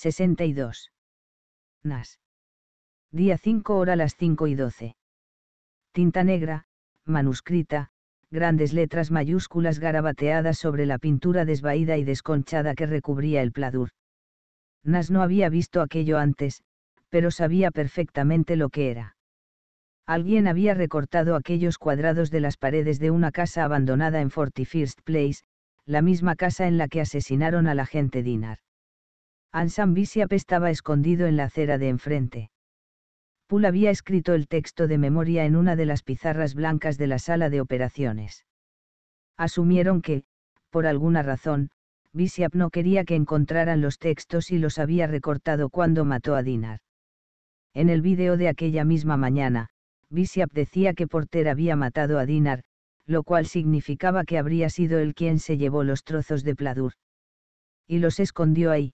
62. Nas. Día 5 hora las 5 y 12. Tinta negra, manuscrita, grandes letras mayúsculas garabateadas sobre la pintura desvaída y desconchada que recubría el pladur. Nas no había visto aquello antes, pero sabía perfectamente lo que era. Alguien había recortado aquellos cuadrados de las paredes de una casa abandonada en Forty First Place, la misma casa en la que asesinaron a la gente Dinar. Visiap estaba escondido en la acera de enfrente. Poole había escrito el texto de memoria en una de las pizarras blancas de la sala de operaciones. Asumieron que, por alguna razón, Bishop no quería que encontraran los textos y los había recortado cuando mató a Dinar. En el vídeo de aquella misma mañana, Bishop decía que Porter había matado a Dinar, lo cual significaba que habría sido él quien se llevó los trozos de Pladur. Y los escondió ahí,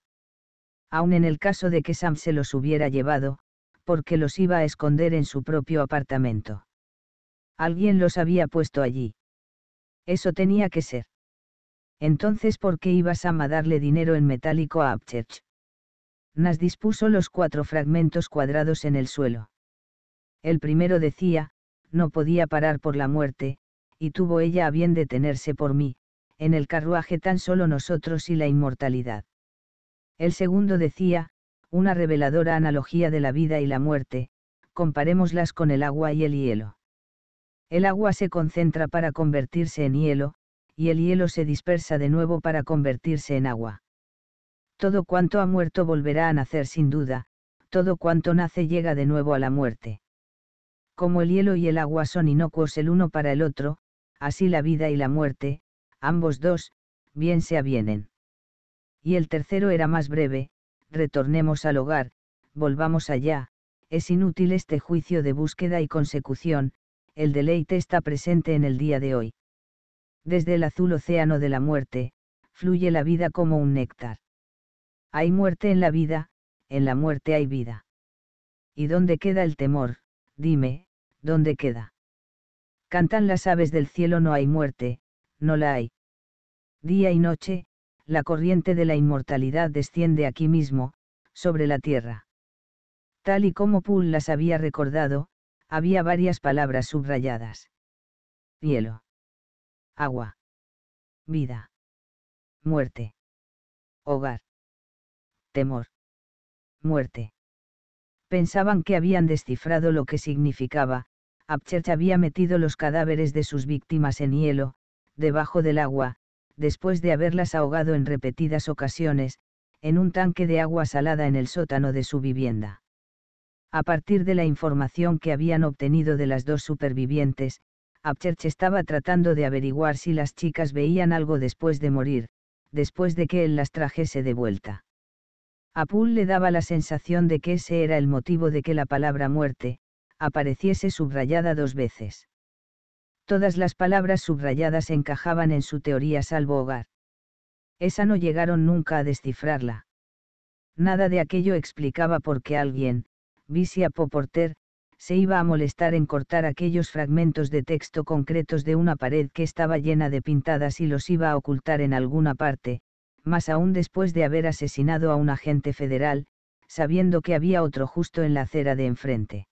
aun en el caso de que Sam se los hubiera llevado, porque los iba a esconder en su propio apartamento. Alguien los había puesto allí. Eso tenía que ser. Entonces, ¿por qué iba Sam a darle dinero en metálico a Upchurch? Nas dispuso los cuatro fragmentos cuadrados en el suelo. El primero decía, no podía parar por la muerte, y tuvo ella a bien detenerse por mí, en el carruaje tan solo nosotros y la inmortalidad. El segundo decía, una reveladora analogía de la vida y la muerte, comparémoslas con el agua y el hielo. El agua se concentra para convertirse en hielo, y el hielo se dispersa de nuevo para convertirse en agua. Todo cuanto ha muerto volverá a nacer sin duda, todo cuanto nace llega de nuevo a la muerte. Como el hielo y el agua son inocuos el uno para el otro, así la vida y la muerte, ambos dos, bien se avienen y el tercero era más breve, retornemos al hogar, volvamos allá, es inútil este juicio de búsqueda y consecución, el deleite está presente en el día de hoy. Desde el azul océano de la muerte, fluye la vida como un néctar. Hay muerte en la vida, en la muerte hay vida. ¿Y dónde queda el temor? Dime, ¿dónde queda? Cantan las aves del cielo no hay muerte, no la hay. Día y noche, la corriente de la inmortalidad desciende aquí mismo, sobre la tierra. Tal y como Poole las había recordado, había varias palabras subrayadas. Hielo. Agua. Vida. Muerte. Hogar. Temor. Muerte. Pensaban que habían descifrado lo que significaba, Abchurch había metido los cadáveres de sus víctimas en hielo, debajo del agua, después de haberlas ahogado en repetidas ocasiones, en un tanque de agua salada en el sótano de su vivienda. A partir de la información que habían obtenido de las dos supervivientes, Upchurch estaba tratando de averiguar si las chicas veían algo después de morir, después de que él las trajese de vuelta. A Poole le daba la sensación de que ese era el motivo de que la palabra muerte, apareciese subrayada dos veces. Todas las palabras subrayadas encajaban en su teoría salvo hogar. Esa no llegaron nunca a descifrarla. Nada de aquello explicaba por qué alguien, Vicia Poporter, se iba a molestar en cortar aquellos fragmentos de texto concretos de una pared que estaba llena de pintadas y los iba a ocultar en alguna parte, más aún después de haber asesinado a un agente federal, sabiendo que había otro justo en la acera de enfrente.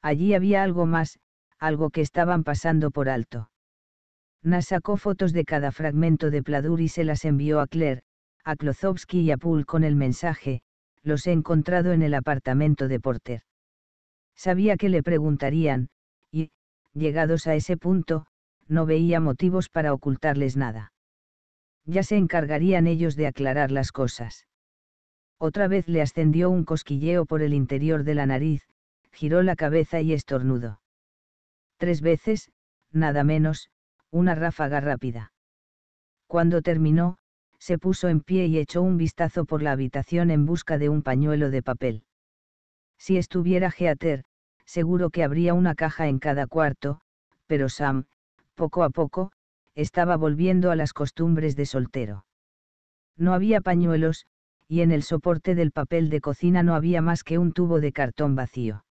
Allí había algo más, algo que estaban pasando por alto. Nas sacó fotos de cada fragmento de Pladur y se las envió a Claire, a Klozowski y a Poole con el mensaje, los he encontrado en el apartamento de Porter. Sabía que le preguntarían, y, llegados a ese punto, no veía motivos para ocultarles nada. Ya se encargarían ellos de aclarar las cosas. Otra vez le ascendió un cosquilleo por el interior de la nariz, giró la cabeza y estornudó. Tres veces, nada menos, una ráfaga rápida. Cuando terminó, se puso en pie y echó un vistazo por la habitación en busca de un pañuelo de papel. Si estuviera Geater, seguro que habría una caja en cada cuarto, pero Sam, poco a poco, estaba volviendo a las costumbres de soltero. No había pañuelos, y en el soporte del papel de cocina no había más que un tubo de cartón vacío.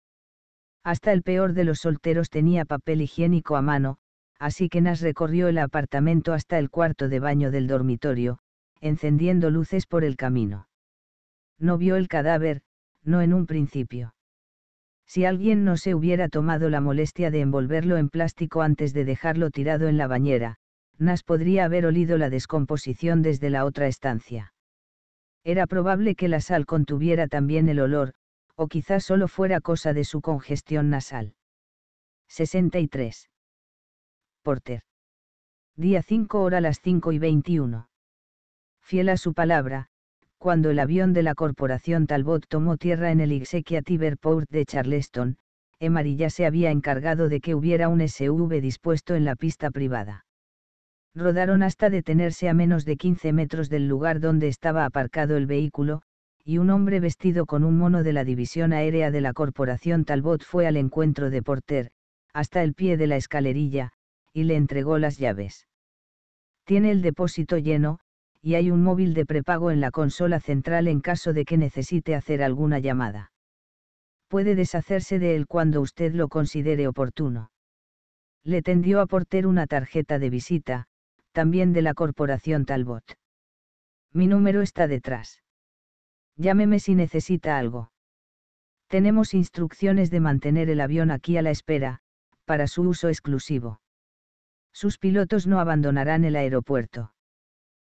Hasta el peor de los solteros tenía papel higiénico a mano, así que Nas recorrió el apartamento hasta el cuarto de baño del dormitorio, encendiendo luces por el camino. No vio el cadáver, no en un principio. Si alguien no se hubiera tomado la molestia de envolverlo en plástico antes de dejarlo tirado en la bañera, Nas podría haber olido la descomposición desde la otra estancia. Era probable que la sal contuviera también el olor, o quizás solo fuera cosa de su congestión nasal. 63. Porter. Día 5 hora las 5 y 21. Fiel a su palabra, cuando el avión de la corporación Talbot tomó tierra en el Ixequia Tiberport de Charleston, Emery ya se había encargado de que hubiera un SUV dispuesto en la pista privada. Rodaron hasta detenerse a menos de 15 metros del lugar donde estaba aparcado el vehículo, y un hombre vestido con un mono de la división aérea de la corporación Talbot fue al encuentro de Porter, hasta el pie de la escalerilla, y le entregó las llaves. Tiene el depósito lleno, y hay un móvil de prepago en la consola central en caso de que necesite hacer alguna llamada. Puede deshacerse de él cuando usted lo considere oportuno. Le tendió a Porter una tarjeta de visita, también de la corporación Talbot. Mi número está detrás. Llámeme si necesita algo. Tenemos instrucciones de mantener el avión aquí a la espera, para su uso exclusivo. Sus pilotos no abandonarán el aeropuerto.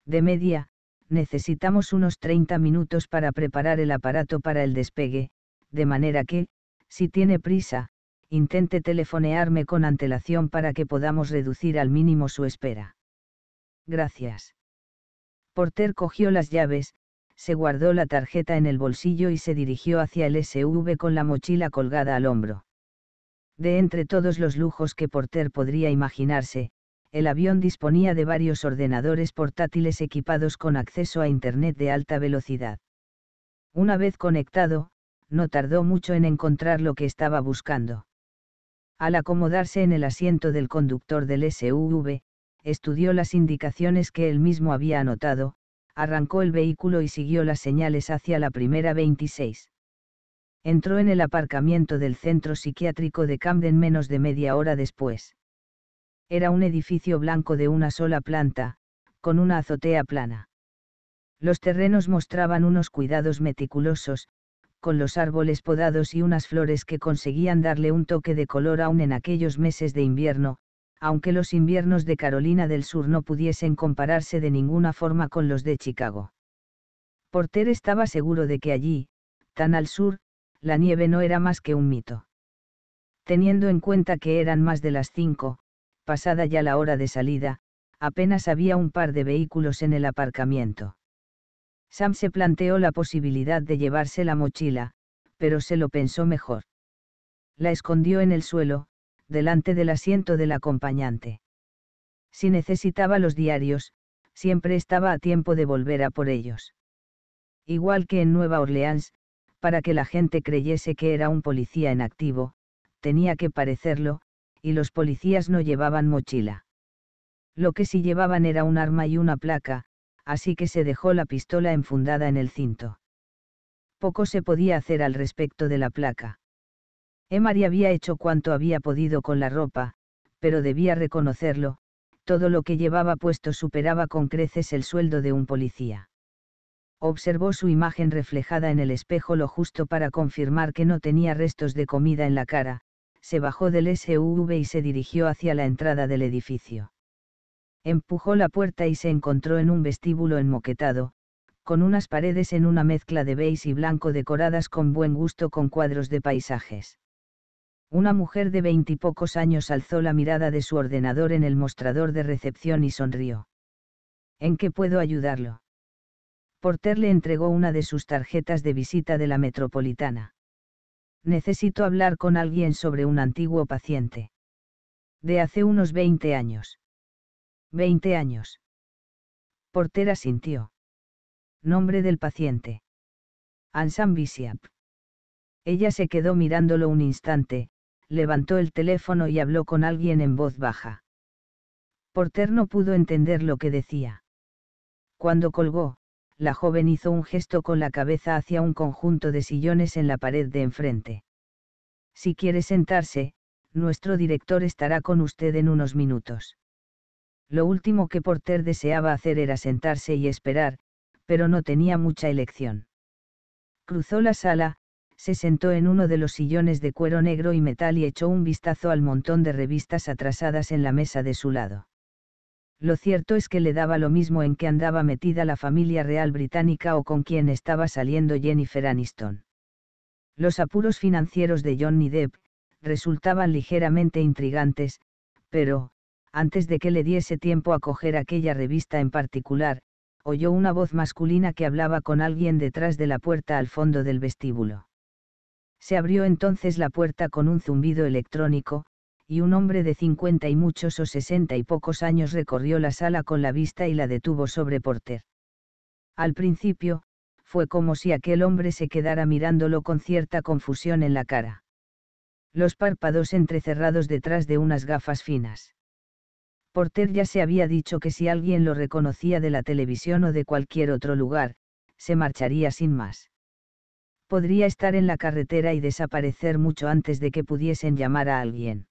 De media, necesitamos unos 30 minutos para preparar el aparato para el despegue, de manera que, si tiene prisa, intente telefonearme con antelación para que podamos reducir al mínimo su espera. Gracias. Porter cogió las llaves, se guardó la tarjeta en el bolsillo y se dirigió hacia el SUV con la mochila colgada al hombro. De entre todos los lujos que Porter podría imaginarse, el avión disponía de varios ordenadores portátiles equipados con acceso a Internet de alta velocidad. Una vez conectado, no tardó mucho en encontrar lo que estaba buscando. Al acomodarse en el asiento del conductor del SUV, estudió las indicaciones que él mismo había anotado, arrancó el vehículo y siguió las señales hacia la primera 26. Entró en el aparcamiento del centro psiquiátrico de Camden menos de media hora después. Era un edificio blanco de una sola planta, con una azotea plana. Los terrenos mostraban unos cuidados meticulosos, con los árboles podados y unas flores que conseguían darle un toque de color aún en aquellos meses de invierno, aunque los inviernos de Carolina del Sur no pudiesen compararse de ninguna forma con los de Chicago. Porter estaba seguro de que allí, tan al sur, la nieve no era más que un mito. Teniendo en cuenta que eran más de las cinco, pasada ya la hora de salida, apenas había un par de vehículos en el aparcamiento. Sam se planteó la posibilidad de llevarse la mochila, pero se lo pensó mejor. La escondió en el suelo, delante del asiento del acompañante. Si necesitaba los diarios, siempre estaba a tiempo de volver a por ellos. Igual que en Nueva Orleans, para que la gente creyese que era un policía en activo, tenía que parecerlo, y los policías no llevaban mochila. Lo que sí llevaban era un arma y una placa, así que se dejó la pistola enfundada en el cinto. Poco se podía hacer al respecto de la placa. Emari había hecho cuanto había podido con la ropa, pero debía reconocerlo, todo lo que llevaba puesto superaba con creces el sueldo de un policía. Observó su imagen reflejada en el espejo lo justo para confirmar que no tenía restos de comida en la cara, se bajó del SUV y se dirigió hacia la entrada del edificio. Empujó la puerta y se encontró en un vestíbulo enmoquetado, con unas paredes en una mezcla de beige y blanco decoradas con buen gusto con cuadros de paisajes. Una mujer de veintipocos años alzó la mirada de su ordenador en el mostrador de recepción y sonrió. ¿En qué puedo ayudarlo? Porter le entregó una de sus tarjetas de visita de la metropolitana. Necesito hablar con alguien sobre un antiguo paciente. De hace unos 20 años. 20 años. Porter asintió. Nombre del paciente. Ansan Bisiap. Ella se quedó mirándolo un instante, levantó el teléfono y habló con alguien en voz baja. Porter no pudo entender lo que decía. Cuando colgó, la joven hizo un gesto con la cabeza hacia un conjunto de sillones en la pared de enfrente. Si quiere sentarse, nuestro director estará con usted en unos minutos. Lo último que Porter deseaba hacer era sentarse y esperar, pero no tenía mucha elección. Cruzó la sala, se sentó en uno de los sillones de cuero negro y metal y echó un vistazo al montón de revistas atrasadas en la mesa de su lado. Lo cierto es que le daba lo mismo en que andaba metida la familia real británica o con quien estaba saliendo Jennifer Aniston. Los apuros financieros de Johnny Depp resultaban ligeramente intrigantes, pero, antes de que le diese tiempo a coger aquella revista en particular, oyó una voz masculina que hablaba con alguien detrás de la puerta al fondo del vestíbulo. Se abrió entonces la puerta con un zumbido electrónico, y un hombre de cincuenta y muchos o sesenta y pocos años recorrió la sala con la vista y la detuvo sobre Porter. Al principio, fue como si aquel hombre se quedara mirándolo con cierta confusión en la cara. Los párpados entrecerrados detrás de unas gafas finas. Porter ya se había dicho que si alguien lo reconocía de la televisión o de cualquier otro lugar, se marcharía sin más podría estar en la carretera y desaparecer mucho antes de que pudiesen llamar a alguien.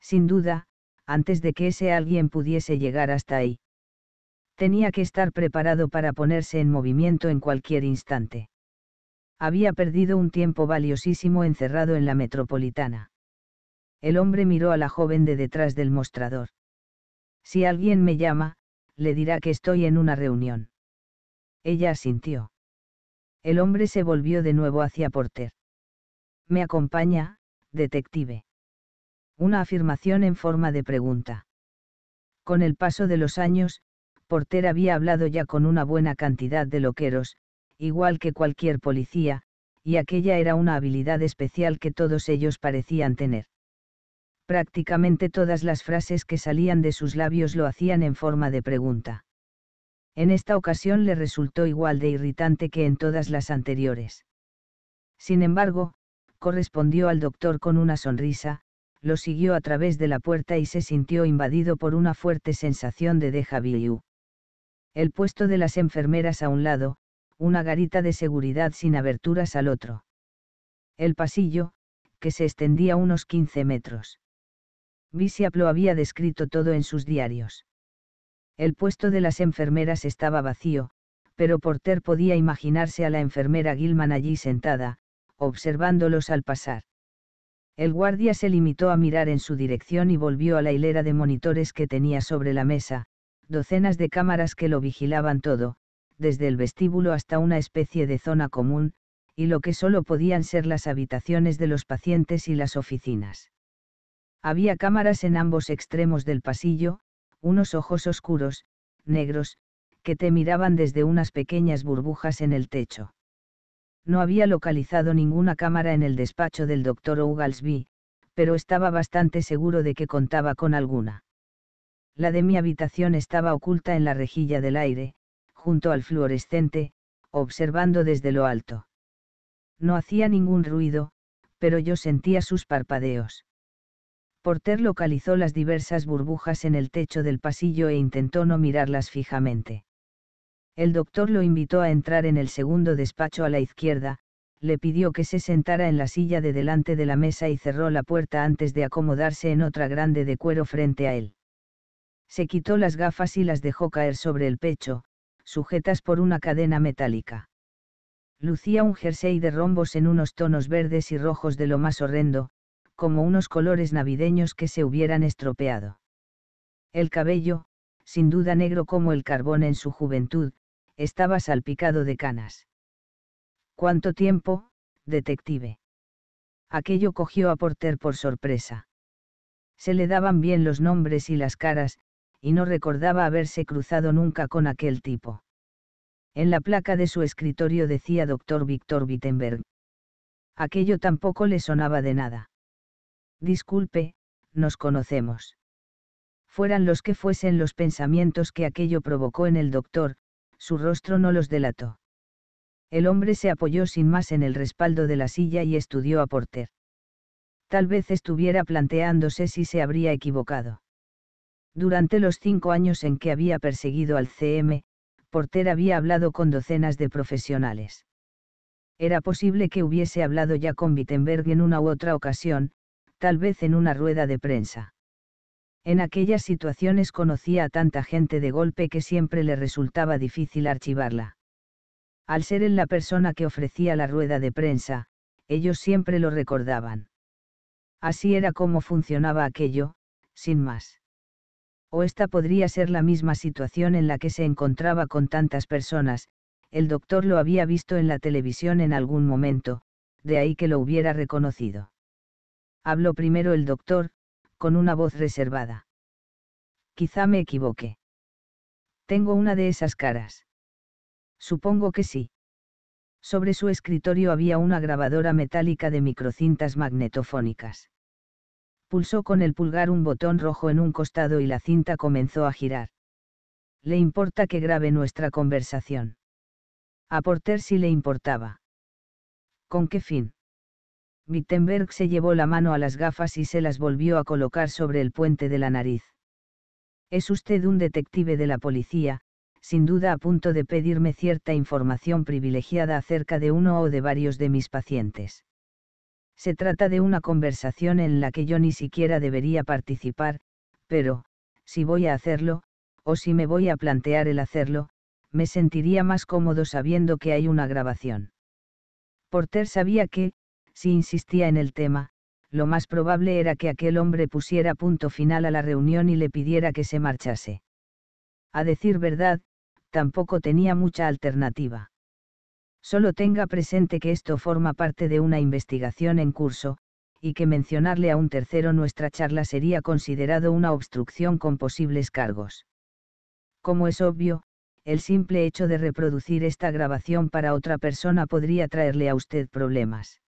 Sin duda, antes de que ese alguien pudiese llegar hasta ahí. Tenía que estar preparado para ponerse en movimiento en cualquier instante. Había perdido un tiempo valiosísimo encerrado en la metropolitana. El hombre miró a la joven de detrás del mostrador. Si alguien me llama, le dirá que estoy en una reunión. Ella asintió. El hombre se volvió de nuevo hacia Porter. Me acompaña, detective. Una afirmación en forma de pregunta. Con el paso de los años, Porter había hablado ya con una buena cantidad de loqueros, igual que cualquier policía, y aquella era una habilidad especial que todos ellos parecían tener. Prácticamente todas las frases que salían de sus labios lo hacían en forma de pregunta en esta ocasión le resultó igual de irritante que en todas las anteriores. Sin embargo, correspondió al doctor con una sonrisa, lo siguió a través de la puerta y se sintió invadido por una fuerte sensación de déjà vu. El puesto de las enfermeras a un lado, una garita de seguridad sin aberturas al otro. El pasillo, que se extendía unos 15 metros. lo había descrito todo en sus diarios. El puesto de las enfermeras estaba vacío, pero Porter podía imaginarse a la enfermera Gilman allí sentada, observándolos al pasar. El guardia se limitó a mirar en su dirección y volvió a la hilera de monitores que tenía sobre la mesa, docenas de cámaras que lo vigilaban todo, desde el vestíbulo hasta una especie de zona común, y lo que solo podían ser las habitaciones de los pacientes y las oficinas. Había cámaras en ambos extremos del pasillo, unos ojos oscuros, negros, que te miraban desde unas pequeñas burbujas en el techo. No había localizado ninguna cámara en el despacho del doctor ugalsby pero estaba bastante seguro de que contaba con alguna. La de mi habitación estaba oculta en la rejilla del aire, junto al fluorescente, observando desde lo alto. No hacía ningún ruido, pero yo sentía sus parpadeos. Porter localizó las diversas burbujas en el techo del pasillo e intentó no mirarlas fijamente. El doctor lo invitó a entrar en el segundo despacho a la izquierda, le pidió que se sentara en la silla de delante de la mesa y cerró la puerta antes de acomodarse en otra grande de cuero frente a él. Se quitó las gafas y las dejó caer sobre el pecho, sujetas por una cadena metálica. Lucía un jersey de rombos en unos tonos verdes y rojos de lo más horrendo, como unos colores navideños que se hubieran estropeado. El cabello, sin duda negro como el carbón en su juventud, estaba salpicado de canas. ¿Cuánto tiempo, detective? Aquello cogió a Porter por sorpresa. Se le daban bien los nombres y las caras, y no recordaba haberse cruzado nunca con aquel tipo. En la placa de su escritorio decía doctor Víctor Wittenberg. Aquello tampoco le sonaba de nada. Disculpe, nos conocemos. Fueran los que fuesen los pensamientos que aquello provocó en el doctor, su rostro no los delató. El hombre se apoyó sin más en el respaldo de la silla y estudió a Porter. Tal vez estuviera planteándose si se habría equivocado. Durante los cinco años en que había perseguido al CM, Porter había hablado con docenas de profesionales. Era posible que hubiese hablado ya con Wittenberg en una u otra ocasión, tal vez en una rueda de prensa. En aquellas situaciones conocía a tanta gente de golpe que siempre le resultaba difícil archivarla. Al ser él la persona que ofrecía la rueda de prensa, ellos siempre lo recordaban. Así era como funcionaba aquello, sin más. O esta podría ser la misma situación en la que se encontraba con tantas personas, el doctor lo había visto en la televisión en algún momento, de ahí que lo hubiera reconocido. Habló primero el doctor, con una voz reservada. Quizá me equivoque. Tengo una de esas caras. Supongo que sí. Sobre su escritorio había una grabadora metálica de microcintas magnetofónicas. Pulsó con el pulgar un botón rojo en un costado y la cinta comenzó a girar. Le importa que grabe nuestra conversación. A Porter si le importaba. ¿Con qué fin? Wittenberg se llevó la mano a las gafas y se las volvió a colocar sobre el puente de la nariz. Es usted un detective de la policía, sin duda a punto de pedirme cierta información privilegiada acerca de uno o de varios de mis pacientes. Se trata de una conversación en la que yo ni siquiera debería participar, pero, si voy a hacerlo, o si me voy a plantear el hacerlo, me sentiría más cómodo sabiendo que hay una grabación. Porter sabía que, si insistía en el tema, lo más probable era que aquel hombre pusiera punto final a la reunión y le pidiera que se marchase. A decir verdad, tampoco tenía mucha alternativa. Solo tenga presente que esto forma parte de una investigación en curso, y que mencionarle a un tercero nuestra charla sería considerado una obstrucción con posibles cargos. Como es obvio, el simple hecho de reproducir esta grabación para otra persona podría traerle a usted problemas.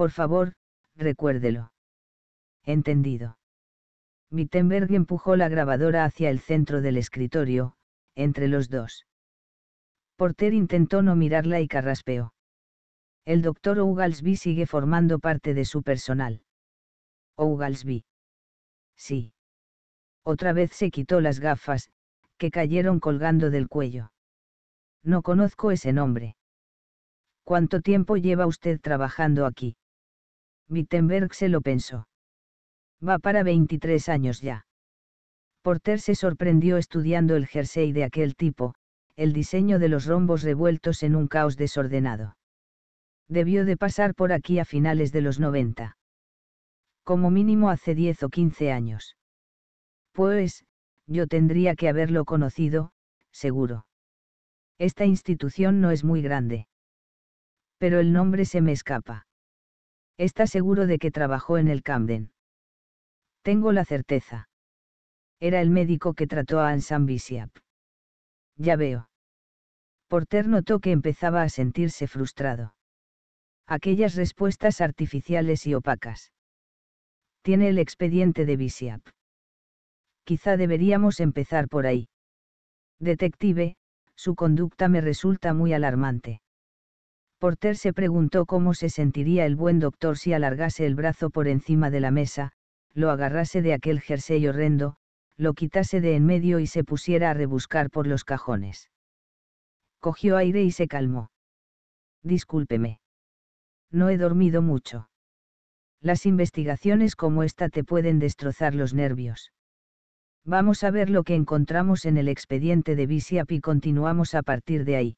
Por favor, recuérdelo. Entendido. Wittenberg empujó la grabadora hacia el centro del escritorio, entre los dos. Porter intentó no mirarla y carraspeó. El doctor Oglesby sigue formando parte de su personal. Oglesby. Sí. Otra vez se quitó las gafas, que cayeron colgando del cuello. No conozco ese nombre. ¿Cuánto tiempo lleva usted trabajando aquí? Wittenberg se lo pensó. Va para 23 años ya. Porter se sorprendió estudiando el jersey de aquel tipo, el diseño de los rombos revueltos en un caos desordenado. Debió de pasar por aquí a finales de los 90. Como mínimo hace 10 o 15 años. Pues, yo tendría que haberlo conocido, seguro. Esta institución no es muy grande. Pero el nombre se me escapa. Está seguro de que trabajó en el Camden. Tengo la certeza. Era el médico que trató a Ansan Bishop. Ya veo. Porter notó que empezaba a sentirse frustrado. Aquellas respuestas artificiales y opacas. Tiene el expediente de Visiap. Quizá deberíamos empezar por ahí. Detective, su conducta me resulta muy alarmante. Porter se preguntó cómo se sentiría el buen doctor si alargase el brazo por encima de la mesa, lo agarrase de aquel jersey horrendo, lo quitase de en medio y se pusiera a rebuscar por los cajones. Cogió aire y se calmó. Discúlpeme. No he dormido mucho. Las investigaciones como esta te pueden destrozar los nervios. Vamos a ver lo que encontramos en el expediente de Bisiap y continuamos a partir de ahí.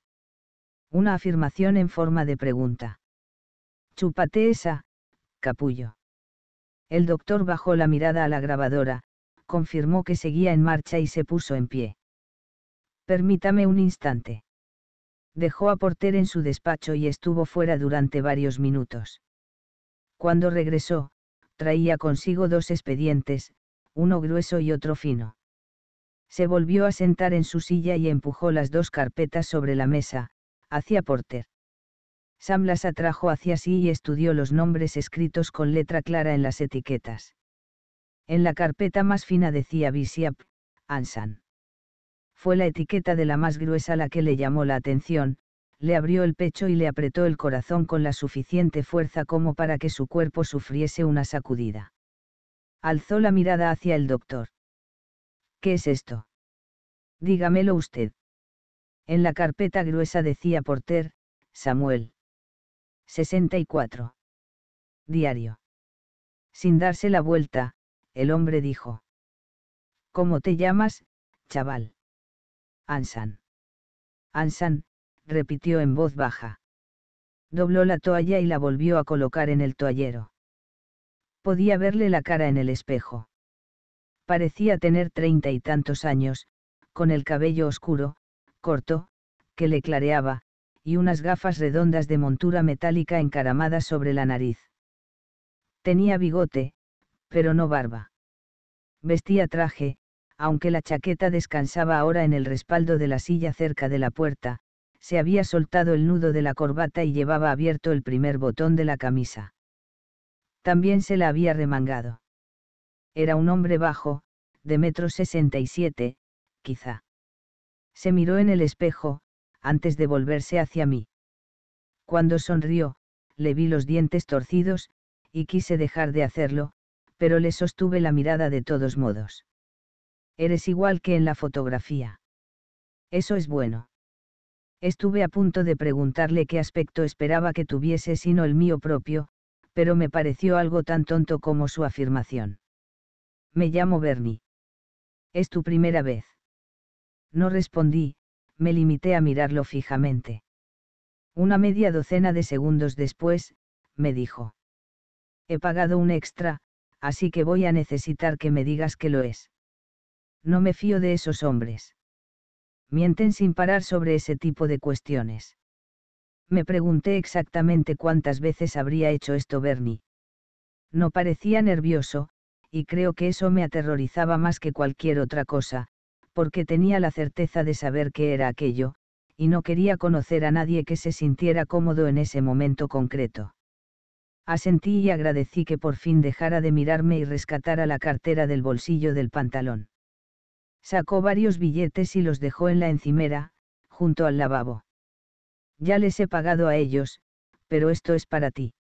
Una afirmación en forma de pregunta. Chúpate esa, capullo. El doctor bajó la mirada a la grabadora, confirmó que seguía en marcha y se puso en pie. Permítame un instante. Dejó a Porter en su despacho y estuvo fuera durante varios minutos. Cuando regresó, traía consigo dos expedientes, uno grueso y otro fino. Se volvió a sentar en su silla y empujó las dos carpetas sobre la mesa, hacia Porter. Sam las atrajo hacia sí y estudió los nombres escritos con letra clara en las etiquetas. En la carpeta más fina decía Bishop, Ansan. Fue la etiqueta de la más gruesa la que le llamó la atención, le abrió el pecho y le apretó el corazón con la suficiente fuerza como para que su cuerpo sufriese una sacudida. Alzó la mirada hacia el doctor. ¿Qué es esto? Dígamelo usted. En la carpeta gruesa decía Porter, Samuel. 64. Diario. Sin darse la vuelta, el hombre dijo. ¿Cómo te llamas, chaval? Ansan. Ansan, repitió en voz baja. Dobló la toalla y la volvió a colocar en el toallero. Podía verle la cara en el espejo. Parecía tener treinta y tantos años, con el cabello oscuro, corto, que le clareaba, y unas gafas redondas de montura metálica encaramadas sobre la nariz. Tenía bigote, pero no barba. Vestía traje, aunque la chaqueta descansaba ahora en el respaldo de la silla cerca de la puerta, se había soltado el nudo de la corbata y llevaba abierto el primer botón de la camisa. También se la había remangado. Era un hombre bajo, de metro sesenta y siete, quizá. Se miró en el espejo, antes de volverse hacia mí. Cuando sonrió, le vi los dientes torcidos, y quise dejar de hacerlo, pero le sostuve la mirada de todos modos. Eres igual que en la fotografía. Eso es bueno. Estuve a punto de preguntarle qué aspecto esperaba que tuviese sino el mío propio, pero me pareció algo tan tonto como su afirmación. Me llamo Bernie. Es tu primera vez. No respondí, me limité a mirarlo fijamente. Una media docena de segundos después, me dijo. He pagado un extra, así que voy a necesitar que me digas que lo es. No me fío de esos hombres. Mienten sin parar sobre ese tipo de cuestiones. Me pregunté exactamente cuántas veces habría hecho esto Bernie. No parecía nervioso, y creo que eso me aterrorizaba más que cualquier otra cosa, porque tenía la certeza de saber qué era aquello, y no quería conocer a nadie que se sintiera cómodo en ese momento concreto. Asentí y agradecí que por fin dejara de mirarme y rescatara la cartera del bolsillo del pantalón. Sacó varios billetes y los dejó en la encimera, junto al lavabo. Ya les he pagado a ellos, pero esto es para ti.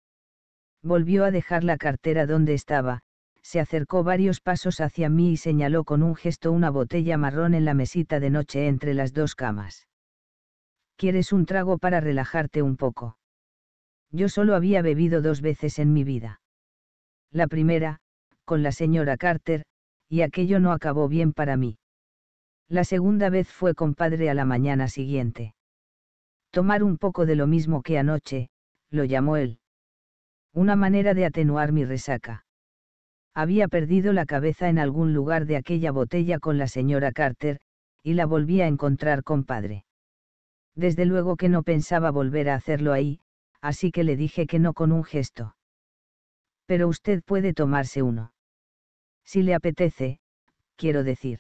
Volvió a dejar la cartera donde estaba, se acercó varios pasos hacia mí y señaló con un gesto una botella marrón en la mesita de noche entre las dos camas. ¿Quieres un trago para relajarte un poco? Yo solo había bebido dos veces en mi vida. La primera, con la señora Carter, y aquello no acabó bien para mí. La segunda vez fue con padre a la mañana siguiente. Tomar un poco de lo mismo que anoche, lo llamó él. Una manera de atenuar mi resaca. Había perdido la cabeza en algún lugar de aquella botella con la señora Carter, y la volví a encontrar compadre. Desde luego que no pensaba volver a hacerlo ahí, así que le dije que no con un gesto. Pero usted puede tomarse uno. Si le apetece, quiero decir.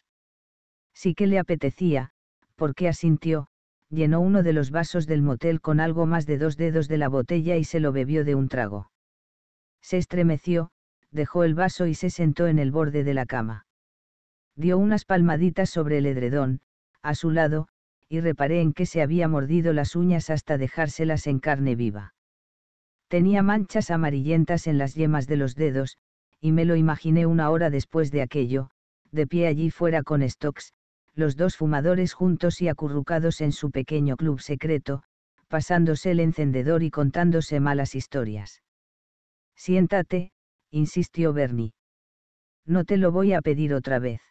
Sí que le apetecía, porque asintió, llenó uno de los vasos del motel con algo más de dos dedos de la botella y se lo bebió de un trago. Se estremeció, dejó el vaso y se sentó en el borde de la cama. Dio unas palmaditas sobre el edredón, a su lado, y reparé en que se había mordido las uñas hasta dejárselas en carne viva. Tenía manchas amarillentas en las yemas de los dedos, y me lo imaginé una hora después de aquello, de pie allí fuera con Stokes, los dos fumadores juntos y acurrucados en su pequeño club secreto, pasándose el encendedor y contándose malas historias. Siéntate, insistió Bernie. No te lo voy a pedir otra vez.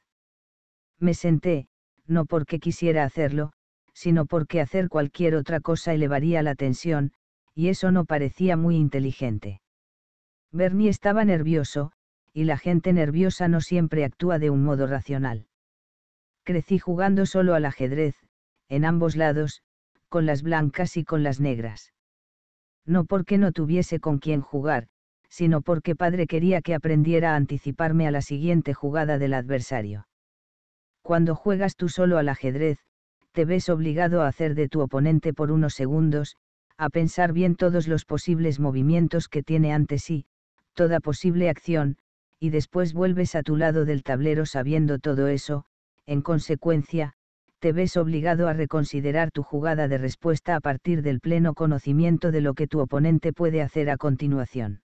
Me senté, no porque quisiera hacerlo, sino porque hacer cualquier otra cosa elevaría la tensión, y eso no parecía muy inteligente. Bernie estaba nervioso, y la gente nerviosa no siempre actúa de un modo racional. Crecí jugando solo al ajedrez, en ambos lados, con las blancas y con las negras. No porque no tuviese con quién jugar, sino porque padre quería que aprendiera a anticiparme a la siguiente jugada del adversario. Cuando juegas tú solo al ajedrez, te ves obligado a hacer de tu oponente por unos segundos, a pensar bien todos los posibles movimientos que tiene ante sí, toda posible acción, y después vuelves a tu lado del tablero sabiendo todo eso, en consecuencia, te ves obligado a reconsiderar tu jugada de respuesta a partir del pleno conocimiento de lo que tu oponente puede hacer a continuación.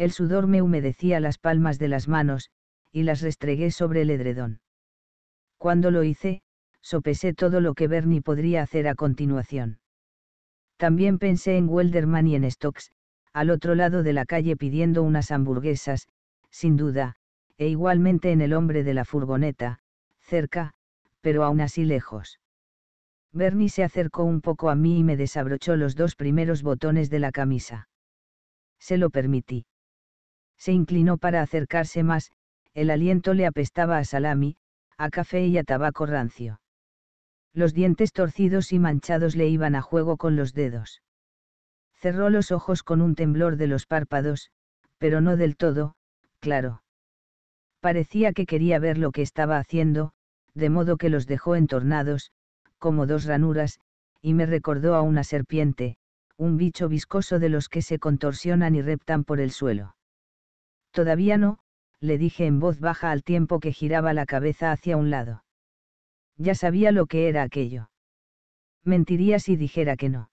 El sudor me humedecía las palmas de las manos, y las restregué sobre el edredón. Cuando lo hice, sopesé todo lo que Bernie podría hacer a continuación. También pensé en Welderman y en Stokes, al otro lado de la calle pidiendo unas hamburguesas, sin duda, e igualmente en el hombre de la furgoneta, cerca, pero aún así lejos. Bernie se acercó un poco a mí y me desabrochó los dos primeros botones de la camisa. Se lo permití. Se inclinó para acercarse más, el aliento le apestaba a salami, a café y a tabaco rancio. Los dientes torcidos y manchados le iban a juego con los dedos. Cerró los ojos con un temblor de los párpados, pero no del todo, claro. Parecía que quería ver lo que estaba haciendo, de modo que los dejó entornados, como dos ranuras, y me recordó a una serpiente, un bicho viscoso de los que se contorsionan y reptan por el suelo. Todavía no, le dije en voz baja al tiempo que giraba la cabeza hacia un lado. Ya sabía lo que era aquello. Mentiría si dijera que no.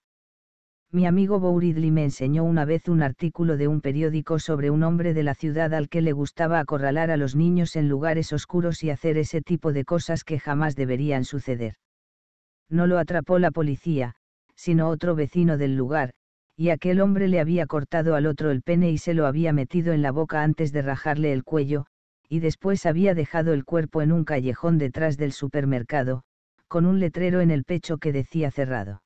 Mi amigo Bouridli me enseñó una vez un artículo de un periódico sobre un hombre de la ciudad al que le gustaba acorralar a los niños en lugares oscuros y hacer ese tipo de cosas que jamás deberían suceder. No lo atrapó la policía, sino otro vecino del lugar, y aquel hombre le había cortado al otro el pene y se lo había metido en la boca antes de rajarle el cuello, y después había dejado el cuerpo en un callejón detrás del supermercado, con un letrero en el pecho que decía cerrado.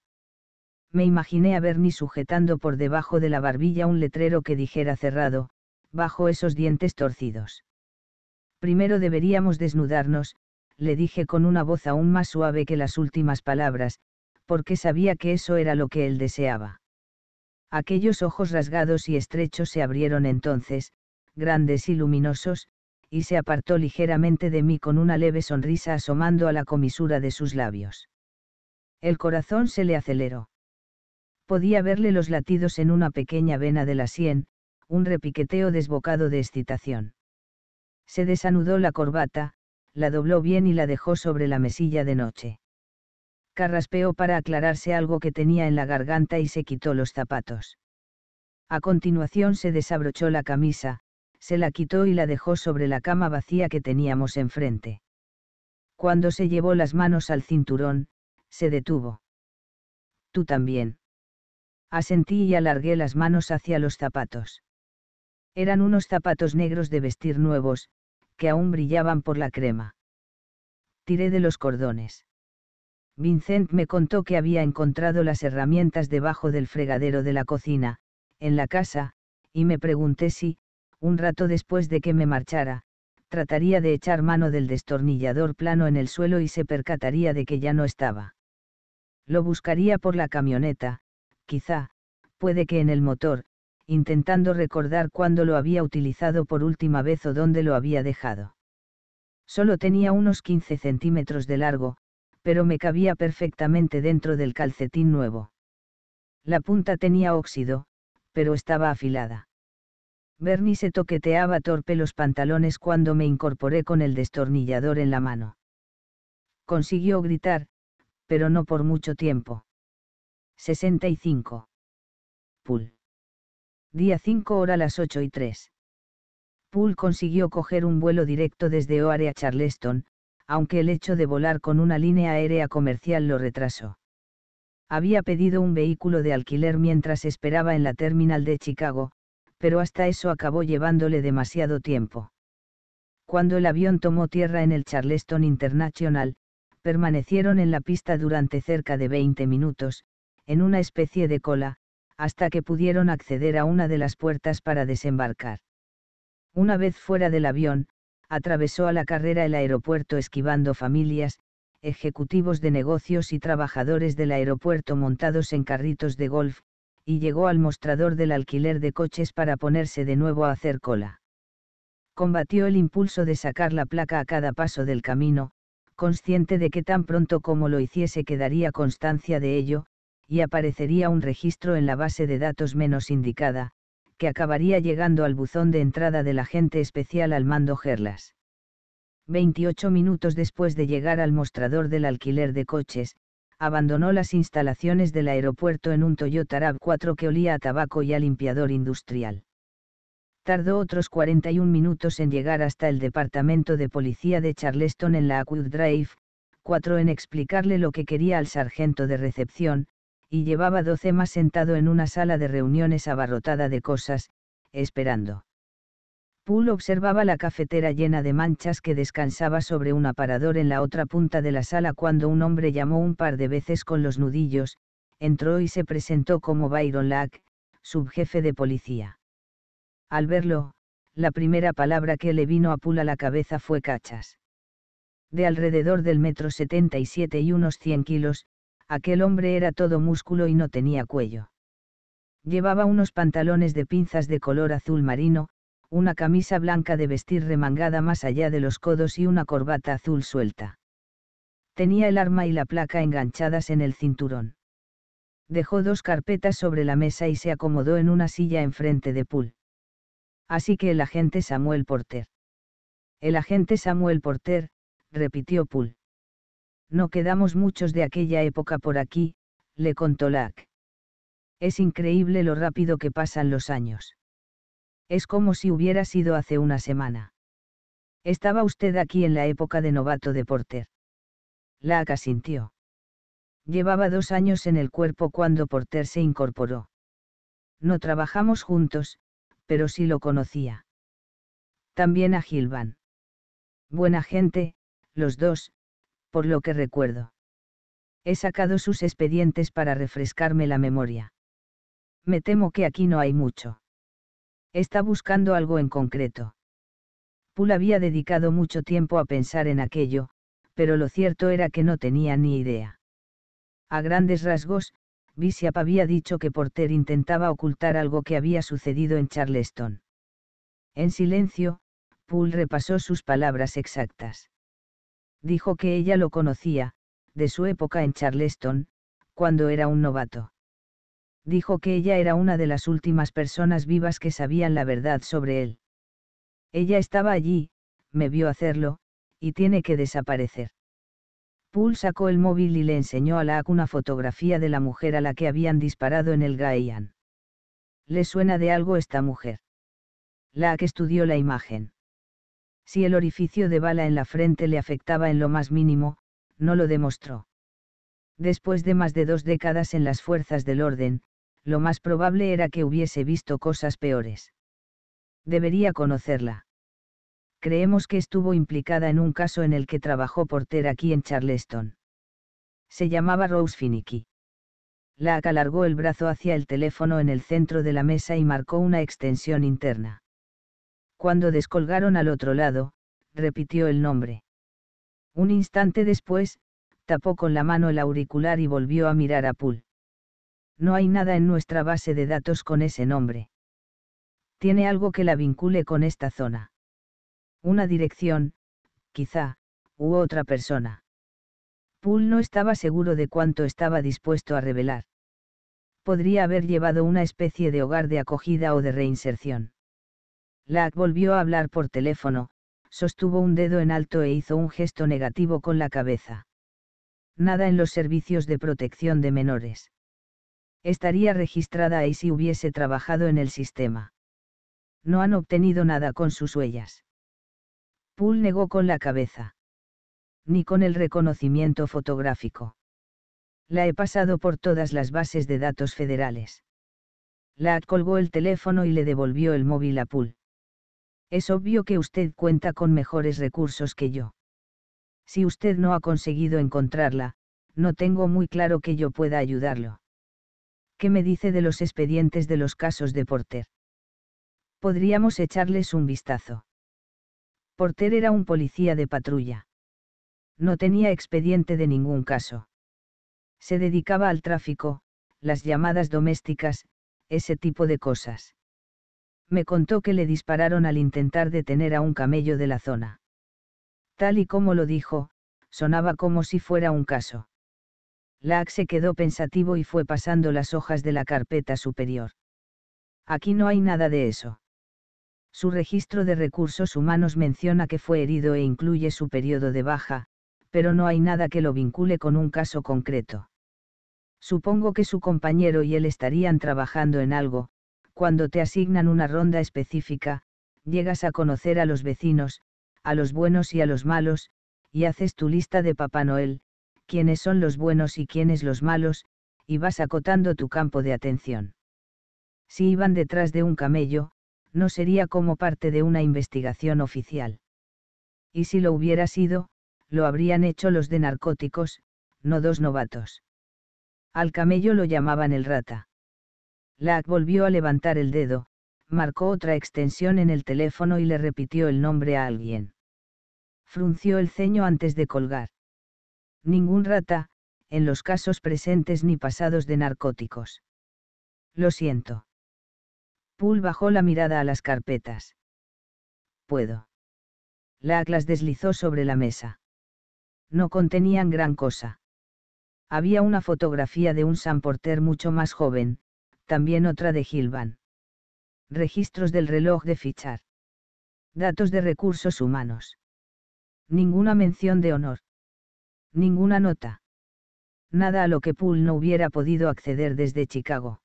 Me imaginé a Bernie sujetando por debajo de la barbilla un letrero que dijera cerrado, bajo esos dientes torcidos. Primero deberíamos desnudarnos, le dije con una voz aún más suave que las últimas palabras, porque sabía que eso era lo que él deseaba Aquellos ojos rasgados y estrechos se abrieron entonces, grandes y luminosos, y se apartó ligeramente de mí con una leve sonrisa asomando a la comisura de sus labios. El corazón se le aceleró. Podía verle los latidos en una pequeña vena de la sien, un repiqueteo desbocado de excitación. Se desanudó la corbata, la dobló bien y la dejó sobre la mesilla de noche carraspeó para aclararse algo que tenía en la garganta y se quitó los zapatos. A continuación se desabrochó la camisa, se la quitó y la dejó sobre la cama vacía que teníamos enfrente. Cuando se llevó las manos al cinturón, se detuvo. Tú también. Asentí y alargué las manos hacia los zapatos. Eran unos zapatos negros de vestir nuevos, que aún brillaban por la crema. Tiré de los cordones. Vincent me contó que había encontrado las herramientas debajo del fregadero de la cocina, en la casa, y me pregunté si, un rato después de que me marchara, trataría de echar mano del destornillador plano en el suelo y se percataría de que ya no estaba. Lo buscaría por la camioneta, quizá, puede que en el motor, intentando recordar cuándo lo había utilizado por última vez o dónde lo había dejado. Solo tenía unos 15 centímetros de largo, pero me cabía perfectamente dentro del calcetín nuevo. La punta tenía óxido, pero estaba afilada. Bernie se toqueteaba torpe los pantalones cuando me incorporé con el destornillador en la mano. Consiguió gritar, pero no por mucho tiempo. 65. Pool. Día 5 hora las 8 y 3. Poole consiguió coger un vuelo directo desde Oare a Charleston, aunque el hecho de volar con una línea aérea comercial lo retrasó. Había pedido un vehículo de alquiler mientras esperaba en la terminal de Chicago, pero hasta eso acabó llevándole demasiado tiempo. Cuando el avión tomó tierra en el Charleston International, permanecieron en la pista durante cerca de 20 minutos, en una especie de cola, hasta que pudieron acceder a una de las puertas para desembarcar. Una vez fuera del avión, atravesó a la carrera el aeropuerto esquivando familias, ejecutivos de negocios y trabajadores del aeropuerto montados en carritos de golf, y llegó al mostrador del alquiler de coches para ponerse de nuevo a hacer cola. Combatió el impulso de sacar la placa a cada paso del camino, consciente de que tan pronto como lo hiciese quedaría constancia de ello, y aparecería un registro en la base de datos menos indicada, que acabaría llegando al buzón de entrada del agente especial al mando Gerlas. 28 minutos después de llegar al mostrador del alquiler de coches, abandonó las instalaciones del aeropuerto en un Toyota RAV4 que olía a tabaco y a limpiador industrial. Tardó otros 41 minutos en llegar hasta el departamento de policía de Charleston en la Acud Drive, 4 en explicarle lo que quería al sargento de recepción, y llevaba doce más sentado en una sala de reuniones abarrotada de cosas, esperando. Poole observaba la cafetera llena de manchas que descansaba sobre un aparador en la otra punta de la sala cuando un hombre llamó un par de veces con los nudillos, entró y se presentó como Byron Lack, subjefe de policía. Al verlo, la primera palabra que le vino a Poole a la cabeza fue cachas. De alrededor del metro 77 y unos 100 kilos, Aquel hombre era todo músculo y no tenía cuello. Llevaba unos pantalones de pinzas de color azul marino, una camisa blanca de vestir remangada más allá de los codos y una corbata azul suelta. Tenía el arma y la placa enganchadas en el cinturón. Dejó dos carpetas sobre la mesa y se acomodó en una silla enfrente de Poole. Así que el agente Samuel Porter. El agente Samuel Porter, repitió Poole. No quedamos muchos de aquella época por aquí, le contó Lack. Es increíble lo rápido que pasan los años. Es como si hubiera sido hace una semana. Estaba usted aquí en la época de novato de Porter. Lack asintió. Llevaba dos años en el cuerpo cuando Porter se incorporó. No trabajamos juntos, pero sí lo conocía. También a Gilvan. Buena gente, los dos, por lo que recuerdo. He sacado sus expedientes para refrescarme la memoria. Me temo que aquí no hay mucho. Está buscando algo en concreto. Poole había dedicado mucho tiempo a pensar en aquello, pero lo cierto era que no tenía ni idea. A grandes rasgos, Bishop había dicho que Porter intentaba ocultar algo que había sucedido en Charleston. En silencio, Poole repasó sus palabras exactas dijo que ella lo conocía, de su época en Charleston, cuando era un novato. Dijo que ella era una de las últimas personas vivas que sabían la verdad sobre él. Ella estaba allí, me vio hacerlo, y tiene que desaparecer. Poole sacó el móvil y le enseñó a Laak una fotografía de la mujer a la que habían disparado en el Gaian. ¿Le suena de algo esta mujer? Lack estudió la imagen. Si el orificio de bala en la frente le afectaba en lo más mínimo, no lo demostró. Después de más de dos décadas en las fuerzas del orden, lo más probable era que hubiese visto cosas peores. Debería conocerla. Creemos que estuvo implicada en un caso en el que trabajó Porter aquí en Charleston. Se llamaba Rose Finicky. La acalargó el brazo hacia el teléfono en el centro de la mesa y marcó una extensión interna. Cuando descolgaron al otro lado, repitió el nombre. Un instante después, tapó con la mano el auricular y volvió a mirar a Poole. No hay nada en nuestra base de datos con ese nombre. Tiene algo que la vincule con esta zona. Una dirección, quizá, u otra persona. Poole no estaba seguro de cuánto estaba dispuesto a revelar. Podría haber llevado una especie de hogar de acogida o de reinserción. Lack volvió a hablar por teléfono, sostuvo un dedo en alto e hizo un gesto negativo con la cabeza. Nada en los servicios de protección de menores. Estaría registrada ahí si hubiese trabajado en el sistema. No han obtenido nada con sus huellas. Poole negó con la cabeza. Ni con el reconocimiento fotográfico. La he pasado por todas las bases de datos federales. Lack colgó el teléfono y le devolvió el móvil a Poole. Es obvio que usted cuenta con mejores recursos que yo. Si usted no ha conseguido encontrarla, no tengo muy claro que yo pueda ayudarlo. ¿Qué me dice de los expedientes de los casos de Porter? Podríamos echarles un vistazo. Porter era un policía de patrulla. No tenía expediente de ningún caso. Se dedicaba al tráfico, las llamadas domésticas, ese tipo de cosas me contó que le dispararon al intentar detener a un camello de la zona. Tal y como lo dijo, sonaba como si fuera un caso. Lack se quedó pensativo y fue pasando las hojas de la carpeta superior. Aquí no hay nada de eso. Su registro de recursos humanos menciona que fue herido e incluye su periodo de baja, pero no hay nada que lo vincule con un caso concreto. Supongo que su compañero y él estarían trabajando en algo, cuando te asignan una ronda específica, llegas a conocer a los vecinos, a los buenos y a los malos, y haces tu lista de Papá Noel, quiénes son los buenos y quiénes los malos, y vas acotando tu campo de atención. Si iban detrás de un camello, no sería como parte de una investigación oficial. Y si lo hubiera sido, lo habrían hecho los de narcóticos, no dos novatos. Al camello lo llamaban el rata. Lack volvió a levantar el dedo, marcó otra extensión en el teléfono y le repitió el nombre a alguien. Frunció el ceño antes de colgar. Ningún rata, en los casos presentes ni pasados de narcóticos. Lo siento. Poole bajó la mirada a las carpetas. Puedo. Lack las deslizó sobre la mesa. No contenían gran cosa. Había una fotografía de un San Porter mucho más joven, también otra de Gilvan. Registros del reloj de fichar. Datos de recursos humanos. Ninguna mención de honor. Ninguna nota. Nada a lo que Poole no hubiera podido acceder desde Chicago.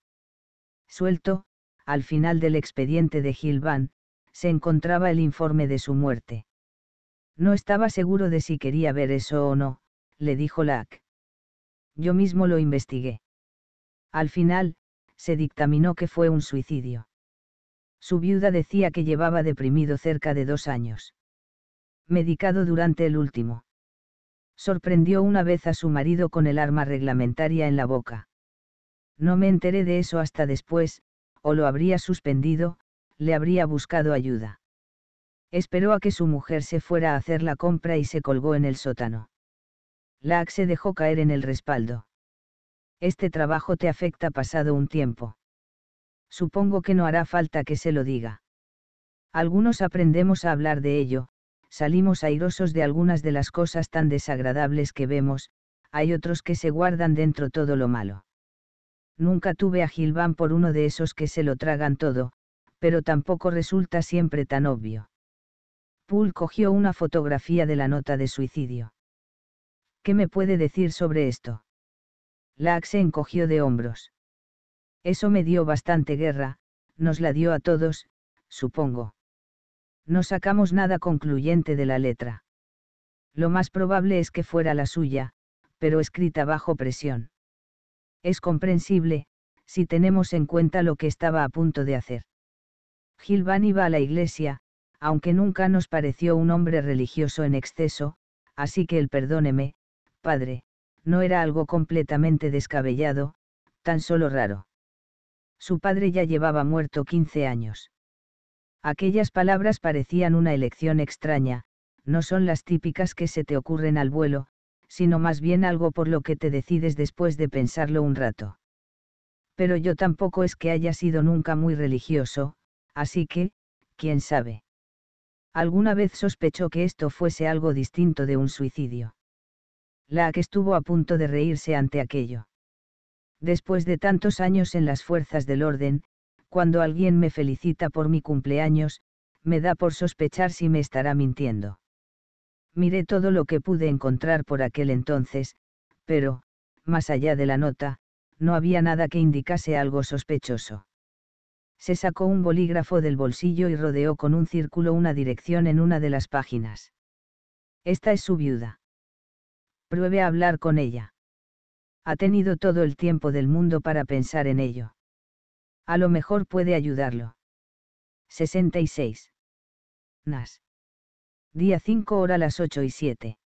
Suelto, al final del expediente de Gilvan, se encontraba el informe de su muerte. No estaba seguro de si quería ver eso o no, le dijo Lack. Yo mismo lo investigué. Al final, se dictaminó que fue un suicidio. Su viuda decía que llevaba deprimido cerca de dos años. Medicado durante el último. Sorprendió una vez a su marido con el arma reglamentaria en la boca. No me enteré de eso hasta después, o lo habría suspendido, le habría buscado ayuda. Esperó a que su mujer se fuera a hacer la compra y se colgó en el sótano. la se dejó caer en el respaldo este trabajo te afecta pasado un tiempo. Supongo que no hará falta que se lo diga. Algunos aprendemos a hablar de ello, salimos airosos de algunas de las cosas tan desagradables que vemos, hay otros que se guardan dentro todo lo malo. Nunca tuve a Gilván por uno de esos que se lo tragan todo, pero tampoco resulta siempre tan obvio. Poole cogió una fotografía de la nota de suicidio. ¿Qué me puede decir sobre esto? La se encogió de hombros. Eso me dio bastante guerra, nos la dio a todos, supongo. No sacamos nada concluyente de la letra. Lo más probable es que fuera la suya, pero escrita bajo presión. Es comprensible, si tenemos en cuenta lo que estaba a punto de hacer. Gilván iba a la iglesia, aunque nunca nos pareció un hombre religioso en exceso, así que el perdóneme, padre, no era algo completamente descabellado, tan solo raro. Su padre ya llevaba muerto 15 años. Aquellas palabras parecían una elección extraña, no son las típicas que se te ocurren al vuelo, sino más bien algo por lo que te decides después de pensarlo un rato. Pero yo tampoco es que haya sido nunca muy religioso, así que, quién sabe. Alguna vez sospechó que esto fuese algo distinto de un suicidio la que estuvo a punto de reírse ante aquello. Después de tantos años en las fuerzas del orden, cuando alguien me felicita por mi cumpleaños, me da por sospechar si me estará mintiendo. Miré todo lo que pude encontrar por aquel entonces, pero, más allá de la nota, no había nada que indicase algo sospechoso. Se sacó un bolígrafo del bolsillo y rodeó con un círculo una dirección en una de las páginas. Esta es su viuda. Pruebe a hablar con ella. Ha tenido todo el tiempo del mundo para pensar en ello. A lo mejor puede ayudarlo. 66. Nas. Día 5 hora las 8 y 7.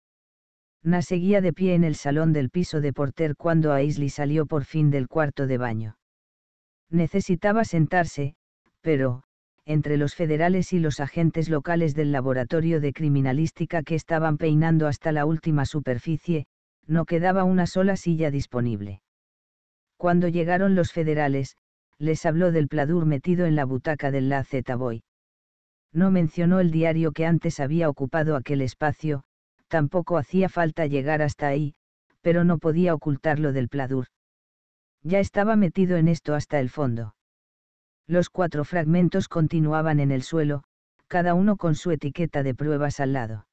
Nas seguía de pie en el salón del piso de Porter cuando Aisley salió por fin del cuarto de baño. Necesitaba sentarse, pero, entre los federales y los agentes locales del laboratorio de criminalística que estaban peinando hasta la última superficie, no quedaba una sola silla disponible. Cuando llegaron los federales, les habló del pladur metido en la butaca del la Boy. No mencionó el diario que antes había ocupado aquel espacio, tampoco hacía falta llegar hasta ahí, pero no podía ocultarlo del pladur. Ya estaba metido en esto hasta el fondo. Los cuatro fragmentos continuaban en el suelo, cada uno con su etiqueta de pruebas al lado.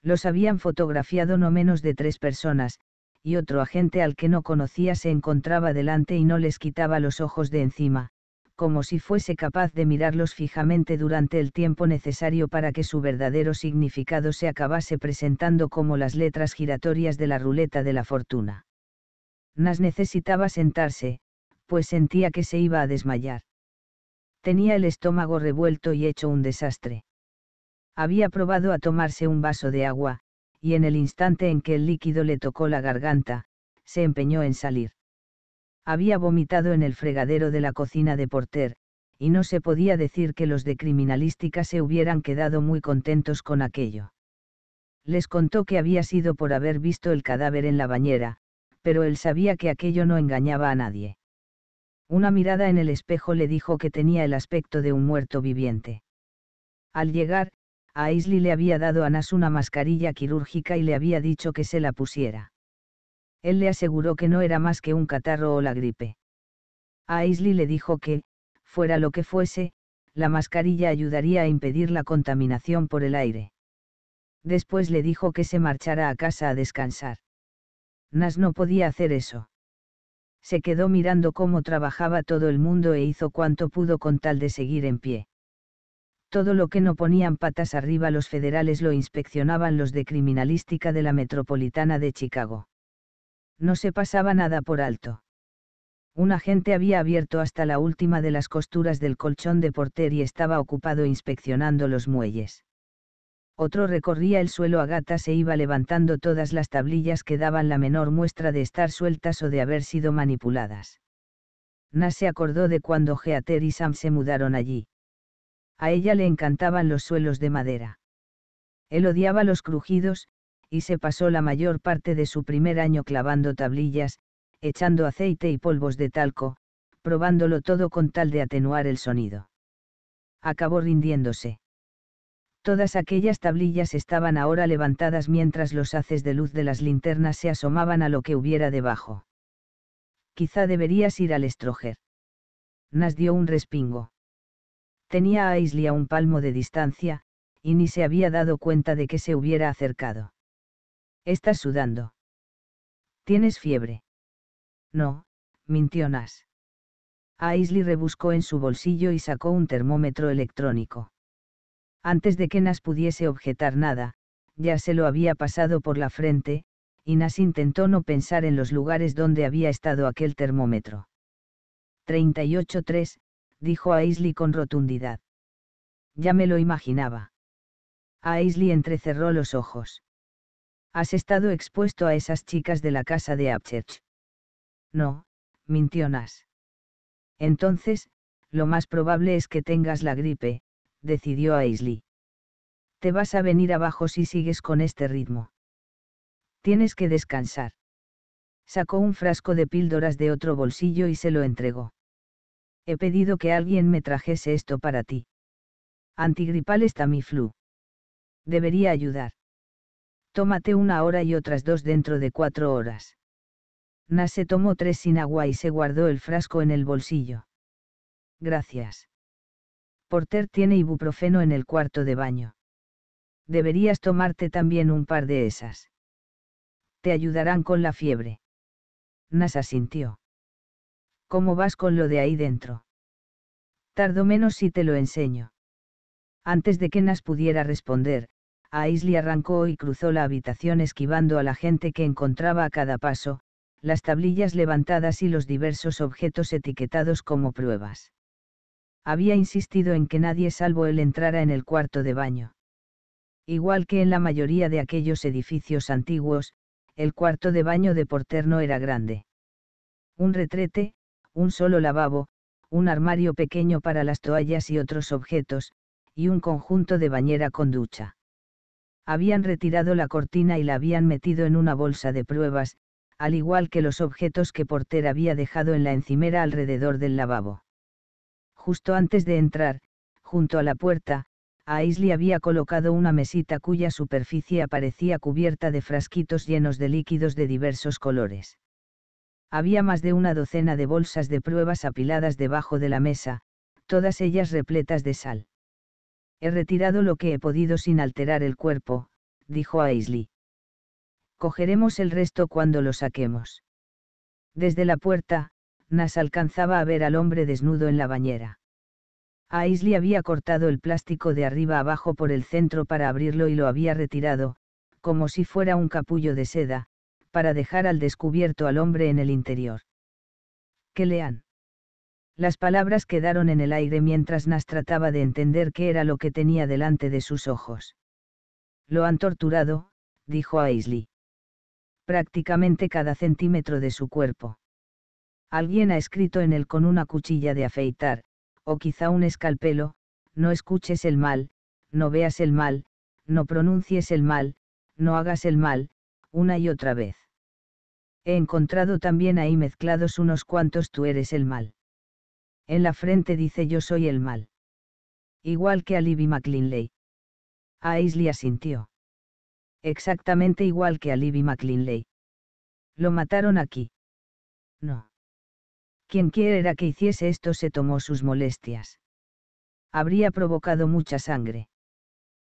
Los habían fotografiado no menos de tres personas, y otro agente al que no conocía se encontraba delante y no les quitaba los ojos de encima, como si fuese capaz de mirarlos fijamente durante el tiempo necesario para que su verdadero significado se acabase presentando como las letras giratorias de la ruleta de la fortuna. Nas necesitaba sentarse, pues sentía que se iba a desmayar tenía el estómago revuelto y hecho un desastre. Había probado a tomarse un vaso de agua, y en el instante en que el líquido le tocó la garganta, se empeñó en salir. Había vomitado en el fregadero de la cocina de Porter, y no se podía decir que los de criminalística se hubieran quedado muy contentos con aquello. Les contó que había sido por haber visto el cadáver en la bañera, pero él sabía que aquello no engañaba a nadie. Una mirada en el espejo le dijo que tenía el aspecto de un muerto viviente. Al llegar, Aisley le había dado a Nas una mascarilla quirúrgica y le había dicho que se la pusiera. Él le aseguró que no era más que un catarro o la gripe. A Aisley le dijo que, fuera lo que fuese, la mascarilla ayudaría a impedir la contaminación por el aire. Después le dijo que se marchara a casa a descansar. Nas no podía hacer eso se quedó mirando cómo trabajaba todo el mundo e hizo cuanto pudo con tal de seguir en pie. Todo lo que no ponían patas arriba los federales lo inspeccionaban los de criminalística de la Metropolitana de Chicago. No se pasaba nada por alto. Un agente había abierto hasta la última de las costuras del colchón de porter y estaba ocupado inspeccionando los muelles otro recorría el suelo a gatas e iba levantando todas las tablillas que daban la menor muestra de estar sueltas o de haber sido manipuladas. Nas se acordó de cuando Geater y Sam se mudaron allí. A ella le encantaban los suelos de madera. Él odiaba los crujidos, y se pasó la mayor parte de su primer año clavando tablillas, echando aceite y polvos de talco, probándolo todo con tal de atenuar el sonido. Acabó rindiéndose Todas aquellas tablillas estaban ahora levantadas mientras los haces de luz de las linternas se asomaban a lo que hubiera debajo. Quizá deberías ir al estrojer. Nas dio un respingo. Tenía a Aisley a un palmo de distancia, y ni se había dado cuenta de que se hubiera acercado. Estás sudando. ¿Tienes fiebre? No, mintió Nas. Aisley rebuscó en su bolsillo y sacó un termómetro electrónico. Antes de que Nas pudiese objetar nada, ya se lo había pasado por la frente, y Nas intentó no pensar en los lugares donde había estado aquel termómetro. 38.3, dijo Aisley con rotundidad. Ya me lo imaginaba. Aisley entrecerró los ojos. Has estado expuesto a esas chicas de la casa de Apchurch. No, mintió Nas. Entonces, lo más probable es que tengas la gripe, decidió Aisley. Te vas a venir abajo si sigues con este ritmo. Tienes que descansar. Sacó un frasco de píldoras de otro bolsillo y se lo entregó. He pedido que alguien me trajese esto para ti. está mi flu. Debería ayudar. Tómate una hora y otras dos dentro de cuatro horas. Nase tomó tres sin agua y se guardó el frasco en el bolsillo. Gracias. Porter tiene ibuprofeno en el cuarto de baño. Deberías tomarte también un par de esas. Te ayudarán con la fiebre. Nas asintió. ¿Cómo vas con lo de ahí dentro? Tardo menos si te lo enseño. Antes de que Nas pudiera responder, Aisley arrancó y cruzó la habitación esquivando a la gente que encontraba a cada paso, las tablillas levantadas y los diversos objetos etiquetados como pruebas había insistido en que nadie salvo él entrara en el cuarto de baño. Igual que en la mayoría de aquellos edificios antiguos, el cuarto de baño de Porter no era grande. Un retrete, un solo lavabo, un armario pequeño para las toallas y otros objetos, y un conjunto de bañera con ducha. Habían retirado la cortina y la habían metido en una bolsa de pruebas, al igual que los objetos que Porter había dejado en la encimera alrededor del lavabo. Justo antes de entrar, junto a la puerta, Aisley había colocado una mesita cuya superficie aparecía cubierta de frasquitos llenos de líquidos de diversos colores. Había más de una docena de bolsas de pruebas apiladas debajo de la mesa, todas ellas repletas de sal. He retirado lo que he podido sin alterar el cuerpo, dijo Aisley. Cogeremos el resto cuando lo saquemos. Desde la puerta, Nas alcanzaba a ver al hombre desnudo en la bañera. Aisley había cortado el plástico de arriba abajo por el centro para abrirlo y lo había retirado, como si fuera un capullo de seda, para dejar al descubierto al hombre en el interior. ¿Qué le han? Las palabras quedaron en el aire mientras Nas trataba de entender qué era lo que tenía delante de sus ojos. Lo han torturado, dijo Aisley. Prácticamente cada centímetro de su cuerpo. Alguien ha escrito en él con una cuchilla de afeitar, o quizá un escalpelo, no escuches el mal, no veas el mal, no pronuncies el mal, no hagas el mal, una y otra vez. He encontrado también ahí mezclados unos cuantos tú eres el mal. En la frente dice yo soy el mal. Igual que a Libby McLinley. A Aisley asintió. Exactamente igual que a Libby McLinley. Lo mataron aquí. No. Quien quiera que hiciese esto se tomó sus molestias. Habría provocado mucha sangre.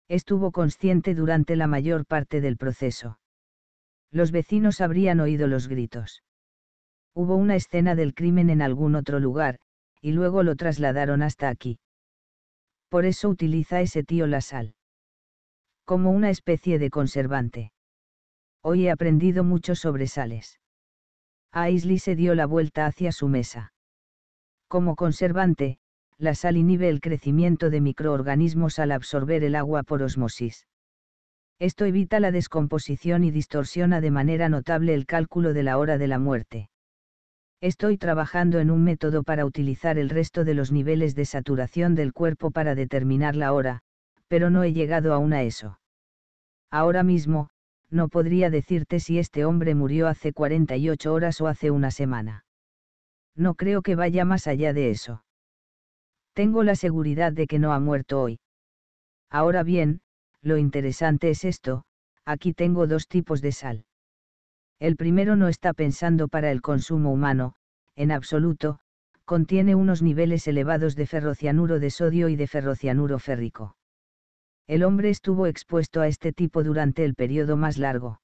Estuvo consciente durante la mayor parte del proceso. Los vecinos habrían oído los gritos. Hubo una escena del crimen en algún otro lugar, y luego lo trasladaron hasta aquí. Por eso utiliza ese tío la sal. Como una especie de conservante. Hoy he aprendido mucho sobre sales. Aisley se dio la vuelta hacia su mesa. Como conservante, la sal inhibe el crecimiento de microorganismos al absorber el agua por osmosis. Esto evita la descomposición y distorsiona de manera notable el cálculo de la hora de la muerte. Estoy trabajando en un método para utilizar el resto de los niveles de saturación del cuerpo para determinar la hora, pero no he llegado aún a eso. Ahora mismo, no podría decirte si este hombre murió hace 48 horas o hace una semana. No creo que vaya más allá de eso. Tengo la seguridad de que no ha muerto hoy. Ahora bien, lo interesante es esto, aquí tengo dos tipos de sal. El primero no está pensando para el consumo humano, en absoluto, contiene unos niveles elevados de ferrocianuro de sodio y de ferrocianuro férrico. El hombre estuvo expuesto a este tipo durante el periodo más largo.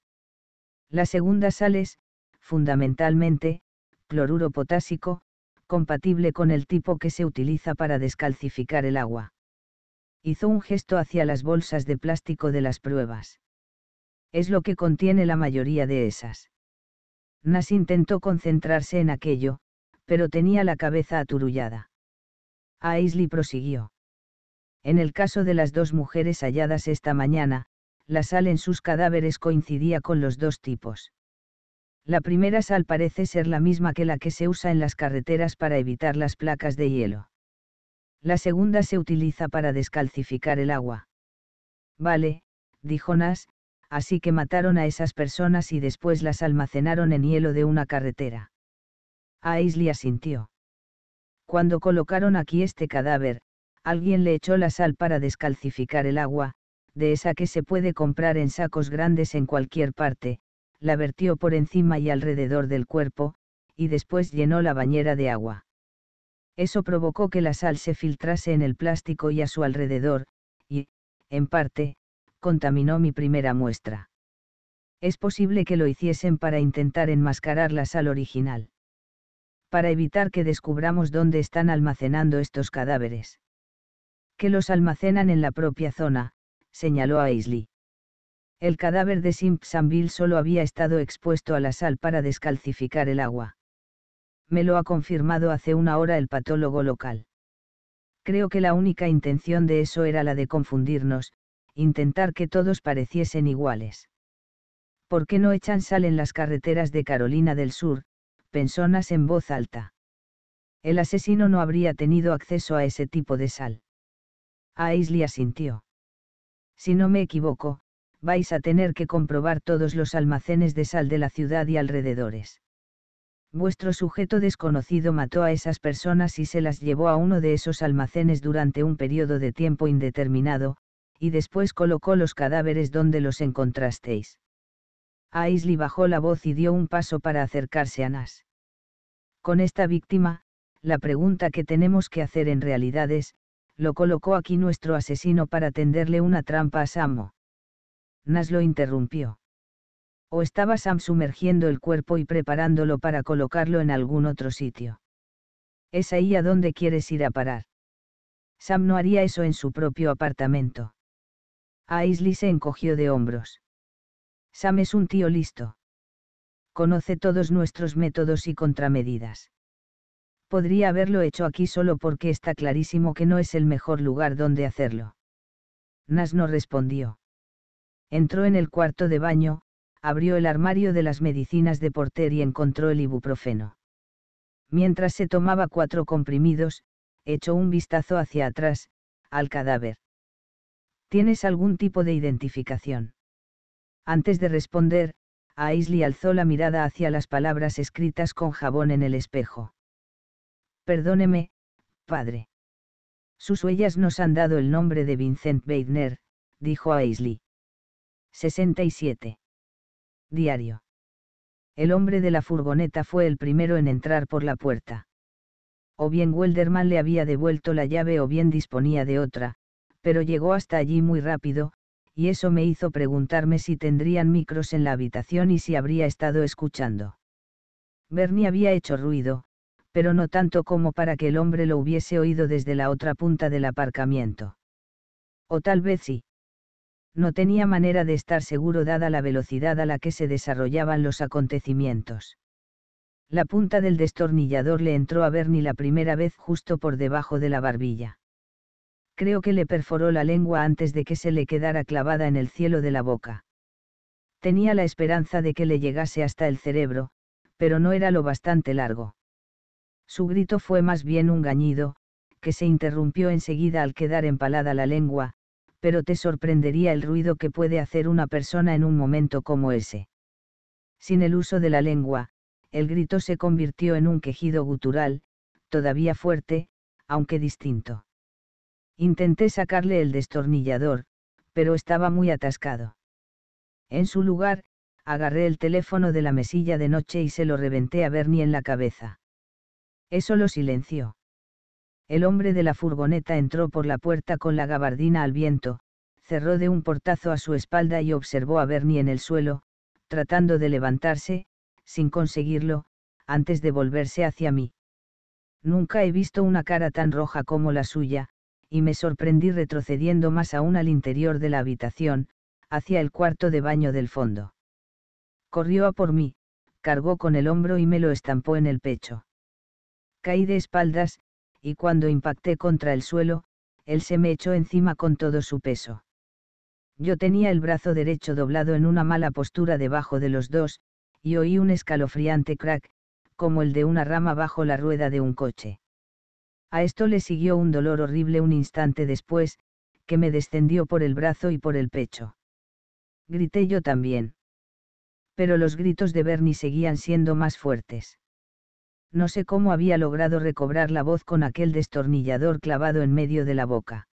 segunda sal sales, fundamentalmente, cloruro potásico, compatible con el tipo que se utiliza para descalcificar el agua. Hizo un gesto hacia las bolsas de plástico de las pruebas. Es lo que contiene la mayoría de esas. Nas intentó concentrarse en aquello, pero tenía la cabeza aturullada. Aisley prosiguió. En el caso de las dos mujeres halladas esta mañana, la sal en sus cadáveres coincidía con los dos tipos. La primera sal parece ser la misma que la que se usa en las carreteras para evitar las placas de hielo. La segunda se utiliza para descalcificar el agua. Vale, dijo Nas, así que mataron a esas personas y después las almacenaron en hielo de una carretera. Aisley asintió. Cuando colocaron aquí este cadáver, alguien le echó la sal para descalcificar el agua, de esa que se puede comprar en sacos grandes en cualquier parte, la vertió por encima y alrededor del cuerpo, y después llenó la bañera de agua. Eso provocó que la sal se filtrase en el plástico y a su alrededor, y, en parte, contaminó mi primera muestra. Es posible que lo hiciesen para intentar enmascarar la sal original. Para evitar que descubramos dónde están almacenando estos cadáveres que los almacenan en la propia zona, señaló a El cadáver de Simpsonville solo había estado expuesto a la sal para descalcificar el agua. Me lo ha confirmado hace una hora el patólogo local. Creo que la única intención de eso era la de confundirnos, intentar que todos pareciesen iguales. ¿Por qué no echan sal en las carreteras de Carolina del Sur? pensó Nas en voz alta. El asesino no habría tenido acceso a ese tipo de sal. Aisley asintió. Si no me equivoco, vais a tener que comprobar todos los almacenes de sal de la ciudad y alrededores. Vuestro sujeto desconocido mató a esas personas y se las llevó a uno de esos almacenes durante un periodo de tiempo indeterminado, y después colocó los cadáveres donde los encontrasteis. Aisley bajó la voz y dio un paso para acercarse a Nas. Con esta víctima, la pregunta que tenemos que hacer en realidad es, lo colocó aquí nuestro asesino para tenderle una trampa a Samo. Nas lo interrumpió. O estaba Sam sumergiendo el cuerpo y preparándolo para colocarlo en algún otro sitio. Es ahí a donde quieres ir a parar. Sam no haría eso en su propio apartamento. Aisley se encogió de hombros. Sam es un tío listo. Conoce todos nuestros métodos y contramedidas podría haberlo hecho aquí solo porque está clarísimo que no es el mejor lugar donde hacerlo. Nas no respondió. Entró en el cuarto de baño, abrió el armario de las medicinas de Porter y encontró el ibuprofeno. Mientras se tomaba cuatro comprimidos, echó un vistazo hacia atrás, al cadáver. ¿Tienes algún tipo de identificación? Antes de responder, Aisley alzó la mirada hacia las palabras escritas con jabón en el espejo. Perdóneme, padre. Sus huellas nos han dado el nombre de Vincent Weidner, dijo Aisley. 67. Diario. El hombre de la furgoneta fue el primero en entrar por la puerta. O bien Welderman le había devuelto la llave o bien disponía de otra, pero llegó hasta allí muy rápido, y eso me hizo preguntarme si tendrían micros en la habitación y si habría estado escuchando. Bernie había hecho ruido, pero no tanto como para que el hombre lo hubiese oído desde la otra punta del aparcamiento. O tal vez sí. No tenía manera de estar seguro dada la velocidad a la que se desarrollaban los acontecimientos. La punta del destornillador le entró a ver ni la primera vez justo por debajo de la barbilla. Creo que le perforó la lengua antes de que se le quedara clavada en el cielo de la boca. Tenía la esperanza de que le llegase hasta el cerebro, pero no era lo bastante largo su grito fue más bien un gañido, que se interrumpió enseguida al quedar empalada la lengua, pero te sorprendería el ruido que puede hacer una persona en un momento como ese. Sin el uso de la lengua, el grito se convirtió en un quejido gutural, todavía fuerte, aunque distinto. Intenté sacarle el destornillador, pero estaba muy atascado. En su lugar, agarré el teléfono de la mesilla de noche y se lo reventé a Bernie en la cabeza. Eso lo silenció. El hombre de la furgoneta entró por la puerta con la gabardina al viento, cerró de un portazo a su espalda y observó a Bernie en el suelo, tratando de levantarse, sin conseguirlo, antes de volverse hacia mí. Nunca he visto una cara tan roja como la suya, y me sorprendí retrocediendo más aún al interior de la habitación, hacia el cuarto de baño del fondo. Corrió a por mí, cargó con el hombro y me lo estampó en el pecho. Caí de espaldas, y cuando impacté contra el suelo, él se me echó encima con todo su peso. Yo tenía el brazo derecho doblado en una mala postura debajo de los dos, y oí un escalofriante crack, como el de una rama bajo la rueda de un coche. A esto le siguió un dolor horrible un instante después, que me descendió por el brazo y por el pecho. Grité yo también. Pero los gritos de Bernie seguían siendo más fuertes no sé cómo había logrado recobrar la voz con aquel destornillador clavado en medio de la boca.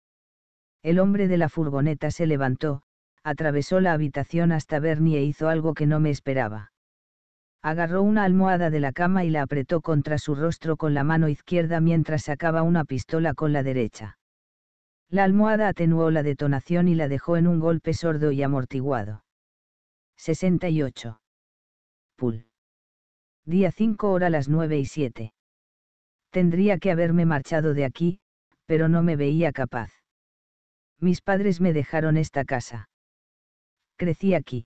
El hombre de la furgoneta se levantó, atravesó la habitación hasta Bernie e hizo algo que no me esperaba. Agarró una almohada de la cama y la apretó contra su rostro con la mano izquierda mientras sacaba una pistola con la derecha. La almohada atenuó la detonación y la dejó en un golpe sordo y amortiguado. 68. Pull día 5 hora las 9 y 7. Tendría que haberme marchado de aquí, pero no me veía capaz. Mis padres me dejaron esta casa. Crecí aquí.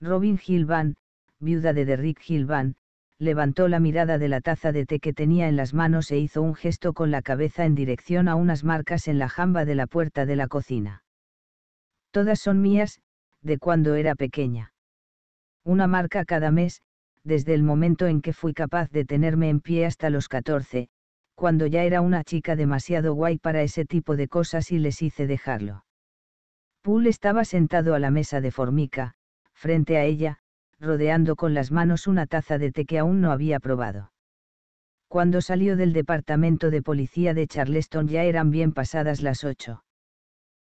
Robin Gilvan, viuda de Derrick Gilvan, levantó la mirada de la taza de té que tenía en las manos e hizo un gesto con la cabeza en dirección a unas marcas en la jamba de la puerta de la cocina. Todas son mías, de cuando era pequeña. Una marca cada mes, desde el momento en que fui capaz de tenerme en pie hasta los 14, cuando ya era una chica demasiado guay para ese tipo de cosas y les hice dejarlo. Poole estaba sentado a la mesa de formica, frente a ella, rodeando con las manos una taza de té que aún no había probado. Cuando salió del departamento de policía de Charleston ya eran bien pasadas las ocho.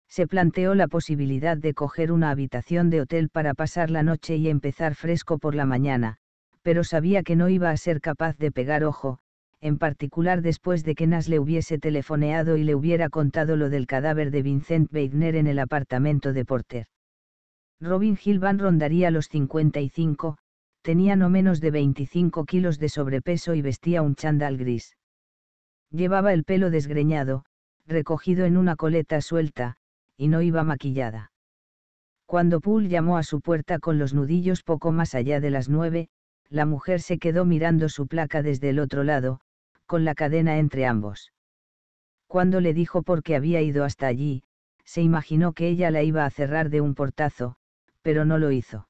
Se planteó la posibilidad de coger una habitación de hotel para pasar la noche y empezar fresco por la mañana, pero sabía que no iba a ser capaz de pegar ojo, en particular después de que Nas le hubiese telefoneado y le hubiera contado lo del cadáver de Vincent Weidner en el apartamento de Porter. Robin Gilvan rondaría los 55, tenía no menos de 25 kilos de sobrepeso y vestía un chandal gris. Llevaba el pelo desgreñado, recogido en una coleta suelta, y no iba maquillada. Cuando Poole llamó a su puerta con los nudillos poco más allá de las nueve, la mujer se quedó mirando su placa desde el otro lado, con la cadena entre ambos. Cuando le dijo por qué había ido hasta allí, se imaginó que ella la iba a cerrar de un portazo, pero no lo hizo.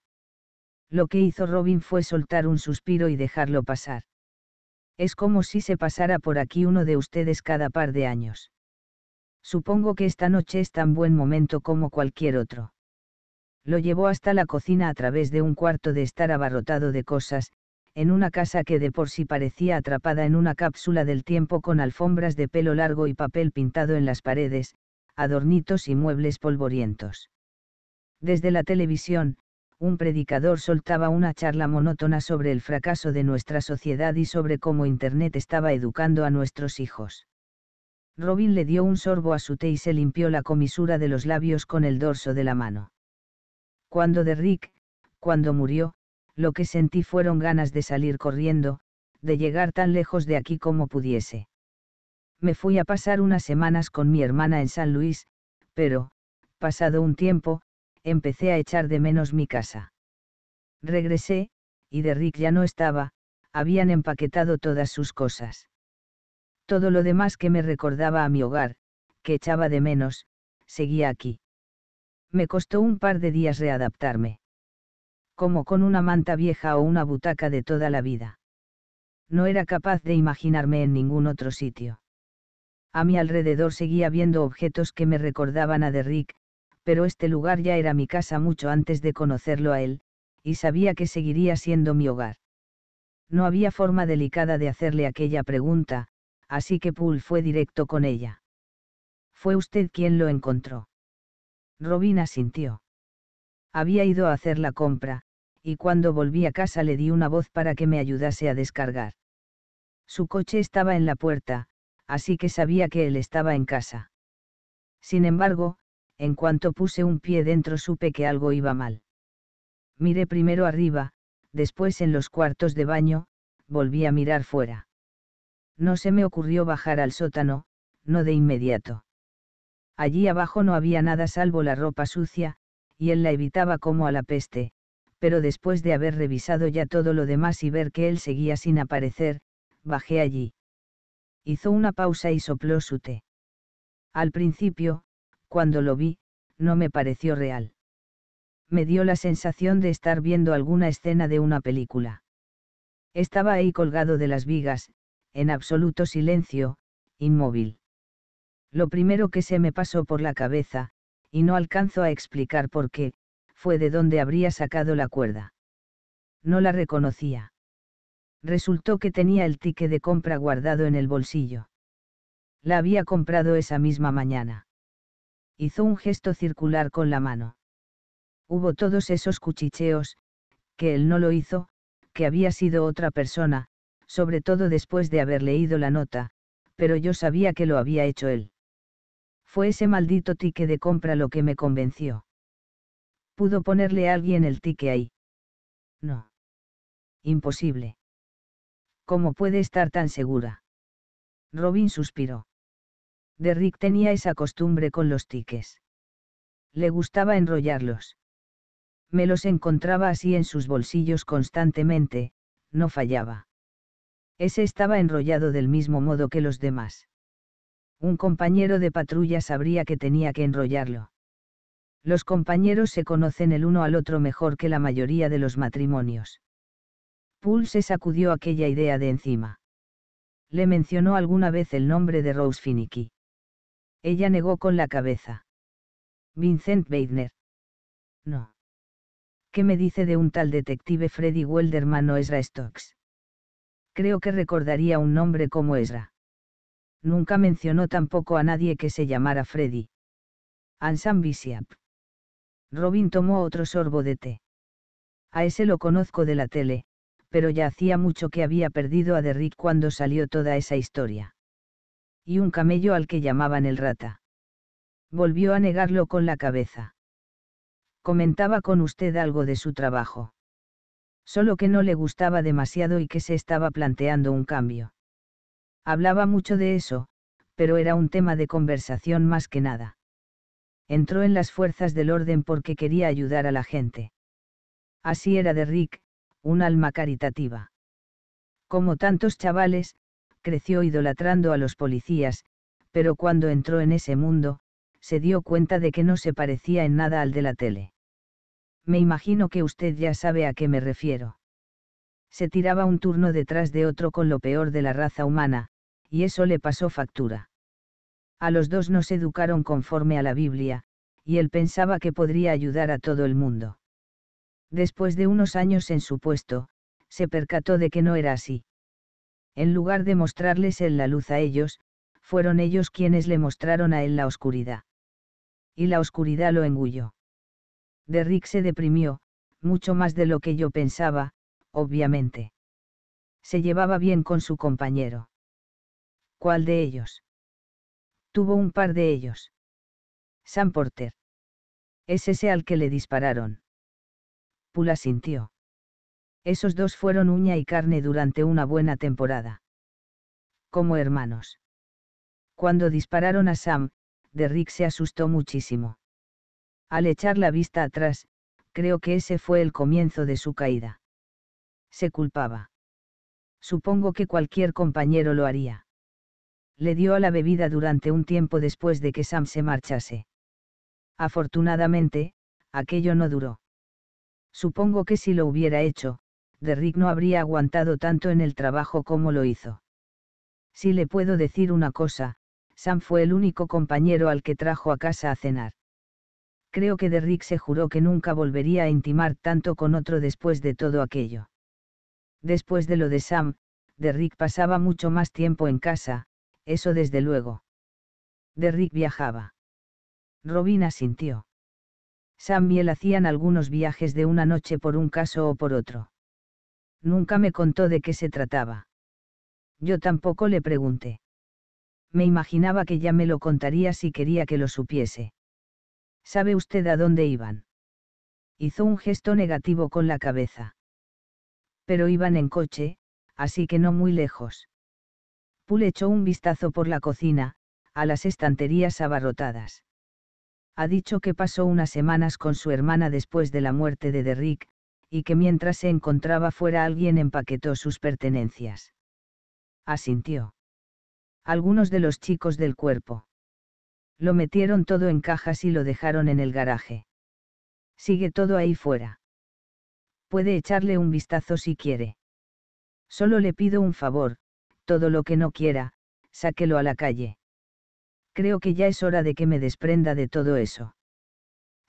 Lo que hizo Robin fue soltar un suspiro y dejarlo pasar. Es como si se pasara por aquí uno de ustedes cada par de años. Supongo que esta noche es tan buen momento como cualquier otro. Lo llevó hasta la cocina a través de un cuarto de estar abarrotado de cosas, en una casa que de por sí parecía atrapada en una cápsula del tiempo con alfombras de pelo largo y papel pintado en las paredes, adornitos y muebles polvorientos. Desde la televisión, un predicador soltaba una charla monótona sobre el fracaso de nuestra sociedad y sobre cómo Internet estaba educando a nuestros hijos. Robin le dio un sorbo a su té y se limpió la comisura de los labios con el dorso de la mano. Cuando de Rick, cuando murió, lo que sentí fueron ganas de salir corriendo, de llegar tan lejos de aquí como pudiese. Me fui a pasar unas semanas con mi hermana en San Luis, pero, pasado un tiempo, empecé a echar de menos mi casa. Regresé, y de Rick ya no estaba, habían empaquetado todas sus cosas. Todo lo demás que me recordaba a mi hogar, que echaba de menos, seguía aquí me costó un par de días readaptarme. Como con una manta vieja o una butaca de toda la vida. No era capaz de imaginarme en ningún otro sitio. A mi alrededor seguía viendo objetos que me recordaban a Derrick, pero este lugar ya era mi casa mucho antes de conocerlo a él, y sabía que seguiría siendo mi hogar. No había forma delicada de hacerle aquella pregunta, así que Poole fue directo con ella. Fue usted quien lo encontró. Robina sintió. Había ido a hacer la compra, y cuando volví a casa le di una voz para que me ayudase a descargar. Su coche estaba en la puerta, así que sabía que él estaba en casa. Sin embargo, en cuanto puse un pie dentro supe que algo iba mal. Miré primero arriba, después en los cuartos de baño, volví a mirar fuera. No se me ocurrió bajar al sótano, no de inmediato. Allí abajo no había nada salvo la ropa sucia, y él la evitaba como a la peste, pero después de haber revisado ya todo lo demás y ver que él seguía sin aparecer, bajé allí. Hizo una pausa y sopló su té. Al principio, cuando lo vi, no me pareció real. Me dio la sensación de estar viendo alguna escena de una película. Estaba ahí colgado de las vigas, en absoluto silencio, inmóvil. Lo primero que se me pasó por la cabeza, y no alcanzo a explicar por qué, fue de dónde habría sacado la cuerda. No la reconocía. Resultó que tenía el tique de compra guardado en el bolsillo. La había comprado esa misma mañana. Hizo un gesto circular con la mano. Hubo todos esos cuchicheos, que él no lo hizo, que había sido otra persona, sobre todo después de haber leído la nota, pero yo sabía que lo había hecho él. Fue ese maldito tique de compra lo que me convenció. ¿Pudo ponerle a alguien el tique ahí? No. Imposible. ¿Cómo puede estar tan segura? Robin suspiró. Derrick tenía esa costumbre con los tiques. Le gustaba enrollarlos. Me los encontraba así en sus bolsillos constantemente, no fallaba. Ese estaba enrollado del mismo modo que los demás. Un compañero de patrulla sabría que tenía que enrollarlo. Los compañeros se conocen el uno al otro mejor que la mayoría de los matrimonios. Poole se sacudió aquella idea de encima. Le mencionó alguna vez el nombre de Rose Finicky. Ella negó con la cabeza. Vincent Weidner. No. ¿Qué me dice de un tal detective Freddy Welderman o Ezra Stokes? Creo que recordaría un nombre como Ezra nunca mencionó tampoco a nadie que se llamara Freddy. Ansan Robin tomó otro sorbo de té. A ese lo conozco de la tele, pero ya hacía mucho que había perdido a Derrick cuando salió toda esa historia. Y un camello al que llamaban el rata. Volvió a negarlo con la cabeza. Comentaba con usted algo de su trabajo. Solo que no le gustaba demasiado y que se estaba planteando un cambio. Hablaba mucho de eso, pero era un tema de conversación más que nada. Entró en las fuerzas del orden porque quería ayudar a la gente. Así era de Rick, un alma caritativa. Como tantos chavales, creció idolatrando a los policías, pero cuando entró en ese mundo, se dio cuenta de que no se parecía en nada al de la tele. Me imagino que usted ya sabe a qué me refiero. Se tiraba un turno detrás de otro con lo peor de la raza humana, y eso le pasó factura. A los dos no se educaron conforme a la Biblia, y él pensaba que podría ayudar a todo el mundo. Después de unos años en su puesto, se percató de que no era así. En lugar de mostrarles él la luz a ellos, fueron ellos quienes le mostraron a él la oscuridad. Y la oscuridad lo engulló. Derrick se deprimió, mucho más de lo que yo pensaba, obviamente. Se llevaba bien con su compañero. ¿Cuál de ellos? Tuvo un par de ellos. Sam Porter. Es ese al que le dispararon. Pula sintió. Esos dos fueron uña y carne durante una buena temporada. Como hermanos. Cuando dispararon a Sam, Derrick se asustó muchísimo. Al echar la vista atrás, creo que ese fue el comienzo de su caída. Se culpaba. Supongo que cualquier compañero lo haría le dio a la bebida durante un tiempo después de que Sam se marchase. Afortunadamente, aquello no duró. Supongo que si lo hubiera hecho, Derrick no habría aguantado tanto en el trabajo como lo hizo. Si le puedo decir una cosa, Sam fue el único compañero al que trajo a casa a cenar. Creo que Derrick se juró que nunca volvería a intimar tanto con otro después de todo aquello. Después de lo de Sam, Derrick pasaba mucho más tiempo en casa, eso desde luego. Derrick viajaba. Robina sintió. Sam y él hacían algunos viajes de una noche por un caso o por otro. Nunca me contó de qué se trataba. Yo tampoco le pregunté. Me imaginaba que ya me lo contaría si quería que lo supiese. ¿Sabe usted a dónde iban? Hizo un gesto negativo con la cabeza. Pero iban en coche, así que no muy lejos. Poole echó un vistazo por la cocina, a las estanterías abarrotadas. Ha dicho que pasó unas semanas con su hermana después de la muerte de Derrick, y que mientras se encontraba fuera alguien empaquetó sus pertenencias. Asintió. Algunos de los chicos del cuerpo. Lo metieron todo en cajas y lo dejaron en el garaje. Sigue todo ahí fuera. Puede echarle un vistazo si quiere. Solo le pido un favor, todo lo que no quiera, sáquelo a la calle. Creo que ya es hora de que me desprenda de todo eso.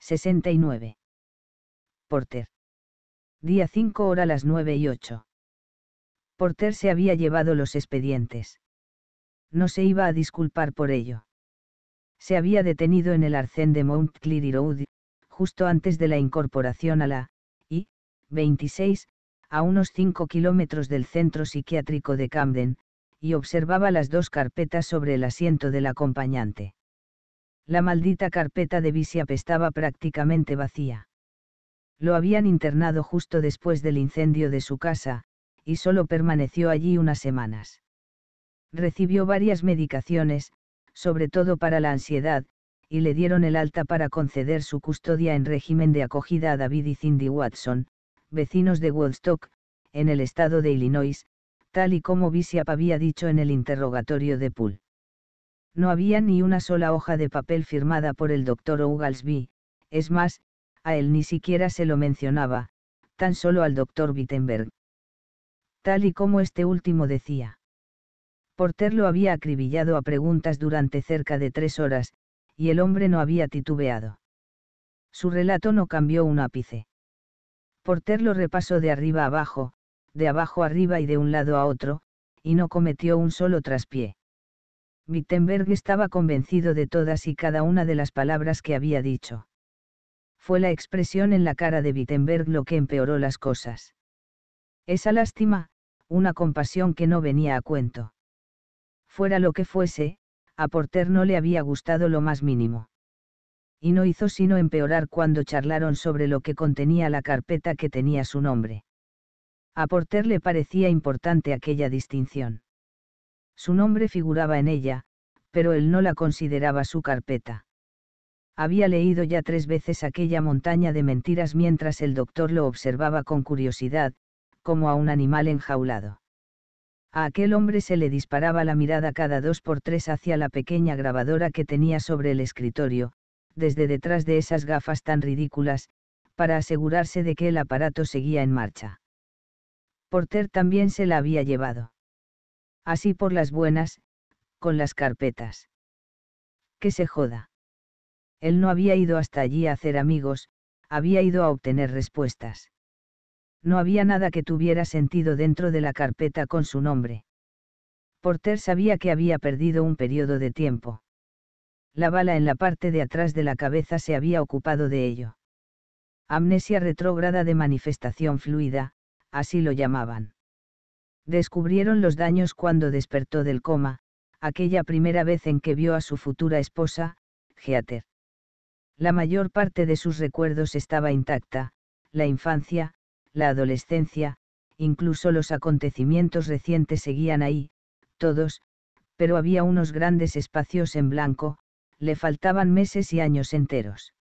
69. Porter. Día 5 hora las 9 y 8. Porter se había llevado los expedientes. No se iba a disculpar por ello. Se había detenido en el arcén de Mount Cleary Road, justo antes de la incorporación a la Y 26 a unos 5 kilómetros del centro psiquiátrico de Camden, y observaba las dos carpetas sobre el asiento del acompañante. La maldita carpeta de Visiap estaba prácticamente vacía. Lo habían internado justo después del incendio de su casa, y solo permaneció allí unas semanas. Recibió varias medicaciones, sobre todo para la ansiedad, y le dieron el alta para conceder su custodia en régimen de acogida a David y Cindy Watson, vecinos de Woodstock, en el estado de Illinois, tal y como Bisiap había dicho en el interrogatorio de Poole. No había ni una sola hoja de papel firmada por el doctor Oglesby, es más, a él ni siquiera se lo mencionaba, tan solo al doctor Wittenberg. Tal y como este último decía. Porter lo había acribillado a preguntas durante cerca de tres horas, y el hombre no había titubeado. Su relato no cambió un ápice. Porter lo repasó de arriba abajo, de abajo arriba y de un lado a otro, y no cometió un solo traspié. Wittenberg estaba convencido de todas y cada una de las palabras que había dicho. Fue la expresión en la cara de Wittenberg lo que empeoró las cosas. Esa lástima, una compasión que no venía a cuento. Fuera lo que fuese, a Porter no le había gustado lo más mínimo. Y no hizo sino empeorar cuando charlaron sobre lo que contenía la carpeta que tenía su nombre. A Porter le parecía importante aquella distinción. Su nombre figuraba en ella, pero él no la consideraba su carpeta. Había leído ya tres veces aquella montaña de mentiras mientras el doctor lo observaba con curiosidad, como a un animal enjaulado. A aquel hombre se le disparaba la mirada cada dos por tres hacia la pequeña grabadora que tenía sobre el escritorio, desde detrás de esas gafas tan ridículas, para asegurarse de que el aparato seguía en marcha. Porter también se la había llevado. Así por las buenas, con las carpetas. Que se joda. Él no había ido hasta allí a hacer amigos, había ido a obtener respuestas. No había nada que tuviera sentido dentro de la carpeta con su nombre. Porter sabía que había perdido un periodo de tiempo. La bala en la parte de atrás de la cabeza se había ocupado de ello. Amnesia retrógrada de manifestación fluida, así lo llamaban. Descubrieron los daños cuando despertó del coma, aquella primera vez en que vio a su futura esposa, Geater. La mayor parte de sus recuerdos estaba intacta, la infancia, la adolescencia, incluso los acontecimientos recientes seguían ahí, todos, pero había unos grandes espacios en blanco, le faltaban meses y años enteros.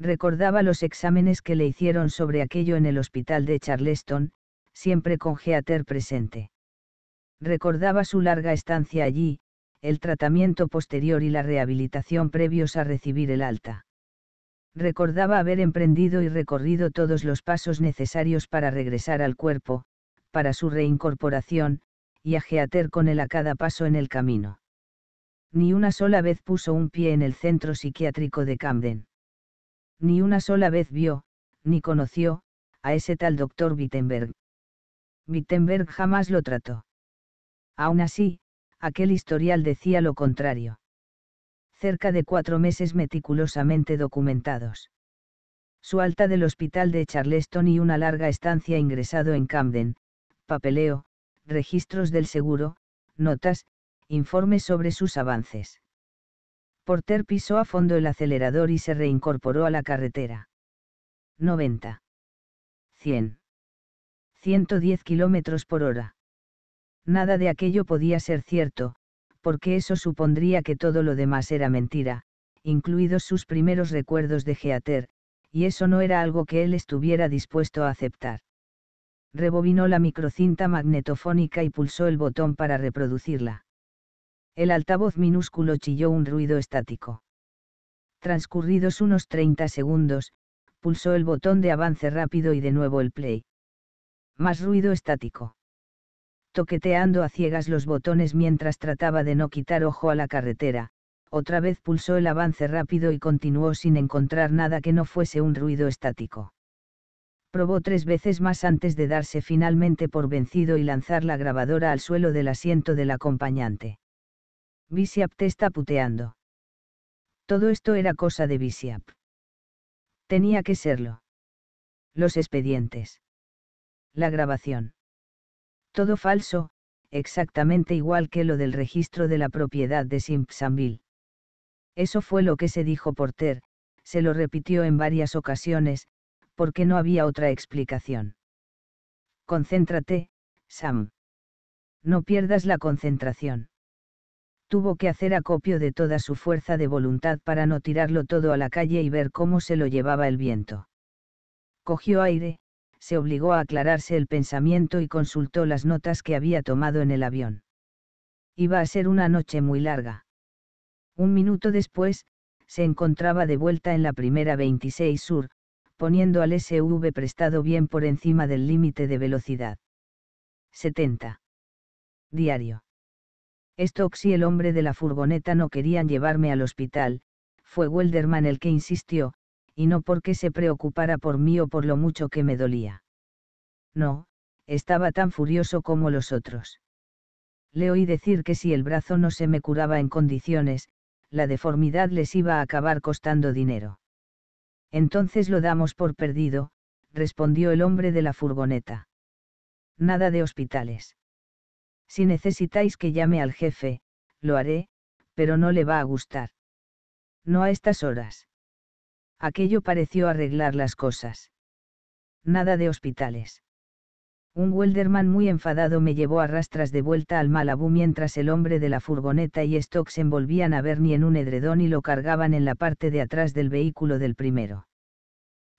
Recordaba los exámenes que le hicieron sobre aquello en el hospital de Charleston, siempre con Geater presente. Recordaba su larga estancia allí, el tratamiento posterior y la rehabilitación previos a recibir el alta. Recordaba haber emprendido y recorrido todos los pasos necesarios para regresar al cuerpo, para su reincorporación, y a Geater con él a cada paso en el camino. Ni una sola vez puso un pie en el centro psiquiátrico de Camden. Ni una sola vez vio, ni conoció, a ese tal doctor Wittenberg. Wittenberg jamás lo trató. Aún así, aquel historial decía lo contrario. Cerca de cuatro meses meticulosamente documentados. Su alta del hospital de Charleston y una larga estancia ingresado en Camden, papeleo, registros del seguro, notas, informes sobre sus avances. Porter pisó a fondo el acelerador y se reincorporó a la carretera. 90. 100. 110 kilómetros por hora. Nada de aquello podía ser cierto, porque eso supondría que todo lo demás era mentira, incluidos sus primeros recuerdos de Geater, y eso no era algo que él estuviera dispuesto a aceptar. Rebobinó la microcinta magnetofónica y pulsó el botón para reproducirla. El altavoz minúsculo chilló un ruido estático. Transcurridos unos 30 segundos, pulsó el botón de avance rápido y de nuevo el play. Más ruido estático. Toqueteando a ciegas los botones mientras trataba de no quitar ojo a la carretera, otra vez pulsó el avance rápido y continuó sin encontrar nada que no fuese un ruido estático. Probó tres veces más antes de darse finalmente por vencido y lanzar la grabadora al suelo del asiento del acompañante. Bisiap te está puteando. Todo esto era cosa de Visiap. Tenía que serlo. Los expedientes. La grabación. Todo falso, exactamente igual que lo del registro de la propiedad de Simpsonville. Eso fue lo que se dijo ter, se lo repitió en varias ocasiones, porque no había otra explicación. Concéntrate, Sam. No pierdas la concentración tuvo que hacer acopio de toda su fuerza de voluntad para no tirarlo todo a la calle y ver cómo se lo llevaba el viento. Cogió aire, se obligó a aclararse el pensamiento y consultó las notas que había tomado en el avión. Iba a ser una noche muy larga. Un minuto después, se encontraba de vuelta en la primera 26 Sur, poniendo al SV prestado bien por encima del límite de velocidad. 70. Diario. Stokes y el hombre de la furgoneta no querían llevarme al hospital, fue Welderman el que insistió, y no porque se preocupara por mí o por lo mucho que me dolía. No, estaba tan furioso como los otros. Le oí decir que si el brazo no se me curaba en condiciones, la deformidad les iba a acabar costando dinero. Entonces lo damos por perdido, respondió el hombre de la furgoneta. Nada de hospitales. Si necesitáis que llame al jefe, lo haré, pero no le va a gustar. No a estas horas. Aquello pareció arreglar las cosas. Nada de hospitales. Un welderman muy enfadado me llevó a rastras de vuelta al Malabú mientras el hombre de la furgoneta y Stokes envolvían a Bernie en un edredón y lo cargaban en la parte de atrás del vehículo del primero.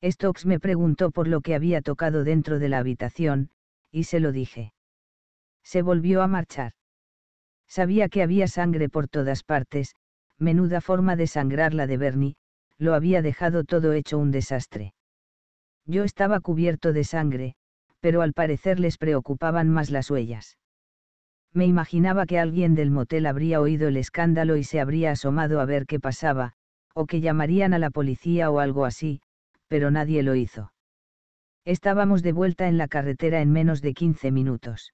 Stokes me preguntó por lo que había tocado dentro de la habitación, y se lo dije se volvió a marchar. Sabía que había sangre por todas partes, menuda forma de sangrar la de Bernie, lo había dejado todo hecho un desastre. Yo estaba cubierto de sangre, pero al parecer les preocupaban más las huellas. Me imaginaba que alguien del motel habría oído el escándalo y se habría asomado a ver qué pasaba, o que llamarían a la policía o algo así, pero nadie lo hizo. Estábamos de vuelta en la carretera en menos de 15 minutos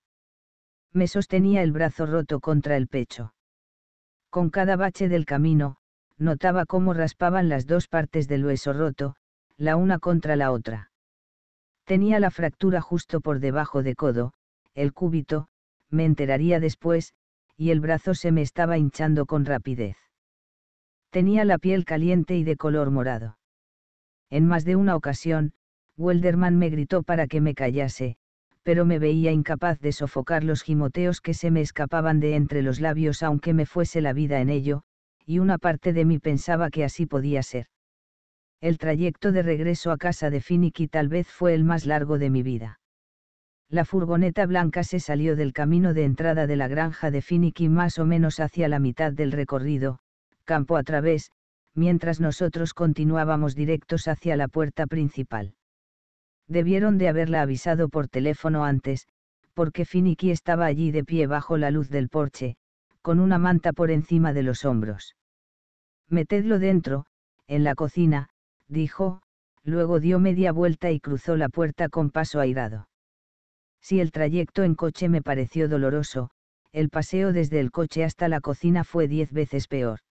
me sostenía el brazo roto contra el pecho. Con cada bache del camino, notaba cómo raspaban las dos partes del hueso roto, la una contra la otra. Tenía la fractura justo por debajo de codo, el cúbito, me enteraría después, y el brazo se me estaba hinchando con rapidez. Tenía la piel caliente y de color morado. En más de una ocasión, Welderman me gritó para que me callase, pero me veía incapaz de sofocar los gimoteos que se me escapaban de entre los labios aunque me fuese la vida en ello, y una parte de mí pensaba que así podía ser. El trayecto de regreso a casa de Finicky tal vez fue el más largo de mi vida. La furgoneta blanca se salió del camino de entrada de la granja de Finicky más o menos hacia la mitad del recorrido, campo a través, mientras nosotros continuábamos directos hacia la puerta principal. Debieron de haberla avisado por teléfono antes, porque Finicky estaba allí de pie bajo la luz del porche, con una manta por encima de los hombros. Metedlo dentro, en la cocina, dijo, luego dio media vuelta y cruzó la puerta con paso airado. Si el trayecto en coche me pareció doloroso, el paseo desde el coche hasta la cocina fue diez veces peor.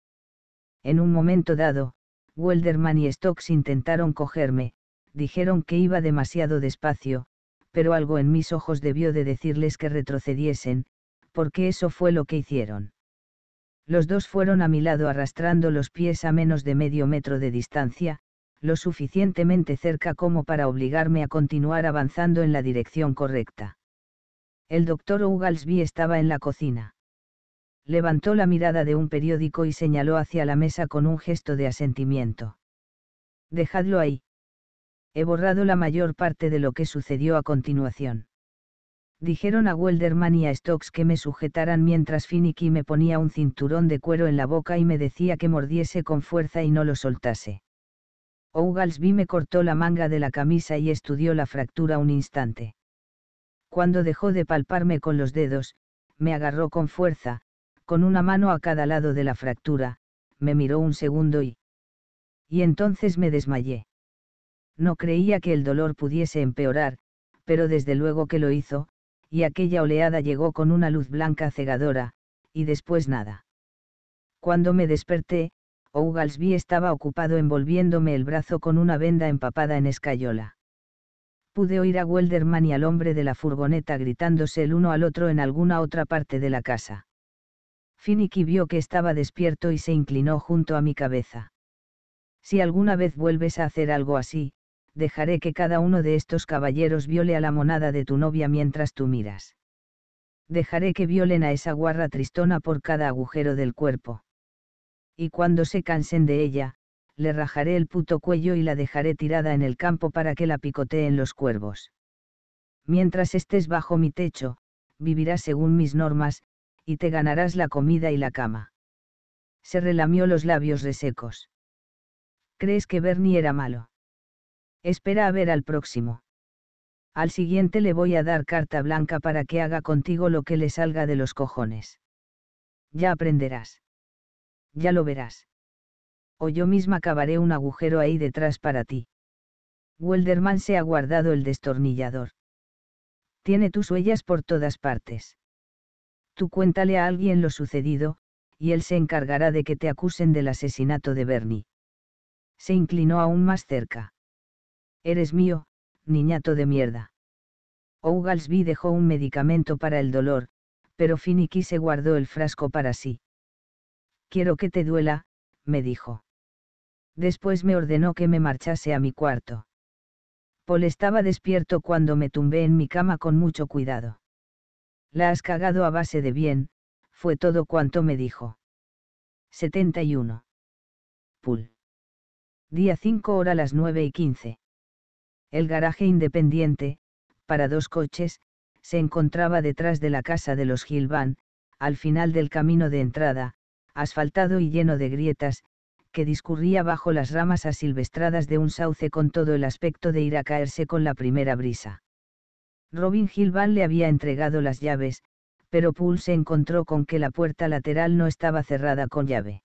En un momento dado, Welderman y Stokes intentaron cogerme, dijeron que iba demasiado despacio, pero algo en mis ojos debió de decirles que retrocediesen, porque eso fue lo que hicieron. Los dos fueron a mi lado arrastrando los pies a menos de medio metro de distancia, lo suficientemente cerca como para obligarme a continuar avanzando en la dirección correcta. El doctor Ugalsby estaba en la cocina. Levantó la mirada de un periódico y señaló hacia la mesa con un gesto de asentimiento. Dejadlo ahí he borrado la mayor parte de lo que sucedió a continuación. Dijeron a Welderman y a Stokes que me sujetaran mientras Finicky me ponía un cinturón de cuero en la boca y me decía que mordiese con fuerza y no lo soltase. Ogalsby me cortó la manga de la camisa y estudió la fractura un instante. Cuando dejó de palparme con los dedos, me agarró con fuerza, con una mano a cada lado de la fractura, me miró un segundo y... Y entonces me desmayé no creía que el dolor pudiese empeorar, pero desde luego que lo hizo, y aquella oleada llegó con una luz blanca cegadora, y después nada. Cuando me desperté, Ogalsby estaba ocupado envolviéndome el brazo con una venda empapada en escayola. Pude oír a Welderman y al hombre de la furgoneta gritándose el uno al otro en alguna otra parte de la casa. Finicky vio que estaba despierto y se inclinó junto a mi cabeza. Si alguna vez vuelves a hacer algo así, dejaré que cada uno de estos caballeros viole a la monada de tu novia mientras tú miras. Dejaré que violen a esa guarra tristona por cada agujero del cuerpo. Y cuando se cansen de ella, le rajaré el puto cuello y la dejaré tirada en el campo para que la picoteen los cuervos. Mientras estés bajo mi techo, vivirás según mis normas, y te ganarás la comida y la cama. Se relamió los labios resecos. ¿Crees que Bernie era malo? Espera a ver al próximo. Al siguiente le voy a dar carta blanca para que haga contigo lo que le salga de los cojones. Ya aprenderás. Ya lo verás. O yo misma cavaré un agujero ahí detrás para ti. Welderman se ha guardado el destornillador. Tiene tus huellas por todas partes. Tú cuéntale a alguien lo sucedido, y él se encargará de que te acusen del asesinato de Bernie. Se inclinó aún más cerca. Eres mío, niñato de mierda. Ougalsby dejó un medicamento para el dolor, pero Finicky se guardó el frasco para sí. Quiero que te duela, me dijo. Después me ordenó que me marchase a mi cuarto. Paul estaba despierto cuando me tumbé en mi cama con mucho cuidado. La has cagado a base de bien, fue todo cuanto me dijo. 71. Pool. Día 5 hora las 9 y 15. El garaje independiente, para dos coches, se encontraba detrás de la casa de los Gilván, al final del camino de entrada, asfaltado y lleno de grietas, que discurría bajo las ramas asilvestradas de un sauce con todo el aspecto de ir a caerse con la primera brisa. Robin Gilvan le había entregado las llaves, pero Poole se encontró con que la puerta lateral no estaba cerrada con llave.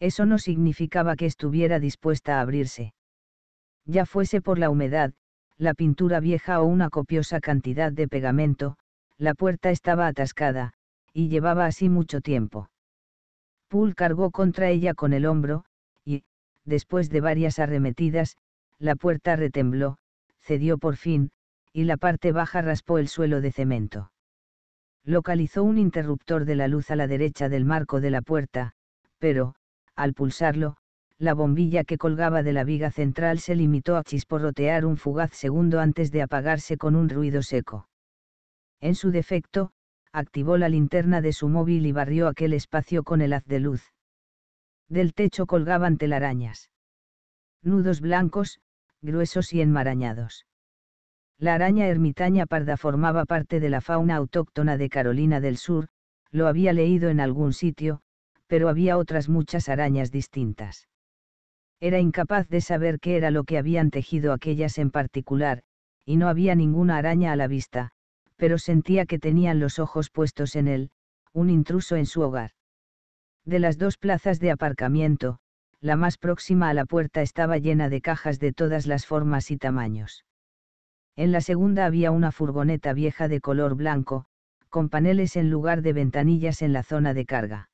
Eso no significaba que estuviera dispuesta a abrirse ya fuese por la humedad, la pintura vieja o una copiosa cantidad de pegamento, la puerta estaba atascada, y llevaba así mucho tiempo. Poole cargó contra ella con el hombro, y, después de varias arremetidas, la puerta retembló, cedió por fin, y la parte baja raspó el suelo de cemento. Localizó un interruptor de la luz a la derecha del marco de la puerta, pero, al pulsarlo, la bombilla que colgaba de la viga central se limitó a chisporrotear un fugaz segundo antes de apagarse con un ruido seco. En su defecto, activó la linterna de su móvil y barrió aquel espacio con el haz de luz. Del techo colgaban telarañas. Nudos blancos, gruesos y enmarañados. La araña ermitaña parda formaba parte de la fauna autóctona de Carolina del Sur, lo había leído en algún sitio, pero había otras muchas arañas distintas era incapaz de saber qué era lo que habían tejido aquellas en particular, y no había ninguna araña a la vista, pero sentía que tenían los ojos puestos en él, un intruso en su hogar. De las dos plazas de aparcamiento, la más próxima a la puerta estaba llena de cajas de todas las formas y tamaños. En la segunda había una furgoneta vieja de color blanco, con paneles en lugar de ventanillas en la zona de carga.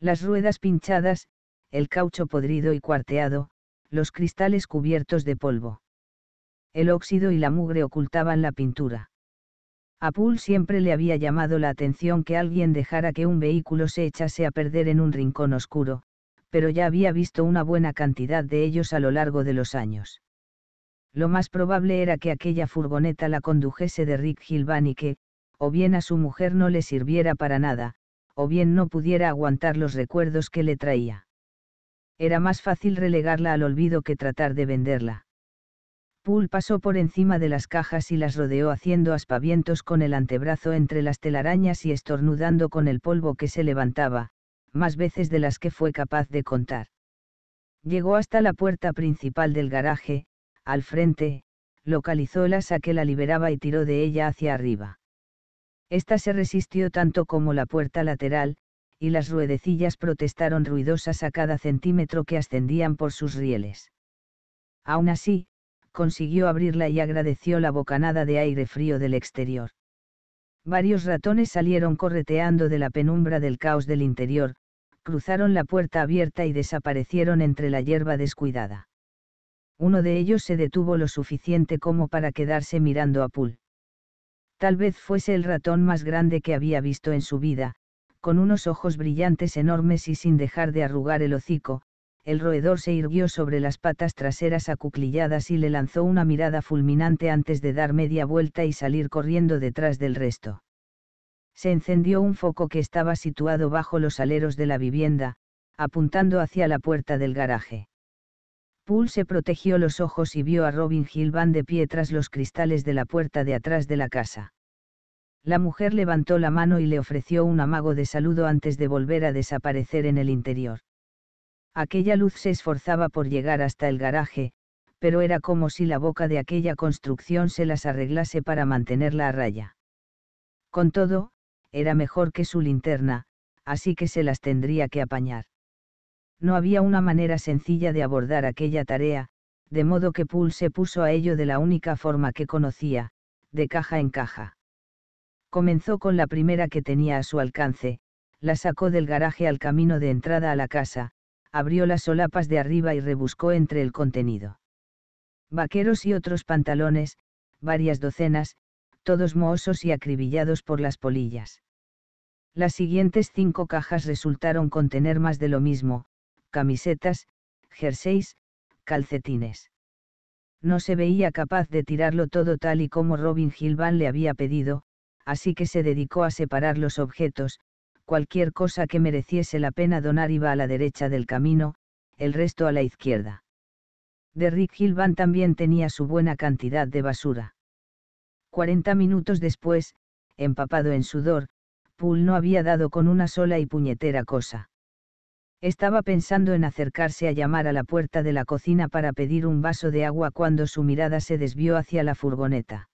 Las ruedas pinchadas, el caucho podrido y cuarteado, los cristales cubiertos de polvo. El óxido y la mugre ocultaban la pintura. A Poole siempre le había llamado la atención que alguien dejara que un vehículo se echase a perder en un rincón oscuro, pero ya había visto una buena cantidad de ellos a lo largo de los años. Lo más probable era que aquella furgoneta la condujese de Rick Gilvan y que, o bien a su mujer no le sirviera para nada, o bien no pudiera aguantar los recuerdos que le traía era más fácil relegarla al olvido que tratar de venderla. Poole pasó por encima de las cajas y las rodeó haciendo aspavientos con el antebrazo entre las telarañas y estornudando con el polvo que se levantaba, más veces de las que fue capaz de contar. Llegó hasta la puerta principal del garaje, al frente, localizó el asa que la liberaba y tiró de ella hacia arriba. Esta se resistió tanto como la puerta lateral, y las ruedecillas protestaron ruidosas a cada centímetro que ascendían por sus rieles. Aún así, consiguió abrirla y agradeció la bocanada de aire frío del exterior. Varios ratones salieron correteando de la penumbra del caos del interior, cruzaron la puerta abierta y desaparecieron entre la hierba descuidada. Uno de ellos se detuvo lo suficiente como para quedarse mirando a Poole. Tal vez fuese el ratón más grande que había visto en su vida, con unos ojos brillantes enormes y sin dejar de arrugar el hocico, el roedor se irguió sobre las patas traseras acuclilladas y le lanzó una mirada fulminante antes de dar media vuelta y salir corriendo detrás del resto. Se encendió un foco que estaba situado bajo los aleros de la vivienda, apuntando hacia la puerta del garaje. Poole se protegió los ojos y vio a Robin Gilvan de pie tras los cristales de la puerta de atrás de la casa. La mujer levantó la mano y le ofreció un amago de saludo antes de volver a desaparecer en el interior. Aquella luz se esforzaba por llegar hasta el garaje, pero era como si la boca de aquella construcción se las arreglase para mantenerla a raya. Con todo, era mejor que su linterna, así que se las tendría que apañar. No había una manera sencilla de abordar aquella tarea, de modo que Poole se puso a ello de la única forma que conocía, de caja en caja. Comenzó con la primera que tenía a su alcance, la sacó del garaje al camino de entrada a la casa, abrió las solapas de arriba y rebuscó entre el contenido. Vaqueros y otros pantalones, varias docenas, todos mohosos y acribillados por las polillas. Las siguientes cinco cajas resultaron contener más de lo mismo, camisetas, jerseys, calcetines. No se veía capaz de tirarlo todo tal y como Robin Gilvan le había pedido, así que se dedicó a separar los objetos, cualquier cosa que mereciese la pena donar iba a la derecha del camino, el resto a la izquierda. Derrick Gilvan también tenía su buena cantidad de basura. Cuarenta minutos después, empapado en sudor, Poole no había dado con una sola y puñetera cosa. Estaba pensando en acercarse a llamar a la puerta de la cocina para pedir un vaso de agua cuando su mirada se desvió hacia la furgoneta.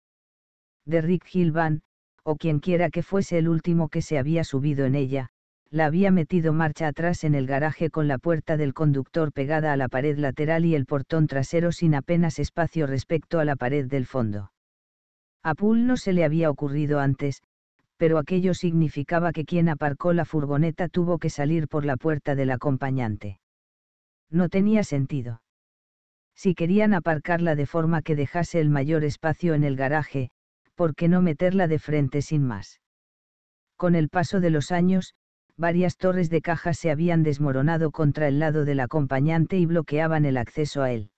Derrick Gilvan, o quienquiera que fuese el último que se había subido en ella, la había metido marcha atrás en el garaje con la puerta del conductor pegada a la pared lateral y el portón trasero sin apenas espacio respecto a la pared del fondo. A Poole no se le había ocurrido antes, pero aquello significaba que quien aparcó la furgoneta tuvo que salir por la puerta del acompañante. No tenía sentido. Si querían aparcarla de forma que dejase el mayor espacio en el garaje, ¿por qué no meterla de frente sin más? Con el paso de los años, varias torres de cajas se habían desmoronado contra el lado del acompañante y bloqueaban el acceso a él.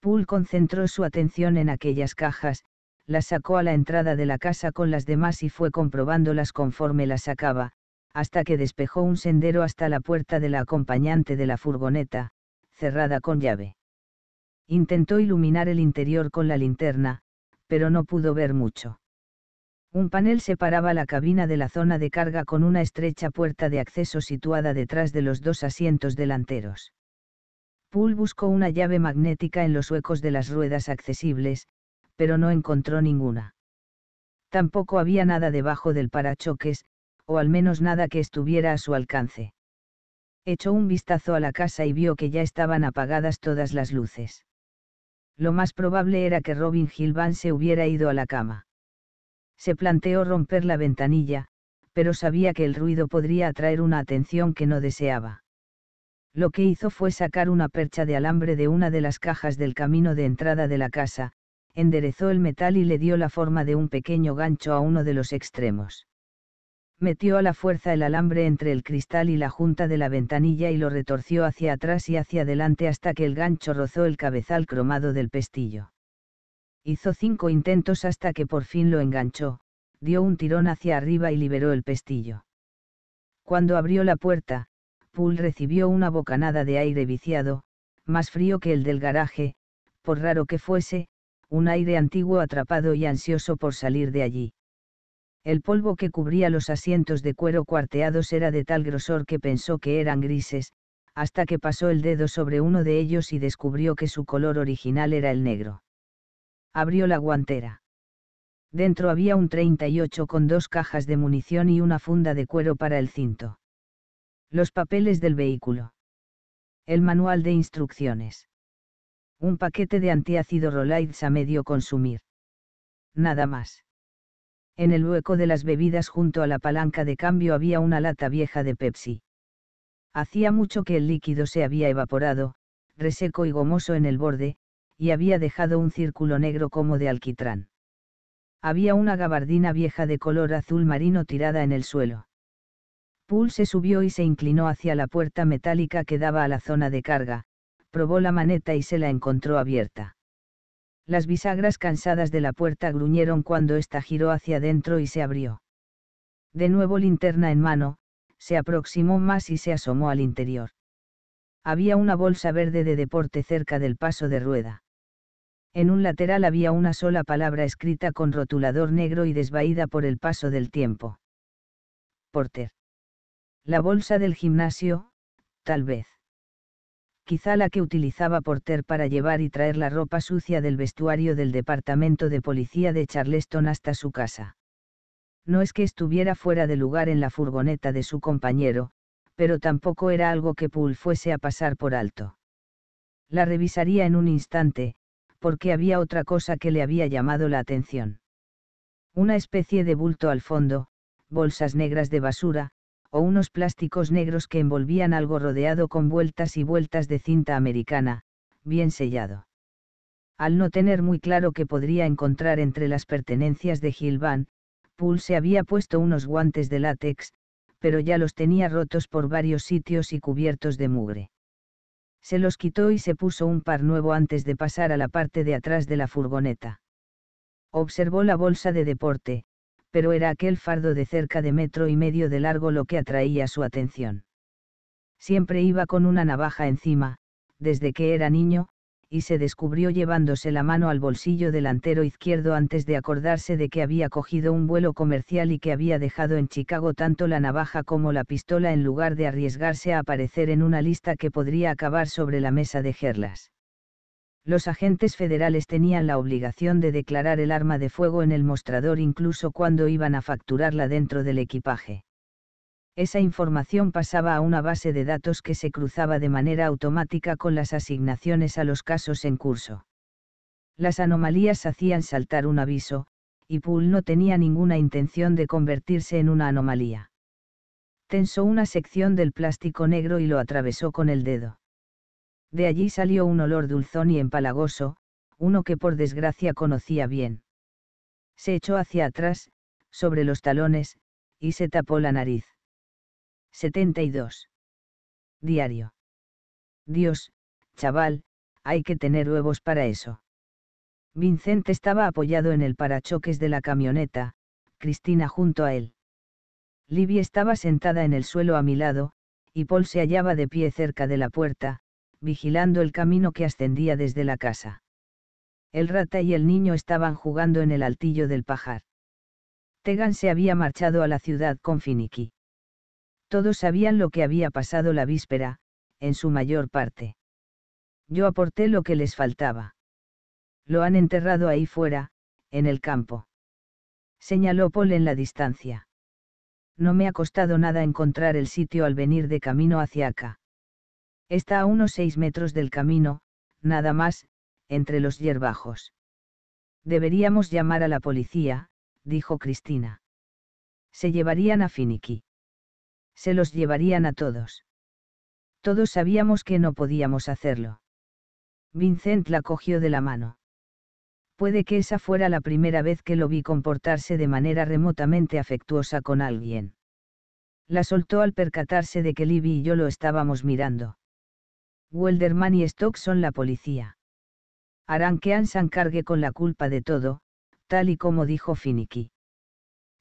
Poole concentró su atención en aquellas cajas, las sacó a la entrada de la casa con las demás y fue comprobándolas conforme las sacaba, hasta que despejó un sendero hasta la puerta de la acompañante de la furgoneta, cerrada con llave. Intentó iluminar el interior con la linterna, pero no pudo ver mucho. Un panel separaba la cabina de la zona de carga con una estrecha puerta de acceso situada detrás de los dos asientos delanteros. Poole buscó una llave magnética en los huecos de las ruedas accesibles, pero no encontró ninguna. Tampoco había nada debajo del parachoques, o al menos nada que estuviera a su alcance. Echó un vistazo a la casa y vio que ya estaban apagadas todas las luces lo más probable era que Robin Gilvan se hubiera ido a la cama. Se planteó romper la ventanilla, pero sabía que el ruido podría atraer una atención que no deseaba. Lo que hizo fue sacar una percha de alambre de una de las cajas del camino de entrada de la casa, enderezó el metal y le dio la forma de un pequeño gancho a uno de los extremos metió a la fuerza el alambre entre el cristal y la junta de la ventanilla y lo retorció hacia atrás y hacia adelante hasta que el gancho rozó el cabezal cromado del pestillo. Hizo cinco intentos hasta que por fin lo enganchó, dio un tirón hacia arriba y liberó el pestillo. Cuando abrió la puerta, Poole recibió una bocanada de aire viciado, más frío que el del garaje, por raro que fuese, un aire antiguo atrapado y ansioso por salir de allí. El polvo que cubría los asientos de cuero cuarteados era de tal grosor que pensó que eran grises, hasta que pasó el dedo sobre uno de ellos y descubrió que su color original era el negro. Abrió la guantera. Dentro había un 38 con dos cajas de munición y una funda de cuero para el cinto. Los papeles del vehículo. El manual de instrucciones. Un paquete de antiácido Rolaids a medio consumir. Nada más. En el hueco de las bebidas junto a la palanca de cambio había una lata vieja de Pepsi. Hacía mucho que el líquido se había evaporado, reseco y gomoso en el borde, y había dejado un círculo negro como de alquitrán. Había una gabardina vieja de color azul marino tirada en el suelo. Poole se subió y se inclinó hacia la puerta metálica que daba a la zona de carga, probó la maneta y se la encontró abierta. Las bisagras cansadas de la puerta gruñeron cuando ésta giró hacia adentro y se abrió. De nuevo linterna en mano, se aproximó más y se asomó al interior. Había una bolsa verde de deporte cerca del paso de rueda. En un lateral había una sola palabra escrita con rotulador negro y desvaída por el paso del tiempo. Porter. La bolsa del gimnasio, tal vez quizá la que utilizaba Porter para llevar y traer la ropa sucia del vestuario del departamento de policía de Charleston hasta su casa. No es que estuviera fuera de lugar en la furgoneta de su compañero, pero tampoco era algo que Poole fuese a pasar por alto. La revisaría en un instante, porque había otra cosa que le había llamado la atención. Una especie de bulto al fondo, bolsas negras de basura, o unos plásticos negros que envolvían algo rodeado con vueltas y vueltas de cinta americana, bien sellado. Al no tener muy claro qué podría encontrar entre las pertenencias de Gilvan, Poole se había puesto unos guantes de látex, pero ya los tenía rotos por varios sitios y cubiertos de mugre. Se los quitó y se puso un par nuevo antes de pasar a la parte de atrás de la furgoneta. Observó la bolsa de deporte, pero era aquel fardo de cerca de metro y medio de largo lo que atraía su atención. Siempre iba con una navaja encima, desde que era niño, y se descubrió llevándose la mano al bolsillo delantero izquierdo antes de acordarse de que había cogido un vuelo comercial y que había dejado en Chicago tanto la navaja como la pistola en lugar de arriesgarse a aparecer en una lista que podría acabar sobre la mesa de Gerlas los agentes federales tenían la obligación de declarar el arma de fuego en el mostrador incluso cuando iban a facturarla dentro del equipaje. Esa información pasaba a una base de datos que se cruzaba de manera automática con las asignaciones a los casos en curso. Las anomalías hacían saltar un aviso, y Poole no tenía ninguna intención de convertirse en una anomalía. Tensó una sección del plástico negro y lo atravesó con el dedo de allí salió un olor dulzón y empalagoso, uno que por desgracia conocía bien. Se echó hacia atrás, sobre los talones, y se tapó la nariz. 72. Diario. Dios, chaval, hay que tener huevos para eso. Vincent estaba apoyado en el parachoques de la camioneta, Cristina junto a él. Libby estaba sentada en el suelo a mi lado, y Paul se hallaba de pie cerca de la puerta, vigilando el camino que ascendía desde la casa. El rata y el niño estaban jugando en el altillo del pajar. Tegan se había marchado a la ciudad con Finiki. Todos sabían lo que había pasado la víspera, en su mayor parte. Yo aporté lo que les faltaba. Lo han enterrado ahí fuera, en el campo. Señaló Paul en la distancia. No me ha costado nada encontrar el sitio al venir de camino hacia acá. Está a unos seis metros del camino, nada más, entre los hierbajos. Deberíamos llamar a la policía, dijo Cristina. Se llevarían a Finicky. Se los llevarían a todos. Todos sabíamos que no podíamos hacerlo. Vincent la cogió de la mano. Puede que esa fuera la primera vez que lo vi comportarse de manera remotamente afectuosa con alguien. La soltó al percatarse de que Libby y yo lo estábamos mirando. Welderman y Stock son la policía. Harán que Ansan cargue con la culpa de todo, tal y como dijo Finicky.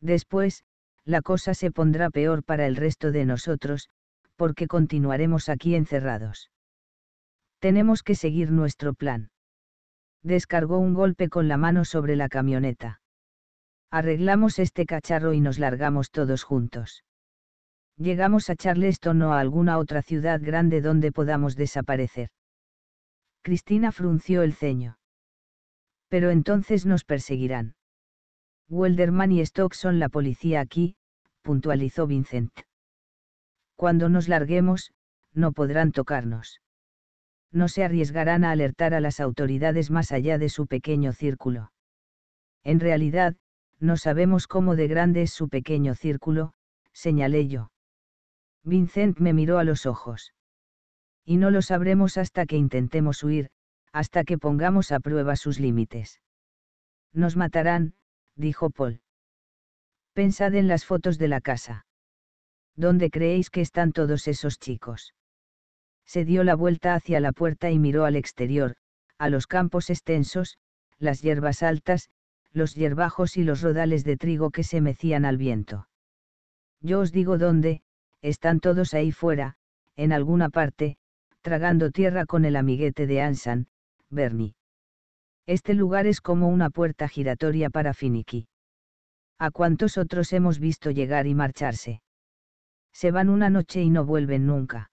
Después, la cosa se pondrá peor para el resto de nosotros, porque continuaremos aquí encerrados. Tenemos que seguir nuestro plan. Descargó un golpe con la mano sobre la camioneta. Arreglamos este cacharro y nos largamos todos juntos. Llegamos a Charleston o a alguna otra ciudad grande donde podamos desaparecer. Cristina frunció el ceño. Pero entonces nos perseguirán. Welderman y Stock son la policía aquí, puntualizó Vincent. Cuando nos larguemos, no podrán tocarnos. No se arriesgarán a alertar a las autoridades más allá de su pequeño círculo. En realidad, no sabemos cómo de grande es su pequeño círculo, señalé yo. Vincent me miró a los ojos. Y no lo sabremos hasta que intentemos huir, hasta que pongamos a prueba sus límites. Nos matarán, dijo Paul. Pensad en las fotos de la casa. ¿Dónde creéis que están todos esos chicos? Se dio la vuelta hacia la puerta y miró al exterior, a los campos extensos, las hierbas altas, los hierbajos y los rodales de trigo que se mecían al viento. Yo os digo dónde, están todos ahí fuera, en alguna parte, tragando tierra con el amiguete de Ansan, Bernie. Este lugar es como una puerta giratoria para Finicky. ¿A cuántos otros hemos visto llegar y marcharse? Se van una noche y no vuelven nunca.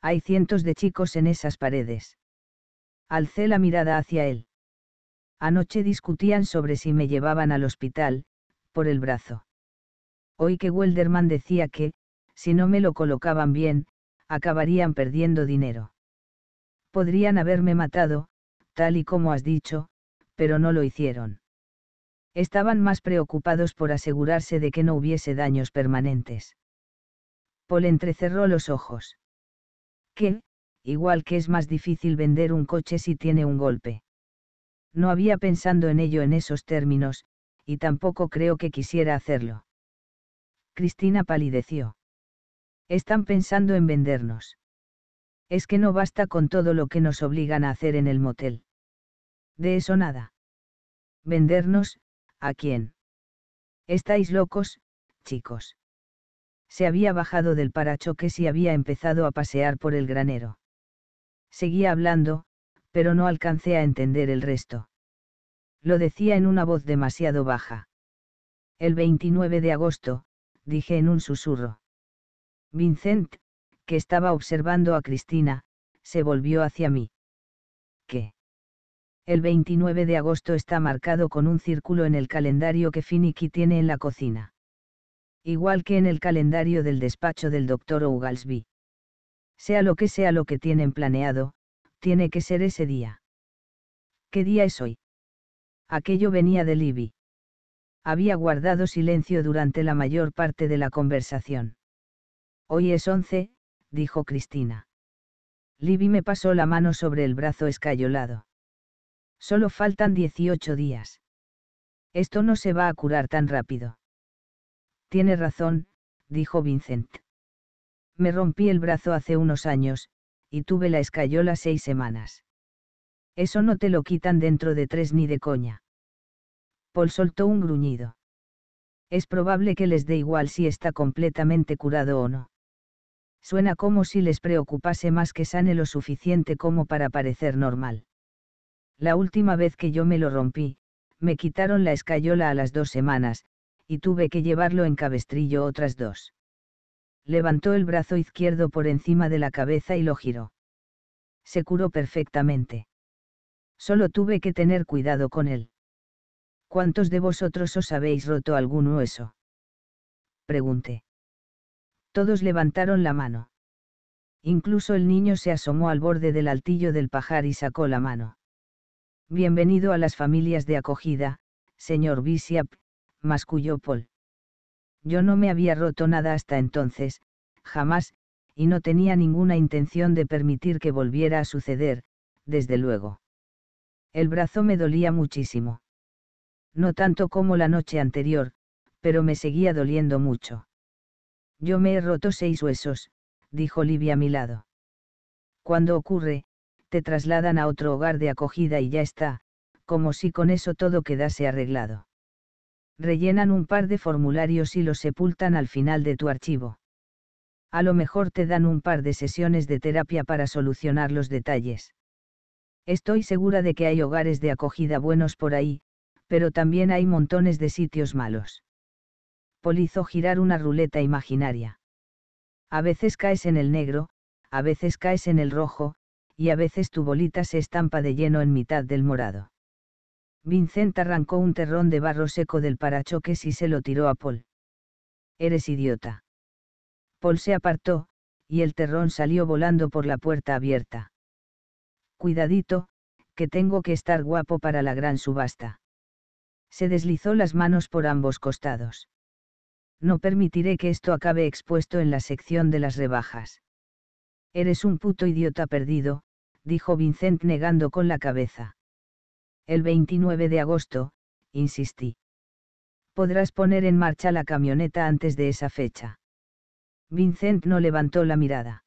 Hay cientos de chicos en esas paredes. Alcé la mirada hacia él. Anoche discutían sobre si me llevaban al hospital, por el brazo. Hoy que Welderman decía que, si no me lo colocaban bien, acabarían perdiendo dinero. Podrían haberme matado, tal y como has dicho, pero no lo hicieron. Estaban más preocupados por asegurarse de que no hubiese daños permanentes. Paul entrecerró los ojos. ¿Qué? igual que es más difícil vender un coche si tiene un golpe. No había pensando en ello en esos términos, y tampoco creo que quisiera hacerlo. Cristina palideció. Están pensando en vendernos. Es que no basta con todo lo que nos obligan a hacer en el motel. De eso nada. ¿Vendernos? ¿A quién? Estáis locos, chicos. Se había bajado del parachoques y había empezado a pasear por el granero. Seguía hablando, pero no alcancé a entender el resto. Lo decía en una voz demasiado baja. El 29 de agosto, dije en un susurro. Vincent, que estaba observando a Cristina, se volvió hacia mí. ¿Qué? El 29 de agosto está marcado con un círculo en el calendario que Finicky tiene en la cocina. Igual que en el calendario del despacho del doctor Ugalsby. Sea lo que sea lo que tienen planeado, tiene que ser ese día. ¿Qué día es hoy? Aquello venía de Libby. Había guardado silencio durante la mayor parte de la conversación Hoy es 11, dijo Cristina. Libby me pasó la mano sobre el brazo escayolado. Solo faltan 18 días. Esto no se va a curar tan rápido. Tiene razón, dijo Vincent. Me rompí el brazo hace unos años, y tuve la escayola seis semanas. Eso no te lo quitan dentro de tres ni de coña. Paul soltó un gruñido. Es probable que les dé igual si está completamente curado o no. Suena como si les preocupase más que sane lo suficiente como para parecer normal. La última vez que yo me lo rompí, me quitaron la escayola a las dos semanas, y tuve que llevarlo en cabestrillo otras dos. Levantó el brazo izquierdo por encima de la cabeza y lo giró. Se curó perfectamente. Solo tuve que tener cuidado con él. ¿Cuántos de vosotros os habéis roto algún hueso? Pregunté. Todos levantaron la mano. Incluso el niño se asomó al borde del altillo del pajar y sacó la mano. Bienvenido a las familias de acogida, señor Bishop, masculló Paul. Yo no me había roto nada hasta entonces, jamás, y no tenía ninguna intención de permitir que volviera a suceder, desde luego. El brazo me dolía muchísimo. No tanto como la noche anterior, pero me seguía doliendo mucho. Yo me he roto seis huesos, dijo Livia a mi lado. Cuando ocurre, te trasladan a otro hogar de acogida y ya está, como si con eso todo quedase arreglado. Rellenan un par de formularios y los sepultan al final de tu archivo. A lo mejor te dan un par de sesiones de terapia para solucionar los detalles. Estoy segura de que hay hogares de acogida buenos por ahí, pero también hay montones de sitios malos. Paul hizo girar una ruleta imaginaria. A veces caes en el negro, a veces caes en el rojo, y a veces tu bolita se estampa de lleno en mitad del morado. Vincent arrancó un terrón de barro seco del parachoques y se lo tiró a Paul. Eres idiota. Paul se apartó, y el terrón salió volando por la puerta abierta. Cuidadito, que tengo que estar guapo para la gran subasta. Se deslizó las manos por ambos costados. No permitiré que esto acabe expuesto en la sección de las rebajas. Eres un puto idiota perdido, dijo Vincent negando con la cabeza. El 29 de agosto, insistí. Podrás poner en marcha la camioneta antes de esa fecha. Vincent no levantó la mirada.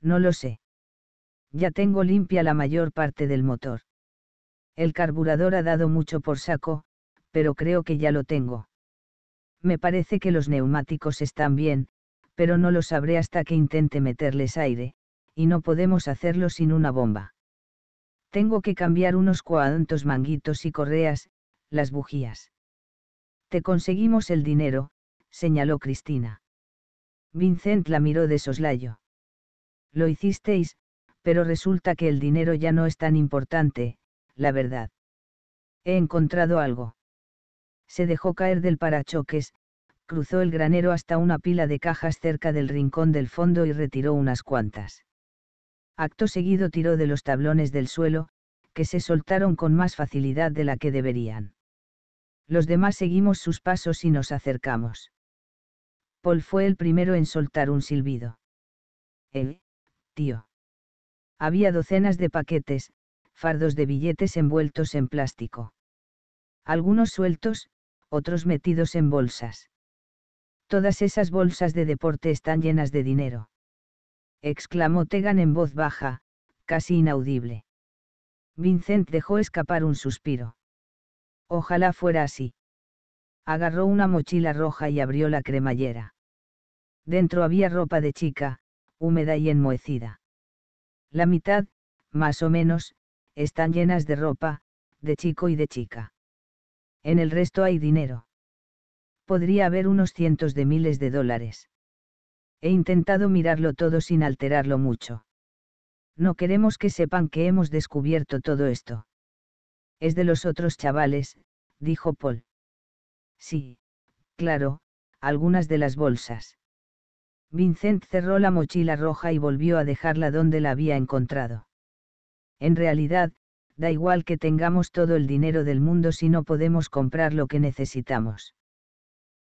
No lo sé. Ya tengo limpia la mayor parte del motor. El carburador ha dado mucho por saco, pero creo que ya lo tengo me parece que los neumáticos están bien, pero no lo sabré hasta que intente meterles aire, y no podemos hacerlo sin una bomba. Tengo que cambiar unos cuantos manguitos y correas, las bujías. Te conseguimos el dinero, señaló Cristina. Vincent la miró de soslayo. Lo hicisteis, pero resulta que el dinero ya no es tan importante, la verdad. He encontrado algo se dejó caer del parachoques, cruzó el granero hasta una pila de cajas cerca del rincón del fondo y retiró unas cuantas. Acto seguido tiró de los tablones del suelo, que se soltaron con más facilidad de la que deberían. Los demás seguimos sus pasos y nos acercamos. Paul fue el primero en soltar un silbido. ¿Eh? Tío. Había docenas de paquetes, fardos de billetes envueltos en plástico. Algunos sueltos, otros metidos en bolsas. Todas esas bolsas de deporte están llenas de dinero. Exclamó Tegan en voz baja, casi inaudible. Vincent dejó escapar un suspiro. Ojalá fuera así. Agarró una mochila roja y abrió la cremallera. Dentro había ropa de chica, húmeda y enmohecida. La mitad, más o menos, están llenas de ropa, de chico y de chica. En el resto hay dinero. Podría haber unos cientos de miles de dólares. He intentado mirarlo todo sin alterarlo mucho. No queremos que sepan que hemos descubierto todo esto. Es de los otros chavales, dijo Paul. Sí, claro, algunas de las bolsas. Vincent cerró la mochila roja y volvió a dejarla donde la había encontrado. En realidad, da igual que tengamos todo el dinero del mundo si no podemos comprar lo que necesitamos.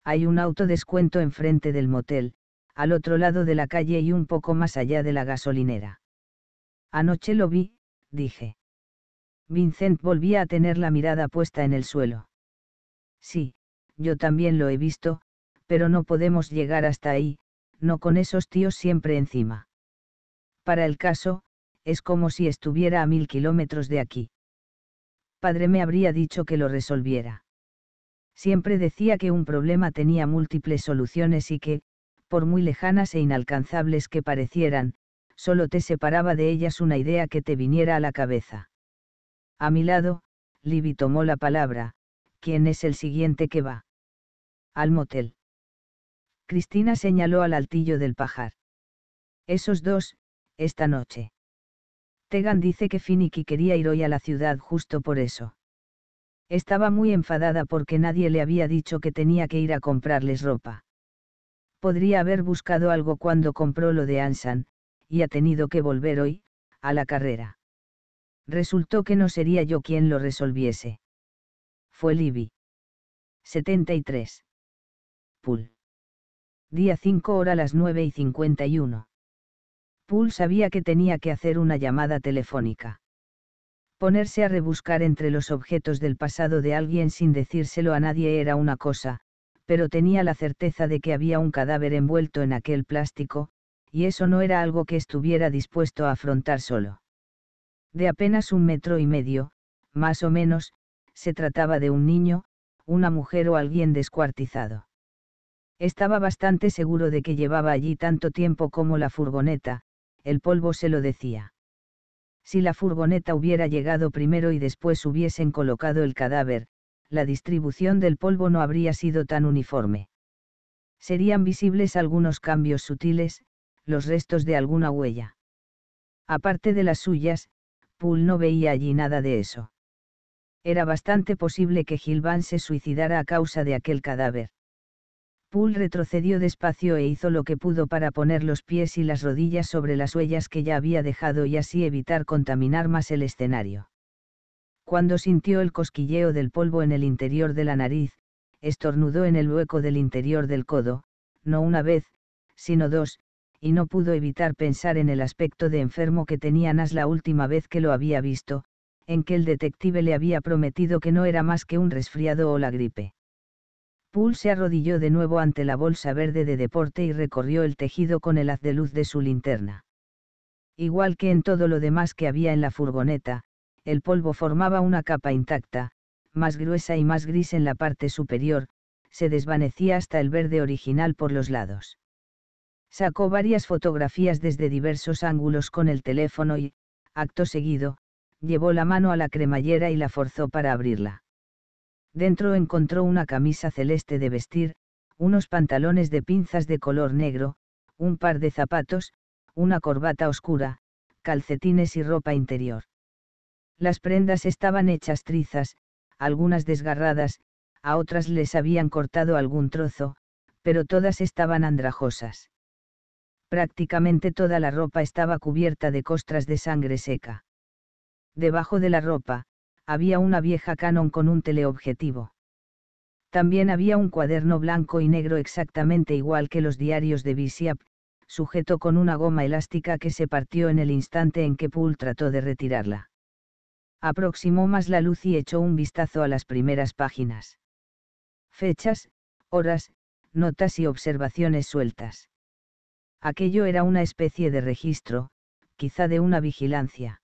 Hay un autodescuento enfrente del motel, al otro lado de la calle y un poco más allá de la gasolinera. Anoche lo vi, dije. Vincent volvía a tener la mirada puesta en el suelo. Sí, yo también lo he visto, pero no podemos llegar hasta ahí, no con esos tíos siempre encima. Para el caso, es como si estuviera a mil kilómetros de aquí. Padre me habría dicho que lo resolviera. Siempre decía que un problema tenía múltiples soluciones y que, por muy lejanas e inalcanzables que parecieran, solo te separaba de ellas una idea que te viniera a la cabeza. A mi lado, Libby tomó la palabra, ¿quién es el siguiente que va? Al motel. Cristina señaló al altillo del pajar. Esos dos, esta noche. Tegan dice que Finicky quería ir hoy a la ciudad justo por eso. Estaba muy enfadada porque nadie le había dicho que tenía que ir a comprarles ropa. Podría haber buscado algo cuando compró lo de Ansan, y ha tenido que volver hoy, a la carrera. Resultó que no sería yo quien lo resolviese. Fue Libby. 73. Pool. Día 5 hora las 9 y 51. Poole sabía que tenía que hacer una llamada telefónica. Ponerse a rebuscar entre los objetos del pasado de alguien sin decírselo a nadie era una cosa, pero tenía la certeza de que había un cadáver envuelto en aquel plástico, y eso no era algo que estuviera dispuesto a afrontar solo. De apenas un metro y medio, más o menos, se trataba de un niño, una mujer o alguien descuartizado. Estaba bastante seguro de que llevaba allí tanto tiempo como la furgoneta, el polvo se lo decía. Si la furgoneta hubiera llegado primero y después hubiesen colocado el cadáver, la distribución del polvo no habría sido tan uniforme. Serían visibles algunos cambios sutiles, los restos de alguna huella. Aparte de las suyas, Poole no veía allí nada de eso. Era bastante posible que Gilván se suicidara a causa de aquel cadáver. Poole retrocedió despacio e hizo lo que pudo para poner los pies y las rodillas sobre las huellas que ya había dejado y así evitar contaminar más el escenario. Cuando sintió el cosquilleo del polvo en el interior de la nariz, estornudó en el hueco del interior del codo, no una vez, sino dos, y no pudo evitar pensar en el aspecto de enfermo que tenía Nas la última vez que lo había visto, en que el detective le había prometido que no era más que un resfriado o la gripe. Poole se arrodilló de nuevo ante la bolsa verde de deporte y recorrió el tejido con el haz de luz de su linterna. Igual que en todo lo demás que había en la furgoneta, el polvo formaba una capa intacta, más gruesa y más gris en la parte superior, se desvanecía hasta el verde original por los lados. Sacó varias fotografías desde diversos ángulos con el teléfono y, acto seguido, llevó la mano a la cremallera y la forzó para abrirla. Dentro encontró una camisa celeste de vestir, unos pantalones de pinzas de color negro, un par de zapatos, una corbata oscura, calcetines y ropa interior. Las prendas estaban hechas trizas, algunas desgarradas, a otras les habían cortado algún trozo, pero todas estaban andrajosas. Prácticamente toda la ropa estaba cubierta de costras de sangre seca. Debajo de la ropa, había una vieja Canon con un teleobjetivo. También había un cuaderno blanco y negro exactamente igual que los diarios de Visiap, sujeto con una goma elástica que se partió en el instante en que Poole trató de retirarla. Aproximó más la luz y echó un vistazo a las primeras páginas. Fechas, horas, notas y observaciones sueltas. Aquello era una especie de registro, quizá de una vigilancia.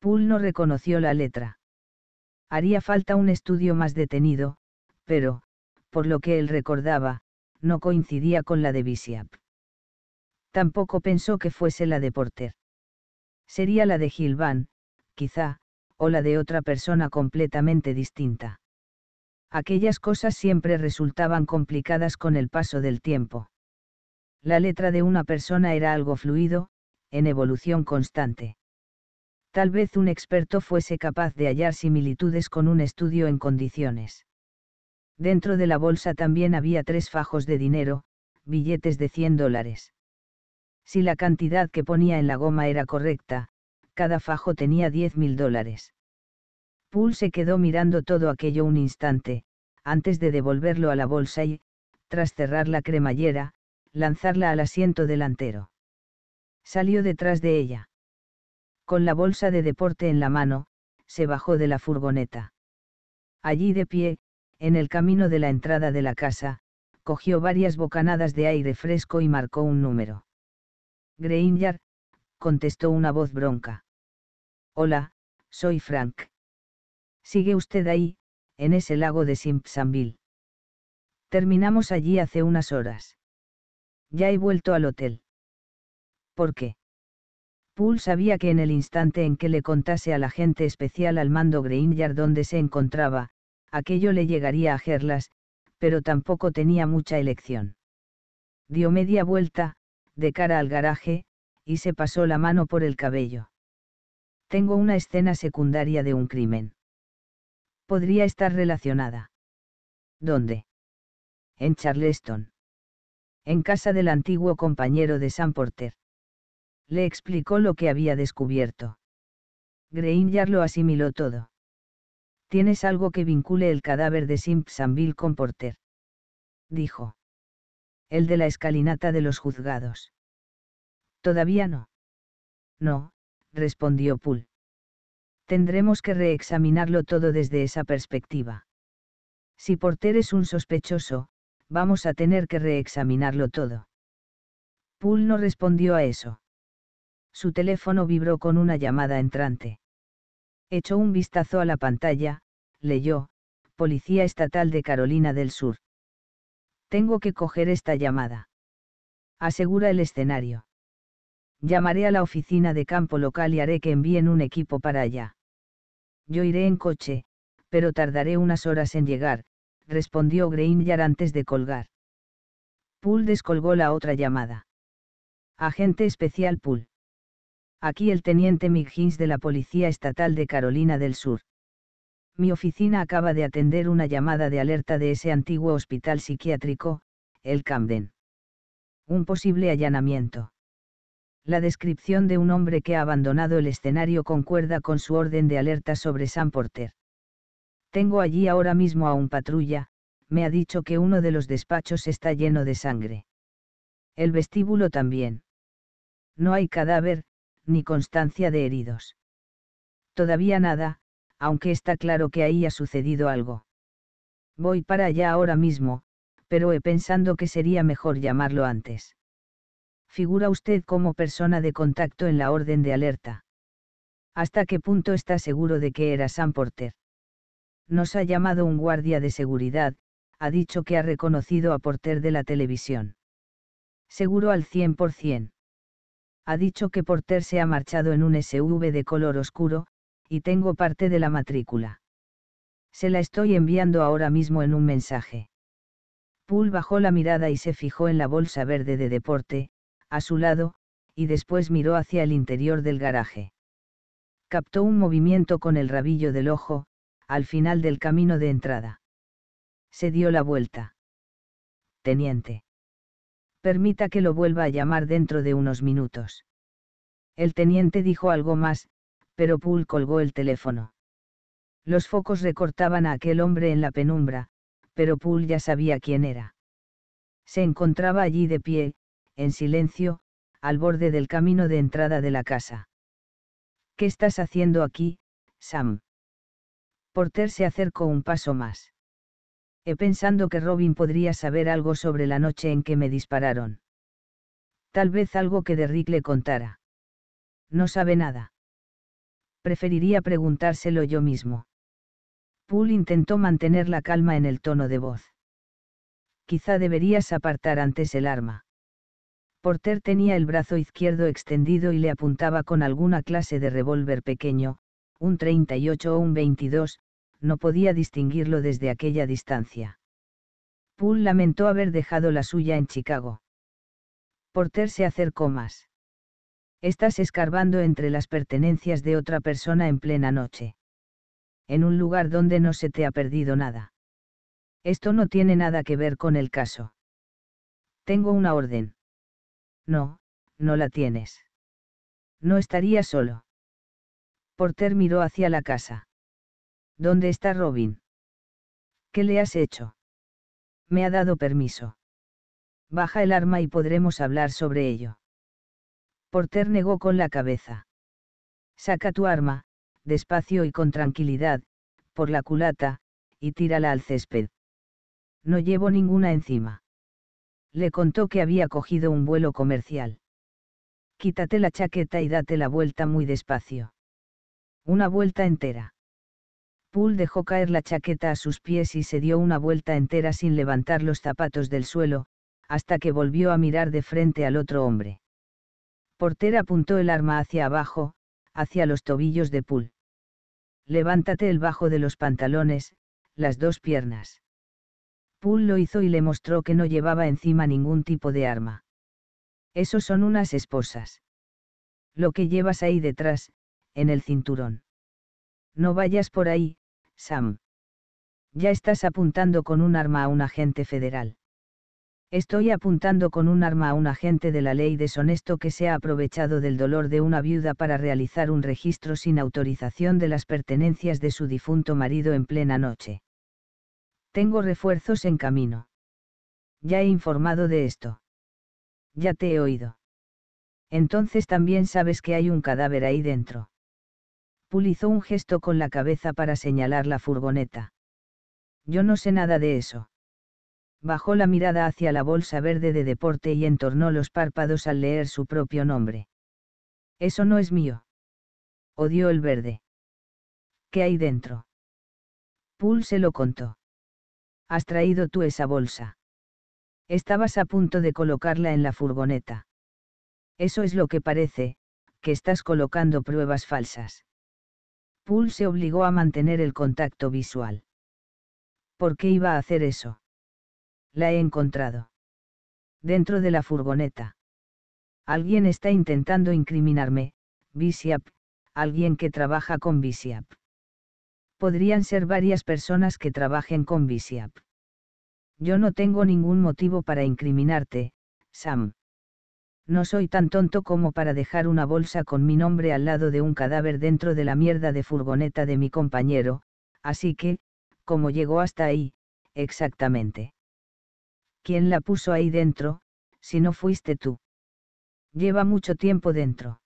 Poole no reconoció la letra. Haría falta un estudio más detenido, pero, por lo que él recordaba, no coincidía con la de Bishop. Tampoco pensó que fuese la de Porter. Sería la de Gilvan, quizá, o la de otra persona completamente distinta. Aquellas cosas siempre resultaban complicadas con el paso del tiempo. La letra de una persona era algo fluido, en evolución constante. Tal vez un experto fuese capaz de hallar similitudes con un estudio en condiciones. Dentro de la bolsa también había tres fajos de dinero, billetes de 100 dólares. Si la cantidad que ponía en la goma era correcta, cada fajo tenía 10.000 mil dólares. Poole se quedó mirando todo aquello un instante, antes de devolverlo a la bolsa y, tras cerrar la cremallera, lanzarla al asiento delantero. Salió detrás de ella con la bolsa de deporte en la mano, se bajó de la furgoneta. Allí de pie, en el camino de la entrada de la casa, cogió varias bocanadas de aire fresco y marcó un número. Greinyar, contestó una voz bronca. Hola, soy Frank. Sigue usted ahí, en ese lago de Simpsonville. Terminamos allí hace unas horas. Ya he vuelto al hotel. ¿Por qué? Poole sabía que en el instante en que le contase al agente especial al mando Greenyard dónde se encontraba, aquello le llegaría a Gerlas, pero tampoco tenía mucha elección. Dio media vuelta, de cara al garaje, y se pasó la mano por el cabello. Tengo una escena secundaria de un crimen. Podría estar relacionada. ¿Dónde? En Charleston. En casa del antiguo compañero de San Porter le explicó lo que había descubierto. ya lo asimiló todo. Tienes algo que vincule el cadáver de Simpsonville con Porter. Dijo. El de la escalinata de los juzgados. Todavía no. No, respondió Poole. Tendremos que reexaminarlo todo desde esa perspectiva. Si Porter es un sospechoso, vamos a tener que reexaminarlo todo. Poole no respondió a eso. Su teléfono vibró con una llamada entrante. Echó un vistazo a la pantalla, leyó, Policía Estatal de Carolina del Sur. Tengo que coger esta llamada. Asegura el escenario. Llamaré a la oficina de campo local y haré que envíen un equipo para allá. Yo iré en coche, pero tardaré unas horas en llegar, respondió Yar antes de colgar. Poole descolgó la otra llamada. Agente especial Poole aquí el teniente Hines de la Policía Estatal de Carolina del Sur. Mi oficina acaba de atender una llamada de alerta de ese antiguo hospital psiquiátrico, el Camden. Un posible allanamiento. La descripción de un hombre que ha abandonado el escenario concuerda con su orden de alerta sobre San Porter. Tengo allí ahora mismo a un patrulla, me ha dicho que uno de los despachos está lleno de sangre. El vestíbulo también. No hay cadáver, ni constancia de heridos. Todavía nada, aunque está claro que ahí ha sucedido algo. Voy para allá ahora mismo, pero he pensando que sería mejor llamarlo antes. Figura usted como persona de contacto en la orden de alerta. ¿Hasta qué punto está seguro de que era San Porter? Nos ha llamado un guardia de seguridad, ha dicho que ha reconocido a Porter de la televisión. Seguro al 100% ha dicho que Porter se ha marchado en un SV de color oscuro, y tengo parte de la matrícula. Se la estoy enviando ahora mismo en un mensaje. Poole bajó la mirada y se fijó en la bolsa verde de deporte, a su lado, y después miró hacia el interior del garaje. Captó un movimiento con el rabillo del ojo, al final del camino de entrada. Se dio la vuelta. Teniente permita que lo vuelva a llamar dentro de unos minutos. El teniente dijo algo más, pero Poole colgó el teléfono. Los focos recortaban a aquel hombre en la penumbra, pero Poole ya sabía quién era. Se encontraba allí de pie, en silencio, al borde del camino de entrada de la casa. ¿Qué estás haciendo aquí, Sam? Porter se acercó un paso más. He pensando que Robin podría saber algo sobre la noche en que me dispararon. Tal vez algo que de Rick le contara. No sabe nada. Preferiría preguntárselo yo mismo. Poole intentó mantener la calma en el tono de voz. Quizá deberías apartar antes el arma. Porter tenía el brazo izquierdo extendido y le apuntaba con alguna clase de revólver pequeño, un 38 o un 22, no podía distinguirlo desde aquella distancia. Poole lamentó haber dejado la suya en Chicago. Porter se acercó más. Estás escarbando entre las pertenencias de otra persona en plena noche. En un lugar donde no se te ha perdido nada. Esto no tiene nada que ver con el caso. Tengo una orden. No, no la tienes. No estaría solo. Porter miró hacia la casa. ¿Dónde está Robin? ¿Qué le has hecho? Me ha dado permiso. Baja el arma y podremos hablar sobre ello. Porter negó con la cabeza. Saca tu arma, despacio y con tranquilidad, por la culata, y tírala al césped. No llevo ninguna encima. Le contó que había cogido un vuelo comercial. Quítate la chaqueta y date la vuelta muy despacio. Una vuelta entera. Poole dejó caer la chaqueta a sus pies y se dio una vuelta entera sin levantar los zapatos del suelo, hasta que volvió a mirar de frente al otro hombre. Porter apuntó el arma hacia abajo, hacia los tobillos de Poole. Levántate el bajo de los pantalones, las dos piernas. Poole lo hizo y le mostró que no llevaba encima ningún tipo de arma. Esos son unas esposas. Lo que llevas ahí detrás, en el cinturón. No vayas por ahí, Sam. Ya estás apuntando con un arma a un agente federal. Estoy apuntando con un arma a un agente de la ley deshonesto que se ha aprovechado del dolor de una viuda para realizar un registro sin autorización de las pertenencias de su difunto marido en plena noche. Tengo refuerzos en camino. Ya he informado de esto. Ya te he oído. Entonces también sabes que hay un cadáver ahí dentro hizo un gesto con la cabeza para señalar la furgoneta. Yo no sé nada de eso. Bajó la mirada hacia la bolsa verde de deporte y entornó los párpados al leer su propio nombre. Eso no es mío. Odio el verde. ¿Qué hay dentro? Poole se lo contó. Has traído tú esa bolsa. Estabas a punto de colocarla en la furgoneta. Eso es lo que parece, que estás colocando pruebas falsas. Poole se obligó a mantener el contacto visual. ¿Por qué iba a hacer eso? La he encontrado. Dentro de la furgoneta. Alguien está intentando incriminarme, viciap alguien que trabaja con viciap Podrían ser varias personas que trabajen con viciap Yo no tengo ningún motivo para incriminarte, Sam. No soy tan tonto como para dejar una bolsa con mi nombre al lado de un cadáver dentro de la mierda de furgoneta de mi compañero, así que, como llegó hasta ahí, exactamente? ¿Quién la puso ahí dentro, si no fuiste tú? Lleva mucho tiempo dentro.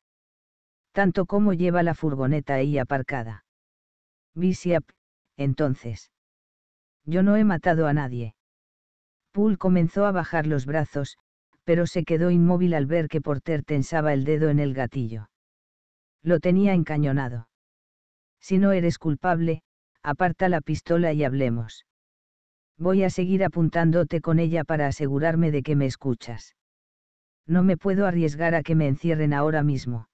Tanto como lleva la furgoneta ahí aparcada. Bishop, entonces. Yo no he matado a nadie. Poole comenzó a bajar los brazos, pero se quedó inmóvil al ver que Porter tensaba el dedo en el gatillo. Lo tenía encañonado. Si no eres culpable, aparta la pistola y hablemos. Voy a seguir apuntándote con ella para asegurarme de que me escuchas. No me puedo arriesgar a que me encierren ahora mismo.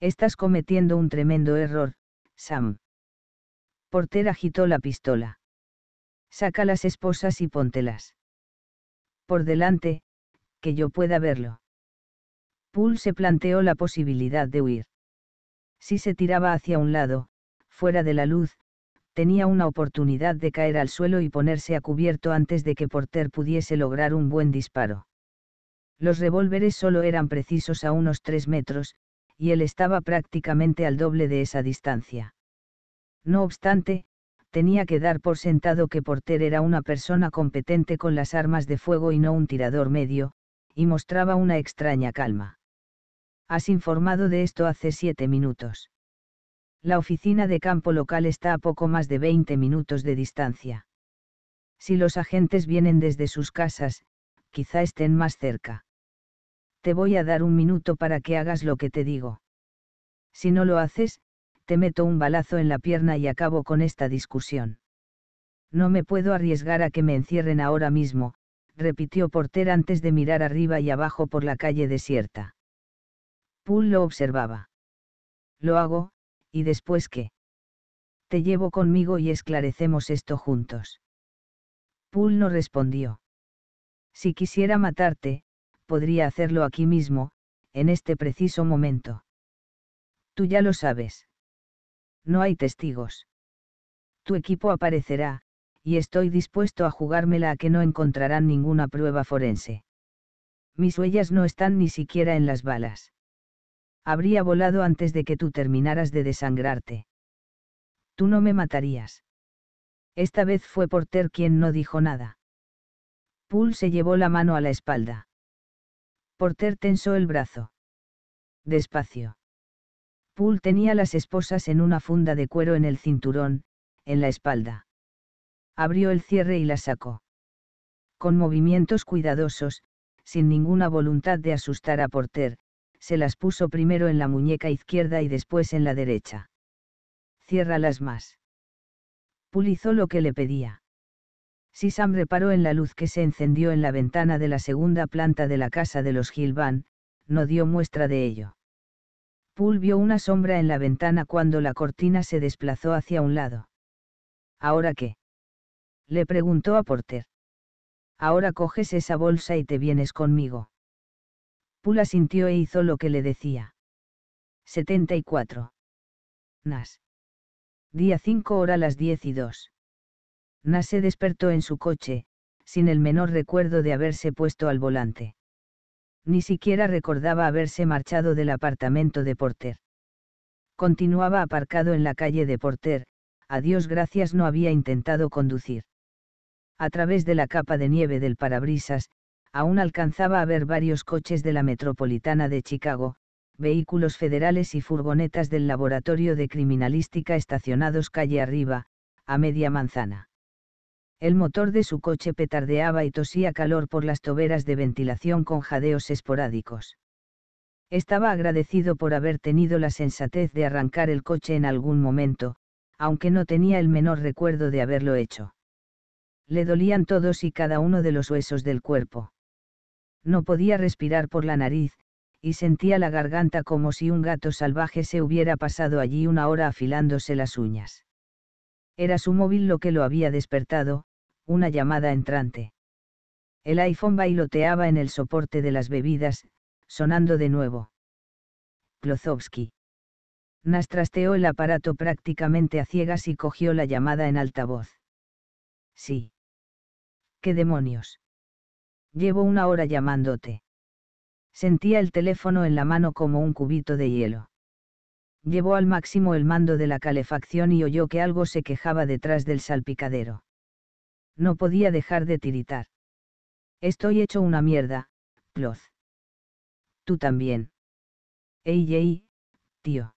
Estás cometiendo un tremendo error, Sam. Porter agitó la pistola. Saca las esposas y póntelas. Por delante, que yo pueda verlo. Poole se planteó la posibilidad de huir. Si se tiraba hacia un lado, fuera de la luz, tenía una oportunidad de caer al suelo y ponerse a cubierto antes de que Porter pudiese lograr un buen disparo. Los revólveres solo eran precisos a unos tres metros, y él estaba prácticamente al doble de esa distancia. No obstante, tenía que dar por sentado que Porter era una persona competente con las armas de fuego y no un tirador medio, y mostraba una extraña calma. Has informado de esto hace siete minutos. La oficina de campo local está a poco más de 20 minutos de distancia. Si los agentes vienen desde sus casas, quizá estén más cerca. Te voy a dar un minuto para que hagas lo que te digo. Si no lo haces, te meto un balazo en la pierna y acabo con esta discusión. No me puedo arriesgar a que me encierren ahora mismo, repitió Porter antes de mirar arriba y abajo por la calle desierta. Poole lo observaba. Lo hago, y después qué. Te llevo conmigo y esclarecemos esto juntos. Poole no respondió. Si quisiera matarte, podría hacerlo aquí mismo, en este preciso momento. Tú ya lo sabes. No hay testigos. Tu equipo aparecerá, y estoy dispuesto a jugármela a que no encontrarán ninguna prueba forense. Mis huellas no están ni siquiera en las balas. Habría volado antes de que tú terminaras de desangrarte. Tú no me matarías. Esta vez fue Porter quien no dijo nada. Poole se llevó la mano a la espalda. Porter tensó el brazo. Despacio. Poole tenía las esposas en una funda de cuero en el cinturón, en la espalda abrió el cierre y la sacó. Con movimientos cuidadosos, sin ninguna voluntad de asustar a Porter, se las puso primero en la muñeca izquierda y después en la derecha. las más. Pulizó lo que le pedía. Si Sisam reparó en la luz que se encendió en la ventana de la segunda planta de la casa de los Gilvan, no dio muestra de ello. Poole vio una sombra en la ventana cuando la cortina se desplazó hacia un lado. ¿Ahora qué? le preguntó a Porter. Ahora coges esa bolsa y te vienes conmigo. Pula sintió e hizo lo que le decía. 74. Nas. Día 5 hora las 10 y 2. Nas se despertó en su coche, sin el menor recuerdo de haberse puesto al volante. Ni siquiera recordaba haberse marchado del apartamento de Porter. Continuaba aparcado en la calle de Porter, a Dios gracias no había intentado conducir. A través de la capa de nieve del parabrisas, aún alcanzaba a ver varios coches de la Metropolitana de Chicago, vehículos federales y furgonetas del Laboratorio de Criminalística estacionados calle arriba, a media manzana. El motor de su coche petardeaba y tosía calor por las toberas de ventilación con jadeos esporádicos. Estaba agradecido por haber tenido la sensatez de arrancar el coche en algún momento, aunque no tenía el menor recuerdo de haberlo hecho. Le dolían todos y cada uno de los huesos del cuerpo. No podía respirar por la nariz, y sentía la garganta como si un gato salvaje se hubiera pasado allí una hora afilándose las uñas. Era su móvil lo que lo había despertado, una llamada entrante. El iPhone bailoteaba en el soporte de las bebidas, sonando de nuevo. Klozowski. Nastrasteó el aparato prácticamente a ciegas y cogió la llamada en altavoz. Sí. ¿Qué demonios? Llevo una hora llamándote. Sentía el teléfono en la mano como un cubito de hielo. Llevó al máximo el mando de la calefacción y oyó que algo se quejaba detrás del salpicadero. No podía dejar de tiritar. Estoy hecho una mierda, Cloth. Tú también. Ey, ey, tío.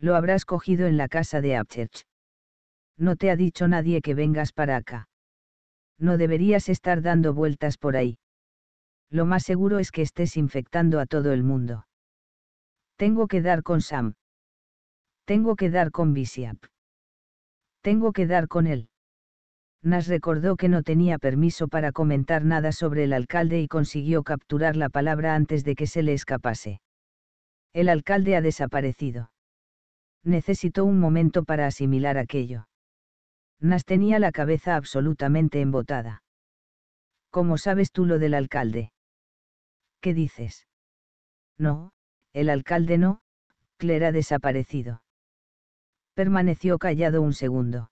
Lo habrás cogido en la casa de Upchurch. No te ha dicho nadie que vengas para acá. No deberías estar dando vueltas por ahí. Lo más seguro es que estés infectando a todo el mundo. Tengo que dar con Sam. Tengo que dar con Visiap. Tengo que dar con él. Nas recordó que no tenía permiso para comentar nada sobre el alcalde y consiguió capturar la palabra antes de que se le escapase. El alcalde ha desaparecido. Necesitó un momento para asimilar aquello. Nas tenía la cabeza absolutamente embotada. ¿Cómo sabes tú lo del alcalde? ¿Qué dices? No, el alcalde no, Claire ha desaparecido. Permaneció callado un segundo.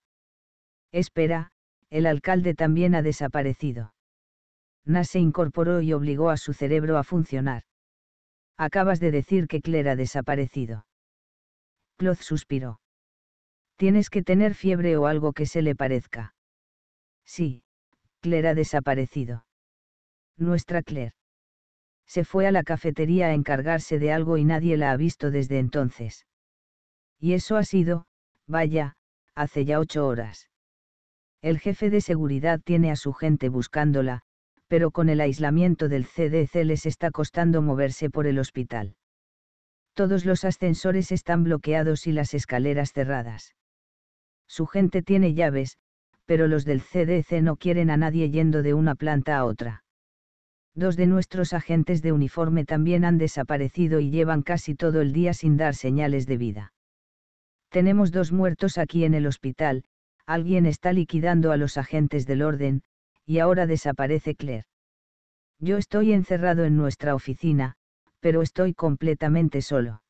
Espera, el alcalde también ha desaparecido. Nas se incorporó y obligó a su cerebro a funcionar. Acabas de decir que Claire ha desaparecido. Cloth suspiró. Tienes que tener fiebre o algo que se le parezca. Sí, Claire ha desaparecido. Nuestra Claire. Se fue a la cafetería a encargarse de algo y nadie la ha visto desde entonces. Y eso ha sido, vaya, hace ya ocho horas. El jefe de seguridad tiene a su gente buscándola, pero con el aislamiento del CDC les está costando moverse por el hospital. Todos los ascensores están bloqueados y las escaleras cerradas. Su gente tiene llaves, pero los del CDC no quieren a nadie yendo de una planta a otra. Dos de nuestros agentes de uniforme también han desaparecido y llevan casi todo el día sin dar señales de vida. Tenemos dos muertos aquí en el hospital, alguien está liquidando a los agentes del orden, y ahora desaparece Claire. Yo estoy encerrado en nuestra oficina, pero estoy completamente solo.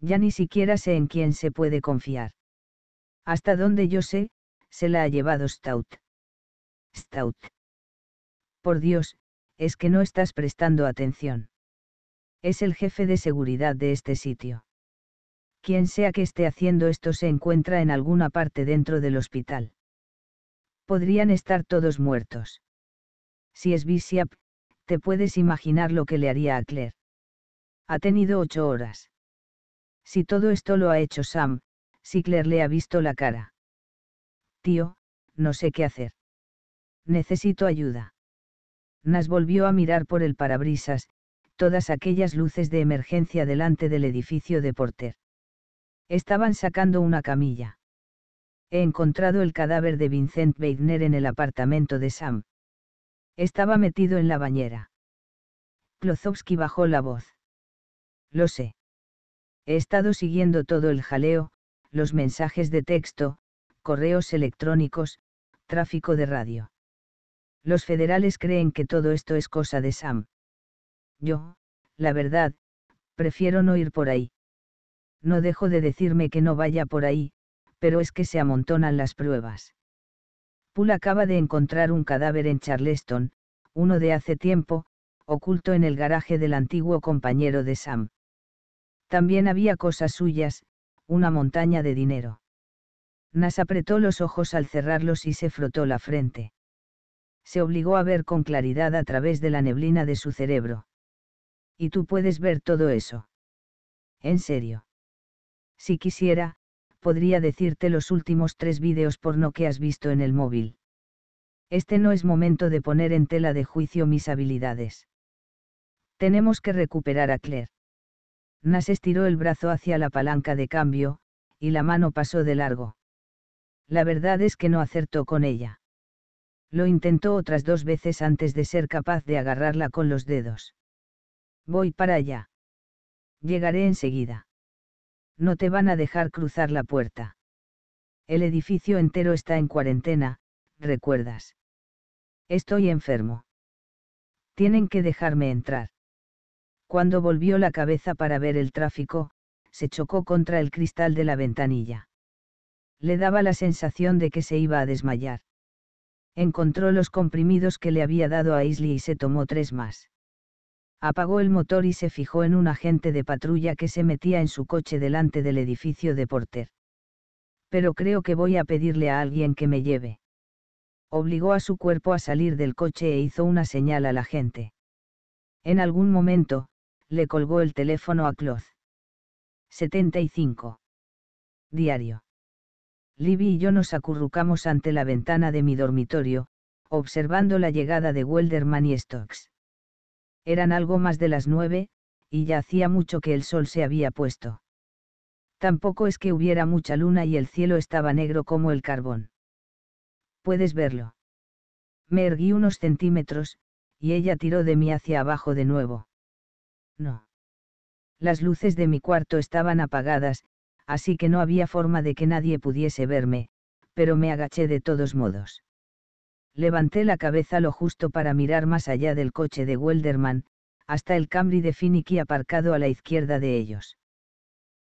Ya ni siquiera sé en quién se puede confiar. Hasta donde yo sé, se la ha llevado Stout. Stout. Por Dios, es que no estás prestando atención. Es el jefe de seguridad de este sitio. Quien sea que esté haciendo esto se encuentra en alguna parte dentro del hospital. Podrían estar todos muertos. Si es Visiap, te puedes imaginar lo que le haría a Claire. Ha tenido ocho horas. Si todo esto lo ha hecho Sam, Sigler le ha visto la cara. Tío, no sé qué hacer. Necesito ayuda. Nas volvió a mirar por el parabrisas, todas aquellas luces de emergencia delante del edificio de Porter. Estaban sacando una camilla. He encontrado el cadáver de Vincent Weidner en el apartamento de Sam. Estaba metido en la bañera. Klozowski bajó la voz. Lo sé. He estado siguiendo todo el jaleo, los mensajes de texto, correos electrónicos, tráfico de radio. Los federales creen que todo esto es cosa de Sam. Yo, la verdad, prefiero no ir por ahí. No dejo de decirme que no vaya por ahí, pero es que se amontonan las pruebas. Poole acaba de encontrar un cadáver en Charleston, uno de hace tiempo, oculto en el garaje del antiguo compañero de Sam. También había cosas suyas, una montaña de dinero. Nas apretó los ojos al cerrarlos y se frotó la frente. Se obligó a ver con claridad a través de la neblina de su cerebro. Y tú puedes ver todo eso. En serio. Si quisiera, podría decirte los últimos tres vídeos porno que has visto en el móvil. Este no es momento de poner en tela de juicio mis habilidades. Tenemos que recuperar a Claire. Nas estiró el brazo hacia la palanca de cambio, y la mano pasó de largo. La verdad es que no acertó con ella. Lo intentó otras dos veces antes de ser capaz de agarrarla con los dedos. Voy para allá. Llegaré enseguida. No te van a dejar cruzar la puerta. El edificio entero está en cuarentena, recuerdas. Estoy enfermo. Tienen que dejarme entrar. Cuando volvió la cabeza para ver el tráfico, se chocó contra el cristal de la ventanilla. Le daba la sensación de que se iba a desmayar. Encontró los comprimidos que le había dado a Isley y se tomó tres más. Apagó el motor y se fijó en un agente de patrulla que se metía en su coche delante del edificio de Porter. Pero creo que voy a pedirle a alguien que me lleve. Obligó a su cuerpo a salir del coche e hizo una señal a la gente. En algún momento, le colgó el teléfono a Cloth. 75. Diario. Libby y yo nos acurrucamos ante la ventana de mi dormitorio, observando la llegada de Welderman y Stokes. Eran algo más de las nueve, y ya hacía mucho que el sol se había puesto. Tampoco es que hubiera mucha luna y el cielo estaba negro como el carbón. Puedes verlo. Me erguí unos centímetros, y ella tiró de mí hacia abajo de nuevo. No. Las luces de mi cuarto estaban apagadas, así que no había forma de que nadie pudiese verme, pero me agaché de todos modos. Levanté la cabeza lo justo para mirar más allá del coche de Welderman, hasta el Camry de Finicky aparcado a la izquierda de ellos.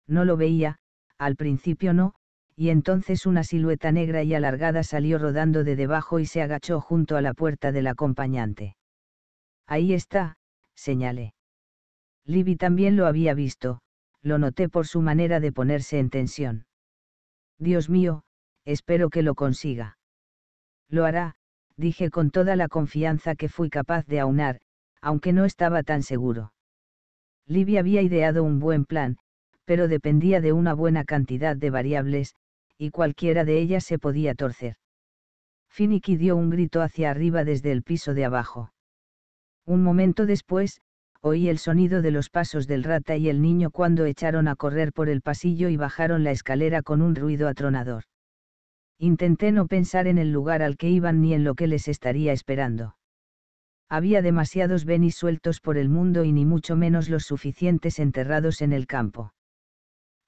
No lo veía, al principio no, y entonces una silueta negra y alargada salió rodando de debajo y se agachó junto a la puerta del acompañante. Ahí está, señalé. Libby también lo había visto, lo noté por su manera de ponerse en tensión. Dios mío, espero que lo consiga. Lo hará, dije con toda la confianza que fui capaz de aunar, aunque no estaba tan seguro. Libby había ideado un buen plan, pero dependía de una buena cantidad de variables, y cualquiera de ellas se podía torcer. Finicky dio un grito hacia arriba desde el piso de abajo. Un momento después, oí el sonido de los pasos del rata y el niño cuando echaron a correr por el pasillo y bajaron la escalera con un ruido atronador. Intenté no pensar en el lugar al que iban ni en lo que les estaría esperando. Había demasiados benis sueltos por el mundo y ni mucho menos los suficientes enterrados en el campo.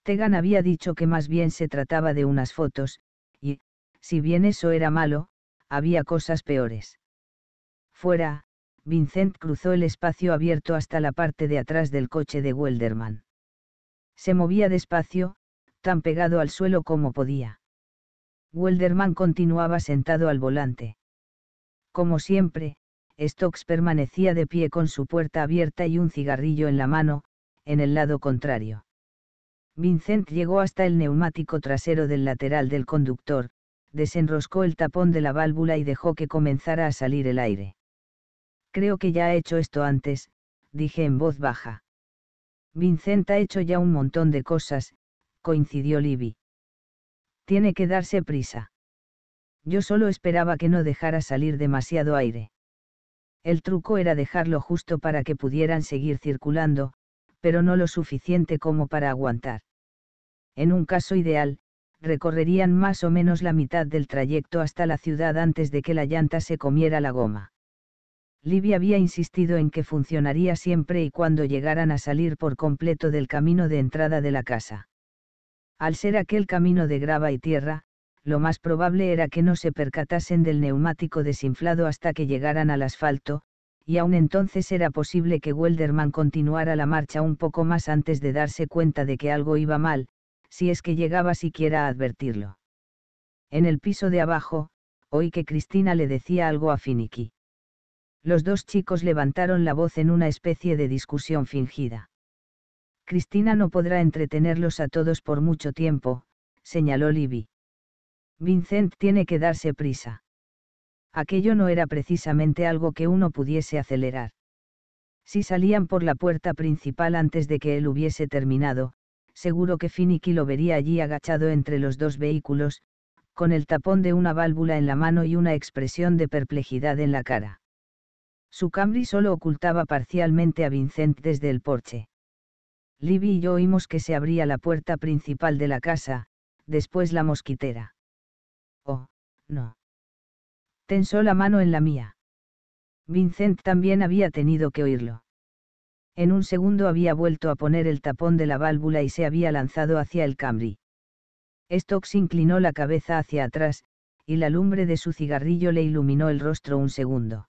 Tegan había dicho que más bien se trataba de unas fotos, y, si bien eso era malo, había cosas peores. Fuera, Vincent cruzó el espacio abierto hasta la parte de atrás del coche de Welderman. Se movía despacio, tan pegado al suelo como podía. Welderman continuaba sentado al volante. Como siempre, Stokes permanecía de pie con su puerta abierta y un cigarrillo en la mano, en el lado contrario. Vincent llegó hasta el neumático trasero del lateral del conductor, desenroscó el tapón de la válvula y dejó que comenzara a salir el aire. Creo que ya ha hecho esto antes, dije en voz baja. Vincent ha hecho ya un montón de cosas, coincidió Libby. Tiene que darse prisa. Yo solo esperaba que no dejara salir demasiado aire. El truco era dejarlo justo para que pudieran seguir circulando, pero no lo suficiente como para aguantar. En un caso ideal, recorrerían más o menos la mitad del trayecto hasta la ciudad antes de que la llanta se comiera la goma. Libby había insistido en que funcionaría siempre y cuando llegaran a salir por completo del camino de entrada de la casa. Al ser aquel camino de grava y tierra, lo más probable era que no se percatasen del neumático desinflado hasta que llegaran al asfalto, y aún entonces era posible que Welderman continuara la marcha un poco más antes de darse cuenta de que algo iba mal, si es que llegaba siquiera a advertirlo. En el piso de abajo, oí que Cristina le decía algo a Finicky. Los dos chicos levantaron la voz en una especie de discusión fingida. Cristina no podrá entretenerlos a todos por mucho tiempo, señaló Libby. Vincent tiene que darse prisa. Aquello no era precisamente algo que uno pudiese acelerar. Si salían por la puerta principal antes de que él hubiese terminado, seguro que Finicky lo vería allí agachado entre los dos vehículos, con el tapón de una válvula en la mano y una expresión de perplejidad en la cara. Su Camry solo ocultaba parcialmente a Vincent desde el porche. Libby y yo oímos que se abría la puerta principal de la casa, después la mosquitera. Oh, no. Tensó la mano en la mía. Vincent también había tenido que oírlo. En un segundo había vuelto a poner el tapón de la válvula y se había lanzado hacia el Camry. Stokes inclinó la cabeza hacia atrás, y la lumbre de su cigarrillo le iluminó el rostro un segundo.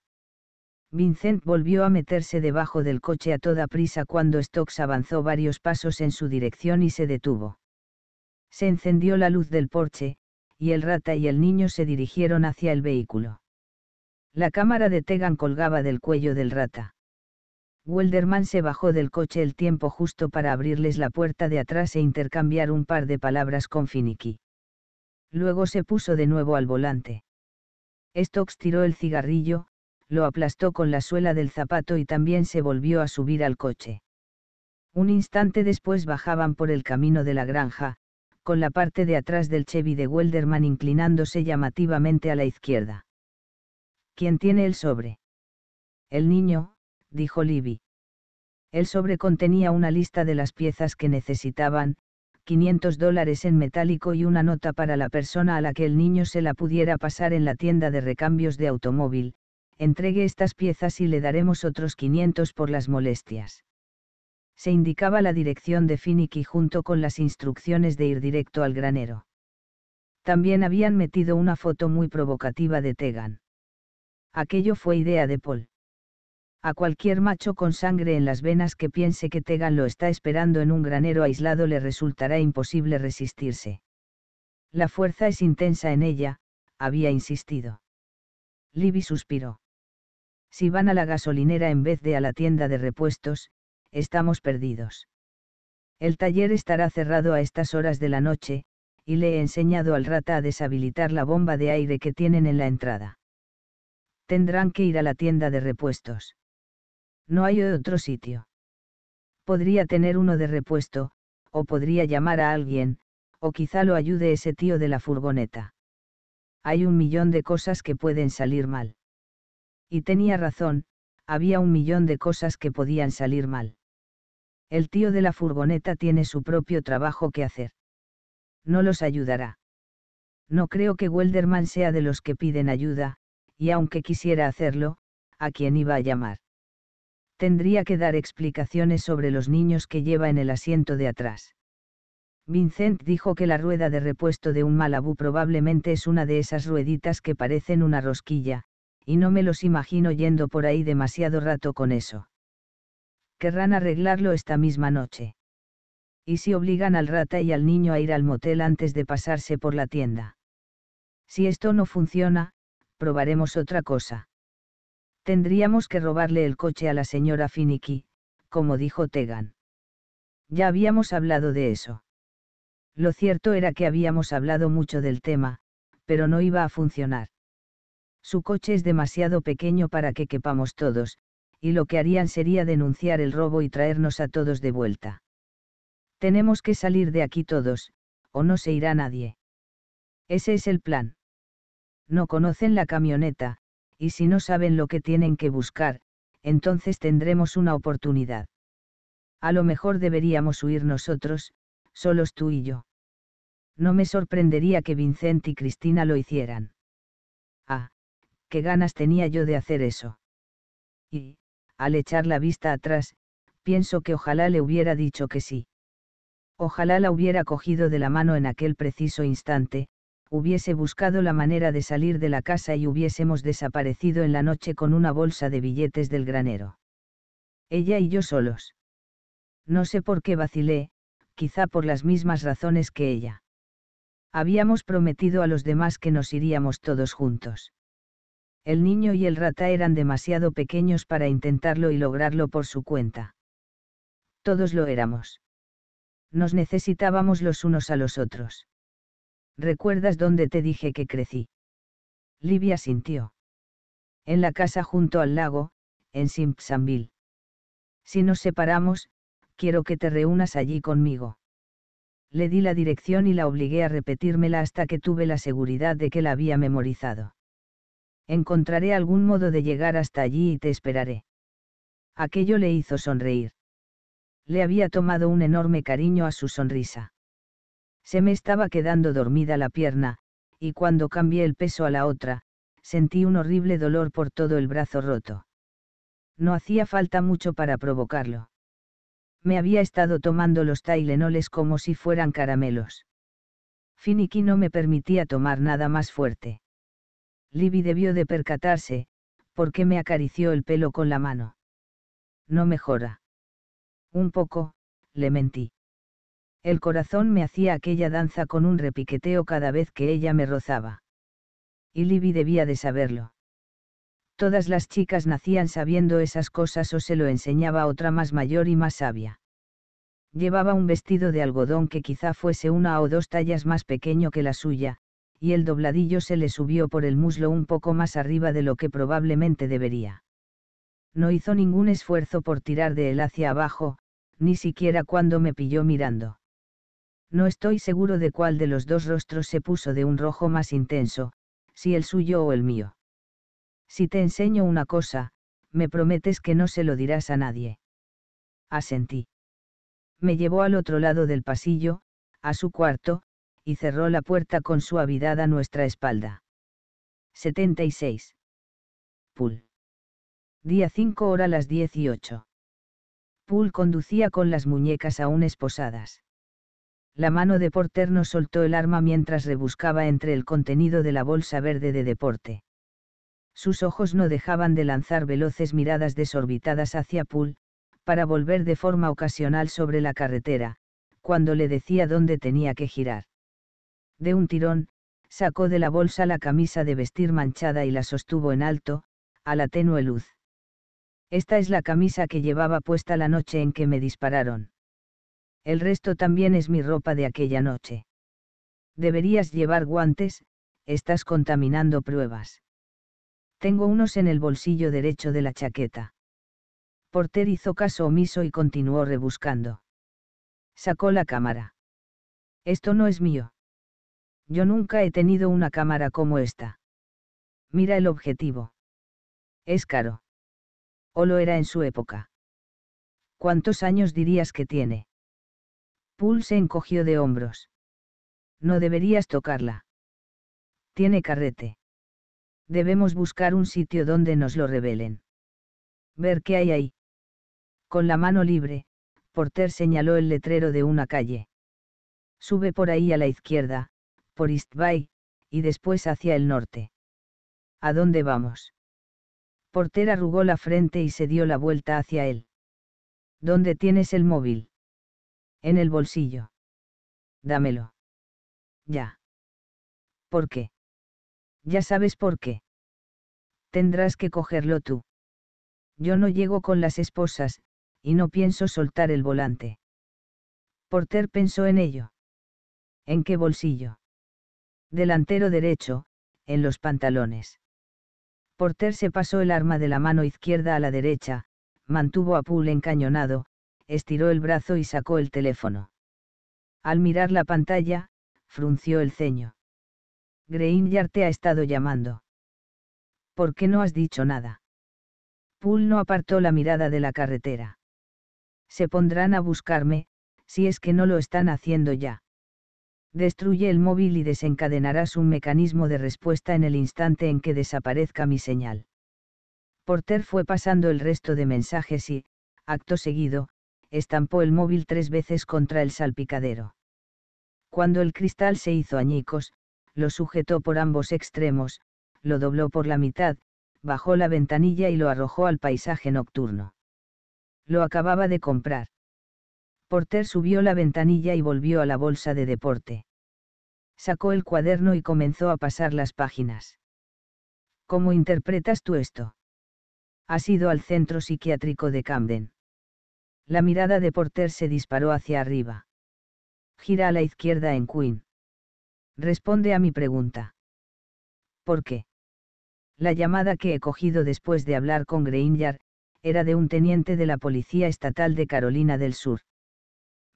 Vincent volvió a meterse debajo del coche a toda prisa cuando Stokes avanzó varios pasos en su dirección y se detuvo. Se encendió la luz del porche, y el rata y el niño se dirigieron hacia el vehículo. La cámara de Tegan colgaba del cuello del rata. Welderman se bajó del coche el tiempo justo para abrirles la puerta de atrás e intercambiar un par de palabras con Finicky. Luego se puso de nuevo al volante. Stokes tiró el cigarrillo, lo aplastó con la suela del zapato y también se volvió a subir al coche. Un instante después bajaban por el camino de la granja, con la parte de atrás del Chevy de Welderman inclinándose llamativamente a la izquierda. ¿Quién tiene el sobre? El niño, dijo Libby. El sobre contenía una lista de las piezas que necesitaban, 500 dólares en metálico y una nota para la persona a la que el niño se la pudiera pasar en la tienda de recambios de automóvil, entregue estas piezas y le daremos otros 500 por las molestias. Se indicaba la dirección de Finicky junto con las instrucciones de ir directo al granero. También habían metido una foto muy provocativa de Tegan. Aquello fue idea de Paul. A cualquier macho con sangre en las venas que piense que Tegan lo está esperando en un granero aislado le resultará imposible resistirse. La fuerza es intensa en ella, había insistido. Libby suspiró. Si van a la gasolinera en vez de a la tienda de repuestos, estamos perdidos. El taller estará cerrado a estas horas de la noche, y le he enseñado al rata a deshabilitar la bomba de aire que tienen en la entrada. Tendrán que ir a la tienda de repuestos. No hay otro sitio. Podría tener uno de repuesto, o podría llamar a alguien, o quizá lo ayude ese tío de la furgoneta. Hay un millón de cosas que pueden salir mal. Y tenía razón, había un millón de cosas que podían salir mal. El tío de la furgoneta tiene su propio trabajo que hacer. No los ayudará. No creo que Welderman sea de los que piden ayuda, y aunque quisiera hacerlo, ¿a quién iba a llamar? Tendría que dar explicaciones sobre los niños que lleva en el asiento de atrás. Vincent dijo que la rueda de repuesto de un Malabú probablemente es una de esas rueditas que parecen una rosquilla, y no me los imagino yendo por ahí demasiado rato con eso. Querrán arreglarlo esta misma noche. ¿Y si obligan al rata y al niño a ir al motel antes de pasarse por la tienda? Si esto no funciona, probaremos otra cosa. Tendríamos que robarle el coche a la señora Finicky, como dijo Tegan. Ya habíamos hablado de eso. Lo cierto era que habíamos hablado mucho del tema, pero no iba a funcionar. Su coche es demasiado pequeño para que quepamos todos, y lo que harían sería denunciar el robo y traernos a todos de vuelta. Tenemos que salir de aquí todos, o no se irá nadie. Ese es el plan. No conocen la camioneta, y si no saben lo que tienen que buscar, entonces tendremos una oportunidad. A lo mejor deberíamos huir nosotros, solos tú y yo. No me sorprendería que Vincent y Cristina lo hicieran. Ah, qué ganas tenía yo de hacer eso. Y, al echar la vista atrás, pienso que ojalá le hubiera dicho que sí. Ojalá la hubiera cogido de la mano en aquel preciso instante, hubiese buscado la manera de salir de la casa y hubiésemos desaparecido en la noche con una bolsa de billetes del granero. Ella y yo solos. No sé por qué vacilé, quizá por las mismas razones que ella. Habíamos prometido a los demás que nos iríamos todos juntos el niño y el rata eran demasiado pequeños para intentarlo y lograrlo por su cuenta. Todos lo éramos. Nos necesitábamos los unos a los otros. ¿Recuerdas dónde te dije que crecí? Livia sintió. En la casa junto al lago, en Simpsonville. Si nos separamos, quiero que te reúnas allí conmigo. Le di la dirección y la obligué a repetírmela hasta que tuve la seguridad de que la había memorizado. Encontraré algún modo de llegar hasta allí y te esperaré. Aquello le hizo sonreír. Le había tomado un enorme cariño a su sonrisa. Se me estaba quedando dormida la pierna, y cuando cambié el peso a la otra, sentí un horrible dolor por todo el brazo roto. No hacía falta mucho para provocarlo. Me había estado tomando los tailenoles como si fueran caramelos. Finiki no me permitía tomar nada más fuerte. Libby debió de percatarse, porque me acarició el pelo con la mano. No mejora. Un poco, le mentí. El corazón me hacía aquella danza con un repiqueteo cada vez que ella me rozaba. Y Libby debía de saberlo. Todas las chicas nacían sabiendo esas cosas o se lo enseñaba otra más mayor y más sabia. Llevaba un vestido de algodón que quizá fuese una o dos tallas más pequeño que la suya, y el dobladillo se le subió por el muslo un poco más arriba de lo que probablemente debería. No hizo ningún esfuerzo por tirar de él hacia abajo, ni siquiera cuando me pilló mirando. No estoy seguro de cuál de los dos rostros se puso de un rojo más intenso, si el suyo o el mío. Si te enseño una cosa, me prometes que no se lo dirás a nadie. Asentí. Me llevó al otro lado del pasillo, a su cuarto, y cerró la puerta con suavidad a nuestra espalda. 76. Pool. Día 5 hora las 18. Poole conducía con las muñecas aún esposadas. La mano de Porter no soltó el arma mientras rebuscaba entre el contenido de la bolsa verde de deporte. Sus ojos no dejaban de lanzar veloces miradas desorbitadas hacia Poole, para volver de forma ocasional sobre la carretera, cuando le decía dónde tenía que girar de un tirón, sacó de la bolsa la camisa de vestir manchada y la sostuvo en alto, a la tenue luz. Esta es la camisa que llevaba puesta la noche en que me dispararon. El resto también es mi ropa de aquella noche. Deberías llevar guantes, estás contaminando pruebas. Tengo unos en el bolsillo derecho de la chaqueta. Porter hizo caso omiso y continuó rebuscando. Sacó la cámara. Esto no es mío. Yo nunca he tenido una cámara como esta. Mira el objetivo. Es caro. O lo era en su época. ¿Cuántos años dirías que tiene? Poole se encogió de hombros. No deberías tocarla. Tiene carrete. Debemos buscar un sitio donde nos lo revelen. Ver qué hay ahí. Con la mano libre, Porter señaló el letrero de una calle. Sube por ahí a la izquierda, por East Bay, y después hacia el norte. ¿A dónde vamos? Porter arrugó la frente y se dio la vuelta hacia él. ¿Dónde tienes el móvil? En el bolsillo. Dámelo. Ya. ¿Por qué? Ya sabes por qué. Tendrás que cogerlo tú. Yo no llego con las esposas, y no pienso soltar el volante. Porter pensó en ello. ¿En qué bolsillo? Delantero derecho, en los pantalones. Porter se pasó el arma de la mano izquierda a la derecha, mantuvo a Poole encañonado, estiró el brazo y sacó el teléfono. Al mirar la pantalla, frunció el ceño. Graham te ha estado llamando. ¿Por qué no has dicho nada? Poole no apartó la mirada de la carretera. Se pondrán a buscarme, si es que no lo están haciendo ya destruye el móvil y desencadenarás un mecanismo de respuesta en el instante en que desaparezca mi señal. Porter fue pasando el resto de mensajes y, acto seguido, estampó el móvil tres veces contra el salpicadero. Cuando el cristal se hizo añicos, lo sujetó por ambos extremos, lo dobló por la mitad, bajó la ventanilla y lo arrojó al paisaje nocturno. Lo acababa de comprar. Porter subió la ventanilla y volvió a la bolsa de deporte. Sacó el cuaderno y comenzó a pasar las páginas. ¿Cómo interpretas tú esto? Has ido al centro psiquiátrico de Camden. La mirada de Porter se disparó hacia arriba. Gira a la izquierda en Queen. Responde a mi pregunta. ¿Por qué? La llamada que he cogido después de hablar con Greinyard, era de un teniente de la Policía Estatal de Carolina del Sur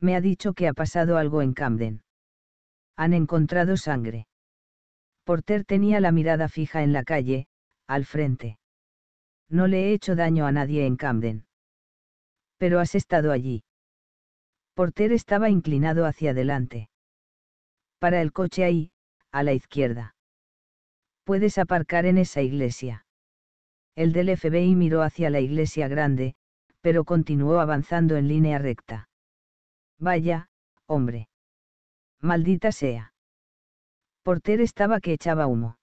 me ha dicho que ha pasado algo en Camden. Han encontrado sangre. Porter tenía la mirada fija en la calle, al frente. No le he hecho daño a nadie en Camden. Pero has estado allí. Porter estaba inclinado hacia adelante. Para el coche ahí, a la izquierda. Puedes aparcar en esa iglesia. El del FBI miró hacia la iglesia grande, pero continuó avanzando en línea recta. Vaya, hombre. Maldita sea. Porter estaba que echaba humo.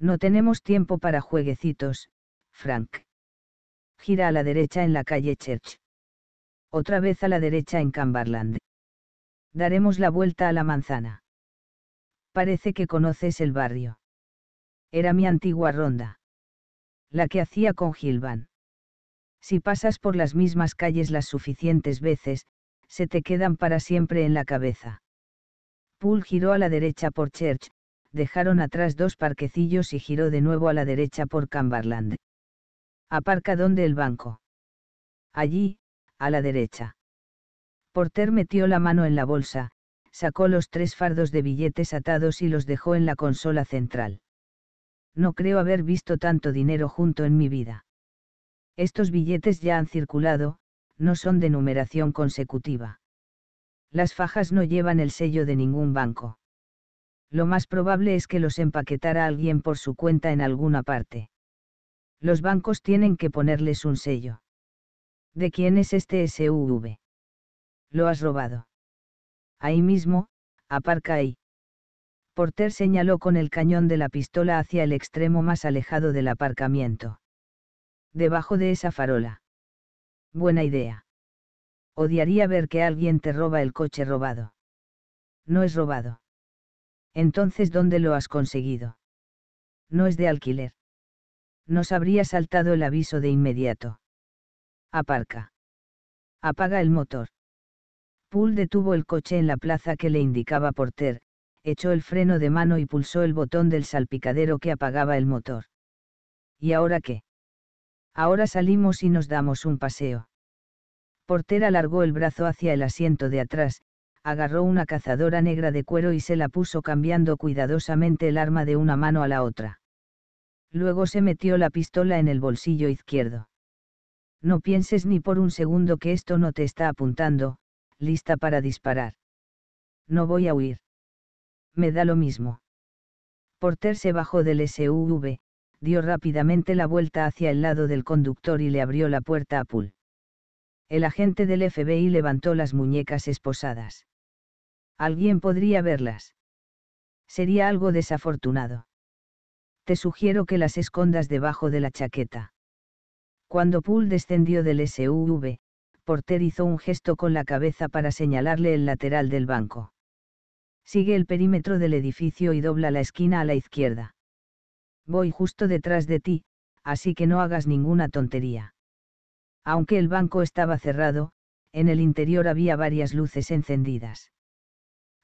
No tenemos tiempo para jueguecitos, Frank. Gira a la derecha en la calle Church. Otra vez a la derecha en Cumberland. Daremos la vuelta a la manzana. Parece que conoces el barrio. Era mi antigua ronda. La que hacía con Gilvan. Si pasas por las mismas calles las suficientes veces, se te quedan para siempre en la cabeza. Poole giró a la derecha por Church, dejaron atrás dos parquecillos y giró de nuevo a la derecha por Cumberland. Aparca donde el banco. Allí, a la derecha. Porter metió la mano en la bolsa, sacó los tres fardos de billetes atados y los dejó en la consola central. No creo haber visto tanto dinero junto en mi vida. Estos billetes ya han circulado, no son de numeración consecutiva. Las fajas no llevan el sello de ningún banco. Lo más probable es que los empaquetara alguien por su cuenta en alguna parte. Los bancos tienen que ponerles un sello. ¿De quién es este SUV? Lo has robado. Ahí mismo, aparca ahí. Porter señaló con el cañón de la pistola hacia el extremo más alejado del aparcamiento. Debajo de esa farola. Buena idea. Odiaría ver que alguien te roba el coche robado. No es robado. Entonces, ¿dónde lo has conseguido? No es de alquiler. Nos habría saltado el aviso de inmediato. Aparca. Apaga el motor. Poole detuvo el coche en la plaza que le indicaba Porter, echó el freno de mano y pulsó el botón del salpicadero que apagaba el motor. ¿Y ahora qué? Ahora salimos y nos damos un paseo. Porter alargó el brazo hacia el asiento de atrás, agarró una cazadora negra de cuero y se la puso cambiando cuidadosamente el arma de una mano a la otra. Luego se metió la pistola en el bolsillo izquierdo. No pienses ni por un segundo que esto no te está apuntando, lista para disparar. No voy a huir. Me da lo mismo. Porter se bajó del SUV, dio rápidamente la vuelta hacia el lado del conductor y le abrió la puerta a Poole. El agente del FBI levantó las muñecas esposadas. Alguien podría verlas. Sería algo desafortunado. Te sugiero que las escondas debajo de la chaqueta. Cuando Poole descendió del SUV, Porter hizo un gesto con la cabeza para señalarle el lateral del banco. Sigue el perímetro del edificio y dobla la esquina a la izquierda. Voy justo detrás de ti, así que no hagas ninguna tontería. Aunque el banco estaba cerrado, en el interior había varias luces encendidas.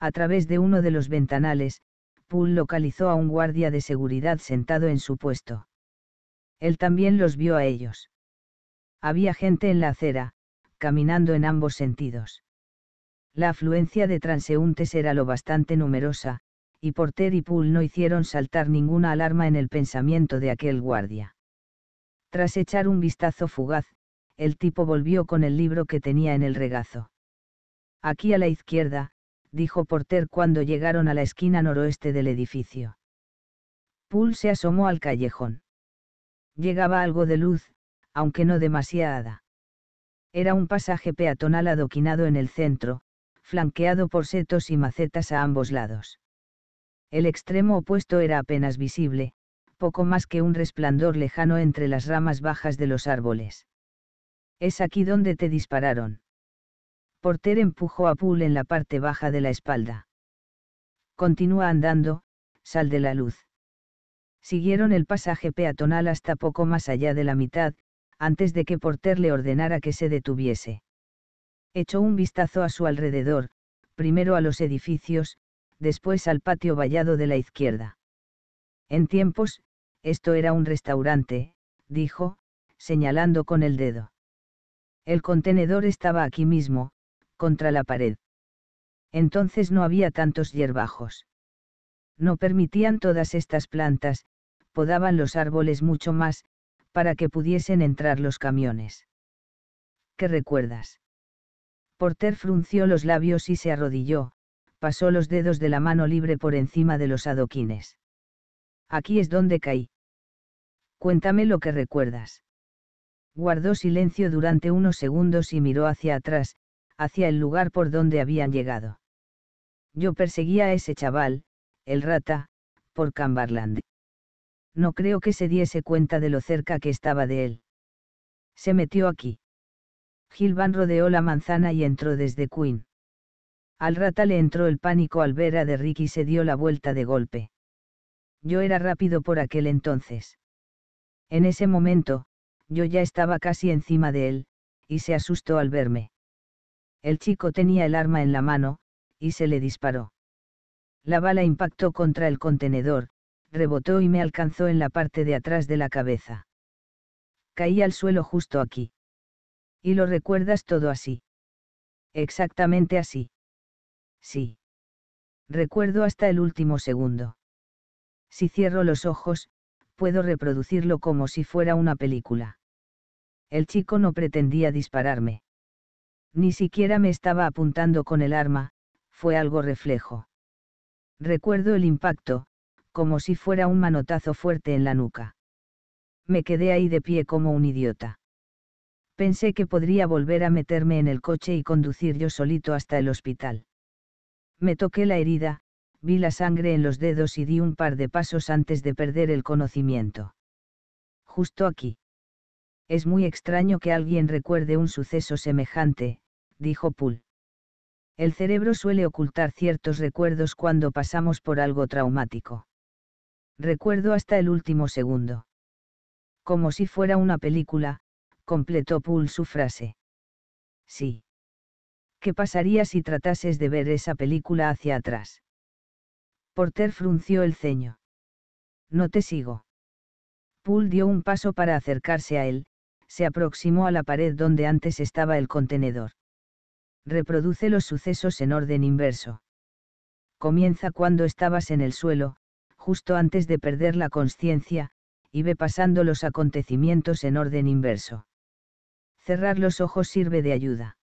A través de uno de los ventanales, Poole localizó a un guardia de seguridad sentado en su puesto. Él también los vio a ellos. Había gente en la acera, caminando en ambos sentidos. La afluencia de transeúntes era lo bastante numerosa, y Porter y Poole no hicieron saltar ninguna alarma en el pensamiento de aquel guardia. Tras echar un vistazo fugaz, el tipo volvió con el libro que tenía en el regazo. Aquí a la izquierda, dijo Porter cuando llegaron a la esquina noroeste del edificio. Poole se asomó al callejón. Llegaba algo de luz, aunque no demasiada. Era un pasaje peatonal adoquinado en el centro, flanqueado por setos y macetas a ambos lados. El extremo opuesto era apenas visible, poco más que un resplandor lejano entre las ramas bajas de los árboles. Es aquí donde te dispararon. Porter empujó a Poole en la parte baja de la espalda. Continúa andando, sal de la luz. Siguieron el pasaje peatonal hasta poco más allá de la mitad, antes de que Porter le ordenara que se detuviese. Echó un vistazo a su alrededor, primero a los edificios, después al patio vallado de la izquierda. En tiempos, esto era un restaurante, dijo, señalando con el dedo. El contenedor estaba aquí mismo, contra la pared. Entonces no había tantos hierbajos. No permitían todas estas plantas, podaban los árboles mucho más, para que pudiesen entrar los camiones. ¿Qué recuerdas? Porter frunció los labios y se arrodilló, pasó los dedos de la mano libre por encima de los adoquines. Aquí es donde caí. Cuéntame lo que recuerdas. Guardó silencio durante unos segundos y miró hacia atrás, hacia el lugar por donde habían llegado. Yo perseguía a ese chaval, el rata, por Cambarland. No creo que se diese cuenta de lo cerca que estaba de él. Se metió aquí. Gilvan rodeó la manzana y entró desde Queen. Al rata le entró el pánico al ver a de y se dio la vuelta de golpe. Yo era rápido por aquel entonces. En ese momento, yo ya estaba casi encima de él, y se asustó al verme. El chico tenía el arma en la mano, y se le disparó. La bala impactó contra el contenedor, rebotó y me alcanzó en la parte de atrás de la cabeza. Caí al suelo justo aquí. Y lo recuerdas todo así. Exactamente así. Sí. Recuerdo hasta el último segundo. Si cierro los ojos, puedo reproducirlo como si fuera una película. El chico no pretendía dispararme. Ni siquiera me estaba apuntando con el arma, fue algo reflejo. Recuerdo el impacto, como si fuera un manotazo fuerte en la nuca. Me quedé ahí de pie como un idiota. Pensé que podría volver a meterme en el coche y conducir yo solito hasta el hospital. Me toqué la herida, vi la sangre en los dedos y di un par de pasos antes de perder el conocimiento. Justo aquí. Es muy extraño que alguien recuerde un suceso semejante, dijo Poole. El cerebro suele ocultar ciertos recuerdos cuando pasamos por algo traumático. Recuerdo hasta el último segundo. Como si fuera una película, completó Poole su frase. Sí. ¿Qué pasaría si tratases de ver esa película hacia atrás? Porter frunció el ceño. No te sigo. Poole dio un paso para acercarse a él, se aproximó a la pared donde antes estaba el contenedor. Reproduce los sucesos en orden inverso. Comienza cuando estabas en el suelo, justo antes de perder la conciencia, y ve pasando los acontecimientos en orden inverso. Cerrar los ojos sirve de ayuda.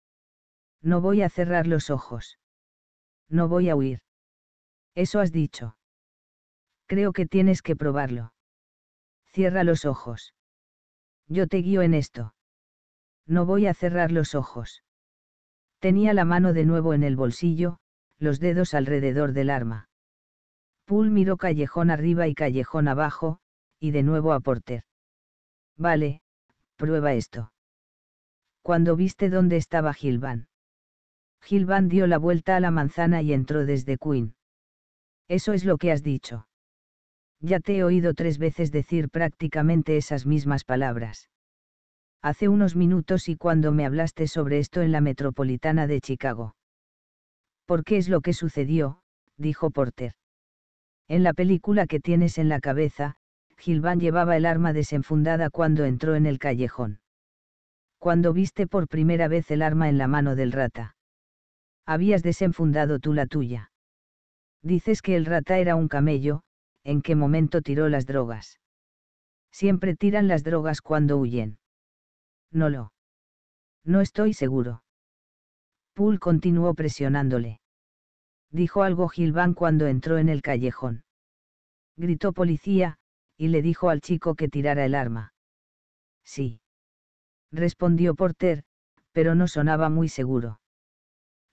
No voy a cerrar los ojos. No voy a huir. Eso has dicho. Creo que tienes que probarlo. Cierra los ojos. Yo te guío en esto. No voy a cerrar los ojos. Tenía la mano de nuevo en el bolsillo, los dedos alrededor del arma. Poole miró callejón arriba y callejón abajo, y de nuevo a Porter. Vale, prueba esto. Cuando viste dónde estaba Gilvan. Gilvan dio la vuelta a la manzana y entró desde Queen. Eso es lo que has dicho. Ya te he oído tres veces decir prácticamente esas mismas palabras. Hace unos minutos y cuando me hablaste sobre esto en la metropolitana de Chicago. ¿Por qué es lo que sucedió? dijo Porter. En la película que tienes en la cabeza, Gilvan llevaba el arma desenfundada cuando entró en el callejón. Cuando viste por primera vez el arma en la mano del rata habías desenfundado tú la tuya. Dices que el rata era un camello, ¿en qué momento tiró las drogas? Siempre tiran las drogas cuando huyen. No lo. No estoy seguro. Poole continuó presionándole. Dijo algo Gilván cuando entró en el callejón. Gritó policía, y le dijo al chico que tirara el arma. Sí. Respondió Porter, pero no sonaba muy seguro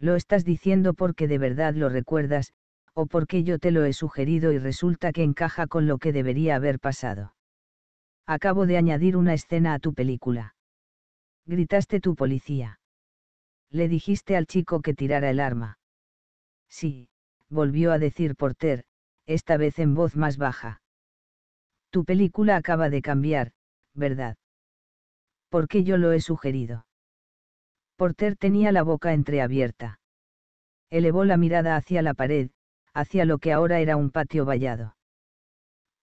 lo estás diciendo porque de verdad lo recuerdas, o porque yo te lo he sugerido y resulta que encaja con lo que debería haber pasado. Acabo de añadir una escena a tu película. Gritaste tu policía. Le dijiste al chico que tirara el arma. Sí, volvió a decir Porter, esta vez en voz más baja. Tu película acaba de cambiar, ¿verdad? Porque yo lo he sugerido. Porter tenía la boca entreabierta. Elevó la mirada hacia la pared, hacia lo que ahora era un patio vallado.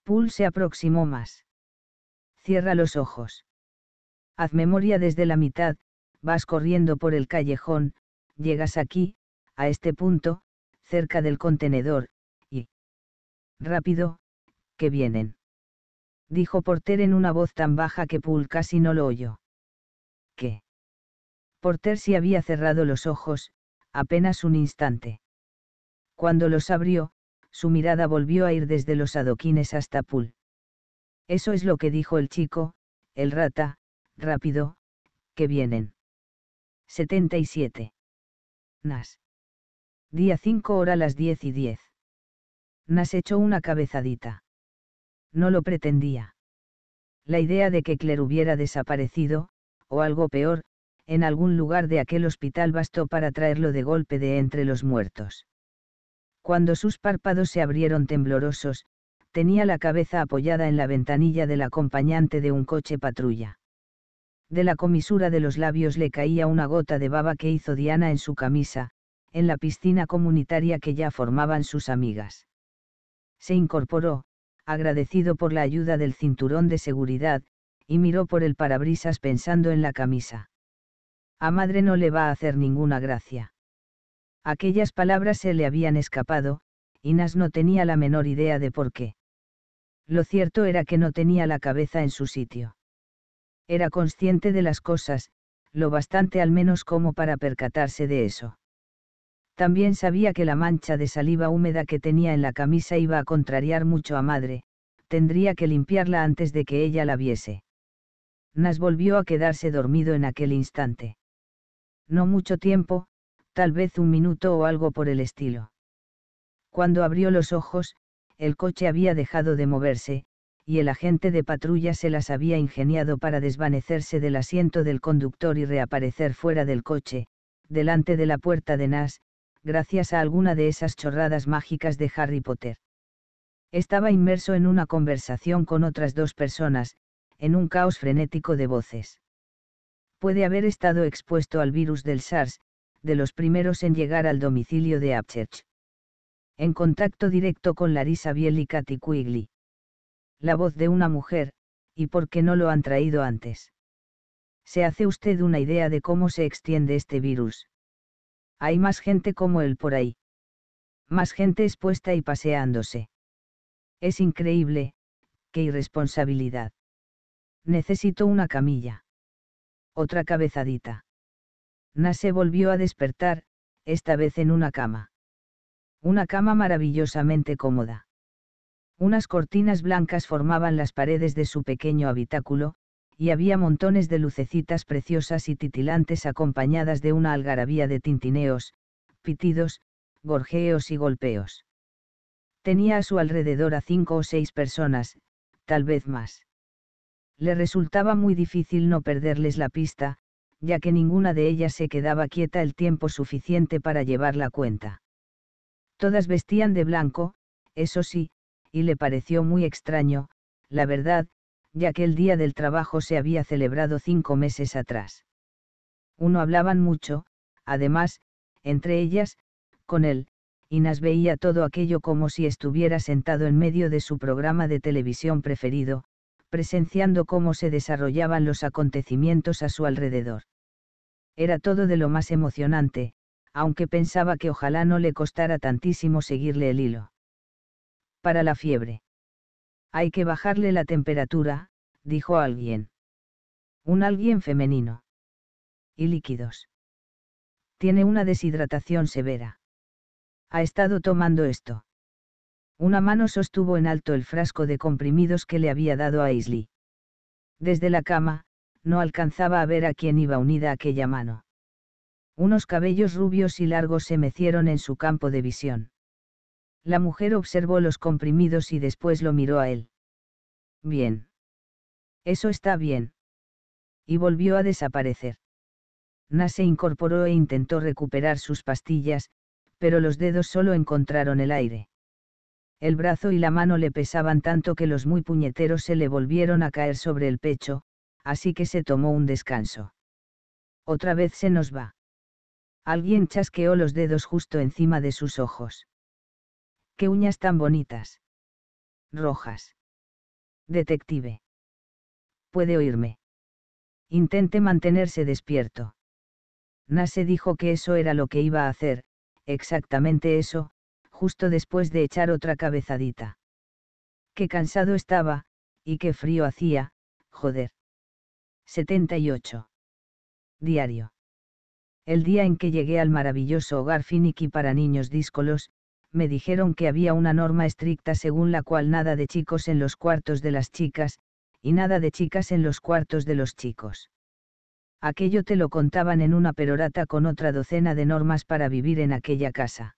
Poole se aproximó más. Cierra los ojos. Haz memoria desde la mitad, vas corriendo por el callejón, llegas aquí, a este punto, cerca del contenedor, y... Rápido, que vienen. Dijo Porter en una voz tan baja que Poole casi no lo oyó. Por si había cerrado los ojos, apenas un instante. Cuando los abrió, su mirada volvió a ir desde los adoquines hasta Poole. Eso es lo que dijo el chico, el rata, rápido, que vienen. 77. Nas. Día 5 hora las 10 y 10. Nas echó una cabezadita. No lo pretendía. La idea de que Claire hubiera desaparecido, o algo peor, en algún lugar de aquel hospital bastó para traerlo de golpe de entre los muertos. Cuando sus párpados se abrieron temblorosos, tenía la cabeza apoyada en la ventanilla del acompañante de un coche patrulla. De la comisura de los labios le caía una gota de baba que hizo Diana en su camisa, en la piscina comunitaria que ya formaban sus amigas. Se incorporó, agradecido por la ayuda del cinturón de seguridad, y miró por el parabrisas pensando en la camisa a madre no le va a hacer ninguna gracia. Aquellas palabras se le habían escapado, y Nas no tenía la menor idea de por qué. Lo cierto era que no tenía la cabeza en su sitio. Era consciente de las cosas, lo bastante al menos como para percatarse de eso. También sabía que la mancha de saliva húmeda que tenía en la camisa iba a contrariar mucho a madre, tendría que limpiarla antes de que ella la viese. Nas volvió a quedarse dormido en aquel instante. No mucho tiempo, tal vez un minuto o algo por el estilo. Cuando abrió los ojos, el coche había dejado de moverse, y el agente de patrulla se las había ingeniado para desvanecerse del asiento del conductor y reaparecer fuera del coche, delante de la puerta de Nash, gracias a alguna de esas chorradas mágicas de Harry Potter. Estaba inmerso en una conversación con otras dos personas, en un caos frenético de voces puede haber estado expuesto al virus del SARS, de los primeros en llegar al domicilio de Upchurch. En contacto directo con Larisa Biel y Katy Quigley. La voz de una mujer, y por qué no lo han traído antes. ¿Se hace usted una idea de cómo se extiende este virus? Hay más gente como él por ahí. Más gente expuesta y paseándose. Es increíble, qué irresponsabilidad. Necesito una camilla otra cabezadita. Nase volvió a despertar, esta vez en una cama. Una cama maravillosamente cómoda. Unas cortinas blancas formaban las paredes de su pequeño habitáculo, y había montones de lucecitas preciosas y titilantes acompañadas de una algarabía de tintineos, pitidos, gorjeos y golpeos. Tenía a su alrededor a cinco o seis personas, tal vez más le resultaba muy difícil no perderles la pista, ya que ninguna de ellas se quedaba quieta el tiempo suficiente para llevar la cuenta. Todas vestían de blanco, eso sí, y le pareció muy extraño, la verdad, ya que el día del trabajo se había celebrado cinco meses atrás. Uno hablaban mucho, además, entre ellas, con él, y Nas veía todo aquello como si estuviera sentado en medio de su programa de televisión preferido, presenciando cómo se desarrollaban los acontecimientos a su alrededor. Era todo de lo más emocionante, aunque pensaba que ojalá no le costara tantísimo seguirle el hilo. Para la fiebre. Hay que bajarle la temperatura, dijo alguien. Un alguien femenino. Y líquidos. Tiene una deshidratación severa. Ha estado tomando esto. Una mano sostuvo en alto el frasco de comprimidos que le había dado a Isley. Desde la cama, no alcanzaba a ver a quién iba unida aquella mano. Unos cabellos rubios y largos se mecieron en su campo de visión. La mujer observó los comprimidos y después lo miró a él. Bien. Eso está bien. Y volvió a desaparecer. Na se incorporó e intentó recuperar sus pastillas, pero los dedos solo encontraron el aire. El brazo y la mano le pesaban tanto que los muy puñeteros se le volvieron a caer sobre el pecho, así que se tomó un descanso. Otra vez se nos va. Alguien chasqueó los dedos justo encima de sus ojos. ¡Qué uñas tan bonitas! Rojas. Detective. Puede oírme. Intente mantenerse despierto. Nase dijo que eso era lo que iba a hacer, exactamente eso, justo después de echar otra cabezadita. Qué cansado estaba, y qué frío hacía, joder. 78. Diario. El día en que llegué al maravilloso hogar Finiki para niños díscolos, me dijeron que había una norma estricta según la cual nada de chicos en los cuartos de las chicas, y nada de chicas en los cuartos de los chicos. Aquello te lo contaban en una perorata con otra docena de normas para vivir en aquella casa.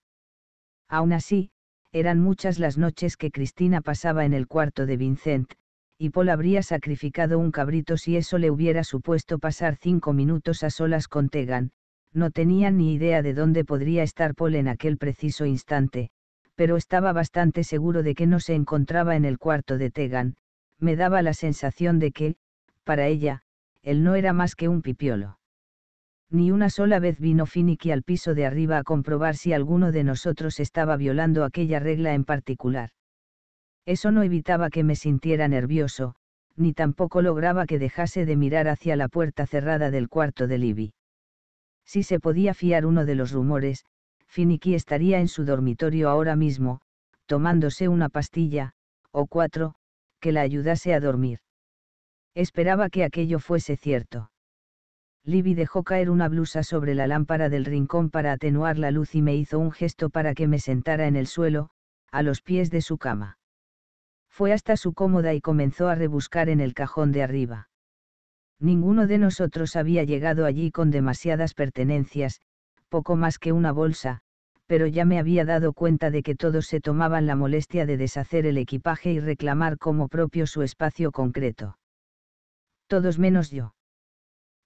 Aún así, eran muchas las noches que Cristina pasaba en el cuarto de Vincent, y Paul habría sacrificado un cabrito si eso le hubiera supuesto pasar cinco minutos a solas con Tegan, no tenía ni idea de dónde podría estar Paul en aquel preciso instante, pero estaba bastante seguro de que no se encontraba en el cuarto de Tegan, me daba la sensación de que, para ella, él no era más que un pipiolo ni una sola vez vino Finicky al piso de arriba a comprobar si alguno de nosotros estaba violando aquella regla en particular. Eso no evitaba que me sintiera nervioso, ni tampoco lograba que dejase de mirar hacia la puerta cerrada del cuarto de Libby. Si se podía fiar uno de los rumores, Finicky estaría en su dormitorio ahora mismo, tomándose una pastilla, o cuatro, que la ayudase a dormir. Esperaba que aquello fuese cierto. Libby dejó caer una blusa sobre la lámpara del rincón para atenuar la luz y me hizo un gesto para que me sentara en el suelo, a los pies de su cama. Fue hasta su cómoda y comenzó a rebuscar en el cajón de arriba. Ninguno de nosotros había llegado allí con demasiadas pertenencias, poco más que una bolsa, pero ya me había dado cuenta de que todos se tomaban la molestia de deshacer el equipaje y reclamar como propio su espacio concreto. Todos menos yo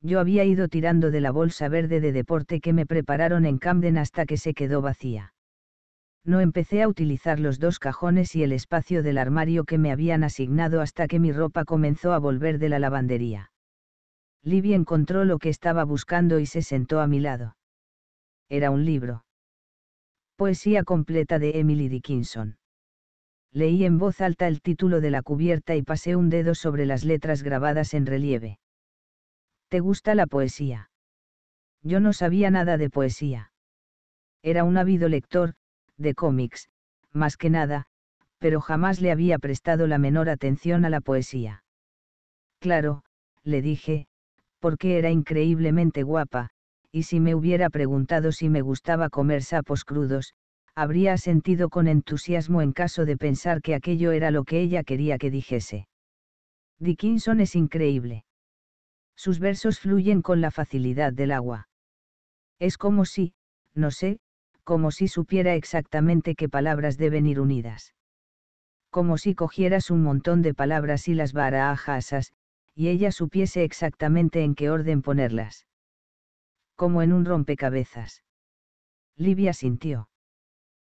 yo había ido tirando de la bolsa verde de deporte que me prepararon en Camden hasta que se quedó vacía. No empecé a utilizar los dos cajones y el espacio del armario que me habían asignado hasta que mi ropa comenzó a volver de la lavandería. Libby encontró lo que estaba buscando y se sentó a mi lado. Era un libro. Poesía completa de Emily Dickinson. Leí en voz alta el título de la cubierta y pasé un dedo sobre las letras grabadas en relieve. ¿Te gusta la poesía? Yo no sabía nada de poesía. Era un ávido lector, de cómics, más que nada, pero jamás le había prestado la menor atención a la poesía. Claro, le dije, porque era increíblemente guapa, y si me hubiera preguntado si me gustaba comer sapos crudos, habría sentido con entusiasmo en caso de pensar que aquello era lo que ella quería que dijese. Dickinson es increíble. Sus versos fluyen con la facilidad del agua. Es como si, no sé, como si supiera exactamente qué palabras deben ir unidas. Como si cogieras un montón de palabras y las barajasas, y ella supiese exactamente en qué orden ponerlas. Como en un rompecabezas. Livia sintió.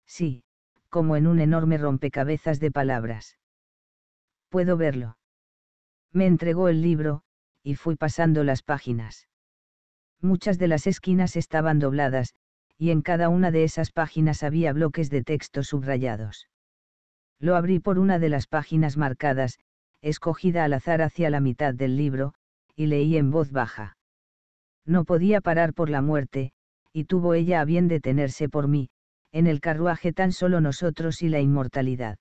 Sí, como en un enorme rompecabezas de palabras. Puedo verlo. Me entregó el libro, y fui pasando las páginas. Muchas de las esquinas estaban dobladas, y en cada una de esas páginas había bloques de texto subrayados. Lo abrí por una de las páginas marcadas, escogida al azar hacia la mitad del libro, y leí en voz baja. No podía parar por la muerte, y tuvo ella a bien detenerse por mí, en el carruaje tan solo nosotros y la inmortalidad.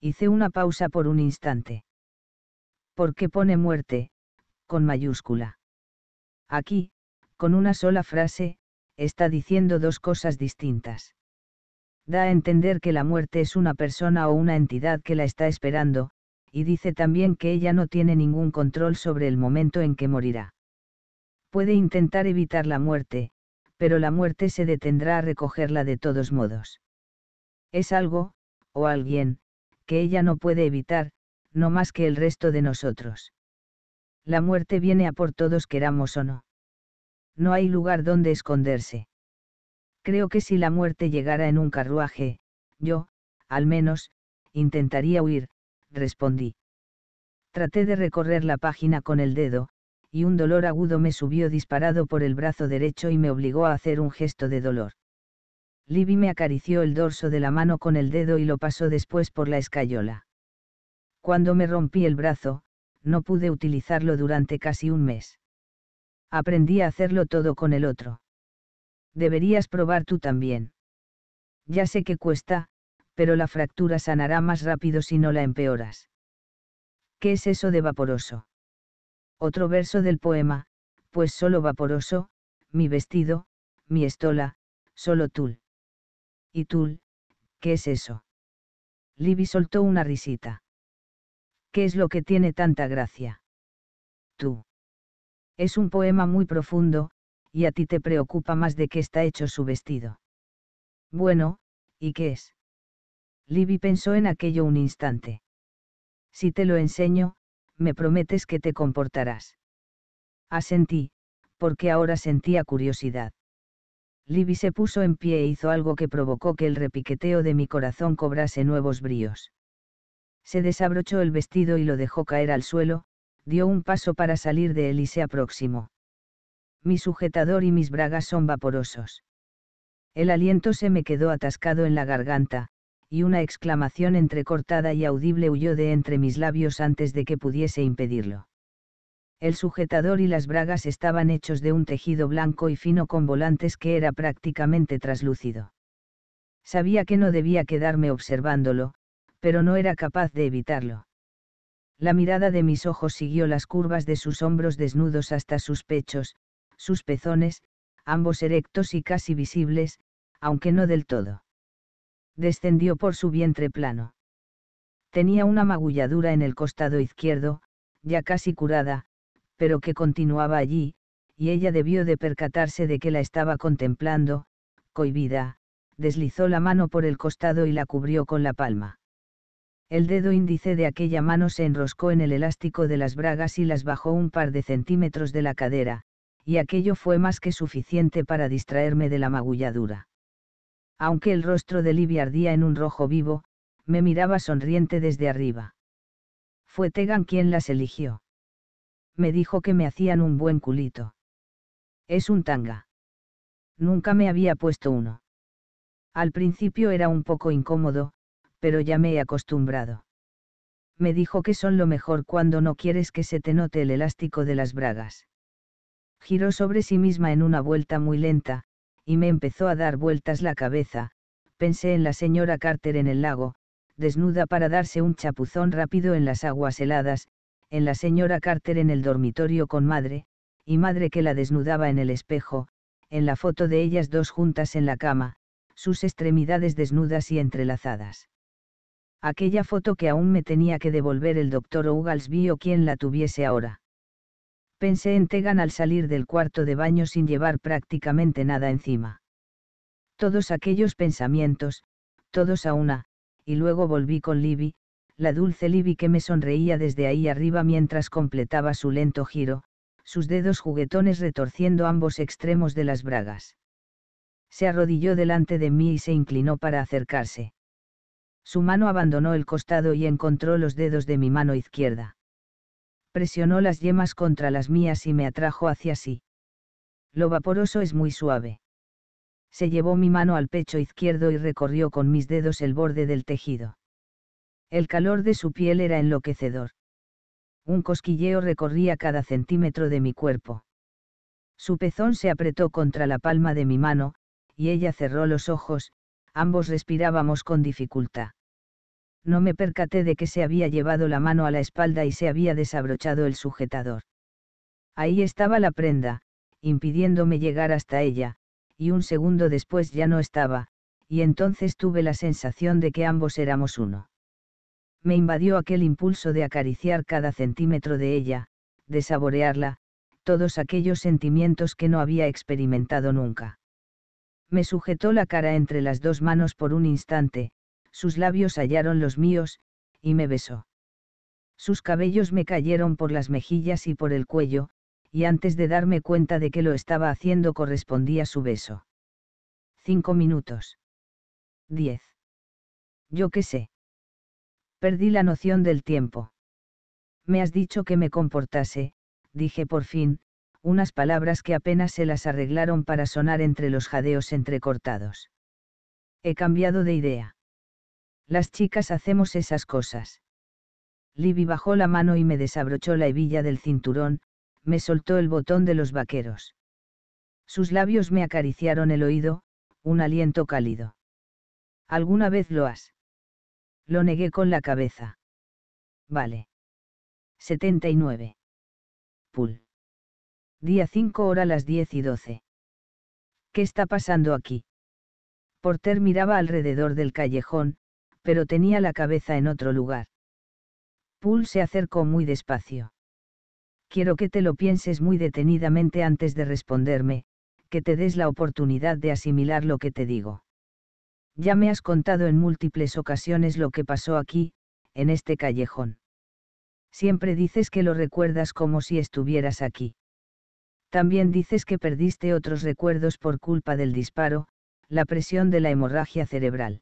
Hice una pausa por un instante. ¿Por qué pone muerte, con mayúscula. Aquí, con una sola frase, está diciendo dos cosas distintas. Da a entender que la muerte es una persona o una entidad que la está esperando, y dice también que ella no tiene ningún control sobre el momento en que morirá. Puede intentar evitar la muerte, pero la muerte se detendrá a recogerla de todos modos. Es algo, o alguien, que ella no puede evitar, no más que el resto de nosotros. La muerte viene a por todos queramos o no. No hay lugar donde esconderse. Creo que si la muerte llegara en un carruaje, yo, al menos, intentaría huir, respondí. Traté de recorrer la página con el dedo, y un dolor agudo me subió disparado por el brazo derecho y me obligó a hacer un gesto de dolor. Libby me acarició el dorso de la mano con el dedo y lo pasó después por la escayola. Cuando me rompí el brazo, no pude utilizarlo durante casi un mes. Aprendí a hacerlo todo con el otro. Deberías probar tú también. Ya sé que cuesta, pero la fractura sanará más rápido si no la empeoras. ¿Qué es eso de vaporoso? Otro verso del poema, pues solo vaporoso, mi vestido, mi estola, solo tul. ¿Y tul? ¿Qué es eso? Libby soltó una risita. ¿Qué es lo que tiene tanta gracia? Tú. Es un poema muy profundo, y a ti te preocupa más de qué está hecho su vestido. Bueno, ¿y qué es? Libby pensó en aquello un instante. Si te lo enseño, me prometes que te comportarás. Asentí, porque ahora sentía curiosidad. Libby se puso en pie e hizo algo que provocó que el repiqueteo de mi corazón cobrase nuevos bríos se desabrochó el vestido y lo dejó caer al suelo, dio un paso para salir de él y se aproximó. Mi sujetador y mis bragas son vaporosos. El aliento se me quedó atascado en la garganta, y una exclamación entrecortada y audible huyó de entre mis labios antes de que pudiese impedirlo. El sujetador y las bragas estaban hechos de un tejido blanco y fino con volantes que era prácticamente traslúcido. Sabía que no debía quedarme observándolo, pero no era capaz de evitarlo. La mirada de mis ojos siguió las curvas de sus hombros desnudos hasta sus pechos, sus pezones, ambos erectos y casi visibles, aunque no del todo. Descendió por su vientre plano. Tenía una magulladura en el costado izquierdo, ya casi curada, pero que continuaba allí, y ella debió de percatarse de que la estaba contemplando, cohibida, deslizó la mano por el costado y la cubrió con la palma. El dedo índice de aquella mano se enroscó en el elástico de las bragas y las bajó un par de centímetros de la cadera, y aquello fue más que suficiente para distraerme de la magulladura. Aunque el rostro de Livia ardía en un rojo vivo, me miraba sonriente desde arriba. Fue Tegan quien las eligió. Me dijo que me hacían un buen culito. Es un tanga. Nunca me había puesto uno. Al principio era un poco incómodo, pero ya me he acostumbrado. Me dijo que son lo mejor cuando no quieres que se te note el elástico de las bragas. Giró sobre sí misma en una vuelta muy lenta, y me empezó a dar vueltas la cabeza, pensé en la señora Carter en el lago, desnuda para darse un chapuzón rápido en las aguas heladas, en la señora Carter en el dormitorio con madre, y madre que la desnudaba en el espejo, en la foto de ellas dos juntas en la cama, sus extremidades desnudas y entrelazadas aquella foto que aún me tenía que devolver el doctor Ugalsby o quien la tuviese ahora. Pensé en Tegan al salir del cuarto de baño sin llevar prácticamente nada encima. Todos aquellos pensamientos, todos a una, y luego volví con Libby, la dulce Libby que me sonreía desde ahí arriba mientras completaba su lento giro, sus dedos juguetones retorciendo ambos extremos de las bragas. Se arrodilló delante de mí y se inclinó para acercarse. Su mano abandonó el costado y encontró los dedos de mi mano izquierda. Presionó las yemas contra las mías y me atrajo hacia sí. Lo vaporoso es muy suave. Se llevó mi mano al pecho izquierdo y recorrió con mis dedos el borde del tejido. El calor de su piel era enloquecedor. Un cosquilleo recorría cada centímetro de mi cuerpo. Su pezón se apretó contra la palma de mi mano, y ella cerró los ojos, ambos respirábamos con dificultad no me percaté de que se había llevado la mano a la espalda y se había desabrochado el sujetador. Ahí estaba la prenda, impidiéndome llegar hasta ella, y un segundo después ya no estaba, y entonces tuve la sensación de que ambos éramos uno. Me invadió aquel impulso de acariciar cada centímetro de ella, de saborearla, todos aquellos sentimientos que no había experimentado nunca. Me sujetó la cara entre las dos manos por un instante, sus labios hallaron los míos, y me besó. Sus cabellos me cayeron por las mejillas y por el cuello, y antes de darme cuenta de que lo estaba haciendo correspondía su beso. Cinco minutos. Diez. Yo qué sé. Perdí la noción del tiempo. Me has dicho que me comportase, dije por fin, unas palabras que apenas se las arreglaron para sonar entre los jadeos entrecortados. He cambiado de idea. Las chicas hacemos esas cosas. Libby bajó la mano y me desabrochó la hebilla del cinturón, me soltó el botón de los vaqueros. Sus labios me acariciaron el oído, un aliento cálido. ¿Alguna vez lo has? Lo negué con la cabeza. Vale. 79. Pool. Día 5 hora las 10 y 12. ¿Qué está pasando aquí? Porter miraba alrededor del callejón, pero tenía la cabeza en otro lugar. Poole se acercó muy despacio. Quiero que te lo pienses muy detenidamente antes de responderme, que te des la oportunidad de asimilar lo que te digo. Ya me has contado en múltiples ocasiones lo que pasó aquí, en este callejón. Siempre dices que lo recuerdas como si estuvieras aquí. También dices que perdiste otros recuerdos por culpa del disparo, la presión de la hemorragia cerebral.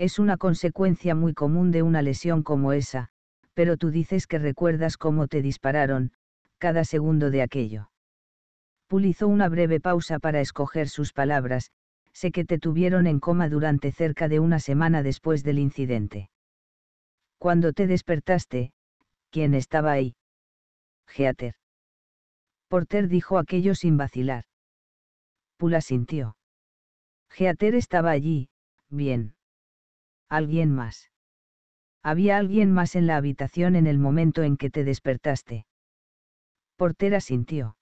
Es una consecuencia muy común de una lesión como esa, pero tú dices que recuerdas cómo te dispararon, cada segundo de aquello. Pulizó hizo una breve pausa para escoger sus palabras, sé que te tuvieron en coma durante cerca de una semana después del incidente. Cuando te despertaste, ¿quién estaba ahí? Geater. Porter dijo aquello sin vacilar. Pula sintió. Geater estaba allí, bien. Alguien más. Había alguien más en la habitación en el momento en que te despertaste. Portera sintió.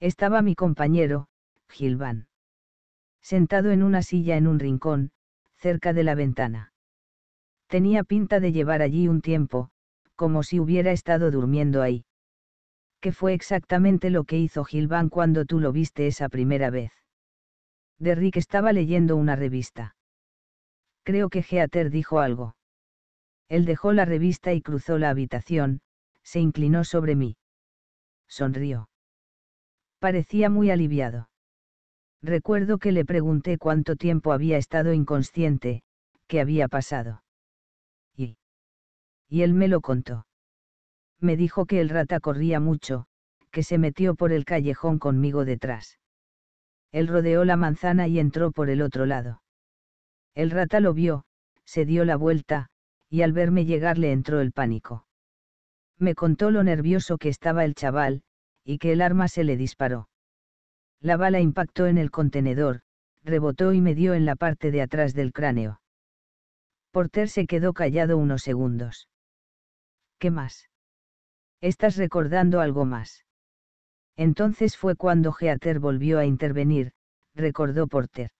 Estaba mi compañero, Gilván. Sentado en una silla en un rincón, cerca de la ventana. Tenía pinta de llevar allí un tiempo, como si hubiera estado durmiendo ahí. Que fue exactamente lo que hizo Gilván cuando tú lo viste esa primera vez. Derrick estaba leyendo una revista. Creo que Geater dijo algo. Él dejó la revista y cruzó la habitación, se inclinó sobre mí. Sonrió. Parecía muy aliviado. Recuerdo que le pregunté cuánto tiempo había estado inconsciente, qué había pasado. Y. Y él me lo contó. Me dijo que el rata corría mucho, que se metió por el callejón conmigo detrás. Él rodeó la manzana y entró por el otro lado. El rata lo vio, se dio la vuelta, y al verme llegar le entró el pánico. Me contó lo nervioso que estaba el chaval, y que el arma se le disparó. La bala impactó en el contenedor, rebotó y me dio en la parte de atrás del cráneo. Porter se quedó callado unos segundos. ¿Qué más? ¿Estás recordando algo más? Entonces fue cuando Geater volvió a intervenir, recordó Porter.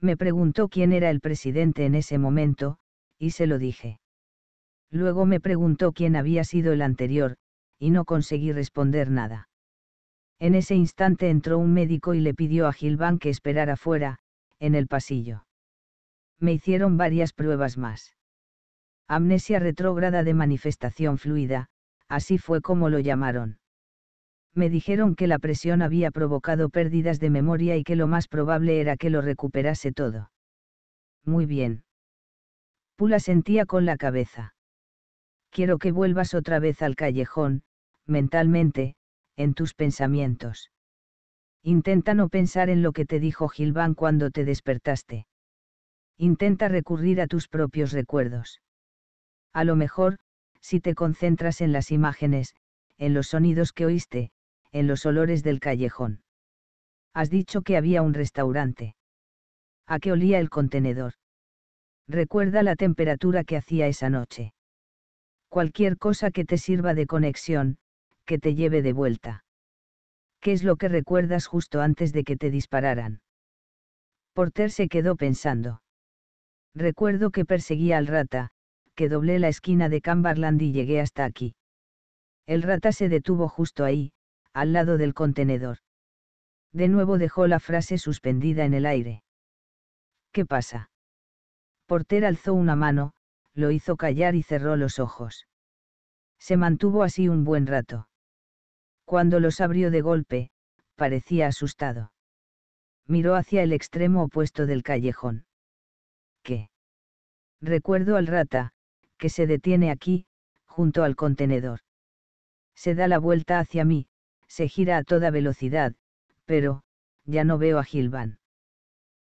Me preguntó quién era el presidente en ese momento, y se lo dije. Luego me preguntó quién había sido el anterior, y no conseguí responder nada. En ese instante entró un médico y le pidió a Gilván que esperara fuera, en el pasillo. Me hicieron varias pruebas más. Amnesia retrógrada de manifestación fluida, así fue como lo llamaron me dijeron que la presión había provocado pérdidas de memoria y que lo más probable era que lo recuperase todo. Muy bien. Pula sentía con la cabeza. Quiero que vuelvas otra vez al callejón, mentalmente, en tus pensamientos. Intenta no pensar en lo que te dijo Gilván cuando te despertaste. Intenta recurrir a tus propios recuerdos. A lo mejor, si te concentras en las imágenes, en los sonidos que oíste, en los olores del callejón. Has dicho que había un restaurante. ¿A qué olía el contenedor? Recuerda la temperatura que hacía esa noche. Cualquier cosa que te sirva de conexión, que te lleve de vuelta. ¿Qué es lo que recuerdas justo antes de que te dispararan? Porter se quedó pensando. Recuerdo que perseguía al rata, que doblé la esquina de Cumberland y llegué hasta aquí. El rata se detuvo justo ahí, al lado del contenedor. De nuevo dejó la frase suspendida en el aire. ¿Qué pasa? Porter alzó una mano, lo hizo callar y cerró los ojos. Se mantuvo así un buen rato. Cuando los abrió de golpe, parecía asustado. Miró hacia el extremo opuesto del callejón. ¿Qué? Recuerdo al rata, que se detiene aquí, junto al contenedor. Se da la vuelta hacia mí, se gira a toda velocidad, pero, ya no veo a Gilvan.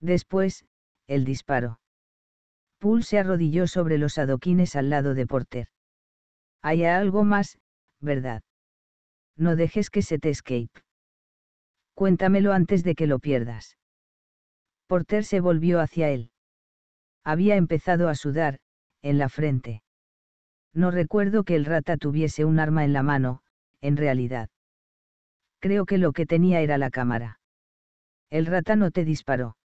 Después, el disparo. Poole se arrodilló sobre los adoquines al lado de Porter. Hay algo más, ¿verdad? No dejes que se te escape. Cuéntamelo antes de que lo pierdas. Porter se volvió hacia él. Había empezado a sudar, en la frente. No recuerdo que el rata tuviese un arma en la mano, en realidad. Creo que lo que tenía era la cámara. El ratano te disparó.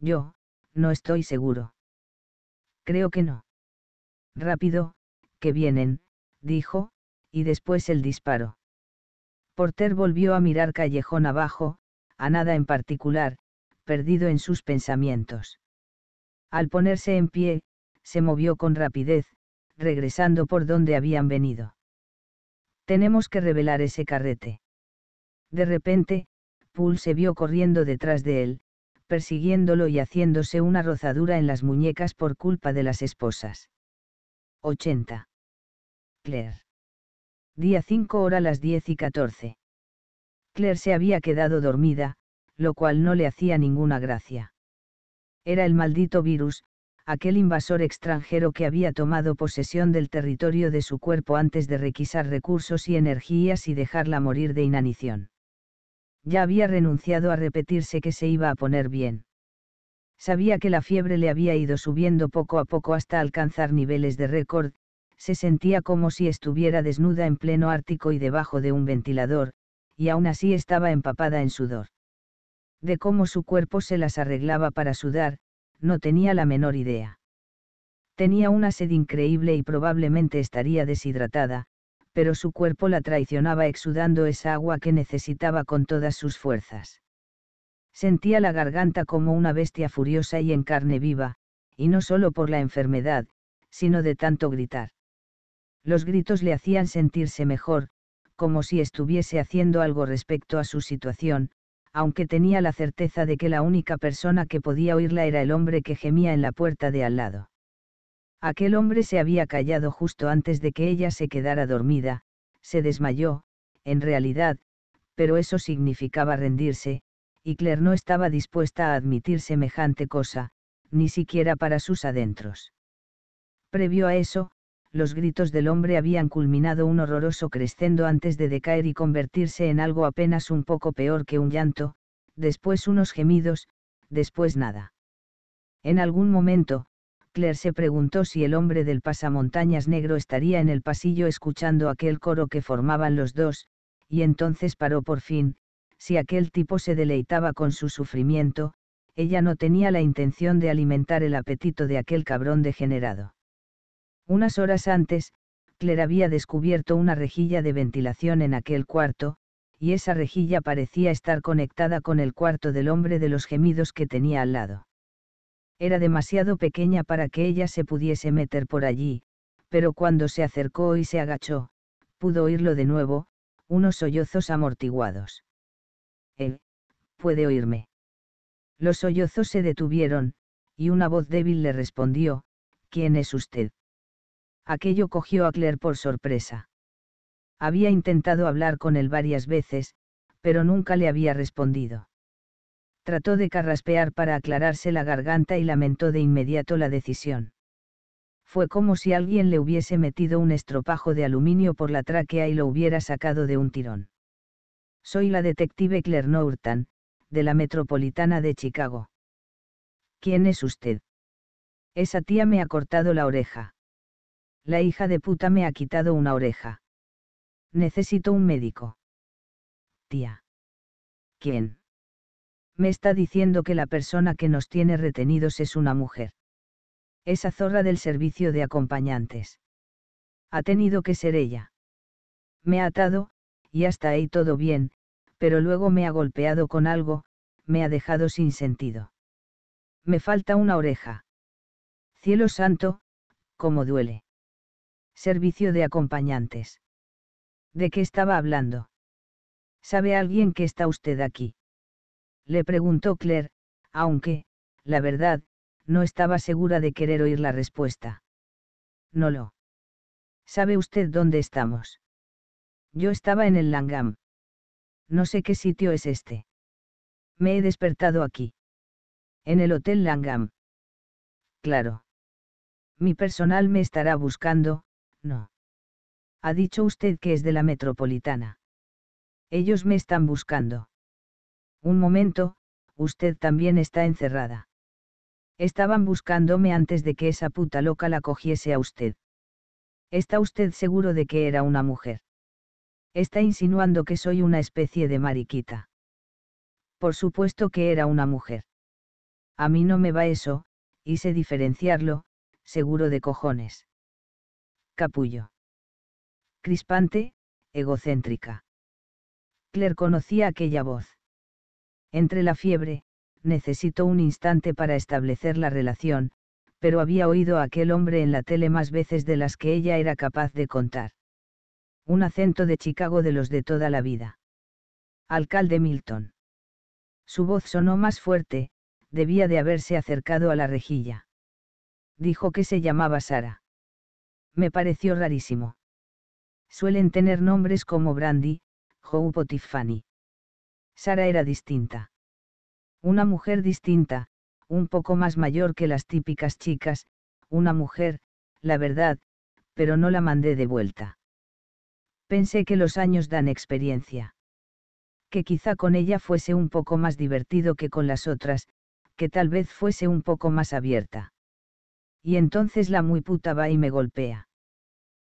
Yo, no estoy seguro. Creo que no. Rápido, que vienen, dijo, y después el disparo. Porter volvió a mirar callejón abajo, a nada en particular, perdido en sus pensamientos. Al ponerse en pie, se movió con rapidez, regresando por donde habían venido. Tenemos que revelar ese carrete. De repente, Poole se vio corriendo detrás de él, persiguiéndolo y haciéndose una rozadura en las muñecas por culpa de las esposas. 80. Claire. Día 5 hora las 10 y 14. Claire se había quedado dormida, lo cual no le hacía ninguna gracia. Era el maldito virus, aquel invasor extranjero que había tomado posesión del territorio de su cuerpo antes de requisar recursos y energías y dejarla morir de inanición ya había renunciado a repetirse que se iba a poner bien. Sabía que la fiebre le había ido subiendo poco a poco hasta alcanzar niveles de récord, se sentía como si estuviera desnuda en pleno Ártico y debajo de un ventilador, y aún así estaba empapada en sudor. De cómo su cuerpo se las arreglaba para sudar, no tenía la menor idea. Tenía una sed increíble y probablemente estaría deshidratada, pero su cuerpo la traicionaba exudando esa agua que necesitaba con todas sus fuerzas. Sentía la garganta como una bestia furiosa y en carne viva, y no solo por la enfermedad, sino de tanto gritar. Los gritos le hacían sentirse mejor, como si estuviese haciendo algo respecto a su situación, aunque tenía la certeza de que la única persona que podía oírla era el hombre que gemía en la puerta de al lado. Aquel hombre se había callado justo antes de que ella se quedara dormida, se desmayó, en realidad, pero eso significaba rendirse, y Claire no estaba dispuesta a admitir semejante cosa, ni siquiera para sus adentros. Previo a eso, los gritos del hombre habían culminado un horroroso crescendo antes de decaer y convertirse en algo apenas un poco peor que un llanto, después unos gemidos, después nada. En algún momento, Claire se preguntó si el hombre del pasamontañas negro estaría en el pasillo escuchando aquel coro que formaban los dos, y entonces paró por fin, si aquel tipo se deleitaba con su sufrimiento, ella no tenía la intención de alimentar el apetito de aquel cabrón degenerado. Unas horas antes, Claire había descubierto una rejilla de ventilación en aquel cuarto, y esa rejilla parecía estar conectada con el cuarto del hombre de los gemidos que tenía al lado. Era demasiado pequeña para que ella se pudiese meter por allí, pero cuando se acercó y se agachó, pudo oírlo de nuevo, unos sollozos amortiguados. Él, puede oírme. Los sollozos se detuvieron, y una voz débil le respondió, ¿quién es usted? Aquello cogió a Claire por sorpresa. Había intentado hablar con él varias veces, pero nunca le había respondido trató de carraspear para aclararse la garganta y lamentó de inmediato la decisión. Fue como si alguien le hubiese metido un estropajo de aluminio por la tráquea y lo hubiera sacado de un tirón. Soy la detective Claire Norton, de la Metropolitana de Chicago. ¿Quién es usted? Esa tía me ha cortado la oreja. La hija de puta me ha quitado una oreja. Necesito un médico. Tía. ¿Quién? me está diciendo que la persona que nos tiene retenidos es una mujer. Esa zorra del servicio de acompañantes. Ha tenido que ser ella. Me ha atado, y hasta ahí todo bien, pero luego me ha golpeado con algo, me ha dejado sin sentido. Me falta una oreja. Cielo santo, cómo duele. Servicio de acompañantes. ¿De qué estaba hablando? ¿Sabe alguien que está usted aquí? le preguntó Claire, aunque, la verdad, no estaba segura de querer oír la respuesta. No lo. ¿Sabe usted dónde estamos? Yo estaba en el Langham. No sé qué sitio es este. Me he despertado aquí. En el Hotel Langham. Claro. Mi personal me estará buscando, no. Ha dicho usted que es de la metropolitana. Ellos me están buscando. Un momento, usted también está encerrada. Estaban buscándome antes de que esa puta loca la cogiese a usted. ¿Está usted seguro de que era una mujer? Está insinuando que soy una especie de mariquita. Por supuesto que era una mujer. A mí no me va eso, y diferenciarlo, seguro de cojones. Capullo. Crispante, egocéntrica. Claire conocía aquella voz. Entre la fiebre, necesitó un instante para establecer la relación, pero había oído a aquel hombre en la tele más veces de las que ella era capaz de contar. Un acento de Chicago de los de toda la vida. Alcalde Milton. Su voz sonó más fuerte, debía de haberse acercado a la rejilla. Dijo que se llamaba Sara. Me pareció rarísimo. Suelen tener nombres como Brandy, Hope o Tiffany. Sara era distinta. Una mujer distinta, un poco más mayor que las típicas chicas, una mujer, la verdad, pero no la mandé de vuelta. Pensé que los años dan experiencia. Que quizá con ella fuese un poco más divertido que con las otras, que tal vez fuese un poco más abierta. Y entonces la muy puta va y me golpea.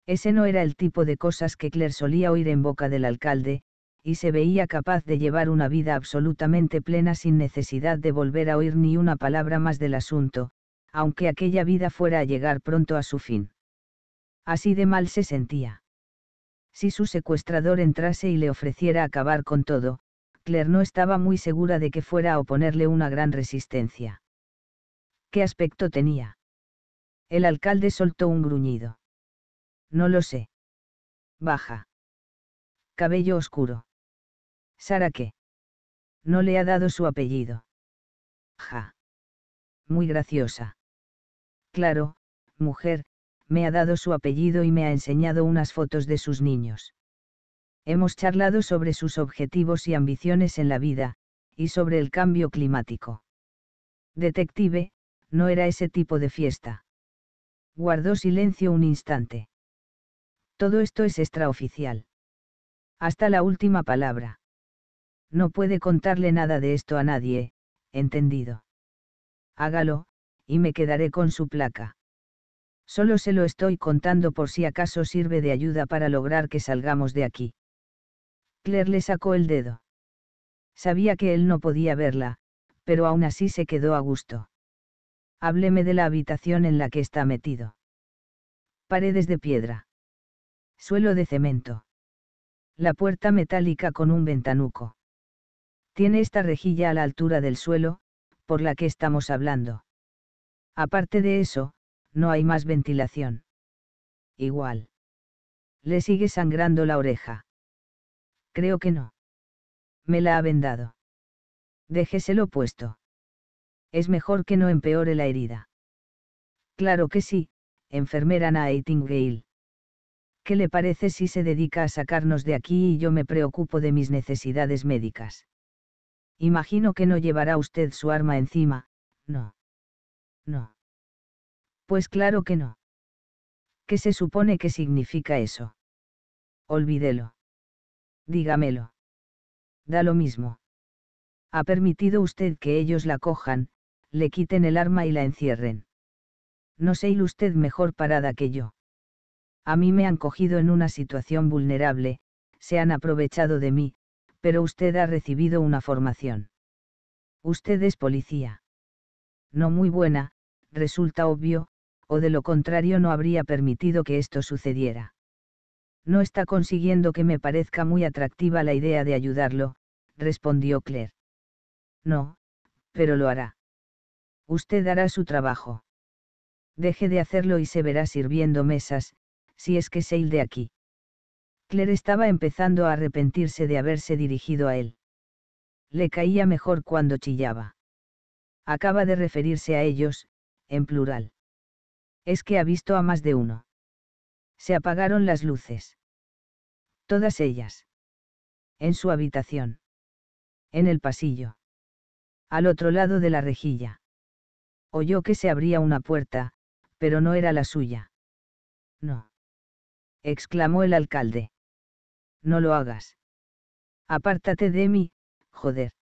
Ese no era el tipo de cosas que Claire solía oír en boca del alcalde, y se veía capaz de llevar una vida absolutamente plena sin necesidad de volver a oír ni una palabra más del asunto, aunque aquella vida fuera a llegar pronto a su fin. Así de mal se sentía. Si su secuestrador entrase y le ofreciera acabar con todo, Claire no estaba muy segura de que fuera a oponerle una gran resistencia. ¿Qué aspecto tenía? El alcalde soltó un gruñido. No lo sé. Baja. Cabello oscuro. Sara qué? No le ha dado su apellido. Ja. Muy graciosa. Claro, mujer, me ha dado su apellido y me ha enseñado unas fotos de sus niños. Hemos charlado sobre sus objetivos y ambiciones en la vida, y sobre el cambio climático. Detective, no era ese tipo de fiesta. Guardó silencio un instante. Todo esto es extraoficial. Hasta la última palabra. No puede contarle nada de esto a nadie, entendido. Hágalo, y me quedaré con su placa. Solo se lo estoy contando por si acaso sirve de ayuda para lograr que salgamos de aquí. Claire le sacó el dedo. Sabía que él no podía verla, pero aún así se quedó a gusto. Hábleme de la habitación en la que está metido. Paredes de piedra. Suelo de cemento. La puerta metálica con un ventanuco tiene esta rejilla a la altura del suelo, por la que estamos hablando. Aparte de eso, no hay más ventilación. Igual. Le sigue sangrando la oreja. Creo que no. Me la ha vendado. Déjeselo puesto. Es mejor que no empeore la herida. Claro que sí, enfermera Nightingale. ¿Qué le parece si se dedica a sacarnos de aquí y yo me preocupo de mis necesidades médicas? Imagino que no llevará usted su arma encima, no. No. Pues claro que no. ¿Qué se supone que significa eso? Olvídelo. Dígamelo. Da lo mismo. Ha permitido usted que ellos la cojan, le quiten el arma y la encierren. No sé, usted mejor parada que yo. A mí me han cogido en una situación vulnerable, se han aprovechado de mí, pero usted ha recibido una formación. Usted es policía. No muy buena, resulta obvio, o de lo contrario no habría permitido que esto sucediera. No está consiguiendo que me parezca muy atractiva la idea de ayudarlo, respondió Claire. No, pero lo hará. Usted hará su trabajo. Deje de hacerlo y se verá sirviendo mesas, si es que se de aquí estaba empezando a arrepentirse de haberse dirigido a él. Le caía mejor cuando chillaba. Acaba de referirse a ellos, en plural. Es que ha visto a más de uno. Se apagaron las luces. Todas ellas. En su habitación. En el pasillo. Al otro lado de la rejilla. Oyó que se abría una puerta, pero no era la suya. No exclamó el alcalde no lo hagas. Apártate de mí, joder.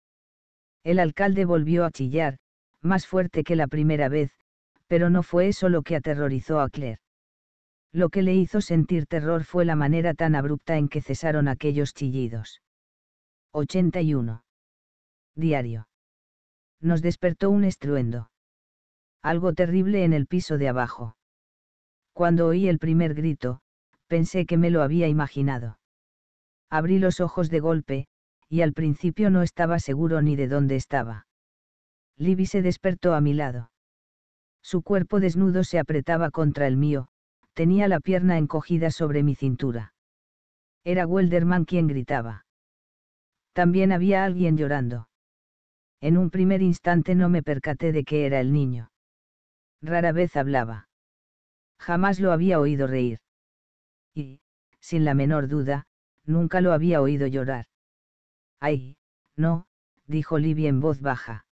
El alcalde volvió a chillar, más fuerte que la primera vez, pero no fue eso lo que aterrorizó a Claire. Lo que le hizo sentir terror fue la manera tan abrupta en que cesaron aquellos chillidos. 81. Diario. Nos despertó un estruendo. Algo terrible en el piso de abajo. Cuando oí el primer grito, pensé que me lo había imaginado. Abrí los ojos de golpe, y al principio no estaba seguro ni de dónde estaba. Libby se despertó a mi lado. Su cuerpo desnudo se apretaba contra el mío, tenía la pierna encogida sobre mi cintura. Era Welderman quien gritaba. También había alguien llorando. En un primer instante no me percaté de que era el niño. Rara vez hablaba. Jamás lo había oído reír. Y, sin la menor duda, Nunca lo había oído llorar. Ay, no, dijo Libby en voz baja.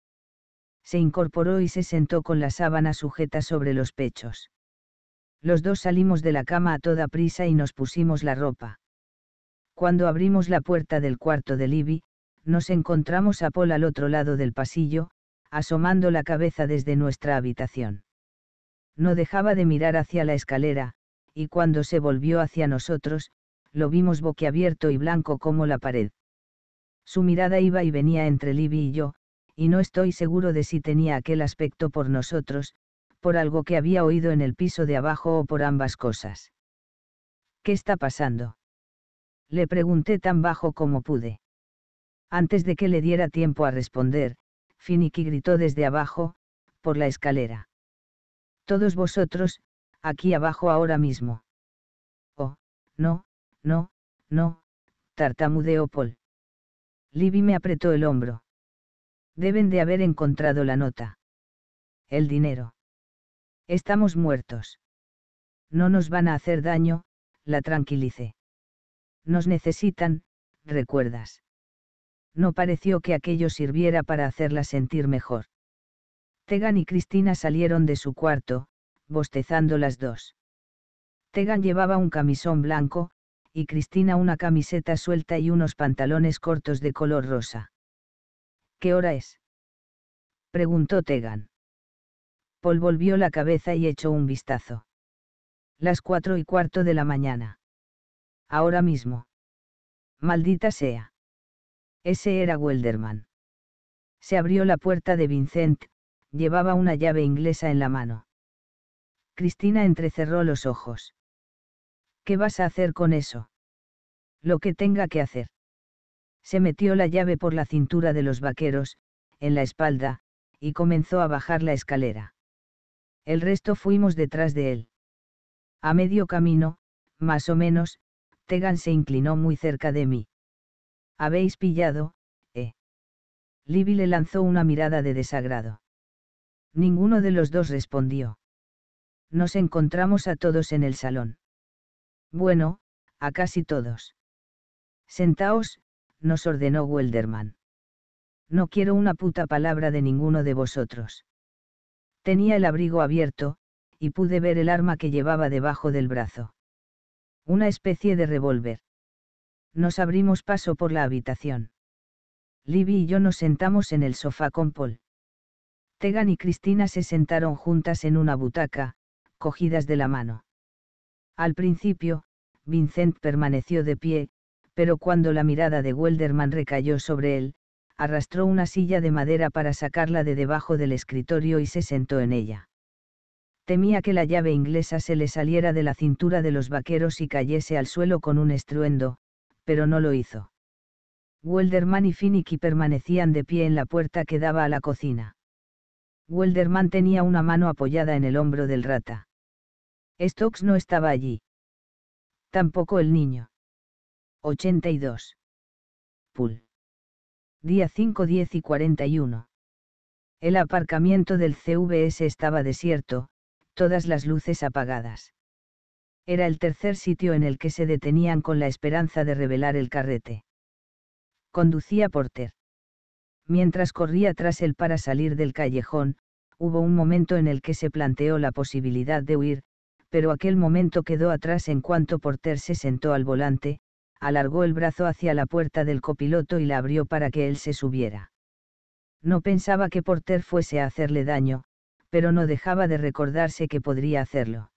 Se incorporó y se sentó con la sábana sujeta sobre los pechos. Los dos salimos de la cama a toda prisa y nos pusimos la ropa. Cuando abrimos la puerta del cuarto de Libby, nos encontramos a Paul al otro lado del pasillo, asomando la cabeza desde nuestra habitación. No dejaba de mirar hacia la escalera, y cuando se volvió hacia nosotros, lo vimos boquiabierto y blanco como la pared. Su mirada iba y venía entre Libby y yo, y no estoy seguro de si tenía aquel aspecto por nosotros, por algo que había oído en el piso de abajo o por ambas cosas. ¿Qué está pasando? Le pregunté tan bajo como pude. Antes de que le diera tiempo a responder, Finicky gritó desde abajo, por la escalera. Todos vosotros, aquí abajo ahora mismo. Oh, no, no, no, tartamudeó Paul. Libby me apretó el hombro. Deben de haber encontrado la nota. El dinero. Estamos muertos. No nos van a hacer daño, la tranquilicé. Nos necesitan, recuerdas. No pareció que aquello sirviera para hacerla sentir mejor. Tegan y Cristina salieron de su cuarto, bostezando las dos. Tegan llevaba un camisón blanco, y Cristina una camiseta suelta y unos pantalones cortos de color rosa. ¿Qué hora es? preguntó Tegan. Paul volvió la cabeza y echó un vistazo. Las cuatro y cuarto de la mañana. Ahora mismo. Maldita sea. Ese era Welderman. Se abrió la puerta de Vincent, llevaba una llave inglesa en la mano. Cristina entrecerró los ojos. ¿Qué vas a hacer con eso? Lo que tenga que hacer. Se metió la llave por la cintura de los vaqueros, en la espalda, y comenzó a bajar la escalera. El resto fuimos detrás de él. A medio camino, más o menos, Tegan se inclinó muy cerca de mí. Habéis pillado, eh. Libby le lanzó una mirada de desagrado. Ninguno de los dos respondió. Nos encontramos a todos en el salón. Bueno, a casi todos. Sentaos, nos ordenó Welderman. No quiero una puta palabra de ninguno de vosotros. Tenía el abrigo abierto, y pude ver el arma que llevaba debajo del brazo. Una especie de revólver. Nos abrimos paso por la habitación. Libby y yo nos sentamos en el sofá con Paul. Tegan y Cristina se sentaron juntas en una butaca, cogidas de la mano. Al principio, Vincent permaneció de pie, pero cuando la mirada de Welderman recayó sobre él, arrastró una silla de madera para sacarla de debajo del escritorio y se sentó en ella. Temía que la llave inglesa se le saliera de la cintura de los vaqueros y cayese al suelo con un estruendo, pero no lo hizo. Welderman y Finicky permanecían de pie en la puerta que daba a la cocina. Welderman tenía una mano apoyada en el hombro del rata. Stokes no estaba allí. Tampoco el niño. 82. Pool. Día 5, 10 y 41. El aparcamiento del CVS estaba desierto, todas las luces apagadas. Era el tercer sitio en el que se detenían con la esperanza de revelar el carrete. Conducía Porter. Mientras corría tras él para salir del callejón, hubo un momento en el que se planteó la posibilidad de huir, pero aquel momento quedó atrás en cuanto Porter se sentó al volante, alargó el brazo hacia la puerta del copiloto y la abrió para que él se subiera. No pensaba que Porter fuese a hacerle daño, pero no dejaba de recordarse que podría hacerlo.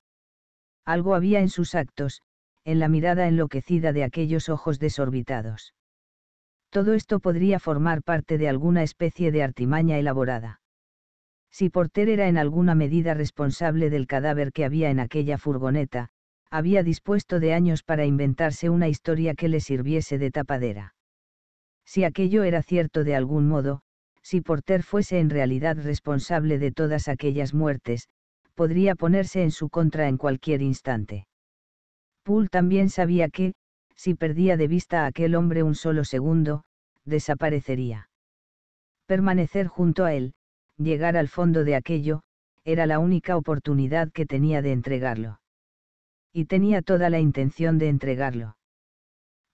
Algo había en sus actos, en la mirada enloquecida de aquellos ojos desorbitados. Todo esto podría formar parte de alguna especie de artimaña elaborada. Si Porter era en alguna medida responsable del cadáver que había en aquella furgoneta, había dispuesto de años para inventarse una historia que le sirviese de tapadera. Si aquello era cierto de algún modo, si Porter fuese en realidad responsable de todas aquellas muertes, podría ponerse en su contra en cualquier instante. Poole también sabía que, si perdía de vista a aquel hombre un solo segundo, desaparecería. Permanecer junto a él, llegar al fondo de aquello, era la única oportunidad que tenía de entregarlo. Y tenía toda la intención de entregarlo.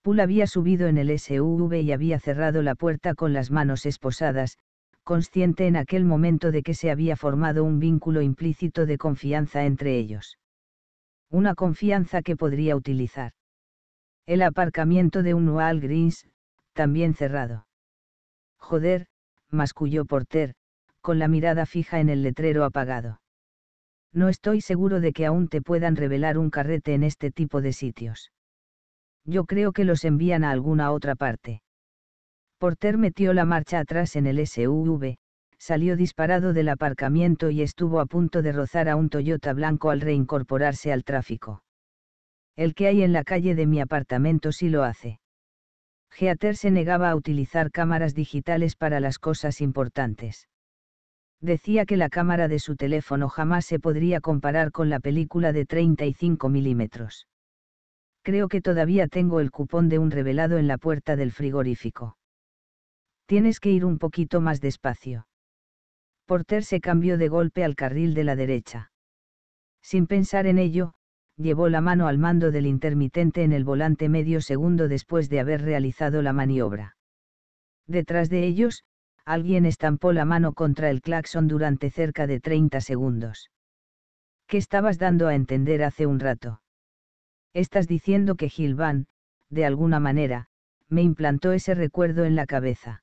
Poole había subido en el SUV y había cerrado la puerta con las manos esposadas, consciente en aquel momento de que se había formado un vínculo implícito de confianza entre ellos. Una confianza que podría utilizar. El aparcamiento de un Wall Greens, también cerrado. Joder, masculló Porter, con la mirada fija en el letrero apagado. No estoy seguro de que aún te puedan revelar un carrete en este tipo de sitios. Yo creo que los envían a alguna otra parte. Porter metió la marcha atrás en el SUV, salió disparado del aparcamiento y estuvo a punto de rozar a un Toyota blanco al reincorporarse al tráfico. El que hay en la calle de mi apartamento sí lo hace. Geater se negaba a utilizar cámaras digitales para las cosas importantes decía que la cámara de su teléfono jamás se podría comparar con la película de 35 milímetros. Creo que todavía tengo el cupón de un revelado en la puerta del frigorífico. Tienes que ir un poquito más despacio. Porter se cambió de golpe al carril de la derecha. Sin pensar en ello, llevó la mano al mando del intermitente en el volante medio segundo después de haber realizado la maniobra. Detrás de ellos, alguien estampó la mano contra el claxon durante cerca de 30 segundos. ¿Qué estabas dando a entender hace un rato? Estás diciendo que Gilvan, de alguna manera, me implantó ese recuerdo en la cabeza.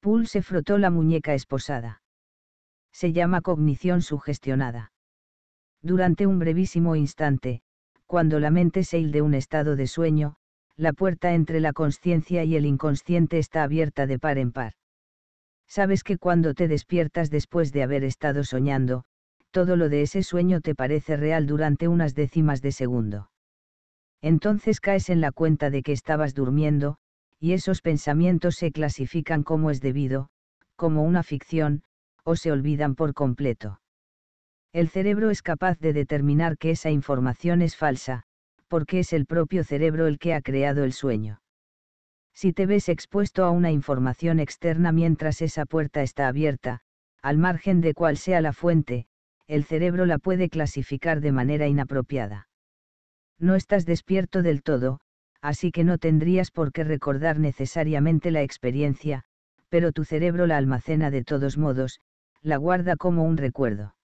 Poole se frotó la muñeca esposada. Se llama cognición sugestionada. Durante un brevísimo instante, cuando la mente se de un estado de sueño, la puerta entre la conciencia y el inconsciente está abierta de par en par. Sabes que cuando te despiertas después de haber estado soñando, todo lo de ese sueño te parece real durante unas décimas de segundo. Entonces caes en la cuenta de que estabas durmiendo, y esos pensamientos se clasifican como es debido, como una ficción, o se olvidan por completo. El cerebro es capaz de determinar que esa información es falsa, porque es el propio cerebro el que ha creado el sueño. Si te ves expuesto a una información externa mientras esa puerta está abierta, al margen de cuál sea la fuente, el cerebro la puede clasificar de manera inapropiada. No estás despierto del todo, así que no tendrías por qué recordar necesariamente la experiencia, pero tu cerebro la almacena de todos modos, la guarda como un recuerdo.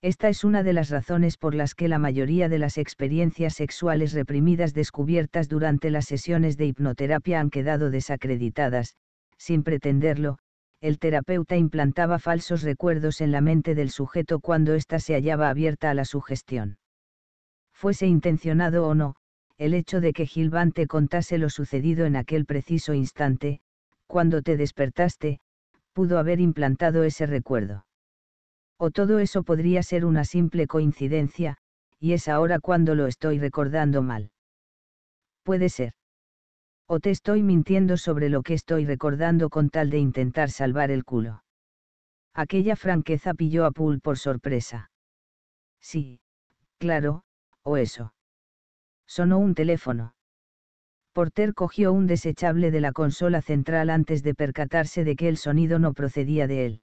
Esta es una de las razones por las que la mayoría de las experiencias sexuales reprimidas descubiertas durante las sesiones de hipnoterapia han quedado desacreditadas, sin pretenderlo, el terapeuta implantaba falsos recuerdos en la mente del sujeto cuando ésta se hallaba abierta a la sugestión. Fuese intencionado o no, el hecho de que Gilbán te contase lo sucedido en aquel preciso instante, cuando te despertaste, pudo haber implantado ese recuerdo. O todo eso podría ser una simple coincidencia, y es ahora cuando lo estoy recordando mal. Puede ser. O te estoy mintiendo sobre lo que estoy recordando con tal de intentar salvar el culo. Aquella franqueza pilló a Poole por sorpresa. Sí, claro, o eso. Sonó un teléfono. Porter cogió un desechable de la consola central antes de percatarse de que el sonido no procedía de él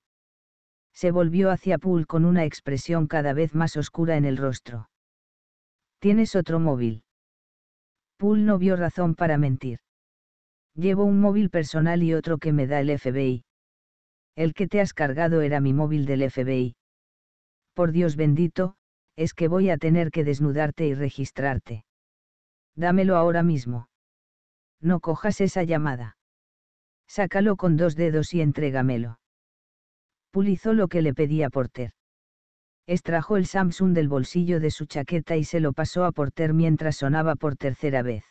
se volvió hacia Poole con una expresión cada vez más oscura en el rostro. ¿Tienes otro móvil? Poole no vio razón para mentir. Llevo un móvil personal y otro que me da el FBI. El que te has cargado era mi móvil del FBI. Por Dios bendito, es que voy a tener que desnudarte y registrarte. Dámelo ahora mismo. No cojas esa llamada. Sácalo con dos dedos y entrégamelo. Poole hizo lo que le pedía Porter. Extrajo el Samsung del bolsillo de su chaqueta y se lo pasó a Porter mientras sonaba por tercera vez.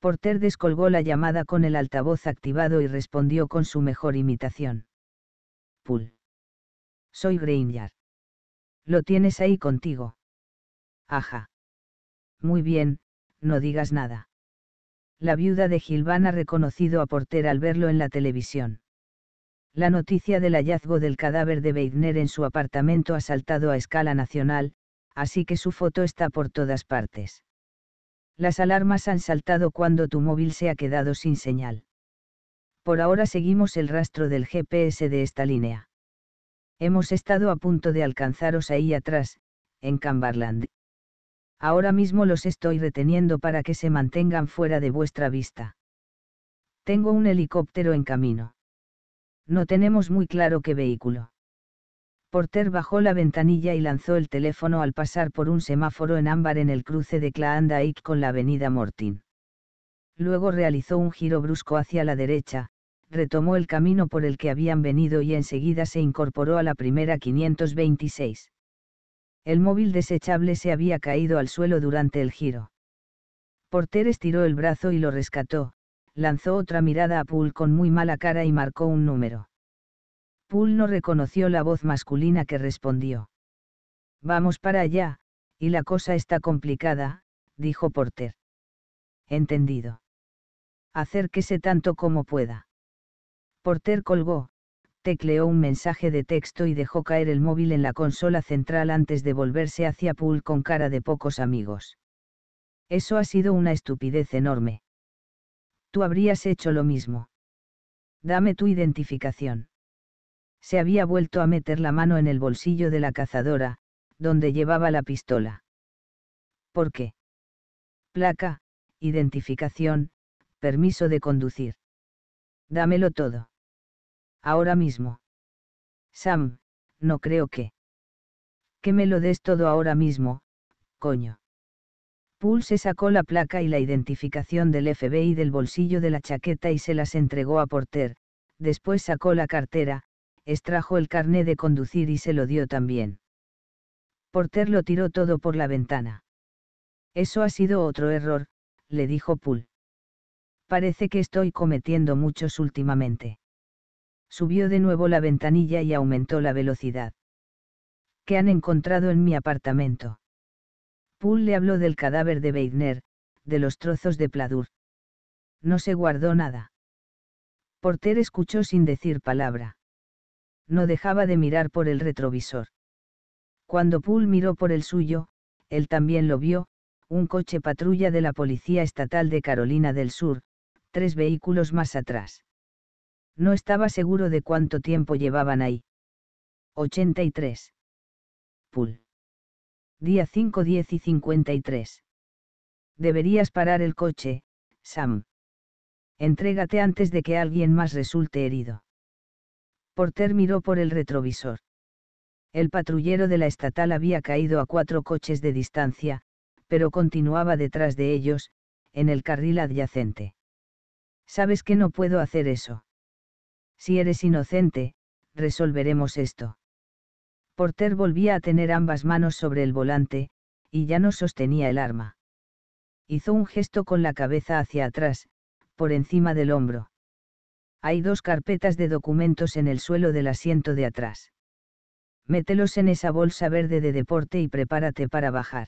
Porter descolgó la llamada con el altavoz activado y respondió con su mejor imitación. Poole. Soy Granger. Lo tienes ahí contigo. Aja. Muy bien, no digas nada. La viuda de Gilván ha reconocido a Porter al verlo en la televisión. La noticia del hallazgo del cadáver de Beidner en su apartamento ha saltado a escala nacional, así que su foto está por todas partes. Las alarmas han saltado cuando tu móvil se ha quedado sin señal. Por ahora seguimos el rastro del GPS de esta línea. Hemos estado a punto de alcanzaros ahí atrás, en Cumberland. Ahora mismo los estoy reteniendo para que se mantengan fuera de vuestra vista. Tengo un helicóptero en camino. No tenemos muy claro qué vehículo. Porter bajó la ventanilla y lanzó el teléfono al pasar por un semáforo en ámbar en el cruce de Claandaik con la avenida Mortin. Luego realizó un giro brusco hacia la derecha, retomó el camino por el que habían venido y enseguida se incorporó a la primera 526. El móvil desechable se había caído al suelo durante el giro. Porter estiró el brazo y lo rescató, lanzó otra mirada a Poole con muy mala cara y marcó un número. Poole no reconoció la voz masculina que respondió. Vamos para allá, y la cosa está complicada, dijo Porter. Entendido. Acérquese tanto como pueda. Porter colgó, tecleó un mensaje de texto y dejó caer el móvil en la consola central antes de volverse hacia Poole con cara de pocos amigos. Eso ha sido una estupidez enorme. Tú habrías hecho lo mismo. Dame tu identificación. Se había vuelto a meter la mano en el bolsillo de la cazadora, donde llevaba la pistola. ¿Por qué? Placa, identificación, permiso de conducir. Dámelo todo. Ahora mismo. Sam, no creo que. Que me lo des todo ahora mismo, coño. Poole se sacó la placa y la identificación del FBI del bolsillo de la chaqueta y se las entregó a Porter, después sacó la cartera, extrajo el carné de conducir y se lo dio también. Porter lo tiró todo por la ventana. Eso ha sido otro error, le dijo Poole. Parece que estoy cometiendo muchos últimamente. Subió de nuevo la ventanilla y aumentó la velocidad. ¿Qué han encontrado en mi apartamento? Poole le habló del cadáver de Weidner, de los trozos de Pladur. No se guardó nada. Porter escuchó sin decir palabra. No dejaba de mirar por el retrovisor. Cuando Poole miró por el suyo, él también lo vio, un coche patrulla de la Policía Estatal de Carolina del Sur, tres vehículos más atrás. No estaba seguro de cuánto tiempo llevaban ahí. 83. Poole día 5, 10 y 53. Deberías parar el coche, Sam. Entrégate antes de que alguien más resulte herido. Porter miró por el retrovisor. El patrullero de la estatal había caído a cuatro coches de distancia, pero continuaba detrás de ellos, en el carril adyacente. Sabes que no puedo hacer eso. Si eres inocente, resolveremos esto. Porter volvía a tener ambas manos sobre el volante, y ya no sostenía el arma. Hizo un gesto con la cabeza hacia atrás, por encima del hombro. Hay dos carpetas de documentos en el suelo del asiento de atrás. Mételos en esa bolsa verde de deporte y prepárate para bajar.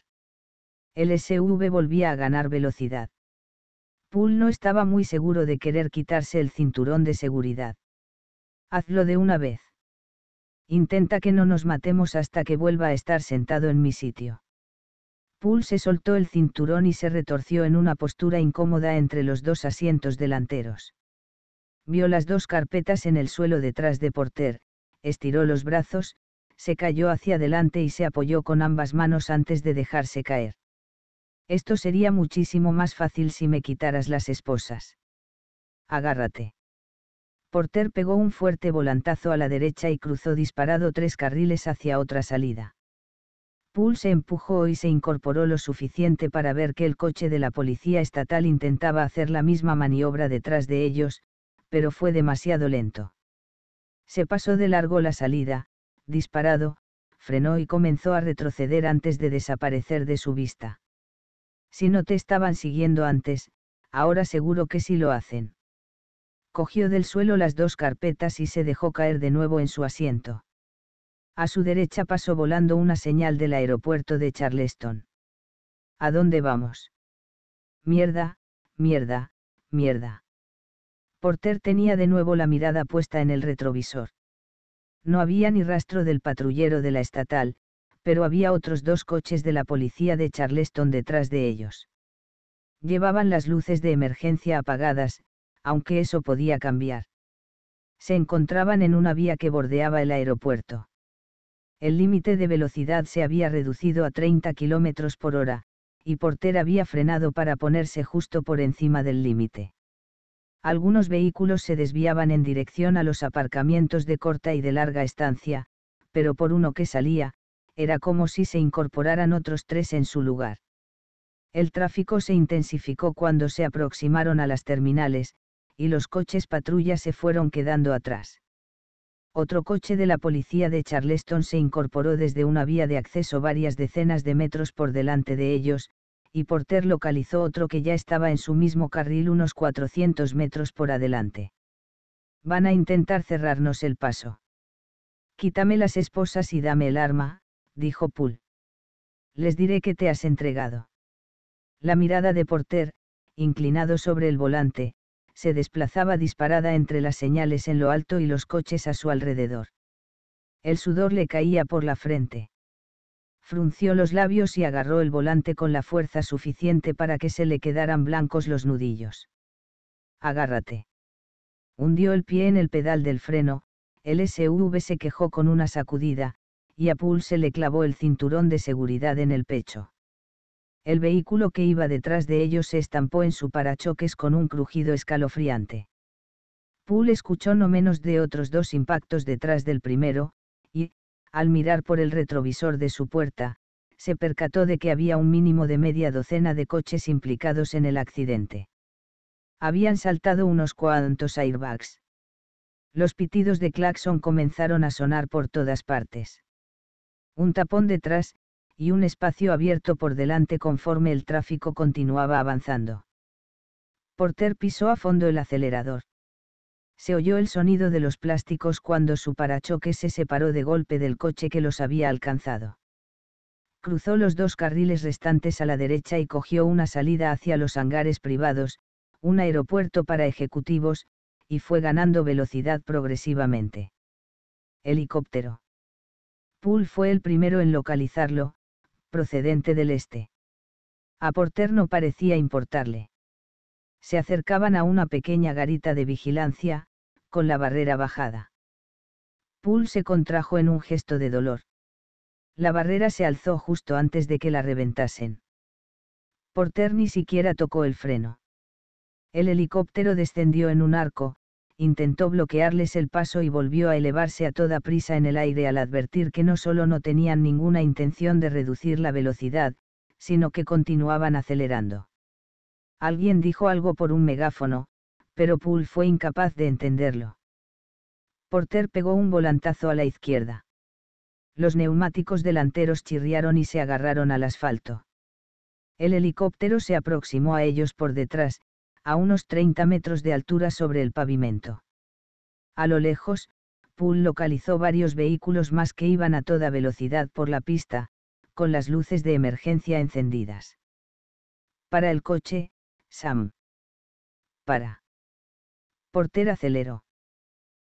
El SV volvía a ganar velocidad. Poole no estaba muy seguro de querer quitarse el cinturón de seguridad. Hazlo de una vez. Intenta que no nos matemos hasta que vuelva a estar sentado en mi sitio. Poole se soltó el cinturón y se retorció en una postura incómoda entre los dos asientos delanteros. Vio las dos carpetas en el suelo detrás de Porter, estiró los brazos, se cayó hacia adelante y se apoyó con ambas manos antes de dejarse caer. Esto sería muchísimo más fácil si me quitaras las esposas. Agárrate. Porter pegó un fuerte volantazo a la derecha y cruzó disparado tres carriles hacia otra salida. Poole se empujó y se incorporó lo suficiente para ver que el coche de la policía estatal intentaba hacer la misma maniobra detrás de ellos, pero fue demasiado lento. Se pasó de largo la salida, disparado, frenó y comenzó a retroceder antes de desaparecer de su vista. Si no te estaban siguiendo antes, ahora seguro que sí lo hacen cogió del suelo las dos carpetas y se dejó caer de nuevo en su asiento. A su derecha pasó volando una señal del aeropuerto de Charleston. ¿A dónde vamos? Mierda, mierda, mierda. Porter tenía de nuevo la mirada puesta en el retrovisor. No había ni rastro del patrullero de la estatal, pero había otros dos coches de la policía de Charleston detrás de ellos. Llevaban las luces de emergencia apagadas, aunque eso podía cambiar. Se encontraban en una vía que bordeaba el aeropuerto. El límite de velocidad se había reducido a 30 km por hora, y Porter había frenado para ponerse justo por encima del límite. Algunos vehículos se desviaban en dirección a los aparcamientos de corta y de larga estancia, pero por uno que salía, era como si se incorporaran otros tres en su lugar. El tráfico se intensificó cuando se aproximaron a las terminales, y los coches patrulla se fueron quedando atrás. Otro coche de la policía de Charleston se incorporó desde una vía de acceso varias decenas de metros por delante de ellos, y Porter localizó otro que ya estaba en su mismo carril unos 400 metros por adelante. Van a intentar cerrarnos el paso. Quítame las esposas y dame el arma, dijo Poole. Les diré que te has entregado. La mirada de Porter, inclinado sobre el volante, se desplazaba disparada entre las señales en lo alto y los coches a su alrededor. El sudor le caía por la frente. Frunció los labios y agarró el volante con la fuerza suficiente para que se le quedaran blancos los nudillos. Agárrate. Hundió el pie en el pedal del freno, el SUV se quejó con una sacudida, y a Poole se le clavó el cinturón de seguridad en el pecho. El vehículo que iba detrás de ellos se estampó en su parachoques con un crujido escalofriante. Poole escuchó no menos de otros dos impactos detrás del primero, y, al mirar por el retrovisor de su puerta, se percató de que había un mínimo de media docena de coches implicados en el accidente. Habían saltado unos cuantos airbags. Los pitidos de claxon comenzaron a sonar por todas partes. Un tapón detrás, y un espacio abierto por delante conforme el tráfico continuaba avanzando. Porter pisó a fondo el acelerador. Se oyó el sonido de los plásticos cuando su parachoque se separó de golpe del coche que los había alcanzado. Cruzó los dos carriles restantes a la derecha y cogió una salida hacia los hangares privados, un aeropuerto para ejecutivos, y fue ganando velocidad progresivamente. Helicóptero. Poole fue el primero en localizarlo, procedente del este. A Porter no parecía importarle. Se acercaban a una pequeña garita de vigilancia, con la barrera bajada. Poole se contrajo en un gesto de dolor. La barrera se alzó justo antes de que la reventasen. Porter ni siquiera tocó el freno. El helicóptero descendió en un arco, intentó bloquearles el paso y volvió a elevarse a toda prisa en el aire al advertir que no solo no tenían ninguna intención de reducir la velocidad, sino que continuaban acelerando. Alguien dijo algo por un megáfono, pero Poole fue incapaz de entenderlo. Porter pegó un volantazo a la izquierda. Los neumáticos delanteros chirriaron y se agarraron al asfalto. El helicóptero se aproximó a ellos por detrás, a unos 30 metros de altura sobre el pavimento. A lo lejos, Poole localizó varios vehículos más que iban a toda velocidad por la pista, con las luces de emergencia encendidas. Para el coche, Sam. Para. Porter aceleró.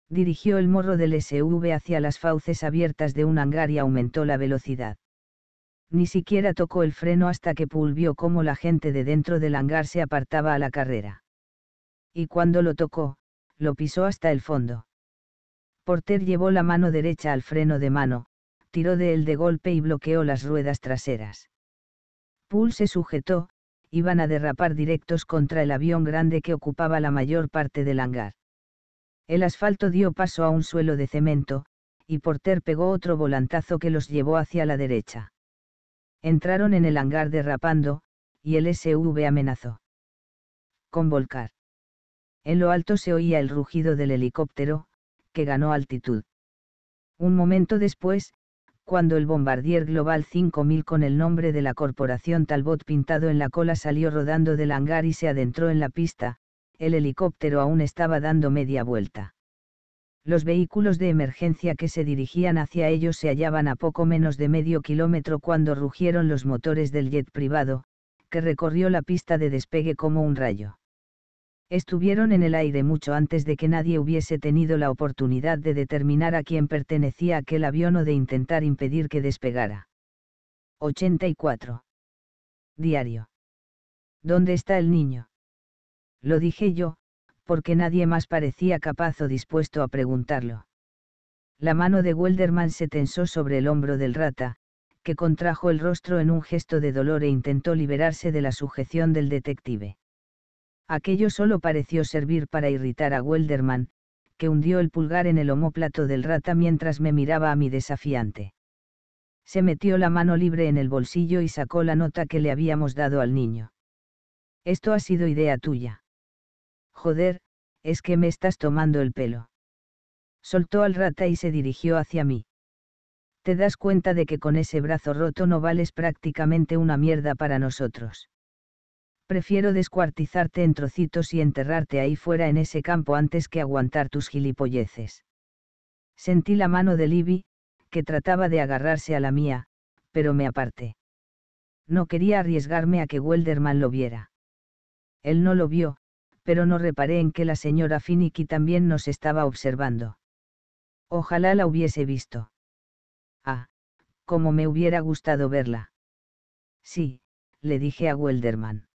Dirigió el morro del SV hacia las fauces abiertas de un hangar y aumentó la velocidad ni siquiera tocó el freno hasta que Poole vio cómo la gente de dentro del hangar se apartaba a la carrera. Y cuando lo tocó, lo pisó hasta el fondo. Porter llevó la mano derecha al freno de mano, tiró de él de golpe y bloqueó las ruedas traseras. Poole se sujetó, iban a derrapar directos contra el avión grande que ocupaba la mayor parte del hangar. El asfalto dio paso a un suelo de cemento, y Porter pegó otro volantazo que los llevó hacia la derecha. Entraron en el hangar derrapando, y el SUV amenazó. Con volcar. En lo alto se oía el rugido del helicóptero, que ganó altitud. Un momento después, cuando el Bombardier Global 5000 con el nombre de la corporación Talbot pintado en la cola salió rodando del hangar y se adentró en la pista, el helicóptero aún estaba dando media vuelta los vehículos de emergencia que se dirigían hacia ellos se hallaban a poco menos de medio kilómetro cuando rugieron los motores del jet privado, que recorrió la pista de despegue como un rayo. Estuvieron en el aire mucho antes de que nadie hubiese tenido la oportunidad de determinar a quién pertenecía aquel avión o de intentar impedir que despegara. 84. Diario. ¿Dónde está el niño? Lo dije yo, porque nadie más parecía capaz o dispuesto a preguntarlo. La mano de Welderman se tensó sobre el hombro del rata, que contrajo el rostro en un gesto de dolor e intentó liberarse de la sujeción del detective. Aquello solo pareció servir para irritar a Welderman, que hundió el pulgar en el homóplato del rata mientras me miraba a mi desafiante. Se metió la mano libre en el bolsillo y sacó la nota que le habíamos dado al niño. Esto ha sido idea tuya. Joder, es que me estás tomando el pelo. Soltó al rata y se dirigió hacia mí. Te das cuenta de que con ese brazo roto no vales prácticamente una mierda para nosotros. Prefiero descuartizarte en trocitos y enterrarte ahí fuera en ese campo antes que aguantar tus gilipolleces. Sentí la mano de Libby, que trataba de agarrarse a la mía, pero me aparté. No quería arriesgarme a que Welderman lo viera. Él no lo vio, pero no reparé en que la señora Finicky también nos estaba observando. Ojalá la hubiese visto. Ah, como me hubiera gustado verla. Sí, le dije a Welderman.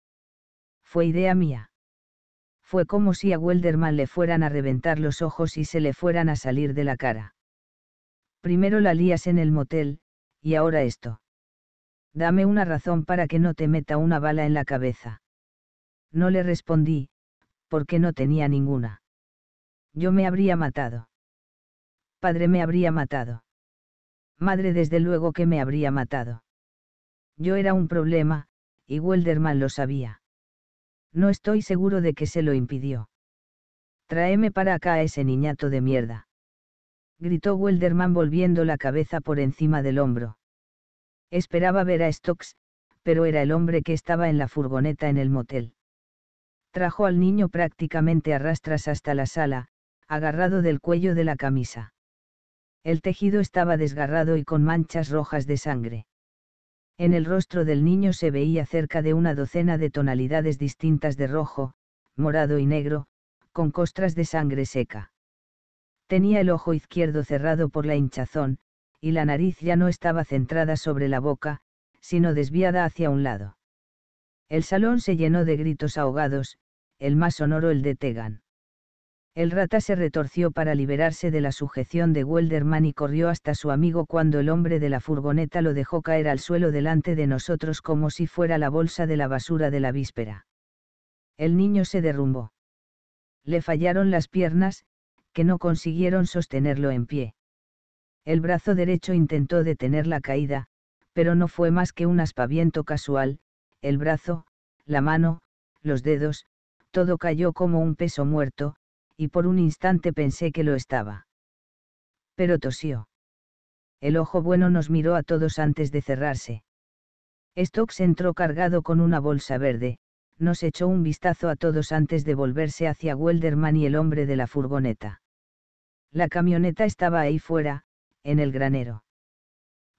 Fue idea mía. Fue como si a Welderman le fueran a reventar los ojos y se le fueran a salir de la cara. Primero la lías en el motel, y ahora esto. Dame una razón para que no te meta una bala en la cabeza. No le respondí, porque no tenía ninguna. Yo me habría matado. Padre me habría matado. Madre desde luego que me habría matado. Yo era un problema, y Welderman lo sabía. No estoy seguro de que se lo impidió. Tráeme para acá a ese niñato de mierda. Gritó Welderman volviendo la cabeza por encima del hombro. Esperaba ver a Stokes, pero era el hombre que estaba en la furgoneta en el motel. Trajo al niño prácticamente a rastras hasta la sala, agarrado del cuello de la camisa. El tejido estaba desgarrado y con manchas rojas de sangre. En el rostro del niño se veía cerca de una docena de tonalidades distintas de rojo, morado y negro, con costras de sangre seca. Tenía el ojo izquierdo cerrado por la hinchazón, y la nariz ya no estaba centrada sobre la boca, sino desviada hacia un lado. El salón se llenó de gritos ahogados, el más sonoro el de Tegan. El rata se retorció para liberarse de la sujeción de Welderman y corrió hasta su amigo cuando el hombre de la furgoneta lo dejó caer al suelo delante de nosotros como si fuera la bolsa de la basura de la víspera. El niño se derrumbó. Le fallaron las piernas, que no consiguieron sostenerlo en pie. El brazo derecho intentó detener la caída, pero no fue más que un aspaviento casual, el brazo, la mano, los dedos, todo cayó como un peso muerto, y por un instante pensé que lo estaba. Pero tosió. El ojo bueno nos miró a todos antes de cerrarse. Stokes entró cargado con una bolsa verde, nos echó un vistazo a todos antes de volverse hacia Welderman y el hombre de la furgoneta. La camioneta estaba ahí fuera, en el granero.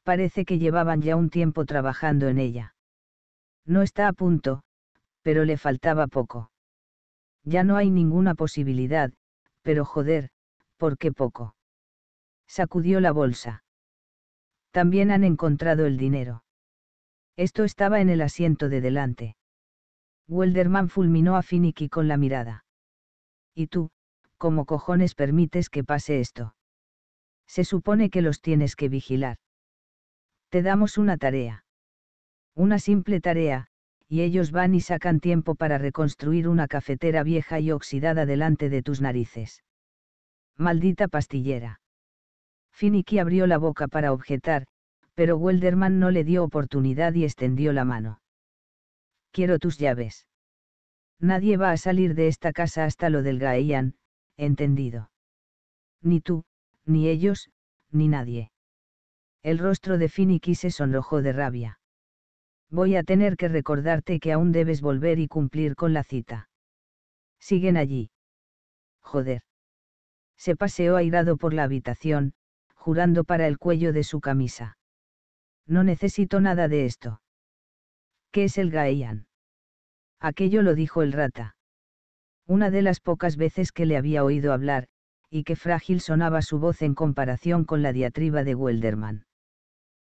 Parece que llevaban ya un tiempo trabajando en ella. No está a punto, pero le faltaba poco. Ya no hay ninguna posibilidad, pero joder, ¿por qué poco? Sacudió la bolsa. También han encontrado el dinero. Esto estaba en el asiento de delante. Welderman fulminó a Finicky con la mirada. ¿Y tú, cómo cojones permites que pase esto? Se supone que los tienes que vigilar. Te damos una tarea. Una simple tarea, y ellos van y sacan tiempo para reconstruir una cafetera vieja y oxidada delante de tus narices. Maldita pastillera. Finicky abrió la boca para objetar, pero Welderman no le dio oportunidad y extendió la mano. Quiero tus llaves. Nadie va a salir de esta casa hasta lo del Gaian, entendido. Ni tú, ni ellos, ni nadie. El rostro de Finicky se sonrojó de rabia. Voy a tener que recordarte que aún debes volver y cumplir con la cita. Siguen allí. Joder. Se paseó airado por la habitación, jurando para el cuello de su camisa. No necesito nada de esto. ¿Qué es el gaian Aquello lo dijo el rata. Una de las pocas veces que le había oído hablar, y que frágil sonaba su voz en comparación con la diatriba de Welderman.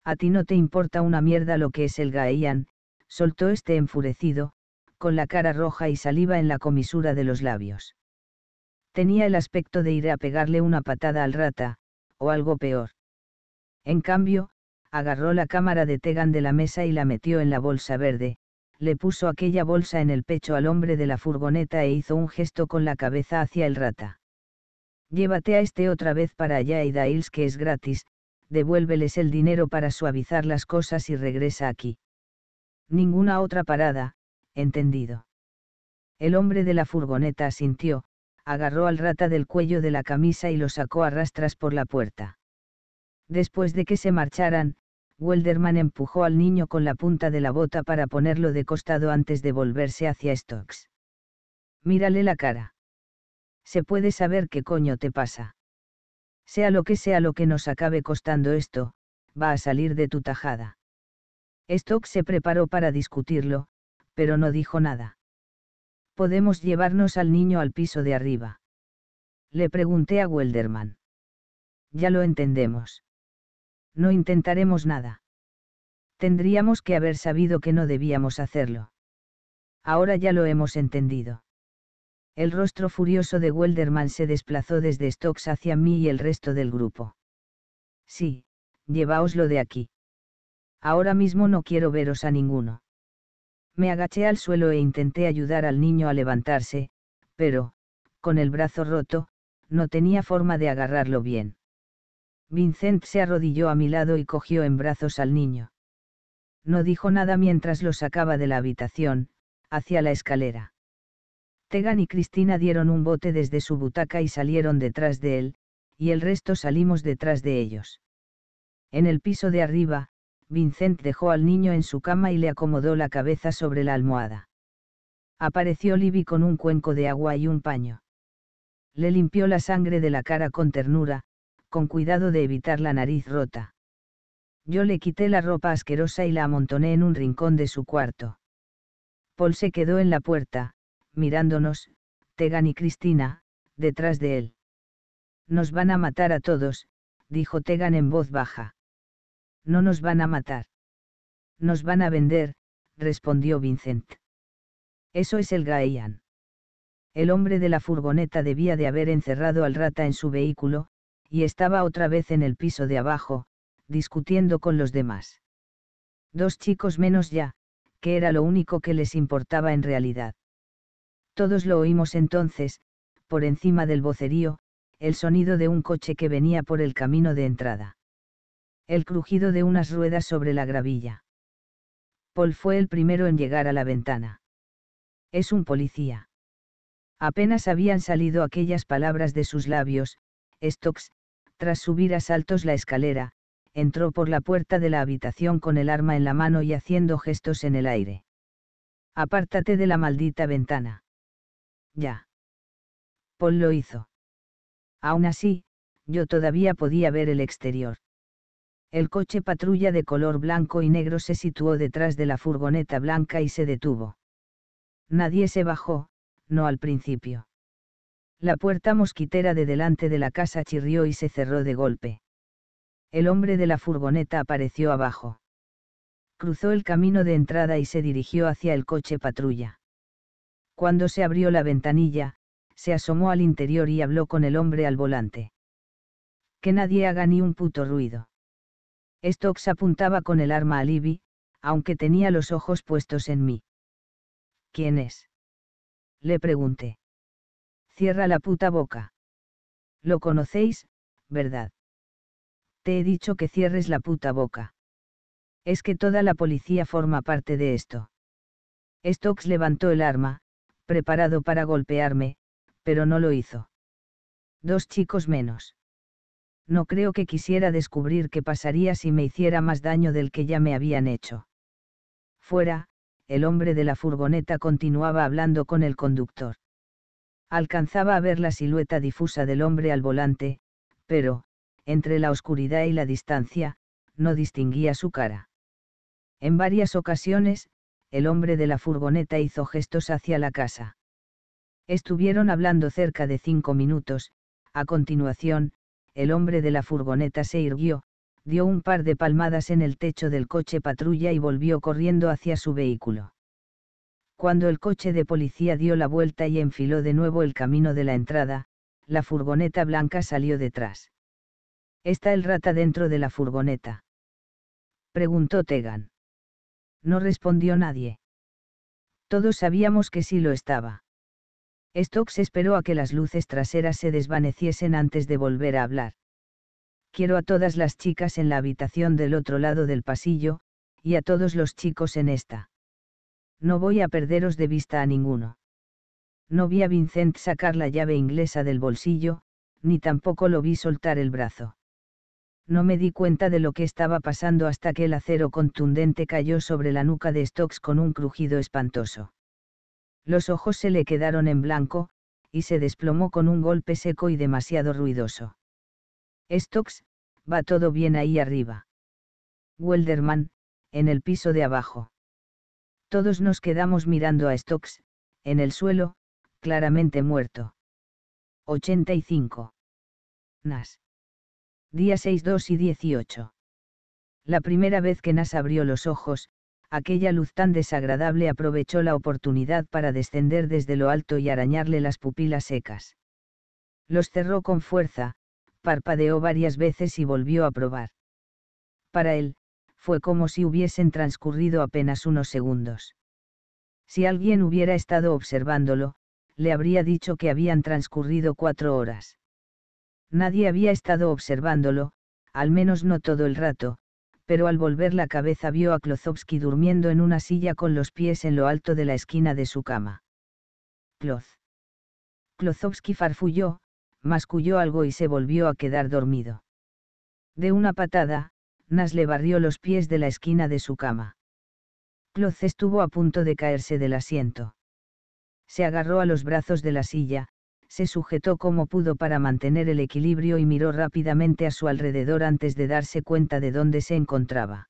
A ti no te importa una mierda lo que es el Gaian, soltó este enfurecido, con la cara roja y saliva en la comisura de los labios. Tenía el aspecto de ir a pegarle una patada al rata, o algo peor. En cambio, agarró la cámara de Tegan de la mesa y la metió en la bolsa verde, le puso aquella bolsa en el pecho al hombre de la furgoneta e hizo un gesto con la cabeza hacia el rata. Llévate a este otra vez para allá y Dails que es gratis, devuélveles el dinero para suavizar las cosas y regresa aquí. Ninguna otra parada, entendido. El hombre de la furgoneta asintió, agarró al rata del cuello de la camisa y lo sacó a rastras por la puerta. Después de que se marcharan, Welderman empujó al niño con la punta de la bota para ponerlo de costado antes de volverse hacia Stokes. Mírale la cara. Se puede saber qué coño te pasa. Sea lo que sea lo que nos acabe costando esto, va a salir de tu tajada. Stock se preparó para discutirlo, pero no dijo nada. ¿Podemos llevarnos al niño al piso de arriba? Le pregunté a Welderman. Ya lo entendemos. No intentaremos nada. Tendríamos que haber sabido que no debíamos hacerlo. Ahora ya lo hemos entendido. El rostro furioso de Welderman se desplazó desde Stokes hacia mí y el resto del grupo. Sí, llevaoslo de aquí. Ahora mismo no quiero veros a ninguno. Me agaché al suelo e intenté ayudar al niño a levantarse, pero, con el brazo roto, no tenía forma de agarrarlo bien. Vincent se arrodilló a mi lado y cogió en brazos al niño. No dijo nada mientras lo sacaba de la habitación, hacia la escalera. Segan y Cristina dieron un bote desde su butaca y salieron detrás de él, y el resto salimos detrás de ellos. En el piso de arriba, Vincent dejó al niño en su cama y le acomodó la cabeza sobre la almohada. Apareció Libby con un cuenco de agua y un paño. Le limpió la sangre de la cara con ternura, con cuidado de evitar la nariz rota. Yo le quité la ropa asquerosa y la amontoné en un rincón de su cuarto. Paul se quedó en la puerta, mirándonos, Tegan y Cristina, detrás de él. Nos van a matar a todos, dijo Tegan en voz baja. No nos van a matar. Nos van a vender, respondió Vincent. Eso es el Gaian. El hombre de la furgoneta debía de haber encerrado al rata en su vehículo, y estaba otra vez en el piso de abajo, discutiendo con los demás. Dos chicos menos ya, que era lo único que les importaba en realidad. Todos lo oímos entonces, por encima del vocerío, el sonido de un coche que venía por el camino de entrada. El crujido de unas ruedas sobre la gravilla. Paul fue el primero en llegar a la ventana. Es un policía. Apenas habían salido aquellas palabras de sus labios, Stokes, tras subir a saltos la escalera, entró por la puerta de la habitación con el arma en la mano y haciendo gestos en el aire. Apártate de la maldita ventana ya. Paul lo hizo. Aún así, yo todavía podía ver el exterior. El coche patrulla de color blanco y negro se situó detrás de la furgoneta blanca y se detuvo. Nadie se bajó, no al principio. La puerta mosquitera de delante de la casa chirrió y se cerró de golpe. El hombre de la furgoneta apareció abajo. Cruzó el camino de entrada y se dirigió hacia el coche patrulla. Cuando se abrió la ventanilla, se asomó al interior y habló con el hombre al volante. Que nadie haga ni un puto ruido. Stokes apuntaba con el arma a Libby, aunque tenía los ojos puestos en mí. ¿Quién es? Le pregunté. Cierra la puta boca. Lo conocéis, ¿verdad? Te he dicho que cierres la puta boca. Es que toda la policía forma parte de esto. Stokes levantó el arma, preparado para golpearme, pero no lo hizo. Dos chicos menos. No creo que quisiera descubrir qué pasaría si me hiciera más daño del que ya me habían hecho. Fuera, el hombre de la furgoneta continuaba hablando con el conductor. Alcanzaba a ver la silueta difusa del hombre al volante, pero, entre la oscuridad y la distancia, no distinguía su cara. En varias ocasiones, el hombre de la furgoneta hizo gestos hacia la casa. Estuvieron hablando cerca de cinco minutos, a continuación, el hombre de la furgoneta se irguió, dio un par de palmadas en el techo del coche patrulla y volvió corriendo hacia su vehículo. Cuando el coche de policía dio la vuelta y enfiló de nuevo el camino de la entrada, la furgoneta blanca salió detrás. ¿Está el rata dentro de la furgoneta? Preguntó Tegan. No respondió nadie. Todos sabíamos que sí lo estaba. Stokes esperó a que las luces traseras se desvaneciesen antes de volver a hablar. Quiero a todas las chicas en la habitación del otro lado del pasillo, y a todos los chicos en esta. No voy a perderos de vista a ninguno. No vi a Vincent sacar la llave inglesa del bolsillo, ni tampoco lo vi soltar el brazo no me di cuenta de lo que estaba pasando hasta que el acero contundente cayó sobre la nuca de Stokes con un crujido espantoso. Los ojos se le quedaron en blanco, y se desplomó con un golpe seco y demasiado ruidoso. Stokes, va todo bien ahí arriba. Welderman, en el piso de abajo. Todos nos quedamos mirando a Stokes, en el suelo, claramente muerto. 85. Nas día 6, 2 y 18. La primera vez que Nas abrió los ojos, aquella luz tan desagradable aprovechó la oportunidad para descender desde lo alto y arañarle las pupilas secas. Los cerró con fuerza, parpadeó varias veces y volvió a probar. Para él, fue como si hubiesen transcurrido apenas unos segundos. Si alguien hubiera estado observándolo, le habría dicho que habían transcurrido cuatro horas. Nadie había estado observándolo, al menos no todo el rato, pero al volver la cabeza vio a Klozovsky durmiendo en una silla con los pies en lo alto de la esquina de su cama. Kloz. Klozovsky farfulló, masculló algo y se volvió a quedar dormido. De una patada, Nas le barrió los pies de la esquina de su cama. Kloz estuvo a punto de caerse del asiento. Se agarró a los brazos de la silla, se sujetó como pudo para mantener el equilibrio y miró rápidamente a su alrededor antes de darse cuenta de dónde se encontraba.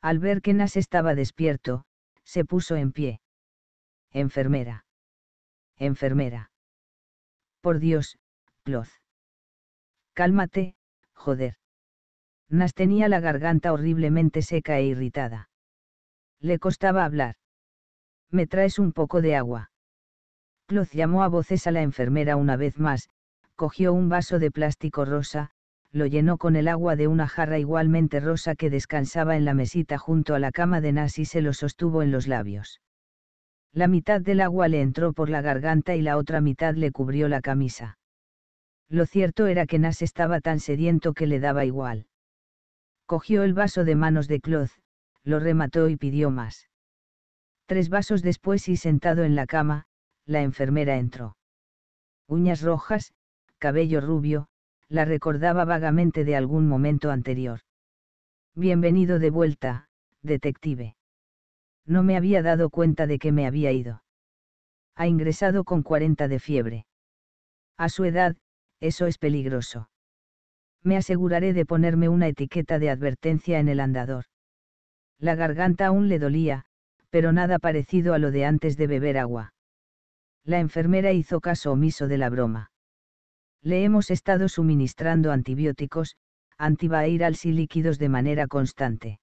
Al ver que Nas estaba despierto, se puso en pie. Enfermera. Enfermera. Por Dios, Cloth. Cálmate, joder. Nas tenía la garganta horriblemente seca e irritada. Le costaba hablar. ¿Me traes un poco de agua? Cloth llamó a voces a la enfermera una vez más, cogió un vaso de plástico rosa, lo llenó con el agua de una jarra igualmente rosa que descansaba en la mesita junto a la cama de Nas y se lo sostuvo en los labios. La mitad del agua le entró por la garganta y la otra mitad le cubrió la camisa. Lo cierto era que Nas estaba tan sediento que le daba igual. Cogió el vaso de manos de Cloth, lo remató y pidió más. Tres vasos después y sentado en la cama, la enfermera entró. Uñas rojas, cabello rubio, la recordaba vagamente de algún momento anterior. Bienvenido de vuelta, detective. No me había dado cuenta de que me había ido. Ha ingresado con 40 de fiebre. A su edad, eso es peligroso. Me aseguraré de ponerme una etiqueta de advertencia en el andador. La garganta aún le dolía, pero nada parecido a lo de antes de beber agua. La enfermera hizo caso omiso de la broma. Le hemos estado suministrando antibióticos, antivirals y líquidos de manera constante.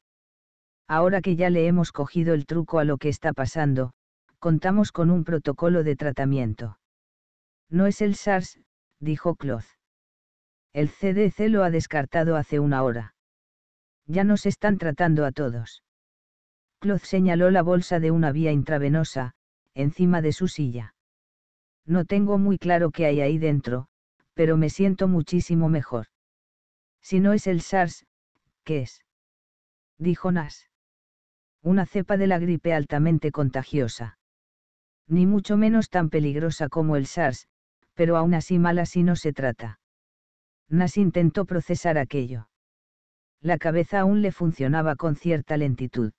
Ahora que ya le hemos cogido el truco a lo que está pasando, contamos con un protocolo de tratamiento. No es el SARS, dijo Cloth. El CDC lo ha descartado hace una hora. Ya nos están tratando a todos. Cloth señaló la bolsa de una vía intravenosa, encima de su silla. No tengo muy claro qué hay ahí dentro, pero me siento muchísimo mejor. Si no es el SARS, ¿qué es? Dijo Nas. Una cepa de la gripe altamente contagiosa. Ni mucho menos tan peligrosa como el SARS, pero aún así mala si no se trata. Nas intentó procesar aquello. La cabeza aún le funcionaba con cierta lentitud.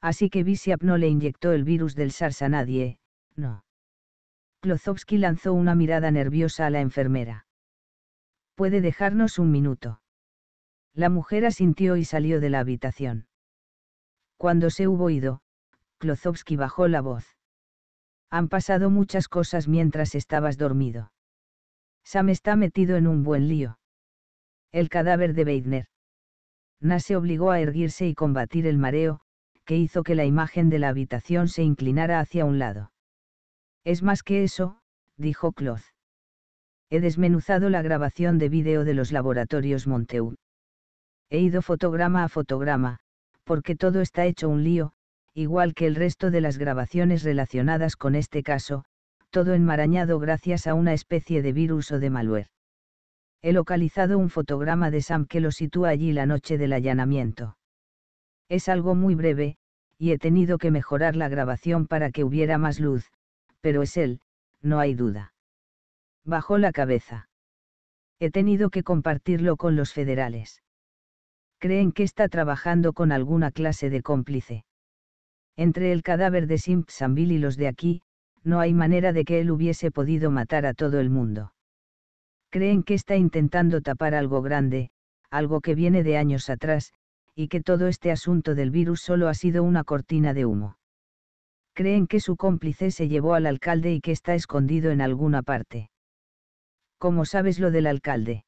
Así que Bishop no le inyectó el virus del SARS a nadie, no. Klozowski lanzó una mirada nerviosa a la enfermera. ¿Puede dejarnos un minuto? La mujer asintió y salió de la habitación. Cuando se hubo ido, Klozowski bajó la voz. Han pasado muchas cosas mientras estabas dormido. Sam está metido en un buen lío. El cadáver de Weidner. Na se obligó a erguirse y combatir el mareo, que hizo que la imagen de la habitación se inclinara hacia un lado. Es más que eso, dijo Cloth. He desmenuzado la grabación de vídeo de los laboratorios Monteú. He ido fotograma a fotograma, porque todo está hecho un lío, igual que el resto de las grabaciones relacionadas con este caso, todo enmarañado gracias a una especie de virus o de malware. He localizado un fotograma de Sam que lo sitúa allí la noche del allanamiento. Es algo muy breve, y he tenido que mejorar la grabación para que hubiera más luz, pero es él, no hay duda. Bajó la cabeza. He tenido que compartirlo con los federales. Creen que está trabajando con alguna clase de cómplice. Entre el cadáver de Simpsonville y los de aquí, no hay manera de que él hubiese podido matar a todo el mundo. Creen que está intentando tapar algo grande, algo que viene de años atrás, y que todo este asunto del virus solo ha sido una cortina de humo creen que su cómplice se llevó al alcalde y que está escondido en alguna parte. ¿Cómo sabes lo del alcalde?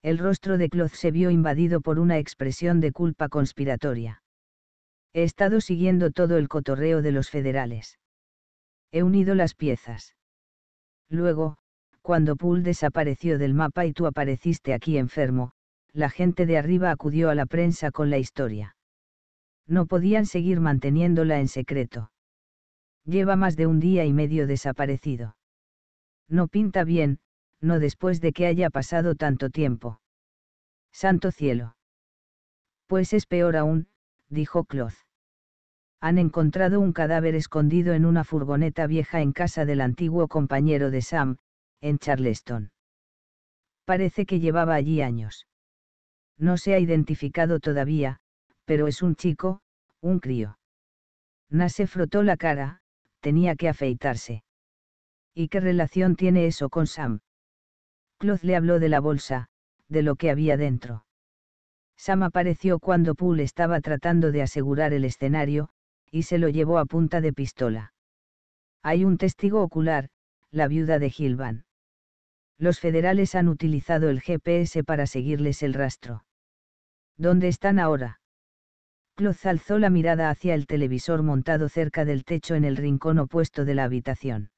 El rostro de Cloth se vio invadido por una expresión de culpa conspiratoria. He estado siguiendo todo el cotorreo de los federales. He unido las piezas. Luego, cuando Poole desapareció del mapa y tú apareciste aquí enfermo, la gente de arriba acudió a la prensa con la historia. No podían seguir manteniéndola en secreto. Lleva más de un día y medio desaparecido. No pinta bien, no después de que haya pasado tanto tiempo. Santo cielo. Pues es peor aún, dijo Cloth. Han encontrado un cadáver escondido en una furgoneta vieja en casa del antiguo compañero de Sam, en Charleston. Parece que llevaba allí años. No se ha identificado todavía, pero es un chico, un crío. Nase se frotó la cara, tenía que afeitarse. ¿Y qué relación tiene eso con Sam? Cloth le habló de la bolsa, de lo que había dentro. Sam apareció cuando Poole estaba tratando de asegurar el escenario, y se lo llevó a punta de pistola. Hay un testigo ocular, la viuda de Gilvan. Los federales han utilizado el GPS para seguirles el rastro. ¿Dónde están ahora? Cloz alzó la mirada hacia el televisor montado cerca del techo en el rincón opuesto de la habitación.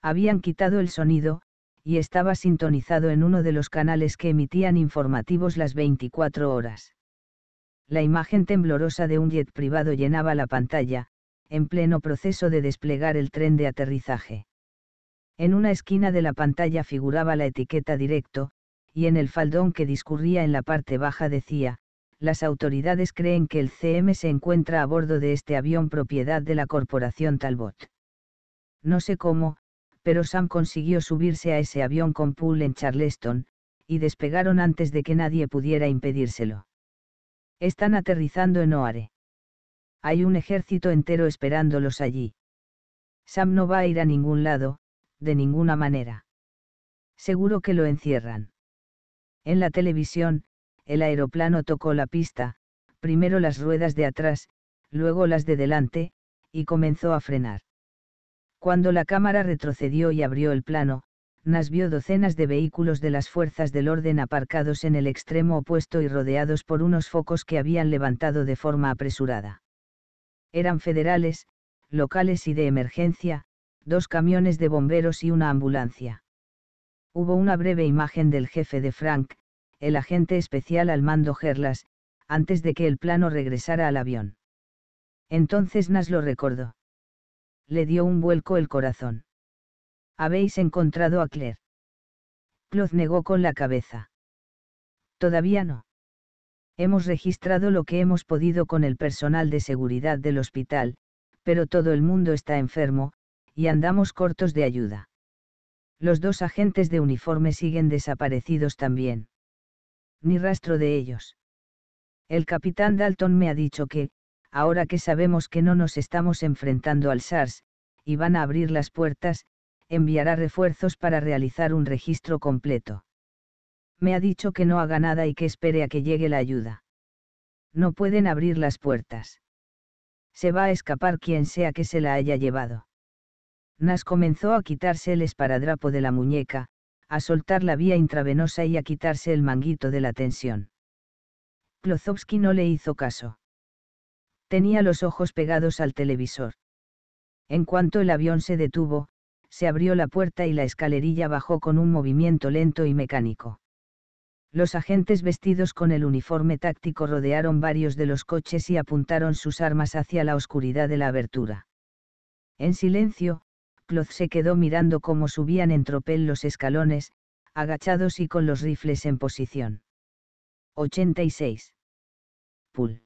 Habían quitado el sonido, y estaba sintonizado en uno de los canales que emitían informativos las 24 horas. La imagen temblorosa de un jet privado llenaba la pantalla, en pleno proceso de desplegar el tren de aterrizaje. En una esquina de la pantalla figuraba la etiqueta directo, y en el faldón que discurría en la parte baja decía, las autoridades creen que el CM se encuentra a bordo de este avión propiedad de la corporación Talbot. No sé cómo, pero Sam consiguió subirse a ese avión con Poole en Charleston, y despegaron antes de que nadie pudiera impedírselo. Están aterrizando en Oare. Hay un ejército entero esperándolos allí. Sam no va a ir a ningún lado, de ninguna manera. Seguro que lo encierran. En la televisión, el aeroplano tocó la pista, primero las ruedas de atrás, luego las de delante, y comenzó a frenar. Cuando la cámara retrocedió y abrió el plano, Nas vio docenas de vehículos de las fuerzas del orden aparcados en el extremo opuesto y rodeados por unos focos que habían levantado de forma apresurada. Eran federales, locales y de emergencia, dos camiones de bomberos y una ambulancia. Hubo una breve imagen del jefe de Frank, el agente especial al mando Gerlas, antes de que el plano regresara al avión. Entonces Nas lo recordó. Le dio un vuelco el corazón. ¿Habéis encontrado a Claire? Cloth negó con la cabeza. Todavía no. Hemos registrado lo que hemos podido con el personal de seguridad del hospital, pero todo el mundo está enfermo, y andamos cortos de ayuda. Los dos agentes de uniforme siguen desaparecidos también ni rastro de ellos. El capitán Dalton me ha dicho que, ahora que sabemos que no nos estamos enfrentando al SARS, y van a abrir las puertas, enviará refuerzos para realizar un registro completo. Me ha dicho que no haga nada y que espere a que llegue la ayuda. No pueden abrir las puertas. Se va a escapar quien sea que se la haya llevado. Nas comenzó a quitarse el esparadrapo de la muñeca, a soltar la vía intravenosa y a quitarse el manguito de la tensión. Klozowski no le hizo caso. Tenía los ojos pegados al televisor. En cuanto el avión se detuvo, se abrió la puerta y la escalerilla bajó con un movimiento lento y mecánico. Los agentes vestidos con el uniforme táctico rodearon varios de los coches y apuntaron sus armas hacia la oscuridad de la abertura. En silencio, Cloth se quedó mirando cómo subían en tropel los escalones, agachados y con los rifles en posición. 86. Pull.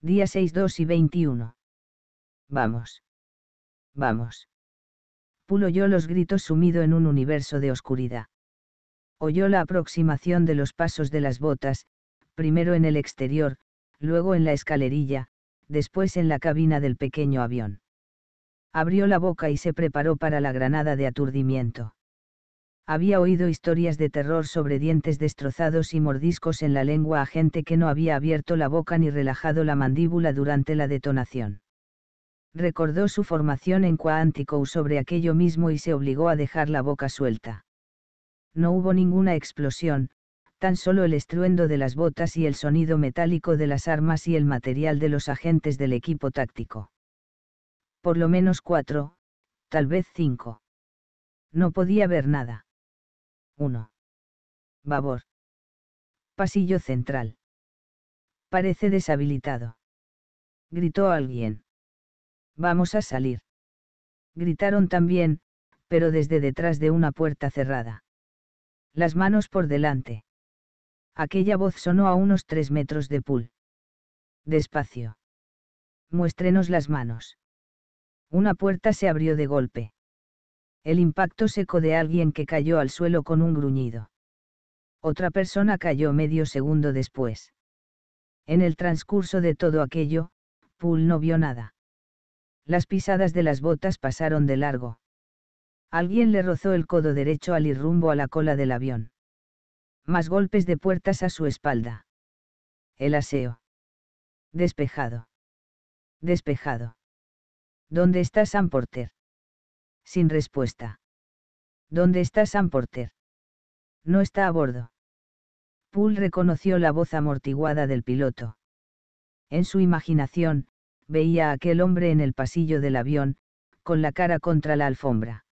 Día 6, y 21. Vamos. Vamos. Pul oyó los gritos sumido en un universo de oscuridad. Oyó la aproximación de los pasos de las botas, primero en el exterior, luego en la escalerilla, después en la cabina del pequeño avión abrió la boca y se preparó para la granada de aturdimiento. Había oído historias de terror sobre dientes destrozados y mordiscos en la lengua a gente que no había abierto la boca ni relajado la mandíbula durante la detonación. Recordó su formación en Cuántico sobre aquello mismo y se obligó a dejar la boca suelta. No hubo ninguna explosión, tan solo el estruendo de las botas y el sonido metálico de las armas y el material de los agentes del equipo táctico por lo menos cuatro, tal vez cinco. No podía ver nada. 1. Babor. Pasillo central. Parece deshabilitado. Gritó alguien. Vamos a salir. Gritaron también, pero desde detrás de una puerta cerrada. Las manos por delante. Aquella voz sonó a unos tres metros de pool. Despacio. Muéstrenos las manos. Una puerta se abrió de golpe. El impacto seco de alguien que cayó al suelo con un gruñido. Otra persona cayó medio segundo después. En el transcurso de todo aquello, Poole no vio nada. Las pisadas de las botas pasaron de largo. Alguien le rozó el codo derecho al ir rumbo a la cola del avión. Más golpes de puertas a su espalda. El aseo. Despejado. Despejado. ¿Dónde está San Porter? Sin respuesta. ¿Dónde está San Porter? No está a bordo. Poole reconoció la voz amortiguada del piloto. En su imaginación, veía a aquel hombre en el pasillo del avión, con la cara contra la alfombra.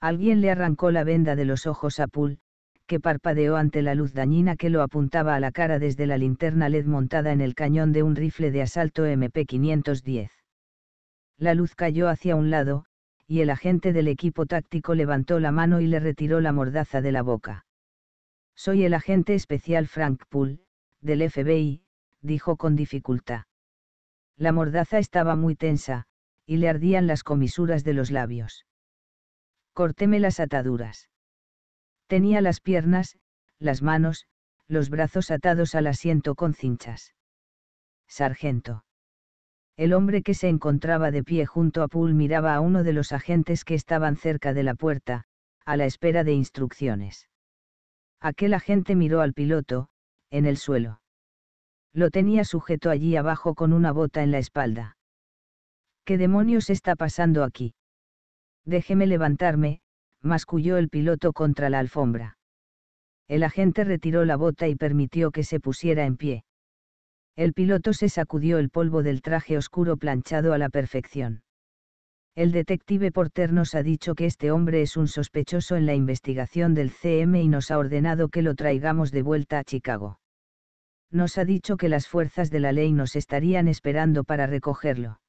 Alguien le arrancó la venda de los ojos a Poole, que parpadeó ante la luz dañina que lo apuntaba a la cara desde la linterna LED montada en el cañón de un rifle de asalto MP510 la luz cayó hacia un lado, y el agente del equipo táctico levantó la mano y le retiró la mordaza de la boca. Soy el agente especial Frank Poole, del FBI, dijo con dificultad. La mordaza estaba muy tensa, y le ardían las comisuras de los labios. Cortéme las ataduras. Tenía las piernas, las manos, los brazos atados al asiento con cinchas. Sargento. El hombre que se encontraba de pie junto a Poole miraba a uno de los agentes que estaban cerca de la puerta, a la espera de instrucciones. Aquel agente miró al piloto, en el suelo. Lo tenía sujeto allí abajo con una bota en la espalda. ¿Qué demonios está pasando aquí? Déjeme levantarme, masculló el piloto contra la alfombra. El agente retiró la bota y permitió que se pusiera en pie. El piloto se sacudió el polvo del traje oscuro planchado a la perfección. El detective Porter nos ha dicho que este hombre es un sospechoso en la investigación del CM y nos ha ordenado que lo traigamos de vuelta a Chicago. Nos ha dicho que las fuerzas de la ley nos estarían esperando para recogerlo.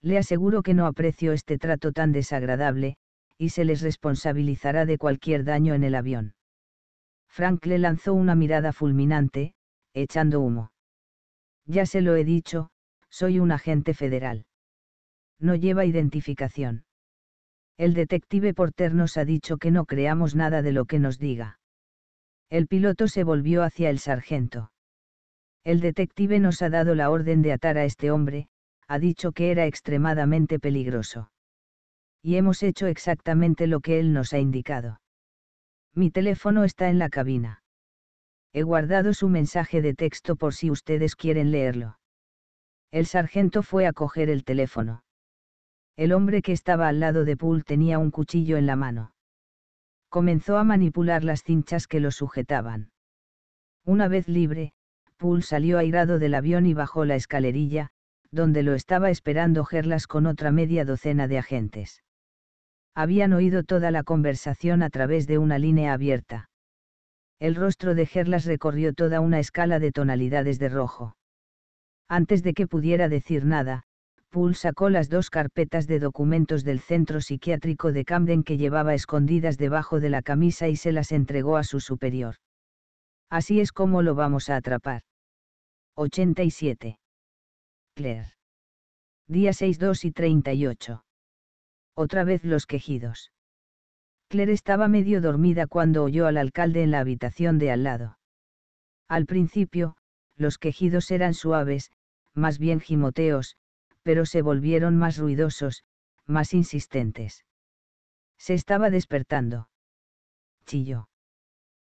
Le aseguro que no aprecio este trato tan desagradable, y se les responsabilizará de cualquier daño en el avión. Frank le lanzó una mirada fulminante, echando humo. Ya se lo he dicho, soy un agente federal. No lleva identificación. El detective Porter nos ha dicho que no creamos nada de lo que nos diga. El piloto se volvió hacia el sargento. El detective nos ha dado la orden de atar a este hombre, ha dicho que era extremadamente peligroso. Y hemos hecho exactamente lo que él nos ha indicado. Mi teléfono está en la cabina. He guardado su mensaje de texto por si ustedes quieren leerlo. El sargento fue a coger el teléfono. El hombre que estaba al lado de Poole tenía un cuchillo en la mano. Comenzó a manipular las cinchas que lo sujetaban. Una vez libre, Poole salió airado del avión y bajó la escalerilla, donde lo estaba esperando Gerlas con otra media docena de agentes. Habían oído toda la conversación a través de una línea abierta el rostro de Gerlas recorrió toda una escala de tonalidades de rojo. Antes de que pudiera decir nada, Poole sacó las dos carpetas de documentos del centro psiquiátrico de Camden que llevaba escondidas debajo de la camisa y se las entregó a su superior. Así es como lo vamos a atrapar. 87. Claire. Día 6, 2 y 38. Otra vez los quejidos. Claire estaba medio dormida cuando oyó al alcalde en la habitación de al lado. Al principio, los quejidos eran suaves, más bien gimoteos, pero se volvieron más ruidosos, más insistentes. Se estaba despertando. Chilló.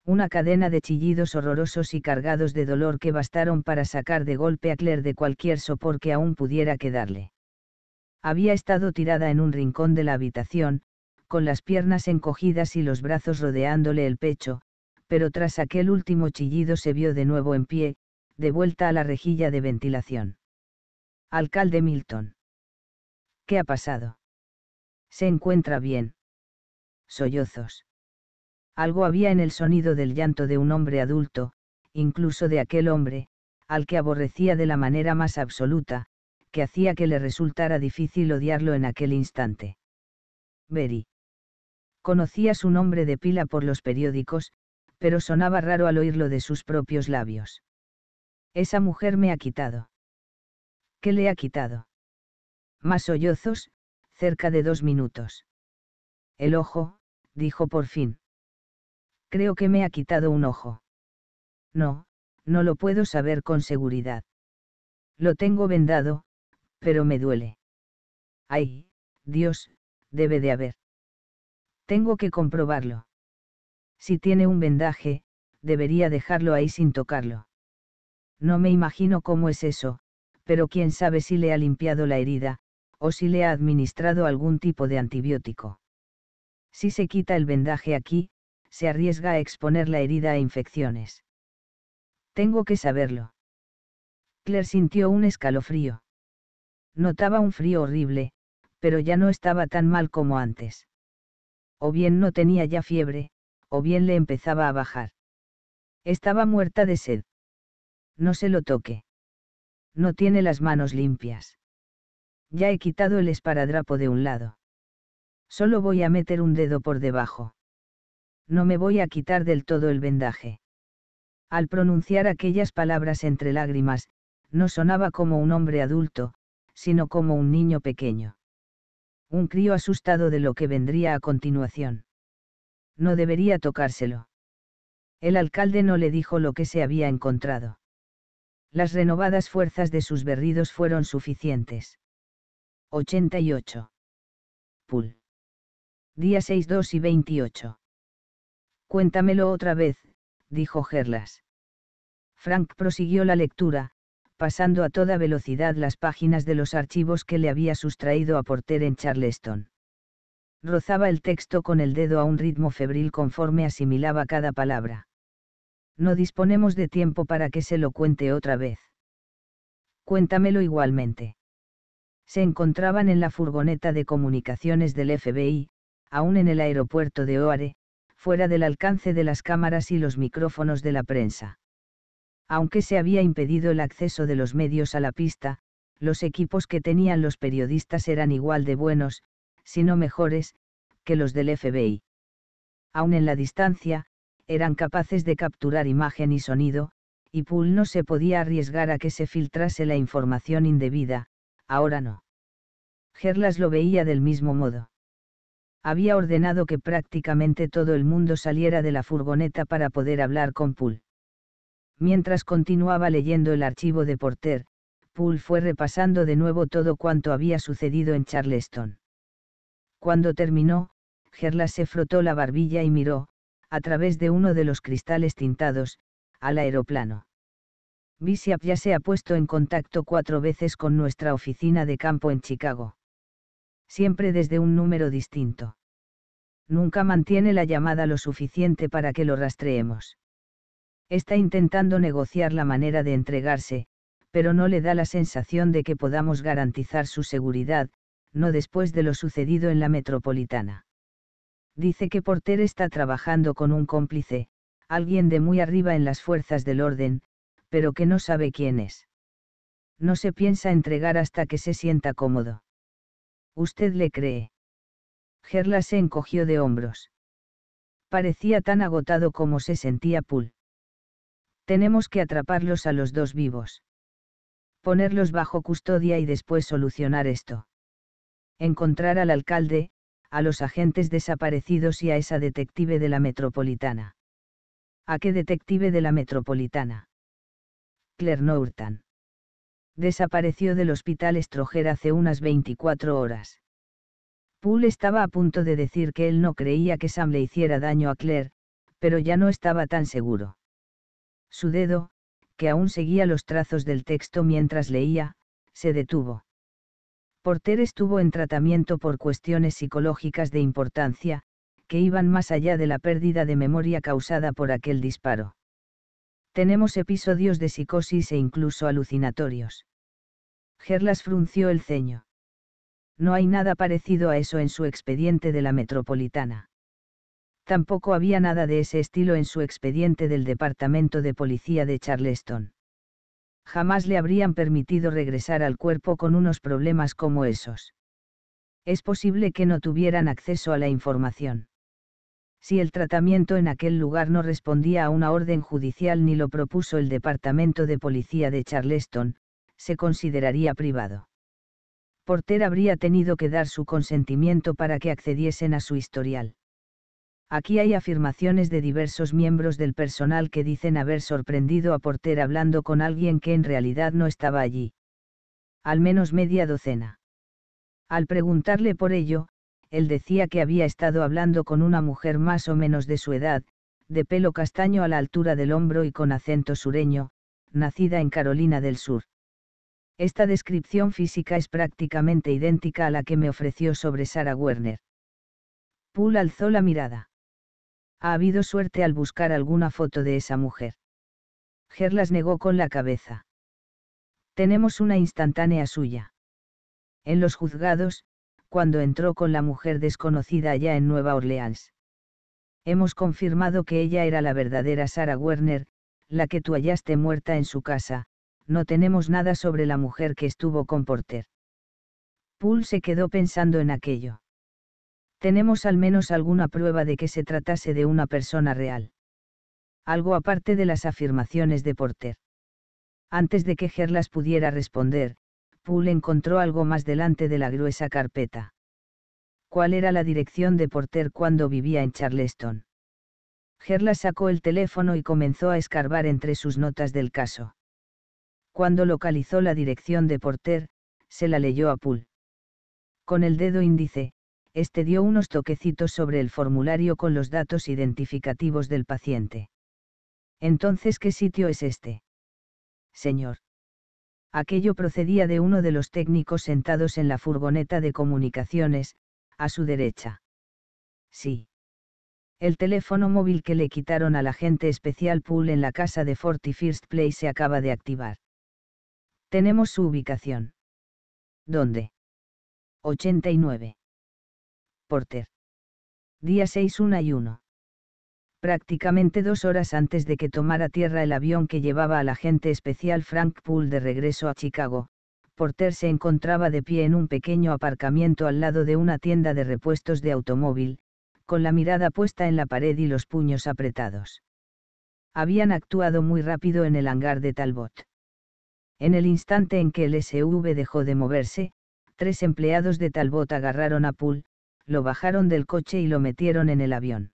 Una cadena de chillidos horrorosos y cargados de dolor que bastaron para sacar de golpe a Claire de cualquier sopor que aún pudiera quedarle. Había estado tirada en un rincón de la habitación, con las piernas encogidas y los brazos rodeándole el pecho, pero tras aquel último chillido se vio de nuevo en pie, de vuelta a la rejilla de ventilación. Alcalde Milton. ¿Qué ha pasado? Se encuentra bien. Sollozos. Algo había en el sonido del llanto de un hombre adulto, incluso de aquel hombre, al que aborrecía de la manera más absoluta, que hacía que le resultara difícil odiarlo en aquel instante. Berry. Conocía su nombre de pila por los periódicos, pero sonaba raro al oírlo de sus propios labios. Esa mujer me ha quitado. ¿Qué le ha quitado? Más sollozos, cerca de dos minutos. El ojo, dijo por fin. Creo que me ha quitado un ojo. No, no lo puedo saber con seguridad. Lo tengo vendado, pero me duele. Ay, Dios, debe de haber. Tengo que comprobarlo. Si tiene un vendaje, debería dejarlo ahí sin tocarlo. No me imagino cómo es eso, pero quién sabe si le ha limpiado la herida, o si le ha administrado algún tipo de antibiótico. Si se quita el vendaje aquí, se arriesga a exponer la herida a infecciones. Tengo que saberlo. Claire sintió un escalofrío. Notaba un frío horrible, pero ya no estaba tan mal como antes o bien no tenía ya fiebre, o bien le empezaba a bajar. Estaba muerta de sed. No se lo toque. No tiene las manos limpias. Ya he quitado el esparadrapo de un lado. Solo voy a meter un dedo por debajo. No me voy a quitar del todo el vendaje. Al pronunciar aquellas palabras entre lágrimas, no sonaba como un hombre adulto, sino como un niño pequeño. Un crío asustado de lo que vendría a continuación. No debería tocárselo. El alcalde no le dijo lo que se había encontrado. Las renovadas fuerzas de sus berridos fueron suficientes. 88. PULL. Día 62 y 28. Cuéntamelo otra vez, dijo Gerlas. Frank prosiguió la lectura, pasando a toda velocidad las páginas de los archivos que le había sustraído a Porter en Charleston. Rozaba el texto con el dedo a un ritmo febril conforme asimilaba cada palabra. No disponemos de tiempo para que se lo cuente otra vez. Cuéntamelo igualmente. Se encontraban en la furgoneta de comunicaciones del FBI, aún en el aeropuerto de Oare, fuera del alcance de las cámaras y los micrófonos de la prensa. Aunque se había impedido el acceso de los medios a la pista, los equipos que tenían los periodistas eran igual de buenos, si no mejores, que los del FBI. Aun en la distancia, eran capaces de capturar imagen y sonido, y Poole no se podía arriesgar a que se filtrase la información indebida, ahora no. Gerlas lo veía del mismo modo. Había ordenado que prácticamente todo el mundo saliera de la furgoneta para poder hablar con Poole. Mientras continuaba leyendo el archivo de Porter, Poole fue repasando de nuevo todo cuanto había sucedido en Charleston. Cuando terminó, Gerla se frotó la barbilla y miró, a través de uno de los cristales tintados, al aeroplano. Bishop ya se ha puesto en contacto cuatro veces con nuestra oficina de campo en Chicago. Siempre desde un número distinto. Nunca mantiene la llamada lo suficiente para que lo rastreemos. Está intentando negociar la manera de entregarse, pero no le da la sensación de que podamos garantizar su seguridad, no después de lo sucedido en la metropolitana. Dice que Porter está trabajando con un cómplice, alguien de muy arriba en las fuerzas del orden, pero que no sabe quién es. No se piensa entregar hasta que se sienta cómodo. ¿Usted le cree? Gerla se encogió de hombros. Parecía tan agotado como se sentía Poole. Tenemos que atraparlos a los dos vivos. Ponerlos bajo custodia y después solucionar esto. Encontrar al alcalde, a los agentes desaparecidos y a esa detective de la metropolitana. ¿A qué detective de la metropolitana? Claire Norton. Desapareció del hospital Stroger hace unas 24 horas. Poole estaba a punto de decir que él no creía que Sam le hiciera daño a Claire, pero ya no estaba tan seguro. Su dedo, que aún seguía los trazos del texto mientras leía, se detuvo. Porter estuvo en tratamiento por cuestiones psicológicas de importancia, que iban más allá de la pérdida de memoria causada por aquel disparo. Tenemos episodios de psicosis e incluso alucinatorios. Gerlas frunció el ceño. No hay nada parecido a eso en su expediente de la metropolitana tampoco había nada de ese estilo en su expediente del Departamento de Policía de Charleston. Jamás le habrían permitido regresar al cuerpo con unos problemas como esos. Es posible que no tuvieran acceso a la información. Si el tratamiento en aquel lugar no respondía a una orden judicial ni lo propuso el Departamento de Policía de Charleston, se consideraría privado. Porter habría tenido que dar su consentimiento para que accediesen a su historial Aquí hay afirmaciones de diversos miembros del personal que dicen haber sorprendido a Porter hablando con alguien que en realidad no estaba allí. Al menos media docena. Al preguntarle por ello, él decía que había estado hablando con una mujer más o menos de su edad, de pelo castaño a la altura del hombro y con acento sureño, nacida en Carolina del Sur. Esta descripción física es prácticamente idéntica a la que me ofreció sobre Sarah Werner. Poole alzó la mirada. Ha habido suerte al buscar alguna foto de esa mujer. Gerlas negó con la cabeza. Tenemos una instantánea suya. En los juzgados, cuando entró con la mujer desconocida allá en Nueva Orleans. Hemos confirmado que ella era la verdadera Sara Werner, la que tú hallaste muerta en su casa, no tenemos nada sobre la mujer que estuvo con Porter. Poole se quedó pensando en aquello tenemos al menos alguna prueba de que se tratase de una persona real. Algo aparte de las afirmaciones de Porter. Antes de que Gerlas pudiera responder, Poole encontró algo más delante de la gruesa carpeta. ¿Cuál era la dirección de Porter cuando vivía en Charleston? Gerlas sacó el teléfono y comenzó a escarbar entre sus notas del caso. Cuando localizó la dirección de Porter, se la leyó a Poole. Con el dedo índice, este dio unos toquecitos sobre el formulario con los datos identificativos del paciente. Entonces, ¿qué sitio es este? Señor. Aquello procedía de uno de los técnicos sentados en la furgoneta de comunicaciones, a su derecha. Sí. El teléfono móvil que le quitaron al agente especial Pool en la casa de Forty First Place se acaba de activar. Tenemos su ubicación. ¿Dónde? 89. Porter. Día 6-1 y 1. Prácticamente dos horas antes de que tomara tierra el avión que llevaba al agente especial Frank Poole de regreso a Chicago, Porter se encontraba de pie en un pequeño aparcamiento al lado de una tienda de repuestos de automóvil, con la mirada puesta en la pared y los puños apretados. Habían actuado muy rápido en el hangar de Talbot. En el instante en que el SV dejó de moverse, tres empleados de Talbot agarraron a Poole, lo bajaron del coche y lo metieron en el avión.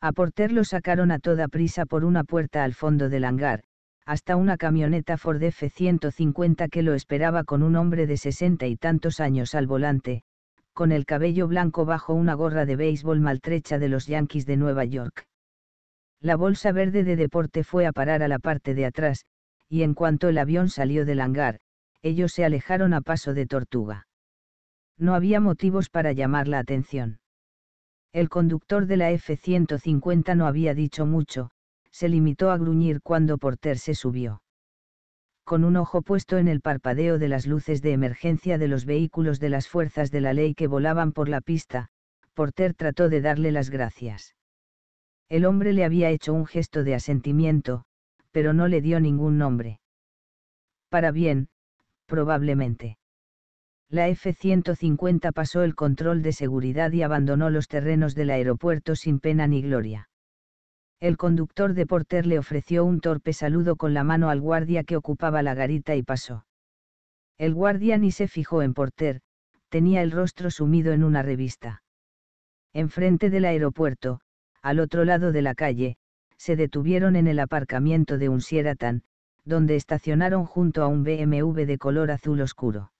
A Porter lo sacaron a toda prisa por una puerta al fondo del hangar, hasta una camioneta Ford F-150 que lo esperaba con un hombre de sesenta y tantos años al volante, con el cabello blanco bajo una gorra de béisbol maltrecha de los Yankees de Nueva York. La bolsa verde de deporte fue a parar a la parte de atrás, y en cuanto el avión salió del hangar, ellos se alejaron a paso de tortuga no había motivos para llamar la atención. El conductor de la F-150 no había dicho mucho, se limitó a gruñir cuando Porter se subió. Con un ojo puesto en el parpadeo de las luces de emergencia de los vehículos de las fuerzas de la ley que volaban por la pista, Porter trató de darle las gracias. El hombre le había hecho un gesto de asentimiento, pero no le dio ningún nombre. Para bien, probablemente la F-150 pasó el control de seguridad y abandonó los terrenos del aeropuerto sin pena ni gloria. El conductor de Porter le ofreció un torpe saludo con la mano al guardia que ocupaba la garita y pasó. El guardia ni se fijó en Porter, tenía el rostro sumido en una revista. Enfrente del aeropuerto, al otro lado de la calle, se detuvieron en el aparcamiento de un Sieratan, donde estacionaron junto a un BMW de color azul oscuro.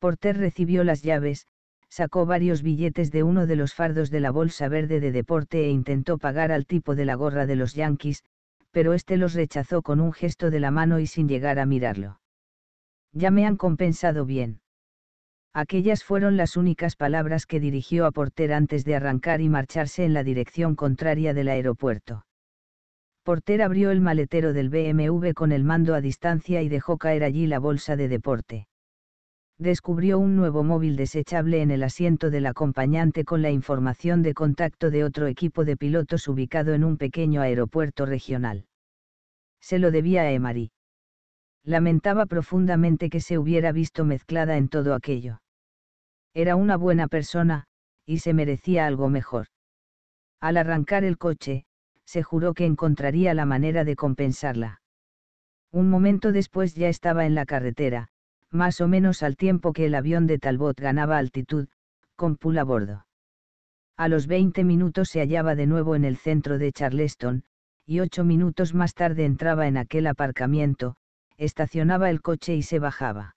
Porter recibió las llaves, sacó varios billetes de uno de los fardos de la bolsa verde de deporte e intentó pagar al tipo de la gorra de los Yankees, pero este los rechazó con un gesto de la mano y sin llegar a mirarlo. Ya me han compensado bien. Aquellas fueron las únicas palabras que dirigió a Porter antes de arrancar y marcharse en la dirección contraria del aeropuerto. Porter abrió el maletero del BMW con el mando a distancia y dejó caer allí la bolsa de deporte descubrió un nuevo móvil desechable en el asiento del acompañante con la información de contacto de otro equipo de pilotos ubicado en un pequeño aeropuerto regional. Se lo debía a Emari. Lamentaba profundamente que se hubiera visto mezclada en todo aquello. Era una buena persona, y se merecía algo mejor. Al arrancar el coche, se juró que encontraría la manera de compensarla. Un momento después ya estaba en la carretera, más o menos al tiempo que el avión de Talbot ganaba altitud, con pool a bordo. A los 20 minutos se hallaba de nuevo en el centro de Charleston, y ocho minutos más tarde entraba en aquel aparcamiento, estacionaba el coche y se bajaba.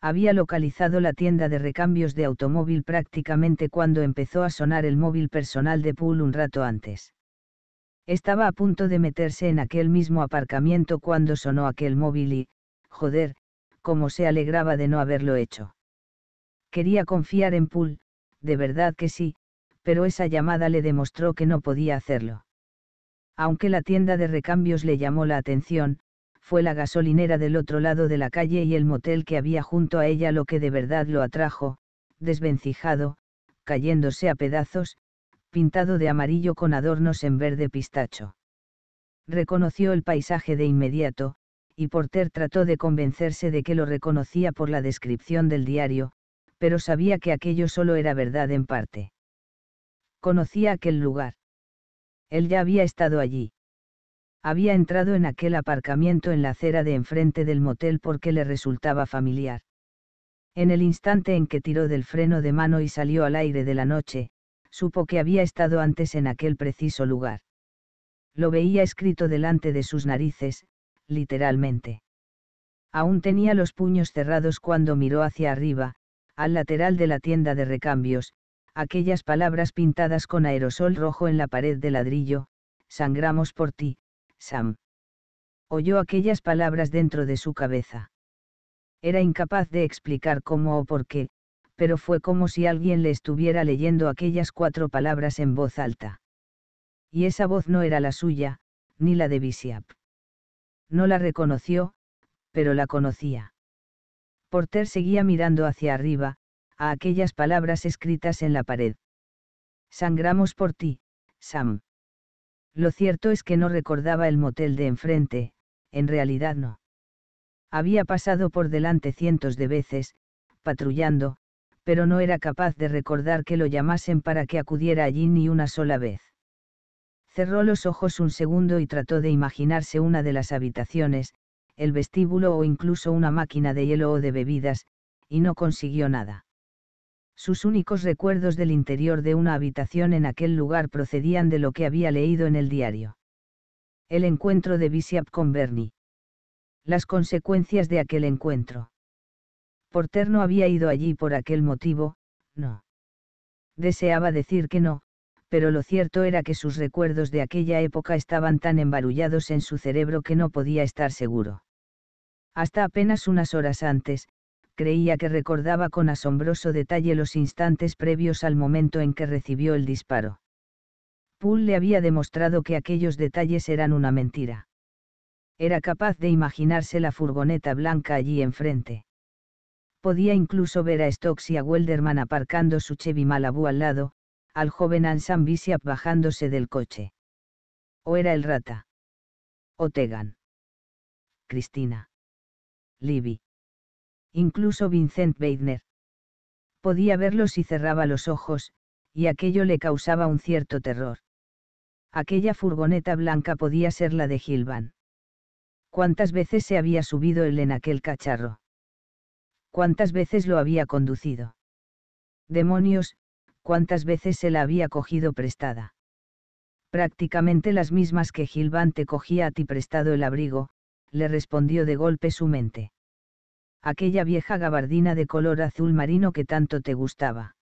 Había localizado la tienda de recambios de automóvil prácticamente cuando empezó a sonar el móvil personal de pool un rato antes. Estaba a punto de meterse en aquel mismo aparcamiento cuando sonó aquel móvil y, joder, como se alegraba de no haberlo hecho. Quería confiar en Poole, de verdad que sí, pero esa llamada le demostró que no podía hacerlo. Aunque la tienda de recambios le llamó la atención, fue la gasolinera del otro lado de la calle y el motel que había junto a ella lo que de verdad lo atrajo, desvencijado, cayéndose a pedazos, pintado de amarillo con adornos en verde pistacho. Reconoció el paisaje de inmediato, y Porter trató de convencerse de que lo reconocía por la descripción del diario, pero sabía que aquello solo era verdad en parte. Conocía aquel lugar. Él ya había estado allí. Había entrado en aquel aparcamiento en la acera de enfrente del motel porque le resultaba familiar. En el instante en que tiró del freno de mano y salió al aire de la noche, supo que había estado antes en aquel preciso lugar. Lo veía escrito delante de sus narices, literalmente. Aún tenía los puños cerrados cuando miró hacia arriba, al lateral de la tienda de recambios, aquellas palabras pintadas con aerosol rojo en la pared de ladrillo, sangramos por ti, Sam. Oyó aquellas palabras dentro de su cabeza. Era incapaz de explicar cómo o por qué, pero fue como si alguien le estuviera leyendo aquellas cuatro palabras en voz alta. Y esa voz no era la suya, ni la de Bishop. No la reconoció, pero la conocía. Porter seguía mirando hacia arriba, a aquellas palabras escritas en la pared. Sangramos por ti, Sam. Lo cierto es que no recordaba el motel de enfrente, en realidad no. Había pasado por delante cientos de veces, patrullando, pero no era capaz de recordar que lo llamasen para que acudiera allí ni una sola vez. Cerró los ojos un segundo y trató de imaginarse una de las habitaciones, el vestíbulo o incluso una máquina de hielo o de bebidas, y no consiguió nada. Sus únicos recuerdos del interior de una habitación en aquel lugar procedían de lo que había leído en el diario. El encuentro de Bishop con Bernie. Las consecuencias de aquel encuentro. Porter no había ido allí por aquel motivo, no. Deseaba decir que no, pero lo cierto era que sus recuerdos de aquella época estaban tan embarullados en su cerebro que no podía estar seguro. Hasta apenas unas horas antes, creía que recordaba con asombroso detalle los instantes previos al momento en que recibió el disparo. Poole le había demostrado que aquellos detalles eran una mentira. Era capaz de imaginarse la furgoneta blanca allí enfrente. Podía incluso ver a Stokes y a Welderman aparcando su Chevy Malibu al lado, al joven Ansan Bishop bajándose del coche. O era el rata. ¿O Tegan? Cristina. Libby. Incluso Vincent Weidner. Podía verlo si cerraba los ojos, y aquello le causaba un cierto terror. Aquella furgoneta blanca podía ser la de Gilvan. ¿Cuántas veces se había subido él en aquel cacharro? ¿Cuántas veces lo había conducido? Demonios, cuántas veces se la había cogido prestada. Prácticamente las mismas que Gilván te cogía a ti prestado el abrigo, le respondió de golpe su mente. Aquella vieja gabardina de color azul marino que tanto te gustaba.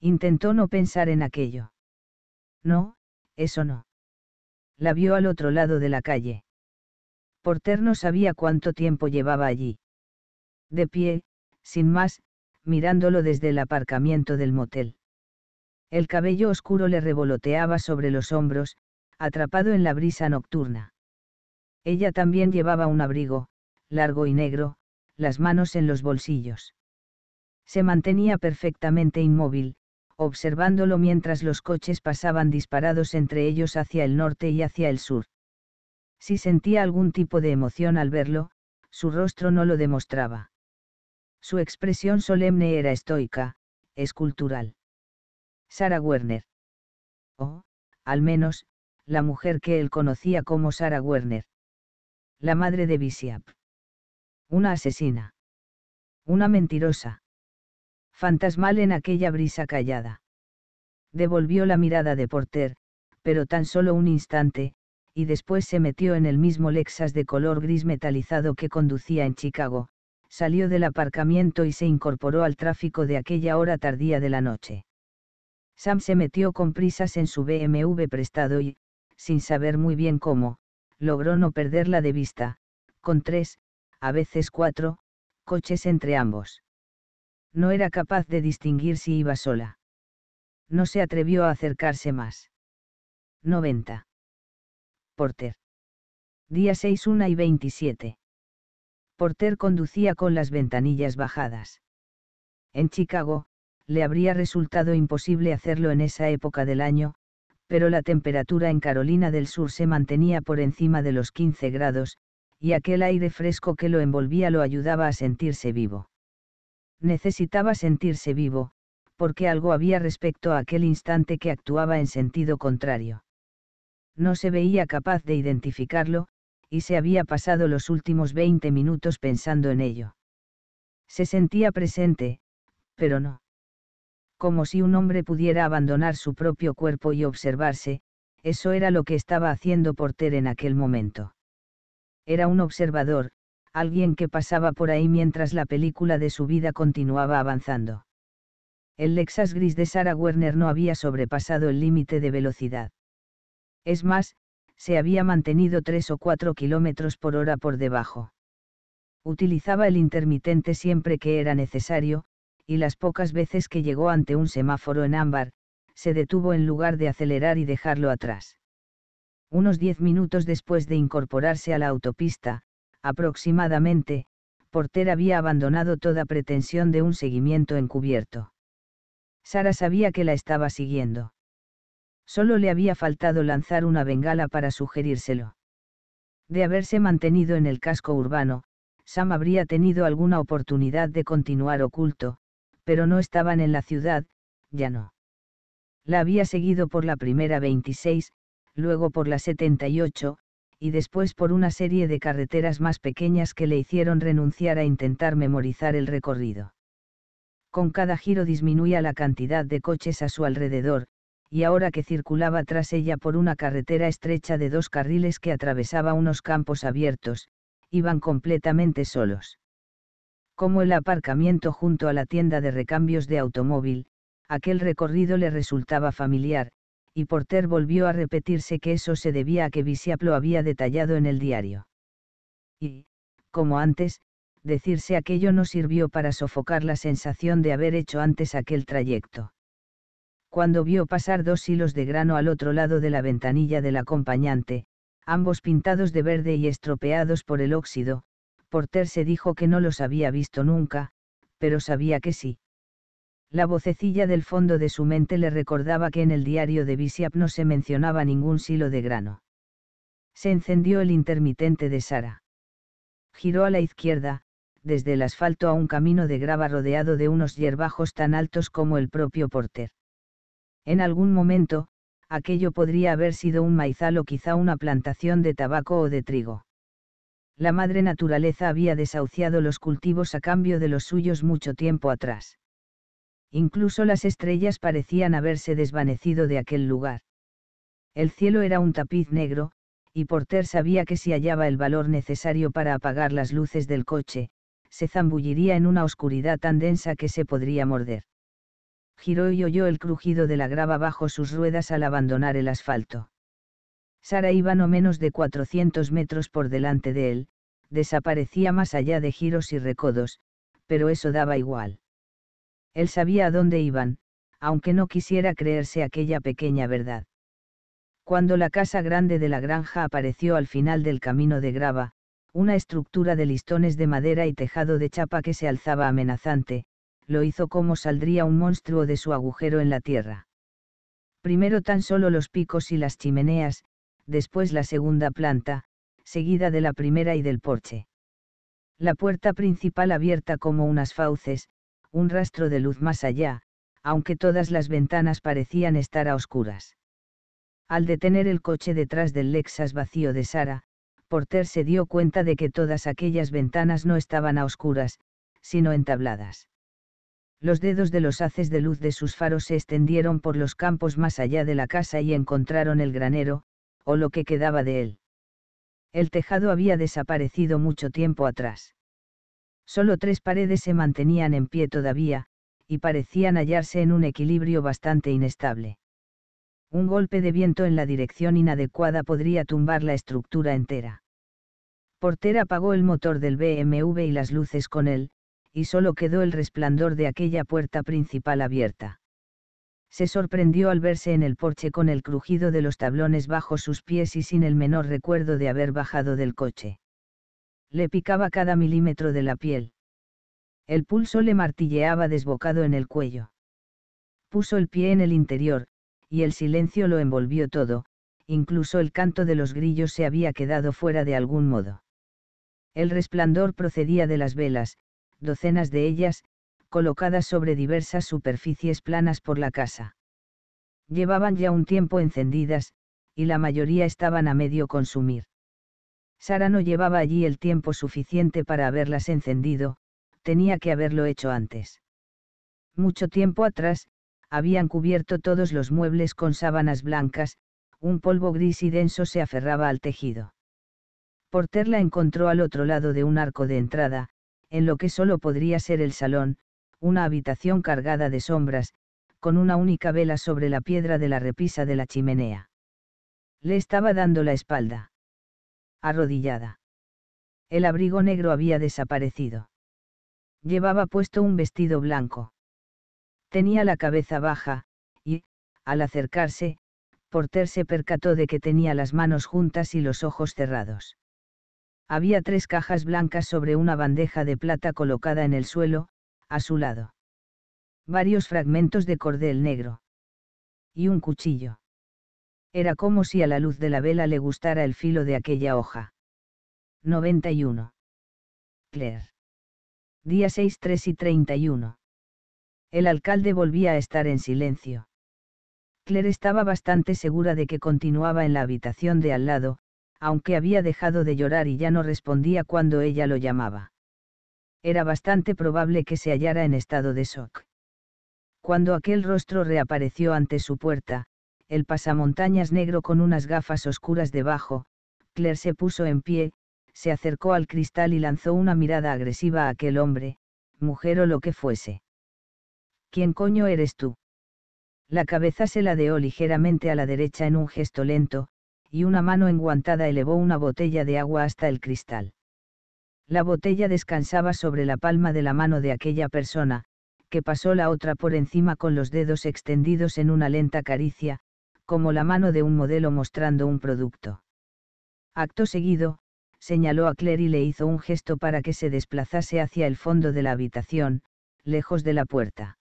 Intentó no pensar en aquello. No, eso no. La vio al otro lado de la calle. Porter no sabía cuánto tiempo llevaba allí. De pie, sin más, mirándolo desde el aparcamiento del motel. El cabello oscuro le revoloteaba sobre los hombros, atrapado en la brisa nocturna. Ella también llevaba un abrigo, largo y negro, las manos en los bolsillos. Se mantenía perfectamente inmóvil, observándolo mientras los coches pasaban disparados entre ellos hacia el norte y hacia el sur. Si sentía algún tipo de emoción al verlo, su rostro no lo demostraba. Su expresión solemne era estoica, escultural. Sara Werner. O, al menos, la mujer que él conocía como Sara Werner. La madre de Bishop. Una asesina. Una mentirosa. Fantasmal en aquella brisa callada. Devolvió la mirada de Porter, pero tan solo un instante, y después se metió en el mismo Lexus de color gris metalizado que conducía en Chicago, salió del aparcamiento y se incorporó al tráfico de aquella hora tardía de la noche. Sam se metió con prisas en su BMW prestado y, sin saber muy bien cómo, logró no perderla de vista, con tres, a veces cuatro, coches entre ambos. No era capaz de distinguir si iba sola. No se atrevió a acercarse más. 90. Porter. Día 6, 1 y 27. Porter conducía con las ventanillas bajadas. En Chicago, le habría resultado imposible hacerlo en esa época del año, pero la temperatura en Carolina del Sur se mantenía por encima de los 15 grados, y aquel aire fresco que lo envolvía lo ayudaba a sentirse vivo. Necesitaba sentirse vivo, porque algo había respecto a aquel instante que actuaba en sentido contrario. No se veía capaz de identificarlo, y se había pasado los últimos 20 minutos pensando en ello. Se sentía presente, pero no como si un hombre pudiera abandonar su propio cuerpo y observarse, eso era lo que estaba haciendo Porter en aquel momento. Era un observador, alguien que pasaba por ahí mientras la película de su vida continuaba avanzando. El Lexus gris de Sarah Werner no había sobrepasado el límite de velocidad. Es más, se había mantenido tres o cuatro kilómetros por hora por debajo. Utilizaba el intermitente siempre que era necesario, y las pocas veces que llegó ante un semáforo en ámbar, se detuvo en lugar de acelerar y dejarlo atrás. Unos diez minutos después de incorporarse a la autopista, aproximadamente, Porter había abandonado toda pretensión de un seguimiento encubierto. Sara sabía que la estaba siguiendo. Solo le había faltado lanzar una bengala para sugerírselo. De haberse mantenido en el casco urbano, Sam habría tenido alguna oportunidad de continuar oculto, pero no estaban en la ciudad, ya no. La había seguido por la primera 26, luego por la 78, y después por una serie de carreteras más pequeñas que le hicieron renunciar a intentar memorizar el recorrido. Con cada giro disminuía la cantidad de coches a su alrededor, y ahora que circulaba tras ella por una carretera estrecha de dos carriles que atravesaba unos campos abiertos, iban completamente solos como el aparcamiento junto a la tienda de recambios de automóvil, aquel recorrido le resultaba familiar, y Porter volvió a repetirse que eso se debía a que Bisiap lo había detallado en el diario. Y, como antes, decirse aquello no sirvió para sofocar la sensación de haber hecho antes aquel trayecto. Cuando vio pasar dos hilos de grano al otro lado de la ventanilla del acompañante, ambos pintados de verde y estropeados por el óxido, Porter se dijo que no los había visto nunca, pero sabía que sí. La vocecilla del fondo de su mente le recordaba que en el diario de Bishop no se mencionaba ningún silo de grano. Se encendió el intermitente de Sara. Giró a la izquierda, desde el asfalto a un camino de grava rodeado de unos hierbajos tan altos como el propio Porter. En algún momento, aquello podría haber sido un maizal o quizá una plantación de tabaco o de trigo la madre naturaleza había desahuciado los cultivos a cambio de los suyos mucho tiempo atrás. Incluso las estrellas parecían haberse desvanecido de aquel lugar. El cielo era un tapiz negro, y Porter sabía que si hallaba el valor necesario para apagar las luces del coche, se zambulliría en una oscuridad tan densa que se podría morder. Giró y oyó el crujido de la grava bajo sus ruedas al abandonar el asfalto. Sara iba no menos de 400 metros por delante de él, desaparecía más allá de giros y recodos, pero eso daba igual. Él sabía a dónde iban, aunque no quisiera creerse aquella pequeña verdad. Cuando la casa grande de la granja apareció al final del camino de grava, una estructura de listones de madera y tejado de chapa que se alzaba amenazante, lo hizo como saldría un monstruo de su agujero en la tierra. Primero tan solo los picos y las chimeneas, después la segunda planta, seguida de la primera y del porche. La puerta principal abierta como unas fauces, un rastro de luz más allá, aunque todas las ventanas parecían estar a oscuras. Al detener el coche detrás del Lexas vacío de Sara, Porter se dio cuenta de que todas aquellas ventanas no estaban a oscuras, sino entabladas. Los dedos de los haces de luz de sus faros se extendieron por los campos más allá de la casa y encontraron el granero, o lo que quedaba de él. El tejado había desaparecido mucho tiempo atrás. Solo tres paredes se mantenían en pie todavía, y parecían hallarse en un equilibrio bastante inestable. Un golpe de viento en la dirección inadecuada podría tumbar la estructura entera. Porter apagó el motor del BMW y las luces con él, y solo quedó el resplandor de aquella puerta principal abierta se sorprendió al verse en el porche con el crujido de los tablones bajo sus pies y sin el menor recuerdo de haber bajado del coche. Le picaba cada milímetro de la piel. El pulso le martilleaba desbocado en el cuello. Puso el pie en el interior, y el silencio lo envolvió todo, incluso el canto de los grillos se había quedado fuera de algún modo. El resplandor procedía de las velas, docenas de ellas, colocadas sobre diversas superficies planas por la casa. Llevaban ya un tiempo encendidas, y la mayoría estaban a medio consumir. Sara no llevaba allí el tiempo suficiente para haberlas encendido, tenía que haberlo hecho antes. Mucho tiempo atrás, habían cubierto todos los muebles con sábanas blancas, un polvo gris y denso se aferraba al tejido. Porter la encontró al otro lado de un arco de entrada, en lo que solo podría ser el salón, una habitación cargada de sombras, con una única vela sobre la piedra de la repisa de la chimenea. Le estaba dando la espalda. Arrodillada. El abrigo negro había desaparecido. Llevaba puesto un vestido blanco. Tenía la cabeza baja, y, al acercarse, Porter se percató de que tenía las manos juntas y los ojos cerrados. Había tres cajas blancas sobre una bandeja de plata colocada en el suelo, a su lado. Varios fragmentos de cordel negro. Y un cuchillo. Era como si a la luz de la vela le gustara el filo de aquella hoja. 91. Claire. Día 6, 3 y 31. El alcalde volvía a estar en silencio. Claire estaba bastante segura de que continuaba en la habitación de al lado, aunque había dejado de llorar y ya no respondía cuando ella lo llamaba era bastante probable que se hallara en estado de shock. Cuando aquel rostro reapareció ante su puerta, el pasamontañas negro con unas gafas oscuras debajo, Claire se puso en pie, se acercó al cristal y lanzó una mirada agresiva a aquel hombre, mujer o lo que fuese. ¿Quién coño eres tú? La cabeza se ladeó ligeramente a la derecha en un gesto lento, y una mano enguantada elevó una botella de agua hasta el cristal. La botella descansaba sobre la palma de la mano de aquella persona, que pasó la otra por encima con los dedos extendidos en una lenta caricia, como la mano de un modelo mostrando un producto. Acto seguido, señaló a Claire y le hizo un gesto para que se desplazase hacia el fondo de la habitación, lejos de la puerta.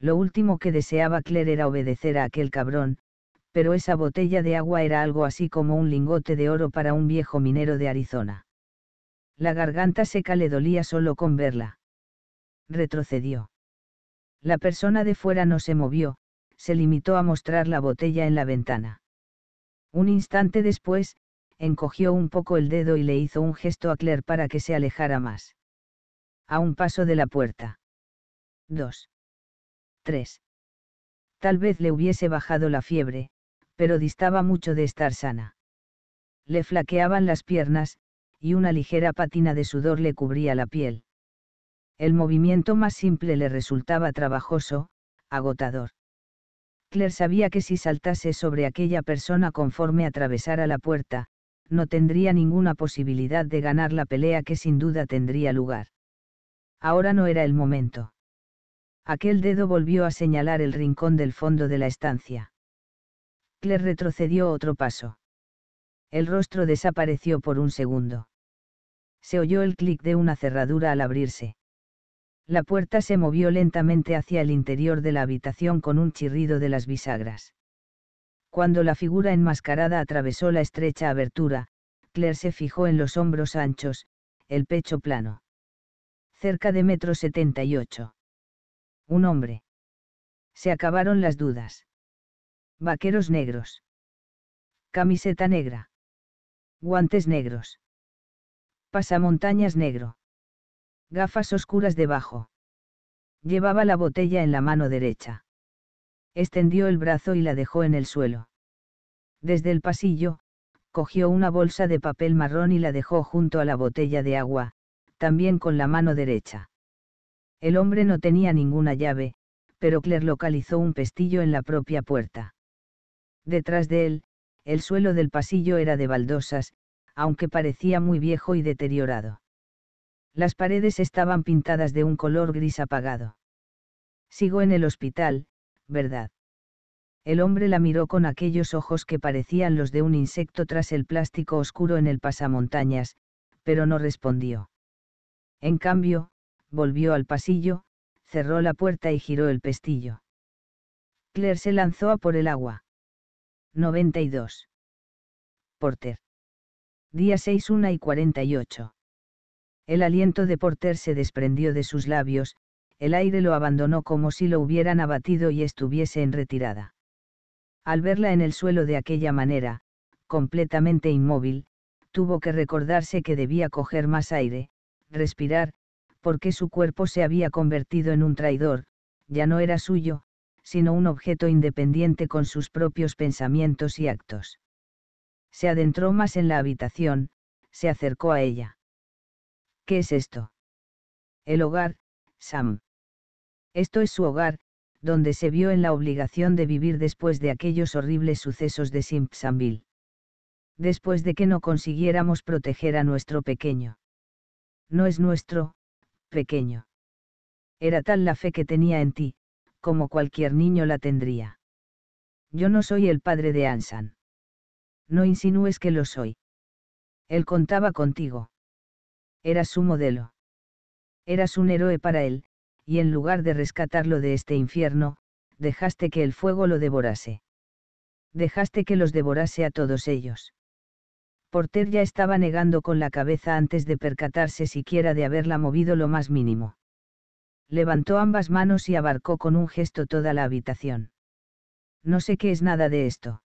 Lo último que deseaba Claire era obedecer a aquel cabrón, pero esa botella de agua era algo así como un lingote de oro para un viejo minero de Arizona. La garganta seca le dolía solo con verla. Retrocedió. La persona de fuera no se movió, se limitó a mostrar la botella en la ventana. Un instante después, encogió un poco el dedo y le hizo un gesto a Claire para que se alejara más. A un paso de la puerta. 2. 3. Tal vez le hubiese bajado la fiebre, pero distaba mucho de estar sana. Le flaqueaban las piernas, y una ligera pátina de sudor le cubría la piel. El movimiento más simple le resultaba trabajoso, agotador. Claire sabía que si saltase sobre aquella persona conforme atravesara la puerta, no tendría ninguna posibilidad de ganar la pelea que sin duda tendría lugar. Ahora no era el momento. Aquel dedo volvió a señalar el rincón del fondo de la estancia. Claire retrocedió otro paso. El rostro desapareció por un segundo se oyó el clic de una cerradura al abrirse. La puerta se movió lentamente hacia el interior de la habitación con un chirrido de las bisagras. Cuando la figura enmascarada atravesó la estrecha abertura, Claire se fijó en los hombros anchos, el pecho plano. Cerca de metro setenta y ocho. Un hombre. Se acabaron las dudas. Vaqueros negros. Camiseta negra. Guantes negros. Pasamontañas negro. Gafas oscuras debajo. Llevaba la botella en la mano derecha. Extendió el brazo y la dejó en el suelo. Desde el pasillo, cogió una bolsa de papel marrón y la dejó junto a la botella de agua, también con la mano derecha. El hombre no tenía ninguna llave, pero Claire localizó un pestillo en la propia puerta. Detrás de él, el suelo del pasillo era de baldosas, aunque parecía muy viejo y deteriorado. Las paredes estaban pintadas de un color gris apagado. Sigo en el hospital, ¿verdad? El hombre la miró con aquellos ojos que parecían los de un insecto tras el plástico oscuro en el pasamontañas, pero no respondió. En cambio, volvió al pasillo, cerró la puerta y giró el pestillo. Claire se lanzó a por el agua. 92. Porter. Día 6 y 48. El aliento de Porter se desprendió de sus labios, el aire lo abandonó como si lo hubieran abatido y estuviese en retirada. Al verla en el suelo de aquella manera, completamente inmóvil, tuvo que recordarse que debía coger más aire, respirar, porque su cuerpo se había convertido en un traidor, ya no era suyo, sino un objeto independiente con sus propios pensamientos y actos se adentró más en la habitación, se acercó a ella. ¿Qué es esto? El hogar, Sam. Esto es su hogar, donde se vio en la obligación de vivir después de aquellos horribles sucesos de Simpsonville. Después de que no consiguiéramos proteger a nuestro pequeño. No es nuestro, pequeño. Era tal la fe que tenía en ti, como cualquier niño la tendría. Yo no soy el padre de Ansan. No insinúes que lo soy. Él contaba contigo. Eras su modelo. Eras un héroe para él, y en lugar de rescatarlo de este infierno, dejaste que el fuego lo devorase. Dejaste que los devorase a todos ellos. Porter ya estaba negando con la cabeza antes de percatarse siquiera de haberla movido lo más mínimo. Levantó ambas manos y abarcó con un gesto toda la habitación. No sé qué es nada de esto.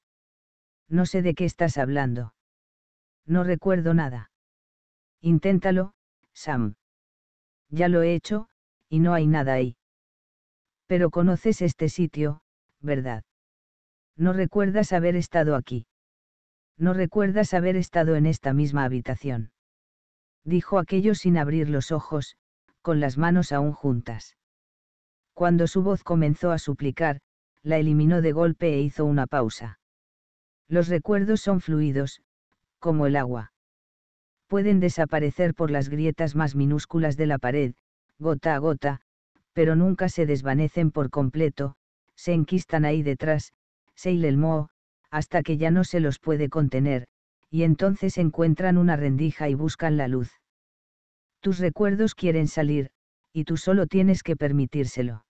No sé de qué estás hablando. No recuerdo nada. Inténtalo, Sam. Ya lo he hecho, y no hay nada ahí. Pero conoces este sitio, ¿verdad? No recuerdas haber estado aquí. No recuerdas haber estado en esta misma habitación. Dijo aquello sin abrir los ojos, con las manos aún juntas. Cuando su voz comenzó a suplicar, la eliminó de golpe e hizo una pausa. Los recuerdos son fluidos, como el agua. Pueden desaparecer por las grietas más minúsculas de la pared, gota a gota, pero nunca se desvanecen por completo, se enquistan ahí detrás, se moho, hasta que ya no se los puede contener, y entonces encuentran una rendija y buscan la luz. Tus recuerdos quieren salir, y tú solo tienes que permitírselo.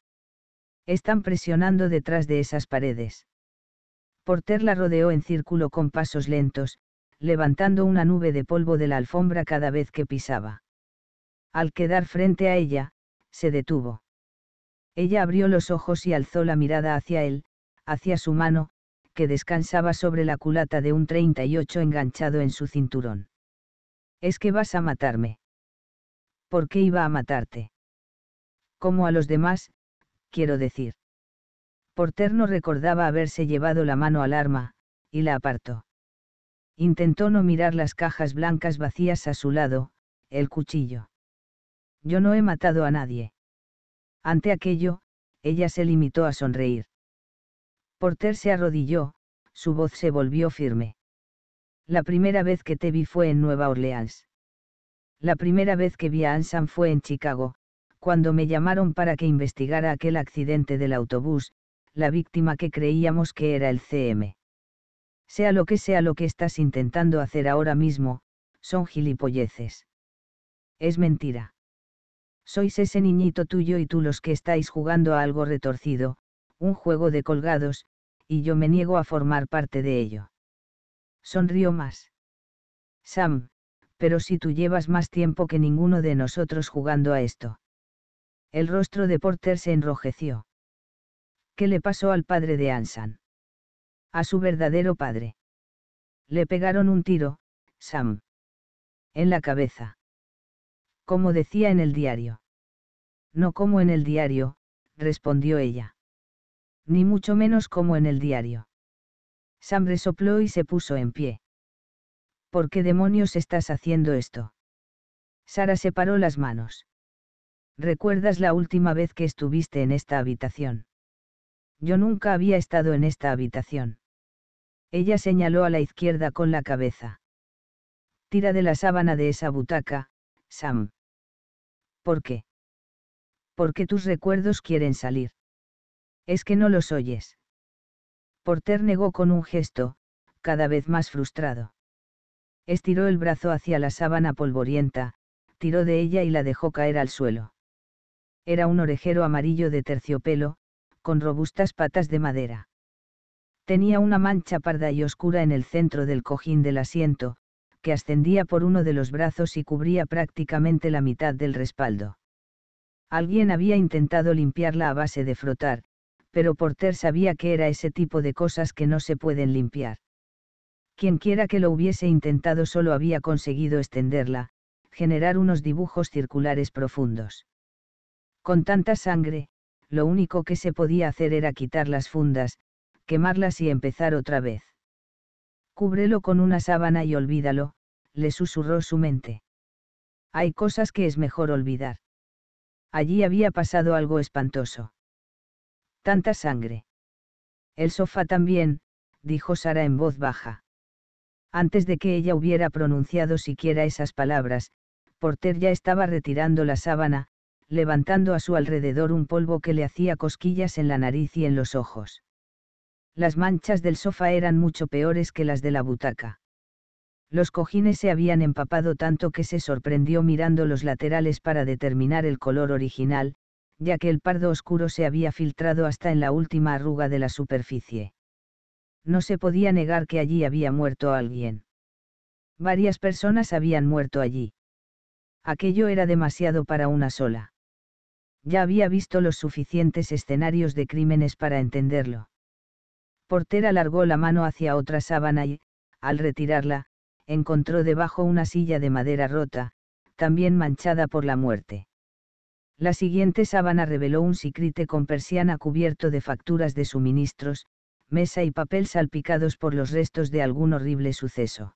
Están presionando detrás de esas paredes. Porter la rodeó en círculo con pasos lentos, levantando una nube de polvo de la alfombra cada vez que pisaba. Al quedar frente a ella, se detuvo. Ella abrió los ojos y alzó la mirada hacia él, hacia su mano, que descansaba sobre la culata de un 38 enganchado en su cinturón. Es que vas a matarme. ¿Por qué iba a matarte? Como a los demás, quiero decir. Porter no recordaba haberse llevado la mano al arma, y la apartó. Intentó no mirar las cajas blancas vacías a su lado, el cuchillo. Yo no he matado a nadie. Ante aquello, ella se limitó a sonreír. Porter se arrodilló, su voz se volvió firme. La primera vez que te vi fue en Nueva Orleans. La primera vez que vi a Ansan fue en Chicago, cuando me llamaron para que investigara aquel accidente del autobús, la víctima que creíamos que era el CM. Sea lo que sea lo que estás intentando hacer ahora mismo, son gilipolleces. Es mentira. Sois ese niñito tuyo y tú los que estáis jugando a algo retorcido, un juego de colgados, y yo me niego a formar parte de ello. Sonrió más. Sam, pero si tú llevas más tiempo que ninguno de nosotros jugando a esto. El rostro de Porter se enrojeció. ¿Qué le pasó al padre de Ansan? A su verdadero padre. Le pegaron un tiro, Sam. En la cabeza. Como decía en el diario. No como en el diario, respondió ella. Ni mucho menos como en el diario. Sam resopló y se puso en pie. ¿Por qué demonios estás haciendo esto? Sara separó las manos. ¿Recuerdas la última vez que estuviste en esta habitación? Yo nunca había estado en esta habitación. Ella señaló a la izquierda con la cabeza. Tira de la sábana de esa butaca, Sam. ¿Por qué? Porque tus recuerdos quieren salir. Es que no los oyes. Porter negó con un gesto, cada vez más frustrado. Estiró el brazo hacia la sábana polvorienta, tiró de ella y la dejó caer al suelo. Era un orejero amarillo de terciopelo, con robustas patas de madera. Tenía una mancha parda y oscura en el centro del cojín del asiento, que ascendía por uno de los brazos y cubría prácticamente la mitad del respaldo. Alguien había intentado limpiarla a base de frotar, pero Porter sabía que era ese tipo de cosas que no se pueden limpiar. Quienquiera que lo hubiese intentado solo había conseguido extenderla, generar unos dibujos circulares profundos. Con tanta sangre, lo único que se podía hacer era quitar las fundas, quemarlas y empezar otra vez. Cúbrelo con una sábana y olvídalo, le susurró su mente. Hay cosas que es mejor olvidar. Allí había pasado algo espantoso. Tanta sangre. El sofá también, dijo Sara en voz baja. Antes de que ella hubiera pronunciado siquiera esas palabras, Porter ya estaba retirando la sábana, levantando a su alrededor un polvo que le hacía cosquillas en la nariz y en los ojos. Las manchas del sofá eran mucho peores que las de la butaca. Los cojines se habían empapado tanto que se sorprendió mirando los laterales para determinar el color original, ya que el pardo oscuro se había filtrado hasta en la última arruga de la superficie. No se podía negar que allí había muerto alguien. Varias personas habían muerto allí. Aquello era demasiado para una sola ya había visto los suficientes escenarios de crímenes para entenderlo. Porter alargó la mano hacia otra sábana y, al retirarla, encontró debajo una silla de madera rota, también manchada por la muerte. La siguiente sábana reveló un sicrite con persiana cubierto de facturas de suministros, mesa y papel salpicados por los restos de algún horrible suceso.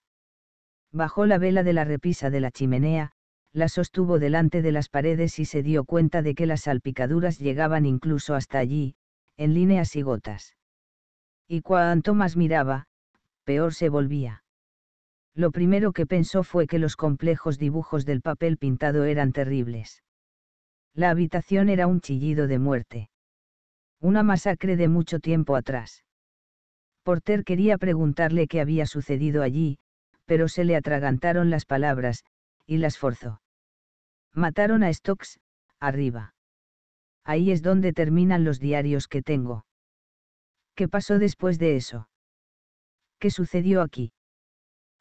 Bajó la vela de la repisa de la chimenea, la sostuvo delante de las paredes y se dio cuenta de que las salpicaduras llegaban incluso hasta allí, en líneas y gotas. Y cuanto más miraba, peor se volvía. Lo primero que pensó fue que los complejos dibujos del papel pintado eran terribles. La habitación era un chillido de muerte. Una masacre de mucho tiempo atrás. Porter quería preguntarle qué había sucedido allí, pero se le atragantaron las palabras, y las forzó. Mataron a Stokes, arriba. Ahí es donde terminan los diarios que tengo. ¿Qué pasó después de eso? ¿Qué sucedió aquí?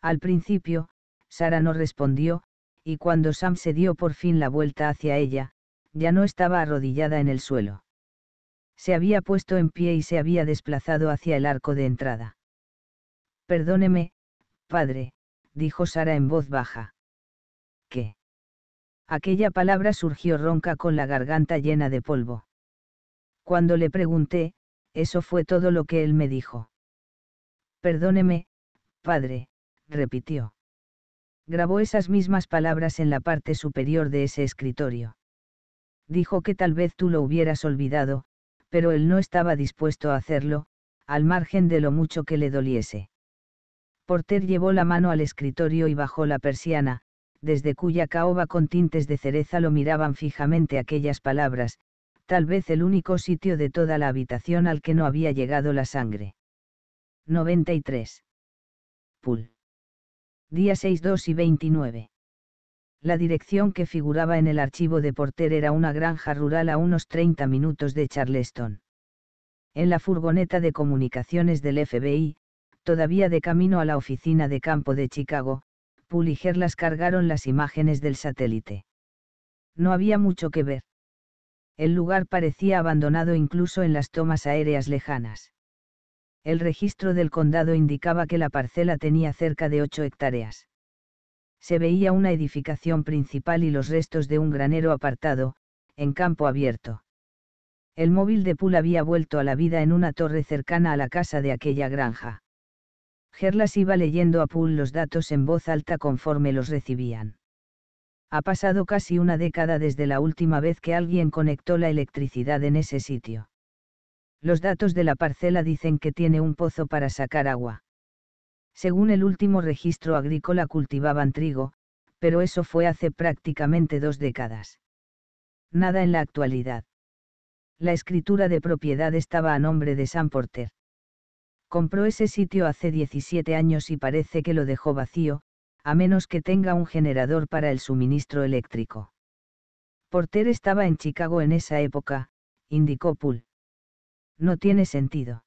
Al principio, Sara no respondió, y cuando Sam se dio por fin la vuelta hacia ella, ya no estaba arrodillada en el suelo. Se había puesto en pie y se había desplazado hacia el arco de entrada. Perdóneme, padre, dijo Sara en voz baja que Aquella palabra surgió ronca con la garganta llena de polvo. Cuando le pregunté, eso fue todo lo que él me dijo. Perdóneme, padre, repitió. Grabó esas mismas palabras en la parte superior de ese escritorio. Dijo que tal vez tú lo hubieras olvidado, pero él no estaba dispuesto a hacerlo, al margen de lo mucho que le doliese. Porter llevó la mano al escritorio y bajó la persiana, desde cuya caoba con tintes de cereza lo miraban fijamente aquellas palabras, tal vez el único sitio de toda la habitación al que no había llegado la sangre. 93. Pool. Día 62 y 29. La dirección que figuraba en el archivo de Porter era una granja rural a unos 30 minutos de Charleston. En la furgoneta de comunicaciones del FBI, todavía de camino a la oficina de campo de Chicago, las cargaron las imágenes del satélite. No había mucho que ver. El lugar parecía abandonado incluso en las tomas aéreas lejanas. El registro del condado indicaba que la parcela tenía cerca de 8 hectáreas. Se veía una edificación principal y los restos de un granero apartado, en campo abierto. El móvil de Pool había vuelto a la vida en una torre cercana a la casa de aquella granja. Gerlas iba leyendo a Poole los datos en voz alta conforme los recibían. Ha pasado casi una década desde la última vez que alguien conectó la electricidad en ese sitio. Los datos de la parcela dicen que tiene un pozo para sacar agua. Según el último registro agrícola cultivaban trigo, pero eso fue hace prácticamente dos décadas. Nada en la actualidad. La escritura de propiedad estaba a nombre de San Porter. Compró ese sitio hace 17 años y parece que lo dejó vacío, a menos que tenga un generador para el suministro eléctrico. Porter estaba en Chicago en esa época, indicó Poole. No tiene sentido.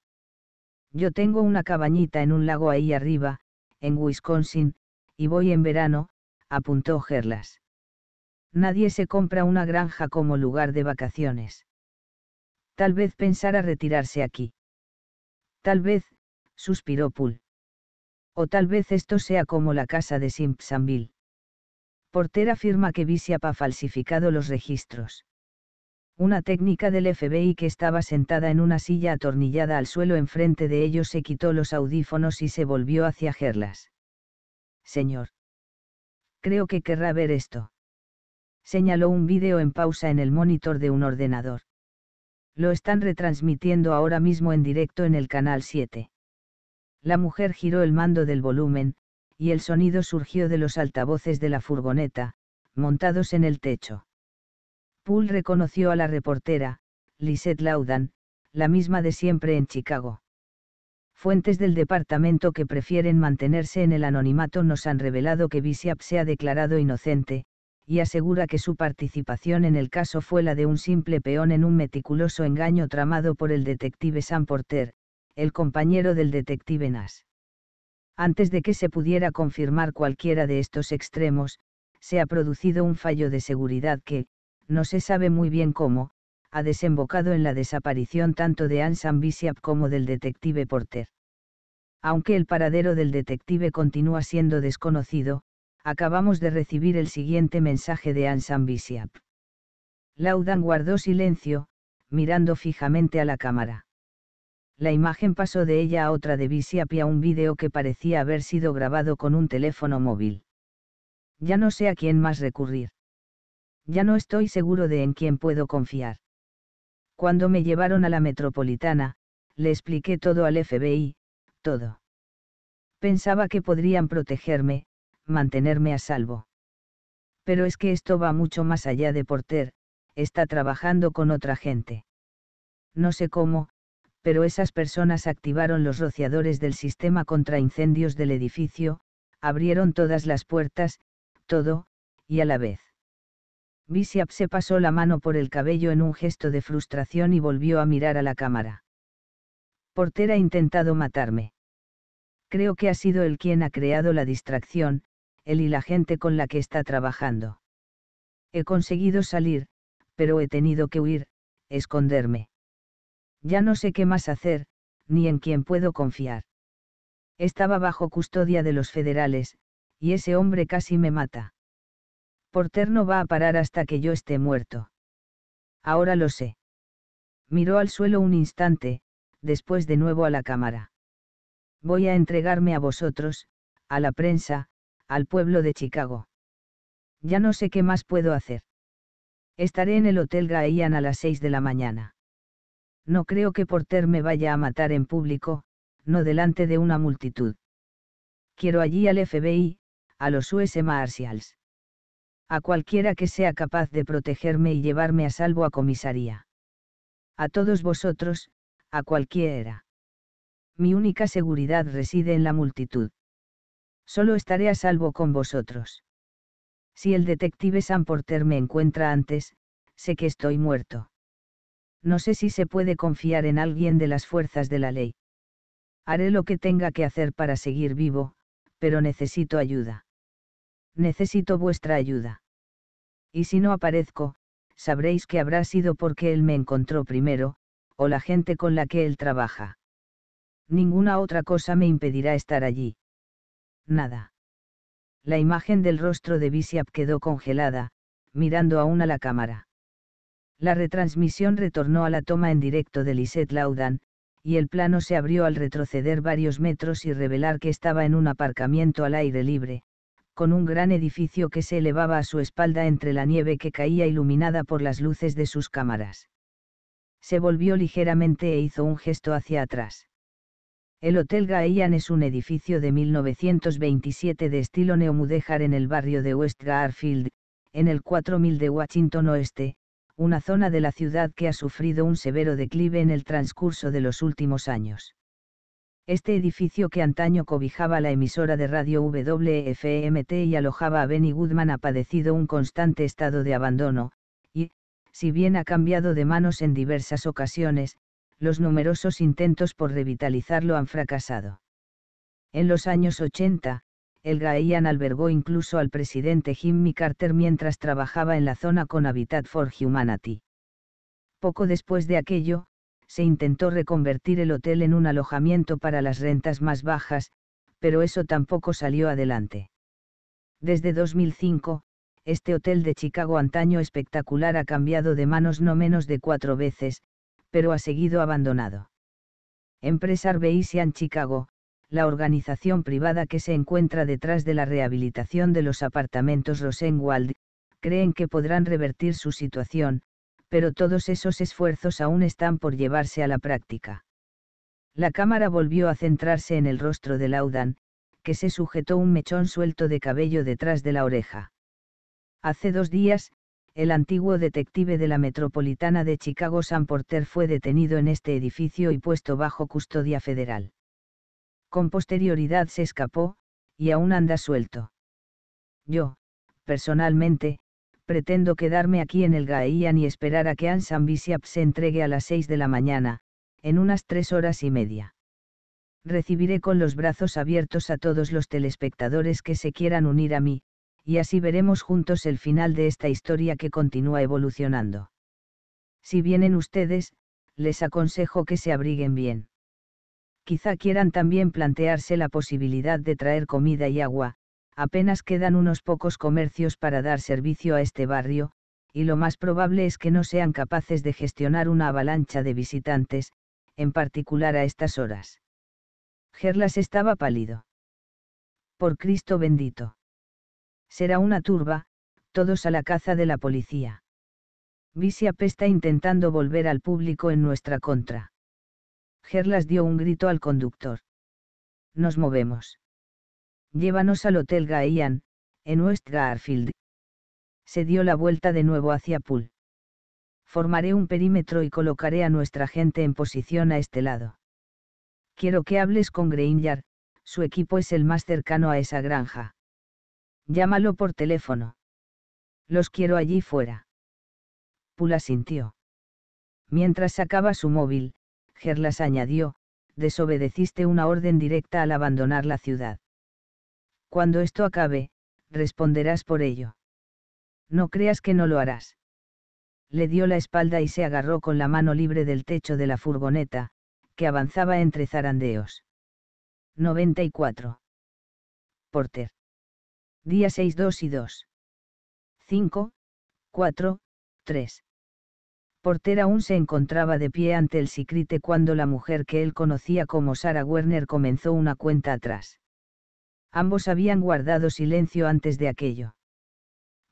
Yo tengo una cabañita en un lago ahí arriba, en Wisconsin, y voy en verano, apuntó Gerlas. Nadie se compra una granja como lugar de vacaciones. Tal vez pensara retirarse aquí. Tal vez, suspiró Poole. O tal vez esto sea como la casa de Simpsonville. Porter afirma que Bishop ha falsificado los registros. Una técnica del FBI que estaba sentada en una silla atornillada al suelo enfrente de ellos se quitó los audífonos y se volvió hacia Gerlas. Señor. Creo que querrá ver esto. Señaló un vídeo en pausa en el monitor de un ordenador. Lo están retransmitiendo ahora mismo en directo en el canal 7. La mujer giró el mando del volumen, y el sonido surgió de los altavoces de la furgoneta, montados en el techo. Poole reconoció a la reportera, Lisette Laudan, la misma de siempre en Chicago. Fuentes del departamento que prefieren mantenerse en el anonimato nos han revelado que Bishop se ha declarado inocente, y asegura que su participación en el caso fue la de un simple peón en un meticuloso engaño tramado por el detective San Porter, el compañero del detective Nash. Antes de que se pudiera confirmar cualquiera de estos extremos, se ha producido un fallo de seguridad que, no se sabe muy bien cómo, ha desembocado en la desaparición tanto de Ansan Bishop como del detective Porter. Aunque el paradero del detective continúa siendo desconocido, acabamos de recibir el siguiente mensaje de Ansan Visiap. Laudan guardó silencio, mirando fijamente a la cámara. La imagen pasó de ella a otra de Bishop y a un vídeo que parecía haber sido grabado con un teléfono móvil. Ya no sé a quién más recurrir. Ya no estoy seguro de en quién puedo confiar. Cuando me llevaron a la metropolitana, le expliqué todo al FBI, todo. Pensaba que podrían protegerme, mantenerme a salvo. Pero es que esto va mucho más allá de Porter, está trabajando con otra gente. No sé cómo, pero esas personas activaron los rociadores del sistema contra incendios del edificio, abrieron todas las puertas, todo, y a la vez. Bishop se pasó la mano por el cabello en un gesto de frustración y volvió a mirar a la cámara. Porter ha intentado matarme. Creo que ha sido él quien ha creado la distracción, él y la gente con la que está trabajando. He conseguido salir, pero he tenido que huir, esconderme. Ya no sé qué más hacer, ni en quién puedo confiar. Estaba bajo custodia de los federales, y ese hombre casi me mata. Porter no va a parar hasta que yo esté muerto. Ahora lo sé. Miró al suelo un instante, después de nuevo a la cámara. Voy a entregarme a vosotros, a la prensa, al pueblo de Chicago. Ya no sé qué más puedo hacer. Estaré en el Hotel Graeian a las seis de la mañana. No creo que Porter me vaya a matar en público, no delante de una multitud. Quiero allí al FBI, a los US Marshals. A cualquiera que sea capaz de protegerme y llevarme a salvo a comisaría. A todos vosotros, a cualquiera. Mi única seguridad reside en la multitud. Solo estaré a salvo con vosotros. Si el detective San Porter me encuentra antes, sé que estoy muerto. No sé si se puede confiar en alguien de las fuerzas de la ley. Haré lo que tenga que hacer para seguir vivo, pero necesito ayuda. Necesito vuestra ayuda. Y si no aparezco, sabréis que habrá sido porque él me encontró primero, o la gente con la que él trabaja. Ninguna otra cosa me impedirá estar allí. Nada. La imagen del rostro de Bishop quedó congelada, mirando aún a la cámara. La retransmisión retornó a la toma en directo de Lisette Laudan, y el plano se abrió al retroceder varios metros y revelar que estaba en un aparcamiento al aire libre, con un gran edificio que se elevaba a su espalda entre la nieve que caía iluminada por las luces de sus cámaras. Se volvió ligeramente e hizo un gesto hacia atrás. El Hotel gaian es un edificio de 1927 de estilo neomudéjar en el barrio de West Garfield, en el 4000 de Washington Oeste, una zona de la ciudad que ha sufrido un severo declive en el transcurso de los últimos años. Este edificio que antaño cobijaba la emisora de radio WFMT y alojaba a Benny Goodman ha padecido un constante estado de abandono, y, si bien ha cambiado de manos en diversas ocasiones, los numerosos intentos por revitalizarlo han fracasado. En los años 80, el Gaean albergó incluso al presidente Jimmy Carter mientras trabajaba en la zona con Habitat for Humanity. Poco después de aquello, se intentó reconvertir el hotel en un alojamiento para las rentas más bajas, pero eso tampoco salió adelante. Desde 2005, este hotel de Chicago antaño espectacular ha cambiado de manos no menos de cuatro veces, pero ha seguido abandonado. Empresar Bayesian Chicago, la organización privada que se encuentra detrás de la rehabilitación de los apartamentos Rosenwald, creen que podrán revertir su situación, pero todos esos esfuerzos aún están por llevarse a la práctica. La cámara volvió a centrarse en el rostro de Laudan, que se sujetó un mechón suelto de cabello detrás de la oreja. Hace dos días, el antiguo detective de la Metropolitana de Chicago San Porter fue detenido en este edificio y puesto bajo custodia federal. Con posterioridad se escapó, y aún anda suelto. Yo, personalmente, pretendo quedarme aquí en el Gaían y esperar a que Ansan Bishop se entregue a las 6 de la mañana, en unas tres horas y media. Recibiré con los brazos abiertos a todos los telespectadores que se quieran unir a mí, y así veremos juntos el final de esta historia que continúa evolucionando. Si vienen ustedes, les aconsejo que se abriguen bien. Quizá quieran también plantearse la posibilidad de traer comida y agua, apenas quedan unos pocos comercios para dar servicio a este barrio, y lo más probable es que no sean capaces de gestionar una avalancha de visitantes, en particular a estas horas. Gerlas estaba pálido. Por Cristo bendito. Será una turba, todos a la caza de la policía. Visi está intentando volver al público en nuestra contra. Gerlas dio un grito al conductor. Nos movemos. Llévanos al Hotel Gaian en West Garfield. Se dio la vuelta de nuevo hacia Poole. Formaré un perímetro y colocaré a nuestra gente en posición a este lado. Quiero que hables con Greinyar, su equipo es el más cercano a esa granja. Llámalo por teléfono. Los quiero allí fuera. Pula sintió. Mientras sacaba su móvil, Gerlas añadió, desobedeciste una orden directa al abandonar la ciudad. Cuando esto acabe, responderás por ello. No creas que no lo harás. Le dio la espalda y se agarró con la mano libre del techo de la furgoneta, que avanzaba entre zarandeos. 94. Porter. Día 6, 2 y 2. 5, 4, 3. Porter aún se encontraba de pie ante el sicrite cuando la mujer que él conocía como Sara Werner comenzó una cuenta atrás. Ambos habían guardado silencio antes de aquello.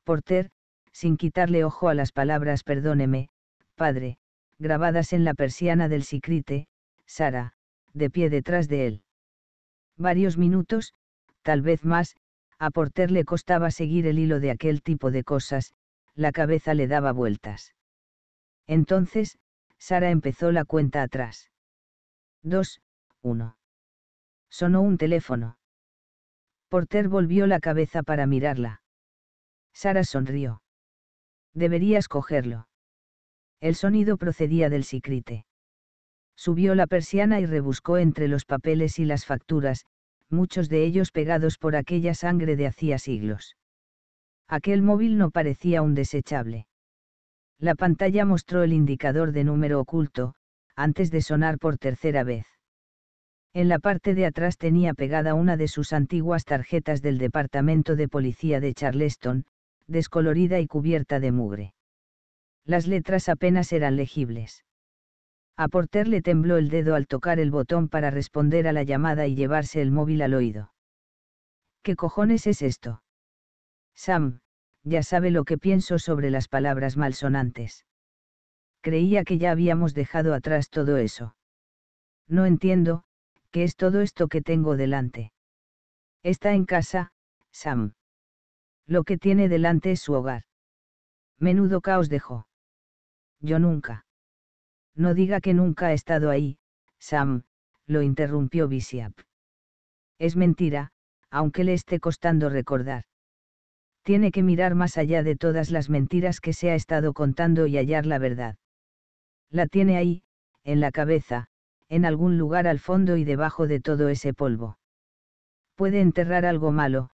Porter, sin quitarle ojo a las palabras perdóneme, padre, grabadas en la persiana del sicrite, Sara, de pie detrás de él. Varios minutos, tal vez más, a Porter le costaba seguir el hilo de aquel tipo de cosas, la cabeza le daba vueltas. Entonces, Sara empezó la cuenta atrás. 2, 1. Sonó un teléfono. Porter volvió la cabeza para mirarla. Sara sonrió. Deberías cogerlo. El sonido procedía del sicrite. Subió la persiana y rebuscó entre los papeles y las facturas, muchos de ellos pegados por aquella sangre de hacía siglos. Aquel móvil no parecía un desechable. La pantalla mostró el indicador de número oculto, antes de sonar por tercera vez. En la parte de atrás tenía pegada una de sus antiguas tarjetas del Departamento de Policía de Charleston, descolorida y cubierta de mugre. Las letras apenas eran legibles. A Porter le tembló el dedo al tocar el botón para responder a la llamada y llevarse el móvil al oído. ¿Qué cojones es esto? Sam, ya sabe lo que pienso sobre las palabras malsonantes. Creía que ya habíamos dejado atrás todo eso. No entiendo, ¿qué es todo esto que tengo delante? Está en casa, Sam. Lo que tiene delante es su hogar. Menudo caos dejó. Yo nunca. No diga que nunca ha estado ahí, Sam, lo interrumpió Bishop. Es mentira, aunque le esté costando recordar. Tiene que mirar más allá de todas las mentiras que se ha estado contando y hallar la verdad. La tiene ahí, en la cabeza, en algún lugar al fondo y debajo de todo ese polvo. Puede enterrar algo malo,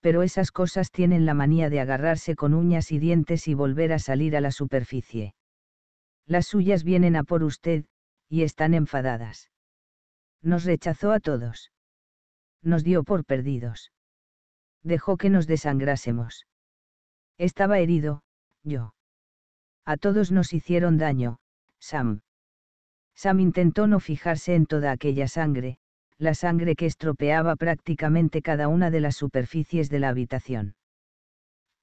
pero esas cosas tienen la manía de agarrarse con uñas y dientes y volver a salir a la superficie. Las suyas vienen a por usted, y están enfadadas. Nos rechazó a todos. Nos dio por perdidos. Dejó que nos desangrásemos. Estaba herido, yo. A todos nos hicieron daño, Sam. Sam intentó no fijarse en toda aquella sangre, la sangre que estropeaba prácticamente cada una de las superficies de la habitación.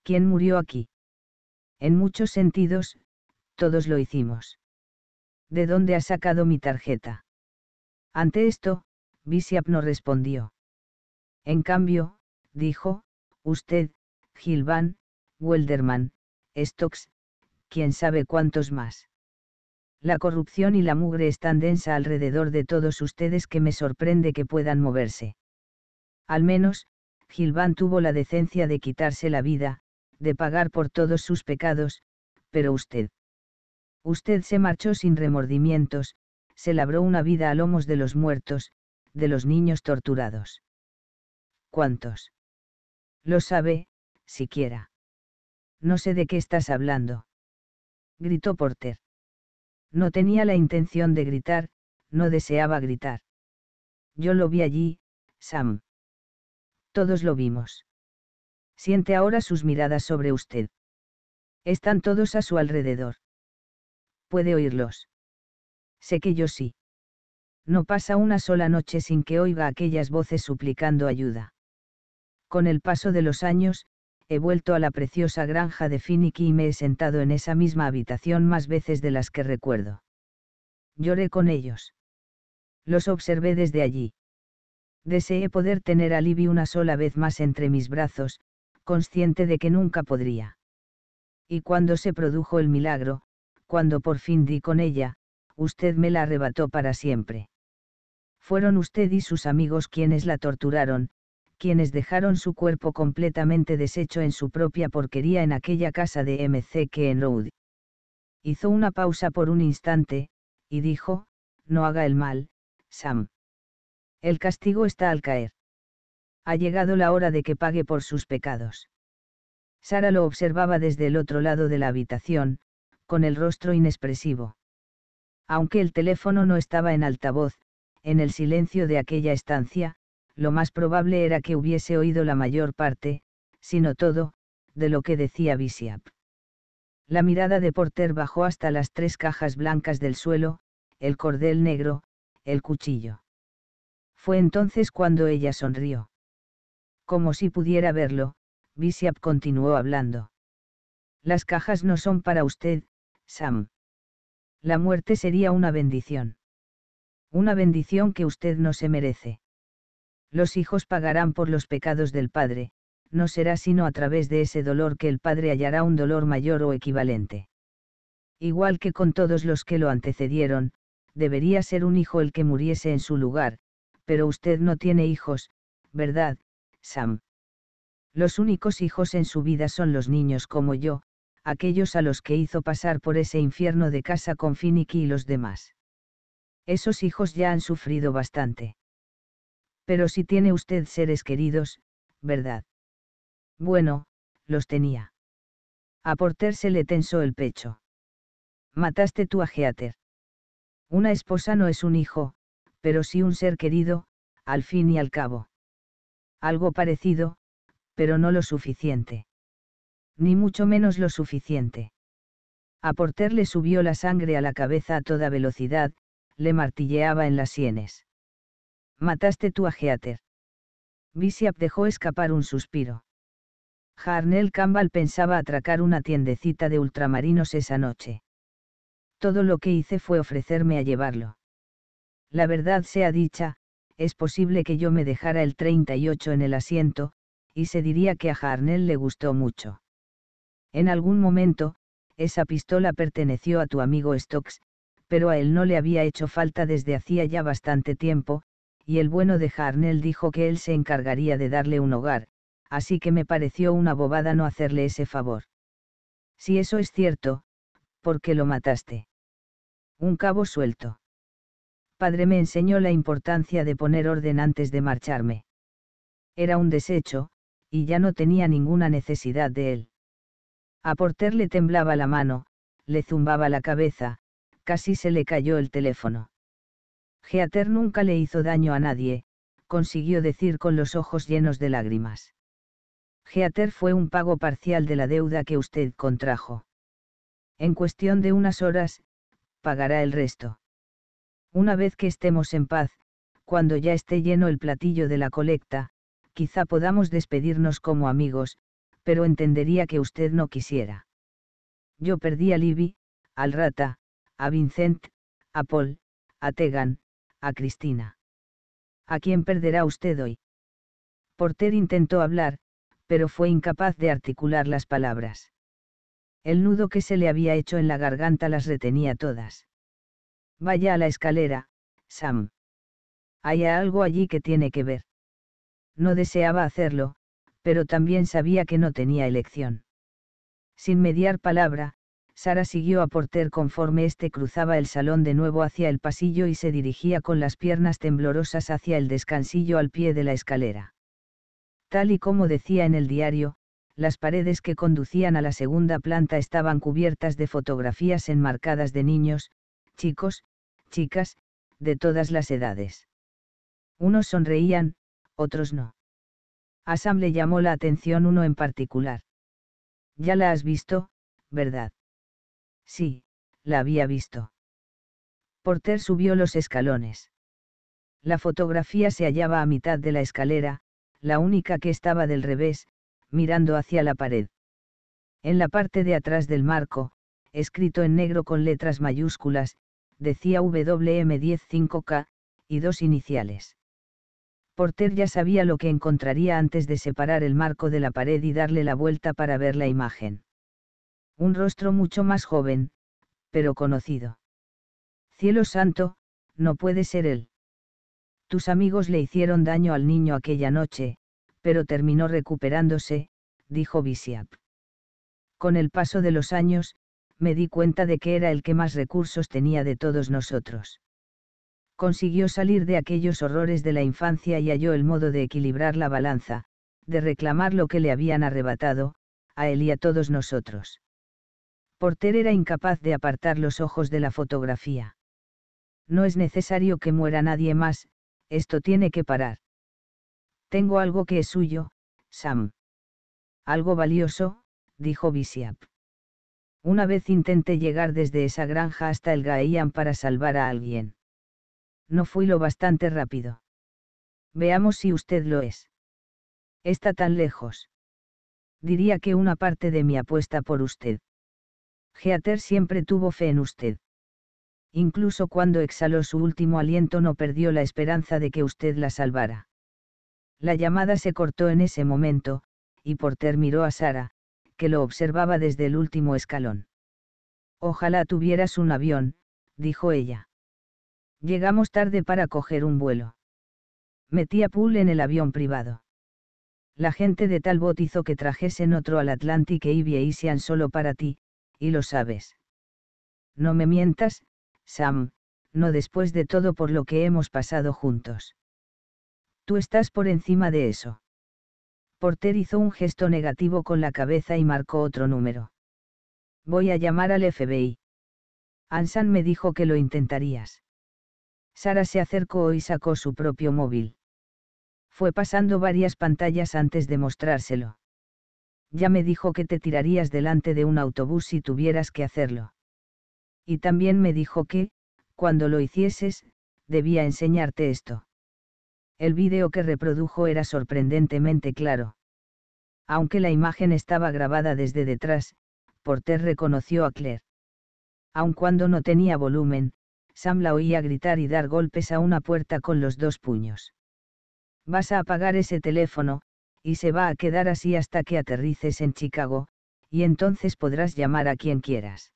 ¿Quién murió aquí? En muchos sentidos, todos lo hicimos. ¿De dónde ha sacado mi tarjeta? Ante esto, Bishop no respondió. En cambio, dijo, usted, Gilvan, Welderman, Stocks, quién sabe cuántos más. La corrupción y la mugre están densa alrededor de todos ustedes que me sorprende que puedan moverse. Al menos, Gilvan tuvo la decencia de quitarse la vida, de pagar por todos sus pecados, pero usted. Usted se marchó sin remordimientos, se labró una vida a lomos de los muertos, de los niños torturados. ¿Cuántos? Lo sabe, siquiera. No sé de qué estás hablando. Gritó Porter. No tenía la intención de gritar, no deseaba gritar. Yo lo vi allí, Sam. Todos lo vimos. Siente ahora sus miradas sobre usted. Están todos a su alrededor puede oírlos. Sé que yo sí. No pasa una sola noche sin que oiga aquellas voces suplicando ayuda. Con el paso de los años, he vuelto a la preciosa granja de Finicky y me he sentado en esa misma habitación más veces de las que recuerdo. Lloré con ellos. Los observé desde allí. Deseé poder tener a Libby una sola vez más entre mis brazos, consciente de que nunca podría. Y cuando se produjo el milagro, cuando por fin di con ella, usted me la arrebató para siempre. Fueron usted y sus amigos quienes la torturaron, quienes dejaron su cuerpo completamente deshecho en su propia porquería en aquella casa de MC que en Hizo una pausa por un instante, y dijo, no haga el mal, Sam. El castigo está al caer. Ha llegado la hora de que pague por sus pecados. Sara lo observaba desde el otro lado de la habitación, con el rostro inexpresivo. Aunque el teléfono no estaba en altavoz, en el silencio de aquella estancia, lo más probable era que hubiese oído la mayor parte, si no todo, de lo que decía Bishop. La mirada de Porter bajó hasta las tres cajas blancas del suelo, el cordel negro, el cuchillo. Fue entonces cuando ella sonrió. Como si pudiera verlo, Bishop continuó hablando. Las cajas no son para usted, Sam. La muerte sería una bendición. Una bendición que usted no se merece. Los hijos pagarán por los pecados del Padre, no será sino a través de ese dolor que el Padre hallará un dolor mayor o equivalente. Igual que con todos los que lo antecedieron, debería ser un hijo el que muriese en su lugar, pero usted no tiene hijos, ¿verdad, Sam? Los únicos hijos en su vida son los niños como yo, aquellos a los que hizo pasar por ese infierno de casa con Finicky y los demás. Esos hijos ya han sufrido bastante. Pero si tiene usted seres queridos, ¿verdad? Bueno, los tenía. A Porter se le tensó el pecho. Mataste tú a Geater. Una esposa no es un hijo, pero sí un ser querido, al fin y al cabo. Algo parecido, pero no lo suficiente ni mucho menos lo suficiente. A Porter le subió la sangre a la cabeza a toda velocidad, le martilleaba en las sienes. Mataste tú a Geater. Bishop dejó escapar un suspiro. Harnel Campbell pensaba atracar una tiendecita de ultramarinos esa noche. Todo lo que hice fue ofrecerme a llevarlo. La verdad sea dicha, es posible que yo me dejara el 38 en el asiento, y se diría que a Jarnell le gustó mucho. En algún momento, esa pistola perteneció a tu amigo Stokes, pero a él no le había hecho falta desde hacía ya bastante tiempo, y el bueno de Harnell dijo que él se encargaría de darle un hogar, así que me pareció una bobada no hacerle ese favor. Si eso es cierto, ¿por qué lo mataste? Un cabo suelto. Padre me enseñó la importancia de poner orden antes de marcharme. Era un desecho, y ya no tenía ninguna necesidad de él. A Porter le temblaba la mano, le zumbaba la cabeza, casi se le cayó el teléfono. Geater nunca le hizo daño a nadie, consiguió decir con los ojos llenos de lágrimas. Geater fue un pago parcial de la deuda que usted contrajo. En cuestión de unas horas, pagará el resto. Una vez que estemos en paz, cuando ya esté lleno el platillo de la colecta, quizá podamos despedirnos como amigos, pero entendería que usted no quisiera. Yo perdí a Libby, al Rata, a Vincent, a Paul, a Tegan, a Cristina. ¿A quién perderá usted hoy? Porter intentó hablar, pero fue incapaz de articular las palabras. El nudo que se le había hecho en la garganta las retenía todas. Vaya a la escalera, Sam. Hay algo allí que tiene que ver. No deseaba hacerlo, pero también sabía que no tenía elección. Sin mediar palabra, Sara siguió a Porter conforme éste cruzaba el salón de nuevo hacia el pasillo y se dirigía con las piernas temblorosas hacia el descansillo al pie de la escalera. Tal y como decía en el diario, las paredes que conducían a la segunda planta estaban cubiertas de fotografías enmarcadas de niños, chicos, chicas, de todas las edades. Unos sonreían, otros no. A le llamó la atención uno en particular. Ya la has visto, ¿verdad? Sí, la había visto. Porter subió los escalones. La fotografía se hallaba a mitad de la escalera, la única que estaba del revés, mirando hacia la pared. En la parte de atrás del marco, escrito en negro con letras mayúsculas, decía WM105K, y dos iniciales. Porter ya sabía lo que encontraría antes de separar el marco de la pared y darle la vuelta para ver la imagen. Un rostro mucho más joven, pero conocido. Cielo santo, no puede ser él. Tus amigos le hicieron daño al niño aquella noche, pero terminó recuperándose, dijo Visiap. Con el paso de los años, me di cuenta de que era el que más recursos tenía de todos nosotros consiguió salir de aquellos horrores de la infancia y halló el modo de equilibrar la balanza, de reclamar lo que le habían arrebatado, a él y a todos nosotros. Porter era incapaz de apartar los ojos de la fotografía. No es necesario que muera nadie más, esto tiene que parar. Tengo algo que es suyo, Sam. Algo valioso, dijo Bishop. Una vez intenté llegar desde esa granja hasta el Gaean para salvar a alguien no fui lo bastante rápido. Veamos si usted lo es. Está tan lejos. Diría que una parte de mi apuesta por usted. Geater siempre tuvo fe en usted. Incluso cuando exhaló su último aliento no perdió la esperanza de que usted la salvara. La llamada se cortó en ese momento, y Porter miró a Sara, que lo observaba desde el último escalón. Ojalá tuvieras un avión, dijo ella. Llegamos tarde para coger un vuelo. Metí a Poole en el avión privado. La gente de Talbot hizo que trajesen otro al Atlantic e Aviation solo para ti, y lo sabes. No me mientas, Sam, no después de todo por lo que hemos pasado juntos. Tú estás por encima de eso. Porter hizo un gesto negativo con la cabeza y marcó otro número. Voy a llamar al FBI. Ansan me dijo que lo intentarías. Sara se acercó y sacó su propio móvil. Fue pasando varias pantallas antes de mostrárselo. Ya me dijo que te tirarías delante de un autobús si tuvieras que hacerlo. Y también me dijo que, cuando lo hicieses, debía enseñarte esto. El vídeo que reprodujo era sorprendentemente claro. Aunque la imagen estaba grabada desde detrás, Porter reconoció a Claire. Aun cuando no tenía volumen, Sam la oía gritar y dar golpes a una puerta con los dos puños. Vas a apagar ese teléfono, y se va a quedar así hasta que aterrices en Chicago, y entonces podrás llamar a quien quieras.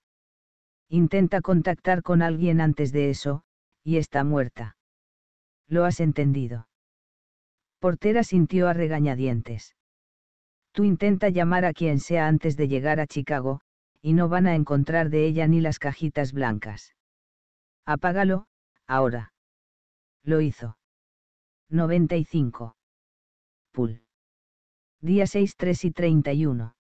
Intenta contactar con alguien antes de eso, y está muerta. Lo has entendido. Portera sintió a regañadientes. Tú intenta llamar a quien sea antes de llegar a Chicago, y no van a encontrar de ella ni las cajitas blancas. Apágalo, ahora. Lo hizo. 95. Poole. Día 6, 3 y 31.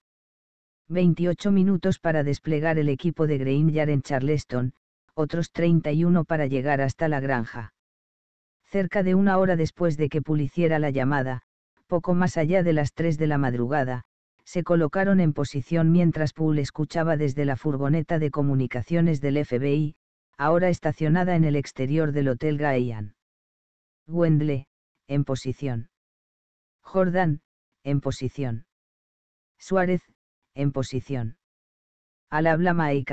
28 minutos para desplegar el equipo de Greenyard en Charleston, otros 31 para llegar hasta la granja. Cerca de una hora después de que Poole hiciera la llamada, poco más allá de las 3 de la madrugada, se colocaron en posición mientras Poole escuchaba desde la furgoneta de comunicaciones del FBI, ahora estacionada en el exterior del Hotel Gaian. Wendle, en posición. Jordan, en posición. Suárez, en posición. Al habla y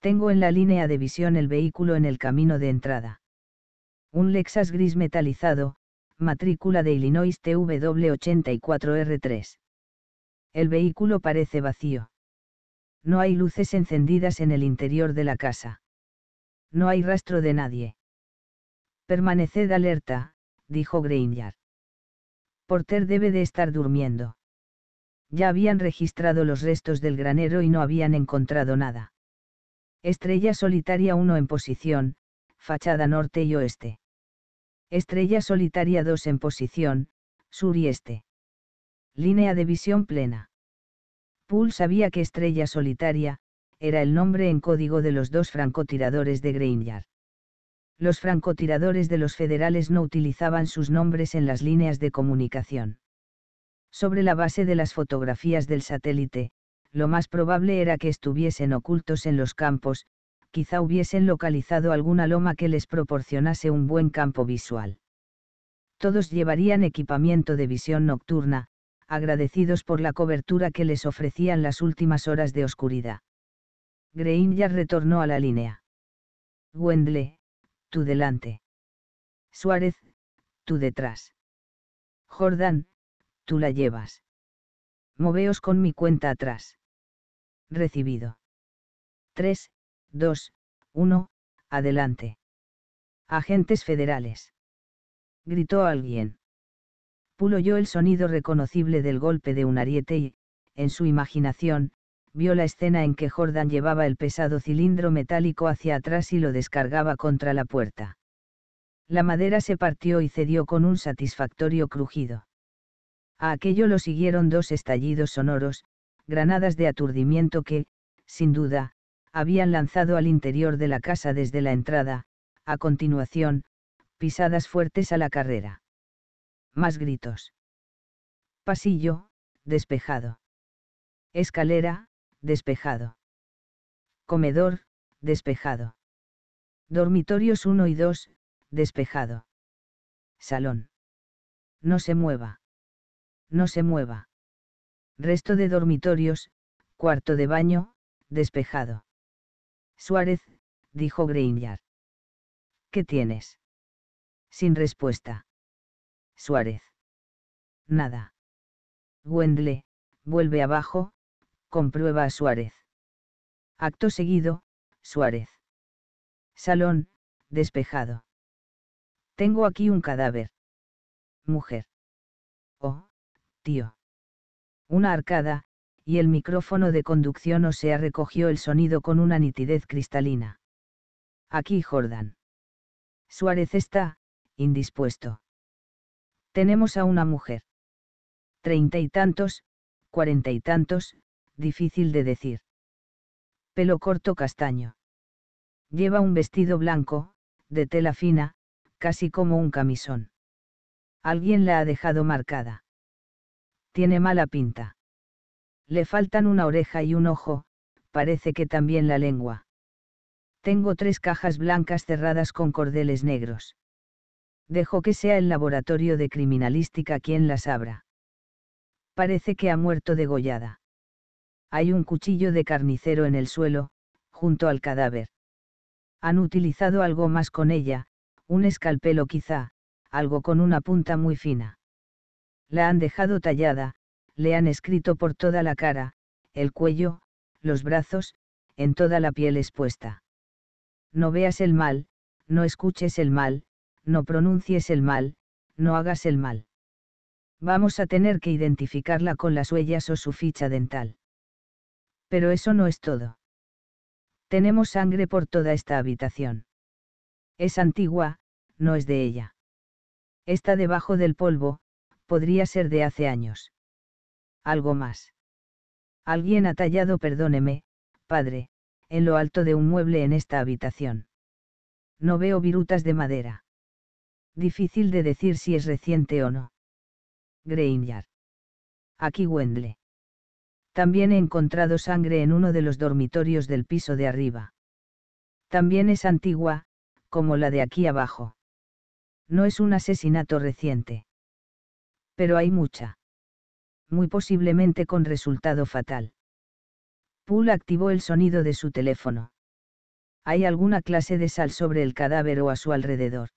Tengo en la línea de visión el vehículo en el camino de entrada. Un Lexus gris metalizado, matrícula de Illinois TW84R3. El vehículo parece vacío. No hay luces encendidas en el interior de la casa. No hay rastro de nadie. Permaneced alerta, dijo Granger. Porter debe de estar durmiendo. Ya habían registrado los restos del granero y no habían encontrado nada. Estrella solitaria 1 en posición, fachada norte y oeste. Estrella solitaria 2 en posición, sur y este. Línea de visión plena. Poole sabía que Estrella Solitaria, era el nombre en código de los dos francotiradores de yard Los francotiradores de los federales no utilizaban sus nombres en las líneas de comunicación. Sobre la base de las fotografías del satélite, lo más probable era que estuviesen ocultos en los campos, quizá hubiesen localizado alguna loma que les proporcionase un buen campo visual. Todos llevarían equipamiento de visión nocturna, agradecidos por la cobertura que les ofrecían las últimas horas de oscuridad. Grein ya retornó a la línea. Wendle, tú delante. Suárez, tú detrás. Jordan, tú la llevas. Moveos con mi cuenta atrás. Recibido. 3, 2, 1, adelante. Agentes federales. Gritó alguien. Pulo oyó el sonido reconocible del golpe de un ariete y, en su imaginación, vio la escena en que Jordan llevaba el pesado cilindro metálico hacia atrás y lo descargaba contra la puerta. La madera se partió y cedió con un satisfactorio crujido. A aquello lo siguieron dos estallidos sonoros, granadas de aturdimiento que, sin duda, habían lanzado al interior de la casa desde la entrada, a continuación, pisadas fuertes a la carrera. Más gritos. Pasillo, despejado. Escalera, despejado. Comedor, despejado. Dormitorios 1 y 2, despejado. Salón. No se mueva. No se mueva. Resto de dormitorios, cuarto de baño, despejado. Suárez, dijo Greinyard. ¿Qué tienes? Sin respuesta. Suárez. Nada. Wendle, vuelve abajo, comprueba a Suárez. Acto seguido, Suárez. Salón, despejado. Tengo aquí un cadáver. Mujer. Oh, tío. Una arcada, y el micrófono de conducción o sea recogió el sonido con una nitidez cristalina. Aquí Jordan. Suárez está, indispuesto. Tenemos a una mujer. Treinta y tantos, cuarenta y tantos, difícil de decir. Pelo corto castaño. Lleva un vestido blanco, de tela fina, casi como un camisón. Alguien la ha dejado marcada. Tiene mala pinta. Le faltan una oreja y un ojo, parece que también la lengua. Tengo tres cajas blancas cerradas con cordeles negros. Dejo que sea el laboratorio de criminalística quien las abra. Parece que ha muerto degollada. Hay un cuchillo de carnicero en el suelo, junto al cadáver. Han utilizado algo más con ella, un escalpelo quizá, algo con una punta muy fina. La han dejado tallada, le han escrito por toda la cara, el cuello, los brazos, en toda la piel expuesta. No veas el mal, no escuches el mal, no pronuncies el mal, no hagas el mal. Vamos a tener que identificarla con las huellas o su ficha dental. Pero eso no es todo. Tenemos sangre por toda esta habitación. Es antigua, no es de ella. Está debajo del polvo, podría ser de hace años. Algo más. Alguien ha tallado, perdóneme, padre, en lo alto de un mueble en esta habitación. No veo virutas de madera. Difícil de decir si es reciente o no. Greinyard. Aquí Wendle. También he encontrado sangre en uno de los dormitorios del piso de arriba. También es antigua, como la de aquí abajo. No es un asesinato reciente. Pero hay mucha. Muy posiblemente con resultado fatal. Poole activó el sonido de su teléfono. ¿Hay alguna clase de sal sobre el cadáver o a su alrededor?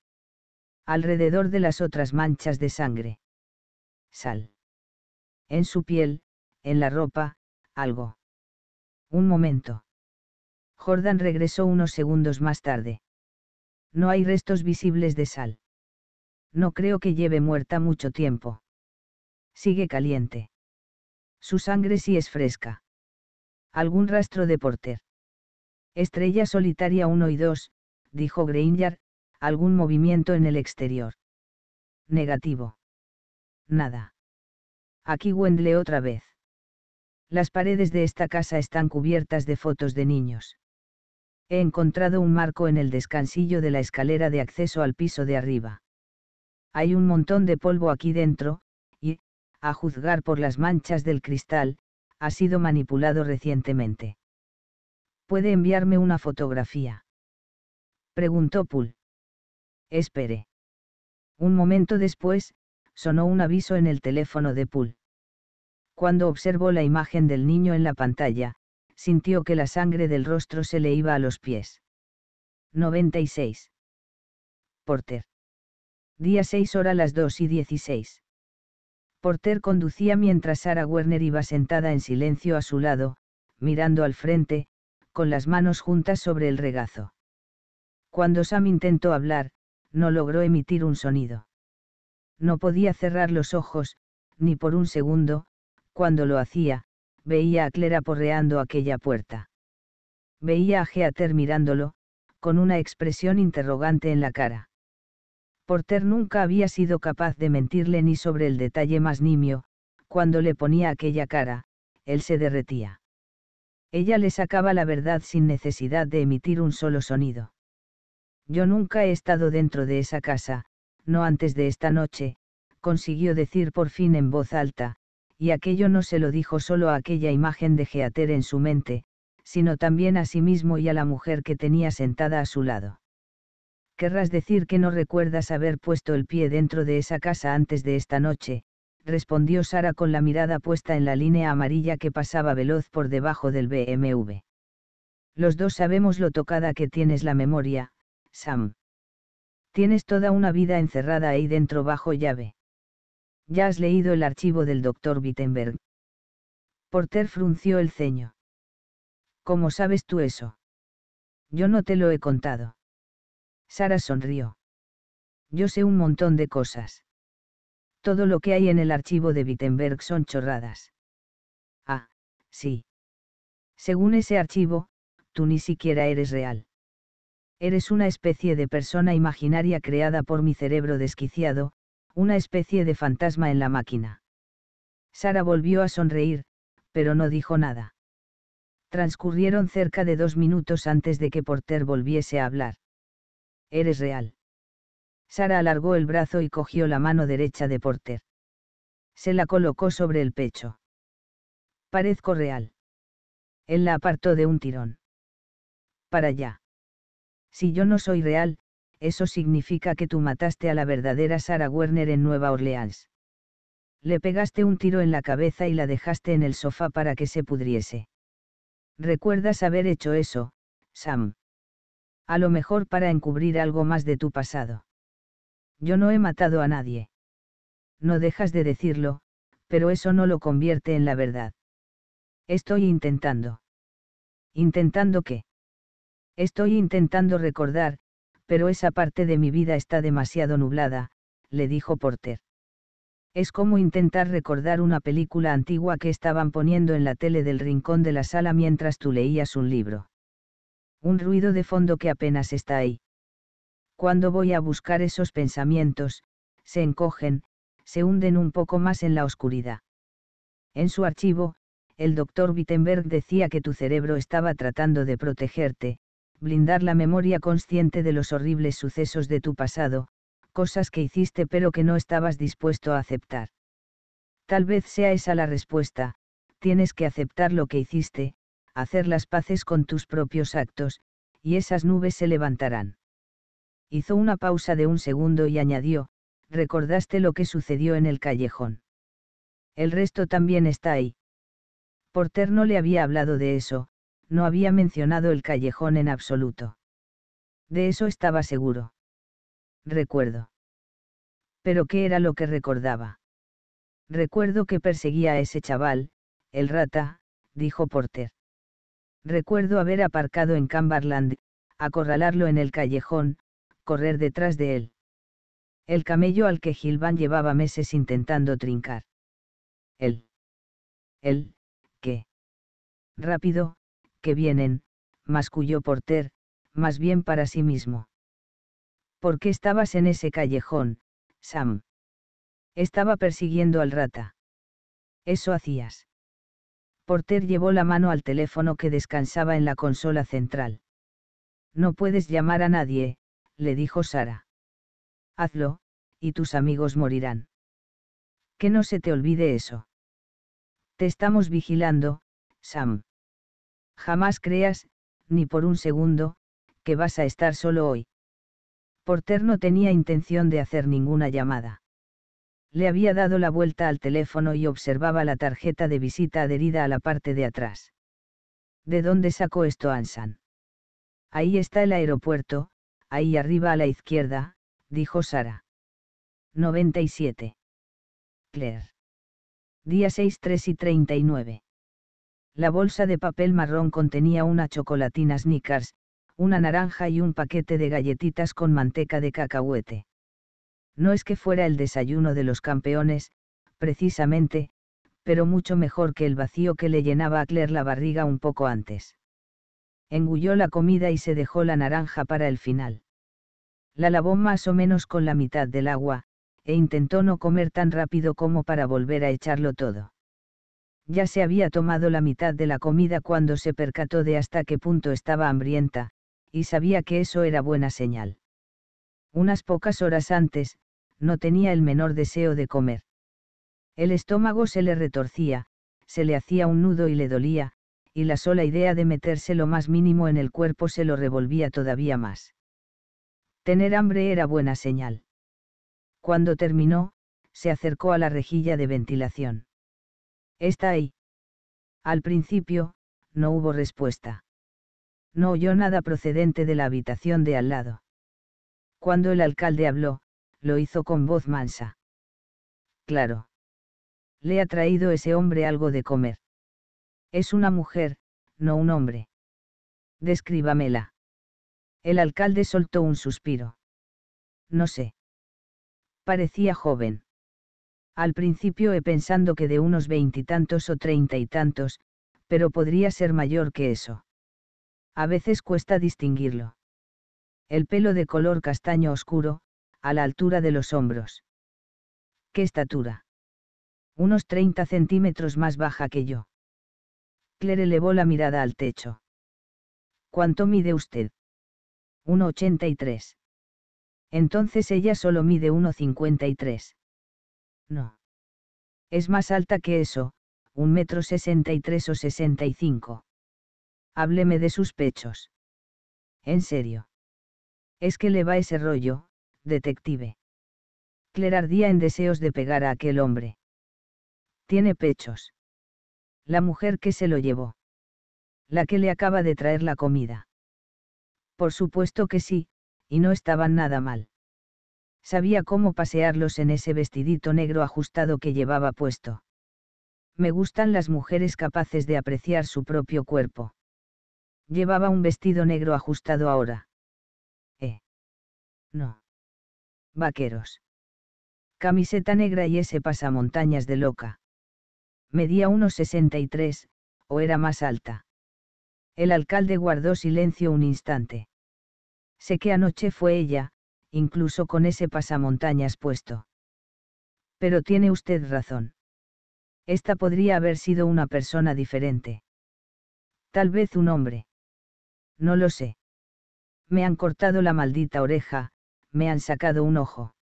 alrededor de las otras manchas de sangre. Sal. En su piel, en la ropa, algo. Un momento. Jordan regresó unos segundos más tarde. No hay restos visibles de sal. No creo que lleve muerta mucho tiempo. Sigue caliente. Su sangre sí es fresca. Algún rastro de porter. Estrella solitaria 1 y 2, dijo Granger, algún movimiento en el exterior. Negativo. Nada. Aquí Wendle otra vez. Las paredes de esta casa están cubiertas de fotos de niños. He encontrado un marco en el descansillo de la escalera de acceso al piso de arriba. Hay un montón de polvo aquí dentro, y, a juzgar por las manchas del cristal, ha sido manipulado recientemente. ¿Puede enviarme una fotografía? Preguntó Poole. Espere. Un momento después, sonó un aviso en el teléfono de Poole. Cuando observó la imagen del niño en la pantalla, sintió que la sangre del rostro se le iba a los pies. 96. Porter. Día 6 hora las 2 y 16. Porter conducía mientras Sarah Werner iba sentada en silencio a su lado, mirando al frente, con las manos juntas sobre el regazo. Cuando Sam intentó hablar, no logró emitir un sonido. No podía cerrar los ojos, ni por un segundo, cuando lo hacía, veía a Clara porreando aquella puerta. Veía a Geater mirándolo, con una expresión interrogante en la cara. Porter nunca había sido capaz de mentirle ni sobre el detalle más nimio, cuando le ponía aquella cara, él se derretía. Ella le sacaba la verdad sin necesidad de emitir un solo sonido. Yo nunca he estado dentro de esa casa, no antes de esta noche, consiguió decir por fin en voz alta, y aquello no se lo dijo solo a aquella imagen de Geater en su mente, sino también a sí mismo y a la mujer que tenía sentada a su lado. Querrás decir que no recuerdas haber puesto el pie dentro de esa casa antes de esta noche, respondió Sara con la mirada puesta en la línea amarilla que pasaba veloz por debajo del BMW. Los dos sabemos lo tocada que tienes la memoria, Sam. Tienes toda una vida encerrada ahí dentro bajo llave. Ya has leído el archivo del doctor Wittenberg. Porter frunció el ceño. ¿Cómo sabes tú eso? Yo no te lo he contado. Sara sonrió. Yo sé un montón de cosas. Todo lo que hay en el archivo de Wittenberg son chorradas. Ah, sí. Según ese archivo, tú ni siquiera eres real. Eres una especie de persona imaginaria creada por mi cerebro desquiciado, una especie de fantasma en la máquina. Sara volvió a sonreír, pero no dijo nada. Transcurrieron cerca de dos minutos antes de que Porter volviese a hablar. Eres real. Sara alargó el brazo y cogió la mano derecha de Porter. Se la colocó sobre el pecho. Parezco real. Él la apartó de un tirón. Para allá. Si yo no soy real, eso significa que tú mataste a la verdadera Sarah Werner en Nueva Orleans. Le pegaste un tiro en la cabeza y la dejaste en el sofá para que se pudriese. Recuerdas haber hecho eso, Sam. A lo mejor para encubrir algo más de tu pasado. Yo no he matado a nadie. No dejas de decirlo, pero eso no lo convierte en la verdad. Estoy intentando. ¿Intentando qué? Estoy intentando recordar, pero esa parte de mi vida está demasiado nublada, le dijo Porter. Es como intentar recordar una película antigua que estaban poniendo en la tele del rincón de la sala mientras tú leías un libro. Un ruido de fondo que apenas está ahí. Cuando voy a buscar esos pensamientos, se encogen, se hunden un poco más en la oscuridad. En su archivo, el doctor Wittenberg decía que tu cerebro estaba tratando de protegerte, blindar la memoria consciente de los horribles sucesos de tu pasado, cosas que hiciste pero que no estabas dispuesto a aceptar. Tal vez sea esa la respuesta, tienes que aceptar lo que hiciste, hacer las paces con tus propios actos, y esas nubes se levantarán. Hizo una pausa de un segundo y añadió, recordaste lo que sucedió en el callejón. El resto también está ahí. Porter no le había hablado de eso, no había mencionado el callejón en absoluto. De eso estaba seguro. Recuerdo. Pero ¿qué era lo que recordaba? Recuerdo que perseguía a ese chaval, el rata, dijo Porter. Recuerdo haber aparcado en Cumberland, acorralarlo en el callejón, correr detrás de él. El camello al que Gilvan llevaba meses intentando trincar. Él. Él, ¿qué? Rápido, que vienen, masculló Porter, más bien para sí mismo. ¿Por qué estabas en ese callejón, Sam? Estaba persiguiendo al rata. Eso hacías. Porter llevó la mano al teléfono que descansaba en la consola central. No puedes llamar a nadie, le dijo Sara. Hazlo, y tus amigos morirán. Que no se te olvide eso. Te estamos vigilando, Sam. Jamás creas, ni por un segundo, que vas a estar solo hoy. Porter no tenía intención de hacer ninguna llamada. Le había dado la vuelta al teléfono y observaba la tarjeta de visita adherida a la parte de atrás. ¿De dónde sacó esto Ansan? Ahí está el aeropuerto, ahí arriba a la izquierda, dijo Sara. 97. Claire. Día 6, 3 y 39. La bolsa de papel marrón contenía una chocolatina Snickers, una naranja y un paquete de galletitas con manteca de cacahuete. No es que fuera el desayuno de los campeones, precisamente, pero mucho mejor que el vacío que le llenaba a Claire la barriga un poco antes. Engulló la comida y se dejó la naranja para el final. La lavó más o menos con la mitad del agua, e intentó no comer tan rápido como para volver a echarlo todo. Ya se había tomado la mitad de la comida cuando se percató de hasta qué punto estaba hambrienta, y sabía que eso era buena señal. Unas pocas horas antes, no tenía el menor deseo de comer. El estómago se le retorcía, se le hacía un nudo y le dolía, y la sola idea de meterse lo más mínimo en el cuerpo se lo revolvía todavía más. Tener hambre era buena señal. Cuando terminó, se acercó a la rejilla de ventilación. Está ahí. Al principio, no hubo respuesta. No oyó nada procedente de la habitación de al lado. Cuando el alcalde habló, lo hizo con voz mansa. Claro. Le ha traído ese hombre algo de comer. Es una mujer, no un hombre. Descríbamela. El alcalde soltó un suspiro. No sé. Parecía joven. Al principio he pensando que de unos veintitantos o treinta y tantos, pero podría ser mayor que eso. A veces cuesta distinguirlo. El pelo de color castaño oscuro, a la altura de los hombros. ¿Qué estatura? Unos 30 centímetros más baja que yo. Claire elevó la mirada al techo. ¿Cuánto mide usted? 1,83. Entonces ella solo mide 1,53. No. Es más alta que eso, un metro sesenta y tres o sesenta y cinco. Hábleme de sus pechos. En serio. Es que le va ese rollo, detective. Clerardía en deseos de pegar a aquel hombre. Tiene pechos. La mujer que se lo llevó. La que le acaba de traer la comida. Por supuesto que sí, y no estaban nada mal. Sabía cómo pasearlos en ese vestidito negro ajustado que llevaba puesto. Me gustan las mujeres capaces de apreciar su propio cuerpo. Llevaba un vestido negro ajustado ahora. Eh. No. Vaqueros. Camiseta negra y ese pasamontañas de loca. Medía unos 63, o era más alta. El alcalde guardó silencio un instante. Sé que anoche fue ella, incluso con ese pasamontañas puesto. Pero tiene usted razón. Esta podría haber sido una persona diferente. Tal vez un hombre. No lo sé. Me han cortado la maldita oreja, me han sacado un ojo.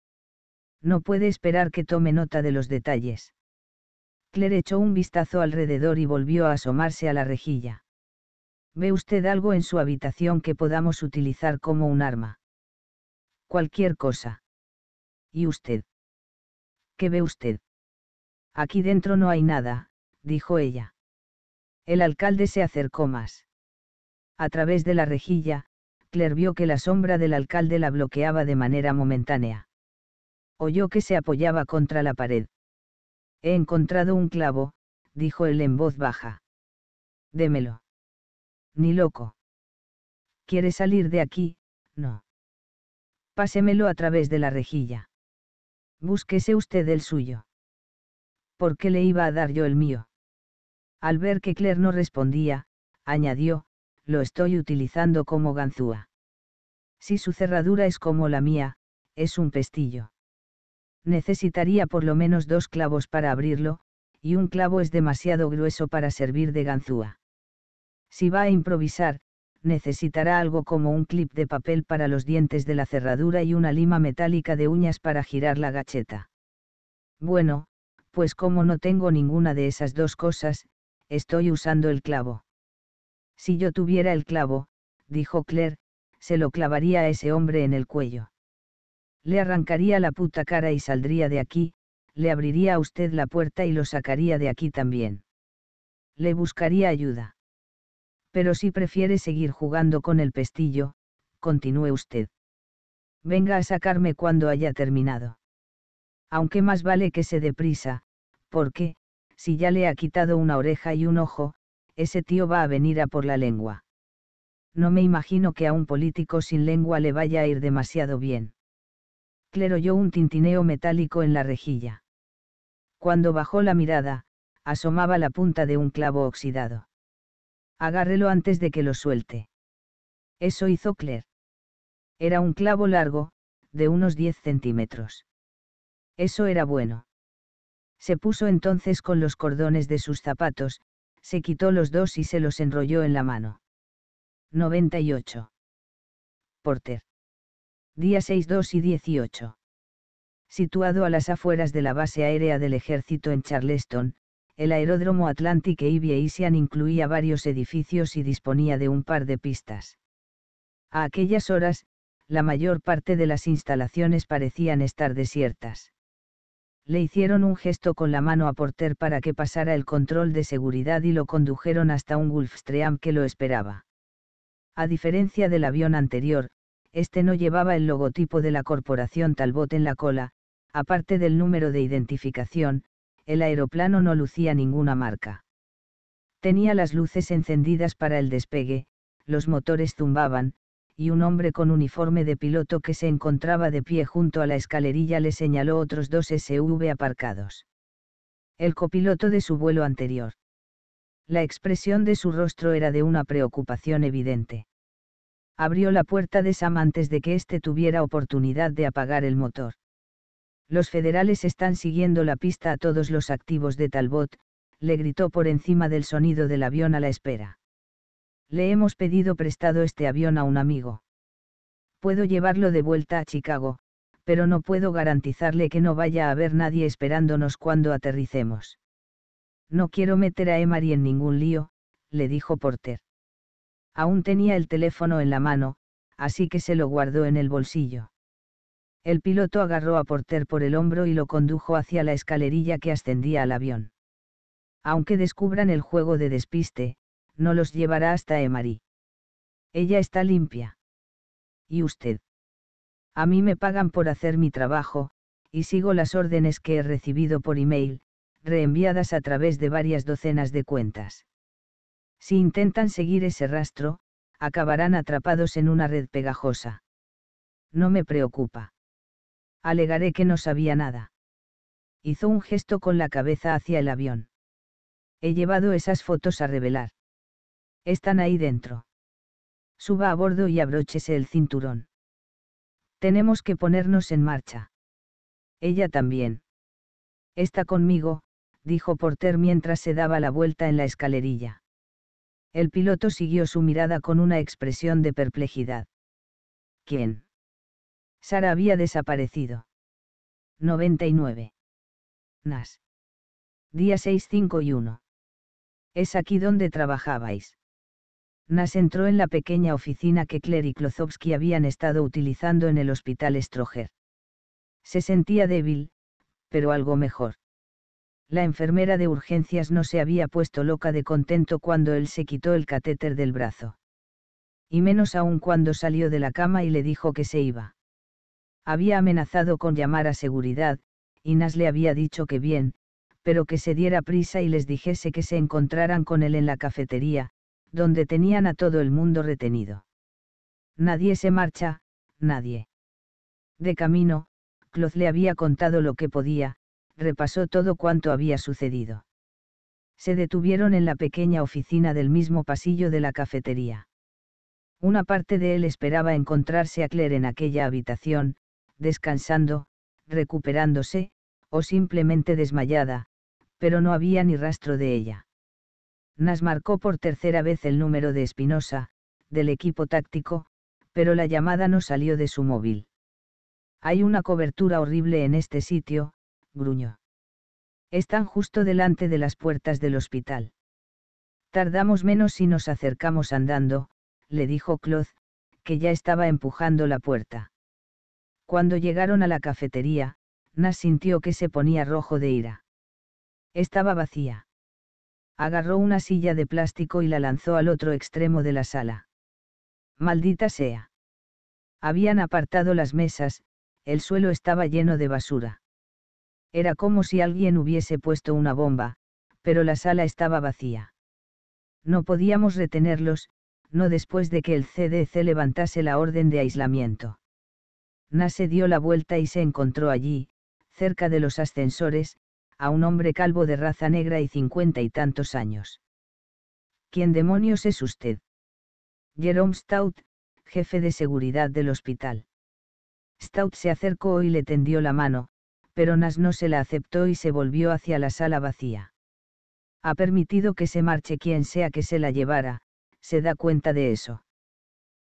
No puede esperar que tome nota de los detalles. Claire echó un vistazo alrededor y volvió a asomarse a la rejilla. ¿Ve usted algo en su habitación que podamos utilizar como un arma? Cualquier cosa. ¿Y usted? ¿Qué ve usted? Aquí dentro no hay nada, dijo ella. El alcalde se acercó más. A través de la rejilla, Claire vio que la sombra del alcalde la bloqueaba de manera momentánea. Oyó que se apoyaba contra la pared. He encontrado un clavo, dijo él en voz baja. Démelo. Ni loco. ¿Quiere salir de aquí? No. Pásemelo a través de la rejilla. Búsquese usted el suyo. ¿Por qué le iba a dar yo el mío? Al ver que Claire no respondía, añadió, lo estoy utilizando como ganzúa. Si su cerradura es como la mía, es un pestillo. Necesitaría por lo menos dos clavos para abrirlo, y un clavo es demasiado grueso para servir de ganzúa. Si va a improvisar, necesitará algo como un clip de papel para los dientes de la cerradura y una lima metálica de uñas para girar la gacheta. Bueno, pues como no tengo ninguna de esas dos cosas, estoy usando el clavo. Si yo tuviera el clavo, dijo Claire, se lo clavaría a ese hombre en el cuello. Le arrancaría la puta cara y saldría de aquí, le abriría a usted la puerta y lo sacaría de aquí también. Le buscaría ayuda pero si prefiere seguir jugando con el pestillo, continúe usted. Venga a sacarme cuando haya terminado. Aunque más vale que se dé prisa, porque, si ya le ha quitado una oreja y un ojo, ese tío va a venir a por la lengua. No me imagino que a un político sin lengua le vaya a ir demasiado bien. Claro yo un tintineo metálico en la rejilla. Cuando bajó la mirada, asomaba la punta de un clavo oxidado. Agárrelo antes de que lo suelte. Eso hizo Claire. Era un clavo largo, de unos 10 centímetros. Eso era bueno. Se puso entonces con los cordones de sus zapatos, se quitó los dos y se los enrolló en la mano. 98. Porter. Día 6-2 y 18. Situado a las afueras de la base aérea del ejército en Charleston, el aeródromo Atlantic Aviation incluía varios edificios y disponía de un par de pistas. A aquellas horas, la mayor parte de las instalaciones parecían estar desiertas. Le hicieron un gesto con la mano a Porter para que pasara el control de seguridad y lo condujeron hasta un Gulfstream que lo esperaba. A diferencia del avión anterior, este no llevaba el logotipo de la corporación Talbot en la cola, aparte del número de identificación, el aeroplano no lucía ninguna marca. Tenía las luces encendidas para el despegue, los motores zumbaban, y un hombre con uniforme de piloto que se encontraba de pie junto a la escalerilla le señaló otros dos SV aparcados. El copiloto de su vuelo anterior. La expresión de su rostro era de una preocupación evidente. Abrió la puerta de Sam antes de que éste tuviera oportunidad de apagar el motor. Los federales están siguiendo la pista a todos los activos de Talbot, le gritó por encima del sonido del avión a la espera. Le hemos pedido prestado este avión a un amigo. Puedo llevarlo de vuelta a Chicago, pero no puedo garantizarle que no vaya a haber nadie esperándonos cuando aterricemos. No quiero meter a Emery en ningún lío, le dijo Porter. Aún tenía el teléfono en la mano, así que se lo guardó en el bolsillo. El piloto agarró a Porter por el hombro y lo condujo hacia la escalerilla que ascendía al avión. Aunque descubran el juego de despiste, no los llevará hasta Emari. Ella está limpia. ¿Y usted? A mí me pagan por hacer mi trabajo, y sigo las órdenes que he recibido por email, reenviadas a través de varias docenas de cuentas. Si intentan seguir ese rastro, acabarán atrapados en una red pegajosa. No me preocupa. Alegaré que no sabía nada. Hizo un gesto con la cabeza hacia el avión. He llevado esas fotos a revelar. Están ahí dentro. Suba a bordo y abróchese el cinturón. Tenemos que ponernos en marcha. Ella también. Está conmigo, dijo Porter mientras se daba la vuelta en la escalerilla. El piloto siguió su mirada con una expresión de perplejidad. ¿Quién? Sara había desaparecido. 99. Nas. Día 6, 5 y 1. Es aquí donde trabajabais. Nas entró en la pequeña oficina que Claire y Klozowski habían estado utilizando en el hospital Stroger. Se sentía débil, pero algo mejor. La enfermera de urgencias no se había puesto loca de contento cuando él se quitó el catéter del brazo. Y menos aún cuando salió de la cama y le dijo que se iba. Había amenazado con llamar a seguridad, y Nas le había dicho que bien, pero que se diera prisa y les dijese que se encontraran con él en la cafetería, donde tenían a todo el mundo retenido. Nadie se marcha, nadie. De camino, Cloth le había contado lo que podía, repasó todo cuanto había sucedido. Se detuvieron en la pequeña oficina del mismo pasillo de la cafetería. Una parte de él esperaba encontrarse a Claire en aquella habitación, descansando, recuperándose, o simplemente desmayada, pero no había ni rastro de ella. Nas marcó por tercera vez el número de Espinosa, del equipo táctico, pero la llamada no salió de su móvil. Hay una cobertura horrible en este sitio, gruñó. Están justo delante de las puertas del hospital. Tardamos menos si nos acercamos andando, le dijo Cloth, que ya estaba empujando la puerta. Cuando llegaron a la cafetería, Nas sintió que se ponía rojo de ira. Estaba vacía. Agarró una silla de plástico y la lanzó al otro extremo de la sala. Maldita sea. Habían apartado las mesas, el suelo estaba lleno de basura. Era como si alguien hubiese puesto una bomba, pero la sala estaba vacía. No podíamos retenerlos, no después de que el CDC levantase la orden de aislamiento. Nase se dio la vuelta y se encontró allí, cerca de los ascensores, a un hombre calvo de raza negra y cincuenta y tantos años. ¿Quién demonios es usted? Jerome Stout, jefe de seguridad del hospital. Stout se acercó y le tendió la mano, pero Nas no se la aceptó y se volvió hacia la sala vacía. Ha permitido que se marche quien sea que se la llevara, se da cuenta de eso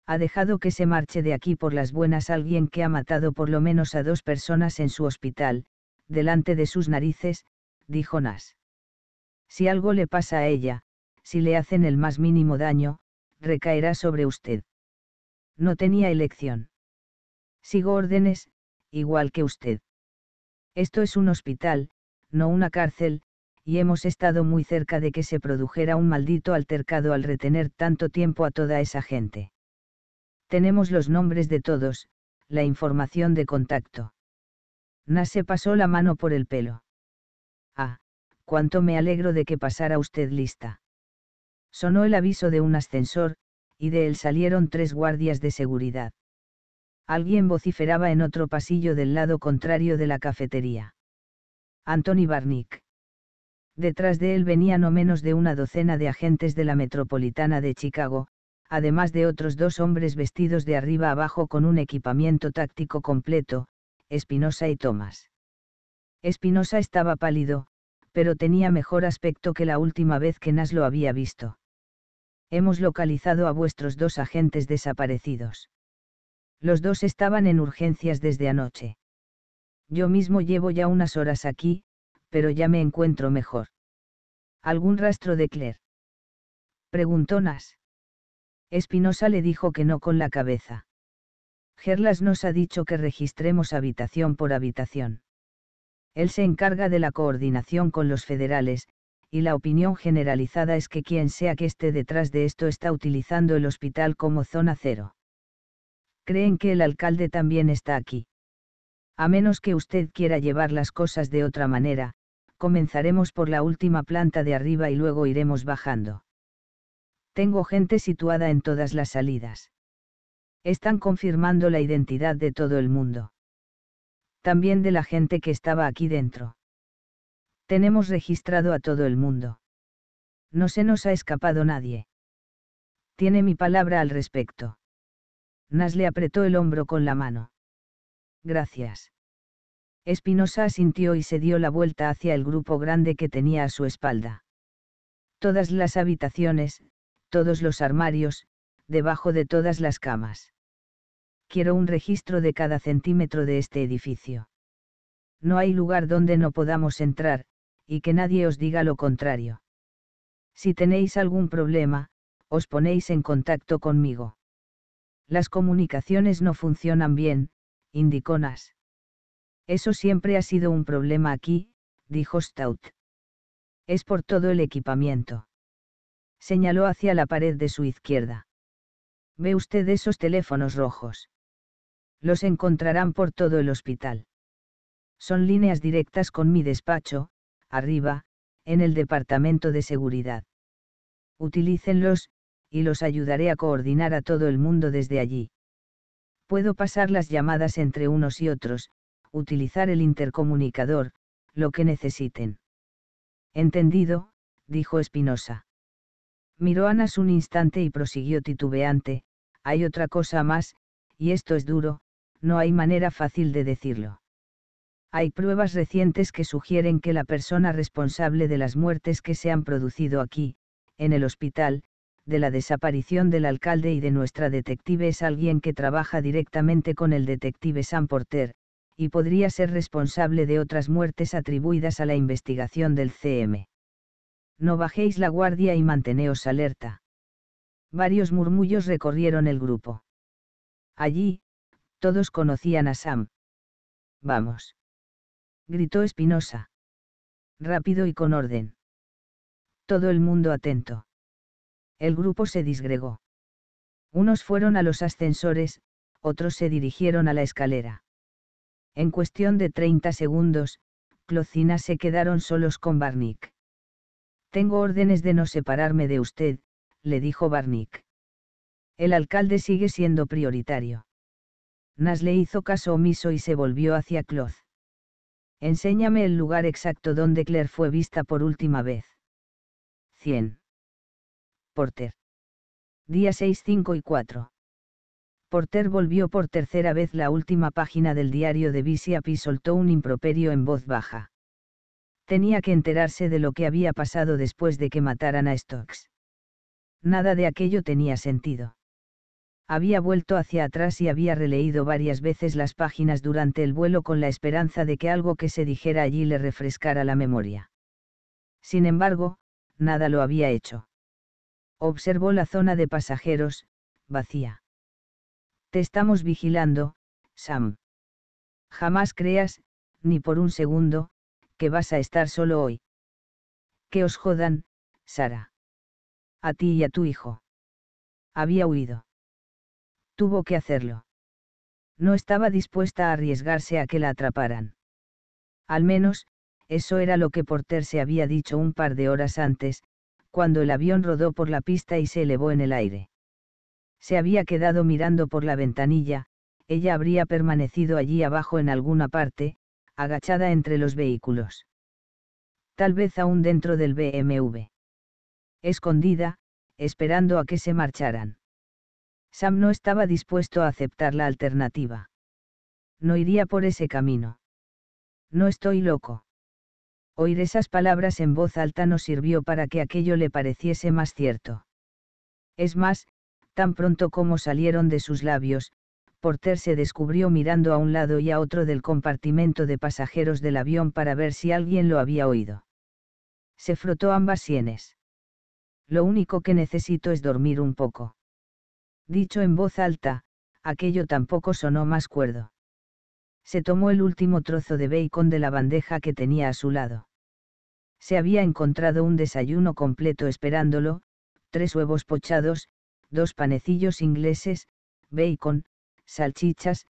ha dejado que se marche de aquí por las buenas alguien que ha matado por lo menos a dos personas en su hospital, delante de sus narices, dijo Nas. Si algo le pasa a ella, si le hacen el más mínimo daño, recaerá sobre usted. No tenía elección. Sigo órdenes, igual que usted. Esto es un hospital, no una cárcel, y hemos estado muy cerca de que se produjera un maldito altercado al retener tanto tiempo a toda esa gente tenemos los nombres de todos, la información de contacto. Nase pasó la mano por el pelo. Ah, cuánto me alegro de que pasara usted lista. Sonó el aviso de un ascensor, y de él salieron tres guardias de seguridad. Alguien vociferaba en otro pasillo del lado contrario de la cafetería. Anthony Barnick. Detrás de él venía no menos de una docena de agentes de la metropolitana de Chicago, además de otros dos hombres vestidos de arriba abajo con un equipamiento táctico completo, Espinosa y Tomás. Espinosa estaba pálido, pero tenía mejor aspecto que la última vez que Nas lo había visto. Hemos localizado a vuestros dos agentes desaparecidos. Los dos estaban en urgencias desde anoche. Yo mismo llevo ya unas horas aquí, pero ya me encuentro mejor. ¿Algún rastro de Claire? Preguntó Nas. Espinosa le dijo que no con la cabeza. Gerlas nos ha dicho que registremos habitación por habitación. Él se encarga de la coordinación con los federales, y la opinión generalizada es que quien sea que esté detrás de esto está utilizando el hospital como zona cero. Creen que el alcalde también está aquí. A menos que usted quiera llevar las cosas de otra manera, comenzaremos por la última planta de arriba y luego iremos bajando. Tengo gente situada en todas las salidas. Están confirmando la identidad de todo el mundo. También de la gente que estaba aquí dentro. Tenemos registrado a todo el mundo. No se nos ha escapado nadie. Tiene mi palabra al respecto. Nas le apretó el hombro con la mano. Gracias. Espinosa asintió y se dio la vuelta hacia el grupo grande que tenía a su espalda. Todas las habitaciones, todos los armarios, debajo de todas las camas. Quiero un registro de cada centímetro de este edificio. No hay lugar donde no podamos entrar, y que nadie os diga lo contrario. Si tenéis algún problema, os ponéis en contacto conmigo. Las comunicaciones no funcionan bien, indicó Nas. Eso siempre ha sido un problema aquí, dijo Stout. Es por todo el equipamiento señaló hacia la pared de su izquierda. ¿Ve usted esos teléfonos rojos? Los encontrarán por todo el hospital. Son líneas directas con mi despacho, arriba, en el departamento de seguridad. Utilícenlos, y los ayudaré a coordinar a todo el mundo desde allí. Puedo pasar las llamadas entre unos y otros, utilizar el intercomunicador, lo que necesiten. Entendido, dijo Espinosa. Miró a un instante y prosiguió titubeante, hay otra cosa más, y esto es duro, no hay manera fácil de decirlo. Hay pruebas recientes que sugieren que la persona responsable de las muertes que se han producido aquí, en el hospital, de la desaparición del alcalde y de nuestra detective es alguien que trabaja directamente con el detective San Porter, y podría ser responsable de otras muertes atribuidas a la investigación del CM no bajéis la guardia y manteneos alerta. Varios murmullos recorrieron el grupo. Allí, todos conocían a Sam. Vamos. Gritó Espinosa. Rápido y con orden. Todo el mundo atento. El grupo se disgregó. Unos fueron a los ascensores, otros se dirigieron a la escalera. En cuestión de 30 segundos, Clocina se quedaron solos con Barnick. Tengo órdenes de no separarme de usted, le dijo Barnick. El alcalde sigue siendo prioritario. Nas le hizo caso omiso y se volvió hacia Cloth. Enséñame el lugar exacto donde Claire fue vista por última vez. 100. Porter. Día 6, 5 y 4. Porter volvió por tercera vez la última página del diario de Bishop y soltó un improperio en voz baja tenía que enterarse de lo que había pasado después de que mataran a Stokes. Nada de aquello tenía sentido. Había vuelto hacia atrás y había releído varias veces las páginas durante el vuelo con la esperanza de que algo que se dijera allí le refrescara la memoria. Sin embargo, nada lo había hecho. Observó la zona de pasajeros, vacía. Te estamos vigilando, Sam. Jamás creas, ni por un segundo, que vas a estar solo hoy. Que os jodan, Sara. A ti y a tu hijo. Había huido. Tuvo que hacerlo. No estaba dispuesta a arriesgarse a que la atraparan. Al menos, eso era lo que Porter se había dicho un par de horas antes, cuando el avión rodó por la pista y se elevó en el aire. Se había quedado mirando por la ventanilla, ella habría permanecido allí abajo en alguna parte, agachada entre los vehículos. Tal vez aún dentro del BMW. Escondida, esperando a que se marcharan. Sam no estaba dispuesto a aceptar la alternativa. No iría por ese camino. No estoy loco. Oír esas palabras en voz alta no sirvió para que aquello le pareciese más cierto. Es más, tan pronto como salieron de sus labios, Porter se descubrió mirando a un lado y a otro del compartimento de pasajeros del avión para ver si alguien lo había oído. Se frotó ambas sienes. Lo único que necesito es dormir un poco. Dicho en voz alta, aquello tampoco sonó más cuerdo. Se tomó el último trozo de bacon de la bandeja que tenía a su lado. Se había encontrado un desayuno completo esperándolo, tres huevos pochados, dos panecillos ingleses, bacon, salchichas,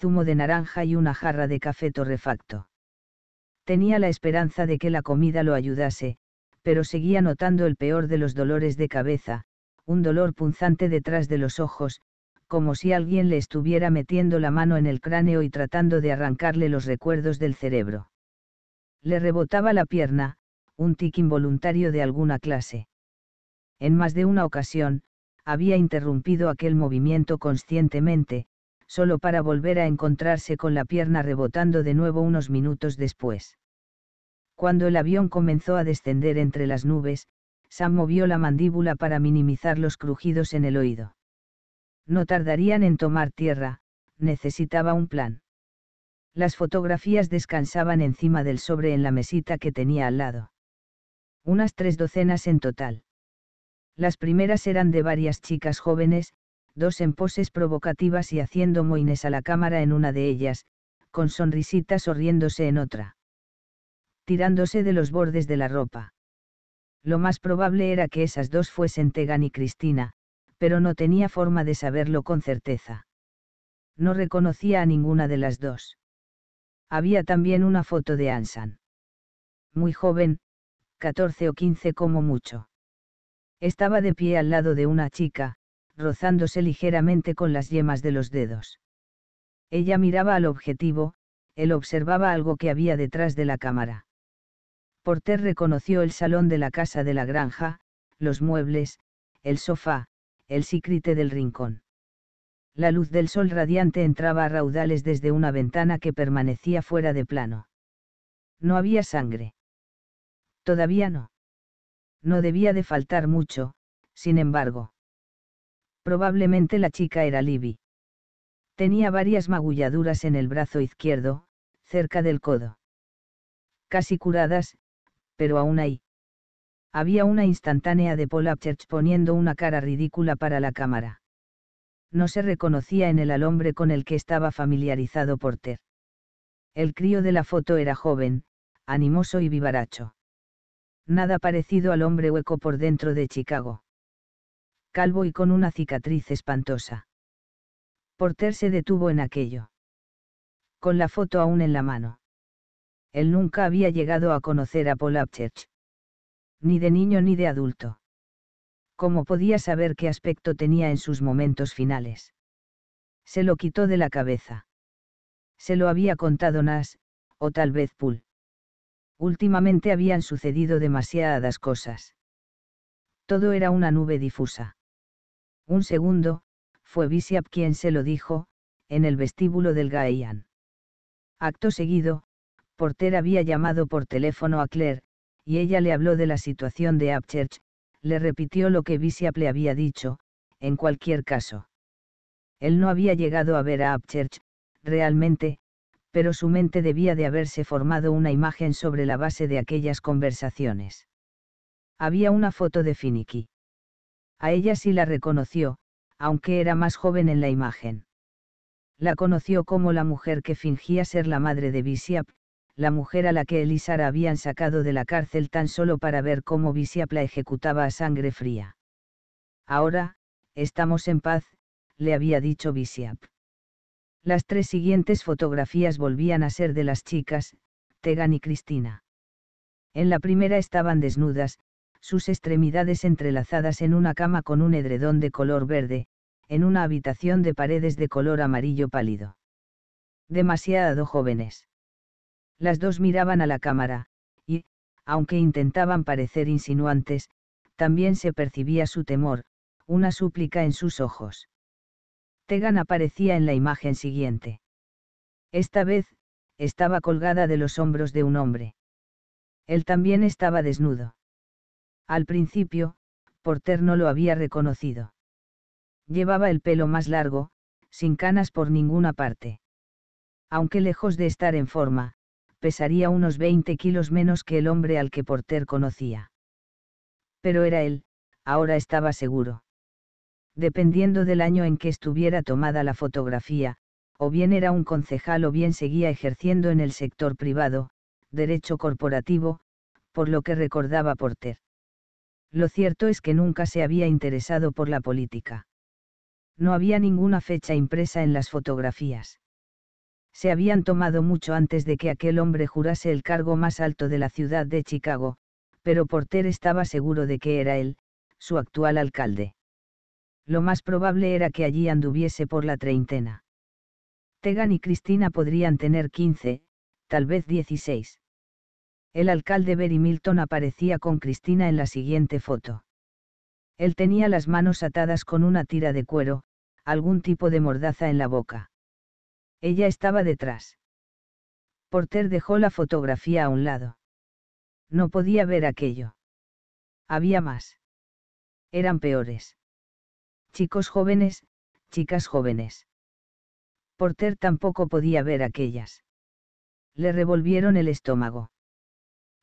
zumo de naranja y una jarra de café torrefacto. Tenía la esperanza de que la comida lo ayudase, pero seguía notando el peor de los dolores de cabeza, un dolor punzante detrás de los ojos, como si alguien le estuviera metiendo la mano en el cráneo y tratando de arrancarle los recuerdos del cerebro. Le rebotaba la pierna, un tic involuntario de alguna clase. En más de una ocasión, había interrumpido aquel movimiento conscientemente, solo para volver a encontrarse con la pierna rebotando de nuevo unos minutos después. Cuando el avión comenzó a descender entre las nubes, Sam movió la mandíbula para minimizar los crujidos en el oído. No tardarían en tomar tierra, necesitaba un plan. Las fotografías descansaban encima del sobre en la mesita que tenía al lado. Unas tres docenas en total. Las primeras eran de varias chicas jóvenes, dos en poses provocativas y haciendo moines a la cámara en una de ellas, con sonrisitas o riéndose en otra. Tirándose de los bordes de la ropa. Lo más probable era que esas dos fuesen Tegan y Cristina, pero no tenía forma de saberlo con certeza. No reconocía a ninguna de las dos. Había también una foto de Ansan. Muy joven, 14 o 15 como mucho. Estaba de pie al lado de una chica, rozándose ligeramente con las yemas de los dedos. Ella miraba al objetivo, él observaba algo que había detrás de la cámara. Porter reconoció el salón de la casa de la granja, los muebles, el sofá, el sicrite del rincón. La luz del sol radiante entraba a raudales desde una ventana que permanecía fuera de plano. No había sangre. Todavía no. No debía de faltar mucho, sin embargo. Probablemente la chica era Libby. Tenía varias magulladuras en el brazo izquierdo, cerca del codo. Casi curadas, pero aún ahí. Había una instantánea de Paul Upchurch poniendo una cara ridícula para la cámara. No se reconocía en el al hombre con el que estaba familiarizado Porter. El crío de la foto era joven, animoso y vivaracho. Nada parecido al hombre hueco por dentro de Chicago calvo y con una cicatriz espantosa. Porter se detuvo en aquello. Con la foto aún en la mano. Él nunca había llegado a conocer a Paul Upchurch. Ni de niño ni de adulto. ¿Cómo podía saber qué aspecto tenía en sus momentos finales? Se lo quitó de la cabeza. Se lo había contado Nas, o tal vez Poole. Últimamente habían sucedido demasiadas cosas. Todo era una nube difusa. Un segundo, fue Bishop quien se lo dijo, en el vestíbulo del Gaian. Acto seguido, Porter había llamado por teléfono a Claire, y ella le habló de la situación de Upchurch, le repitió lo que Bishop le había dicho, en cualquier caso. Él no había llegado a ver a Upchurch, realmente, pero su mente debía de haberse formado una imagen sobre la base de aquellas conversaciones. Había una foto de Finicky. A ella sí la reconoció, aunque era más joven en la imagen. La conoció como la mujer que fingía ser la madre de Visiap, la mujer a la que Elisara habían sacado de la cárcel tan solo para ver cómo Bisiap la ejecutaba a sangre fría. Ahora, estamos en paz, le había dicho Visiap. Las tres siguientes fotografías volvían a ser de las chicas, Tegan y Cristina. En la primera estaban desnudas, sus extremidades entrelazadas en una cama con un edredón de color verde, en una habitación de paredes de color amarillo pálido. Demasiado jóvenes. Las dos miraban a la cámara, y, aunque intentaban parecer insinuantes, también se percibía su temor, una súplica en sus ojos. Tegan aparecía en la imagen siguiente. Esta vez, estaba colgada de los hombros de un hombre. Él también estaba desnudo. Al principio, Porter no lo había reconocido. Llevaba el pelo más largo, sin canas por ninguna parte. Aunque lejos de estar en forma, pesaría unos 20 kilos menos que el hombre al que Porter conocía. Pero era él, ahora estaba seguro. Dependiendo del año en que estuviera tomada la fotografía, o bien era un concejal o bien seguía ejerciendo en el sector privado, derecho corporativo, por lo que recordaba Porter. Lo cierto es que nunca se había interesado por la política. No había ninguna fecha impresa en las fotografías. Se habían tomado mucho antes de que aquel hombre jurase el cargo más alto de la ciudad de Chicago, pero Porter estaba seguro de que era él, su actual alcalde. Lo más probable era que allí anduviese por la treintena. Tegan y Cristina podrían tener 15, tal vez dieciséis. El alcalde Berry Milton aparecía con Cristina en la siguiente foto. Él tenía las manos atadas con una tira de cuero, algún tipo de mordaza en la boca. Ella estaba detrás. Porter dejó la fotografía a un lado. No podía ver aquello. Había más. Eran peores. Chicos jóvenes, chicas jóvenes. Porter tampoco podía ver aquellas. Le revolvieron el estómago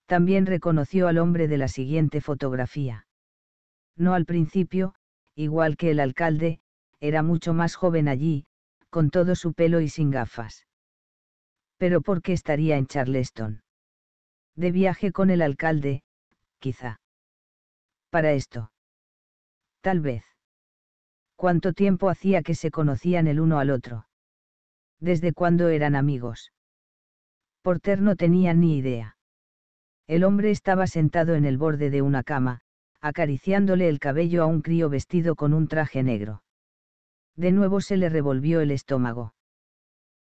también reconoció al hombre de la siguiente fotografía. No al principio, igual que el alcalde, era mucho más joven allí, con todo su pelo y sin gafas. Pero ¿por qué estaría en Charleston? De viaje con el alcalde, quizá. Para esto. Tal vez. ¿Cuánto tiempo hacía que se conocían el uno al otro? ¿Desde cuándo eran amigos? Porter no tenía ni idea. El hombre estaba sentado en el borde de una cama, acariciándole el cabello a un crío vestido con un traje negro. De nuevo se le revolvió el estómago.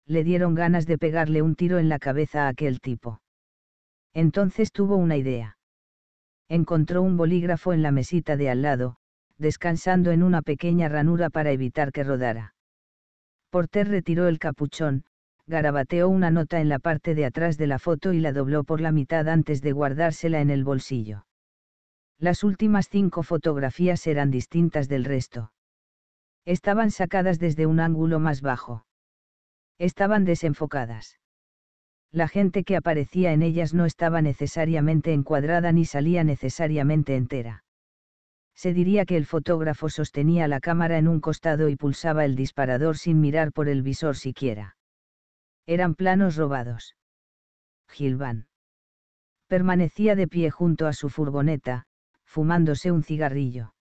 Le dieron ganas de pegarle un tiro en la cabeza a aquel tipo. Entonces tuvo una idea. Encontró un bolígrafo en la mesita de al lado, descansando en una pequeña ranura para evitar que rodara. Porter retiró el capuchón, garabateó una nota en la parte de atrás de la foto y la dobló por la mitad antes de guardársela en el bolsillo. Las últimas cinco fotografías eran distintas del resto. Estaban sacadas desde un ángulo más bajo. Estaban desenfocadas. La gente que aparecía en ellas no estaba necesariamente encuadrada ni salía necesariamente entera. Se diría que el fotógrafo sostenía la cámara en un costado y pulsaba el disparador sin mirar por el visor siquiera eran planos robados. Gilvan. Permanecía de pie junto a su furgoneta, fumándose un cigarrillo.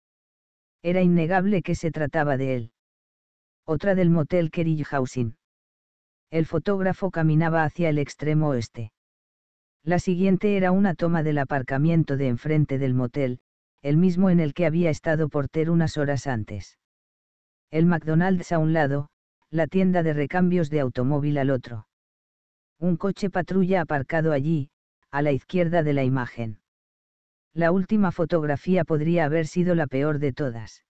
Era innegable que se trataba de él. Otra del motel Kerry El fotógrafo caminaba hacia el extremo oeste. La siguiente era una toma del aparcamiento de enfrente del motel, el mismo en el que había estado Porter unas horas antes. El McDonald's a un lado, la tienda de recambios de automóvil al otro. Un coche patrulla aparcado allí, a la izquierda de la imagen. La última fotografía podría haber sido la peor de todas.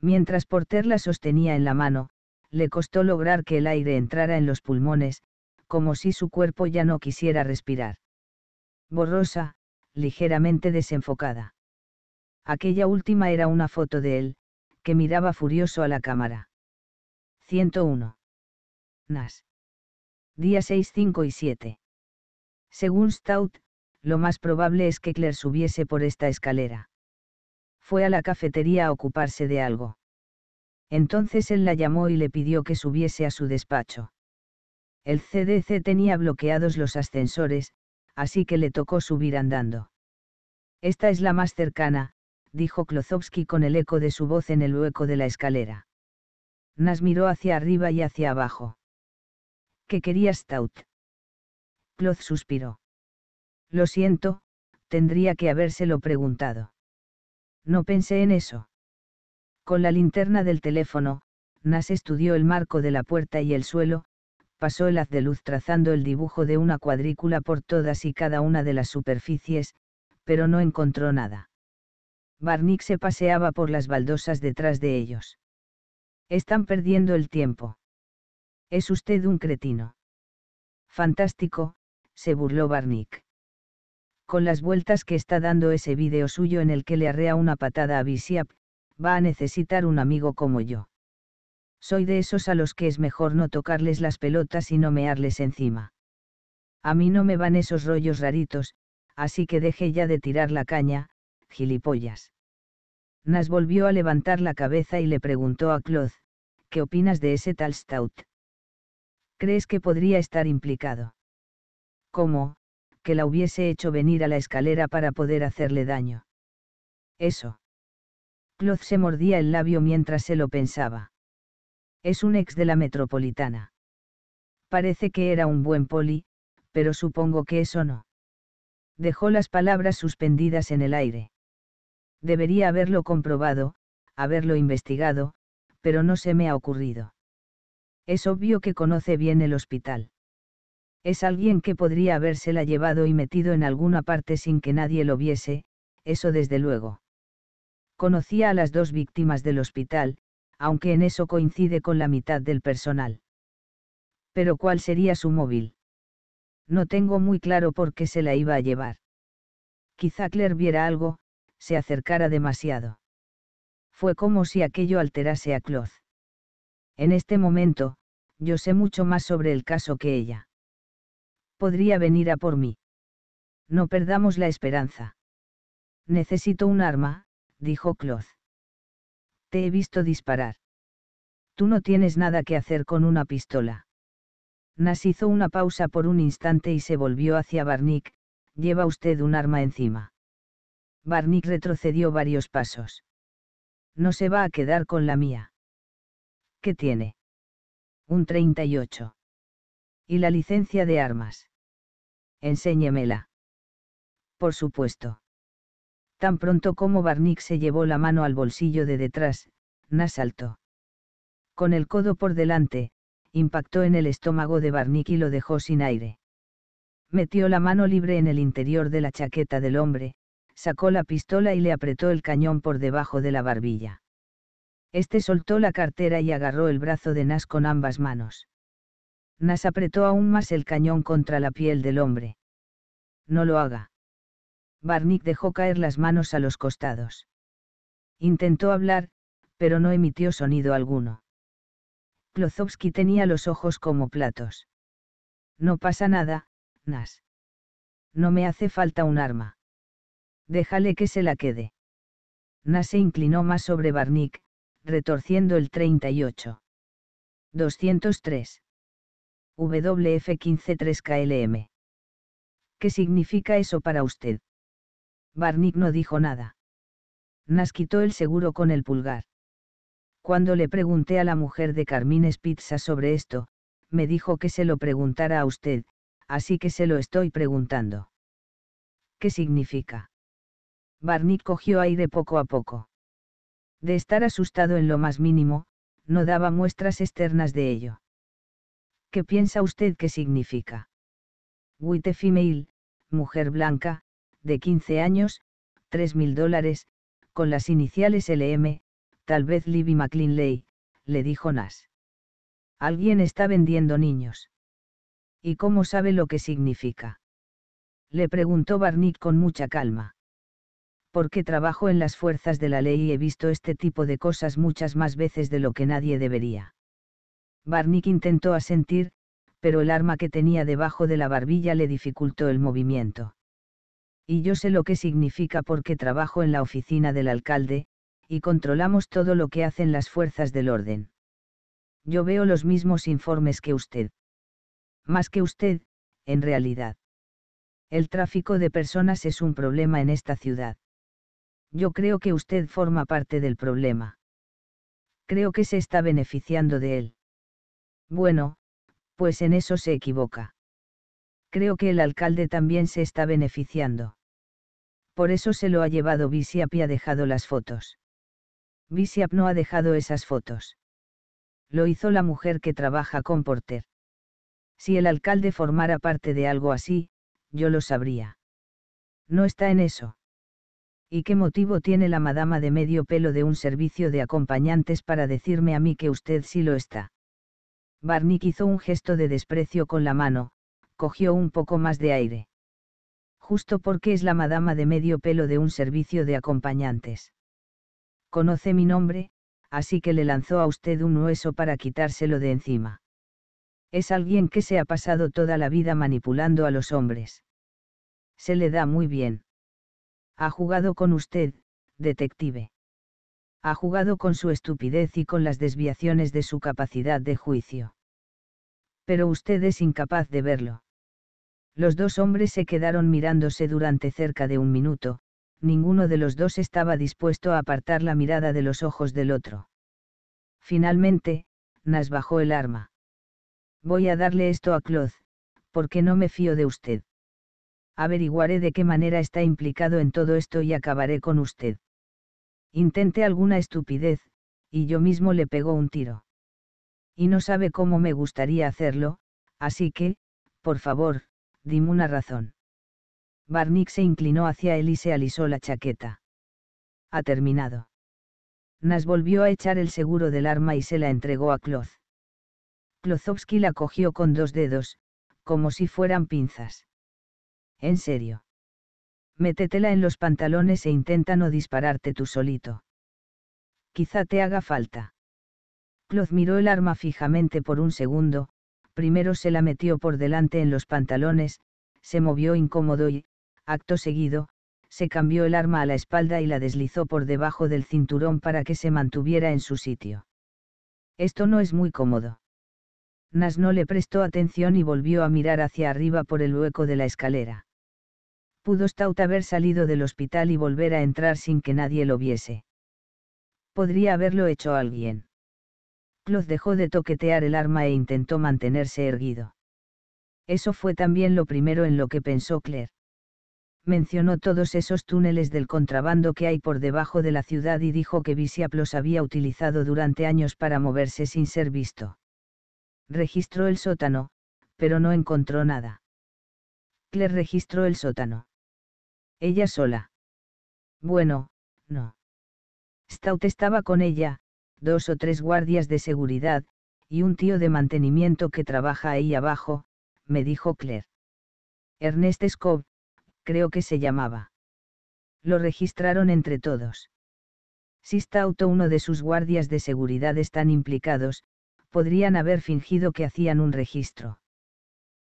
Mientras Porter la sostenía en la mano, le costó lograr que el aire entrara en los pulmones, como si su cuerpo ya no quisiera respirar. Borrosa, ligeramente desenfocada. Aquella última era una foto de él, que miraba furioso a la cámara. 101. Nas. Día 6, 5 y 7. Según Stout, lo más probable es que Claire subiese por esta escalera. Fue a la cafetería a ocuparse de algo. Entonces él la llamó y le pidió que subiese a su despacho. El CDC tenía bloqueados los ascensores, así que le tocó subir andando. Esta es la más cercana, dijo Klozowski con el eco de su voz en el hueco de la escalera. Nas miró hacia arriba y hacia abajo. ¿Qué querías, Stout? Cloth suspiró. Lo siento, tendría que habérselo preguntado. No pensé en eso. Con la linterna del teléfono, Nas estudió el marco de la puerta y el suelo, pasó el haz de luz trazando el dibujo de una cuadrícula por todas y cada una de las superficies, pero no encontró nada. Barnick se paseaba por las baldosas detrás de ellos. Están perdiendo el tiempo. Es usted un cretino. Fantástico, se burló Barnick. Con las vueltas que está dando ese vídeo suyo en el que le arrea una patada a Visiap, va a necesitar un amigo como yo. Soy de esos a los que es mejor no tocarles las pelotas y no mearles encima. A mí no me van esos rollos raritos, así que deje ya de tirar la caña, gilipollas. Nas volvió a levantar la cabeza y le preguntó a Cloth, ¿qué opinas de ese tal Stout? ¿Crees que podría estar implicado? ¿Cómo? Que la hubiese hecho venir a la escalera para poder hacerle daño. Eso. Cloth se mordía el labio mientras se lo pensaba. Es un ex de la metropolitana. Parece que era un buen poli, pero supongo que eso no. Dejó las palabras suspendidas en el aire. Debería haberlo comprobado, haberlo investigado, pero no se me ha ocurrido. Es obvio que conoce bien el hospital. Es alguien que podría habérsela llevado y metido en alguna parte sin que nadie lo viese, eso desde luego. Conocía a las dos víctimas del hospital, aunque en eso coincide con la mitad del personal. Pero ¿cuál sería su móvil? No tengo muy claro por qué se la iba a llevar. Quizá Claire viera algo, se acercara demasiado. Fue como si aquello alterase a Cloth. En este momento, yo sé mucho más sobre el caso que ella. Podría venir a por mí. No perdamos la esperanza. Necesito un arma, dijo Cloth. Te he visto disparar. Tú no tienes nada que hacer con una pistola. Nas hizo una pausa por un instante y se volvió hacia Barnick, lleva usted un arma encima. Barnick retrocedió varios pasos. No se va a quedar con la mía. ¿Qué tiene? Un 38. ¿Y la licencia de armas? Enséñemela. Por supuesto. Tan pronto como Barnick se llevó la mano al bolsillo de detrás, nasaltó Con el codo por delante, impactó en el estómago de Barnick y lo dejó sin aire. Metió la mano libre en el interior de la chaqueta del hombre, sacó la pistola y le apretó el cañón por debajo de la barbilla. Este soltó la cartera y agarró el brazo de Nas con ambas manos. Nas apretó aún más el cañón contra la piel del hombre. No lo haga. Barnick dejó caer las manos a los costados. Intentó hablar, pero no emitió sonido alguno. Klozowski tenía los ojos como platos. No pasa nada, Nas. No me hace falta un arma. Déjale que se la quede. Nas se inclinó más sobre Barnick, retorciendo el 38. 203. WF153KLM. ¿Qué significa eso para usted? Barnick no dijo nada. Nas quitó el seguro con el pulgar. Cuando le pregunté a la mujer de Carmine Spitza sobre esto, me dijo que se lo preguntara a usted, así que se lo estoy preguntando. ¿Qué significa? Barnick cogió aire poco a poco. De estar asustado en lo más mínimo, no daba muestras externas de ello. ¿Qué piensa usted que significa? Witte Female, mujer blanca, de 15 años, 3.000 dólares, con las iniciales LM, tal vez Libby McLeanley, le dijo Nash. Alguien está vendiendo niños. ¿Y cómo sabe lo que significa? Le preguntó Barnick con mucha calma porque trabajo en las fuerzas de la ley y he visto este tipo de cosas muchas más veces de lo que nadie debería. Barnick intentó asentir, pero el arma que tenía debajo de la barbilla le dificultó el movimiento. Y yo sé lo que significa porque trabajo en la oficina del alcalde, y controlamos todo lo que hacen las fuerzas del orden. Yo veo los mismos informes que usted. Más que usted, en realidad. El tráfico de personas es un problema en esta ciudad. Yo creo que usted forma parte del problema. Creo que se está beneficiando de él. Bueno, pues en eso se equivoca. Creo que el alcalde también se está beneficiando. Por eso se lo ha llevado Bisiap y ha dejado las fotos. Bisiap no ha dejado esas fotos. Lo hizo la mujer que trabaja con Porter. Si el alcalde formara parte de algo así, yo lo sabría. No está en eso. ¿Y qué motivo tiene la madama de medio pelo de un servicio de acompañantes para decirme a mí que usted sí lo está? Barnick hizo un gesto de desprecio con la mano, cogió un poco más de aire. Justo porque es la madama de medio pelo de un servicio de acompañantes. Conoce mi nombre, así que le lanzó a usted un hueso para quitárselo de encima. Es alguien que se ha pasado toda la vida manipulando a los hombres. Se le da muy bien ha jugado con usted, detective. Ha jugado con su estupidez y con las desviaciones de su capacidad de juicio. Pero usted es incapaz de verlo. Los dos hombres se quedaron mirándose durante cerca de un minuto, ninguno de los dos estaba dispuesto a apartar la mirada de los ojos del otro. Finalmente, Nas bajó el arma. Voy a darle esto a Cloth, porque no me fío de usted averiguaré de qué manera está implicado en todo esto y acabaré con usted. Intente alguna estupidez, y yo mismo le pegó un tiro. Y no sabe cómo me gustaría hacerlo, así que, por favor, dime una razón. Barnick se inclinó hacia él y se alisó la chaqueta. Ha terminado. Nas volvió a echar el seguro del arma y se la entregó a Kloz. Klozowski la cogió con dos dedos, como si fueran pinzas. En serio. Métetela en los pantalones e intenta no dispararte tú solito. Quizá te haga falta. Cloth miró el arma fijamente por un segundo, primero se la metió por delante en los pantalones, se movió incómodo y, acto seguido, se cambió el arma a la espalda y la deslizó por debajo del cinturón para que se mantuviera en su sitio. Esto no es muy cómodo. Nas no le prestó atención y volvió a mirar hacia arriba por el hueco de la escalera pudo Stout haber salido del hospital y volver a entrar sin que nadie lo viese. Podría haberlo hecho alguien. Cloth dejó de toquetear el arma e intentó mantenerse erguido. Eso fue también lo primero en lo que pensó Claire. Mencionó todos esos túneles del contrabando que hay por debajo de la ciudad y dijo que Bisiap los había utilizado durante años para moverse sin ser visto. Registró el sótano, pero no encontró nada. Claire registró el sótano. Ella sola. Bueno, no. Stout estaba con ella, dos o tres guardias de seguridad, y un tío de mantenimiento que trabaja ahí abajo, me dijo Claire. Ernest Scob, creo que se llamaba. Lo registraron entre todos. Si Stout o uno de sus guardias de seguridad están implicados, podrían haber fingido que hacían un registro.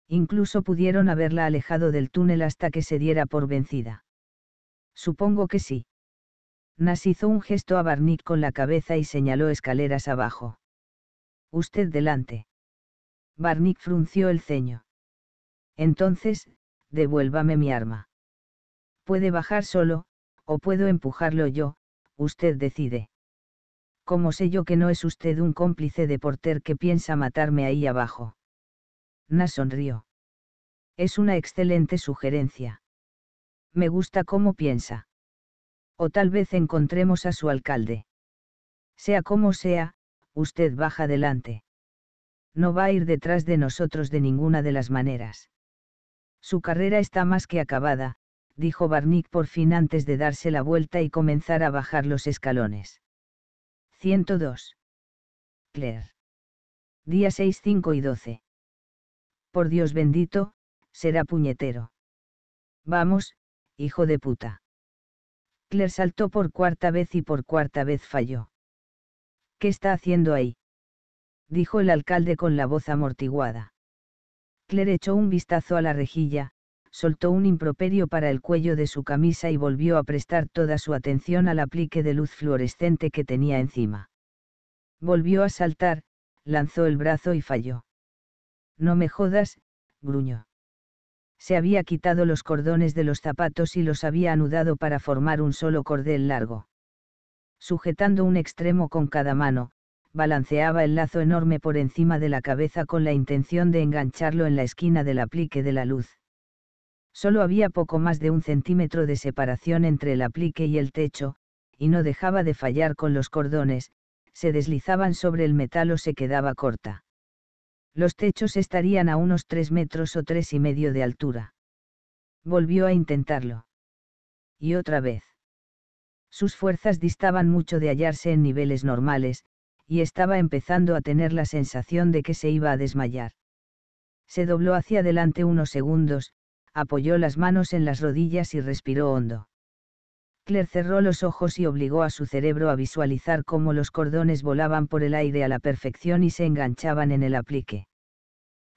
Incluso pudieron haberla alejado del túnel hasta que se diera por vencida. Supongo que sí. Nas hizo un gesto a Barnick con la cabeza y señaló escaleras abajo. Usted delante. Barnick frunció el ceño. Entonces, devuélvame mi arma. Puede bajar solo, o puedo empujarlo yo, usted decide. ¿Cómo sé yo que no es usted un cómplice de Porter que piensa matarme ahí abajo? Nas sonrió. Es una excelente sugerencia me gusta cómo piensa. O tal vez encontremos a su alcalde. Sea como sea, usted baja adelante. No va a ir detrás de nosotros de ninguna de las maneras. Su carrera está más que acabada, dijo Barnick por fin antes de darse la vuelta y comenzar a bajar los escalones. 102. Claire. Día 6, 5 y 12. Por Dios bendito, será puñetero. Vamos, hijo de puta. Claire saltó por cuarta vez y por cuarta vez falló. ¿Qué está haciendo ahí? dijo el alcalde con la voz amortiguada. Claire echó un vistazo a la rejilla, soltó un improperio para el cuello de su camisa y volvió a prestar toda su atención al aplique de luz fluorescente que tenía encima. Volvió a saltar, lanzó el brazo y falló. No me jodas, gruñó se había quitado los cordones de los zapatos y los había anudado para formar un solo cordel largo. Sujetando un extremo con cada mano, balanceaba el lazo enorme por encima de la cabeza con la intención de engancharlo en la esquina del aplique de la luz. Solo había poco más de un centímetro de separación entre el aplique y el techo, y no dejaba de fallar con los cordones, se deslizaban sobre el metal o se quedaba corta. Los techos estarían a unos tres metros o tres y medio de altura. Volvió a intentarlo. Y otra vez. Sus fuerzas distaban mucho de hallarse en niveles normales, y estaba empezando a tener la sensación de que se iba a desmayar. Se dobló hacia adelante unos segundos, apoyó las manos en las rodillas y respiró hondo. Claire cerró los ojos y obligó a su cerebro a visualizar cómo los cordones volaban por el aire a la perfección y se enganchaban en el aplique.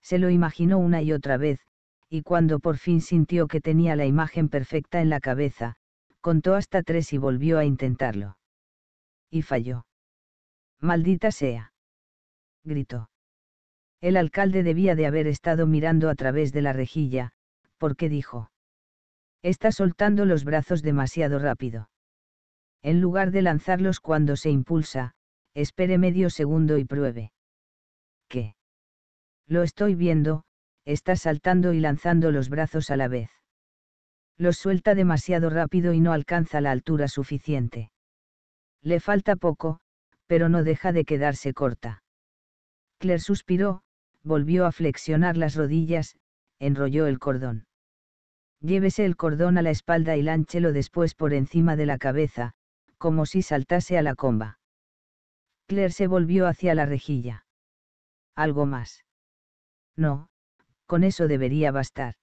Se lo imaginó una y otra vez, y cuando por fin sintió que tenía la imagen perfecta en la cabeza, contó hasta tres y volvió a intentarlo. Y falló. Maldita sea. Gritó. El alcalde debía de haber estado mirando a través de la rejilla, porque dijo. Está soltando los brazos demasiado rápido. En lugar de lanzarlos cuando se impulsa, espere medio segundo y pruebe. ¿Qué? Lo estoy viendo, está saltando y lanzando los brazos a la vez. Los suelta demasiado rápido y no alcanza la altura suficiente. Le falta poco, pero no deja de quedarse corta. Claire suspiró, volvió a flexionar las rodillas, enrolló el cordón. Llévese el cordón a la espalda y lánchelo después por encima de la cabeza, como si saltase a la comba. Claire se volvió hacia la rejilla. ¿Algo más? No, con eso debería bastar.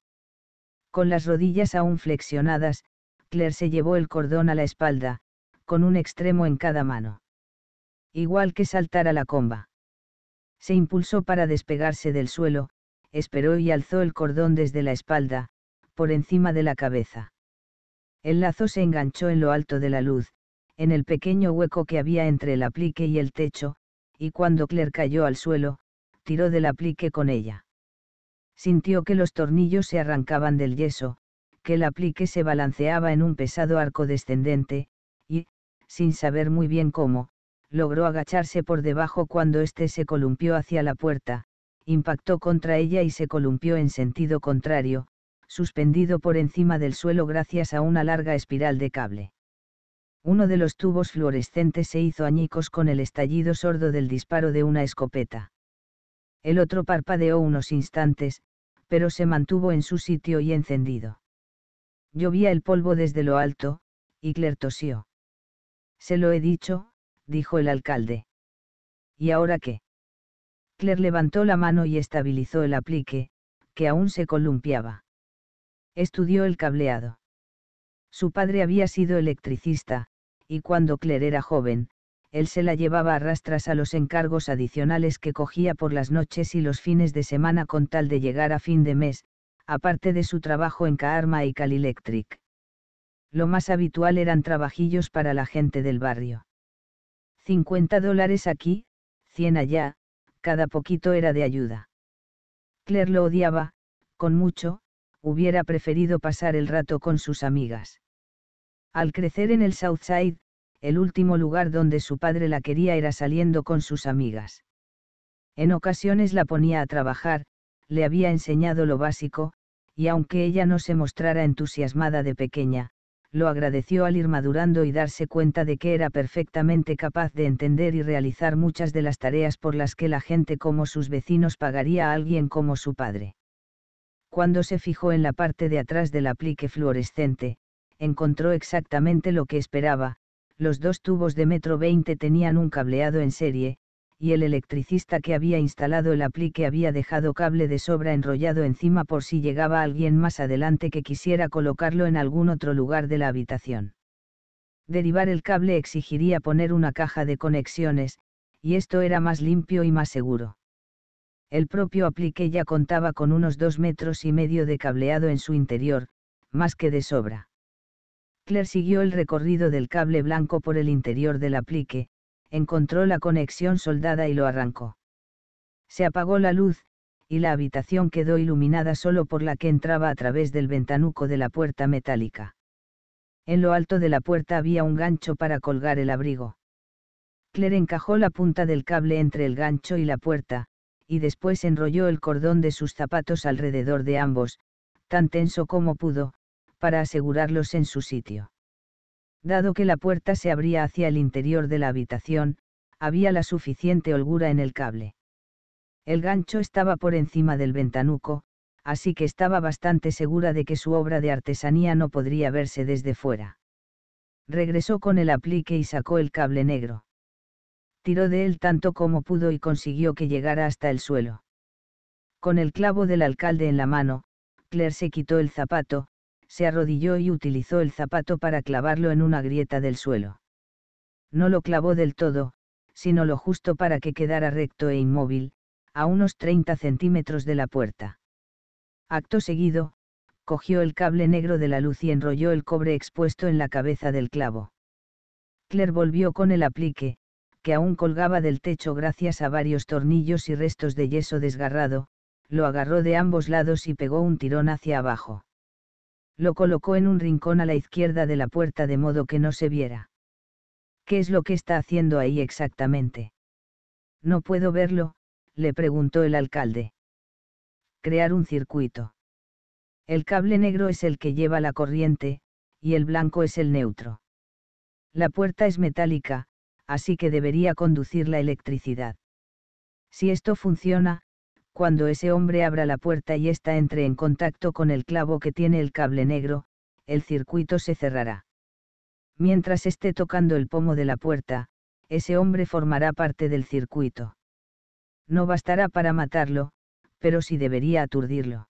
Con las rodillas aún flexionadas, Claire se llevó el cordón a la espalda, con un extremo en cada mano. Igual que saltar a la comba. Se impulsó para despegarse del suelo, esperó y alzó el cordón desde la espalda, por encima de la cabeza. El lazo se enganchó en lo alto de la luz, en el pequeño hueco que había entre el aplique y el techo, y cuando Claire cayó al suelo, tiró del aplique con ella. Sintió que los tornillos se arrancaban del yeso, que el aplique se balanceaba en un pesado arco descendente, y, sin saber muy bien cómo, logró agacharse por debajo cuando éste se columpió hacia la puerta, impactó contra ella y se columpió en sentido contrario, suspendido por encima del suelo gracias a una larga espiral de cable. Uno de los tubos fluorescentes se hizo añicos con el estallido sordo del disparo de una escopeta. El otro parpadeó unos instantes, pero se mantuvo en su sitio y encendido. Llovía el polvo desde lo alto, y Claire tosió. Se lo he dicho, dijo el alcalde. ¿Y ahora qué? Claire levantó la mano y estabilizó el aplique, que aún se columpiaba estudió el cableado. Su padre había sido electricista, y cuando Claire era joven, él se la llevaba a rastras a los encargos adicionales que cogía por las noches y los fines de semana con tal de llegar a fin de mes, aparte de su trabajo en Kaarma y Cal Electric. Lo más habitual eran trabajillos para la gente del barrio. 50 dólares aquí, 100 allá, cada poquito era de ayuda. Claire lo odiaba, con mucho, hubiera preferido pasar el rato con sus amigas. Al crecer en el Southside, el último lugar donde su padre la quería era saliendo con sus amigas. En ocasiones la ponía a trabajar, le había enseñado lo básico, y aunque ella no se mostrara entusiasmada de pequeña, lo agradeció al ir madurando y darse cuenta de que era perfectamente capaz de entender y realizar muchas de las tareas por las que la gente como sus vecinos pagaría a alguien como su padre. Cuando se fijó en la parte de atrás del aplique fluorescente, encontró exactamente lo que esperaba, los dos tubos de metro 20 tenían un cableado en serie, y el electricista que había instalado el aplique había dejado cable de sobra enrollado encima por si llegaba alguien más adelante que quisiera colocarlo en algún otro lugar de la habitación. Derivar el cable exigiría poner una caja de conexiones, y esto era más limpio y más seguro. El propio aplique ya contaba con unos dos metros y medio de cableado en su interior, más que de sobra. Claire siguió el recorrido del cable blanco por el interior del aplique, encontró la conexión soldada y lo arrancó. Se apagó la luz, y la habitación quedó iluminada solo por la que entraba a través del ventanuco de la puerta metálica. En lo alto de la puerta había un gancho para colgar el abrigo. Claire encajó la punta del cable entre el gancho y la puerta, y después enrolló el cordón de sus zapatos alrededor de ambos, tan tenso como pudo, para asegurarlos en su sitio. Dado que la puerta se abría hacia el interior de la habitación, había la suficiente holgura en el cable. El gancho estaba por encima del ventanuco, así que estaba bastante segura de que su obra de artesanía no podría verse desde fuera. Regresó con el aplique y sacó el cable negro tiró de él tanto como pudo y consiguió que llegara hasta el suelo. Con el clavo del alcalde en la mano, Claire se quitó el zapato, se arrodilló y utilizó el zapato para clavarlo en una grieta del suelo. No lo clavó del todo, sino lo justo para que quedara recto e inmóvil, a unos 30 centímetros de la puerta. Acto seguido, cogió el cable negro de la luz y enrolló el cobre expuesto en la cabeza del clavo. Claire volvió con el aplique, que aún colgaba del techo gracias a varios tornillos y restos de yeso desgarrado, lo agarró de ambos lados y pegó un tirón hacia abajo. Lo colocó en un rincón a la izquierda de la puerta de modo que no se viera. ¿Qué es lo que está haciendo ahí exactamente? No puedo verlo, le preguntó el alcalde. Crear un circuito. El cable negro es el que lleva la corriente, y el blanco es el neutro. La puerta es metálica, así que debería conducir la electricidad. Si esto funciona, cuando ese hombre abra la puerta y ésta entre en contacto con el clavo que tiene el cable negro, el circuito se cerrará. Mientras esté tocando el pomo de la puerta, ese hombre formará parte del circuito. No bastará para matarlo, pero sí debería aturdirlo.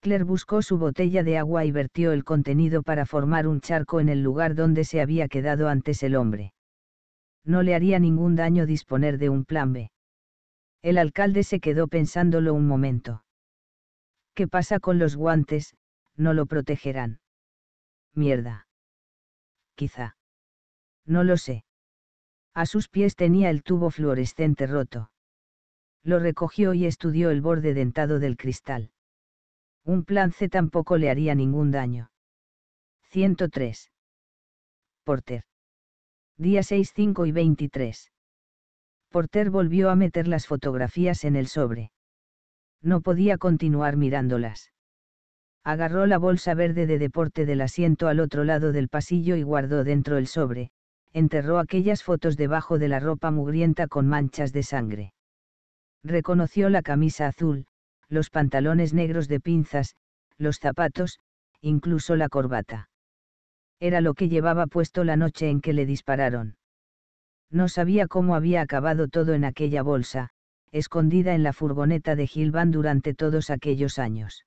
Claire buscó su botella de agua y vertió el contenido para formar un charco en el lugar donde se había quedado antes el hombre no le haría ningún daño disponer de un plan B. El alcalde se quedó pensándolo un momento. ¿Qué pasa con los guantes? No lo protegerán. Mierda. Quizá. No lo sé. A sus pies tenía el tubo fluorescente roto. Lo recogió y estudió el borde dentado del cristal. Un plan C tampoco le haría ningún daño. 103. Porter día 6, 5 y 23. Porter volvió a meter las fotografías en el sobre. No podía continuar mirándolas. Agarró la bolsa verde de deporte del asiento al otro lado del pasillo y guardó dentro el sobre, enterró aquellas fotos debajo de la ropa mugrienta con manchas de sangre. Reconoció la camisa azul, los pantalones negros de pinzas, los zapatos, incluso la corbata era lo que llevaba puesto la noche en que le dispararon. No sabía cómo había acabado todo en aquella bolsa, escondida en la furgoneta de Gilvan durante todos aquellos años.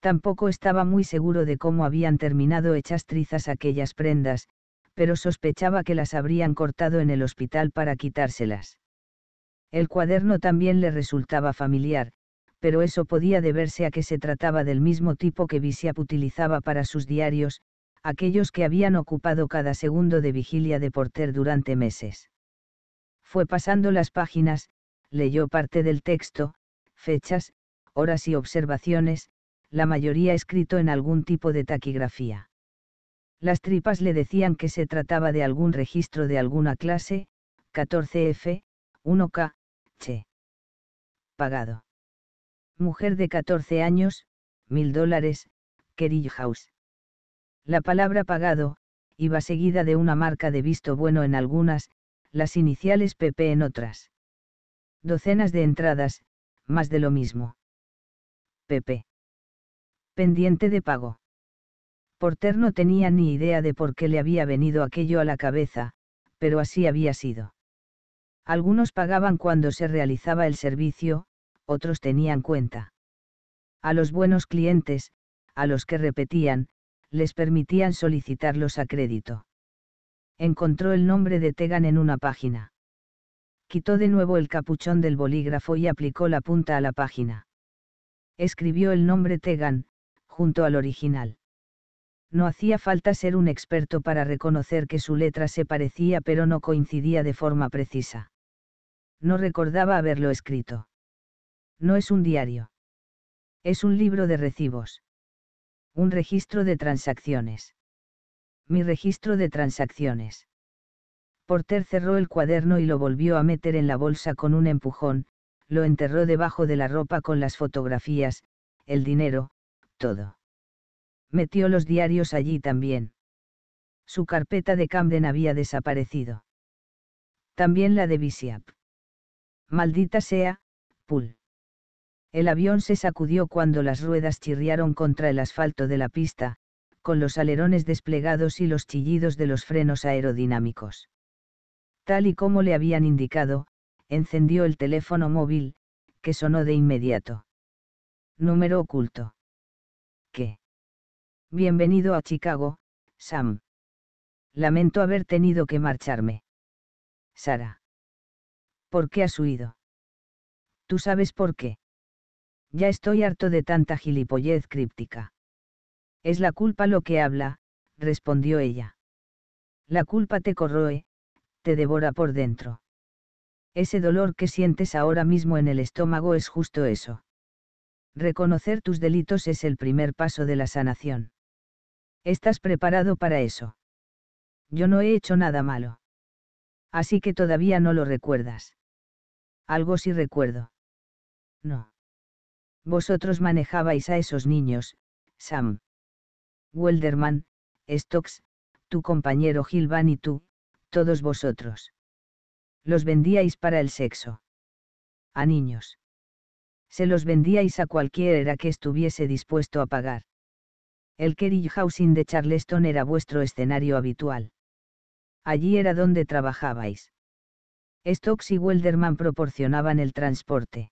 Tampoco estaba muy seguro de cómo habían terminado hechas trizas aquellas prendas, pero sospechaba que las habrían cortado en el hospital para quitárselas. El cuaderno también le resultaba familiar, pero eso podía deberse a que se trataba del mismo tipo que Bisiap utilizaba para sus diarios, aquellos que habían ocupado cada segundo de vigilia de Porter durante meses. Fue pasando las páginas, leyó parte del texto, fechas, horas y observaciones, la mayoría escrito en algún tipo de taquigrafía. Las tripas le decían que se trataba de algún registro de alguna clase, 14F, 1K, che. Pagado. Mujer de 14 años, mil dólares, Kerry House. La palabra pagado, iba seguida de una marca de visto bueno en algunas, las iniciales PP en otras. Docenas de entradas, más de lo mismo. PP. Pendiente de pago. Porter no tenía ni idea de por qué le había venido aquello a la cabeza, pero así había sido. Algunos pagaban cuando se realizaba el servicio, otros tenían cuenta. A los buenos clientes, a los que repetían, les permitían solicitarlos a crédito. Encontró el nombre de Tegan en una página. Quitó de nuevo el capuchón del bolígrafo y aplicó la punta a la página. Escribió el nombre Tegan, junto al original. No hacía falta ser un experto para reconocer que su letra se parecía pero no coincidía de forma precisa. No recordaba haberlo escrito. No es un diario. Es un libro de recibos. Un registro de transacciones. Mi registro de transacciones. Porter cerró el cuaderno y lo volvió a meter en la bolsa con un empujón, lo enterró debajo de la ropa con las fotografías, el dinero, todo. Metió los diarios allí también. Su carpeta de Camden había desaparecido. También la de Bisiap. Maldita sea, Pull. El avión se sacudió cuando las ruedas chirriaron contra el asfalto de la pista, con los alerones desplegados y los chillidos de los frenos aerodinámicos. Tal y como le habían indicado, encendió el teléfono móvil, que sonó de inmediato. Número oculto. ¿Qué? Bienvenido a Chicago, Sam. Lamento haber tenido que marcharme. Sara. ¿Por qué has huido? Tú sabes por qué. Ya estoy harto de tanta gilipollez críptica. Es la culpa lo que habla, respondió ella. La culpa te corroe, te devora por dentro. Ese dolor que sientes ahora mismo en el estómago es justo eso. Reconocer tus delitos es el primer paso de la sanación. ¿Estás preparado para eso? Yo no he hecho nada malo. Así que todavía no lo recuerdas. Algo sí recuerdo. No. Vosotros manejabais a esos niños, Sam. Welderman, Stokes, tu compañero Gilvan y tú, todos vosotros. Los vendíais para el sexo. A niños. Se los vendíais a cualquiera que estuviese dispuesto a pagar. El Kerry Housing de Charleston era vuestro escenario habitual. Allí era donde trabajabais. Stokes y Welderman proporcionaban el transporte.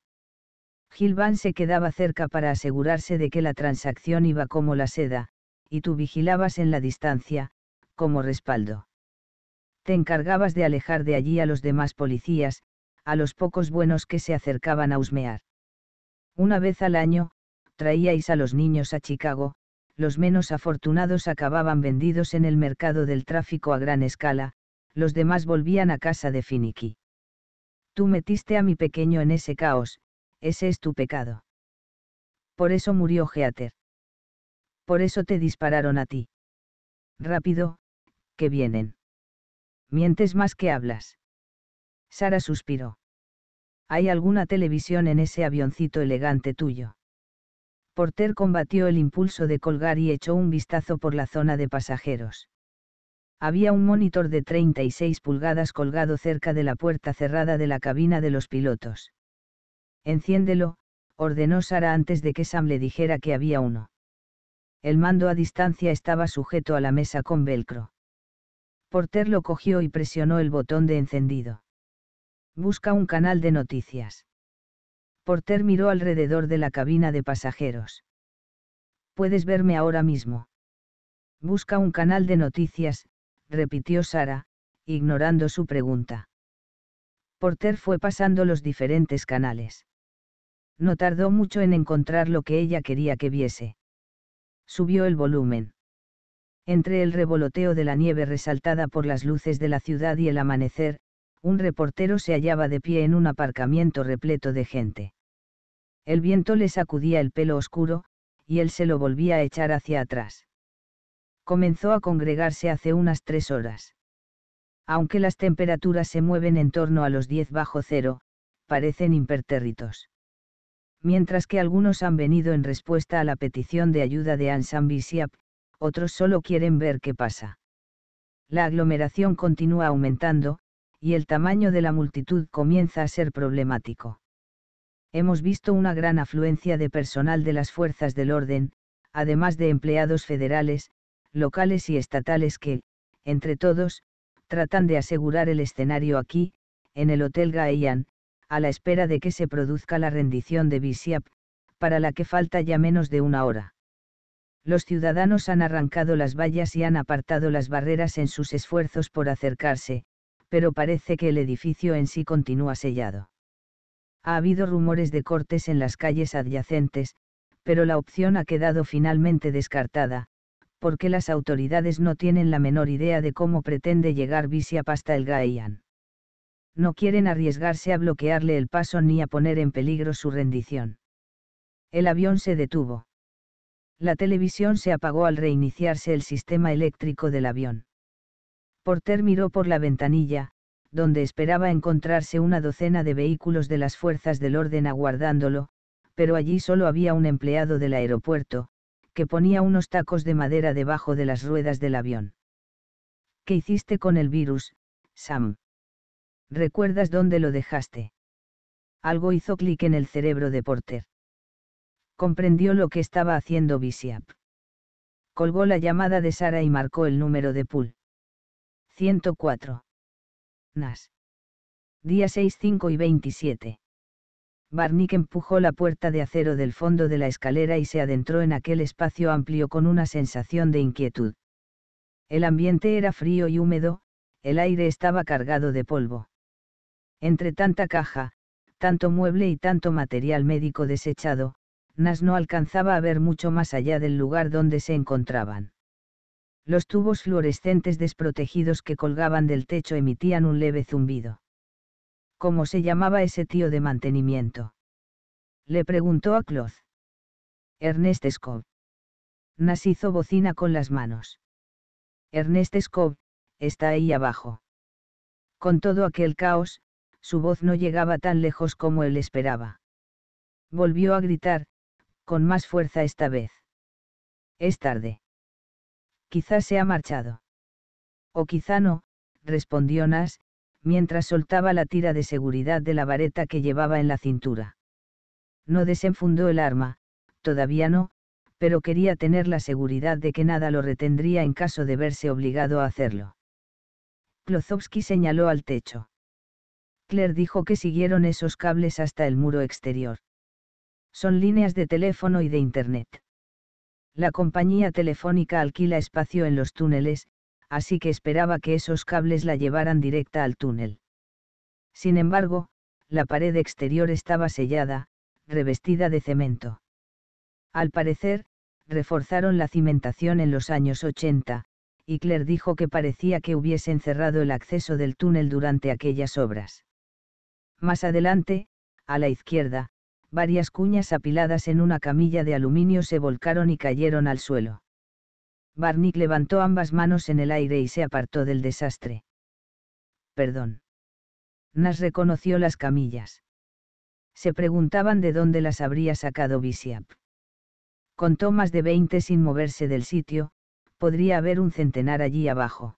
Gilván se quedaba cerca para asegurarse de que la transacción iba como la seda, y tú vigilabas en la distancia, como respaldo. Te encargabas de alejar de allí a los demás policías, a los pocos buenos que se acercaban a husmear. Una vez al año, traíais a los niños a Chicago, los menos afortunados acababan vendidos en el mercado del tráfico a gran escala, los demás volvían a casa de Finicky. Tú metiste a mi pequeño en ese caos, ese es tu pecado. Por eso murió Geater. Por eso te dispararon a ti. Rápido, que vienen. Mientes más que hablas. Sara suspiró. ¿Hay alguna televisión en ese avioncito elegante tuyo? Porter combatió el impulso de colgar y echó un vistazo por la zona de pasajeros. Había un monitor de 36 pulgadas colgado cerca de la puerta cerrada de la cabina de los pilotos. Enciéndelo, ordenó Sara antes de que Sam le dijera que había uno. El mando a distancia estaba sujeto a la mesa con velcro. Porter lo cogió y presionó el botón de encendido. Busca un canal de noticias. Porter miró alrededor de la cabina de pasajeros. Puedes verme ahora mismo. Busca un canal de noticias, repitió Sara, ignorando su pregunta. Porter fue pasando los diferentes canales. No tardó mucho en encontrar lo que ella quería que viese. Subió el volumen. Entre el revoloteo de la nieve resaltada por las luces de la ciudad y el amanecer, un reportero se hallaba de pie en un aparcamiento repleto de gente. El viento le sacudía el pelo oscuro, y él se lo volvía a echar hacia atrás. Comenzó a congregarse hace unas tres horas. Aunque las temperaturas se mueven en torno a los 10 bajo cero, parecen impertérritos mientras que algunos han venido en respuesta a la petición de ayuda de Ansan Bisiap, otros solo quieren ver qué pasa. La aglomeración continúa aumentando, y el tamaño de la multitud comienza a ser problemático. Hemos visto una gran afluencia de personal de las fuerzas del orden, además de empleados federales, locales y estatales que, entre todos, tratan de asegurar el escenario aquí, en el Hotel Gaeyan, a la espera de que se produzca la rendición de Bisiap, para la que falta ya menos de una hora. Los ciudadanos han arrancado las vallas y han apartado las barreras en sus esfuerzos por acercarse, pero parece que el edificio en sí continúa sellado. Ha habido rumores de cortes en las calles adyacentes, pero la opción ha quedado finalmente descartada, porque las autoridades no tienen la menor idea de cómo pretende llegar Bisiap hasta el Gaian no quieren arriesgarse a bloquearle el paso ni a poner en peligro su rendición. El avión se detuvo. La televisión se apagó al reiniciarse el sistema eléctrico del avión. Porter miró por la ventanilla, donde esperaba encontrarse una docena de vehículos de las fuerzas del orden aguardándolo, pero allí solo había un empleado del aeropuerto, que ponía unos tacos de madera debajo de las ruedas del avión. ¿Qué hiciste con el virus, Sam? ¿Recuerdas dónde lo dejaste? Algo hizo clic en el cerebro de Porter. Comprendió lo que estaba haciendo Visiap. Colgó la llamada de Sara y marcó el número de pool. 104. Nas. Día 6, 5 y 27. Barnick empujó la puerta de acero del fondo de la escalera y se adentró en aquel espacio amplio con una sensación de inquietud. El ambiente era frío y húmedo, el aire estaba cargado de polvo. Entre tanta caja, tanto mueble y tanto material médico desechado, Nas no alcanzaba a ver mucho más allá del lugar donde se encontraban. Los tubos fluorescentes desprotegidos que colgaban del techo emitían un leve zumbido. ¿Cómo se llamaba ese tío de mantenimiento? Le preguntó a Cloth. Ernest Scob. Nas hizo bocina con las manos. Ernest Scob, está ahí abajo. Con todo aquel caos, su voz no llegaba tan lejos como él esperaba. Volvió a gritar, con más fuerza esta vez. Es tarde. Quizás se ha marchado. O quizá no, respondió Nas, mientras soltaba la tira de seguridad de la vareta que llevaba en la cintura. No desenfundó el arma, todavía no, pero quería tener la seguridad de que nada lo retendría en caso de verse obligado a hacerlo. Klozowski señaló al techo. Claire dijo que siguieron esos cables hasta el muro exterior. Son líneas de teléfono y de Internet. La compañía telefónica alquila espacio en los túneles, así que esperaba que esos cables la llevaran directa al túnel. Sin embargo, la pared exterior estaba sellada, revestida de cemento. Al parecer, reforzaron la cimentación en los años 80, y Claire dijo que parecía que hubiesen cerrado el acceso del túnel durante aquellas obras. Más adelante, a la izquierda, varias cuñas apiladas en una camilla de aluminio se volcaron y cayeron al suelo. Barnick levantó ambas manos en el aire y se apartó del desastre. Perdón. Nas reconoció las camillas. Se preguntaban de dónde las habría sacado Visiap. Contó más de veinte sin moverse del sitio, podría haber un centenar allí abajo.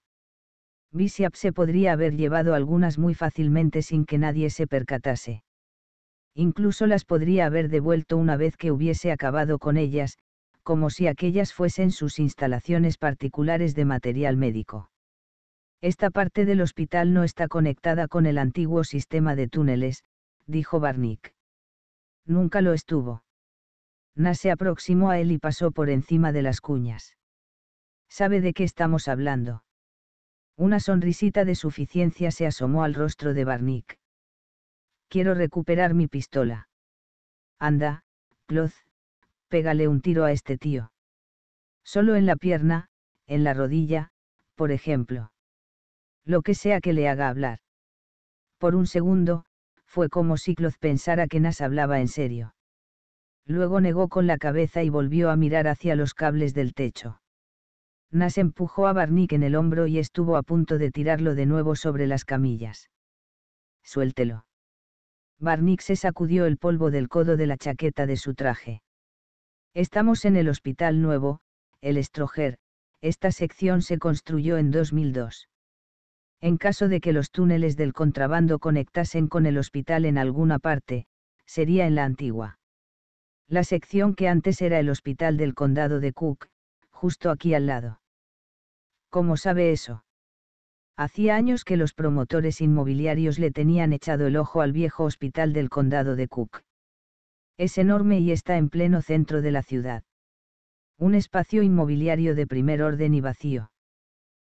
Bishop se podría haber llevado algunas muy fácilmente sin que nadie se percatase. Incluso las podría haber devuelto una vez que hubiese acabado con ellas, como si aquellas fuesen sus instalaciones particulares de material médico. Esta parte del hospital no está conectada con el antiguo sistema de túneles, dijo Barnick. Nunca lo estuvo. Nase aproximó a él y pasó por encima de las cuñas. ¿Sabe de qué estamos hablando? Una sonrisita de suficiencia se asomó al rostro de Barnick. Quiero recuperar mi pistola. Anda, Cloth, pégale un tiro a este tío. Solo en la pierna, en la rodilla, por ejemplo. Lo que sea que le haga hablar. Por un segundo, fue como si Cloth pensara que Nas hablaba en serio. Luego negó con la cabeza y volvió a mirar hacia los cables del techo. Nas empujó a Barnick en el hombro y estuvo a punto de tirarlo de nuevo sobre las camillas. Suéltelo. Barnick se sacudió el polvo del codo de la chaqueta de su traje. Estamos en el Hospital Nuevo, el Stroger, esta sección se construyó en 2002. En caso de que los túneles del contrabando conectasen con el hospital en alguna parte, sería en la antigua. La sección que antes era el Hospital del Condado de Cook, justo aquí al lado. ¿Cómo sabe eso? Hacía años que los promotores inmobiliarios le tenían echado el ojo al viejo hospital del condado de Cook. Es enorme y está en pleno centro de la ciudad. Un espacio inmobiliario de primer orden y vacío.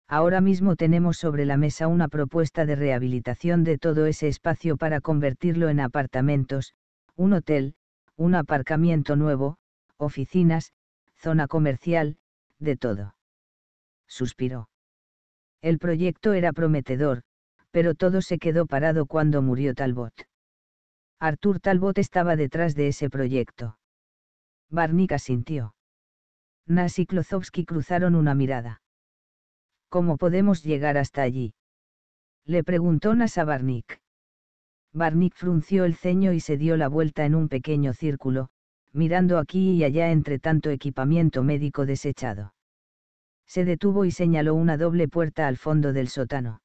Ahora mismo tenemos sobre la mesa una propuesta de rehabilitación de todo ese espacio para convertirlo en apartamentos, un hotel, un aparcamiento nuevo, oficinas, zona comercial, de todo. Suspiró. El proyecto era prometedor, pero todo se quedó parado cuando murió Talbot. Arthur Talbot estaba detrás de ese proyecto. Barnick asintió. Nas y Klozowski cruzaron una mirada. ¿Cómo podemos llegar hasta allí? Le preguntó Nas a Barnick. Barnick frunció el ceño y se dio la vuelta en un pequeño círculo, mirando aquí y allá entre tanto equipamiento médico desechado. Se detuvo y señaló una doble puerta al fondo del sótano.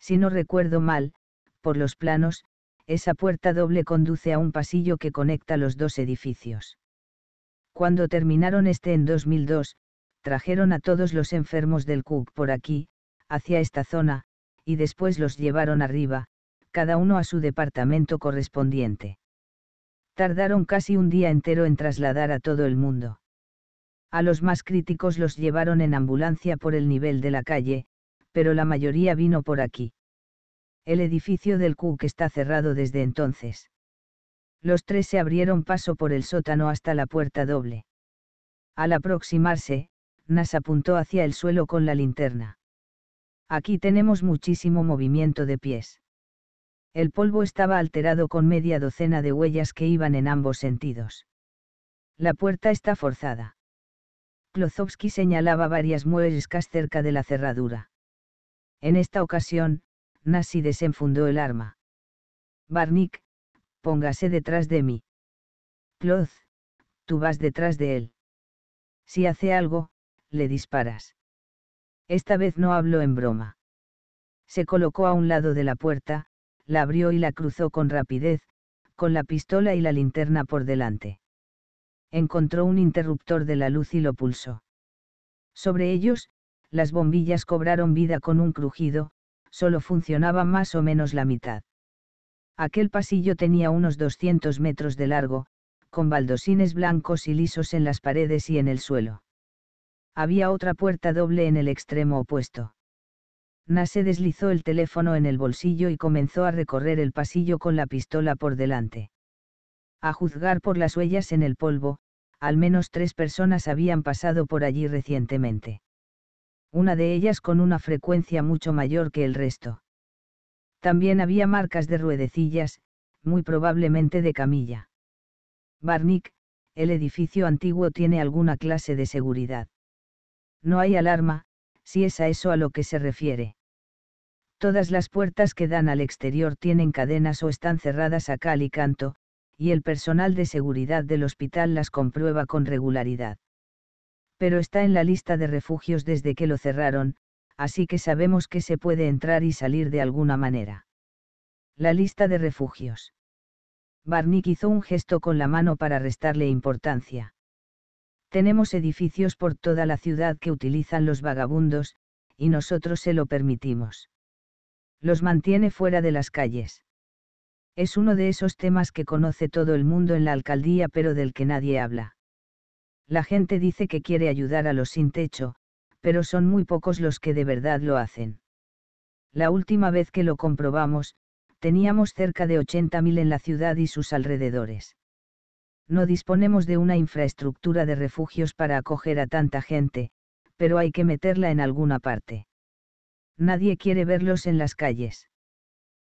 Si no recuerdo mal, por los planos, esa puerta doble conduce a un pasillo que conecta los dos edificios. Cuando terminaron este en 2002, trajeron a todos los enfermos del Cook por aquí, hacia esta zona, y después los llevaron arriba, cada uno a su departamento correspondiente tardaron casi un día entero en trasladar a todo el mundo. A los más críticos los llevaron en ambulancia por el nivel de la calle, pero la mayoría vino por aquí. El edificio del CUC está cerrado desde entonces. Los tres se abrieron paso por el sótano hasta la puerta doble. Al aproximarse, Nas apuntó hacia el suelo con la linterna. Aquí tenemos muchísimo movimiento de pies. El polvo estaba alterado con media docena de huellas que iban en ambos sentidos. La puerta está forzada. Klozovsky señalaba varias muescas cerca de la cerradura. En esta ocasión, Nasi desenfundó el arma. Barnick, póngase detrás de mí. Kloz, tú vas detrás de él. Si hace algo, le disparas. Esta vez no habló en broma. Se colocó a un lado de la puerta, la abrió y la cruzó con rapidez, con la pistola y la linterna por delante. Encontró un interruptor de la luz y lo pulsó. Sobre ellos, las bombillas cobraron vida con un crujido, solo funcionaba más o menos la mitad. Aquel pasillo tenía unos 200 metros de largo, con baldosines blancos y lisos en las paredes y en el suelo. Había otra puerta doble en el extremo opuesto. Nase deslizó el teléfono en el bolsillo y comenzó a recorrer el pasillo con la pistola por delante. A juzgar por las huellas en el polvo, al menos tres personas habían pasado por allí recientemente. Una de ellas con una frecuencia mucho mayor que el resto. También había marcas de ruedecillas, muy probablemente de camilla. Barnick, el edificio antiguo tiene alguna clase de seguridad. No hay alarma, si es a eso a lo que se refiere. Todas las puertas que dan al exterior tienen cadenas o están cerradas a cal y canto, y el personal de seguridad del hospital las comprueba con regularidad. Pero está en la lista de refugios desde que lo cerraron, así que sabemos que se puede entrar y salir de alguna manera. La lista de refugios. Barnick hizo un gesto con la mano para restarle importancia. Tenemos edificios por toda la ciudad que utilizan los vagabundos, y nosotros se lo permitimos los mantiene fuera de las calles. Es uno de esos temas que conoce todo el mundo en la alcaldía pero del que nadie habla. La gente dice que quiere ayudar a los sin techo, pero son muy pocos los que de verdad lo hacen. La última vez que lo comprobamos, teníamos cerca de 80.000 en la ciudad y sus alrededores. No disponemos de una infraestructura de refugios para acoger a tanta gente, pero hay que meterla en alguna parte. Nadie quiere verlos en las calles.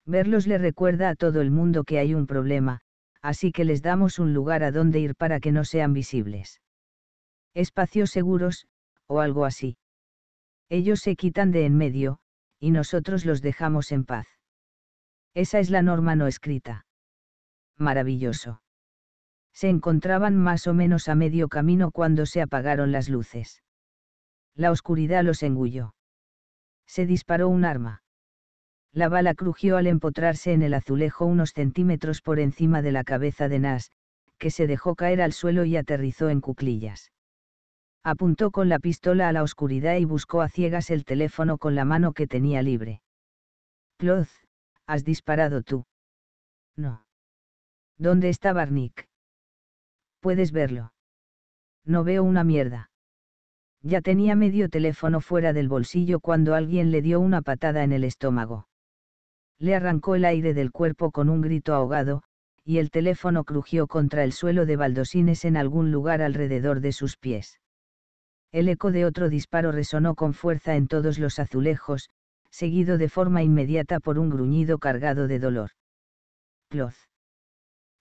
Verlos le recuerda a todo el mundo que hay un problema, así que les damos un lugar a donde ir para que no sean visibles. Espacios seguros, o algo así. Ellos se quitan de en medio, y nosotros los dejamos en paz. Esa es la norma no escrita. Maravilloso. Se encontraban más o menos a medio camino cuando se apagaron las luces. La oscuridad los engulló se disparó un arma. La bala crujió al empotrarse en el azulejo unos centímetros por encima de la cabeza de Nash, que se dejó caer al suelo y aterrizó en cuclillas. Apuntó con la pistola a la oscuridad y buscó a ciegas el teléfono con la mano que tenía libre. Cloth, ¿has disparado tú? No. ¿Dónde está Barnick? Puedes verlo. No veo una mierda. Ya tenía medio teléfono fuera del bolsillo cuando alguien le dio una patada en el estómago. Le arrancó el aire del cuerpo con un grito ahogado, y el teléfono crujió contra el suelo de baldosines en algún lugar alrededor de sus pies. El eco de otro disparo resonó con fuerza en todos los azulejos, seguido de forma inmediata por un gruñido cargado de dolor. Cloz.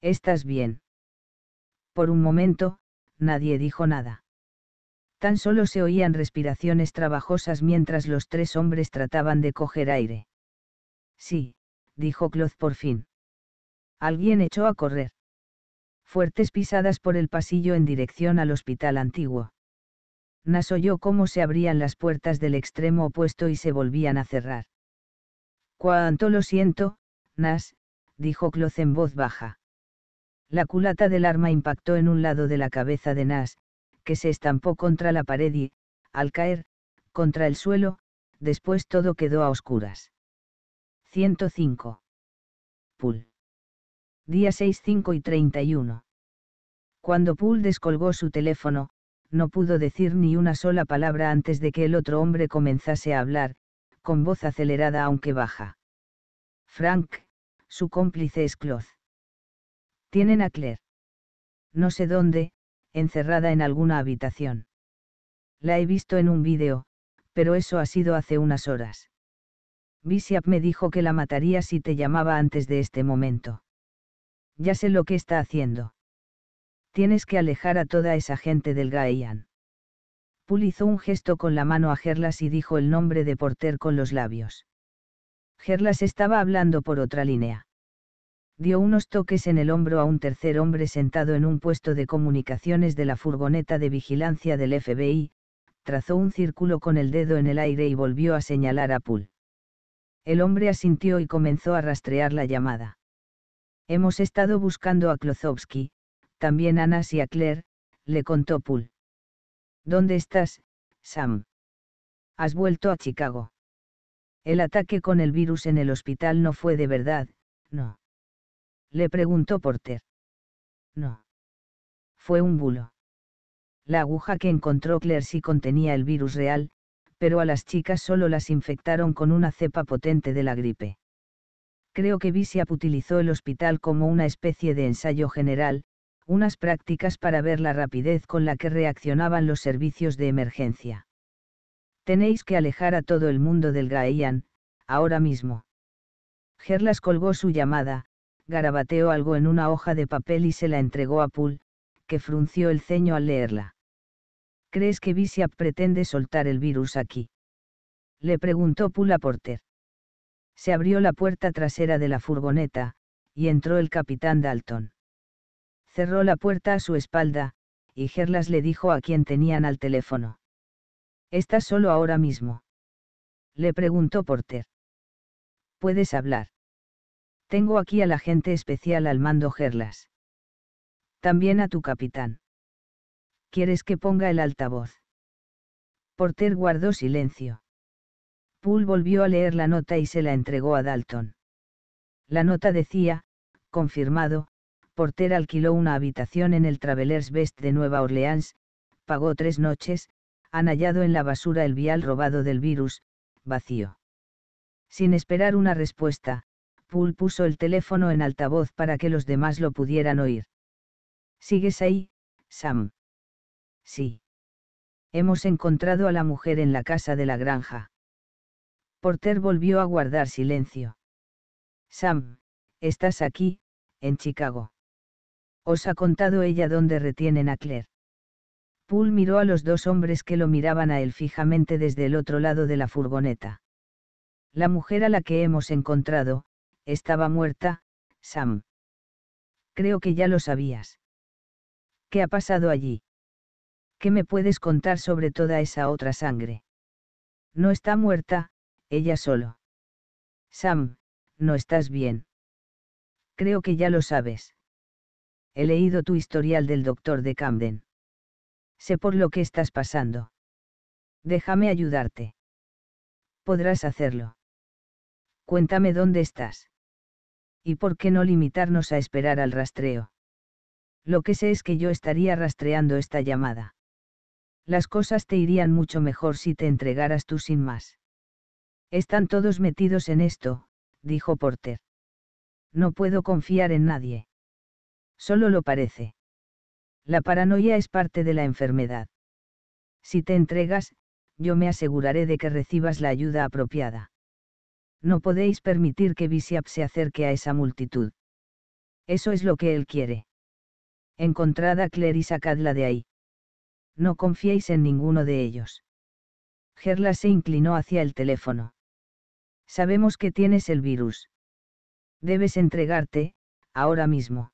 ¿Estás bien? Por un momento, nadie dijo nada. Tan solo se oían respiraciones trabajosas mientras los tres hombres trataban de coger aire. Sí, dijo Cloth por fin. Alguien echó a correr. Fuertes pisadas por el pasillo en dirección al hospital antiguo. Nas oyó cómo se abrían las puertas del extremo opuesto y se volvían a cerrar. Cuánto lo siento, Nas, dijo Cloth en voz baja. La culata del arma impactó en un lado de la cabeza de Nas, se estampó contra la pared y, al caer, contra el suelo, después todo quedó a oscuras. 105. Pool. Día 6, y 31. Cuando Poole descolgó su teléfono, no pudo decir ni una sola palabra antes de que el otro hombre comenzase a hablar, con voz acelerada aunque baja. Frank, su cómplice es Cloth. Tienen a Claire. No sé dónde, encerrada en alguna habitación. La he visto en un vídeo, pero eso ha sido hace unas horas. Bishop me dijo que la mataría si te llamaba antes de este momento. Ya sé lo que está haciendo. Tienes que alejar a toda esa gente del Gaian. Pulizó hizo un gesto con la mano a Gerlas y dijo el nombre de Porter con los labios. Gerlas estaba hablando por otra línea dio unos toques en el hombro a un tercer hombre sentado en un puesto de comunicaciones de la furgoneta de vigilancia del FBI, trazó un círculo con el dedo en el aire y volvió a señalar a Poole. El hombre asintió y comenzó a rastrear la llamada. Hemos estado buscando a Klozowski, también a Nas y a Claire, le contó Poole. ¿Dónde estás, Sam? Has vuelto a Chicago. El ataque con el virus en el hospital no fue de verdad, no. Le preguntó Porter. No. Fue un bulo. La aguja que encontró Claire sí contenía el virus real, pero a las chicas solo las infectaron con una cepa potente de la gripe. Creo que Bisiap utilizó el hospital como una especie de ensayo general, unas prácticas para ver la rapidez con la que reaccionaban los servicios de emergencia. Tenéis que alejar a todo el mundo del Gaian, ahora mismo. Gerlas colgó su llamada, garabateó algo en una hoja de papel y se la entregó a Poole, que frunció el ceño al leerla. ¿Crees que Bishop pretende soltar el virus aquí? Le preguntó Poole a Porter. Se abrió la puerta trasera de la furgoneta, y entró el capitán Dalton. Cerró la puerta a su espalda, y Gerlas le dijo a quien tenían al teléfono. ¿Estás solo ahora mismo? Le preguntó Porter. ¿Puedes hablar? Tengo aquí al agente especial al mando Gerlas. También a tu capitán. ¿Quieres que ponga el altavoz? Porter guardó silencio. Poole volvió a leer la nota y se la entregó a Dalton. La nota decía, confirmado, Porter alquiló una habitación en el Travelers Best de Nueva Orleans, pagó tres noches, han hallado en la basura el vial robado del virus, vacío. Sin esperar una respuesta, Poole puso el teléfono en altavoz para que los demás lo pudieran oír. ¿Sigues ahí, Sam? Sí. Hemos encontrado a la mujer en la casa de la granja. Porter volvió a guardar silencio. Sam, estás aquí, en Chicago. Os ha contado ella dónde retienen a Claire. Poole miró a los dos hombres que lo miraban a él fijamente desde el otro lado de la furgoneta. La mujer a la que hemos encontrado, estaba muerta, Sam. Creo que ya lo sabías. ¿Qué ha pasado allí? ¿Qué me puedes contar sobre toda esa otra sangre? No está muerta, ella solo. Sam, no estás bien. Creo que ya lo sabes. He leído tu historial del doctor de Camden. Sé por lo que estás pasando. Déjame ayudarte. Podrás hacerlo. Cuéntame dónde estás. ¿Y por qué no limitarnos a esperar al rastreo? Lo que sé es que yo estaría rastreando esta llamada. Las cosas te irían mucho mejor si te entregaras tú sin más. Están todos metidos en esto, dijo Porter. No puedo confiar en nadie. Solo lo parece. La paranoia es parte de la enfermedad. Si te entregas, yo me aseguraré de que recibas la ayuda apropiada no podéis permitir que Bisiap se acerque a esa multitud. Eso es lo que él quiere. Encontrad a Claire y sacadla de ahí. No confiéis en ninguno de ellos. Gerla se inclinó hacia el teléfono. Sabemos que tienes el virus. Debes entregarte, ahora mismo.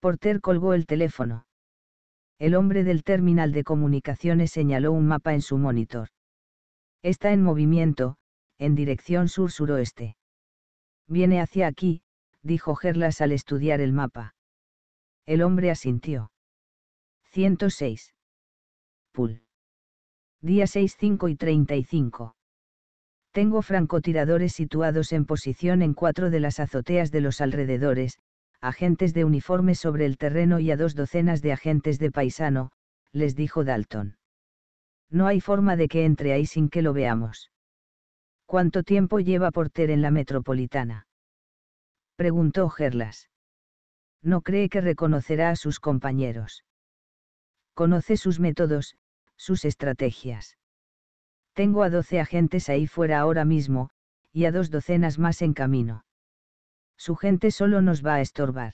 Porter colgó el teléfono. El hombre del terminal de comunicaciones señaló un mapa en su monitor. Está en movimiento, en dirección sur-suroeste. Viene hacia aquí, dijo Gerlas al estudiar el mapa. El hombre asintió. 106. Pool. Día 6, 5 y 35. Tengo francotiradores situados en posición en cuatro de las azoteas de los alrededores, agentes de uniforme sobre el terreno y a dos docenas de agentes de paisano, les dijo Dalton. No hay forma de que entre ahí sin que lo veamos. ¿Cuánto tiempo lleva Porter en la metropolitana? Preguntó Gerlas. No cree que reconocerá a sus compañeros. Conoce sus métodos, sus estrategias. Tengo a doce agentes ahí fuera ahora mismo, y a dos docenas más en camino. Su gente solo nos va a estorbar.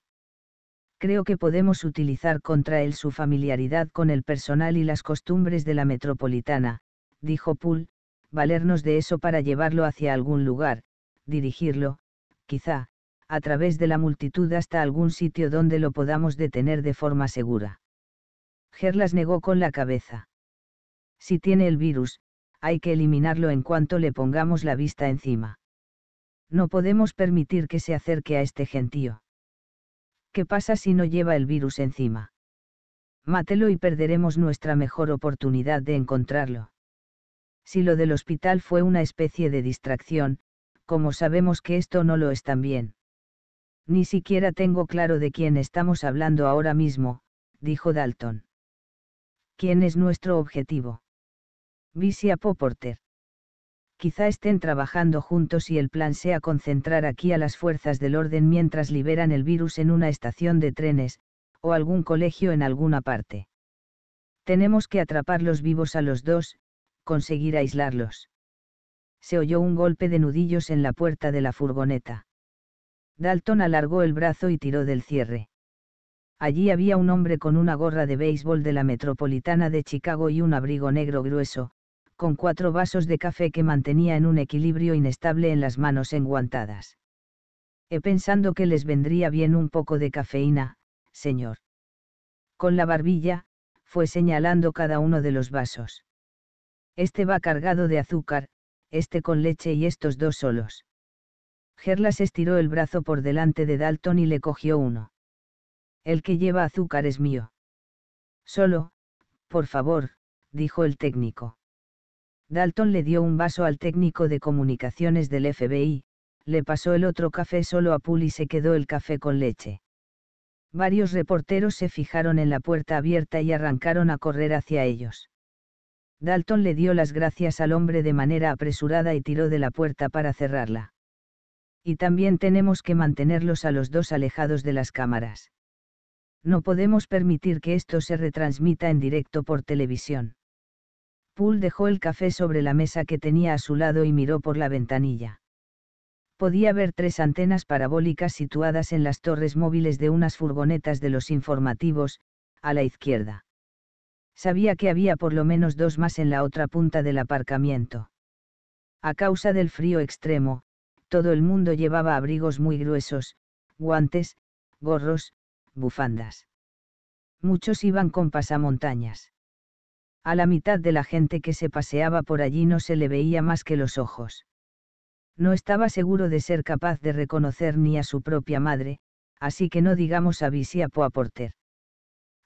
Creo que podemos utilizar contra él su familiaridad con el personal y las costumbres de la metropolitana, dijo Poole, valernos de eso para llevarlo hacia algún lugar, dirigirlo, quizá, a través de la multitud hasta algún sitio donde lo podamos detener de forma segura. Gerlas negó con la cabeza. Si tiene el virus, hay que eliminarlo en cuanto le pongamos la vista encima. No podemos permitir que se acerque a este gentío. ¿Qué pasa si no lleva el virus encima? Mátelo y perderemos nuestra mejor oportunidad de encontrarlo si lo del hospital fue una especie de distracción, como sabemos que esto no lo es también. Ni siquiera tengo claro de quién estamos hablando ahora mismo, dijo Dalton. ¿Quién es nuestro objetivo? a Poporter. Quizá estén trabajando juntos y el plan sea concentrar aquí a las fuerzas del orden mientras liberan el virus en una estación de trenes, o algún colegio en alguna parte. Tenemos que atrapar los vivos a los dos, conseguir aislarlos. Se oyó un golpe de nudillos en la puerta de la furgoneta. Dalton alargó el brazo y tiró del cierre. Allí había un hombre con una gorra de béisbol de la Metropolitana de Chicago y un abrigo negro grueso, con cuatro vasos de café que mantenía en un equilibrio inestable en las manos enguantadas. He pensando que les vendría bien un poco de cafeína, señor. Con la barbilla, fue señalando cada uno de los vasos. Este va cargado de azúcar, este con leche y estos dos solos. Gerlas estiró el brazo por delante de Dalton y le cogió uno. El que lleva azúcar es mío. Solo, por favor, dijo el técnico. Dalton le dio un vaso al técnico de comunicaciones del FBI, le pasó el otro café solo a Poole y se quedó el café con leche. Varios reporteros se fijaron en la puerta abierta y arrancaron a correr hacia ellos. Dalton le dio las gracias al hombre de manera apresurada y tiró de la puerta para cerrarla. Y también tenemos que mantenerlos a los dos alejados de las cámaras. No podemos permitir que esto se retransmita en directo por televisión. Poole dejó el café sobre la mesa que tenía a su lado y miró por la ventanilla. Podía ver tres antenas parabólicas situadas en las torres móviles de unas furgonetas de los informativos, a la izquierda. Sabía que había por lo menos dos más en la otra punta del aparcamiento. A causa del frío extremo, todo el mundo llevaba abrigos muy gruesos, guantes, gorros, bufandas. Muchos iban con pasamontañas. A la mitad de la gente que se paseaba por allí no se le veía más que los ojos. No estaba seguro de ser capaz de reconocer ni a su propia madre, así que no digamos a a porter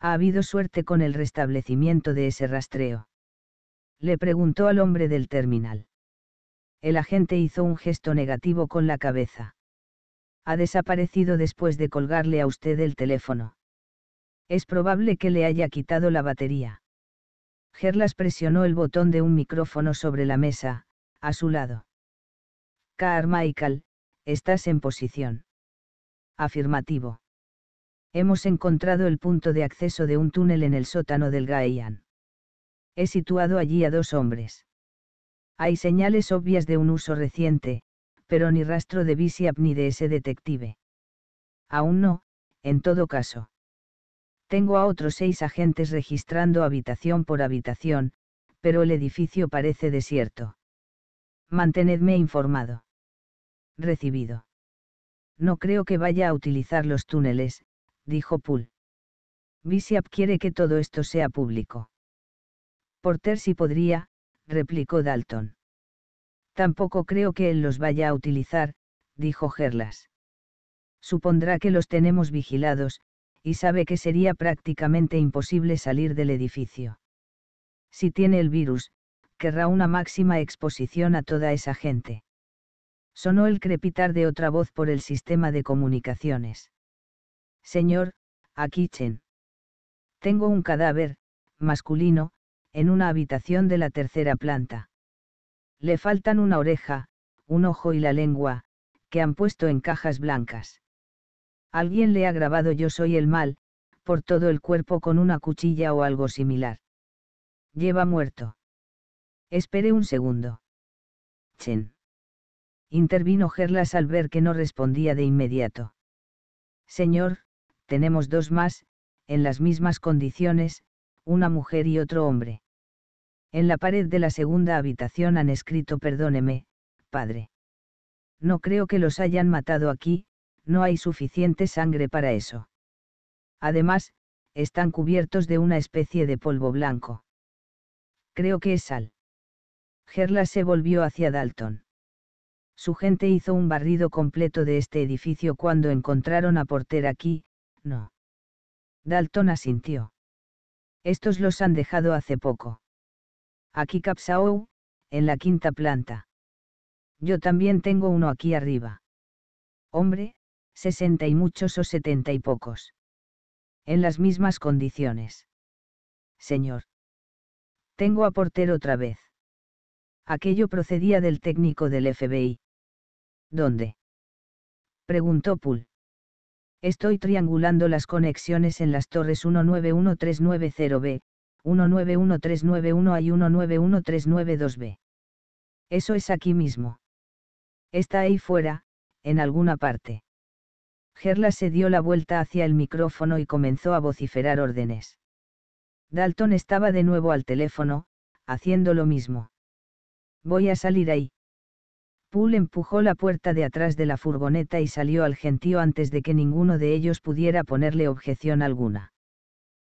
ha habido suerte con el restablecimiento de ese rastreo. Le preguntó al hombre del terminal. El agente hizo un gesto negativo con la cabeza. Ha desaparecido después de colgarle a usted el teléfono. Es probable que le haya quitado la batería. Gerlas presionó el botón de un micrófono sobre la mesa, a su lado. Carmichael, estás en posición. Afirmativo. Hemos encontrado el punto de acceso de un túnel en el sótano del Gaian. He situado allí a dos hombres. Hay señales obvias de un uso reciente, pero ni rastro de Bishop ni de ese detective. Aún no, en todo caso. Tengo a otros seis agentes registrando habitación por habitación, pero el edificio parece desierto. Mantenedme informado. Recibido. No creo que vaya a utilizar los túneles, dijo Poole. Bishop quiere que todo esto sea público. Porter si podría, replicó Dalton. Tampoco creo que él los vaya a utilizar, dijo Gerlas. Supondrá que los tenemos vigilados, y sabe que sería prácticamente imposible salir del edificio. Si tiene el virus, querrá una máxima exposición a toda esa gente. Sonó el crepitar de otra voz por el sistema de comunicaciones. Señor, aquí Chen. Tengo un cadáver, masculino, en una habitación de la tercera planta. Le faltan una oreja, un ojo y la lengua, que han puesto en cajas blancas. Alguien le ha grabado Yo soy el mal, por todo el cuerpo con una cuchilla o algo similar. Lleva muerto. Espere un segundo. Chen. Intervino Gerlas al ver que no respondía de inmediato. Señor, tenemos dos más, en las mismas condiciones, una mujer y otro hombre. En la pared de la segunda habitación han escrito Perdóneme, padre. No creo que los hayan matado aquí, no hay suficiente sangre para eso. Además, están cubiertos de una especie de polvo blanco. Creo que es sal. Gerla se volvió hacia Dalton. Su gente hizo un barrido completo de este edificio cuando encontraron a Porter aquí, no. Dalton asintió. Estos los han dejado hace poco. Aquí Capsaou, en la quinta planta. Yo también tengo uno aquí arriba. Hombre, sesenta y muchos o setenta y pocos. En las mismas condiciones. Señor. Tengo a Porter otra vez. Aquello procedía del técnico del FBI. ¿Dónde? Preguntó Poole. Estoy triangulando las conexiones en las torres 191390B, 191391A y 191392B. Eso es aquí mismo. Está ahí fuera, en alguna parte. Gerla se dio la vuelta hacia el micrófono y comenzó a vociferar órdenes. Dalton estaba de nuevo al teléfono, haciendo lo mismo. Voy a salir ahí. Poole empujó la puerta de atrás de la furgoneta y salió al gentío antes de que ninguno de ellos pudiera ponerle objeción alguna.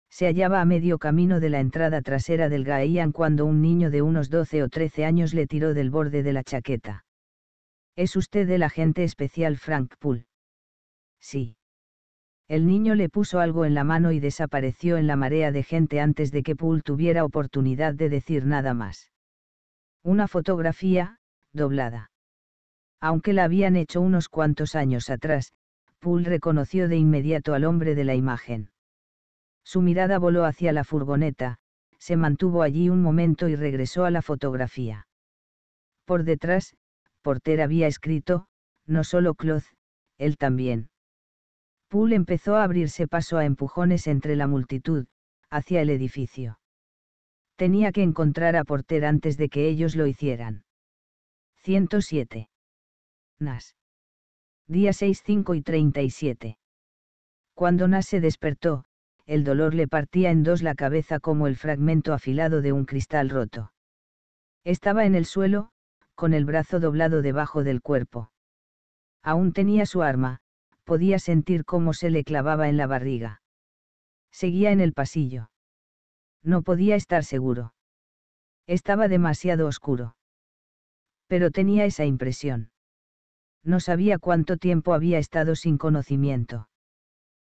Se hallaba a medio camino de la entrada trasera del Gaian cuando un niño de unos 12 o 13 años le tiró del borde de la chaqueta. ¿Es usted el agente especial Frank Poole? Sí. El niño le puso algo en la mano y desapareció en la marea de gente antes de que Poole tuviera oportunidad de decir nada más. Una fotografía, doblada aunque la habían hecho unos cuantos años atrás, Poole reconoció de inmediato al hombre de la imagen. Su mirada voló hacia la furgoneta, se mantuvo allí un momento y regresó a la fotografía. Por detrás, Porter había escrito, no solo Cloth, él también. Poole empezó a abrirse paso a empujones entre la multitud, hacia el edificio. Tenía que encontrar a Porter antes de que ellos lo hicieran. 107. Nas. Día 6, 5 y 37. Cuando Nas se despertó, el dolor le partía en dos la cabeza como el fragmento afilado de un cristal roto. Estaba en el suelo, con el brazo doblado debajo del cuerpo. Aún tenía su arma, podía sentir cómo se le clavaba en la barriga. Seguía en el pasillo. No podía estar seguro. Estaba demasiado oscuro. Pero tenía esa impresión. No sabía cuánto tiempo había estado sin conocimiento.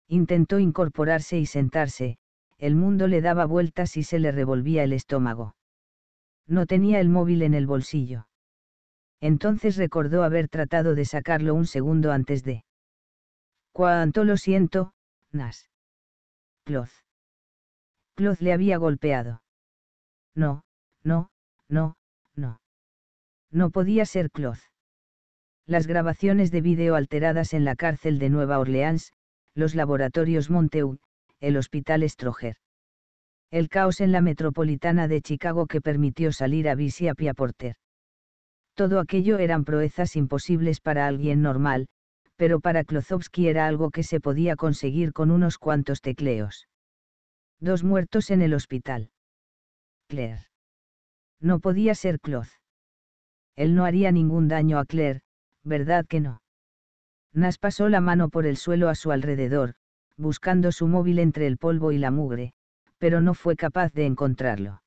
Intentó incorporarse y sentarse, el mundo le daba vueltas y se le revolvía el estómago. No tenía el móvil en el bolsillo. Entonces recordó haber tratado de sacarlo un segundo antes de... Cuánto lo siento, Nas. Cloth. Cloth le había golpeado. No, no, no, no. No podía ser Cloth las grabaciones de vídeo alteradas en la cárcel de Nueva Orleans, los laboratorios Monteu, el hospital Stroger. El caos en la metropolitana de Chicago que permitió salir a Bisi a Porter. Todo aquello eran proezas imposibles para alguien normal, pero para Klozowski era algo que se podía conseguir con unos cuantos tecleos. Dos muertos en el hospital. Claire. No podía ser Kloz. Él no haría ningún daño a Claire, ¿verdad que no? Nas pasó la mano por el suelo a su alrededor, buscando su móvil entre el polvo y la mugre, pero no fue capaz de encontrarlo.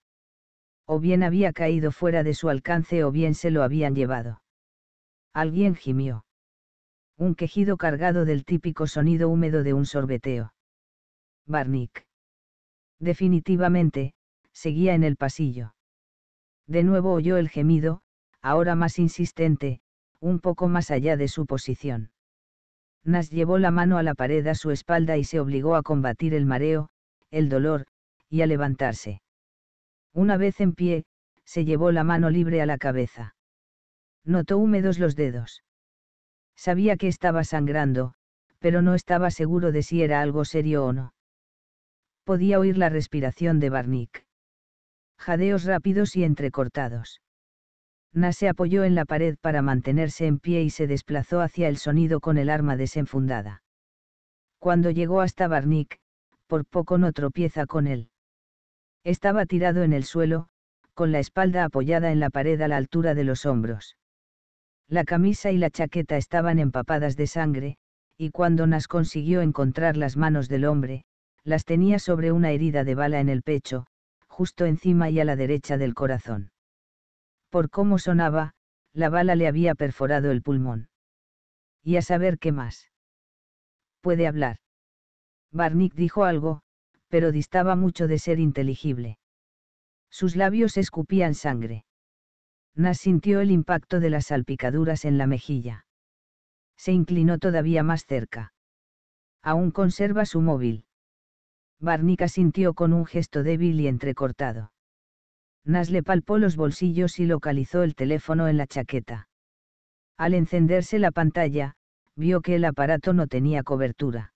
O bien había caído fuera de su alcance o bien se lo habían llevado. Alguien gimió. Un quejido cargado del típico sonido húmedo de un sorbeteo. Barnick. Definitivamente, seguía en el pasillo. De nuevo oyó el gemido, ahora más insistente, un poco más allá de su posición. Nas llevó la mano a la pared a su espalda y se obligó a combatir el mareo, el dolor, y a levantarse. Una vez en pie, se llevó la mano libre a la cabeza. Notó húmedos los dedos. Sabía que estaba sangrando, pero no estaba seguro de si era algo serio o no. Podía oír la respiración de Barnick. Jadeos rápidos y entrecortados. Nas se apoyó en la pared para mantenerse en pie y se desplazó hacia el sonido con el arma desenfundada. Cuando llegó hasta Barnick, por poco no tropieza con él. Estaba tirado en el suelo, con la espalda apoyada en la pared a la altura de los hombros. La camisa y la chaqueta estaban empapadas de sangre, y cuando Nas consiguió encontrar las manos del hombre, las tenía sobre una herida de bala en el pecho, justo encima y a la derecha del corazón. Por cómo sonaba, la bala le había perforado el pulmón. Y a saber qué más. Puede hablar. Barnick dijo algo, pero distaba mucho de ser inteligible. Sus labios escupían sangre. Nas sintió el impacto de las salpicaduras en la mejilla. Se inclinó todavía más cerca. Aún conserva su móvil. Barnica sintió con un gesto débil y entrecortado. Nas le palpó los bolsillos y localizó el teléfono en la chaqueta. Al encenderse la pantalla, vio que el aparato no tenía cobertura.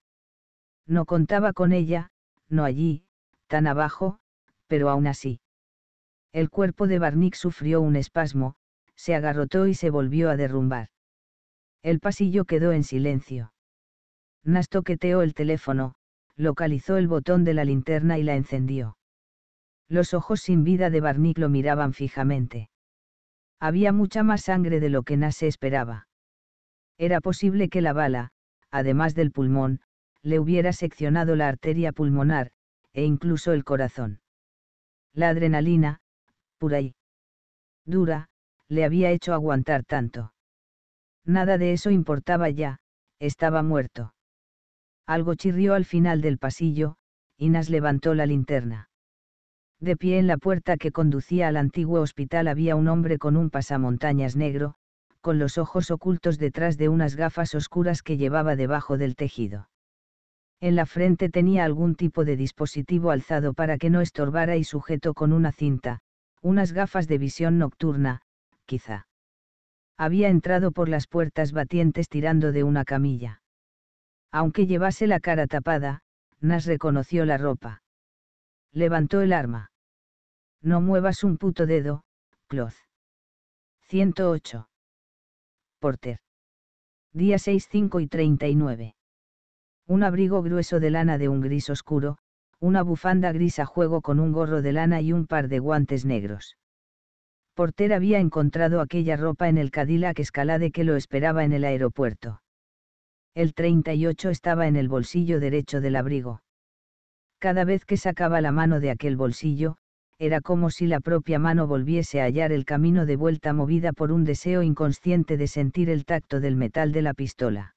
No contaba con ella, no allí, tan abajo, pero aún así. El cuerpo de Barnick sufrió un espasmo, se agarrotó y se volvió a derrumbar. El pasillo quedó en silencio. Nas toqueteó el teléfono, localizó el botón de la linterna y la encendió. Los ojos sin vida de Barnick lo miraban fijamente. Había mucha más sangre de lo que Nas esperaba. Era posible que la bala, además del pulmón, le hubiera seccionado la arteria pulmonar, e incluso el corazón. La adrenalina, pura y dura, le había hecho aguantar tanto. Nada de eso importaba ya, estaba muerto. Algo chirrió al final del pasillo, y Nas levantó la linterna. De pie en la puerta que conducía al antiguo hospital había un hombre con un pasamontañas negro, con los ojos ocultos detrás de unas gafas oscuras que llevaba debajo del tejido. En la frente tenía algún tipo de dispositivo alzado para que no estorbara y sujeto con una cinta, unas gafas de visión nocturna, quizá. Había entrado por las puertas batientes tirando de una camilla. Aunque llevase la cara tapada, Nas reconoció la ropa. Levantó el arma. No muevas un puto dedo, Cloth. 108. Porter. Día 6, 5 y 39. Un abrigo grueso de lana de un gris oscuro, una bufanda gris a juego con un gorro de lana y un par de guantes negros. Porter había encontrado aquella ropa en el Cadillac Escalade que lo esperaba en el aeropuerto. El 38 estaba en el bolsillo derecho del abrigo. Cada vez que sacaba la mano de aquel bolsillo, era como si la propia mano volviese a hallar el camino de vuelta movida por un deseo inconsciente de sentir el tacto del metal de la pistola.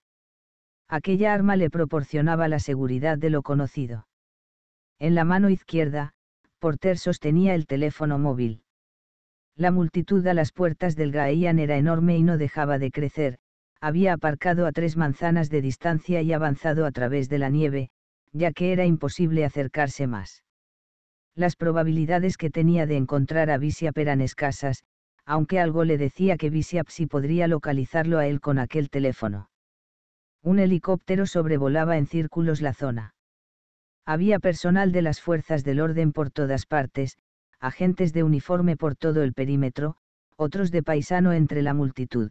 Aquella arma le proporcionaba la seguridad de lo conocido. En la mano izquierda, Porter sostenía el teléfono móvil. La multitud a las puertas del Gaian era enorme y no dejaba de crecer, había aparcado a tres manzanas de distancia y avanzado a través de la nieve, ya que era imposible acercarse más. Las probabilidades que tenía de encontrar a Bisiap eran escasas, aunque algo le decía que Bisiap sí podría localizarlo a él con aquel teléfono. Un helicóptero sobrevolaba en círculos la zona. Había personal de las fuerzas del orden por todas partes, agentes de uniforme por todo el perímetro, otros de paisano entre la multitud.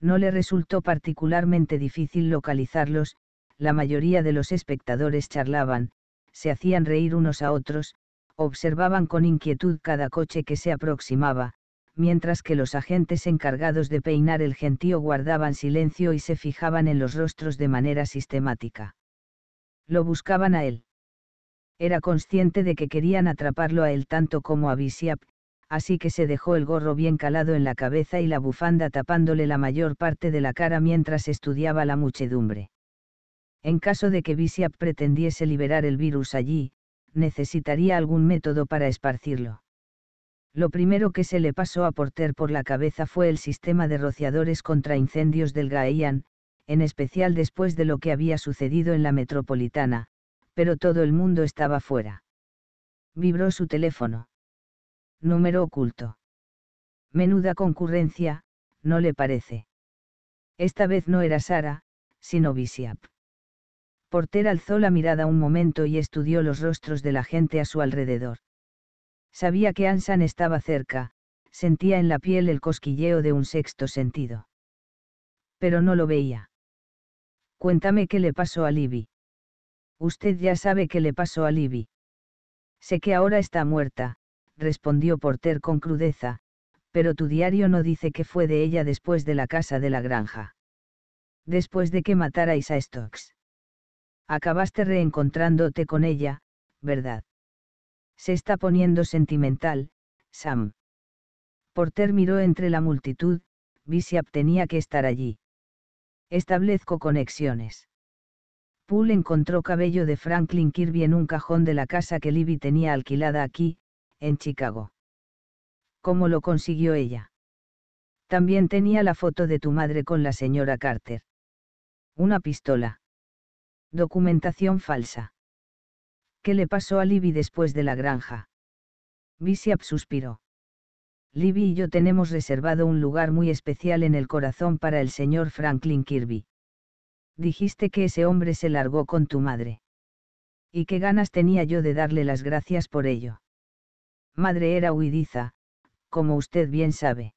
No le resultó particularmente difícil localizarlos, la mayoría de los espectadores charlaban, se hacían reír unos a otros, observaban con inquietud cada coche que se aproximaba, mientras que los agentes encargados de peinar el gentío guardaban silencio y se fijaban en los rostros de manera sistemática. Lo buscaban a él. Era consciente de que querían atraparlo a él tanto como a Visiap, así que se dejó el gorro bien calado en la cabeza y la bufanda tapándole la mayor parte de la cara mientras estudiaba la muchedumbre. En caso de que Bishop pretendiese liberar el virus allí, necesitaría algún método para esparcirlo. Lo primero que se le pasó a Porter por la cabeza fue el sistema de rociadores contra incendios del Gaian, en especial después de lo que había sucedido en la metropolitana, pero todo el mundo estaba fuera. Vibró su teléfono. Número oculto. Menuda concurrencia, ¿no le parece? Esta vez no era Sara, sino Visiap. Porter alzó la mirada un momento y estudió los rostros de la gente a su alrededor. Sabía que Ansan estaba cerca, sentía en la piel el cosquilleo de un sexto sentido. Pero no lo veía. Cuéntame qué le pasó a Libby. Usted ya sabe qué le pasó a Libby. Sé que ahora está muerta, respondió Porter con crudeza, pero tu diario no dice qué fue de ella después de la casa de la granja. Después de que matarais a Stokes acabaste reencontrándote con ella, ¿verdad? Se está poniendo sentimental, Sam. Porter miró entre la multitud, Bishop tenía que estar allí. Establezco conexiones. Poole encontró cabello de Franklin Kirby en un cajón de la casa que Libby tenía alquilada aquí, en Chicago. ¿Cómo lo consiguió ella? También tenía la foto de tu madre con la señora Carter. Una pistola. Documentación falsa. ¿Qué le pasó a Libby después de la granja? Bishop suspiró. Libby y yo tenemos reservado un lugar muy especial en el corazón para el señor Franklin Kirby. Dijiste que ese hombre se largó con tu madre. Y qué ganas tenía yo de darle las gracias por ello. Madre era huidiza, como usted bien sabe.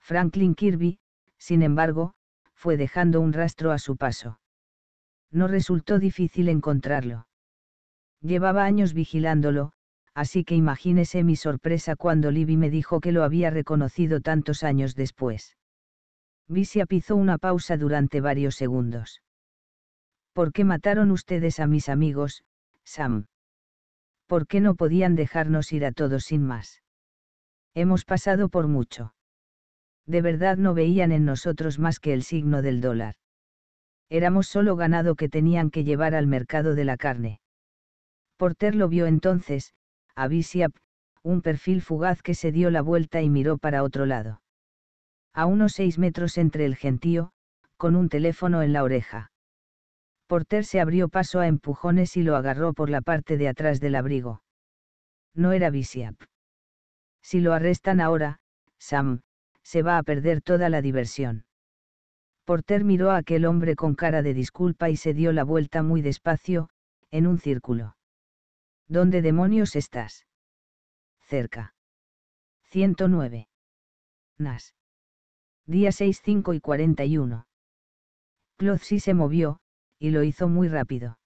Franklin Kirby, sin embargo, fue dejando un rastro a su paso. No resultó difícil encontrarlo. Llevaba años vigilándolo, así que imagínese mi sorpresa cuando Libby me dijo que lo había reconocido tantos años después. se apizó una pausa durante varios segundos. ¿Por qué mataron ustedes a mis amigos, Sam? ¿Por qué no podían dejarnos ir a todos sin más? Hemos pasado por mucho. De verdad no veían en nosotros más que el signo del dólar éramos solo ganado que tenían que llevar al mercado de la carne. Porter lo vio entonces, a Bisiap, un perfil fugaz que se dio la vuelta y miró para otro lado. A unos seis metros entre el gentío, con un teléfono en la oreja. Porter se abrió paso a empujones y lo agarró por la parte de atrás del abrigo. No era Bisiap. Si lo arrestan ahora, Sam, se va a perder toda la diversión. Porter miró a aquel hombre con cara de disculpa y se dio la vuelta muy despacio, en un círculo. ¿Dónde demonios estás? Cerca. 109. Nas. Día 6, 5 y 41. Cloth sí se movió, y lo hizo muy rápido.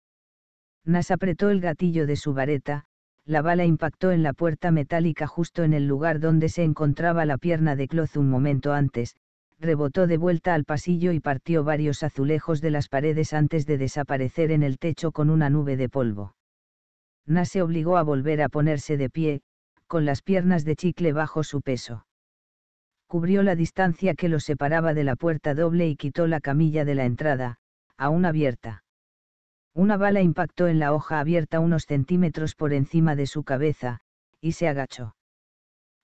Nas apretó el gatillo de su vareta, la bala impactó en la puerta metálica justo en el lugar donde se encontraba la pierna de Cloth un momento antes, rebotó de vuelta al pasillo y partió varios azulejos de las paredes antes de desaparecer en el techo con una nube de polvo. Nase obligó a volver a ponerse de pie, con las piernas de chicle bajo su peso. Cubrió la distancia que lo separaba de la puerta doble y quitó la camilla de la entrada, aún abierta. Una bala impactó en la hoja abierta unos centímetros por encima de su cabeza, y se agachó.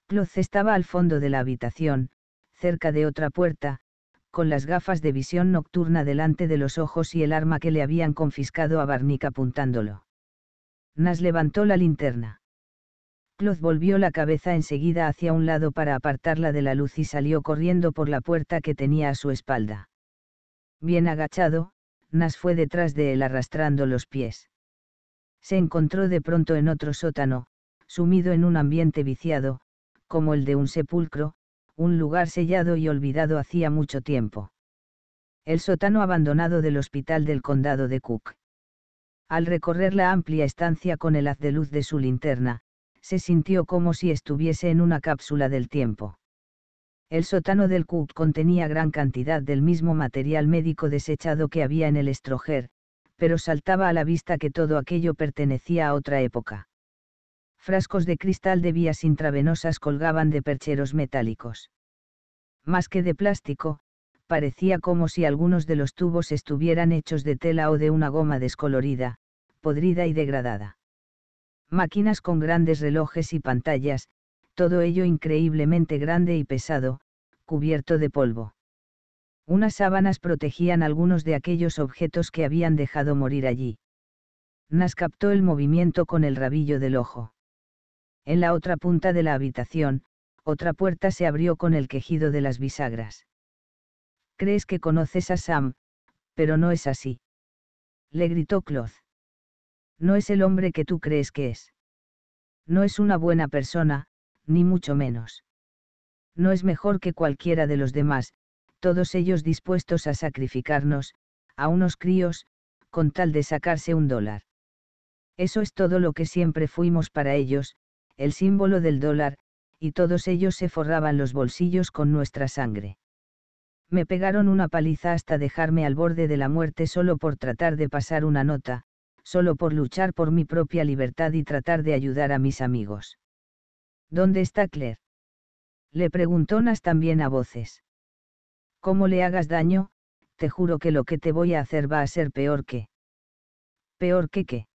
Cloz estaba al fondo de la habitación, cerca de otra puerta, con las gafas de visión nocturna delante de los ojos y el arma que le habían confiscado a Barnick apuntándolo. Nas levantó la linterna. Cloth volvió la cabeza enseguida hacia un lado para apartarla de la luz y salió corriendo por la puerta que tenía a su espalda. Bien agachado, Nas fue detrás de él arrastrando los pies. Se encontró de pronto en otro sótano, sumido en un ambiente viciado, como el de un sepulcro, un lugar sellado y olvidado hacía mucho tiempo. El sótano abandonado del hospital del condado de Cook. Al recorrer la amplia estancia con el haz de luz de su linterna, se sintió como si estuviese en una cápsula del tiempo. El sótano del Cook contenía gran cantidad del mismo material médico desechado que había en el estrojer, pero saltaba a la vista que todo aquello pertenecía a otra época frascos de cristal de vías intravenosas colgaban de percheros metálicos. Más que de plástico, parecía como si algunos de los tubos estuvieran hechos de tela o de una goma descolorida, podrida y degradada. Máquinas con grandes relojes y pantallas, todo ello increíblemente grande y pesado, cubierto de polvo. Unas sábanas protegían algunos de aquellos objetos que habían dejado morir allí. Nas captó el movimiento con el rabillo del ojo. En la otra punta de la habitación, otra puerta se abrió con el quejido de las bisagras. Crees que conoces a Sam, pero no es así. Le gritó Cloth. No es el hombre que tú crees que es. No es una buena persona, ni mucho menos. No es mejor que cualquiera de los demás, todos ellos dispuestos a sacrificarnos, a unos críos, con tal de sacarse un dólar. Eso es todo lo que siempre fuimos para ellos, el símbolo del dólar, y todos ellos se forraban los bolsillos con nuestra sangre. Me pegaron una paliza hasta dejarme al borde de la muerte solo por tratar de pasar una nota, solo por luchar por mi propia libertad y tratar de ayudar a mis amigos. ¿Dónde está Claire? Le preguntó Nas también a voces. ¿Cómo le hagas daño? Te juro que lo que te voy a hacer va a ser peor que... ¿Peor que qué?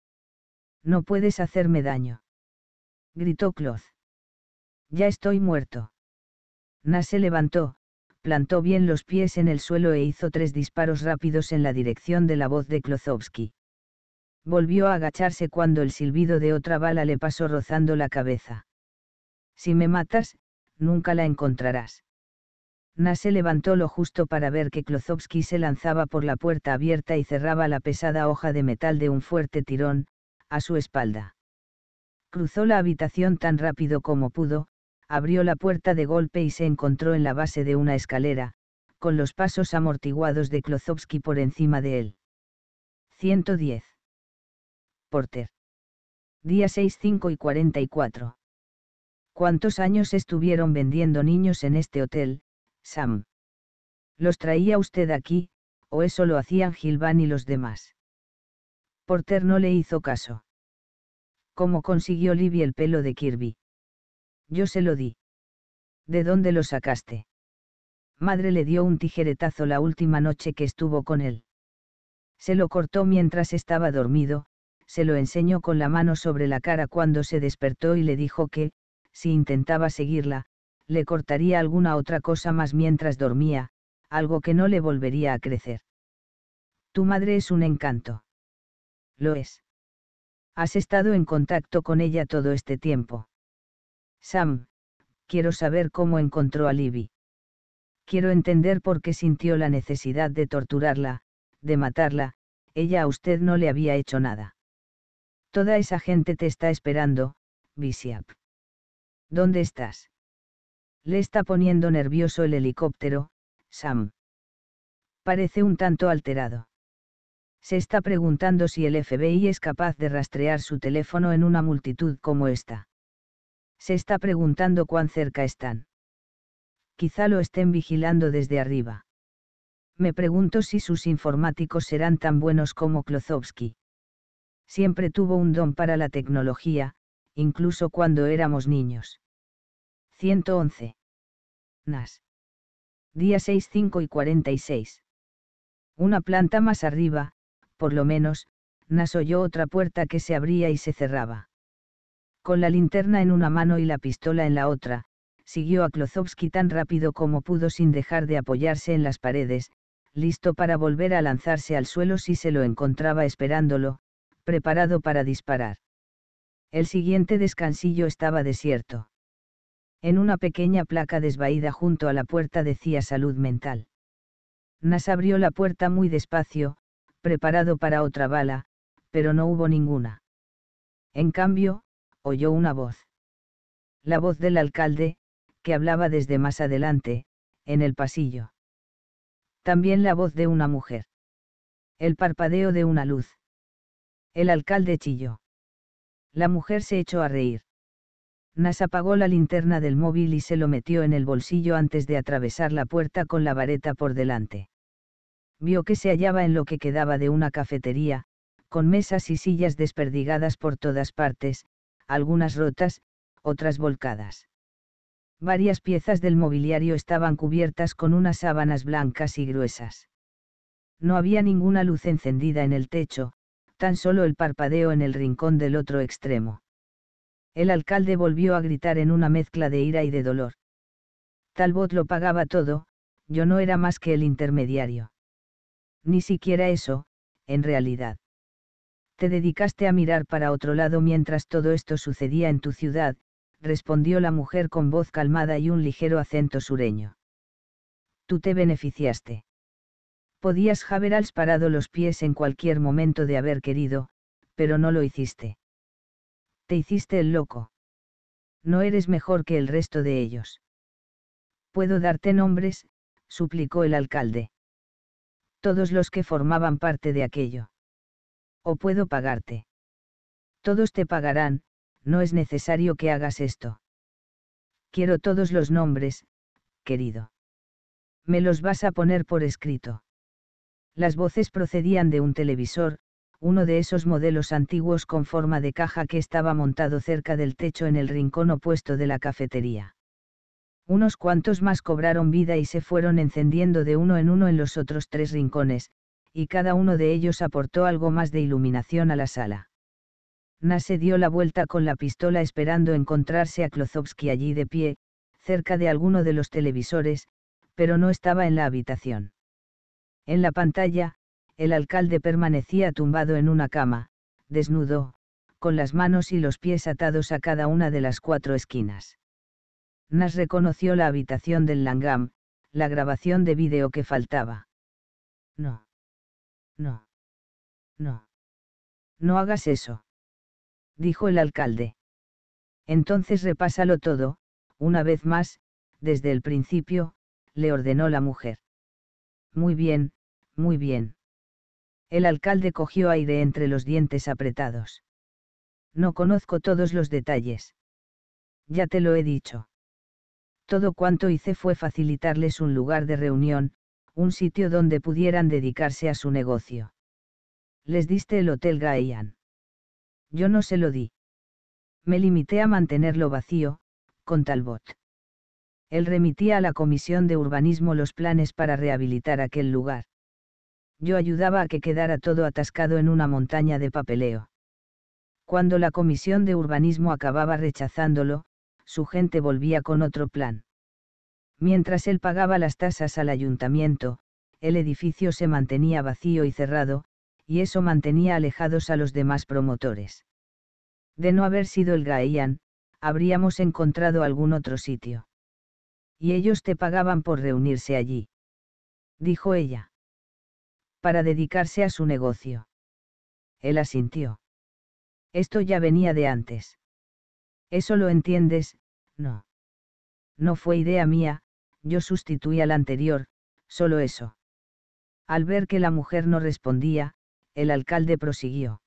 No puedes hacerme daño gritó Kloz. Ya estoy muerto. Nase levantó, plantó bien los pies en el suelo e hizo tres disparos rápidos en la dirección de la voz de Klozowski. Volvió a agacharse cuando el silbido de otra bala le pasó rozando la cabeza. Si me matas, nunca la encontrarás. Nase levantó lo justo para ver que Klozowski se lanzaba por la puerta abierta y cerraba la pesada hoja de metal de un fuerte tirón, a su espalda. Cruzó la habitación tan rápido como pudo, abrió la puerta de golpe y se encontró en la base de una escalera, con los pasos amortiguados de Klozovsky por encima de él. 110. Porter. Día 6, 5 y 44. ¿Cuántos años estuvieron vendiendo niños en este hotel, Sam? ¿Los traía usted aquí, o eso lo hacían Gilván y los demás? Porter no le hizo caso. ¿Cómo consiguió Libby el pelo de Kirby? Yo se lo di. ¿De dónde lo sacaste? Madre le dio un tijeretazo la última noche que estuvo con él. Se lo cortó mientras estaba dormido, se lo enseñó con la mano sobre la cara cuando se despertó y le dijo que, si intentaba seguirla, le cortaría alguna otra cosa más mientras dormía, algo que no le volvería a crecer. Tu madre es un encanto. Lo es. Has estado en contacto con ella todo este tiempo. Sam, quiero saber cómo encontró a Libby. Quiero entender por qué sintió la necesidad de torturarla, de matarla, ella a usted no le había hecho nada. Toda esa gente te está esperando, Bishop. ¿Dónde estás? Le está poniendo nervioso el helicóptero, Sam. Parece un tanto alterado se está preguntando si el FBI es capaz de rastrear su teléfono en una multitud como esta. Se está preguntando cuán cerca están. Quizá lo estén vigilando desde arriba. Me pregunto si sus informáticos serán tan buenos como Klozowski. Siempre tuvo un don para la tecnología, incluso cuando éramos niños. 111. Nas. Día 6, 5 y 46. Una planta más arriba, por lo menos, Nas oyó otra puerta que se abría y se cerraba. Con la linterna en una mano y la pistola en la otra, siguió a Klozovsky tan rápido como pudo sin dejar de apoyarse en las paredes, listo para volver a lanzarse al suelo si se lo encontraba esperándolo, preparado para disparar. El siguiente descansillo estaba desierto. En una pequeña placa desvaída junto a la puerta decía salud mental. Nas abrió la puerta muy despacio, preparado para otra bala, pero no hubo ninguna. En cambio, oyó una voz. La voz del alcalde, que hablaba desde más adelante, en el pasillo. También la voz de una mujer. El parpadeo de una luz. El alcalde chilló. La mujer se echó a reír. Nas apagó la linterna del móvil y se lo metió en el bolsillo antes de atravesar la puerta con la vareta por delante vio que se hallaba en lo que quedaba de una cafetería, con mesas y sillas desperdigadas por todas partes, algunas rotas, otras volcadas. Varias piezas del mobiliario estaban cubiertas con unas sábanas blancas y gruesas. No había ninguna luz encendida en el techo, tan solo el parpadeo en el rincón del otro extremo. El alcalde volvió a gritar en una mezcla de ira y de dolor. Talbot lo pagaba todo, yo no era más que el intermediario. Ni siquiera eso, en realidad. Te dedicaste a mirar para otro lado mientras todo esto sucedía en tu ciudad, respondió la mujer con voz calmada y un ligero acento sureño. Tú te beneficiaste. Podías haber parado los pies en cualquier momento de haber querido, pero no lo hiciste. Te hiciste el loco. No eres mejor que el resto de ellos. Puedo darte nombres, suplicó el alcalde todos los que formaban parte de aquello. O puedo pagarte. Todos te pagarán, no es necesario que hagas esto. Quiero todos los nombres, querido. Me los vas a poner por escrito. Las voces procedían de un televisor, uno de esos modelos antiguos con forma de caja que estaba montado cerca del techo en el rincón opuesto de la cafetería. Unos cuantos más cobraron vida y se fueron encendiendo de uno en uno en los otros tres rincones, y cada uno de ellos aportó algo más de iluminación a la sala. Nase dio la vuelta con la pistola esperando encontrarse a Klozowski allí de pie, cerca de alguno de los televisores, pero no estaba en la habitación. En la pantalla, el alcalde permanecía tumbado en una cama, desnudo, con las manos y los pies atados a cada una de las cuatro esquinas. Nas reconoció la habitación del Langam, la grabación de vídeo que faltaba. No. No. No. No hagas eso. Dijo el alcalde. Entonces repásalo todo, una vez más, desde el principio, le ordenó la mujer. Muy bien, muy bien. El alcalde cogió aire entre los dientes apretados. No conozco todos los detalles. Ya te lo he dicho. Todo cuanto hice fue facilitarles un lugar de reunión, un sitio donde pudieran dedicarse a su negocio. Les diste el Hotel Gaian. Yo no se lo di. Me limité a mantenerlo vacío, con Talbot. Él remitía a la Comisión de Urbanismo los planes para rehabilitar aquel lugar. Yo ayudaba a que quedara todo atascado en una montaña de papeleo. Cuando la Comisión de Urbanismo acababa rechazándolo, su gente volvía con otro plan. Mientras él pagaba las tasas al ayuntamiento, el edificio se mantenía vacío y cerrado, y eso mantenía alejados a los demás promotores. De no haber sido el Gaian, habríamos encontrado algún otro sitio. Y ellos te pagaban por reunirse allí. Dijo ella. Para dedicarse a su negocio. Él asintió. Esto ya venía de antes. Eso lo entiendes, no. No fue idea mía, yo sustituí al anterior, solo eso. Al ver que la mujer no respondía, el alcalde prosiguió.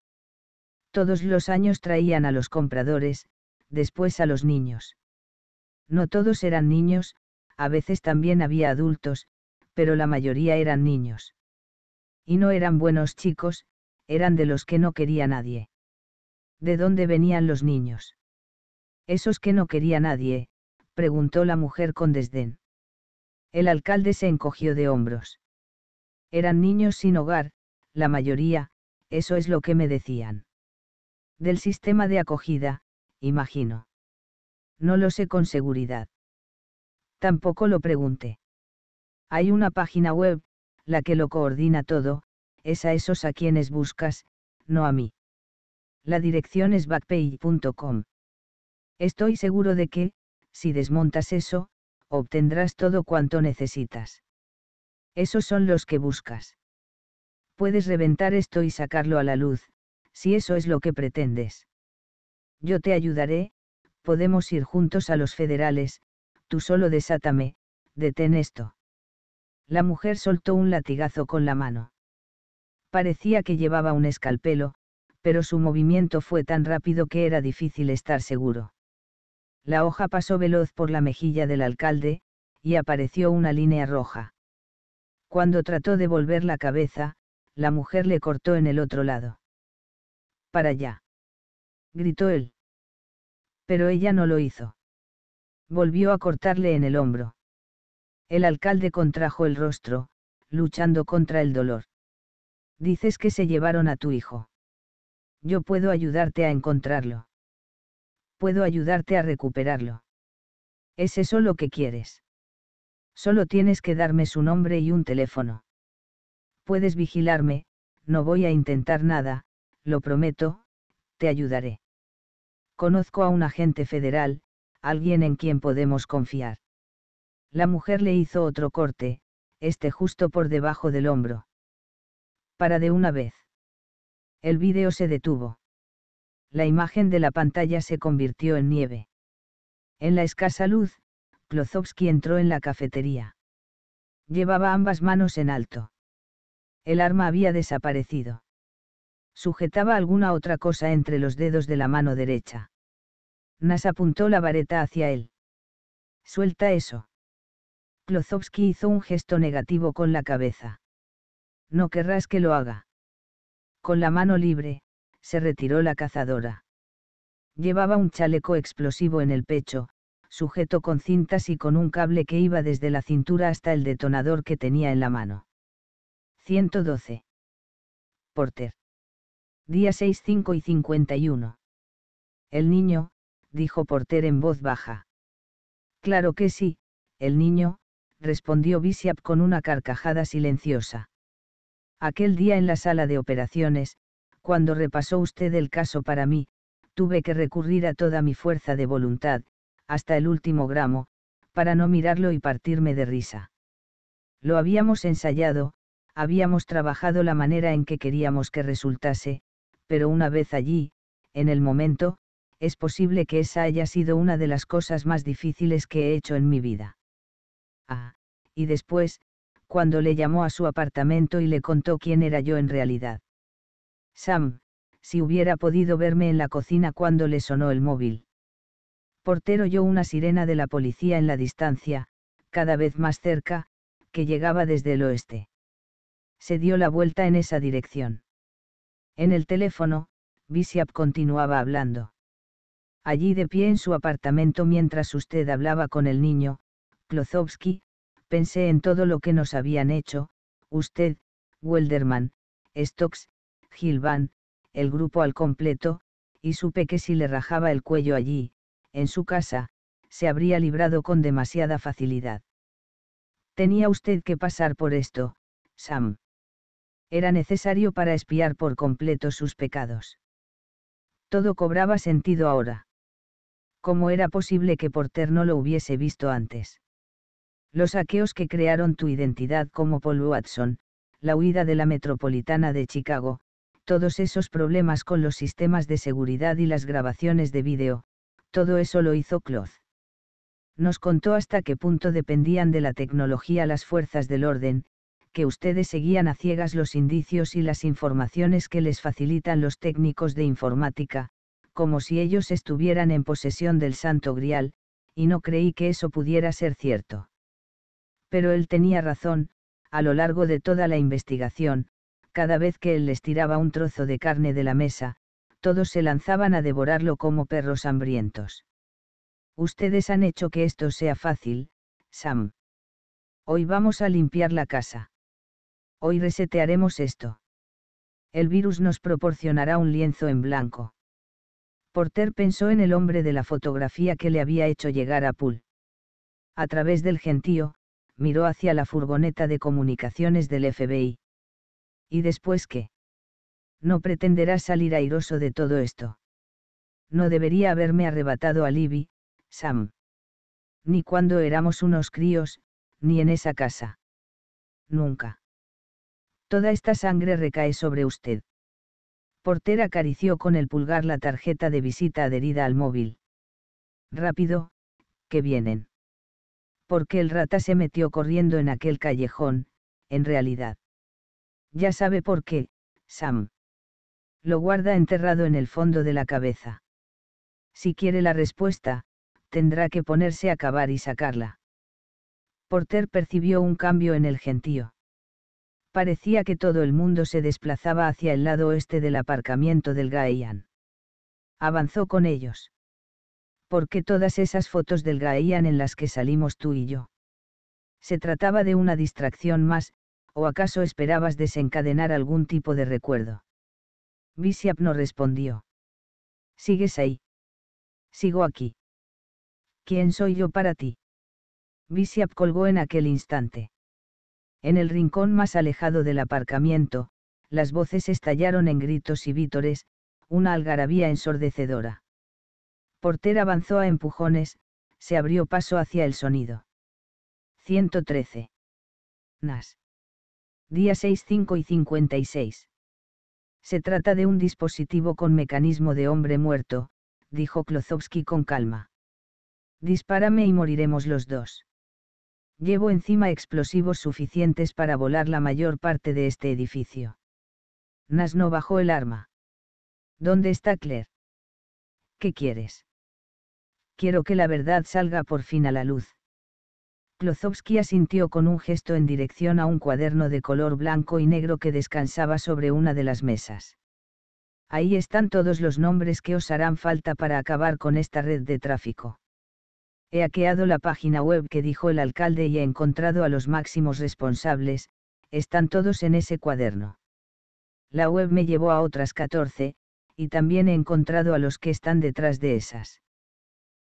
Todos los años traían a los compradores, después a los niños. No todos eran niños, a veces también había adultos, pero la mayoría eran niños. Y no eran buenos chicos, eran de los que no quería nadie. ¿De dónde venían los niños? ¿Esos que no quería nadie? preguntó la mujer con desdén. El alcalde se encogió de hombros. Eran niños sin hogar, la mayoría, eso es lo que me decían. Del sistema de acogida, imagino. No lo sé con seguridad. Tampoco lo pregunté. Hay una página web, la que lo coordina todo, es a esos a quienes buscas, no a mí. La dirección es backpage.com. Estoy seguro de que, si desmontas eso, obtendrás todo cuanto necesitas. Esos son los que buscas. Puedes reventar esto y sacarlo a la luz, si eso es lo que pretendes. Yo te ayudaré, podemos ir juntos a los federales, tú solo desátame, detén esto. La mujer soltó un latigazo con la mano. Parecía que llevaba un escalpelo, pero su movimiento fue tan rápido que era difícil estar seguro. La hoja pasó veloz por la mejilla del alcalde, y apareció una línea roja. Cuando trató de volver la cabeza, la mujer le cortó en el otro lado. Para allá. Gritó él. Pero ella no lo hizo. Volvió a cortarle en el hombro. El alcalde contrajo el rostro, luchando contra el dolor. Dices que se llevaron a tu hijo. Yo puedo ayudarte a encontrarlo puedo ayudarte a recuperarlo. ¿Es eso lo que quieres? Solo tienes que darme su nombre y un teléfono. Puedes vigilarme, no voy a intentar nada, lo prometo, te ayudaré. Conozco a un agente federal, alguien en quien podemos confiar. La mujer le hizo otro corte, este justo por debajo del hombro. Para de una vez. El vídeo se detuvo la imagen de la pantalla se convirtió en nieve. En la escasa luz, Klozovsky entró en la cafetería. Llevaba ambas manos en alto. El arma había desaparecido. Sujetaba alguna otra cosa entre los dedos de la mano derecha. Nas apuntó la vareta hacia él. Suelta eso. Klozovsky hizo un gesto negativo con la cabeza. No querrás que lo haga. Con la mano libre, se retiró la cazadora. Llevaba un chaleco explosivo en el pecho, sujeto con cintas y con un cable que iba desde la cintura hasta el detonador que tenía en la mano. 112. Porter. Día 6, y 51. El niño, dijo Porter en voz baja. Claro que sí, el niño, respondió Bishop con una carcajada silenciosa. Aquel día en la sala de operaciones, cuando repasó usted el caso para mí, tuve que recurrir a toda mi fuerza de voluntad, hasta el último gramo, para no mirarlo y partirme de risa. Lo habíamos ensayado, habíamos trabajado la manera en que queríamos que resultase, pero una vez allí, en el momento, es posible que esa haya sido una de las cosas más difíciles que he hecho en mi vida. Ah, y después, cuando le llamó a su apartamento y le contó quién era yo en realidad. Sam, si hubiera podido verme en la cocina cuando le sonó el móvil. Portero oyó una sirena de la policía en la distancia, cada vez más cerca, que llegaba desde el oeste. Se dio la vuelta en esa dirección. En el teléfono, Bishop continuaba hablando. Allí de pie en su apartamento mientras usted hablaba con el niño, Klozowski, pensé en todo lo que nos habían hecho, usted, Welderman, Stokes, Gilvan, el grupo al completo, y supe que si le rajaba el cuello allí, en su casa, se habría librado con demasiada facilidad. Tenía usted que pasar por esto, Sam. Era necesario para espiar por completo sus pecados. Todo cobraba sentido ahora. ¿Cómo era posible que Porter no lo hubiese visto antes? Los saqueos que crearon tu identidad como Paul Watson, la huida de la metropolitana de Chicago, todos esos problemas con los sistemas de seguridad y las grabaciones de vídeo, todo eso lo hizo Cloth. Nos contó hasta qué punto dependían de la tecnología las fuerzas del orden, que ustedes seguían a ciegas los indicios y las informaciones que les facilitan los técnicos de informática, como si ellos estuvieran en posesión del Santo Grial, y no creí que eso pudiera ser cierto. Pero él tenía razón, a lo largo de toda la investigación, cada vez que él les tiraba un trozo de carne de la mesa, todos se lanzaban a devorarlo como perros hambrientos. Ustedes han hecho que esto sea fácil, Sam. Hoy vamos a limpiar la casa. Hoy resetearemos esto. El virus nos proporcionará un lienzo en blanco. Porter pensó en el hombre de la fotografía que le había hecho llegar a Poole. A través del gentío, miró hacia la furgoneta de comunicaciones del FBI. ¿Y después qué? No pretenderás salir airoso de todo esto. No debería haberme arrebatado a Libby, Sam. Ni cuando éramos unos críos, ni en esa casa. Nunca. Toda esta sangre recae sobre usted. Porter acarició con el pulgar la tarjeta de visita adherida al móvil. Rápido, que vienen. Porque el rata se metió corriendo en aquel callejón, en realidad. Ya sabe por qué, Sam. Lo guarda enterrado en el fondo de la cabeza. Si quiere la respuesta, tendrá que ponerse a cavar y sacarla. Porter percibió un cambio en el gentío. Parecía que todo el mundo se desplazaba hacia el lado oeste del aparcamiento del Gaian. Avanzó con ellos. ¿Por qué todas esas fotos del Gaian en las que salimos tú y yo? Se trataba de una distracción más, ¿O acaso esperabas desencadenar algún tipo de recuerdo? Bishop no respondió. ¿Sigues ahí? Sigo aquí. ¿Quién soy yo para ti? Bishop colgó en aquel instante. En el rincón más alejado del aparcamiento, las voces estallaron en gritos y vítores, una algarabía ensordecedora. Porter avanzó a empujones, se abrió paso hacia el sonido. 113. Nas día 6, 5 y 56. Se trata de un dispositivo con mecanismo de hombre muerto, dijo Klozowski con calma. Dispárame y moriremos los dos. Llevo encima explosivos suficientes para volar la mayor parte de este edificio. Nasno bajó el arma. ¿Dónde está Claire? ¿Qué quieres? Quiero que la verdad salga por fin a la luz. Klozowski asintió con un gesto en dirección a un cuaderno de color blanco y negro que descansaba sobre una de las mesas. Ahí están todos los nombres que os harán falta para acabar con esta red de tráfico. He hackeado la página web que dijo el alcalde y he encontrado a los máximos responsables, están todos en ese cuaderno. La web me llevó a otras 14, y también he encontrado a los que están detrás de esas.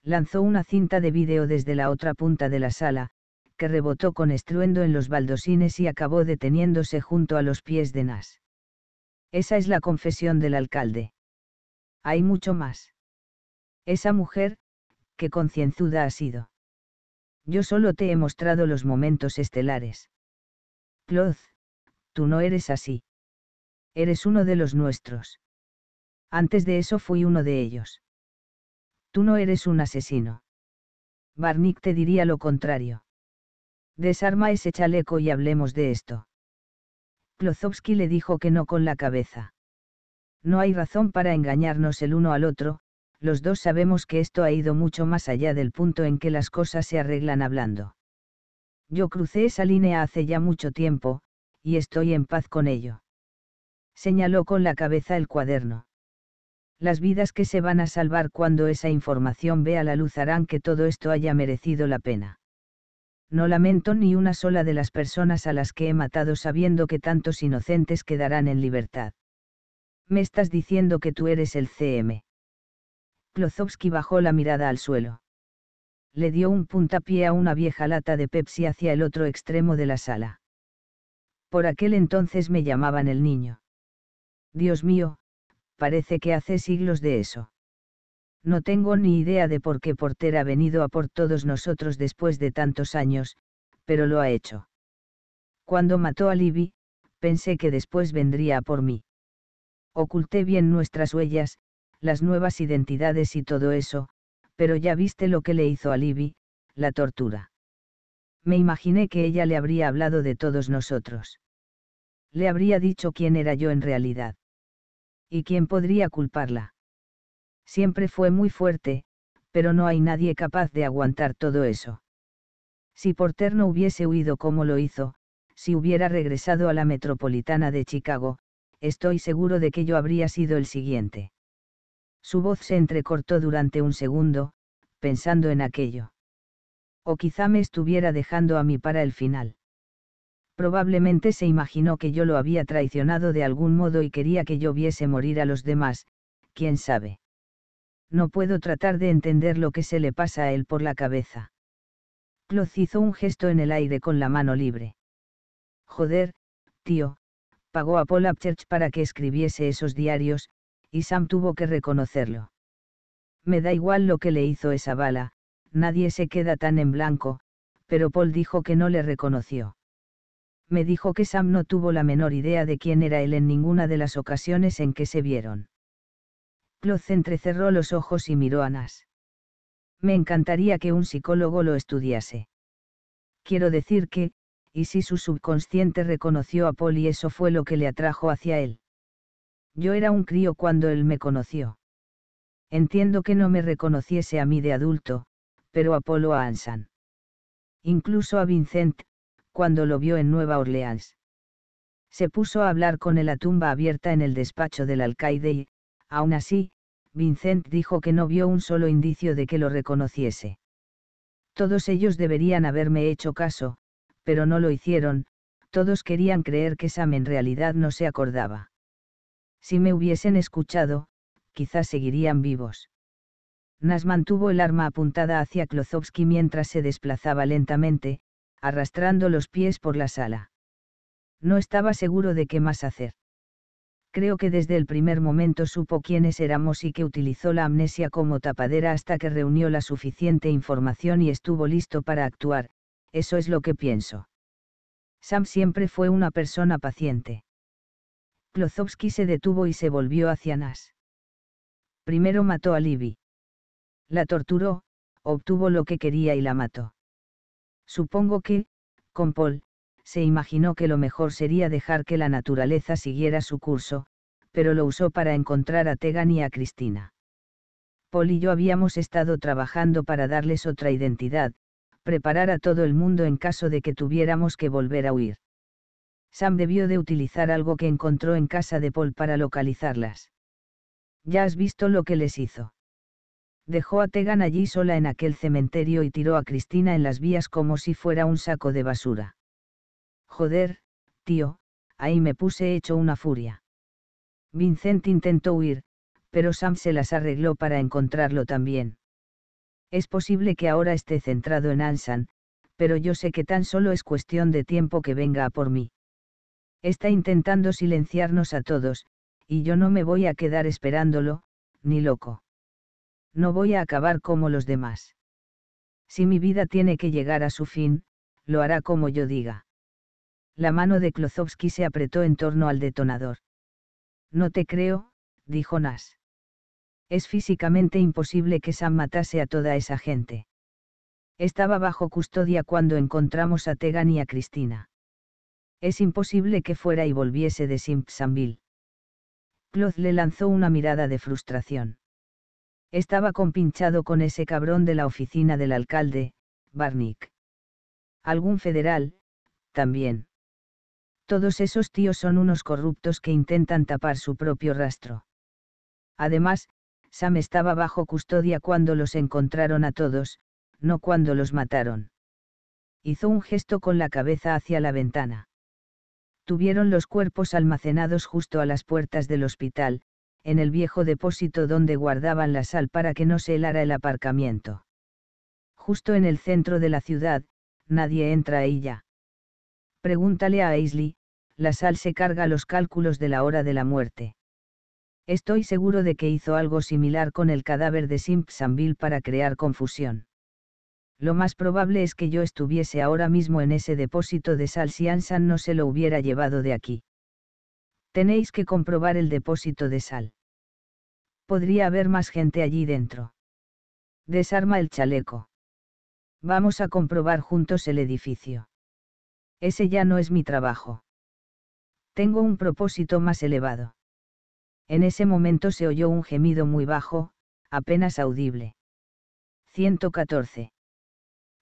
Lanzó una cinta de vídeo desde la otra punta de la sala, que rebotó con estruendo en los baldosines y acabó deteniéndose junto a los pies de Nas. Esa es la confesión del alcalde. Hay mucho más. Esa mujer, qué concienzuda ha sido. Yo solo te he mostrado los momentos estelares. Cloth, tú no eres así. Eres uno de los nuestros. Antes de eso fui uno de ellos. Tú no eres un asesino. Barnick te diría lo contrario. Desarma ese chaleco y hablemos de esto. Klozowski le dijo que no con la cabeza. No hay razón para engañarnos el uno al otro, los dos sabemos que esto ha ido mucho más allá del punto en que las cosas se arreglan hablando. Yo crucé esa línea hace ya mucho tiempo, y estoy en paz con ello. Señaló con la cabeza el cuaderno. Las vidas que se van a salvar cuando esa información vea la luz harán que todo esto haya merecido la pena no lamento ni una sola de las personas a las que he matado sabiendo que tantos inocentes quedarán en libertad. Me estás diciendo que tú eres el CM. Klozowski bajó la mirada al suelo. Le dio un puntapié a una vieja lata de Pepsi hacia el otro extremo de la sala. Por aquel entonces me llamaban el niño. Dios mío, parece que hace siglos de eso. No tengo ni idea de por qué Porter ha venido a por todos nosotros después de tantos años, pero lo ha hecho. Cuando mató a Libby, pensé que después vendría a por mí. Oculté bien nuestras huellas, las nuevas identidades y todo eso, pero ya viste lo que le hizo a Libby, la tortura. Me imaginé que ella le habría hablado de todos nosotros. Le habría dicho quién era yo en realidad. ¿Y quién podría culparla? Siempre fue muy fuerte, pero no hay nadie capaz de aguantar todo eso. Si Porter no hubiese huido como lo hizo, si hubiera regresado a la metropolitana de Chicago, estoy seguro de que yo habría sido el siguiente. Su voz se entrecortó durante un segundo, pensando en aquello. O quizá me estuviera dejando a mí para el final. Probablemente se imaginó que yo lo había traicionado de algún modo y quería que yo viese morir a los demás, quién sabe no puedo tratar de entender lo que se le pasa a él por la cabeza. Cloth hizo un gesto en el aire con la mano libre. Joder, tío, pagó a Paul Upchurch para que escribiese esos diarios, y Sam tuvo que reconocerlo. Me da igual lo que le hizo esa bala, nadie se queda tan en blanco, pero Paul dijo que no le reconoció. Me dijo que Sam no tuvo la menor idea de quién era él en ninguna de las ocasiones en que se vieron. Cloz entrecerró los ojos y miró a Nas. Me encantaría que un psicólogo lo estudiase. Quiero decir que, y si su subconsciente reconoció a Paul y eso fue lo que le atrajo hacia él. Yo era un crío cuando él me conoció. Entiendo que no me reconociese a mí de adulto, pero a o a Ansan. Incluso a Vincent, cuando lo vio en Nueva Orleans. Se puso a hablar con él a tumba abierta en el despacho del alcaide y, Aún así, Vincent dijo que no vio un solo indicio de que lo reconociese. Todos ellos deberían haberme hecho caso, pero no lo hicieron, todos querían creer que Sam en realidad no se acordaba. Si me hubiesen escuchado, quizás seguirían vivos. Nas mantuvo el arma apuntada hacia Klozovsky mientras se desplazaba lentamente, arrastrando los pies por la sala. No estaba seguro de qué más hacer creo que desde el primer momento supo quiénes éramos y que utilizó la amnesia como tapadera hasta que reunió la suficiente información y estuvo listo para actuar, eso es lo que pienso. Sam siempre fue una persona paciente. Klozowski se detuvo y se volvió hacia Nas. Primero mató a Libby. La torturó, obtuvo lo que quería y la mató. Supongo que, con Paul, se imaginó que lo mejor sería dejar que la naturaleza siguiera su curso, pero lo usó para encontrar a Tegan y a Cristina. Paul y yo habíamos estado trabajando para darles otra identidad, preparar a todo el mundo en caso de que tuviéramos que volver a huir. Sam debió de utilizar algo que encontró en casa de Paul para localizarlas. Ya has visto lo que les hizo. Dejó a Tegan allí sola en aquel cementerio y tiró a Cristina en las vías como si fuera un saco de basura. Joder, tío, ahí me puse hecho una furia. Vincent intentó huir, pero Sam se las arregló para encontrarlo también. Es posible que ahora esté centrado en Ansan, pero yo sé que tan solo es cuestión de tiempo que venga a por mí. Está intentando silenciarnos a todos, y yo no me voy a quedar esperándolo, ni loco. No voy a acabar como los demás. Si mi vida tiene que llegar a su fin, lo hará como yo diga. La mano de Klozowski se apretó en torno al detonador. No te creo, dijo Nash. Es físicamente imposible que Sam matase a toda esa gente. Estaba bajo custodia cuando encontramos a Tegan y a Cristina. Es imposible que fuera y volviese de Simpsonville. Kloz le lanzó una mirada de frustración. Estaba compinchado con ese cabrón de la oficina del alcalde, Barnick. Algún federal, también. Todos esos tíos son unos corruptos que intentan tapar su propio rastro. Además, Sam estaba bajo custodia cuando los encontraron a todos, no cuando los mataron. Hizo un gesto con la cabeza hacia la ventana. Tuvieron los cuerpos almacenados justo a las puertas del hospital, en el viejo depósito donde guardaban la sal para que no se helara el aparcamiento. Justo en el centro de la ciudad, nadie entra a ella. Pregúntale a Aisley, la sal se carga los cálculos de la hora de la muerte. Estoy seguro de que hizo algo similar con el cadáver de Simpsonville para crear confusión. Lo más probable es que yo estuviese ahora mismo en ese depósito de sal si Ansan no se lo hubiera llevado de aquí. Tenéis que comprobar el depósito de sal. Podría haber más gente allí dentro. Desarma el chaleco. Vamos a comprobar juntos el edificio. Ese ya no es mi trabajo. Tengo un propósito más elevado. En ese momento se oyó un gemido muy bajo, apenas audible. 114.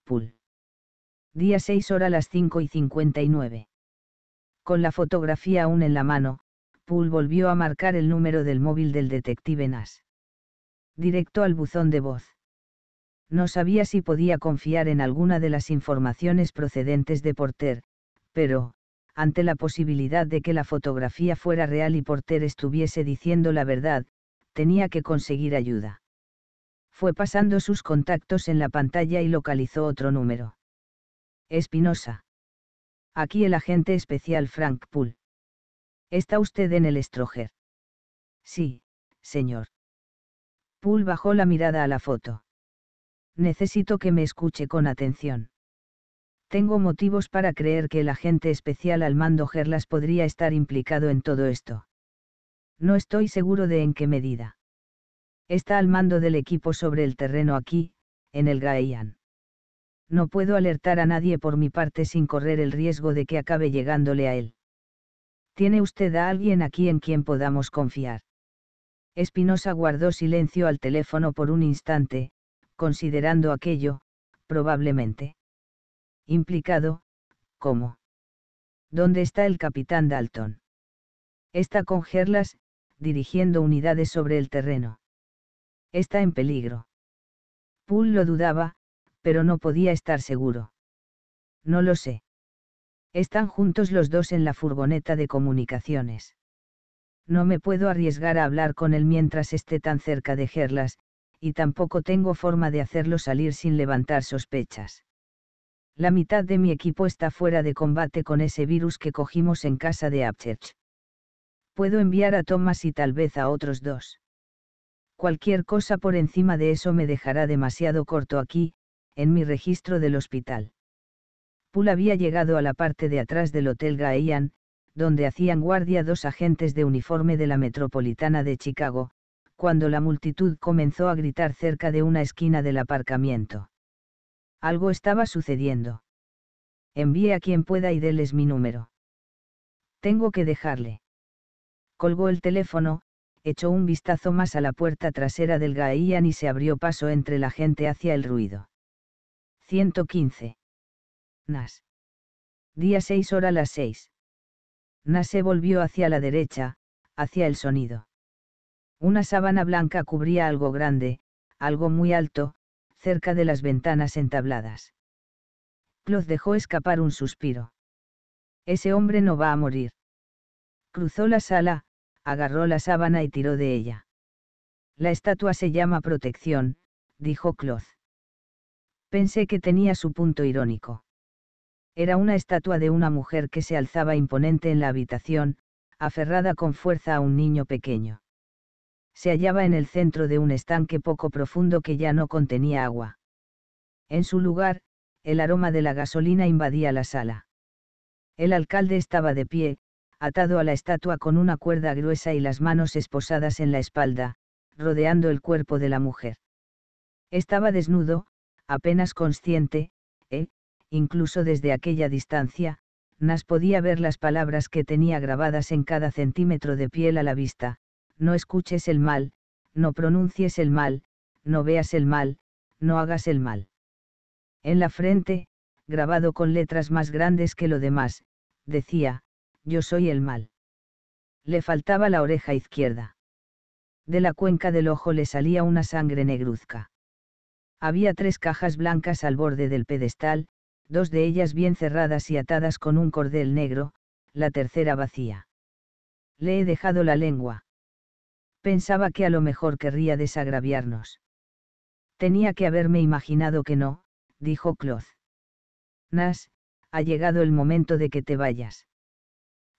Pool. Día 6 hora las 5 y 59. Con la fotografía aún en la mano, Poole volvió a marcar el número del móvil del detective Nash. Directo al buzón de voz. No sabía si podía confiar en alguna de las informaciones procedentes de Porter, pero, ante la posibilidad de que la fotografía fuera real y Porter estuviese diciendo la verdad, tenía que conseguir ayuda. Fue pasando sus contactos en la pantalla y localizó otro número. Espinosa. Aquí el agente especial Frank Poole. ¿Está usted en el estroger? Sí, señor. Poole bajó la mirada a la foto. Necesito que me escuche con atención tengo motivos para creer que el agente especial al mando Gerlas podría estar implicado en todo esto. No estoy seguro de en qué medida. Está al mando del equipo sobre el terreno aquí, en el Gaian. No puedo alertar a nadie por mi parte sin correr el riesgo de que acabe llegándole a él. ¿Tiene usted a alguien aquí en quien podamos confiar? Espinosa guardó silencio al teléfono por un instante, considerando aquello, probablemente implicado, ¿cómo? ¿Dónde está el capitán Dalton? Está con Gerlas, dirigiendo unidades sobre el terreno. Está en peligro. Poole lo dudaba, pero no podía estar seguro. No lo sé. Están juntos los dos en la furgoneta de comunicaciones. No me puedo arriesgar a hablar con él mientras esté tan cerca de Gerlas, y tampoco tengo forma de hacerlo salir sin levantar sospechas. La mitad de mi equipo está fuera de combate con ese virus que cogimos en casa de Upchurch. Puedo enviar a Thomas y tal vez a otros dos. Cualquier cosa por encima de eso me dejará demasiado corto aquí, en mi registro del hospital. Poole había llegado a la parte de atrás del Hotel Gaian, donde hacían guardia dos agentes de uniforme de la Metropolitana de Chicago, cuando la multitud comenzó a gritar cerca de una esquina del aparcamiento. Algo estaba sucediendo. Envíe a quien pueda y déles mi número. Tengo que dejarle. Colgó el teléfono, echó un vistazo más a la puerta trasera del Gaían y se abrió paso entre la gente hacia el ruido. 115. Nas. Día 6 hora las 6. Nas se volvió hacia la derecha, hacia el sonido. Una sábana blanca cubría algo grande, algo muy alto, cerca de las ventanas entabladas. Cloth dejó escapar un suspiro. Ese hombre no va a morir. Cruzó la sala, agarró la sábana y tiró de ella. La estatua se llama protección, dijo Cloth. Pensé que tenía su punto irónico. Era una estatua de una mujer que se alzaba imponente en la habitación, aferrada con fuerza a un niño pequeño se hallaba en el centro de un estanque poco profundo que ya no contenía agua. En su lugar, el aroma de la gasolina invadía la sala. El alcalde estaba de pie, atado a la estatua con una cuerda gruesa y las manos esposadas en la espalda, rodeando el cuerpo de la mujer. Estaba desnudo, apenas consciente, e, incluso desde aquella distancia, Nas podía ver las palabras que tenía grabadas en cada centímetro de piel a la vista, no escuches el mal, no pronuncies el mal, no veas el mal, no hagas el mal. En la frente, grabado con letras más grandes que lo demás, decía, yo soy el mal. Le faltaba la oreja izquierda. De la cuenca del ojo le salía una sangre negruzca. Había tres cajas blancas al borde del pedestal, dos de ellas bien cerradas y atadas con un cordel negro, la tercera vacía. Le he dejado la lengua. Pensaba que a lo mejor querría desagraviarnos. Tenía que haberme imaginado que no, dijo Cloth. Nas, ha llegado el momento de que te vayas.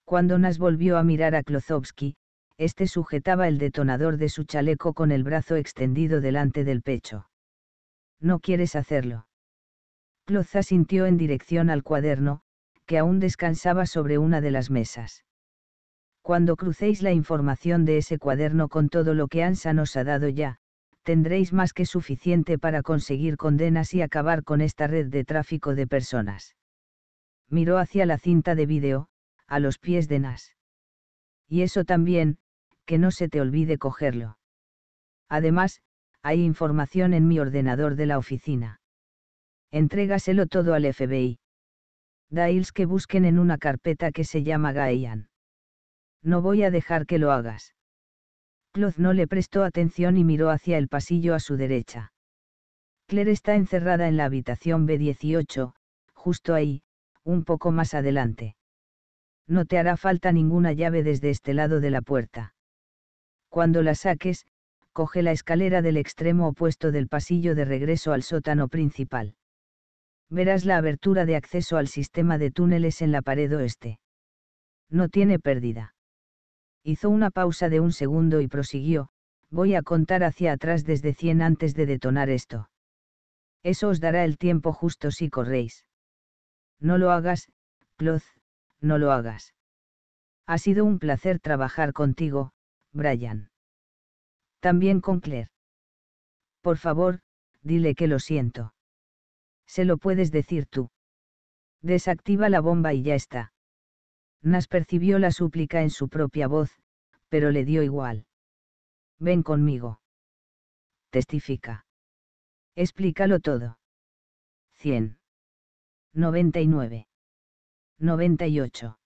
Cuando Nas volvió a mirar a Klozowski, este sujetaba el detonador de su chaleco con el brazo extendido delante del pecho. No quieres hacerlo. Kloz asintió en dirección al cuaderno, que aún descansaba sobre una de las mesas. Cuando crucéis la información de ese cuaderno con todo lo que ANSA nos ha dado ya, tendréis más que suficiente para conseguir condenas y acabar con esta red de tráfico de personas. Miró hacia la cinta de vídeo, a los pies de Nas. Y eso también, que no se te olvide cogerlo. Además, hay información en mi ordenador de la oficina. Entrégaselo todo al FBI. dails que busquen en una carpeta que se llama Gaian. No voy a dejar que lo hagas. Cloth no le prestó atención y miró hacia el pasillo a su derecha. Claire está encerrada en la habitación B18, justo ahí, un poco más adelante. No te hará falta ninguna llave desde este lado de la puerta. Cuando la saques, coge la escalera del extremo opuesto del pasillo de regreso al sótano principal. Verás la abertura de acceso al sistema de túneles en la pared oeste. No tiene pérdida hizo una pausa de un segundo y prosiguió, voy a contar hacia atrás desde 100 antes de detonar esto. Eso os dará el tiempo justo si corréis. No lo hagas, Cloth, no lo hagas. Ha sido un placer trabajar contigo, Brian. También con Claire. Por favor, dile que lo siento. Se lo puedes decir tú. Desactiva la bomba y ya está. Nas percibió la súplica en su propia voz, pero le dio igual. Ven conmigo. Testifica. Explícalo todo. 100. 99. 98.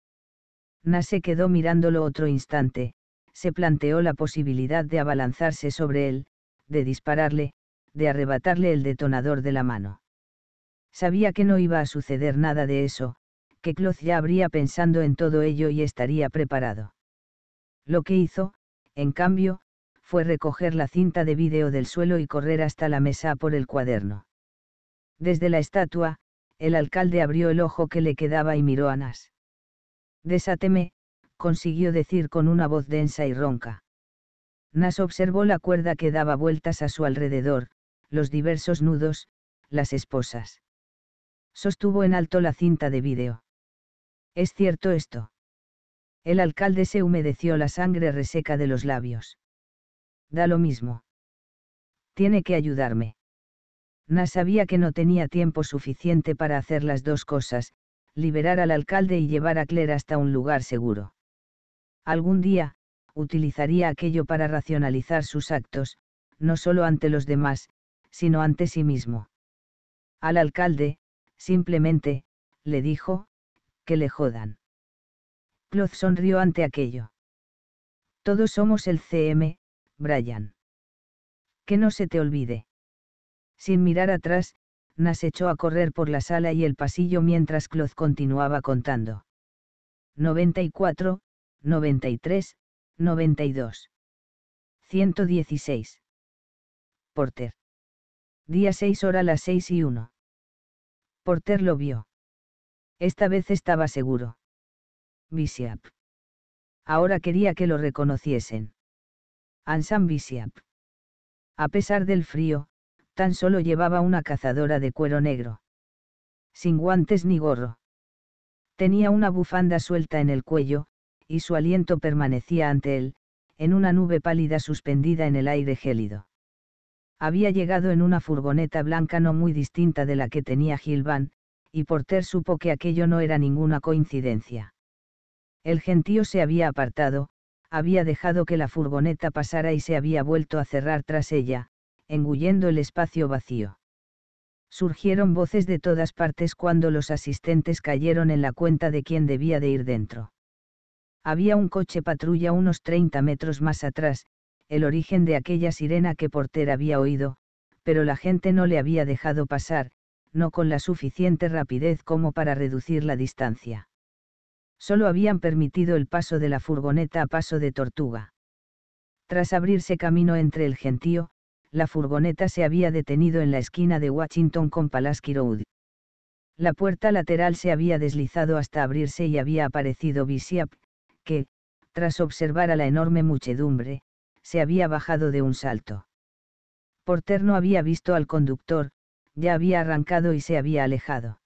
Nas se quedó mirándolo otro instante, se planteó la posibilidad de abalanzarse sobre él, de dispararle, de arrebatarle el detonador de la mano. Sabía que no iba a suceder nada de eso, que Cloth ya habría pensando en todo ello y estaría preparado. Lo que hizo, en cambio, fue recoger la cinta de vídeo del suelo y correr hasta la mesa por el cuaderno. Desde la estatua, el alcalde abrió el ojo que le quedaba y miró a Nas. Desáteme, consiguió decir con una voz densa y ronca. Nas observó la cuerda que daba vueltas a su alrededor, los diversos nudos, las esposas. Sostuvo en alto la cinta de vídeo. ¿Es cierto esto? El alcalde se humedeció la sangre reseca de los labios. Da lo mismo. Tiene que ayudarme. Na sabía que no tenía tiempo suficiente para hacer las dos cosas, liberar al alcalde y llevar a Claire hasta un lugar seguro. Algún día, utilizaría aquello para racionalizar sus actos, no solo ante los demás, sino ante sí mismo. Al alcalde, simplemente, le dijo, le jodan. Cloth sonrió ante aquello. Todos somos el CM, Brian. Que no se te olvide. Sin mirar atrás, Nas echó a correr por la sala y el pasillo mientras Cloth continuaba contando. 94, 93, 92. 116. Porter. Día 6 hora las 6 y 1. Porter lo vio. Esta vez estaba seguro. Bishop. Ahora quería que lo reconociesen. Ansan Bishop. A pesar del frío, tan solo llevaba una cazadora de cuero negro. Sin guantes ni gorro. Tenía una bufanda suelta en el cuello, y su aliento permanecía ante él, en una nube pálida suspendida en el aire gélido. Había llegado en una furgoneta blanca no muy distinta de la que tenía Gilvan, y Porter supo que aquello no era ninguna coincidencia. El gentío se había apartado, había dejado que la furgoneta pasara y se había vuelto a cerrar tras ella, engullendo el espacio vacío. Surgieron voces de todas partes cuando los asistentes cayeron en la cuenta de quién debía de ir dentro. Había un coche patrulla unos 30 metros más atrás, el origen de aquella sirena que Porter había oído, pero la gente no le había dejado pasar, no con la suficiente rapidez como para reducir la distancia. Solo habían permitido el paso de la furgoneta a paso de tortuga. Tras abrirse camino entre el gentío, la furgoneta se había detenido en la esquina de Washington con Palaski Road. La puerta lateral se había deslizado hasta abrirse y había aparecido Bishop, que, tras observar a la enorme muchedumbre, se había bajado de un salto. Porter no había visto al conductor, ya había arrancado y se había alejado.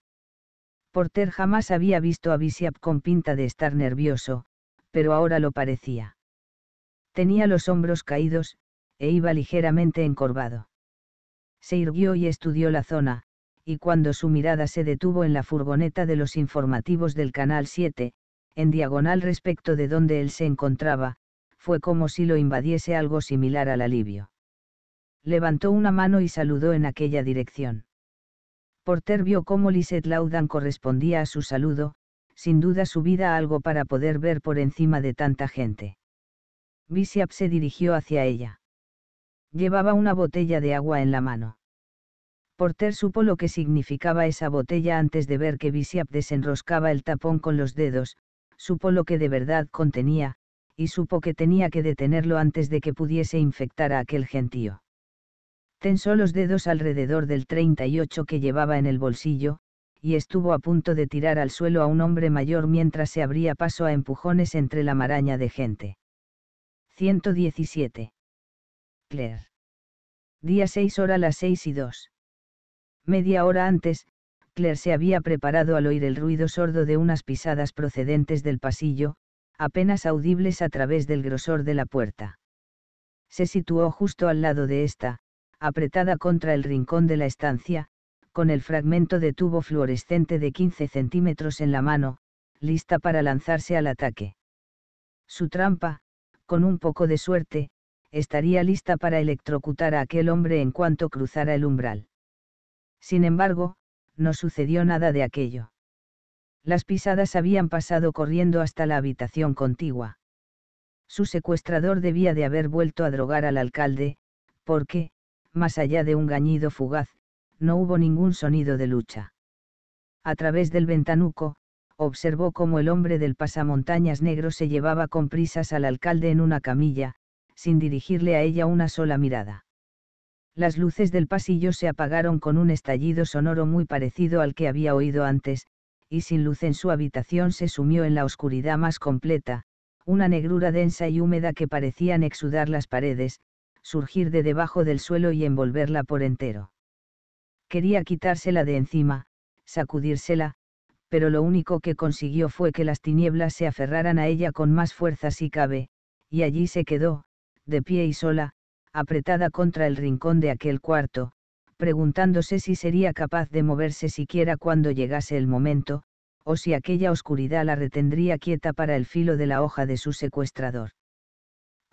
Porter jamás había visto a Bishop con pinta de estar nervioso, pero ahora lo parecía. Tenía los hombros caídos, e iba ligeramente encorvado. Se irguió y estudió la zona, y cuando su mirada se detuvo en la furgoneta de los informativos del Canal 7, en diagonal respecto de donde él se encontraba, fue como si lo invadiese algo similar al alivio levantó una mano y saludó en aquella dirección. Porter vio cómo Lisette Laudan correspondía a su saludo, sin duda subida a algo para poder ver por encima de tanta gente. Bishop se dirigió hacia ella. Llevaba una botella de agua en la mano. Porter supo lo que significaba esa botella antes de ver que Bishop desenroscaba el tapón con los dedos, supo lo que de verdad contenía, y supo que tenía que detenerlo antes de que pudiese infectar a aquel gentío. Tensó los dedos alrededor del 38 que llevaba en el bolsillo, y estuvo a punto de tirar al suelo a un hombre mayor mientras se abría paso a empujones entre la maraña de gente. 117. Claire. Día 6 hora las 6 y 2. Media hora antes, Claire se había preparado al oír el ruido sordo de unas pisadas procedentes del pasillo, apenas audibles a través del grosor de la puerta. Se situó justo al lado de esta, apretada contra el rincón de la estancia, con el fragmento de tubo fluorescente de 15 centímetros en la mano, lista para lanzarse al ataque. Su trampa, con un poco de suerte, estaría lista para electrocutar a aquel hombre en cuanto cruzara el umbral. Sin embargo, no sucedió nada de aquello. Las pisadas habían pasado corriendo hasta la habitación contigua. Su secuestrador debía de haber vuelto a drogar al alcalde, porque, más allá de un gañido fugaz, no hubo ningún sonido de lucha. A través del ventanuco, observó cómo el hombre del pasamontañas negro se llevaba con prisas al alcalde en una camilla, sin dirigirle a ella una sola mirada. Las luces del pasillo se apagaron con un estallido sonoro muy parecido al que había oído antes, y sin luz en su habitación se sumió en la oscuridad más completa, una negrura densa y húmeda que parecían exudar las paredes, surgir de debajo del suelo y envolverla por entero. Quería quitársela de encima, sacudírsela, pero lo único que consiguió fue que las tinieblas se aferraran a ella con más fuerza si cabe, y allí se quedó, de pie y sola, apretada contra el rincón de aquel cuarto, preguntándose si sería capaz de moverse siquiera cuando llegase el momento, o si aquella oscuridad la retendría quieta para el filo de la hoja de su secuestrador.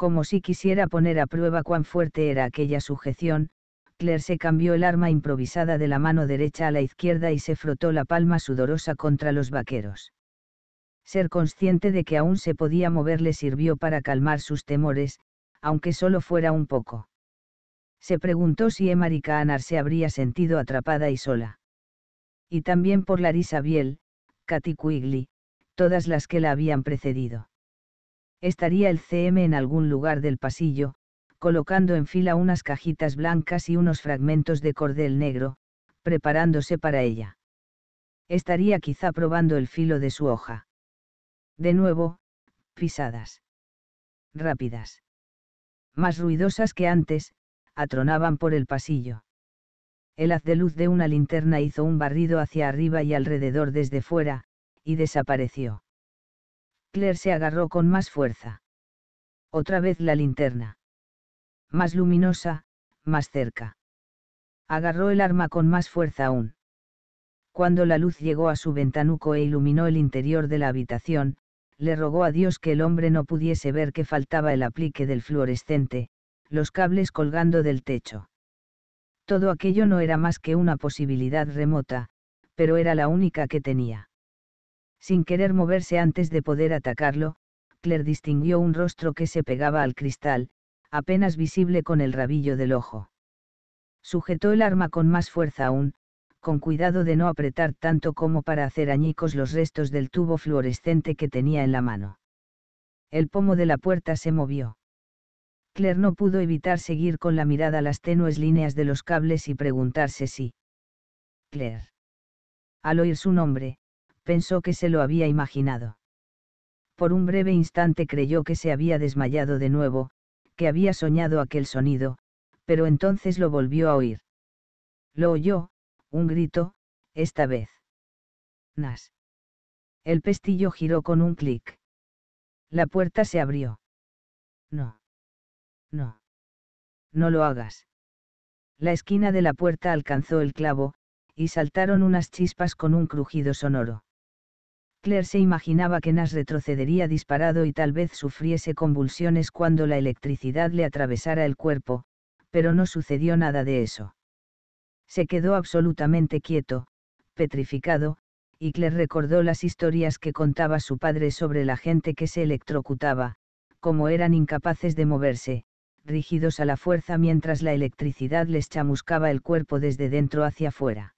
Como si quisiera poner a prueba cuán fuerte era aquella sujeción, Claire se cambió el arma improvisada de la mano derecha a la izquierda y se frotó la palma sudorosa contra los vaqueros. Ser consciente de que aún se podía mover le sirvió para calmar sus temores, aunque solo fuera un poco. Se preguntó si y Kaanar se habría sentido atrapada y sola. Y también por Larissa Biel, Katy Quigley, todas las que la habían precedido estaría el CM en algún lugar del pasillo, colocando en fila unas cajitas blancas y unos fragmentos de cordel negro, preparándose para ella. Estaría quizá probando el filo de su hoja. De nuevo, pisadas. Rápidas. Más ruidosas que antes, atronaban por el pasillo. El haz de luz de una linterna hizo un barrido hacia arriba y alrededor desde fuera, y desapareció. Claire se agarró con más fuerza. Otra vez la linterna. Más luminosa, más cerca. Agarró el arma con más fuerza aún. Cuando la luz llegó a su ventanuco e iluminó el interior de la habitación, le rogó a Dios que el hombre no pudiese ver que faltaba el aplique del fluorescente, los cables colgando del techo. Todo aquello no era más que una posibilidad remota, pero era la única que tenía. Sin querer moverse antes de poder atacarlo, Claire distinguió un rostro que se pegaba al cristal, apenas visible con el rabillo del ojo. Sujetó el arma con más fuerza aún, con cuidado de no apretar tanto como para hacer añicos los restos del tubo fluorescente que tenía en la mano. El pomo de la puerta se movió. Claire no pudo evitar seguir con la mirada las tenues líneas de los cables y preguntarse si. Claire. Al oír su nombre, pensó que se lo había imaginado. Por un breve instante creyó que se había desmayado de nuevo, que había soñado aquel sonido, pero entonces lo volvió a oír. Lo oyó, un grito, esta vez. Nas. El pestillo giró con un clic. La puerta se abrió. No. No. No lo hagas. La esquina de la puerta alcanzó el clavo, y saltaron unas chispas con un crujido sonoro. Claire se imaginaba que Nas retrocedería disparado y tal vez sufriese convulsiones cuando la electricidad le atravesara el cuerpo, pero no sucedió nada de eso. Se quedó absolutamente quieto, petrificado, y Claire recordó las historias que contaba su padre sobre la gente que se electrocutaba, como eran incapaces de moverse, rígidos a la fuerza mientras la electricidad les chamuscaba el cuerpo desde dentro hacia afuera.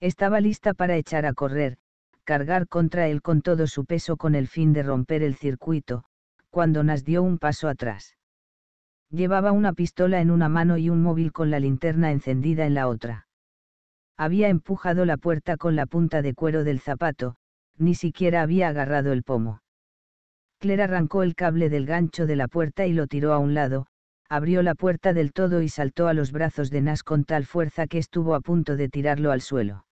Estaba lista para echar a correr, cargar contra él con todo su peso con el fin de romper el circuito, cuando Nas dio un paso atrás. Llevaba una pistola en una mano y un móvil con la linterna encendida en la otra. Había empujado la puerta con la punta de cuero del zapato, ni siquiera había agarrado el pomo. Claire arrancó el cable del gancho de la puerta y lo tiró a un lado, abrió la puerta del todo y saltó a los brazos de Nas con tal fuerza que estuvo a punto de tirarlo al suelo.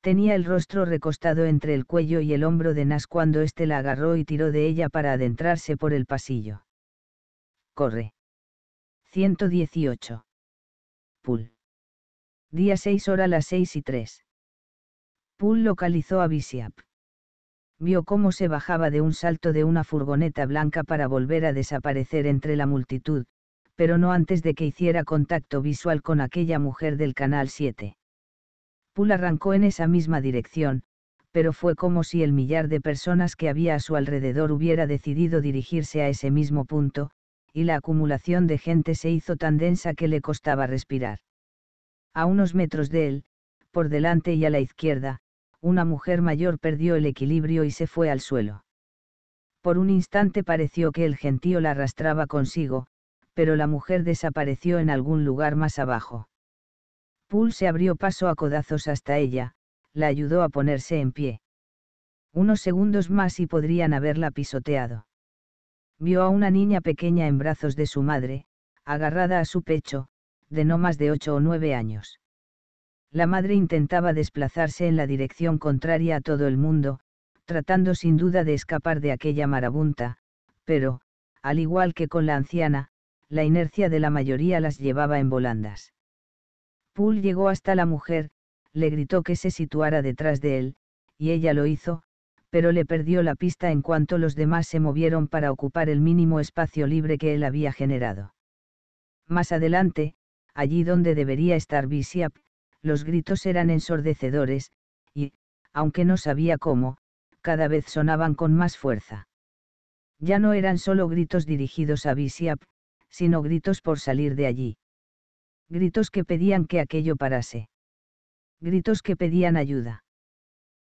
Tenía el rostro recostado entre el cuello y el hombro de Nas cuando éste la agarró y tiró de ella para adentrarse por el pasillo. Corre. 118. Pool. Día 6 hora las 6 y 3. Pool localizó a Visiap. Vio cómo se bajaba de un salto de una furgoneta blanca para volver a desaparecer entre la multitud, pero no antes de que hiciera contacto visual con aquella mujer del Canal 7 arrancó en esa misma dirección, pero fue como si el millar de personas que había a su alrededor hubiera decidido dirigirse a ese mismo punto, y la acumulación de gente se hizo tan densa que le costaba respirar. A unos metros de él, por delante y a la izquierda, una mujer mayor perdió el equilibrio y se fue al suelo. Por un instante pareció que el gentío la arrastraba consigo, pero la mujer desapareció en algún lugar más abajo. Poole se abrió paso a codazos hasta ella, la ayudó a ponerse en pie. Unos segundos más y podrían haberla pisoteado. Vio a una niña pequeña en brazos de su madre, agarrada a su pecho, de no más de ocho o nueve años. La madre intentaba desplazarse en la dirección contraria a todo el mundo, tratando sin duda de escapar de aquella marabunta, pero, al igual que con la anciana, la inercia de la mayoría las llevaba en volandas. Poole llegó hasta la mujer, le gritó que se situara detrás de él, y ella lo hizo, pero le perdió la pista en cuanto los demás se movieron para ocupar el mínimo espacio libre que él había generado. Más adelante, allí donde debería estar Visiap, los gritos eran ensordecedores, y, aunque no sabía cómo, cada vez sonaban con más fuerza. Ya no eran solo gritos dirigidos a Visiap, sino gritos por salir de allí gritos que pedían que aquello parase. Gritos que pedían ayuda.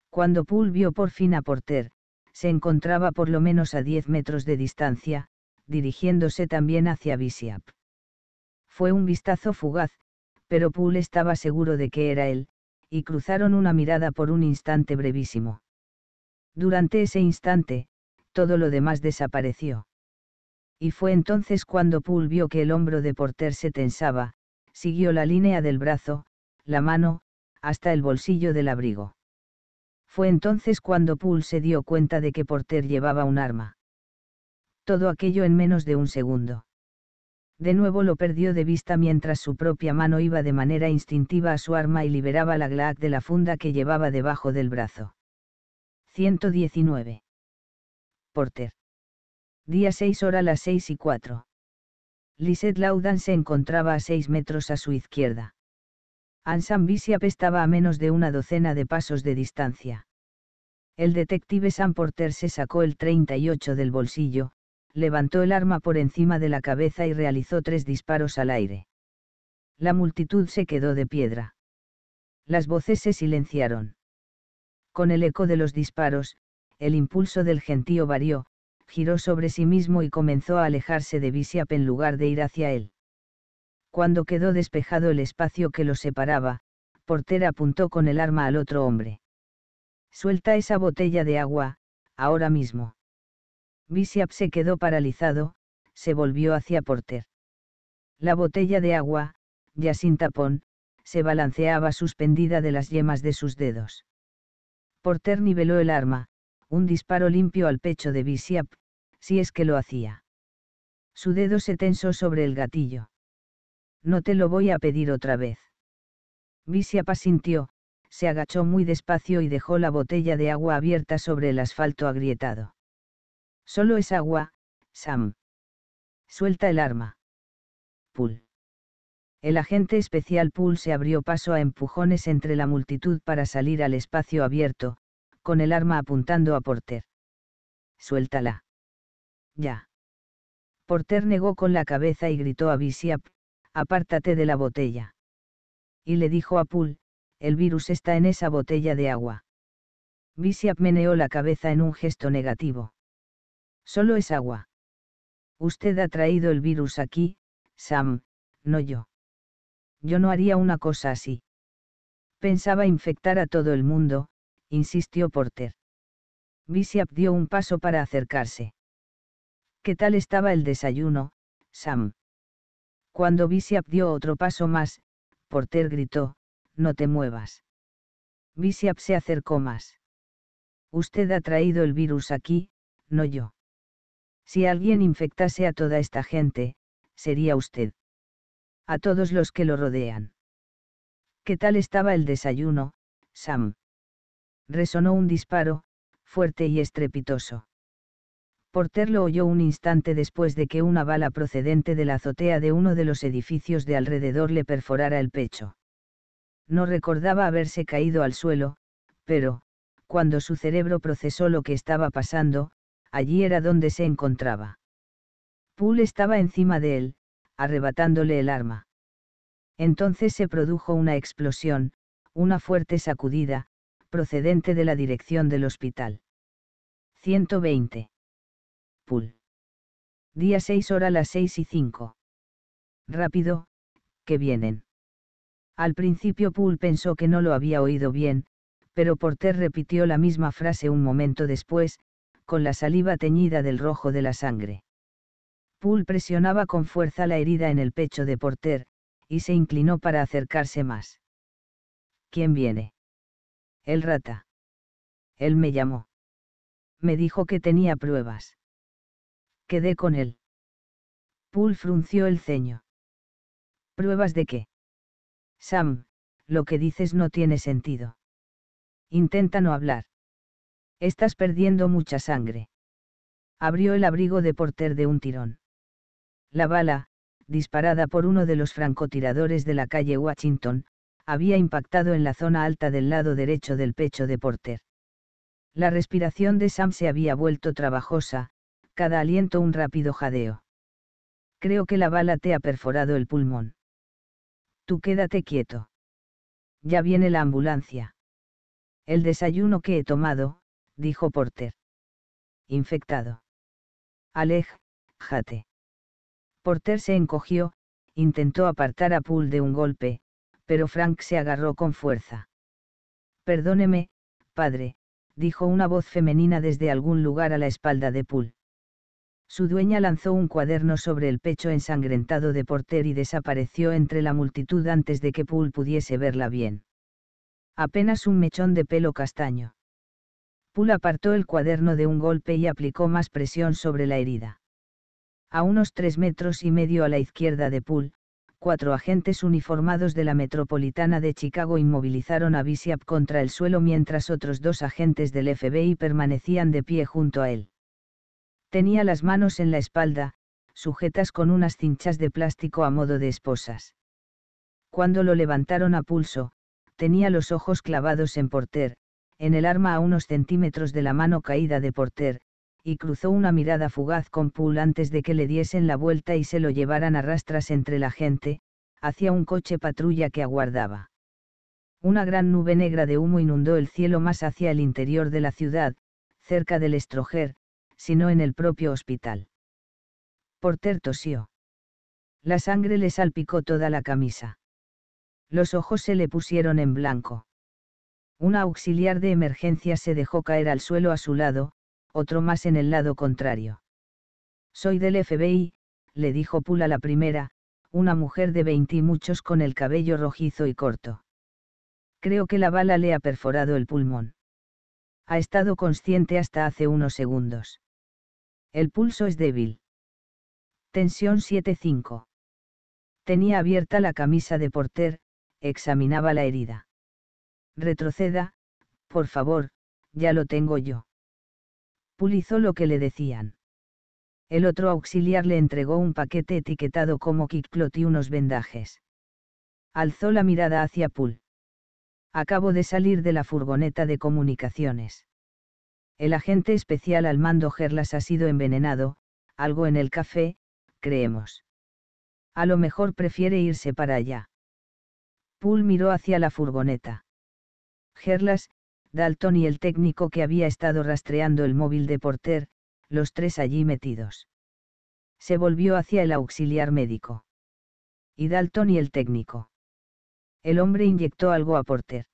Cuando Poole vio por fin a Porter, se encontraba por lo menos a 10 metros de distancia, dirigiéndose también hacia Visiap. Fue un vistazo fugaz, pero Poole estaba seguro de que era él, y cruzaron una mirada por un instante brevísimo. Durante ese instante, todo lo demás desapareció. Y fue entonces cuando Poole vio que el hombro de Porter se tensaba, siguió la línea del brazo, la mano, hasta el bolsillo del abrigo. Fue entonces cuando Poole se dio cuenta de que Porter llevaba un arma. Todo aquello en menos de un segundo. De nuevo lo perdió de vista mientras su propia mano iba de manera instintiva a su arma y liberaba la GLAC de la funda que llevaba debajo del brazo. 119. Porter. Día 6 hora las 6 y 4. Lisette Laudan se encontraba a seis metros a su izquierda. Ansan estaba a menos de una docena de pasos de distancia. El detective Sam Porter se sacó el 38 del bolsillo, levantó el arma por encima de la cabeza y realizó tres disparos al aire. La multitud se quedó de piedra. Las voces se silenciaron. Con el eco de los disparos, el impulso del gentío varió, giró sobre sí mismo y comenzó a alejarse de Visiap en lugar de ir hacia él. Cuando quedó despejado el espacio que lo separaba, Porter apuntó con el arma al otro hombre. Suelta esa botella de agua, ahora mismo. Visiap se quedó paralizado, se volvió hacia Porter. La botella de agua, ya sin tapón, se balanceaba suspendida de las yemas de sus dedos. Porter niveló el arma, un disparo limpio al pecho de Bishop, si es que lo hacía. Su dedo se tensó sobre el gatillo. No te lo voy a pedir otra vez. Bishop asintió, se agachó muy despacio y dejó la botella de agua abierta sobre el asfalto agrietado. Solo es agua, Sam. Suelta el arma. Pull». El agente especial Pull se abrió paso a empujones entre la multitud para salir al espacio abierto, con el arma apuntando a Porter. Suéltala. Ya. Porter negó con la cabeza y gritó a Visiap. apártate de la botella. Y le dijo a Poole, el virus está en esa botella de agua. Visiap meneó la cabeza en un gesto negativo. Solo es agua. Usted ha traído el virus aquí, Sam, no yo. Yo no haría una cosa así. Pensaba infectar a todo el mundo, insistió Porter. Bishop dio un paso para acercarse. ¿Qué tal estaba el desayuno, Sam? Cuando Bishop dio otro paso más, Porter gritó, no te muevas. Bishop se acercó más. Usted ha traído el virus aquí, no yo. Si alguien infectase a toda esta gente, sería usted. A todos los que lo rodean. ¿Qué tal estaba el desayuno, Sam? resonó un disparo, fuerte y estrepitoso. Porter lo oyó un instante después de que una bala procedente de la azotea de uno de los edificios de alrededor le perforara el pecho. No recordaba haberse caído al suelo, pero, cuando su cerebro procesó lo que estaba pasando, allí era donde se encontraba. Poole estaba encima de él, arrebatándole el arma. Entonces se produjo una explosión, una fuerte sacudida, procedente de la dirección del hospital. 120. Pool. Día 6 hora las 6 y 5. Rápido, que vienen. Al principio Poole pensó que no lo había oído bien, pero Porter repitió la misma frase un momento después, con la saliva teñida del rojo de la sangre. Poole presionaba con fuerza la herida en el pecho de Porter, y se inclinó para acercarse más. ¿Quién viene? El rata. Él me llamó. Me dijo que tenía pruebas. Quedé con él. Poole frunció el ceño. ¿Pruebas de qué? Sam, lo que dices no tiene sentido. Intenta no hablar. Estás perdiendo mucha sangre. Abrió el abrigo de porter de un tirón. La bala, disparada por uno de los francotiradores de la calle Washington, había impactado en la zona alta del lado derecho del pecho de Porter. La respiración de Sam se había vuelto trabajosa, cada aliento un rápido jadeo. Creo que la bala te ha perforado el pulmón. Tú quédate quieto. Ya viene la ambulancia. El desayuno que he tomado, dijo Porter. Infectado. Alej, jate. Porter se encogió, intentó apartar a Poole de un golpe, pero Frank se agarró con fuerza. Perdóneme, padre, dijo una voz femenina desde algún lugar a la espalda de Poole. Su dueña lanzó un cuaderno sobre el pecho ensangrentado de Porter y desapareció entre la multitud antes de que Poole pudiese verla bien. Apenas un mechón de pelo castaño. Poole apartó el cuaderno de un golpe y aplicó más presión sobre la herida. A unos tres metros y medio a la izquierda de Poole, cuatro agentes uniformados de la Metropolitana de Chicago inmovilizaron a Bishop contra el suelo mientras otros dos agentes del FBI permanecían de pie junto a él. Tenía las manos en la espalda, sujetas con unas cinchas de plástico a modo de esposas. Cuando lo levantaron a pulso, tenía los ojos clavados en Porter, en el arma a unos centímetros de la mano caída de Porter, y cruzó una mirada fugaz con Poole antes de que le diesen la vuelta y se lo llevaran a rastras entre la gente, hacia un coche patrulla que aguardaba. Una gran nube negra de humo inundó el cielo más hacia el interior de la ciudad, cerca del Estroger, sino en el propio hospital. Porter tosió. La sangre le salpicó toda la camisa. Los ojos se le pusieron en blanco. Una auxiliar de emergencia se dejó caer al suelo a su lado, otro más en el lado contrario. Soy del FBI, le dijo Pula la primera, una mujer de muchos con el cabello rojizo y corto. Creo que la bala le ha perforado el pulmón. Ha estado consciente hasta hace unos segundos. El pulso es débil. Tensión 7-5. Tenía abierta la camisa de porter, examinaba la herida. Retroceda, por favor, ya lo tengo yo. Poole hizo lo que le decían. El otro auxiliar le entregó un paquete etiquetado como Kickplot y unos vendajes. Alzó la mirada hacia Poole. Acabo de salir de la furgoneta de comunicaciones. El agente especial al mando Gerlas ha sido envenenado, algo en el café, creemos. A lo mejor prefiere irse para allá. Poole miró hacia la furgoneta. Gerlas, Dalton y el técnico que había estado rastreando el móvil de Porter, los tres allí metidos. Se volvió hacia el auxiliar médico. Y Dalton y el técnico. El hombre inyectó algo a Porter.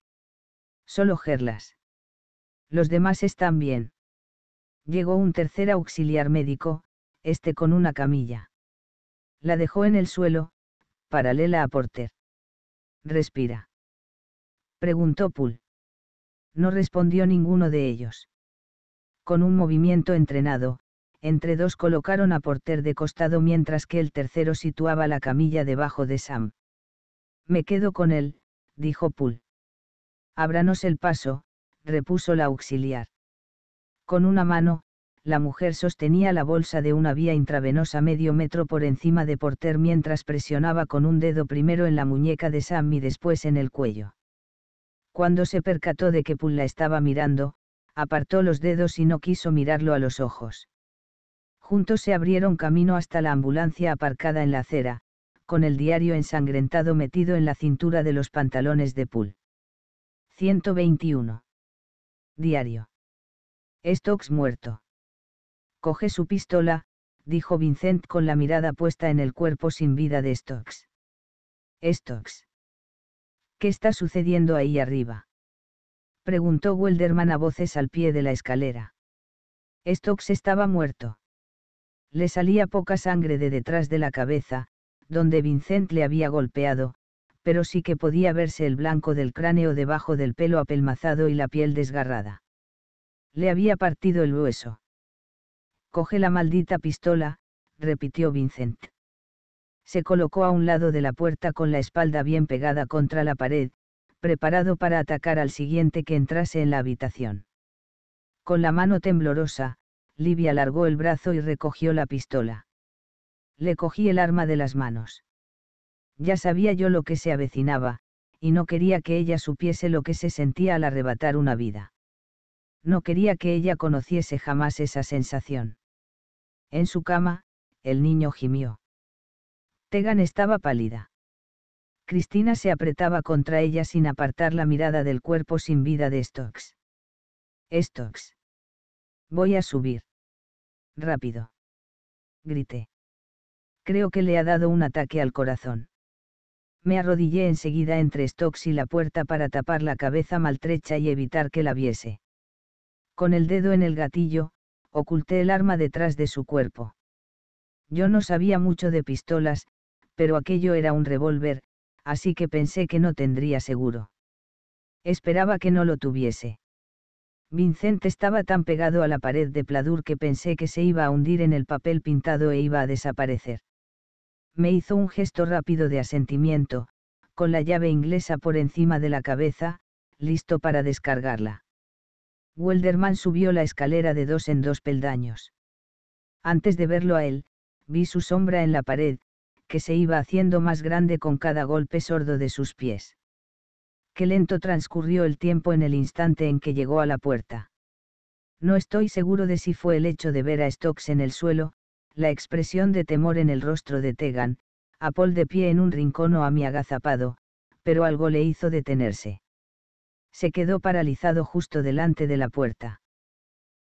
Solo Gerlas. Los demás están bien. Llegó un tercer auxiliar médico, este con una camilla. La dejó en el suelo, paralela a Porter. Respira. Preguntó Poole. No respondió ninguno de ellos. Con un movimiento entrenado, entre dos colocaron a Porter de costado mientras que el tercero situaba la camilla debajo de Sam. Me quedo con él, dijo Poole. Ábranos el paso, repuso la auxiliar. Con una mano, la mujer sostenía la bolsa de una vía intravenosa medio metro por encima de Porter mientras presionaba con un dedo primero en la muñeca de Sam y después en el cuello. Cuando se percató de que Poole la estaba mirando, apartó los dedos y no quiso mirarlo a los ojos. Juntos se abrieron camino hasta la ambulancia aparcada en la acera, con el diario ensangrentado metido en la cintura de los pantalones de Poole. 121. Diario. Stokes muerto. Coge su pistola, dijo Vincent con la mirada puesta en el cuerpo sin vida de Stokes. Stokes. ¿Qué está sucediendo ahí arriba? Preguntó Welderman a voces al pie de la escalera. Stokes estaba muerto. Le salía poca sangre de detrás de la cabeza, donde Vincent le había golpeado, pero sí que podía verse el blanco del cráneo debajo del pelo apelmazado y la piel desgarrada. Le había partido el hueso. Coge la maldita pistola, repitió Vincent se colocó a un lado de la puerta con la espalda bien pegada contra la pared, preparado para atacar al siguiente que entrase en la habitación. Con la mano temblorosa, Livia alargó el brazo y recogió la pistola. Le cogí el arma de las manos. Ya sabía yo lo que se avecinaba, y no quería que ella supiese lo que se sentía al arrebatar una vida. No quería que ella conociese jamás esa sensación. En su cama, el niño gimió. Megan estaba pálida. Cristina se apretaba contra ella sin apartar la mirada del cuerpo sin vida de Stokes. Stokes. Voy a subir. Rápido. Grité. Creo que le ha dado un ataque al corazón. Me arrodillé enseguida entre Stokes y la puerta para tapar la cabeza maltrecha y evitar que la viese. Con el dedo en el gatillo, oculté el arma detrás de su cuerpo. Yo no sabía mucho de pistolas, pero aquello era un revólver, así que pensé que no tendría seguro. Esperaba que no lo tuviese. Vincent estaba tan pegado a la pared de Pladur que pensé que se iba a hundir en el papel pintado e iba a desaparecer. Me hizo un gesto rápido de asentimiento, con la llave inglesa por encima de la cabeza, listo para descargarla. Welderman subió la escalera de dos en dos peldaños. Antes de verlo a él, vi su sombra en la pared, que se iba haciendo más grande con cada golpe sordo de sus pies. Qué lento transcurrió el tiempo en el instante en que llegó a la puerta. No estoy seguro de si fue el hecho de ver a Stokes en el suelo, la expresión de temor en el rostro de Tegan, a Paul de pie en un rincón o a mi agazapado, pero algo le hizo detenerse. Se quedó paralizado justo delante de la puerta.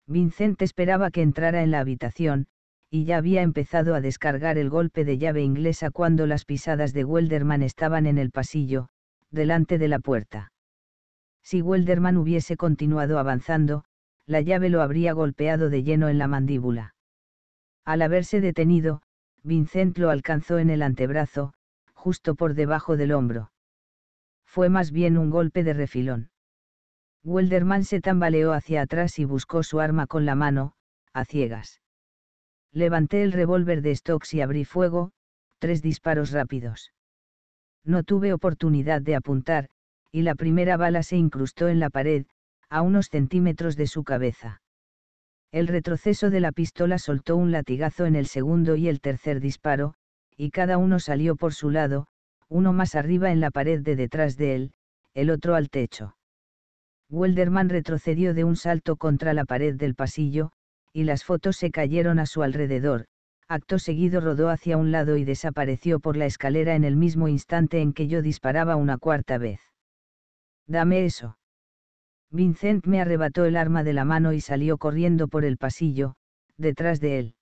Vincent esperaba que entrara en la habitación, y ya había empezado a descargar el golpe de llave inglesa cuando las pisadas de Welderman estaban en el pasillo, delante de la puerta. Si Welderman hubiese continuado avanzando, la llave lo habría golpeado de lleno en la mandíbula. Al haberse detenido, Vincent lo alcanzó en el antebrazo, justo por debajo del hombro. Fue más bien un golpe de refilón. Welderman se tambaleó hacia atrás y buscó su arma con la mano, a ciegas. Levanté el revólver de Stokes y abrí fuego, tres disparos rápidos. No tuve oportunidad de apuntar, y la primera bala se incrustó en la pared, a unos centímetros de su cabeza. El retroceso de la pistola soltó un latigazo en el segundo y el tercer disparo, y cada uno salió por su lado, uno más arriba en la pared de detrás de él, el otro al techo. Welderman retrocedió de un salto contra la pared del pasillo, y las fotos se cayeron a su alrededor, acto seguido rodó hacia un lado y desapareció por la escalera en el mismo instante en que yo disparaba una cuarta vez. Dame eso. Vincent me arrebató el arma de la mano y salió corriendo por el pasillo, detrás de él.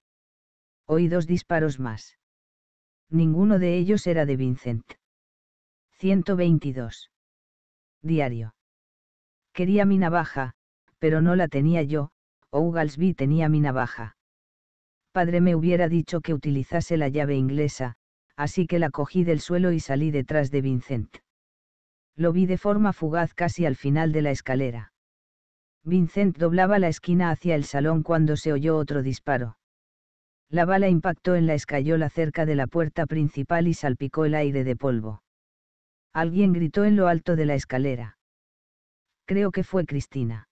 Oí dos disparos más. Ninguno de ellos era de Vincent. 122. Diario. Quería mi navaja, pero no la tenía yo, Ougalsby oh, tenía mi navaja. Padre me hubiera dicho que utilizase la llave inglesa, así que la cogí del suelo y salí detrás de Vincent. Lo vi de forma fugaz casi al final de la escalera. Vincent doblaba la esquina hacia el salón cuando se oyó otro disparo. La bala impactó en la escayola cerca de la puerta principal y salpicó el aire de polvo. Alguien gritó en lo alto de la escalera. Creo que fue Cristina.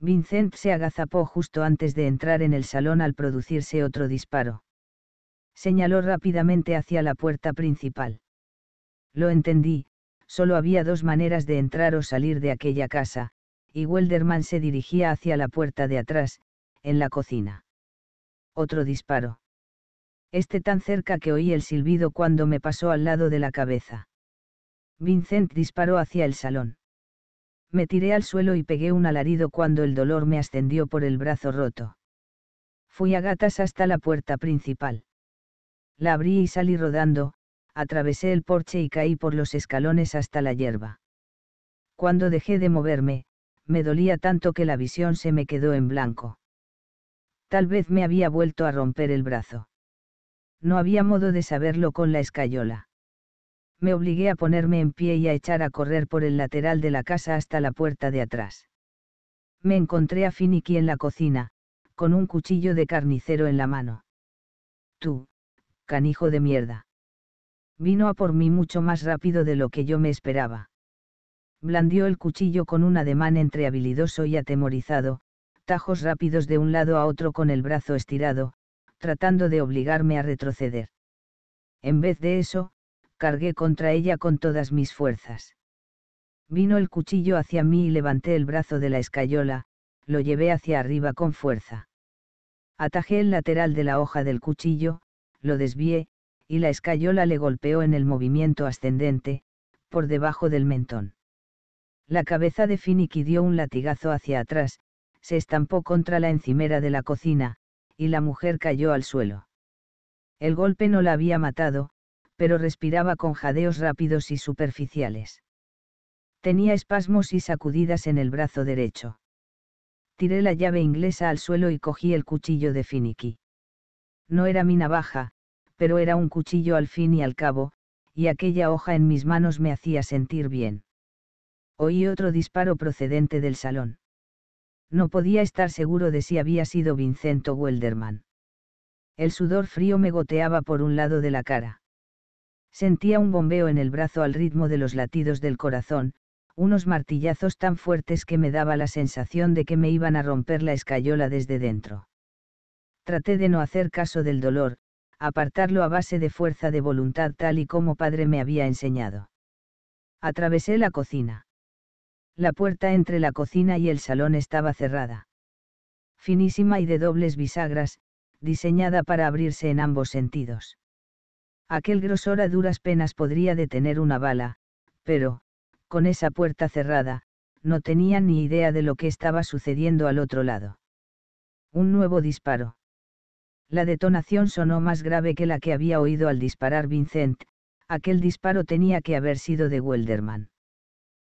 Vincent se agazapó justo antes de entrar en el salón al producirse otro disparo. Señaló rápidamente hacia la puerta principal. Lo entendí, solo había dos maneras de entrar o salir de aquella casa, y Welderman se dirigía hacia la puerta de atrás, en la cocina. Otro disparo. Este tan cerca que oí el silbido cuando me pasó al lado de la cabeza. Vincent disparó hacia el salón me tiré al suelo y pegué un alarido cuando el dolor me ascendió por el brazo roto. Fui a gatas hasta la puerta principal. La abrí y salí rodando, atravesé el porche y caí por los escalones hasta la hierba. Cuando dejé de moverme, me dolía tanto que la visión se me quedó en blanco. Tal vez me había vuelto a romper el brazo. No había modo de saberlo con la escayola me obligué a ponerme en pie y a echar a correr por el lateral de la casa hasta la puerta de atrás. Me encontré a Finicky en la cocina, con un cuchillo de carnicero en la mano. Tú, canijo de mierda. Vino a por mí mucho más rápido de lo que yo me esperaba. Blandió el cuchillo con un ademán entre habilidoso y atemorizado, tajos rápidos de un lado a otro con el brazo estirado, tratando de obligarme a retroceder. En vez de eso, cargué contra ella con todas mis fuerzas. Vino el cuchillo hacia mí y levanté el brazo de la escayola, lo llevé hacia arriba con fuerza. Atajé el lateral de la hoja del cuchillo, lo desvié, y la escayola le golpeó en el movimiento ascendente, por debajo del mentón. La cabeza de Finicky dio un latigazo hacia atrás, se estampó contra la encimera de la cocina, y la mujer cayó al suelo. El golpe no la había matado, pero respiraba con jadeos rápidos y superficiales. Tenía espasmos y sacudidas en el brazo derecho. Tiré la llave inglesa al suelo y cogí el cuchillo de Finicky. No era mi navaja, pero era un cuchillo al fin y al cabo, y aquella hoja en mis manos me hacía sentir bien. Oí otro disparo procedente del salón. No podía estar seguro de si había sido Vincento Welderman. El sudor frío me goteaba por un lado de la cara. Sentía un bombeo en el brazo al ritmo de los latidos del corazón, unos martillazos tan fuertes que me daba la sensación de que me iban a romper la escayola desde dentro. Traté de no hacer caso del dolor, apartarlo a base de fuerza de voluntad tal y como padre me había enseñado. Atravesé la cocina. La puerta entre la cocina y el salón estaba cerrada. Finísima y de dobles bisagras, diseñada para abrirse en ambos sentidos. Aquel grosor a duras penas podría detener una bala, pero, con esa puerta cerrada, no tenía ni idea de lo que estaba sucediendo al otro lado. Un nuevo disparo. La detonación sonó más grave que la que había oído al disparar Vincent, aquel disparo tenía que haber sido de Welderman.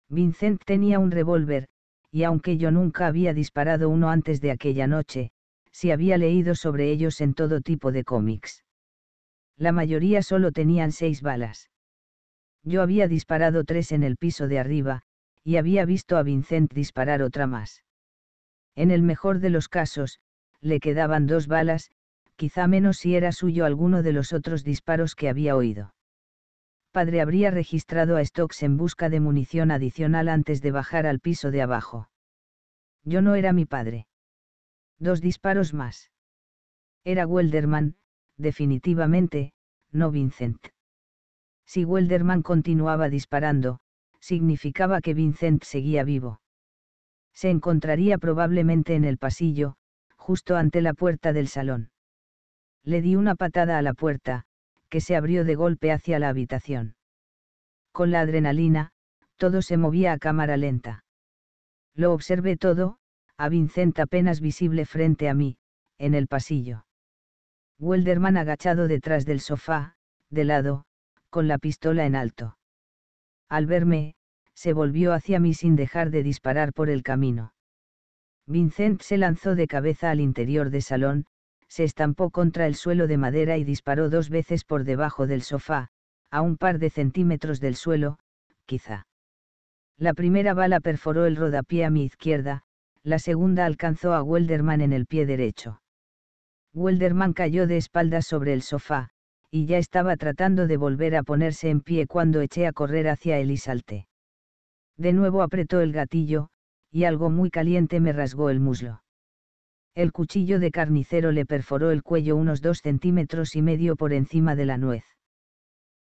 Vincent tenía un revólver, y aunque yo nunca había disparado uno antes de aquella noche, si había leído sobre ellos en todo tipo de cómics la mayoría solo tenían seis balas. Yo había disparado tres en el piso de arriba, y había visto a Vincent disparar otra más. En el mejor de los casos, le quedaban dos balas, quizá menos si era suyo alguno de los otros disparos que había oído. Padre habría registrado a Stokes en busca de munición adicional antes de bajar al piso de abajo. Yo no era mi padre. Dos disparos más. Era Welderman, definitivamente, no Vincent. Si Welderman continuaba disparando, significaba que Vincent seguía vivo. Se encontraría probablemente en el pasillo, justo ante la puerta del salón. Le di una patada a la puerta, que se abrió de golpe hacia la habitación. Con la adrenalina, todo se movía a cámara lenta. Lo observé todo, a Vincent apenas visible frente a mí, en el pasillo. Welderman agachado detrás del sofá, de lado, con la pistola en alto. Al verme, se volvió hacia mí sin dejar de disparar por el camino. Vincent se lanzó de cabeza al interior del salón, se estampó contra el suelo de madera y disparó dos veces por debajo del sofá, a un par de centímetros del suelo, quizá. La primera bala perforó el rodapié a mi izquierda, la segunda alcanzó a Welderman en el pie derecho. Welderman cayó de espaldas sobre el sofá, y ya estaba tratando de volver a ponerse en pie cuando eché a correr hacia él y salté. De nuevo apretó el gatillo, y algo muy caliente me rasgó el muslo. El cuchillo de carnicero le perforó el cuello unos dos centímetros y medio por encima de la nuez.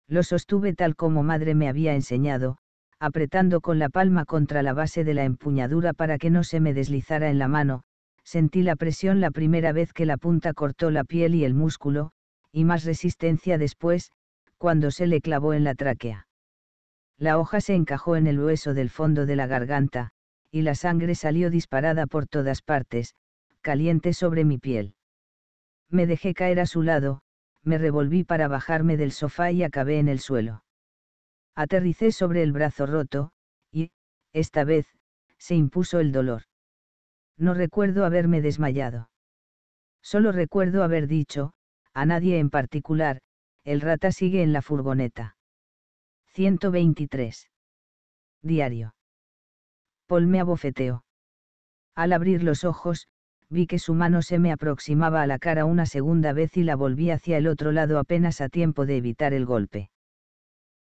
Lo sostuve tal como madre me había enseñado, apretando con la palma contra la base de la empuñadura para que no se me deslizara en la mano, sentí la presión la primera vez que la punta cortó la piel y el músculo, y más resistencia después, cuando se le clavó en la tráquea. La hoja se encajó en el hueso del fondo de la garganta, y la sangre salió disparada por todas partes, caliente sobre mi piel. Me dejé caer a su lado, me revolví para bajarme del sofá y acabé en el suelo. Aterricé sobre el brazo roto, y, esta vez, se impuso el dolor. No recuerdo haberme desmayado. Solo recuerdo haber dicho, a nadie en particular, el rata sigue en la furgoneta. 123. Diario. Paul me abofeteó. Al abrir los ojos, vi que su mano se me aproximaba a la cara una segunda vez y la volví hacia el otro lado apenas a tiempo de evitar el golpe.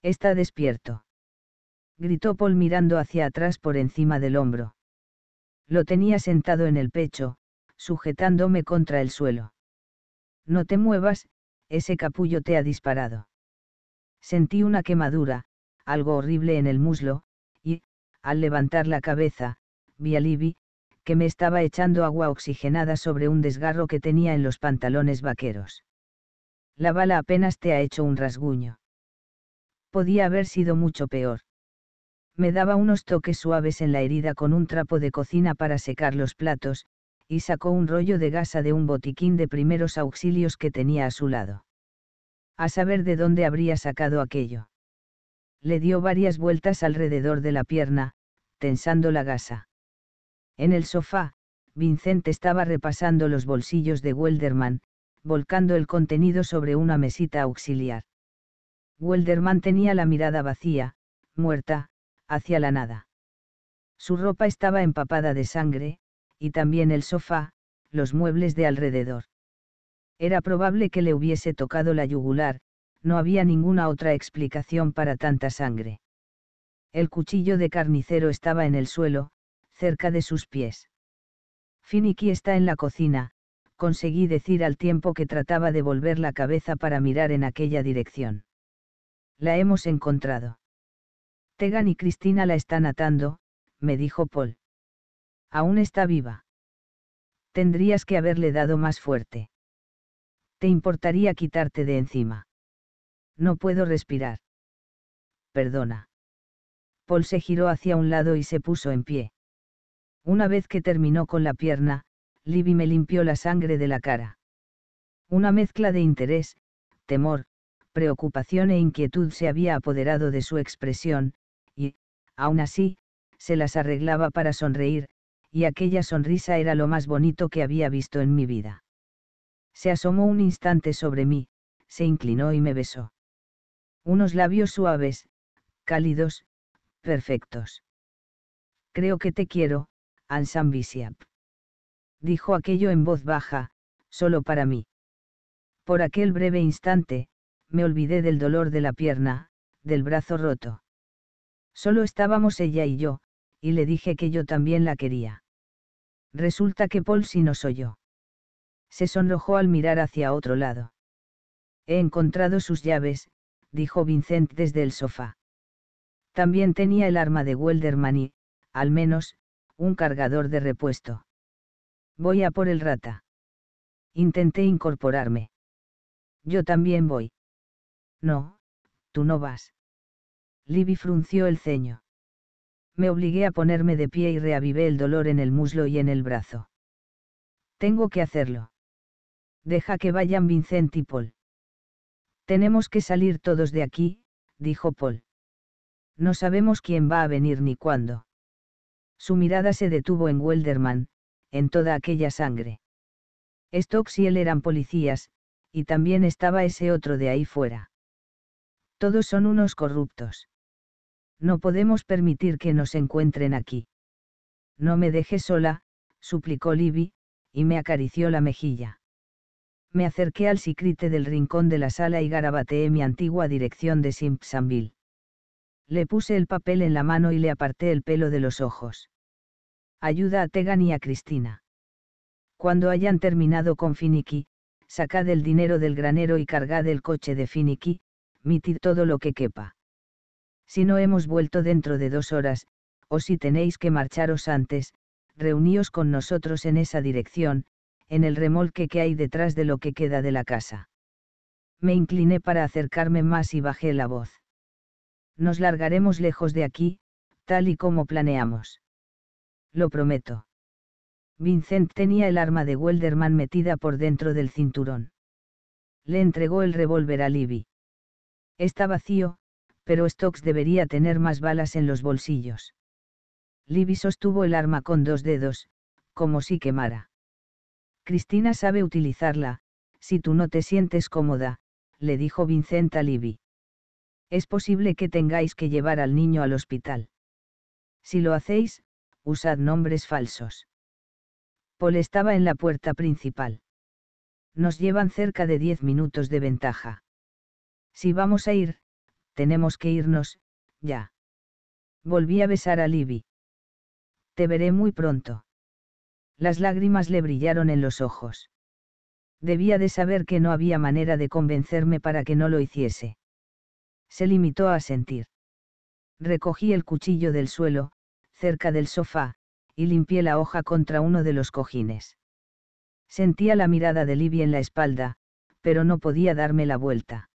Está despierto. Gritó Paul mirando hacia atrás por encima del hombro. Lo tenía sentado en el pecho, sujetándome contra el suelo. No te muevas, ese capullo te ha disparado. Sentí una quemadura, algo horrible en el muslo, y, al levantar la cabeza, vi a Libby, que me estaba echando agua oxigenada sobre un desgarro que tenía en los pantalones vaqueros. La bala apenas te ha hecho un rasguño. Podía haber sido mucho peor me daba unos toques suaves en la herida con un trapo de cocina para secar los platos, y sacó un rollo de gasa de un botiquín de primeros auxilios que tenía a su lado. A saber de dónde habría sacado aquello. Le dio varias vueltas alrededor de la pierna, tensando la gasa. En el sofá, Vincent estaba repasando los bolsillos de Welderman, volcando el contenido sobre una mesita auxiliar. Welderman tenía la mirada vacía, muerta, hacia la nada. Su ropa estaba empapada de sangre, y también el sofá, los muebles de alrededor. Era probable que le hubiese tocado la yugular, no había ninguna otra explicación para tanta sangre. El cuchillo de carnicero estaba en el suelo, cerca de sus pies. Finicky está en la cocina, conseguí decir al tiempo que trataba de volver la cabeza para mirar en aquella dirección. La hemos encontrado. Tegan y Cristina la están atando, me dijo Paul. Aún está viva. Tendrías que haberle dado más fuerte. ¿Te importaría quitarte de encima? No puedo respirar. Perdona. Paul se giró hacia un lado y se puso en pie. Una vez que terminó con la pierna, Libby me limpió la sangre de la cara. Una mezcla de interés, temor, preocupación e inquietud se había apoderado de su expresión, Aún así, se las arreglaba para sonreír, y aquella sonrisa era lo más bonito que había visto en mi vida. Se asomó un instante sobre mí, se inclinó y me besó. Unos labios suaves, cálidos, perfectos. Creo que te quiero, Ansam Dijo aquello en voz baja, solo para mí. Por aquel breve instante, me olvidé del dolor de la pierna, del brazo roto. Solo estábamos ella y yo, y le dije que yo también la quería. Resulta que Paul si no soy yo. Se sonrojó al mirar hacia otro lado. He encontrado sus llaves, dijo Vincent desde el sofá. También tenía el arma de Welderman y, al menos, un cargador de repuesto. Voy a por el rata. Intenté incorporarme. Yo también voy. No, tú no vas. Libby frunció el ceño. Me obligué a ponerme de pie y reavivé el dolor en el muslo y en el brazo. Tengo que hacerlo. Deja que vayan Vincent y Paul. Tenemos que salir todos de aquí, dijo Paul. No sabemos quién va a venir ni cuándo. Su mirada se detuvo en Welderman, en toda aquella sangre. Stokes y él eran policías, y también estaba ese otro de ahí fuera. Todos son unos corruptos. No podemos permitir que nos encuentren aquí. No me dejes sola, suplicó Libby, y me acarició la mejilla. Me acerqué al sicrite del rincón de la sala y garabateé mi antigua dirección de Simpsonville. Le puse el papel en la mano y le aparté el pelo de los ojos. Ayuda a Tegan y a Cristina. Cuando hayan terminado con Finicky, sacad el dinero del granero y cargad el coche de Finicky, mitid todo lo que quepa. Si no hemos vuelto dentro de dos horas, o si tenéis que marcharos antes, reuníos con nosotros en esa dirección, en el remolque que hay detrás de lo que queda de la casa. Me incliné para acercarme más y bajé la voz. Nos largaremos lejos de aquí, tal y como planeamos. Lo prometo. Vincent tenía el arma de Welderman metida por dentro del cinturón. Le entregó el revólver a Libby. Está vacío, pero Stokes debería tener más balas en los bolsillos. Libby sostuvo el arma con dos dedos, como si quemara. Cristina sabe utilizarla, si tú no te sientes cómoda, le dijo Vincent a Libby. Es posible que tengáis que llevar al niño al hospital. Si lo hacéis, usad nombres falsos. Paul estaba en la puerta principal. Nos llevan cerca de diez minutos de ventaja. Si vamos a ir, tenemos que irnos, ya. Volví a besar a Libby. Te veré muy pronto. Las lágrimas le brillaron en los ojos. Debía de saber que no había manera de convencerme para que no lo hiciese. Se limitó a sentir. Recogí el cuchillo del suelo, cerca del sofá, y limpié la hoja contra uno de los cojines. Sentía la mirada de Libby en la espalda, pero no podía darme la vuelta.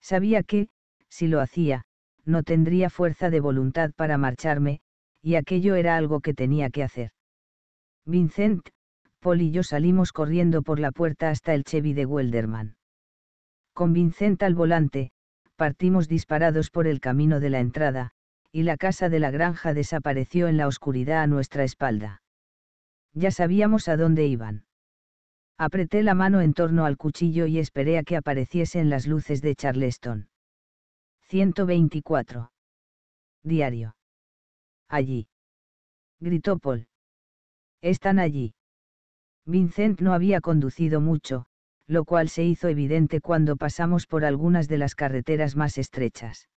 Sabía que, si lo hacía, no tendría fuerza de voluntad para marcharme, y aquello era algo que tenía que hacer. Vincent, Paul y yo salimos corriendo por la puerta hasta el Chevy de Welderman. Con Vincent al volante, partimos disparados por el camino de la entrada, y la casa de la granja desapareció en la oscuridad a nuestra espalda. Ya sabíamos a dónde iban. Apreté la mano en torno al cuchillo y esperé a que apareciesen las luces de Charleston. 124. Diario. Allí. Gritó Paul. Están allí. Vincent no había conducido mucho, lo cual se hizo evidente cuando pasamos por algunas de las carreteras más estrechas.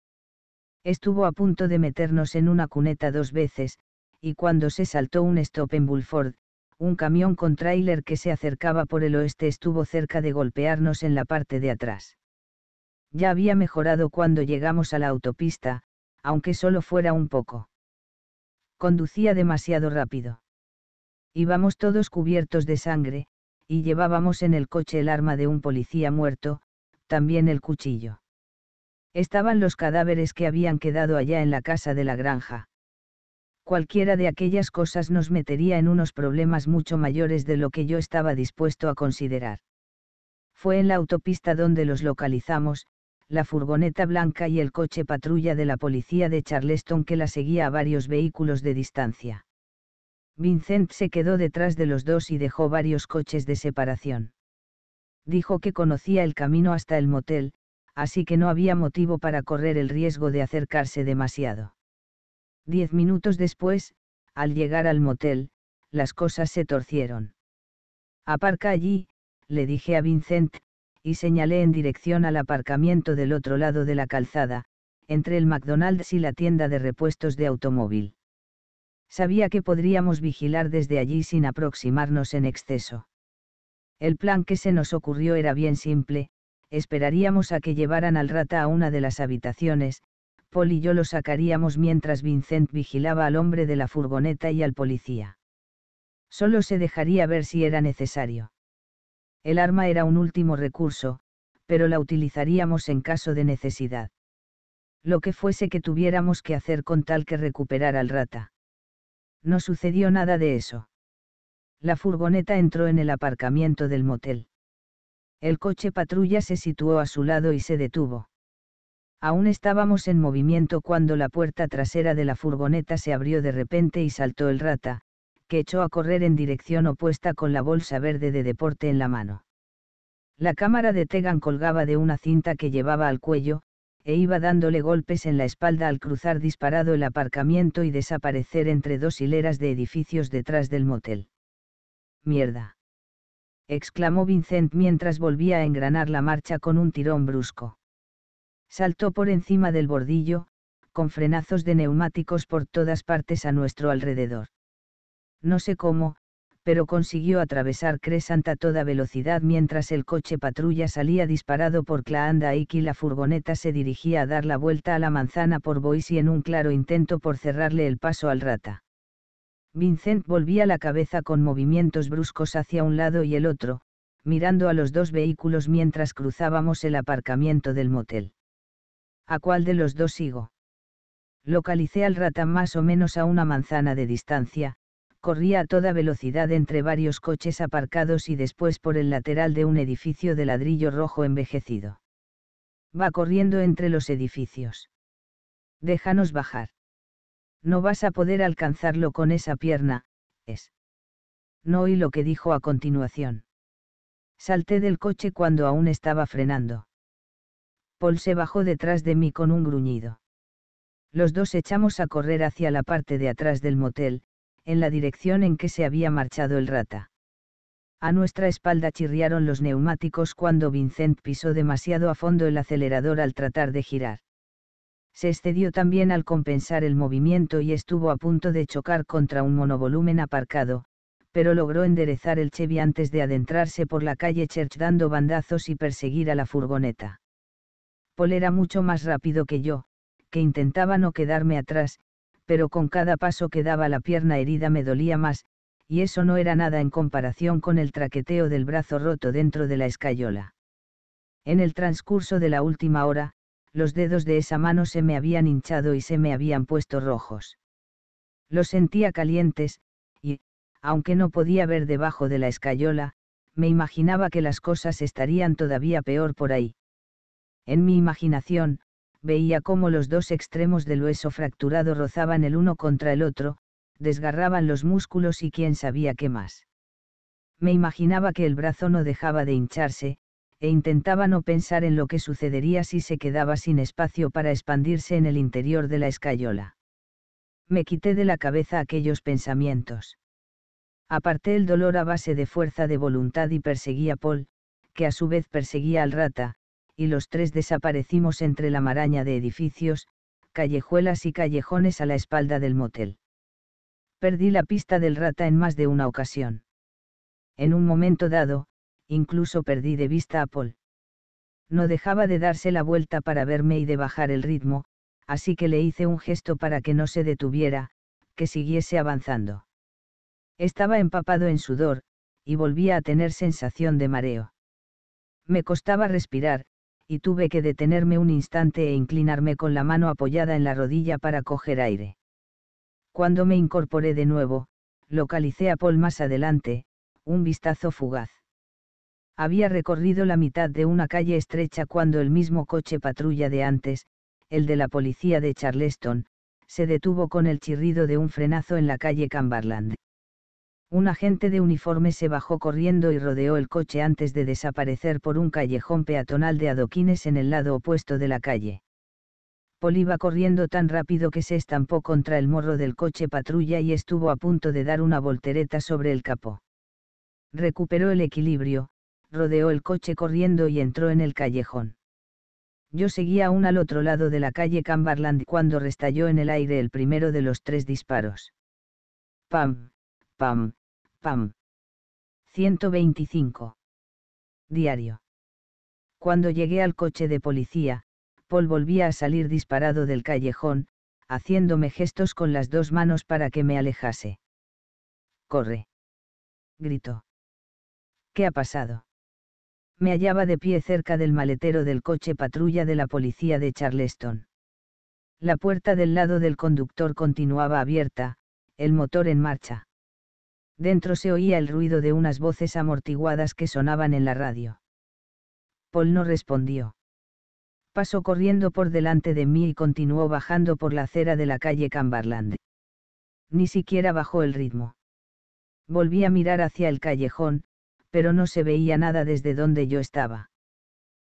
Estuvo a punto de meternos en una cuneta dos veces, y cuando se saltó un stop en Bulford, un camión con tráiler que se acercaba por el oeste estuvo cerca de golpearnos en la parte de atrás. Ya había mejorado cuando llegamos a la autopista, aunque solo fuera un poco. Conducía demasiado rápido. Íbamos todos cubiertos de sangre, y llevábamos en el coche el arma de un policía muerto, también el cuchillo. Estaban los cadáveres que habían quedado allá en la casa de la granja. Cualquiera de aquellas cosas nos metería en unos problemas mucho mayores de lo que yo estaba dispuesto a considerar. Fue en la autopista donde los localizamos, la furgoneta blanca y el coche patrulla de la policía de Charleston que la seguía a varios vehículos de distancia. Vincent se quedó detrás de los dos y dejó varios coches de separación. Dijo que conocía el camino hasta el motel, así que no había motivo para correr el riesgo de acercarse demasiado. Diez minutos después, al llegar al motel, las cosas se torcieron. Aparca allí, le dije a Vincent, y señalé en dirección al aparcamiento del otro lado de la calzada, entre el McDonald's y la tienda de repuestos de automóvil. Sabía que podríamos vigilar desde allí sin aproximarnos en exceso. El plan que se nos ocurrió era bien simple, esperaríamos a que llevaran al rata a una de las habitaciones, Paul y yo lo sacaríamos mientras Vincent vigilaba al hombre de la furgoneta y al policía. Solo se dejaría ver si era necesario. El arma era un último recurso, pero la utilizaríamos en caso de necesidad. Lo que fuese que tuviéramos que hacer con tal que recuperar al rata. No sucedió nada de eso. La furgoneta entró en el aparcamiento del motel. El coche patrulla se situó a su lado y se detuvo. Aún estábamos en movimiento cuando la puerta trasera de la furgoneta se abrió de repente y saltó el rata, que echó a correr en dirección opuesta con la bolsa verde de deporte en la mano. La cámara de Tegan colgaba de una cinta que llevaba al cuello, e iba dándole golpes en la espalda al cruzar disparado el aparcamiento y desaparecer entre dos hileras de edificios detrás del motel. Mierda. exclamó Vincent mientras volvía a engranar la marcha con un tirón brusco. Saltó por encima del bordillo, con frenazos de neumáticos por todas partes a nuestro alrededor no sé cómo, pero consiguió atravesar Cresant a toda velocidad mientras el coche patrulla salía disparado por Claanda y la furgoneta se dirigía a dar la vuelta a la manzana por Boise en un claro intento por cerrarle el paso al rata. Vincent volvía la cabeza con movimientos bruscos hacia un lado y el otro, mirando a los dos vehículos mientras cruzábamos el aparcamiento del motel. ¿A cuál de los dos sigo? Localicé al rata más o menos a una manzana de distancia, corría a toda velocidad entre varios coches aparcados y después por el lateral de un edificio de ladrillo rojo envejecido. Va corriendo entre los edificios. Déjanos bajar. No vas a poder alcanzarlo con esa pierna, es. No oí lo que dijo a continuación. Salté del coche cuando aún estaba frenando. Paul se bajó detrás de mí con un gruñido. Los dos echamos a correr hacia la parte de atrás del motel, en la dirección en que se había marchado el rata. A nuestra espalda chirriaron los neumáticos cuando Vincent pisó demasiado a fondo el acelerador al tratar de girar. Se excedió también al compensar el movimiento y estuvo a punto de chocar contra un monovolumen aparcado, pero logró enderezar el Chevy antes de adentrarse por la calle Church dando bandazos y perseguir a la furgoneta. Paul era mucho más rápido que yo, que intentaba no quedarme atrás, pero con cada paso que daba la pierna herida me dolía más, y eso no era nada en comparación con el traqueteo del brazo roto dentro de la escayola. En el transcurso de la última hora, los dedos de esa mano se me habían hinchado y se me habían puesto rojos. Los sentía calientes, y, aunque no podía ver debajo de la escayola, me imaginaba que las cosas estarían todavía peor por ahí. En mi imaginación, veía cómo los dos extremos del hueso fracturado rozaban el uno contra el otro, desgarraban los músculos y quién sabía qué más. Me imaginaba que el brazo no dejaba de hincharse, e intentaba no pensar en lo que sucedería si se quedaba sin espacio para expandirse en el interior de la escayola. Me quité de la cabeza aquellos pensamientos. Aparté el dolor a base de fuerza de voluntad y perseguí a Paul, que a su vez perseguía al rata, y los tres desaparecimos entre la maraña de edificios, callejuelas y callejones a la espalda del motel. Perdí la pista del rata en más de una ocasión. En un momento dado, incluso perdí de vista a Paul. No dejaba de darse la vuelta para verme y de bajar el ritmo, así que le hice un gesto para que no se detuviera, que siguiese avanzando. Estaba empapado en sudor, y volvía a tener sensación de mareo. Me costaba respirar, y tuve que detenerme un instante e inclinarme con la mano apoyada en la rodilla para coger aire. Cuando me incorporé de nuevo, localicé a Paul más adelante, un vistazo fugaz. Había recorrido la mitad de una calle estrecha cuando el mismo coche patrulla de antes, el de la policía de Charleston, se detuvo con el chirrido de un frenazo en la calle Cumberland. Un agente de uniforme se bajó corriendo y rodeó el coche antes de desaparecer por un callejón peatonal de adoquines en el lado opuesto de la calle. Paul iba corriendo tan rápido que se estampó contra el morro del coche patrulla y estuvo a punto de dar una voltereta sobre el capó. Recuperó el equilibrio, rodeó el coche corriendo y entró en el callejón. Yo seguía aún al otro lado de la calle Cumberland cuando restalló en el aire el primero de los tres disparos. Pam, pam, Pam. 125. Diario. Cuando llegué al coche de policía, Paul volvía a salir disparado del callejón, haciéndome gestos con las dos manos para que me alejase. Corre. Gritó. ¿Qué ha pasado? Me hallaba de pie cerca del maletero del coche patrulla de la policía de Charleston. La puerta del lado del conductor continuaba abierta, el motor en marcha. Dentro se oía el ruido de unas voces amortiguadas que sonaban en la radio. Paul no respondió. Pasó corriendo por delante de mí y continuó bajando por la acera de la calle Cambarland. Ni siquiera bajó el ritmo. Volví a mirar hacia el callejón, pero no se veía nada desde donde yo estaba.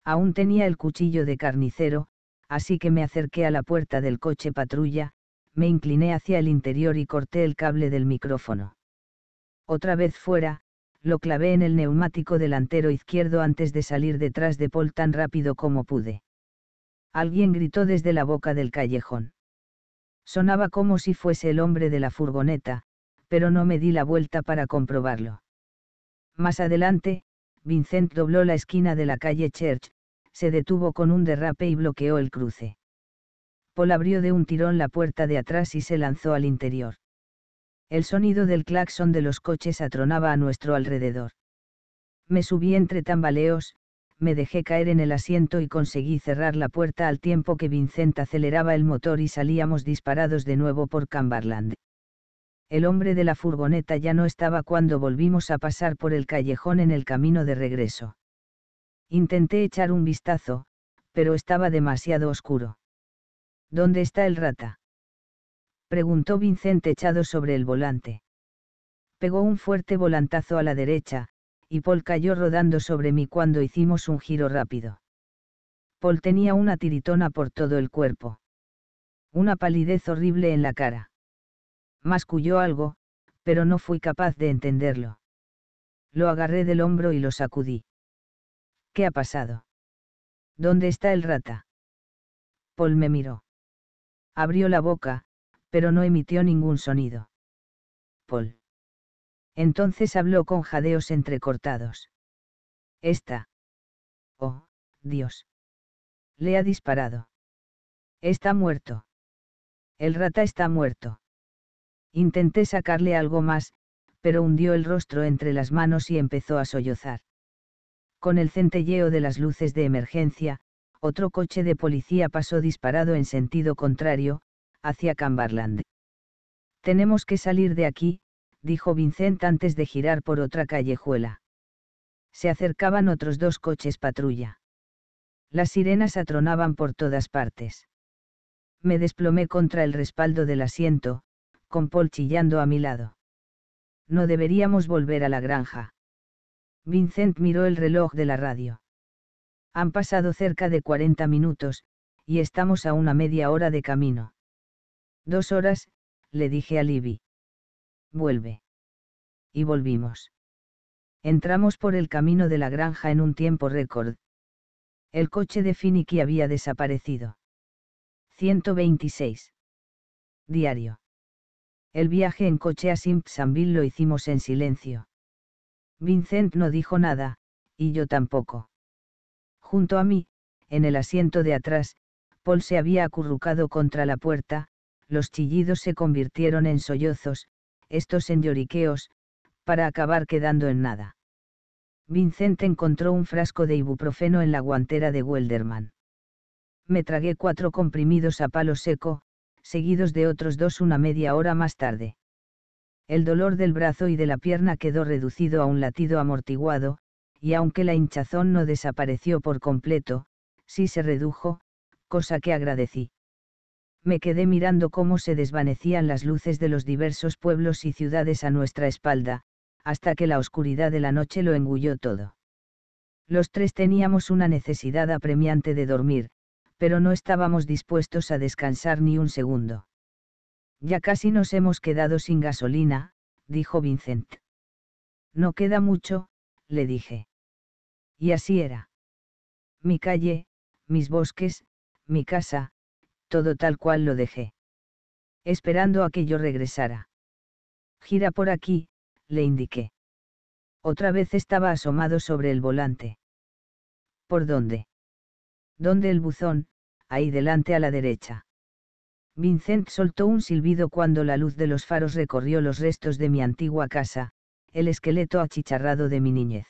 Aún tenía el cuchillo de carnicero, así que me acerqué a la puerta del coche patrulla, me incliné hacia el interior y corté el cable del micrófono otra vez fuera, lo clavé en el neumático delantero izquierdo antes de salir detrás de Paul tan rápido como pude. Alguien gritó desde la boca del callejón. Sonaba como si fuese el hombre de la furgoneta, pero no me di la vuelta para comprobarlo. Más adelante, Vincent dobló la esquina de la calle Church, se detuvo con un derrape y bloqueó el cruce. Paul abrió de un tirón la puerta de atrás y se lanzó al interior. El sonido del claxon de los coches atronaba a nuestro alrededor. Me subí entre tambaleos, me dejé caer en el asiento y conseguí cerrar la puerta al tiempo que Vincent aceleraba el motor y salíamos disparados de nuevo por Cumberland. El hombre de la furgoneta ya no estaba cuando volvimos a pasar por el callejón en el camino de regreso. Intenté echar un vistazo, pero estaba demasiado oscuro. ¿Dónde está el rata? preguntó Vincent echado sobre el volante. Pegó un fuerte volantazo a la derecha, y Paul cayó rodando sobre mí cuando hicimos un giro rápido. Paul tenía una tiritona por todo el cuerpo. Una palidez horrible en la cara. Masculló algo, pero no fui capaz de entenderlo. Lo agarré del hombro y lo sacudí. ¿Qué ha pasado? ¿Dónde está el rata? Paul me miró. Abrió la boca, pero no emitió ningún sonido. Paul. Entonces habló con jadeos entrecortados. Esta. Oh, Dios. Le ha disparado. Está muerto. El rata está muerto. Intenté sacarle algo más, pero hundió el rostro entre las manos y empezó a sollozar. Con el centelleo de las luces de emergencia, otro coche de policía pasó disparado en sentido contrario, hacia Cumberland. Tenemos que salir de aquí, dijo Vincent antes de girar por otra callejuela. Se acercaban otros dos coches patrulla. Las sirenas atronaban por todas partes. Me desplomé contra el respaldo del asiento, con Paul chillando a mi lado. No deberíamos volver a la granja. Vincent miró el reloj de la radio. Han pasado cerca de 40 minutos, y estamos a una media hora de camino. Dos horas, le dije a Libby. Vuelve. Y volvimos. Entramos por el camino de la granja en un tiempo récord. El coche de Finicky había desaparecido. 126. Diario. El viaje en coche a Simpsonville lo hicimos en silencio. Vincent no dijo nada, y yo tampoco. Junto a mí, en el asiento de atrás, Paul se había acurrucado contra la puerta, los chillidos se convirtieron en sollozos, estos en lloriqueos, para acabar quedando en nada. Vincent encontró un frasco de ibuprofeno en la guantera de Welderman. Me tragué cuatro comprimidos a palo seco, seguidos de otros dos una media hora más tarde. El dolor del brazo y de la pierna quedó reducido a un latido amortiguado, y aunque la hinchazón no desapareció por completo, sí se redujo, cosa que agradecí me quedé mirando cómo se desvanecían las luces de los diversos pueblos y ciudades a nuestra espalda, hasta que la oscuridad de la noche lo engulló todo. Los tres teníamos una necesidad apremiante de dormir, pero no estábamos dispuestos a descansar ni un segundo. Ya casi nos hemos quedado sin gasolina, dijo Vincent. No queda mucho, le dije. Y así era. Mi calle, mis bosques, mi casa, todo tal cual lo dejé. Esperando a que yo regresara. Gira por aquí, le indiqué. Otra vez estaba asomado sobre el volante. ¿Por dónde? ¿Dónde el buzón? Ahí delante a la derecha. Vincent soltó un silbido cuando la luz de los faros recorrió los restos de mi antigua casa, el esqueleto achicharrado de mi niñez.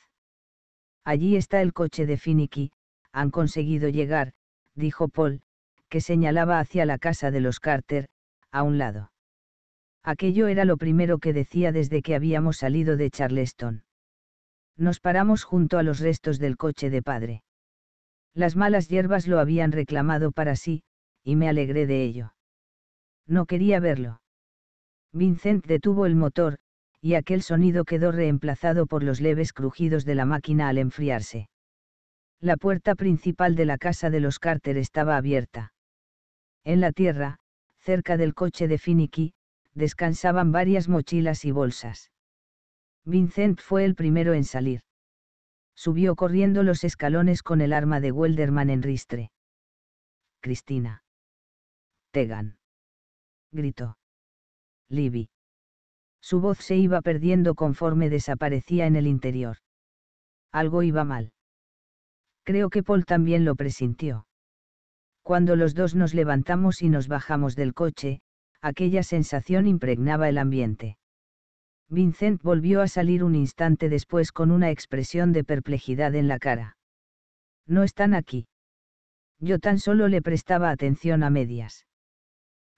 Allí está el coche de Finicky, han conseguido llegar, dijo Paul, que señalaba hacia la casa de los Carter, a un lado. Aquello era lo primero que decía desde que habíamos salido de Charleston. Nos paramos junto a los restos del coche de padre. Las malas hierbas lo habían reclamado para sí, y me alegré de ello. No quería verlo. Vincent detuvo el motor, y aquel sonido quedó reemplazado por los leves crujidos de la máquina al enfriarse. La puerta principal de la casa de los Carter estaba abierta. En la tierra, cerca del coche de Finicky, descansaban varias mochilas y bolsas. Vincent fue el primero en salir. Subió corriendo los escalones con el arma de Welderman en ristre. Cristina. Tegan. Gritó. Libby. Su voz se iba perdiendo conforme desaparecía en el interior. Algo iba mal. Creo que Paul también lo presintió. Cuando los dos nos levantamos y nos bajamos del coche, aquella sensación impregnaba el ambiente. Vincent volvió a salir un instante después con una expresión de perplejidad en la cara. No están aquí. Yo tan solo le prestaba atención a medias.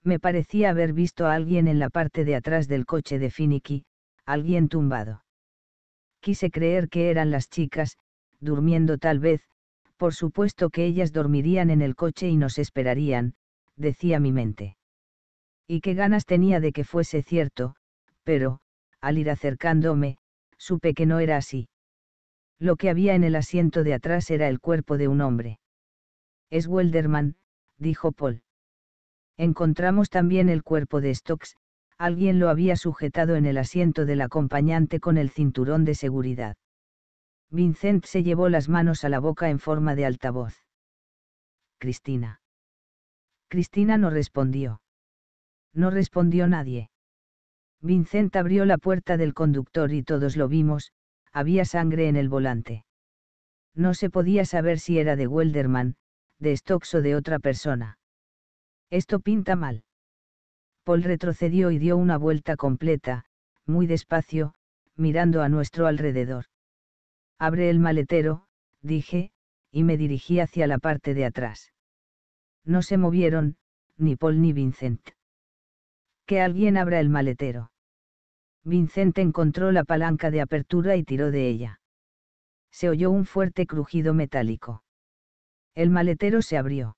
Me parecía haber visto a alguien en la parte de atrás del coche de Finicky, alguien tumbado. Quise creer que eran las chicas, durmiendo tal vez, por supuesto que ellas dormirían en el coche y nos esperarían, decía mi mente. Y qué ganas tenía de que fuese cierto, pero, al ir acercándome, supe que no era así. Lo que había en el asiento de atrás era el cuerpo de un hombre. Es Welderman, dijo Paul. Encontramos también el cuerpo de Stokes, alguien lo había sujetado en el asiento del acompañante con el cinturón de seguridad. Vincent se llevó las manos a la boca en forma de altavoz. Cristina. Cristina no respondió. No respondió nadie. Vincent abrió la puerta del conductor y todos lo vimos, había sangre en el volante. No se podía saber si era de Welderman, de Stokes o de otra persona. Esto pinta mal. Paul retrocedió y dio una vuelta completa, muy despacio, mirando a nuestro alrededor. Abre el maletero, dije, y me dirigí hacia la parte de atrás. No se movieron, ni Paul ni Vincent. Que alguien abra el maletero. Vincent encontró la palanca de apertura y tiró de ella. Se oyó un fuerte crujido metálico. El maletero se abrió.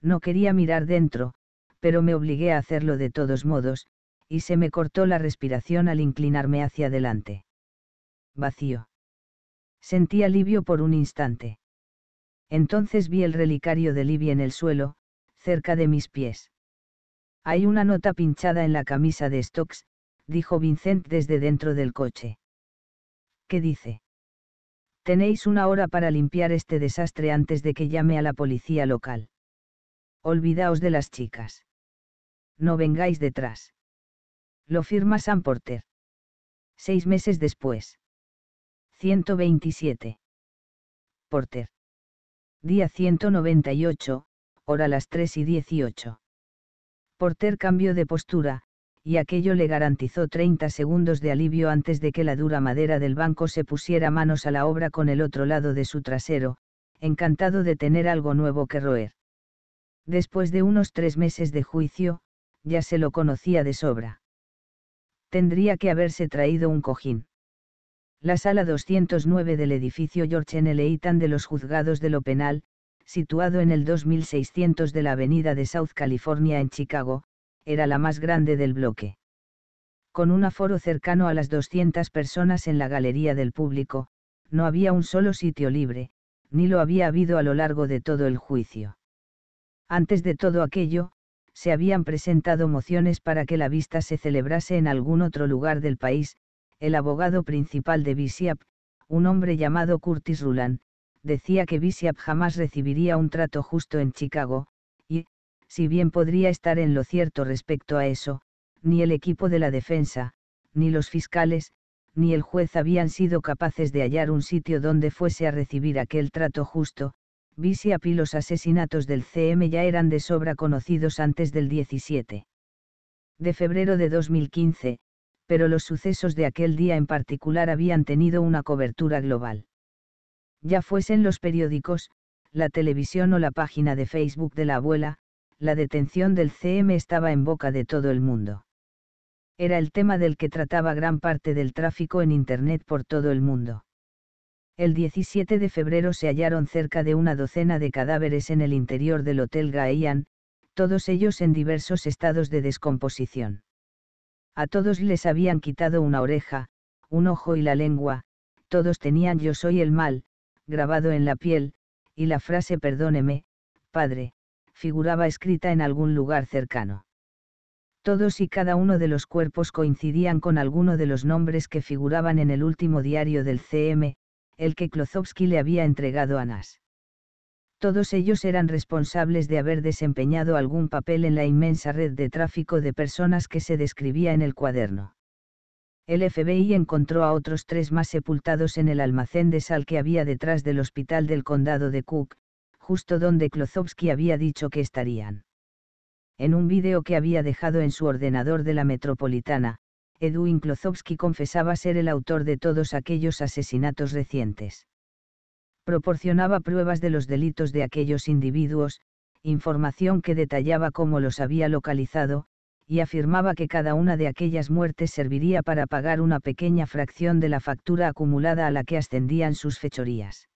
No quería mirar dentro, pero me obligué a hacerlo de todos modos, y se me cortó la respiración al inclinarme hacia adelante. Vacío. Sentí alivio por un instante. Entonces vi el relicario de Libby en el suelo, cerca de mis pies. Hay una nota pinchada en la camisa de Stokes, dijo Vincent desde dentro del coche. ¿Qué dice? Tenéis una hora para limpiar este desastre antes de que llame a la policía local. Olvidaos de las chicas. No vengáis detrás. Lo firma San Porter. Seis meses después. 127. Porter. Día 198, hora las 3 y 18. Porter cambió de postura, y aquello le garantizó 30 segundos de alivio antes de que la dura madera del banco se pusiera manos a la obra con el otro lado de su trasero, encantado de tener algo nuevo que roer. Después de unos tres meses de juicio, ya se lo conocía de sobra. Tendría que haberse traído un cojín. La sala 209 del edificio George N. Leighton de los juzgados de lo penal, situado en el 2600 de la avenida de South California en Chicago, era la más grande del bloque. Con un aforo cercano a las 200 personas en la galería del público, no había un solo sitio libre, ni lo había habido a lo largo de todo el juicio. Antes de todo aquello, se habían presentado mociones para que la vista se celebrase en algún otro lugar del país, el abogado principal de Bishop, un hombre llamado Curtis Rulan, decía que Bishop jamás recibiría un trato justo en Chicago, y, si bien podría estar en lo cierto respecto a eso, ni el equipo de la defensa, ni los fiscales, ni el juez habían sido capaces de hallar un sitio donde fuese a recibir aquel trato justo, Bishop y los asesinatos del CM ya eran de sobra conocidos antes del 17 de febrero de 2015, pero los sucesos de aquel día en particular habían tenido una cobertura global. Ya fuesen los periódicos, la televisión o la página de Facebook de la abuela, la detención del CM estaba en boca de todo el mundo. Era el tema del que trataba gran parte del tráfico en Internet por todo el mundo. El 17 de febrero se hallaron cerca de una docena de cadáveres en el interior del Hotel Gaian, todos ellos en diversos estados de descomposición. A todos les habían quitado una oreja, un ojo y la lengua, todos tenían yo soy el mal, grabado en la piel, y la frase perdóneme, padre, figuraba escrita en algún lugar cercano. Todos y cada uno de los cuerpos coincidían con alguno de los nombres que figuraban en el último diario del CM, el que Klozovsky le había entregado a Nas. Todos ellos eran responsables de haber desempeñado algún papel en la inmensa red de tráfico de personas que se describía en el cuaderno. El FBI encontró a otros tres más sepultados en el almacén de sal que había detrás del hospital del condado de Cook, justo donde Klozowski había dicho que estarían. En un video que había dejado en su ordenador de la metropolitana, Edwin Klozowski confesaba ser el autor de todos aquellos asesinatos recientes proporcionaba pruebas de los delitos de aquellos individuos, información que detallaba cómo los había localizado, y afirmaba que cada una de aquellas muertes serviría para pagar una pequeña fracción de la factura acumulada a la que ascendían sus fechorías.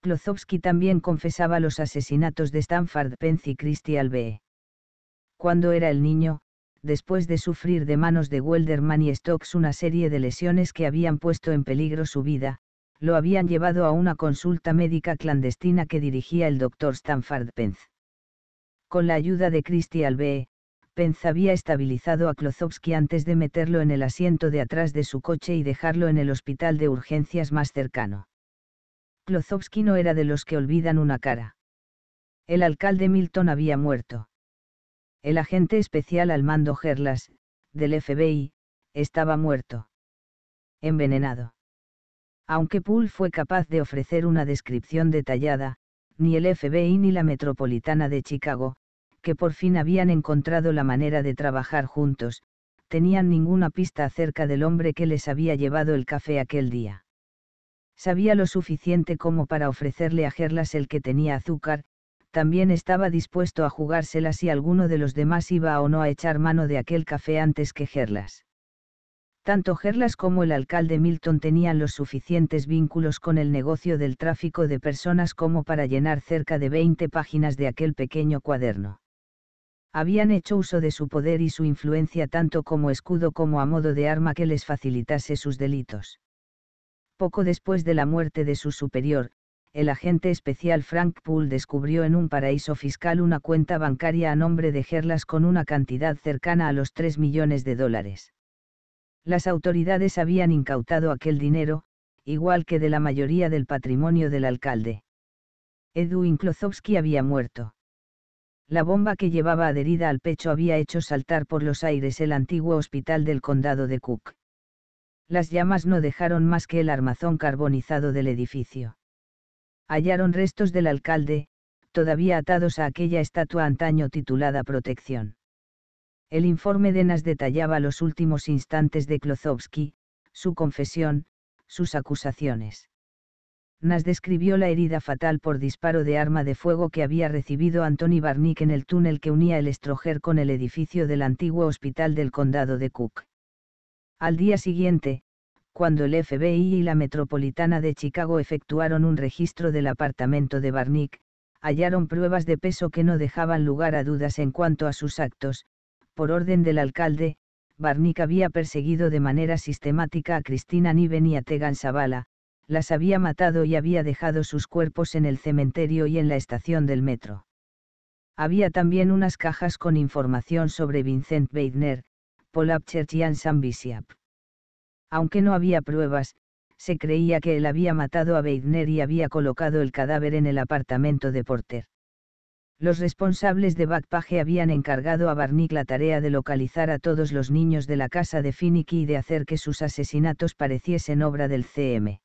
Klozowski también confesaba los asesinatos de Stanford Pence y Christian Albee. Cuando era el niño, después de sufrir de manos de Welderman y Stokes una serie de lesiones que habían puesto en peligro su vida, lo habían llevado a una consulta médica clandestina que dirigía el doctor Stanford Pence. Con la ayuda de Christy Albee, Pence había estabilizado a Klozowski antes de meterlo en el asiento de atrás de su coche y dejarlo en el hospital de urgencias más cercano. Klozowski no era de los que olvidan una cara. El alcalde Milton había muerto. El agente especial al mando Gerlas, del FBI, estaba muerto. Envenenado aunque Poole fue capaz de ofrecer una descripción detallada, ni el FBI ni la Metropolitana de Chicago, que por fin habían encontrado la manera de trabajar juntos, tenían ninguna pista acerca del hombre que les había llevado el café aquel día. Sabía lo suficiente como para ofrecerle a Gerlas el que tenía azúcar, también estaba dispuesto a jugársela si alguno de los demás iba o no a echar mano de aquel café antes que Gerlas tanto Gerlas como el alcalde Milton tenían los suficientes vínculos con el negocio del tráfico de personas como para llenar cerca de 20 páginas de aquel pequeño cuaderno. Habían hecho uso de su poder y su influencia tanto como escudo como a modo de arma que les facilitase sus delitos. Poco después de la muerte de su superior, el agente especial Frank Poole descubrió en un paraíso fiscal una cuenta bancaria a nombre de Gerlas con una cantidad cercana a los 3 millones de dólares las autoridades habían incautado aquel dinero, igual que de la mayoría del patrimonio del alcalde. Edwin Klozowski había muerto. La bomba que llevaba adherida al pecho había hecho saltar por los aires el antiguo hospital del condado de Cook. Las llamas no dejaron más que el armazón carbonizado del edificio. Hallaron restos del alcalde, todavía atados a aquella estatua antaño titulada Protección. El informe de Nas detallaba los últimos instantes de Klozovsky, su confesión, sus acusaciones. Nas describió la herida fatal por disparo de arma de fuego que había recibido Anthony Barnick en el túnel que unía el estrojer con el edificio del antiguo hospital del condado de Cook. Al día siguiente, cuando el FBI y la Metropolitana de Chicago efectuaron un registro del apartamento de Barnick, hallaron pruebas de peso que no dejaban lugar a dudas en cuanto a sus actos, por orden del alcalde, Barnick había perseguido de manera sistemática a Cristina Niven y a Tegan Zavala, las había matado y había dejado sus cuerpos en el cementerio y en la estación del metro. Había también unas cajas con información sobre Vincent Weidner, Paul Upchurch y Aunque no había pruebas, se creía que él había matado a Weidner y había colocado el cadáver en el apartamento de Porter. Los responsables de Backpage habían encargado a Barnick la tarea de localizar a todos los niños de la casa de Finicky y de hacer que sus asesinatos pareciesen obra del CM.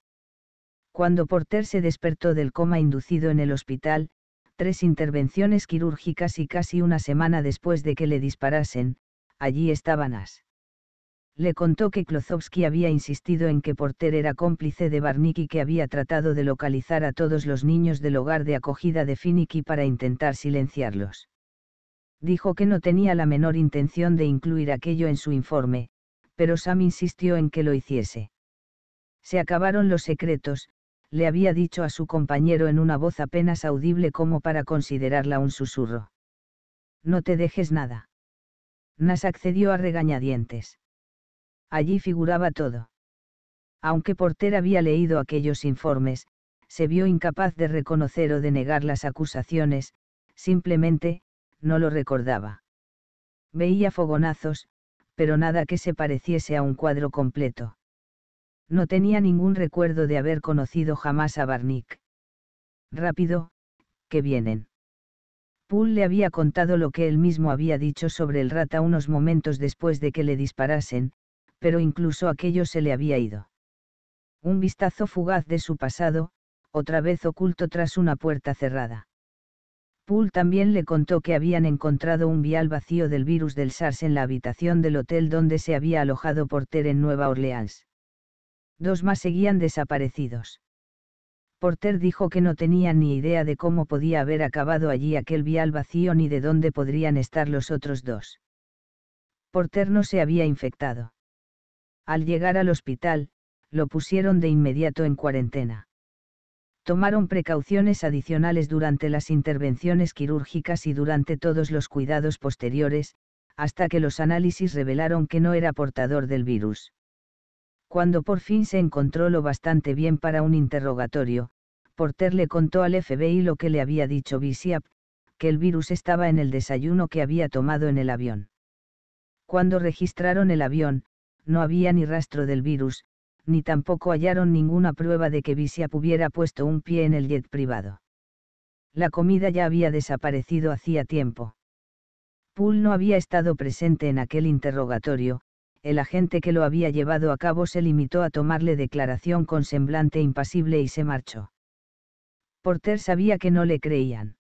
Cuando Porter se despertó del coma inducido en el hospital, tres intervenciones quirúrgicas y casi una semana después de que le disparasen, allí estaban As le contó que Klozowski había insistido en que Porter era cómplice de Barnick que había tratado de localizar a todos los niños del hogar de acogida de Finicky para intentar silenciarlos. Dijo que no tenía la menor intención de incluir aquello en su informe, pero Sam insistió en que lo hiciese. Se acabaron los secretos, le había dicho a su compañero en una voz apenas audible como para considerarla un susurro. No te dejes nada. Nas accedió a regañadientes Allí figuraba todo. Aunque Porter había leído aquellos informes, se vio incapaz de reconocer o de negar las acusaciones, simplemente, no lo recordaba. Veía fogonazos, pero nada que se pareciese a un cuadro completo. No tenía ningún recuerdo de haber conocido jamás a Barnick. Rápido, que vienen. Poole le había contado lo que él mismo había dicho sobre el rata unos momentos después de que le disparasen, pero incluso aquello se le había ido. Un vistazo fugaz de su pasado, otra vez oculto tras una puerta cerrada. Poole también le contó que habían encontrado un vial vacío del virus del SARS en la habitación del hotel donde se había alojado Porter en Nueva Orleans. Dos más seguían desaparecidos. Porter dijo que no tenía ni idea de cómo podía haber acabado allí aquel vial vacío ni de dónde podrían estar los otros dos. Porter no se había infectado. Al llegar al hospital, lo pusieron de inmediato en cuarentena. Tomaron precauciones adicionales durante las intervenciones quirúrgicas y durante todos los cuidados posteriores, hasta que los análisis revelaron que no era portador del virus. Cuando por fin se encontró lo bastante bien para un interrogatorio, Porter le contó al FBI lo que le había dicho Visiap, que el virus estaba en el desayuno que había tomado en el avión. Cuando registraron el avión, no había ni rastro del virus, ni tampoco hallaron ninguna prueba de que Bisiap hubiera puesto un pie en el jet privado. La comida ya había desaparecido hacía tiempo. Poole no había estado presente en aquel interrogatorio, el agente que lo había llevado a cabo se limitó a tomarle declaración con semblante impasible y se marchó. Porter sabía que no le creían.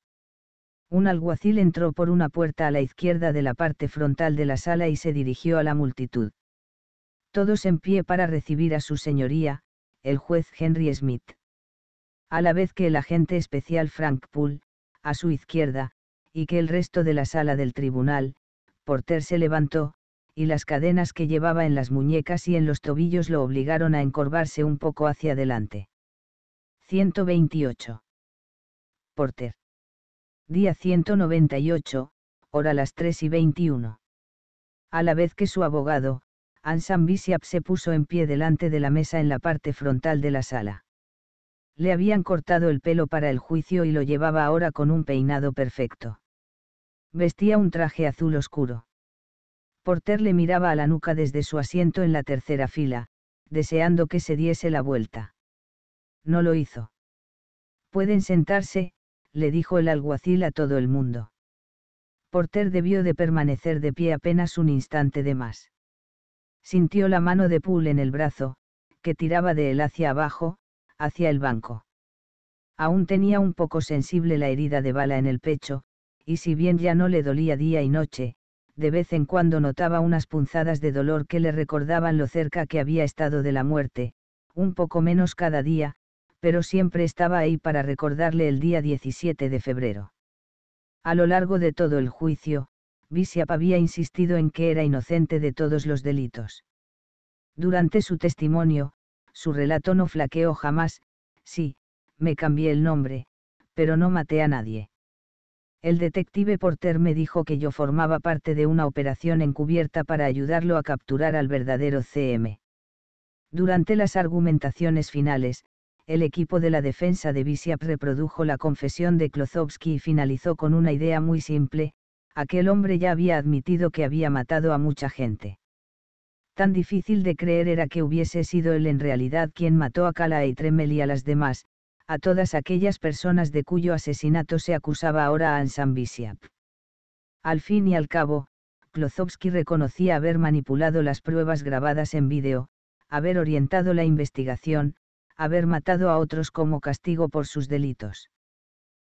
Un alguacil entró por una puerta a la izquierda de la parte frontal de la sala y se dirigió a la multitud todos en pie para recibir a su señoría, el juez Henry Smith. A la vez que el agente especial Frank Poole, a su izquierda, y que el resto de la sala del tribunal, Porter se levantó, y las cadenas que llevaba en las muñecas y en los tobillos lo obligaron a encorvarse un poco hacia adelante. 128. Porter. Día 198, hora las 3 y 21. A la vez que su abogado, Ansam se puso en pie delante de la mesa en la parte frontal de la sala. Le habían cortado el pelo para el juicio y lo llevaba ahora con un peinado perfecto. Vestía un traje azul oscuro. Porter le miraba a la nuca desde su asiento en la tercera fila, deseando que se diese la vuelta. No lo hizo. Pueden sentarse, le dijo el alguacil a todo el mundo. Porter debió de permanecer de pie apenas un instante de más. Sintió la mano de Poole en el brazo, que tiraba de él hacia abajo, hacia el banco. Aún tenía un poco sensible la herida de bala en el pecho, y si bien ya no le dolía día y noche, de vez en cuando notaba unas punzadas de dolor que le recordaban lo cerca que había estado de la muerte, un poco menos cada día, pero siempre estaba ahí para recordarle el día 17 de febrero. A lo largo de todo el juicio, Visiap había insistido en que era inocente de todos los delitos. Durante su testimonio, su relato no flaqueó jamás, sí, me cambié el nombre, pero no maté a nadie. El detective Porter me dijo que yo formaba parte de una operación encubierta para ayudarlo a capturar al verdadero CM. Durante las argumentaciones finales, el equipo de la defensa de Visiap reprodujo la confesión de Klozowski y finalizó con una idea muy simple, aquel hombre ya había admitido que había matado a mucha gente. Tan difícil de creer era que hubiese sido él en realidad quien mató a Kala y Tremel y a las demás, a todas aquellas personas de cuyo asesinato se acusaba ahora a Ansan Al fin y al cabo, Klozowski reconocía haber manipulado las pruebas grabadas en vídeo, haber orientado la investigación, haber matado a otros como castigo por sus delitos.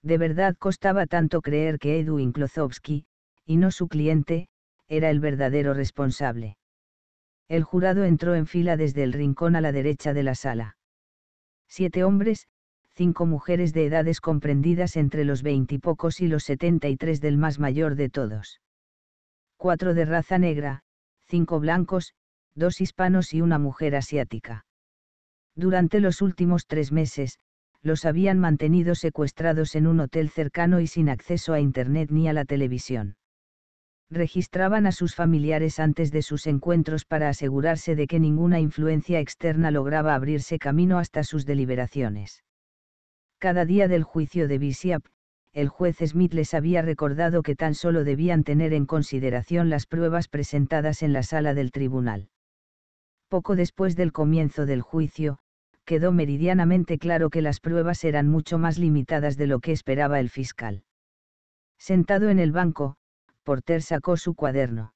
De verdad costaba tanto creer que Edwin Klozowski, y no su cliente, era el verdadero responsable. El jurado entró en fila desde el rincón a la derecha de la sala. Siete hombres, cinco mujeres de edades comprendidas entre los veintipocos y, y los setenta y tres del más mayor de todos. Cuatro de raza negra, cinco blancos, dos hispanos y una mujer asiática. Durante los últimos tres meses, los habían mantenido secuestrados en un hotel cercano y sin acceso a Internet ni a la televisión. Registraban a sus familiares antes de sus encuentros para asegurarse de que ninguna influencia externa lograba abrirse camino hasta sus deliberaciones. Cada día del juicio de Bishop, el juez Smith les había recordado que tan solo debían tener en consideración las pruebas presentadas en la sala del tribunal. Poco después del comienzo del juicio, quedó meridianamente claro que las pruebas eran mucho más limitadas de lo que esperaba el fiscal. Sentado en el banco, Porter sacó su cuaderno.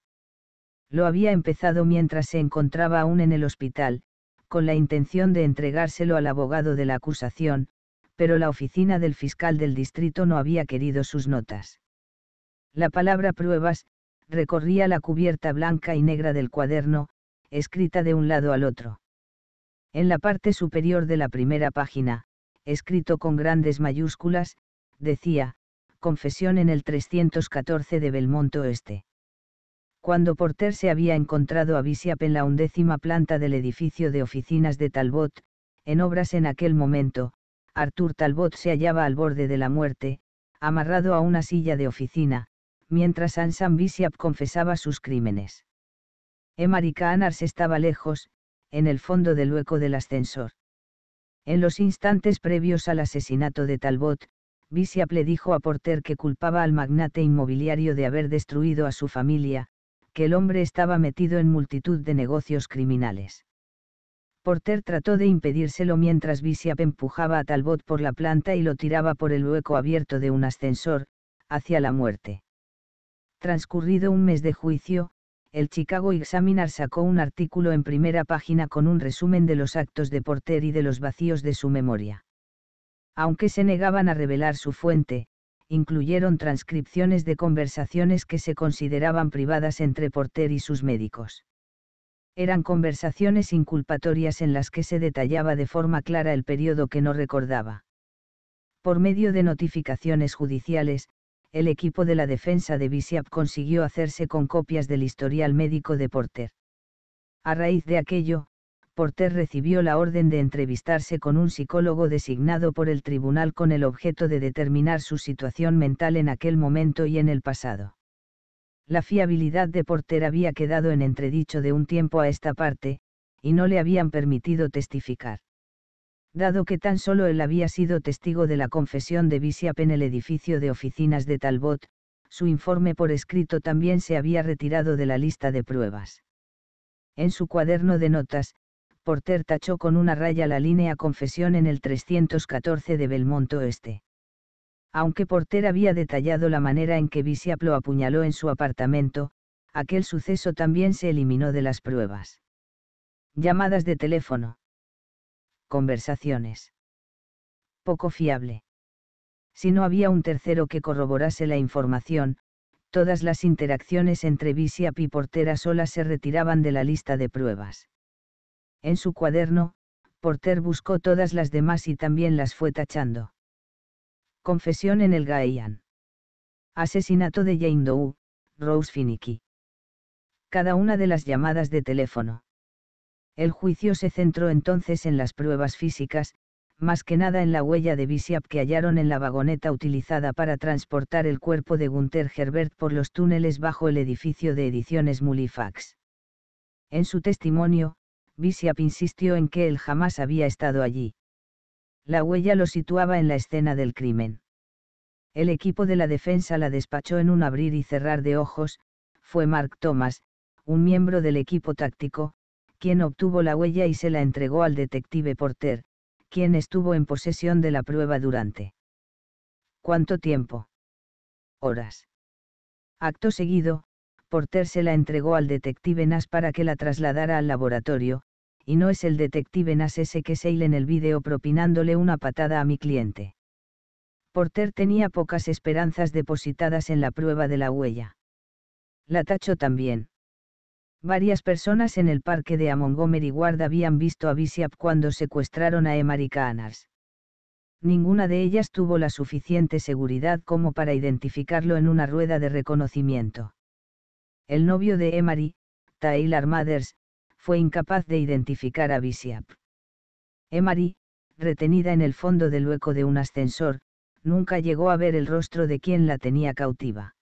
Lo había empezado mientras se encontraba aún en el hospital, con la intención de entregárselo al abogado de la acusación, pero la oficina del fiscal del distrito no había querido sus notas. La palabra pruebas, recorría la cubierta blanca y negra del cuaderno, escrita de un lado al otro. En la parte superior de la primera página, escrito con grandes mayúsculas, decía, confesión en el 314 de Belmonte Oeste. Cuando Porter se había encontrado a Bishop en la undécima planta del edificio de oficinas de Talbot, en obras en aquel momento, Arthur Talbot se hallaba al borde de la muerte, amarrado a una silla de oficina, mientras Ansan Bishop confesaba sus crímenes. Emarica Anars estaba lejos, en el fondo del hueco del ascensor. En los instantes previos al asesinato de Talbot, Bishop le dijo a Porter que culpaba al magnate inmobiliario de haber destruido a su familia, que el hombre estaba metido en multitud de negocios criminales. Porter trató de impedírselo mientras Bishop empujaba a Talbot por la planta y lo tiraba por el hueco abierto de un ascensor, hacia la muerte. Transcurrido un mes de juicio, el Chicago Examiner sacó un artículo en primera página con un resumen de los actos de Porter y de los vacíos de su memoria. Aunque se negaban a revelar su fuente, incluyeron transcripciones de conversaciones que se consideraban privadas entre Porter y sus médicos. Eran conversaciones inculpatorias en las que se detallaba de forma clara el periodo que no recordaba. Por medio de notificaciones judiciales, el equipo de la defensa de Bishop consiguió hacerse con copias del historial médico de Porter. A raíz de aquello, Porter recibió la orden de entrevistarse con un psicólogo designado por el tribunal con el objeto de determinar su situación mental en aquel momento y en el pasado. La fiabilidad de Porter había quedado en entredicho de un tiempo a esta parte, y no le habían permitido testificar dado que tan solo él había sido testigo de la confesión de Bishop en el edificio de oficinas de Talbot, su informe por escrito también se había retirado de la lista de pruebas. En su cuaderno de notas, Porter tachó con una raya la línea confesión en el 314 de Belmonte Oeste. Aunque Porter había detallado la manera en que Bishop lo apuñaló en su apartamento, aquel suceso también se eliminó de las pruebas. Llamadas de teléfono conversaciones. Poco fiable. Si no había un tercero que corroborase la información, todas las interacciones entre Bishop y Portera sola se retiraban de la lista de pruebas. En su cuaderno, Porter buscó todas las demás y también las fue tachando. Confesión en el Gaian. Asesinato de Jane Doe, Rose Finicky. Cada una de las llamadas de teléfono. El juicio se centró entonces en las pruebas físicas, más que nada en la huella de Visiap que hallaron en la vagoneta utilizada para transportar el cuerpo de Gunther Herbert por los túneles bajo el edificio de ediciones Mulifax. En su testimonio, Visiap insistió en que él jamás había estado allí. La huella lo situaba en la escena del crimen. El equipo de la defensa la despachó en un abrir y cerrar de ojos, fue Mark Thomas, un miembro del equipo táctico, quien obtuvo la huella y se la entregó al detective Porter, quien estuvo en posesión de la prueba durante. ¿Cuánto tiempo? Horas. Acto seguido, Porter se la entregó al detective Nas para que la trasladara al laboratorio, y no es el detective Nas ese que se en el vídeo propinándole una patada a mi cliente. Porter tenía pocas esperanzas depositadas en la prueba de la huella. La tachó también. Varias personas en el parque de a Montgomery Ward habían visto a Bishop cuando secuestraron a Emery Ninguna de ellas tuvo la suficiente seguridad como para identificarlo en una rueda de reconocimiento. El novio de Emery, Taylor Mathers, fue incapaz de identificar a Bishop. Emary, retenida en el fondo del hueco de un ascensor, nunca llegó a ver el rostro de quien la tenía cautiva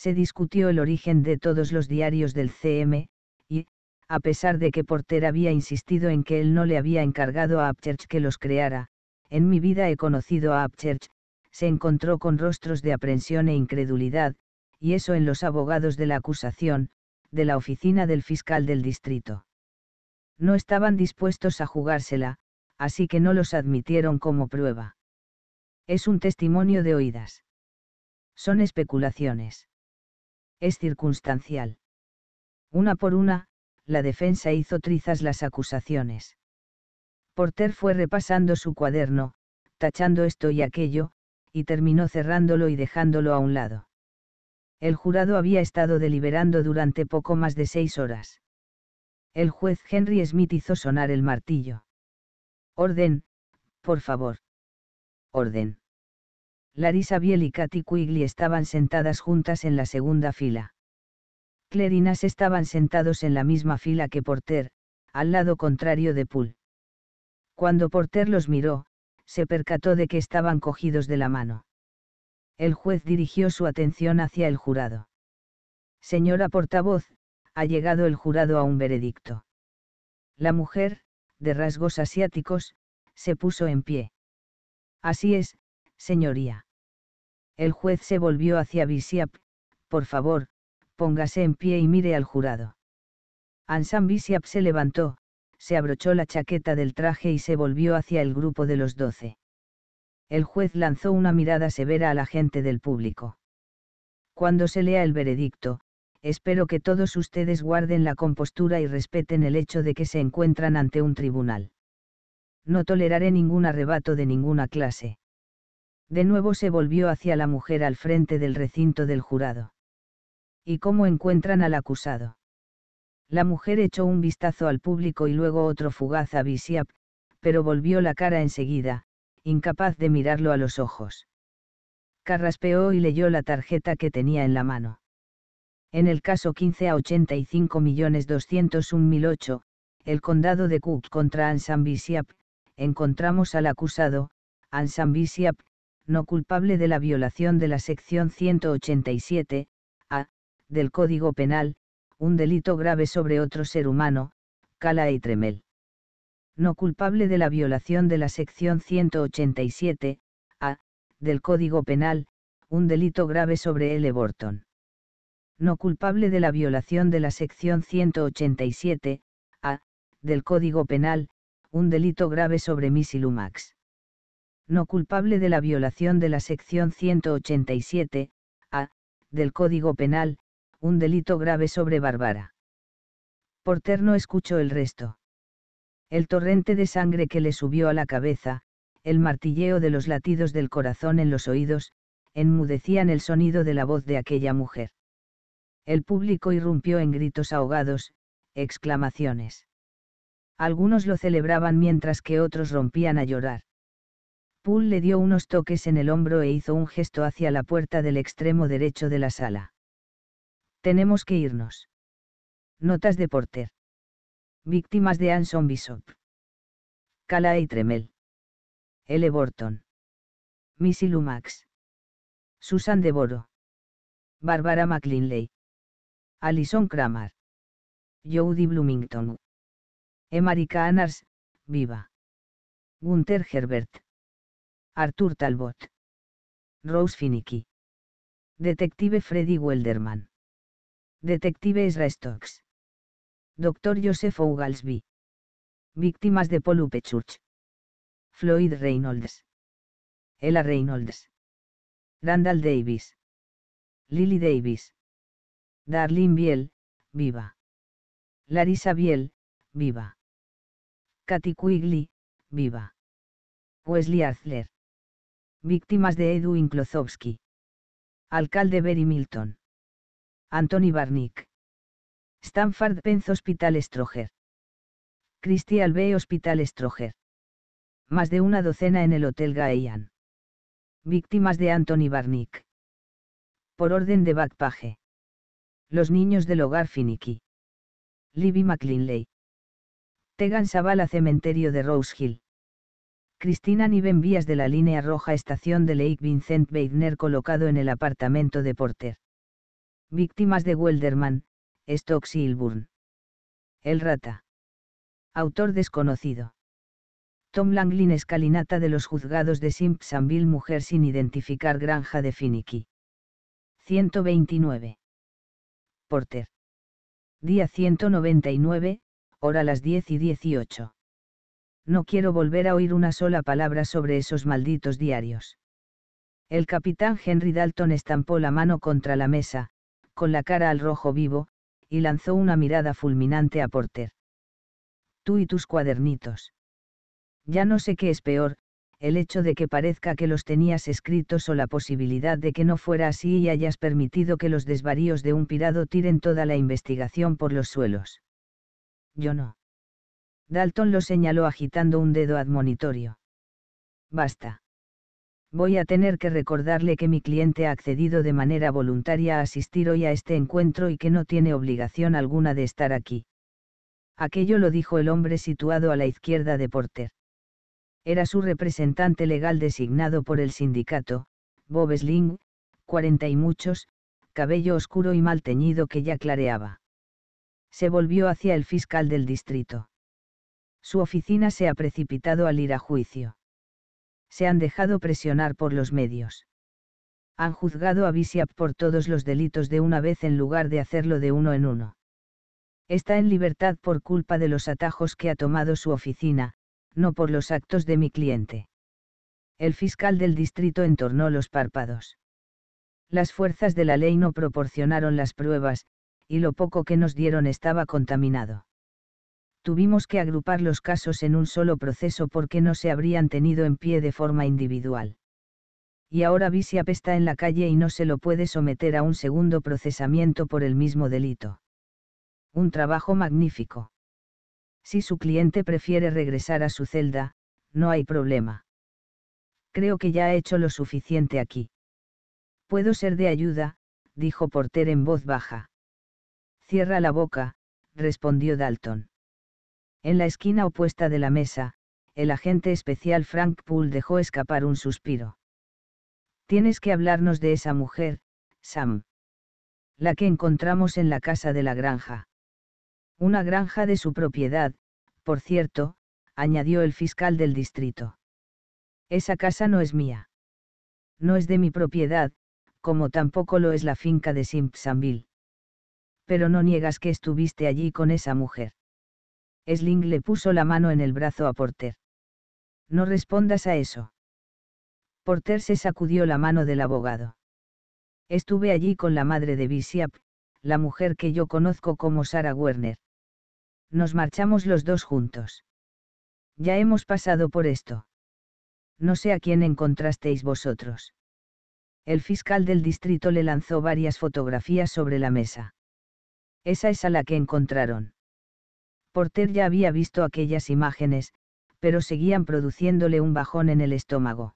se discutió el origen de todos los diarios del CM, y, a pesar de que Porter había insistido en que él no le había encargado a Upchurch que los creara, en mi vida he conocido a Upchurch, se encontró con rostros de aprensión e incredulidad, y eso en los abogados de la acusación, de la oficina del fiscal del distrito. No estaban dispuestos a jugársela, así que no los admitieron como prueba. Es un testimonio de oídas. Son especulaciones es circunstancial. Una por una, la defensa hizo trizas las acusaciones. Porter fue repasando su cuaderno, tachando esto y aquello, y terminó cerrándolo y dejándolo a un lado. El jurado había estado deliberando durante poco más de seis horas. El juez Henry Smith hizo sonar el martillo. Orden, por favor. Orden. Larissa Biel y Katy Quigley estaban sentadas juntas en la segunda fila. Clerinas estaban sentados en la misma fila que Porter, al lado contrario de Poole. Cuando Porter los miró, se percató de que estaban cogidos de la mano. El juez dirigió su atención hacia el jurado. Señora portavoz, ha llegado el jurado a un veredicto. La mujer, de rasgos asiáticos, se puso en pie. Así es, señoría. El juez se volvió hacia Visiap. por favor, póngase en pie y mire al jurado. Ansan Visiap se levantó, se abrochó la chaqueta del traje y se volvió hacia el grupo de los doce. El juez lanzó una mirada severa a la gente del público. Cuando se lea el veredicto, espero que todos ustedes guarden la compostura y respeten el hecho de que se encuentran ante un tribunal. No toleraré ningún arrebato de ninguna clase. De nuevo se volvió hacia la mujer al frente del recinto del jurado. ¿Y cómo encuentran al acusado? La mujer echó un vistazo al público y luego otro fugaz a Bisiap, pero volvió la cara enseguida, incapaz de mirarlo a los ojos. Carraspeó y leyó la tarjeta que tenía en la mano. En el caso 15 a 85 millones el condado de Cook contra Ansan Bisiap, encontramos al acusado, Ansan Bisiap, no culpable de la violación de la sección 187, a, del Código Penal, un delito grave sobre otro ser humano, Cala y Tremel. No culpable de la violación de la sección 187, a, del Código Penal, un delito grave sobre L. Borton. No culpable de la violación de la sección 187, a, del Código Penal, un delito grave sobre Missy Lumax no culpable de la violación de la sección 187, a, del Código Penal, un delito grave sobre Bárbara. Porter no escuchó el resto. El torrente de sangre que le subió a la cabeza, el martilleo de los latidos del corazón en los oídos, enmudecían el sonido de la voz de aquella mujer. El público irrumpió en gritos ahogados, exclamaciones. Algunos lo celebraban mientras que otros rompían a llorar. Poole le dio unos toques en el hombro e hizo un gesto hacia la puerta del extremo derecho de la sala. Tenemos que irnos. Notas de Porter. Víctimas de Anson Bishop. Cala y Tremel. L. Borton. Missy Lumax. Susan Devoro. Barbara McLinley. Alison Kramer. Jodie Bloomington. Emarika viva. Gunther Herbert. Arthur Talbot. Rose Finicky. Detective Freddy Welderman. Detective Ezra Stokes. Dr. Joseph Ogalsby. Víctimas de Paul Upechurch. Floyd Reynolds. Ella Reynolds. Randall Davis. Lily Davis. Darlene Biel, viva. Larissa Biel, viva. Katy Quigley, viva. Wesley Arthler víctimas de Edwin Klozowski. Alcalde Berry Milton. Anthony Barnick. Stanford Penz Hospital Stroger. Christian B. Hospital Stroger. Más de una docena en el Hotel Gaean. Víctimas de Anthony Barnick. Por orden de Backpage. Los niños del hogar Finicky. Libby McLinley. Tegan Sabala Cementerio de Rose Hill. Cristina Niven vías de la línea roja estación de Lake Vincent Weidner colocado en el apartamento de Porter. Víctimas de Welderman, Stokes y Ilburn. El Rata. Autor desconocido. Tom Langlin escalinata de los juzgados de Simpsonville Mujer sin identificar granja de Finicky. 129. Porter. Día 199, hora las 10 y 18. No quiero volver a oír una sola palabra sobre esos malditos diarios. El capitán Henry Dalton estampó la mano contra la mesa, con la cara al rojo vivo, y lanzó una mirada fulminante a Porter. Tú y tus cuadernitos. Ya no sé qué es peor, el hecho de que parezca que los tenías escritos o la posibilidad de que no fuera así y hayas permitido que los desvaríos de un pirado tiren toda la investigación por los suelos. Yo no. Dalton lo señaló agitando un dedo admonitorio. Basta. Voy a tener que recordarle que mi cliente ha accedido de manera voluntaria a asistir hoy a este encuentro y que no tiene obligación alguna de estar aquí. Aquello lo dijo el hombre situado a la izquierda de Porter. Era su representante legal designado por el sindicato, Bob Sling, cuarenta y muchos, cabello oscuro y mal teñido que ya clareaba. Se volvió hacia el fiscal del distrito. Su oficina se ha precipitado al ir a juicio. Se han dejado presionar por los medios. Han juzgado a Bishop por todos los delitos de una vez en lugar de hacerlo de uno en uno. Está en libertad por culpa de los atajos que ha tomado su oficina, no por los actos de mi cliente. El fiscal del distrito entornó los párpados. Las fuerzas de la ley no proporcionaron las pruebas, y lo poco que nos dieron estaba contaminado tuvimos que agrupar los casos en un solo proceso porque no se habrían tenido en pie de forma individual. Y ahora Bisiap está en la calle y no se lo puede someter a un segundo procesamiento por el mismo delito. Un trabajo magnífico. Si su cliente prefiere regresar a su celda, no hay problema. Creo que ya ha hecho lo suficiente aquí. Puedo ser de ayuda, dijo Porter en voz baja. Cierra la boca, respondió Dalton. En la esquina opuesta de la mesa, el agente especial Frank Poole dejó escapar un suspiro. Tienes que hablarnos de esa mujer, Sam. La que encontramos en la casa de la granja. Una granja de su propiedad, por cierto, añadió el fiscal del distrito. Esa casa no es mía. No es de mi propiedad, como tampoco lo es la finca de Simpsonville. Pero no niegas que estuviste allí con esa mujer. Sling le puso la mano en el brazo a Porter. No respondas a eso. Porter se sacudió la mano del abogado. Estuve allí con la madre de Bishop, la mujer que yo conozco como Sara Werner. Nos marchamos los dos juntos. Ya hemos pasado por esto. No sé a quién encontrasteis vosotros. El fiscal del distrito le lanzó varias fotografías sobre la mesa. Esa es a la que encontraron. Porter ya había visto aquellas imágenes, pero seguían produciéndole un bajón en el estómago.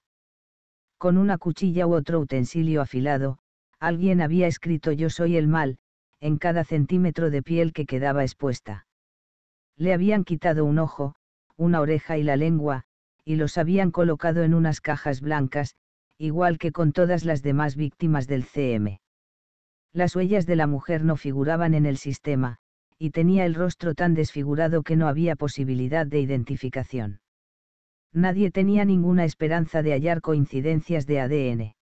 Con una cuchilla u otro utensilio afilado, alguien había escrito Yo soy el mal, en cada centímetro de piel que quedaba expuesta. Le habían quitado un ojo, una oreja y la lengua, y los habían colocado en unas cajas blancas, igual que con todas las demás víctimas del CM. Las huellas de la mujer no figuraban en el sistema, y tenía el rostro tan desfigurado que no había posibilidad de identificación. Nadie tenía ninguna esperanza de hallar coincidencias de ADN.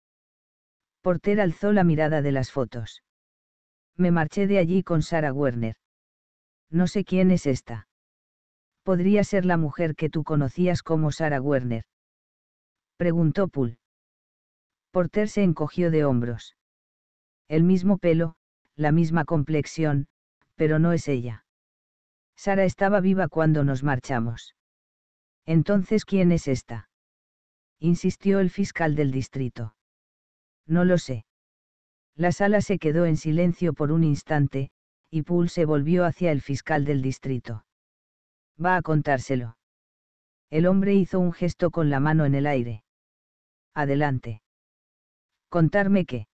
Porter alzó la mirada de las fotos. Me marché de allí con Sara Werner. No sé quién es esta. Podría ser la mujer que tú conocías como Sara Werner. Preguntó Poole. Porter se encogió de hombros. El mismo pelo, la misma complexión, pero no es ella. Sara estaba viva cuando nos marchamos. Entonces, ¿quién es esta? insistió el fiscal del distrito. No lo sé. La sala se quedó en silencio por un instante, y Poole se volvió hacia el fiscal del distrito. Va a contárselo. El hombre hizo un gesto con la mano en el aire. Adelante. ¿Contarme qué?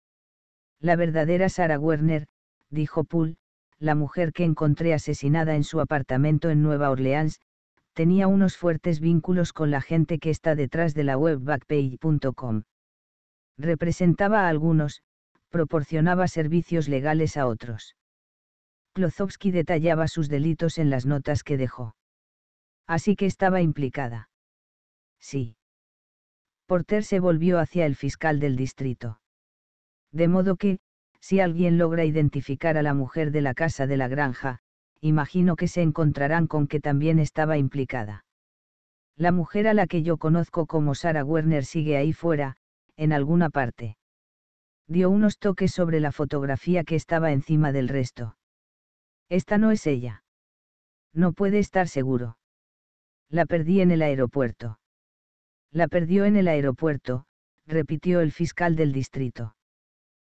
La verdadera Sara Werner, dijo Poole, la mujer que encontré asesinada en su apartamento en Nueva Orleans, tenía unos fuertes vínculos con la gente que está detrás de la web backpage.com. Representaba a algunos, proporcionaba servicios legales a otros. Klozowski detallaba sus delitos en las notas que dejó. Así que estaba implicada. Sí. Porter se volvió hacia el fiscal del distrito. De modo que, si alguien logra identificar a la mujer de la casa de la granja, imagino que se encontrarán con que también estaba implicada. La mujer a la que yo conozco como Sara Werner sigue ahí fuera, en alguna parte. Dio unos toques sobre la fotografía que estaba encima del resto. Esta no es ella. No puede estar seguro. La perdí en el aeropuerto. La perdió en el aeropuerto, repitió el fiscal del distrito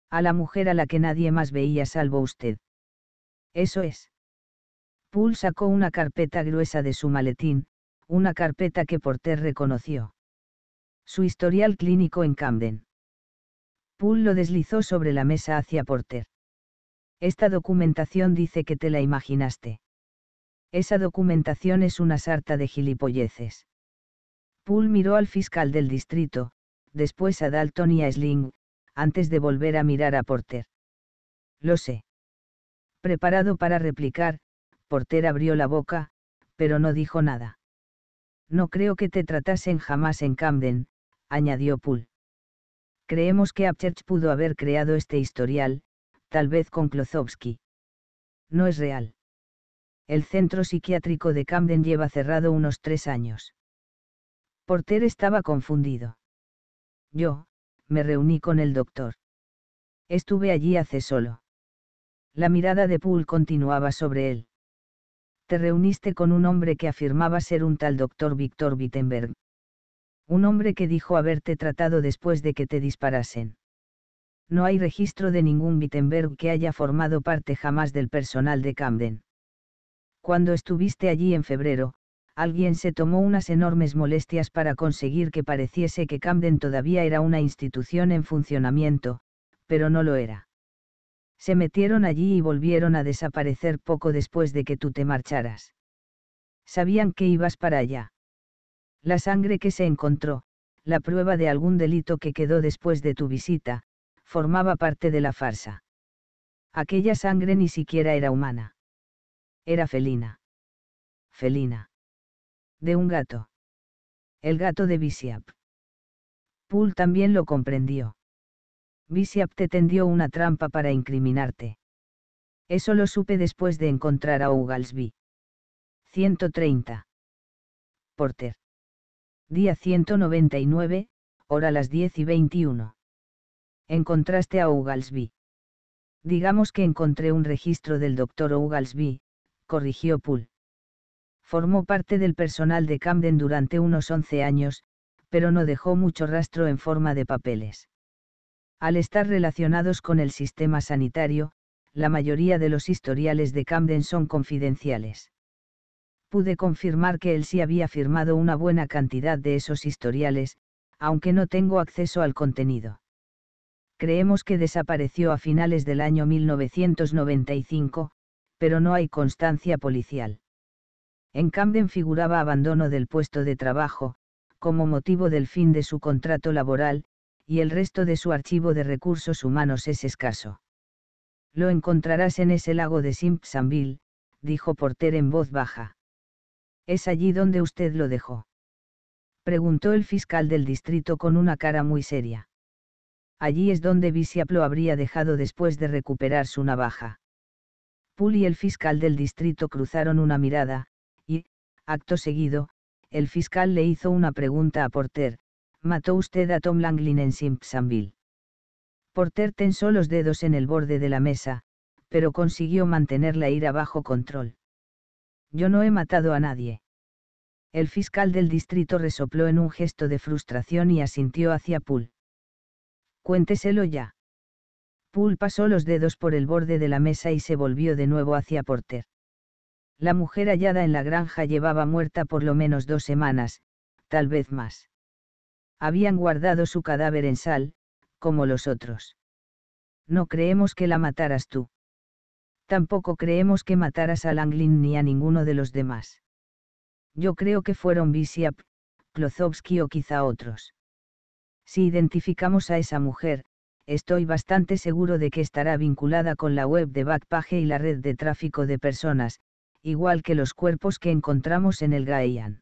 a la mujer a la que nadie más veía salvo usted. Eso es. Poole sacó una carpeta gruesa de su maletín, una carpeta que Porter reconoció. Su historial clínico en Camden. Poole lo deslizó sobre la mesa hacia Porter. Esta documentación dice que te la imaginaste. Esa documentación es una sarta de gilipolleces. Poole miró al fiscal del distrito, después a Dalton y a Sling, antes de volver a mirar a Porter. Lo sé. Preparado para replicar, Porter abrió la boca, pero no dijo nada. No creo que te tratasen jamás en Camden, añadió Poole. Creemos que Apchurch pudo haber creado este historial, tal vez con Klozowski. No es real. El centro psiquiátrico de Camden lleva cerrado unos tres años. Porter estaba confundido. Yo, me reuní con el doctor. Estuve allí hace solo. La mirada de Poole continuaba sobre él. Te reuniste con un hombre que afirmaba ser un tal doctor Víctor Wittenberg. Un hombre que dijo haberte tratado después de que te disparasen. No hay registro de ningún Wittenberg que haya formado parte jamás del personal de Camden. Cuando estuviste allí en febrero, alguien se tomó unas enormes molestias para conseguir que pareciese que Camden todavía era una institución en funcionamiento, pero no lo era. Se metieron allí y volvieron a desaparecer poco después de que tú te marcharas. Sabían que ibas para allá. La sangre que se encontró, la prueba de algún delito que quedó después de tu visita, formaba parte de la farsa. Aquella sangre ni siquiera era humana. Era felina. Felina de un gato. El gato de Bisiap. Poole también lo comprendió. Bisiap te tendió una trampa para incriminarte. Eso lo supe después de encontrar a Ugalsby. 130. Porter. Día 199, hora las 10 y 21. Encontraste a Ugalsby. Digamos que encontré un registro del doctor Ugalsby, corrigió Poole. Formó parte del personal de Camden durante unos 11 años, pero no dejó mucho rastro en forma de papeles. Al estar relacionados con el sistema sanitario, la mayoría de los historiales de Camden son confidenciales. Pude confirmar que él sí había firmado una buena cantidad de esos historiales, aunque no tengo acceso al contenido. Creemos que desapareció a finales del año 1995, pero no hay constancia policial. En Camden figuraba abandono del puesto de trabajo, como motivo del fin de su contrato laboral, y el resto de su archivo de recursos humanos es escaso. Lo encontrarás en ese lago de Simpsonville, dijo Porter en voz baja. ¿Es allí donde usted lo dejó? Preguntó el fiscal del distrito con una cara muy seria. Allí es donde Bisiap lo habría dejado después de recuperar su navaja. Poole y el fiscal del distrito cruzaron una mirada, Acto seguido, el fiscal le hizo una pregunta a Porter, ¿mató usted a Tom Langlin en Simpsonville? Porter tensó los dedos en el borde de la mesa, pero consiguió mantener la ira bajo control. Yo no he matado a nadie. El fiscal del distrito resopló en un gesto de frustración y asintió hacia Poole. Cuénteselo ya. Poole pasó los dedos por el borde de la mesa y se volvió de nuevo hacia Porter. La mujer hallada en la granja llevaba muerta por lo menos dos semanas, tal vez más. Habían guardado su cadáver en sal, como los otros. No creemos que la mataras tú. Tampoco creemos que mataras a Langlin ni a ninguno de los demás. Yo creo que fueron Bisiap, Klozovsky o quizá otros. Si identificamos a esa mujer, estoy bastante seguro de que estará vinculada con la web de Backpage y la red de tráfico de personas, igual que los cuerpos que encontramos en el Gaian.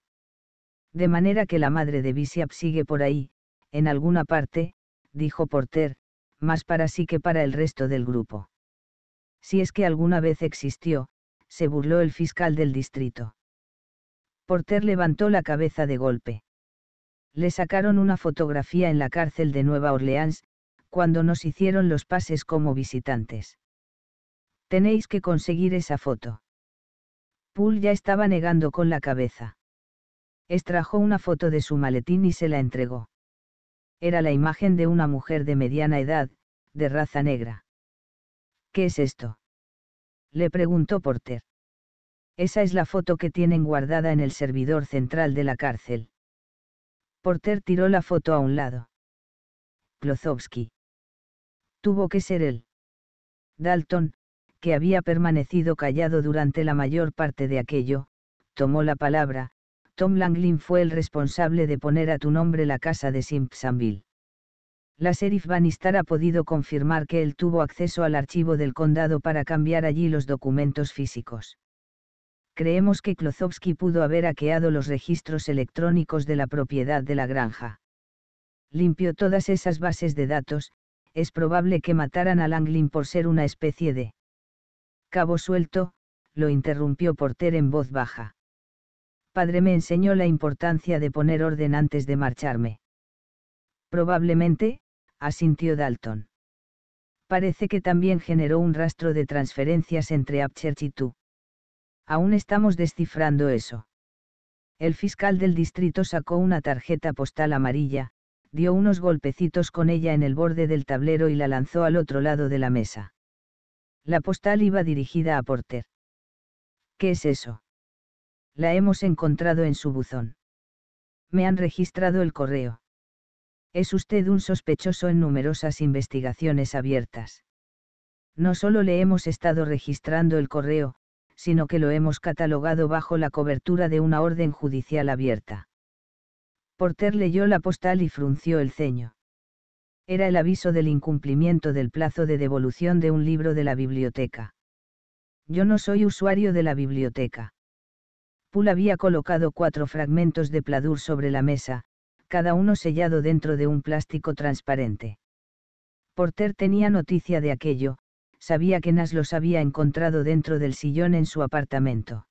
De manera que la madre de Bisiap sigue por ahí, en alguna parte, dijo Porter, más para sí que para el resto del grupo. Si es que alguna vez existió, se burló el fiscal del distrito. Porter levantó la cabeza de golpe. Le sacaron una fotografía en la cárcel de Nueva Orleans, cuando nos hicieron los pases como visitantes. Tenéis que conseguir esa foto. Poole ya estaba negando con la cabeza. Extrajo una foto de su maletín y se la entregó. Era la imagen de una mujer de mediana edad, de raza negra. ¿Qué es esto? Le preguntó Porter. Esa es la foto que tienen guardada en el servidor central de la cárcel. Porter tiró la foto a un lado. Klozowski. Tuvo que ser él. Dalton, que había permanecido callado durante la mayor parte de aquello, tomó la palabra, Tom Langlin fue el responsable de poner a tu nombre la casa de Simpsonville. La sheriff Vanistar ha podido confirmar que él tuvo acceso al archivo del condado para cambiar allí los documentos físicos. Creemos que Klozowski pudo haber hackeado los registros electrónicos de la propiedad de la granja. Limpió todas esas bases de datos, es probable que mataran a Langlin por ser una especie de cabo suelto, lo interrumpió Porter en voz baja. Padre me enseñó la importancia de poner orden antes de marcharme. Probablemente, asintió Dalton. Parece que también generó un rastro de transferencias entre Upchurch y tú. Aún estamos descifrando eso. El fiscal del distrito sacó una tarjeta postal amarilla, dio unos golpecitos con ella en el borde del tablero y la lanzó al otro lado de la mesa. La postal iba dirigida a Porter. ¿Qué es eso? La hemos encontrado en su buzón. Me han registrado el correo. Es usted un sospechoso en numerosas investigaciones abiertas. No solo le hemos estado registrando el correo, sino que lo hemos catalogado bajo la cobertura de una orden judicial abierta. Porter leyó la postal y frunció el ceño era el aviso del incumplimiento del plazo de devolución de un libro de la biblioteca. Yo no soy usuario de la biblioteca. Poole había colocado cuatro fragmentos de pladur sobre la mesa, cada uno sellado dentro de un plástico transparente. Porter tenía noticia de aquello, sabía que Nas los había encontrado dentro del sillón en su apartamento.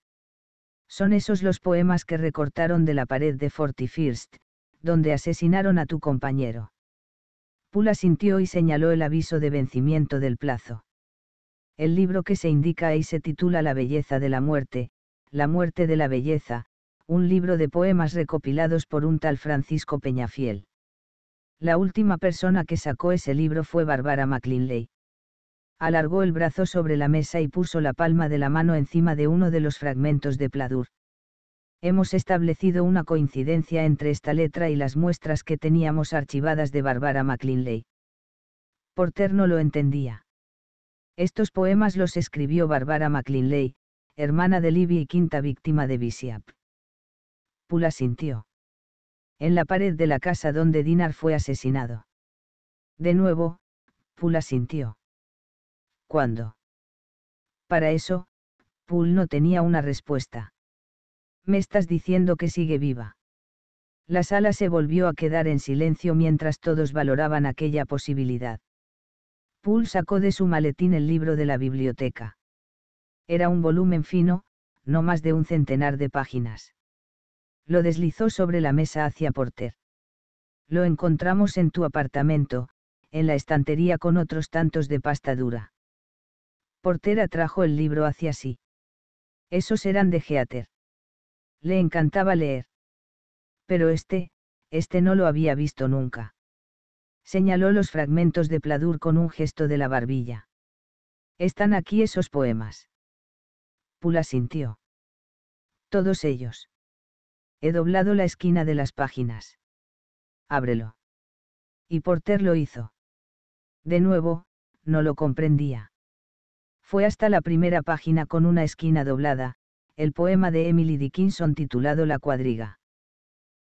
Son esos los poemas que recortaron de la pared de Forty First, donde asesinaron a tu compañero. Pula sintió y señaló el aviso de vencimiento del plazo. El libro que se indica ahí se titula La belleza de la muerte, La muerte de la belleza, un libro de poemas recopilados por un tal Francisco Peñafiel. La última persona que sacó ese libro fue Barbara McLinley. Alargó el brazo sobre la mesa y puso la palma de la mano encima de uno de los fragmentos de Pladur hemos establecido una coincidencia entre esta letra y las muestras que teníamos archivadas de Barbara McLinley. Porter no lo entendía. Estos poemas los escribió Barbara McLinley, hermana de Libby y quinta víctima de Visiap. Pula sintió. En la pared de la casa donde Dinar fue asesinado. De nuevo, Pula sintió. ¿Cuándo? Para eso, Poole no tenía una respuesta me estás diciendo que sigue viva. La sala se volvió a quedar en silencio mientras todos valoraban aquella posibilidad. Poole sacó de su maletín el libro de la biblioteca. Era un volumen fino, no más de un centenar de páginas. Lo deslizó sobre la mesa hacia Porter. Lo encontramos en tu apartamento, en la estantería con otros tantos de pasta dura. Porter atrajo el libro hacia sí. Esos eran de Geater. Le encantaba leer. Pero este, este no lo había visto nunca. Señaló los fragmentos de Pladur con un gesto de la barbilla. Están aquí esos poemas. Pula sintió. Todos ellos. He doblado la esquina de las páginas. Ábrelo. Y Porter lo hizo. De nuevo, no lo comprendía. Fue hasta la primera página con una esquina doblada, el poema de Emily Dickinson titulado La cuadriga.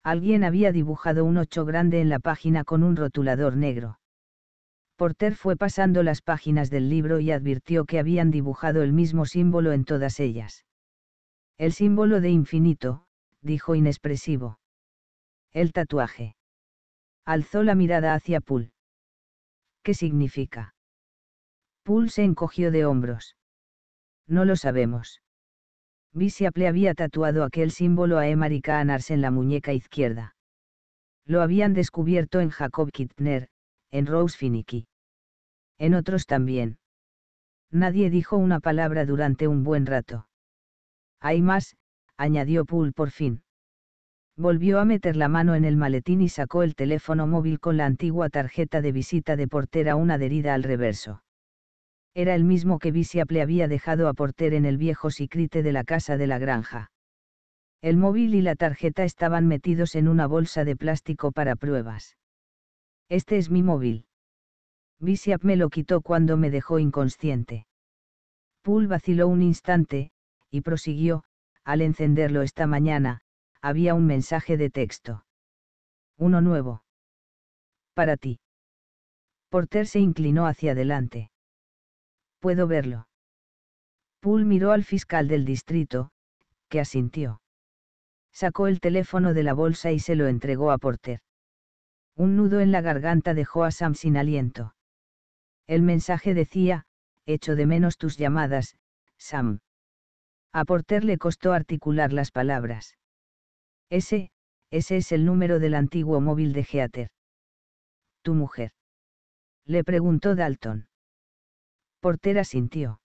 Alguien había dibujado un ocho grande en la página con un rotulador negro. Porter fue pasando las páginas del libro y advirtió que habían dibujado el mismo símbolo en todas ellas. El símbolo de infinito, dijo inexpresivo. El tatuaje. Alzó la mirada hacia Poole. ¿Qué significa? Poole se encogió de hombros. No lo sabemos. Visiaple había tatuado aquel símbolo a Emary Anars en la muñeca izquierda. Lo habían descubierto en Jacob Kittner, en Rose Finicky. En otros también. Nadie dijo una palabra durante un buen rato. Hay más, añadió Poole por fin. Volvió a meter la mano en el maletín y sacó el teléfono móvil con la antigua tarjeta de visita de portera una adherida al reverso. Era el mismo que Bisiap le había dejado a Porter en el viejo sicrite de la casa de la granja. El móvil y la tarjeta estaban metidos en una bolsa de plástico para pruebas. Este es mi móvil. Bisiap me lo quitó cuando me dejó inconsciente. Poole vaciló un instante, y prosiguió, al encenderlo esta mañana, había un mensaje de texto. Uno nuevo. Para ti. Porter se inclinó hacia adelante. Puedo verlo. Poole miró al fiscal del distrito, que asintió. Sacó el teléfono de la bolsa y se lo entregó a Porter. Un nudo en la garganta dejó a Sam sin aliento. El mensaje decía, echo de menos tus llamadas, Sam. A Porter le costó articular las palabras. Ese, ese es el número del antiguo móvil de Geater. ¿Tu mujer? Le preguntó Dalton. Portera sintió.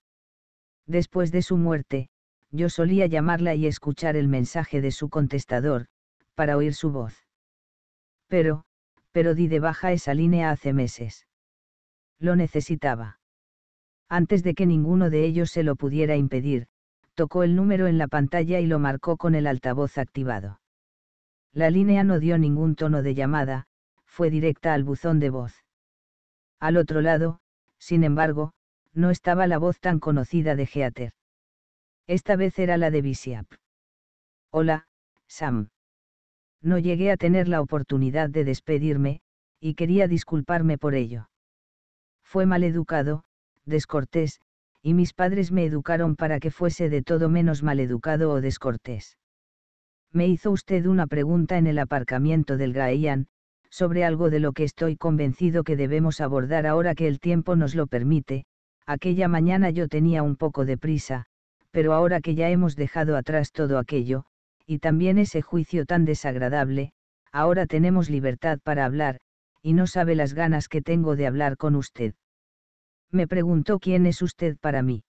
Después de su muerte, yo solía llamarla y escuchar el mensaje de su contestador, para oír su voz. Pero, pero di de baja esa línea hace meses. Lo necesitaba. Antes de que ninguno de ellos se lo pudiera impedir, tocó el número en la pantalla y lo marcó con el altavoz activado. La línea no dio ningún tono de llamada, fue directa al buzón de voz. Al otro lado, sin embargo, no estaba la voz tan conocida de Geater. Esta vez era la de Visiap. Hola, Sam. No llegué a tener la oportunidad de despedirme, y quería disculparme por ello. Fue mal educado, descortés, y mis padres me educaron para que fuese de todo menos maleducado o descortés. Me hizo usted una pregunta en el aparcamiento del Gaian sobre algo de lo que estoy convencido que debemos abordar ahora que el tiempo nos lo permite, Aquella mañana yo tenía un poco de prisa, pero ahora que ya hemos dejado atrás todo aquello, y también ese juicio tan desagradable, ahora tenemos libertad para hablar, y no sabe las ganas que tengo de hablar con usted. Me preguntó quién es usted para mí.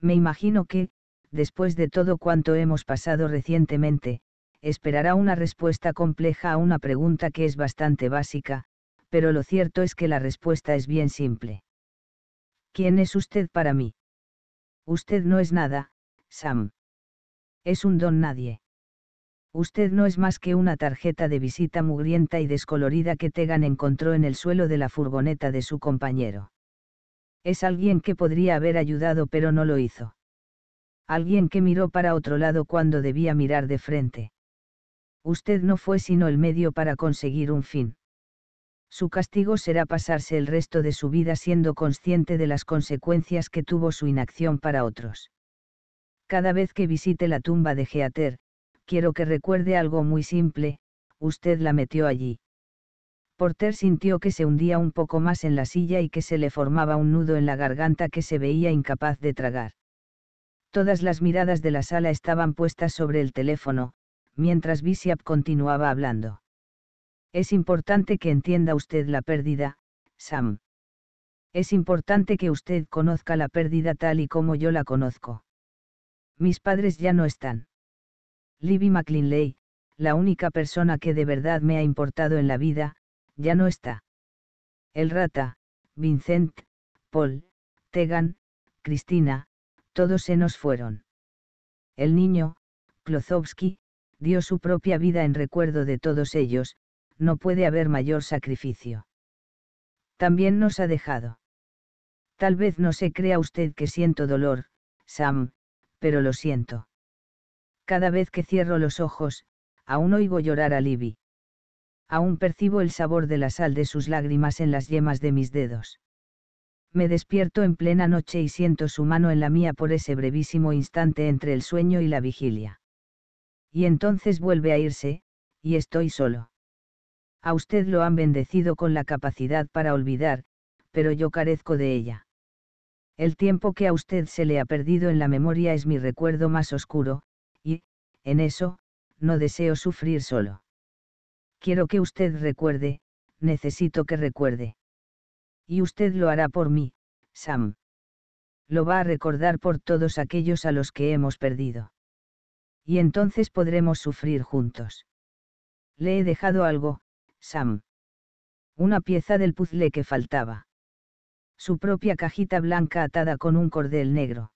Me imagino que, después de todo cuanto hemos pasado recientemente, esperará una respuesta compleja a una pregunta que es bastante básica, pero lo cierto es que la respuesta es bien simple. ¿Quién es usted para mí? Usted no es nada, Sam. Es un don nadie. Usted no es más que una tarjeta de visita mugrienta y descolorida que Tegan encontró en el suelo de la furgoneta de su compañero. Es alguien que podría haber ayudado pero no lo hizo. Alguien que miró para otro lado cuando debía mirar de frente. Usted no fue sino el medio para conseguir un fin su castigo será pasarse el resto de su vida siendo consciente de las consecuencias que tuvo su inacción para otros. Cada vez que visite la tumba de Geater, quiero que recuerde algo muy simple, usted la metió allí. Porter sintió que se hundía un poco más en la silla y que se le formaba un nudo en la garganta que se veía incapaz de tragar. Todas las miradas de la sala estaban puestas sobre el teléfono, mientras Bishop continuaba hablando. Es importante que entienda usted la pérdida, Sam. Es importante que usted conozca la pérdida tal y como yo la conozco. Mis padres ya no están. Libby McLinley, la única persona que de verdad me ha importado en la vida, ya no está. El rata, Vincent, Paul, Tegan, Cristina, todos se nos fueron. El niño, Klozowski, dio su propia vida en recuerdo de todos ellos, no puede haber mayor sacrificio. También nos ha dejado. Tal vez no se crea usted que siento dolor, Sam, pero lo siento. Cada vez que cierro los ojos, aún oigo llorar a Libby. Aún percibo el sabor de la sal de sus lágrimas en las yemas de mis dedos. Me despierto en plena noche y siento su mano en la mía por ese brevísimo instante entre el sueño y la vigilia. Y entonces vuelve a irse, y estoy solo. A usted lo han bendecido con la capacidad para olvidar, pero yo carezco de ella. El tiempo que a usted se le ha perdido en la memoria es mi recuerdo más oscuro, y, en eso, no deseo sufrir solo. Quiero que usted recuerde, necesito que recuerde. Y usted lo hará por mí, Sam. Lo va a recordar por todos aquellos a los que hemos perdido. Y entonces podremos sufrir juntos. Le he dejado algo, Sam. Una pieza del puzzle que faltaba. Su propia cajita blanca atada con un cordel negro.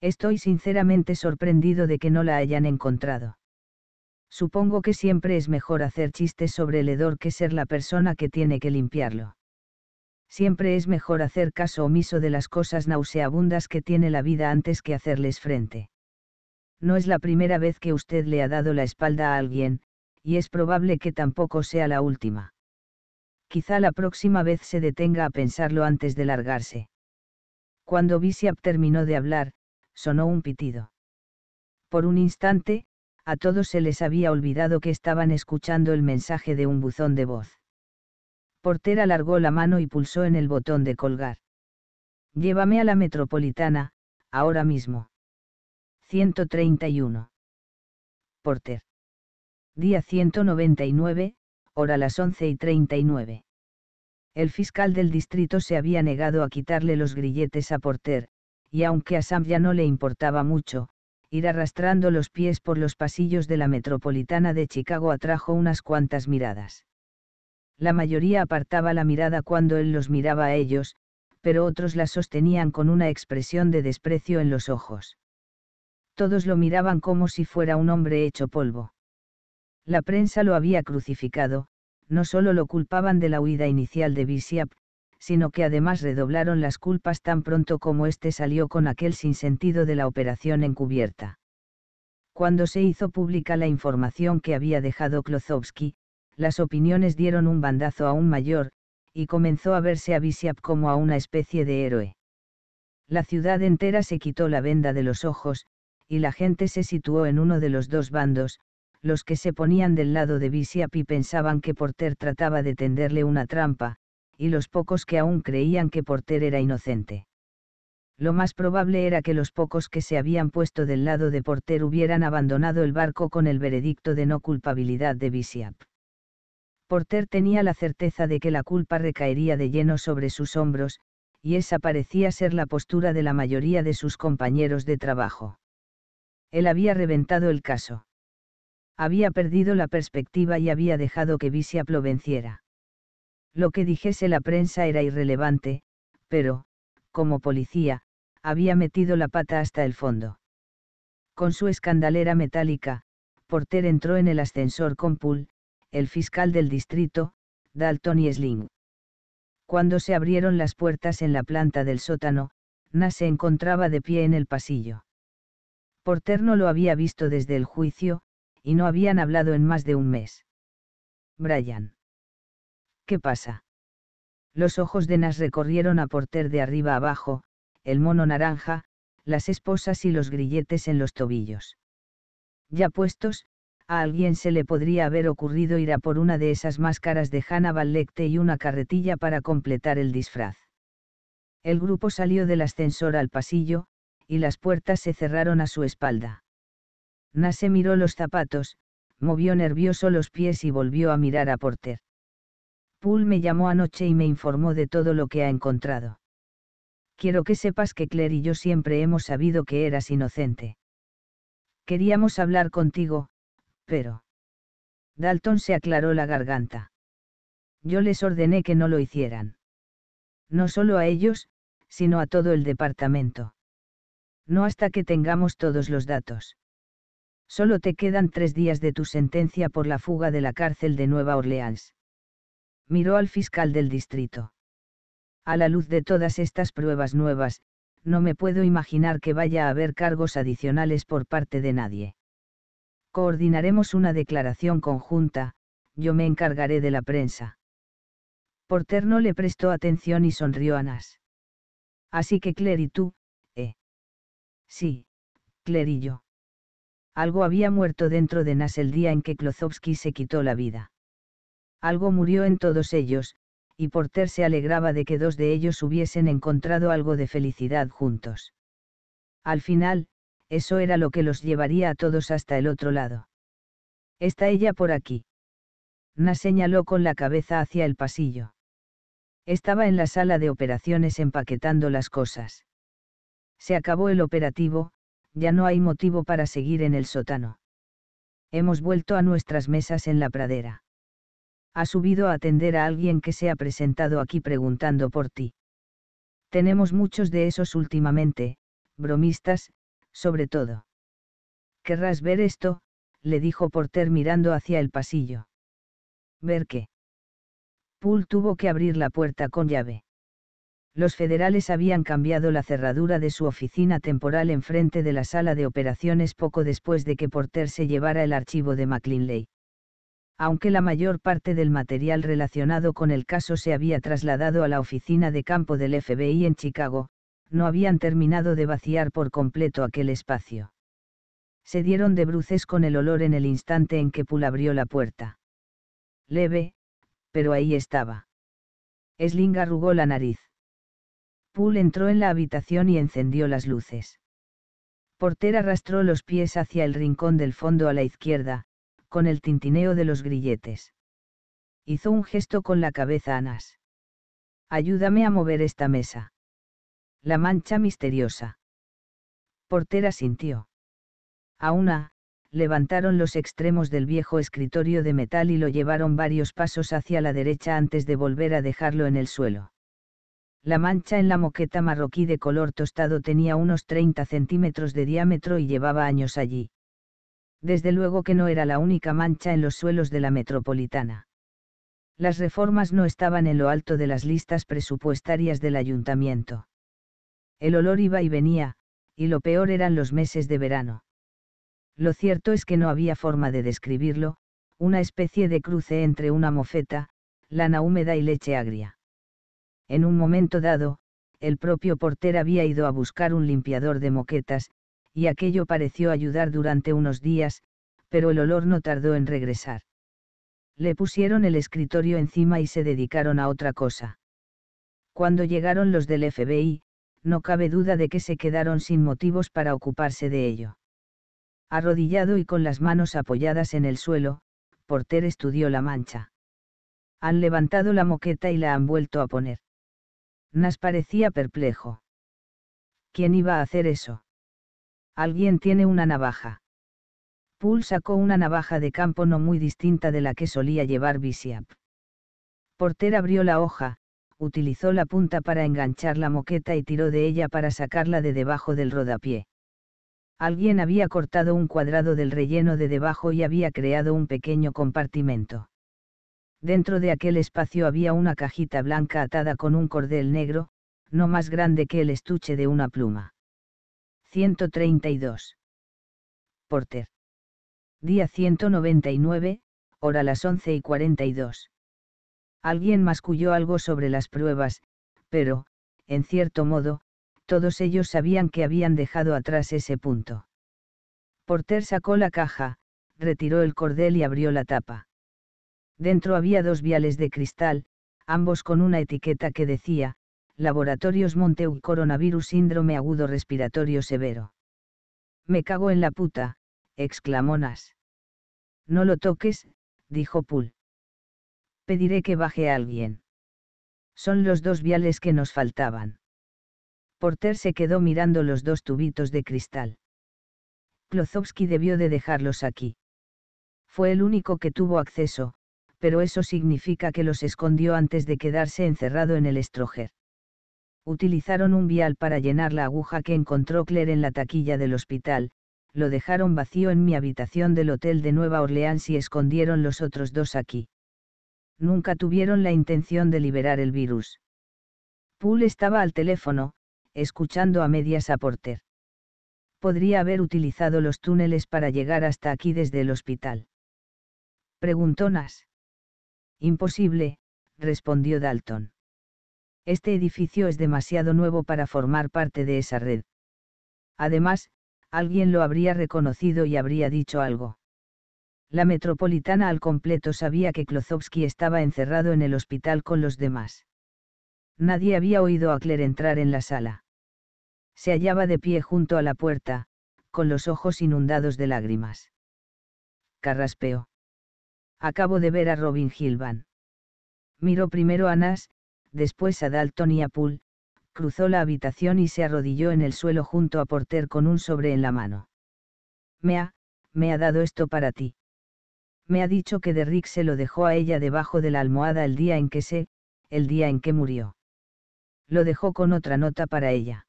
Estoy sinceramente sorprendido de que no la hayan encontrado. Supongo que siempre es mejor hacer chistes sobre el hedor que ser la persona que tiene que limpiarlo. Siempre es mejor hacer caso omiso de las cosas nauseabundas que tiene la vida antes que hacerles frente. No es la primera vez que usted le ha dado la espalda a alguien, y es probable que tampoco sea la última. Quizá la próxima vez se detenga a pensarlo antes de largarse. Cuando Bishop terminó de hablar, sonó un pitido. Por un instante, a todos se les había olvidado que estaban escuchando el mensaje de un buzón de voz. Porter alargó la mano y pulsó en el botón de colgar. Llévame a la metropolitana, ahora mismo. 131. Porter. Día 199, hora las 11 y 39. El fiscal del distrito se había negado a quitarle los grilletes a Porter, y aunque a Sam ya no le importaba mucho, ir arrastrando los pies por los pasillos de la metropolitana de Chicago atrajo unas cuantas miradas. La mayoría apartaba la mirada cuando él los miraba a ellos, pero otros la sostenían con una expresión de desprecio en los ojos. Todos lo miraban como si fuera un hombre hecho polvo. La prensa lo había crucificado, no solo lo culpaban de la huida inicial de Visiap, sino que además redoblaron las culpas tan pronto como éste salió con aquel sinsentido de la operación encubierta. Cuando se hizo pública la información que había dejado Klozowski, las opiniones dieron un bandazo aún mayor, y comenzó a verse a Visiap como a una especie de héroe. La ciudad entera se quitó la venda de los ojos, y la gente se situó en uno de los dos bandos, los que se ponían del lado de y pensaban que Porter trataba de tenderle una trampa, y los pocos que aún creían que Porter era inocente. Lo más probable era que los pocos que se habían puesto del lado de Porter hubieran abandonado el barco con el veredicto de no culpabilidad de Bisiap. Porter tenía la certeza de que la culpa recaería de lleno sobre sus hombros, y esa parecía ser la postura de la mayoría de sus compañeros de trabajo. Él había reventado el caso había perdido la perspectiva y había dejado que lo venciera. Lo que dijese la prensa era irrelevante, pero, como policía, había metido la pata hasta el fondo. Con su escandalera metálica, Porter entró en el ascensor con Poole, el fiscal del distrito, Dalton y Sling. Cuando se abrieron las puertas en la planta del sótano, Nas se encontraba de pie en el pasillo. Porter no lo había visto desde el juicio, y no habían hablado en más de un mes. Brian. ¿Qué pasa? Los ojos de Nas recorrieron a Porter de arriba abajo, el mono naranja, las esposas y los grilletes en los tobillos. Ya puestos, a alguien se le podría haber ocurrido ir a por una de esas máscaras de Hannibal Lecter y una carretilla para completar el disfraz. El grupo salió del ascensor al pasillo, y las puertas se cerraron a su espalda. Nase miró los zapatos, movió nervioso los pies y volvió a mirar a Porter. Poole me llamó anoche y me informó de todo lo que ha encontrado. Quiero que sepas que Claire y yo siempre hemos sabido que eras inocente. Queríamos hablar contigo, pero... Dalton se aclaró la garganta. Yo les ordené que no lo hicieran. No solo a ellos, sino a todo el departamento. No hasta que tengamos todos los datos. Solo te quedan tres días de tu sentencia por la fuga de la cárcel de Nueva Orleans. Miró al fiscal del distrito. A la luz de todas estas pruebas nuevas, no me puedo imaginar que vaya a haber cargos adicionales por parte de nadie. Coordinaremos una declaración conjunta, yo me encargaré de la prensa. Porter no le prestó atención y sonrió a Nas. Así que Claire y tú, ¿eh? Sí, Claire y yo. Algo había muerto dentro de Nas el día en que Klozowski se quitó la vida. Algo murió en todos ellos, y Porter se alegraba de que dos de ellos hubiesen encontrado algo de felicidad juntos. Al final, eso era lo que los llevaría a todos hasta el otro lado. Está ella por aquí. Nas señaló con la cabeza hacia el pasillo. Estaba en la sala de operaciones empaquetando las cosas. Se acabó el operativo, ya no hay motivo para seguir en el sótano. Hemos vuelto a nuestras mesas en la pradera. Ha subido a atender a alguien que se ha presentado aquí preguntando por ti. Tenemos muchos de esos últimamente, bromistas, sobre todo. ¿Querrás ver esto? le dijo Porter mirando hacia el pasillo. ¿Ver qué? Poole tuvo que abrir la puerta con llave los federales habían cambiado la cerradura de su oficina temporal enfrente de la sala de operaciones poco después de que Porter se llevara el archivo de McLinley. Aunque la mayor parte del material relacionado con el caso se había trasladado a la oficina de campo del FBI en Chicago, no habían terminado de vaciar por completo aquel espacio. Se dieron de bruces con el olor en el instante en que Poole abrió la puerta. Leve, pero ahí estaba. Sling arrugó la nariz. Poole entró en la habitación y encendió las luces. Porter arrastró los pies hacia el rincón del fondo a la izquierda, con el tintineo de los grilletes. Hizo un gesto con la cabeza a Nas. Ayúdame a mover esta mesa. La mancha misteriosa. Porter asintió. A una, levantaron los extremos del viejo escritorio de metal y lo llevaron varios pasos hacia la derecha antes de volver a dejarlo en el suelo. La mancha en la moqueta marroquí de color tostado tenía unos 30 centímetros de diámetro y llevaba años allí. Desde luego que no era la única mancha en los suelos de la metropolitana. Las reformas no estaban en lo alto de las listas presupuestarias del ayuntamiento. El olor iba y venía, y lo peor eran los meses de verano. Lo cierto es que no había forma de describirlo, una especie de cruce entre una mofeta, lana húmeda y leche agria. En un momento dado, el propio Porter había ido a buscar un limpiador de moquetas, y aquello pareció ayudar durante unos días, pero el olor no tardó en regresar. Le pusieron el escritorio encima y se dedicaron a otra cosa. Cuando llegaron los del FBI, no cabe duda de que se quedaron sin motivos para ocuparse de ello. Arrodillado y con las manos apoyadas en el suelo, Porter estudió la mancha. Han levantado la moqueta y la han vuelto a poner. Nas parecía perplejo. ¿Quién iba a hacer eso? Alguien tiene una navaja. Poole sacó una navaja de campo no muy distinta de la que solía llevar Bishop. Porter abrió la hoja, utilizó la punta para enganchar la moqueta y tiró de ella para sacarla de debajo del rodapié. Alguien había cortado un cuadrado del relleno de debajo y había creado un pequeño compartimento. Dentro de aquel espacio había una cajita blanca atada con un cordel negro, no más grande que el estuche de una pluma. 132. Porter. Día 199, hora las 11 y 42. Alguien masculló algo sobre las pruebas, pero, en cierto modo, todos ellos sabían que habían dejado atrás ese punto. Porter sacó la caja, retiró el cordel y abrió la tapa. Dentro había dos viales de cristal, ambos con una etiqueta que decía, Laboratorios Monteu Coronavirus Síndrome Agudo Respiratorio Severo. Me cago en la puta, exclamó Nas. No lo toques, dijo Poole. Pediré que baje a alguien. Son los dos viales que nos faltaban. Porter se quedó mirando los dos tubitos de cristal. Klozowski debió de dejarlos aquí. Fue el único que tuvo acceso, pero eso significa que los escondió antes de quedarse encerrado en el estroger. Utilizaron un vial para llenar la aguja que encontró Claire en la taquilla del hospital, lo dejaron vacío en mi habitación del hotel de Nueva Orleans y escondieron los otros dos aquí. Nunca tuvieron la intención de liberar el virus. Poole estaba al teléfono, escuchando a medias a Porter. Podría haber utilizado los túneles para llegar hasta aquí desde el hospital. Preguntó Nas. Imposible, respondió Dalton. Este edificio es demasiado nuevo para formar parte de esa red. Además, alguien lo habría reconocido y habría dicho algo. La metropolitana al completo sabía que Klozowski estaba encerrado en el hospital con los demás. Nadie había oído a Claire entrar en la sala. Se hallaba de pie junto a la puerta, con los ojos inundados de lágrimas. Carraspeo. Acabo de ver a Robin Gilvan. Miró primero a Nas, después a Dalton y a Poole, cruzó la habitación y se arrodilló en el suelo junto a Porter con un sobre en la mano. Me ha, me ha dado esto para ti. Me ha dicho que Derrick se lo dejó a ella debajo de la almohada el día en que se, el día en que murió. Lo dejó con otra nota para ella.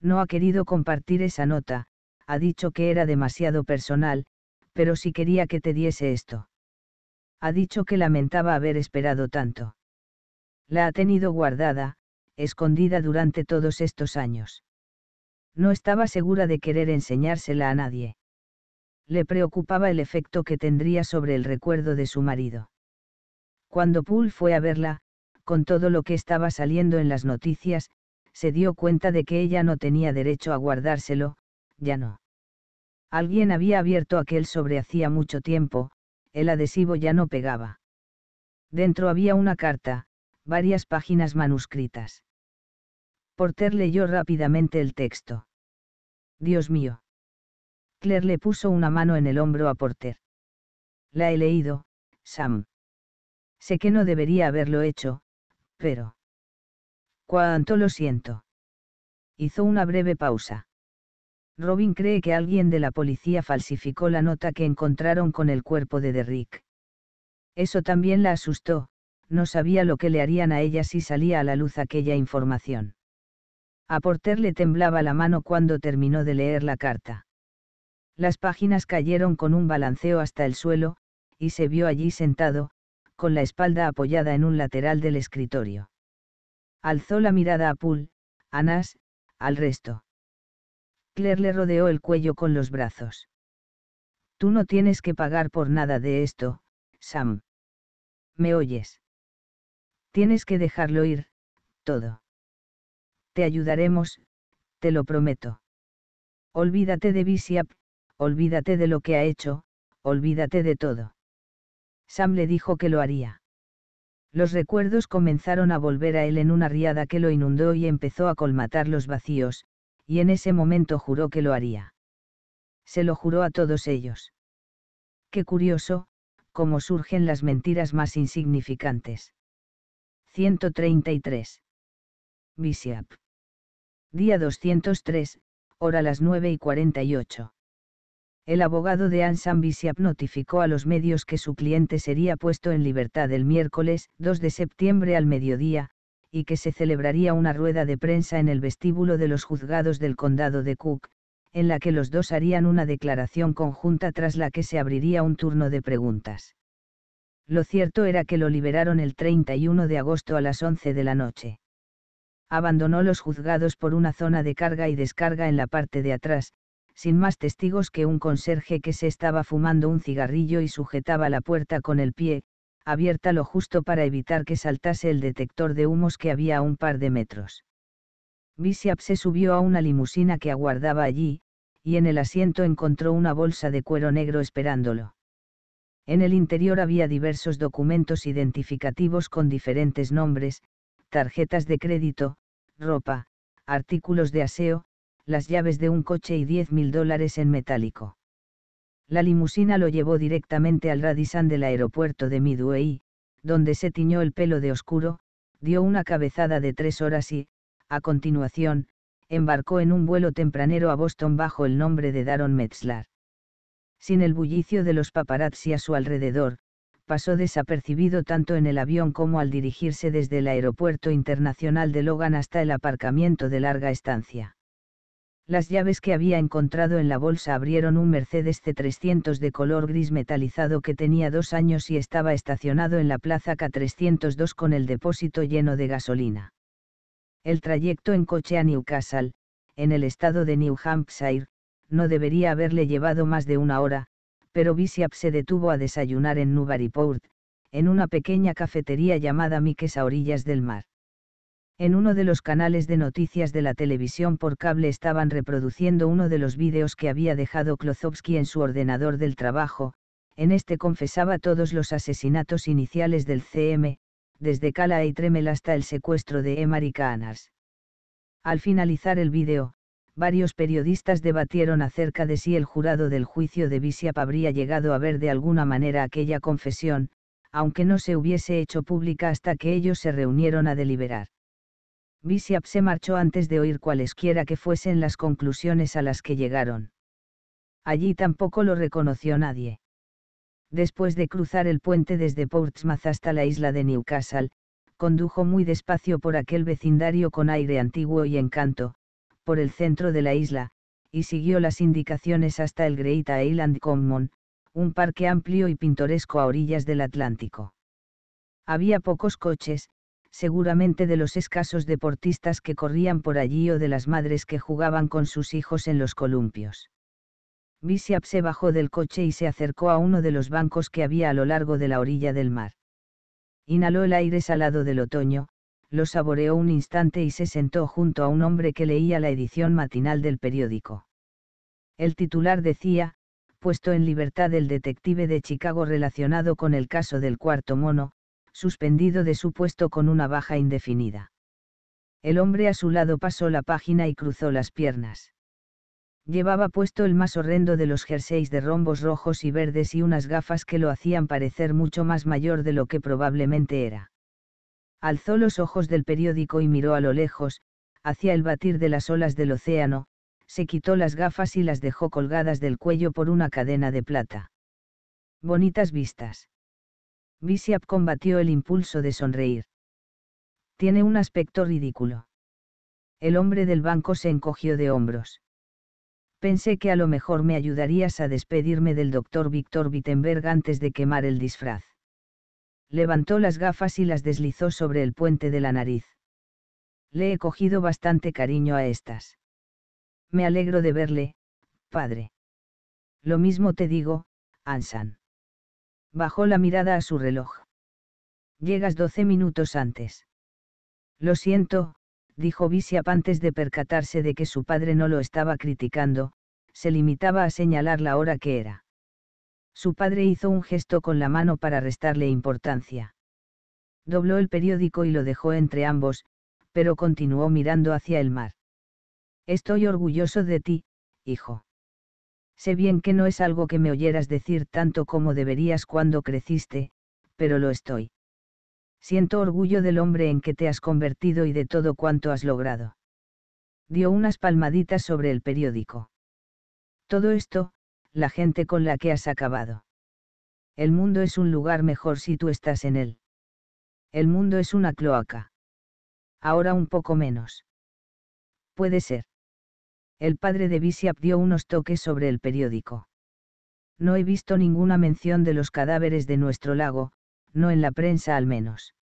No ha querido compartir esa nota, ha dicho que era demasiado personal, pero sí quería que te diese esto ha dicho que lamentaba haber esperado tanto. La ha tenido guardada, escondida durante todos estos años. No estaba segura de querer enseñársela a nadie. Le preocupaba el efecto que tendría sobre el recuerdo de su marido. Cuando Poole fue a verla, con todo lo que estaba saliendo en las noticias, se dio cuenta de que ella no tenía derecho a guardárselo, ya no. Alguien había abierto aquel sobre hacía mucho tiempo, el adhesivo ya no pegaba. Dentro había una carta, varias páginas manuscritas. Porter leyó rápidamente el texto. Dios mío. Claire le puso una mano en el hombro a Porter. La he leído, Sam. Sé que no debería haberlo hecho, pero... Cuánto lo siento. Hizo una breve pausa. Robin cree que alguien de la policía falsificó la nota que encontraron con el cuerpo de Derrick. Eso también la asustó, no sabía lo que le harían a ella si salía a la luz aquella información. A Porter le temblaba la mano cuando terminó de leer la carta. Las páginas cayeron con un balanceo hasta el suelo, y se vio allí sentado, con la espalda apoyada en un lateral del escritorio. Alzó la mirada a Poole, a al resto le rodeó el cuello con los brazos. Tú no tienes que pagar por nada de esto, Sam. ¿Me oyes? Tienes que dejarlo ir, todo. Te ayudaremos, te lo prometo. Olvídate de Bishop, olvídate de lo que ha hecho, olvídate de todo. Sam le dijo que lo haría. Los recuerdos comenzaron a volver a él en una riada que lo inundó y empezó a colmatar los vacíos, y en ese momento juró que lo haría. Se lo juró a todos ellos. Qué curioso, cómo surgen las mentiras más insignificantes. 133. Bishop. Día 203, hora las 9 y 48. El abogado de Ansan Bishop notificó a los medios que su cliente sería puesto en libertad el miércoles 2 de septiembre al mediodía, y que se celebraría una rueda de prensa en el vestíbulo de los juzgados del condado de Cook, en la que los dos harían una declaración conjunta tras la que se abriría un turno de preguntas. Lo cierto era que lo liberaron el 31 de agosto a las 11 de la noche. Abandonó los juzgados por una zona de carga y descarga en la parte de atrás, sin más testigos que un conserje que se estaba fumando un cigarrillo y sujetaba la puerta con el pie, abierta lo justo para evitar que saltase el detector de humos que había a un par de metros. Bishop se subió a una limusina que aguardaba allí, y en el asiento encontró una bolsa de cuero negro esperándolo. En el interior había diversos documentos identificativos con diferentes nombres, tarjetas de crédito, ropa, artículos de aseo, las llaves de un coche y 10 mil dólares en metálico. La limusina lo llevó directamente al Radisson del aeropuerto de Midway, donde se tiñó el pelo de oscuro, dio una cabezada de tres horas y, a continuación, embarcó en un vuelo tempranero a Boston bajo el nombre de Daron Metzler. Sin el bullicio de los paparazzi a su alrededor, pasó desapercibido tanto en el avión como al dirigirse desde el aeropuerto internacional de Logan hasta el aparcamiento de larga estancia. Las llaves que había encontrado en la bolsa abrieron un Mercedes C300 de color gris metalizado que tenía dos años y estaba estacionado en la plaza K302 con el depósito lleno de gasolina. El trayecto en coche a Newcastle, en el estado de New Hampshire, no debería haberle llevado más de una hora, pero Bishop se detuvo a desayunar en Newburyport, en una pequeña cafetería llamada Mike's a orillas del mar en uno de los canales de noticias de la televisión por cable estaban reproduciendo uno de los vídeos que había dejado Klozovsky en su ordenador del trabajo, en este confesaba todos los asesinatos iniciales del CM, desde Kala y Tremel hasta el secuestro de y Al finalizar el vídeo, varios periodistas debatieron acerca de si el jurado del juicio de Visiap habría llegado a ver de alguna manera aquella confesión, aunque no se hubiese hecho pública hasta que ellos se reunieron a deliberar. Bishop se marchó antes de oír cualesquiera que fuesen las conclusiones a las que llegaron. Allí tampoco lo reconoció nadie. Después de cruzar el puente desde Portsmouth hasta la isla de Newcastle, condujo muy despacio por aquel vecindario con aire antiguo y encanto, por el centro de la isla, y siguió las indicaciones hasta el Great Island Common, un parque amplio y pintoresco a orillas del Atlántico. Había pocos coches, seguramente de los escasos deportistas que corrían por allí o de las madres que jugaban con sus hijos en los columpios. Bishop se bajó del coche y se acercó a uno de los bancos que había a lo largo de la orilla del mar. Inhaló el aire salado del otoño, lo saboreó un instante y se sentó junto a un hombre que leía la edición matinal del periódico. El titular decía, puesto en libertad el detective de Chicago relacionado con el caso del cuarto mono, suspendido de su puesto con una baja indefinida. El hombre a su lado pasó la página y cruzó las piernas. Llevaba puesto el más horrendo de los jerseys de rombos rojos y verdes y unas gafas que lo hacían parecer mucho más mayor de lo que probablemente era. Alzó los ojos del periódico y miró a lo lejos, hacia el batir de las olas del océano, se quitó las gafas y las dejó colgadas del cuello por una cadena de plata. Bonitas vistas. Bishop combatió el impulso de sonreír. Tiene un aspecto ridículo. El hombre del banco se encogió de hombros. Pensé que a lo mejor me ayudarías a despedirme del doctor Víctor Wittenberg antes de quemar el disfraz. Levantó las gafas y las deslizó sobre el puente de la nariz. Le he cogido bastante cariño a estas. Me alegro de verle, padre. Lo mismo te digo, Ansan. Bajó la mirada a su reloj. Llegas doce minutos antes. Lo siento, dijo Bishop antes de percatarse de que su padre no lo estaba criticando, se limitaba a señalar la hora que era. Su padre hizo un gesto con la mano para restarle importancia. Dobló el periódico y lo dejó entre ambos, pero continuó mirando hacia el mar. Estoy orgulloso de ti, hijo. Sé bien que no es algo que me oyeras decir tanto como deberías cuando creciste, pero lo estoy. Siento orgullo del hombre en que te has convertido y de todo cuanto has logrado. Dio unas palmaditas sobre el periódico. Todo esto, la gente con la que has acabado. El mundo es un lugar mejor si tú estás en él. El mundo es una cloaca. Ahora un poco menos. Puede ser el padre de Bishop dio unos toques sobre el periódico. No he visto ninguna mención de los cadáveres de nuestro lago, no en la prensa al menos.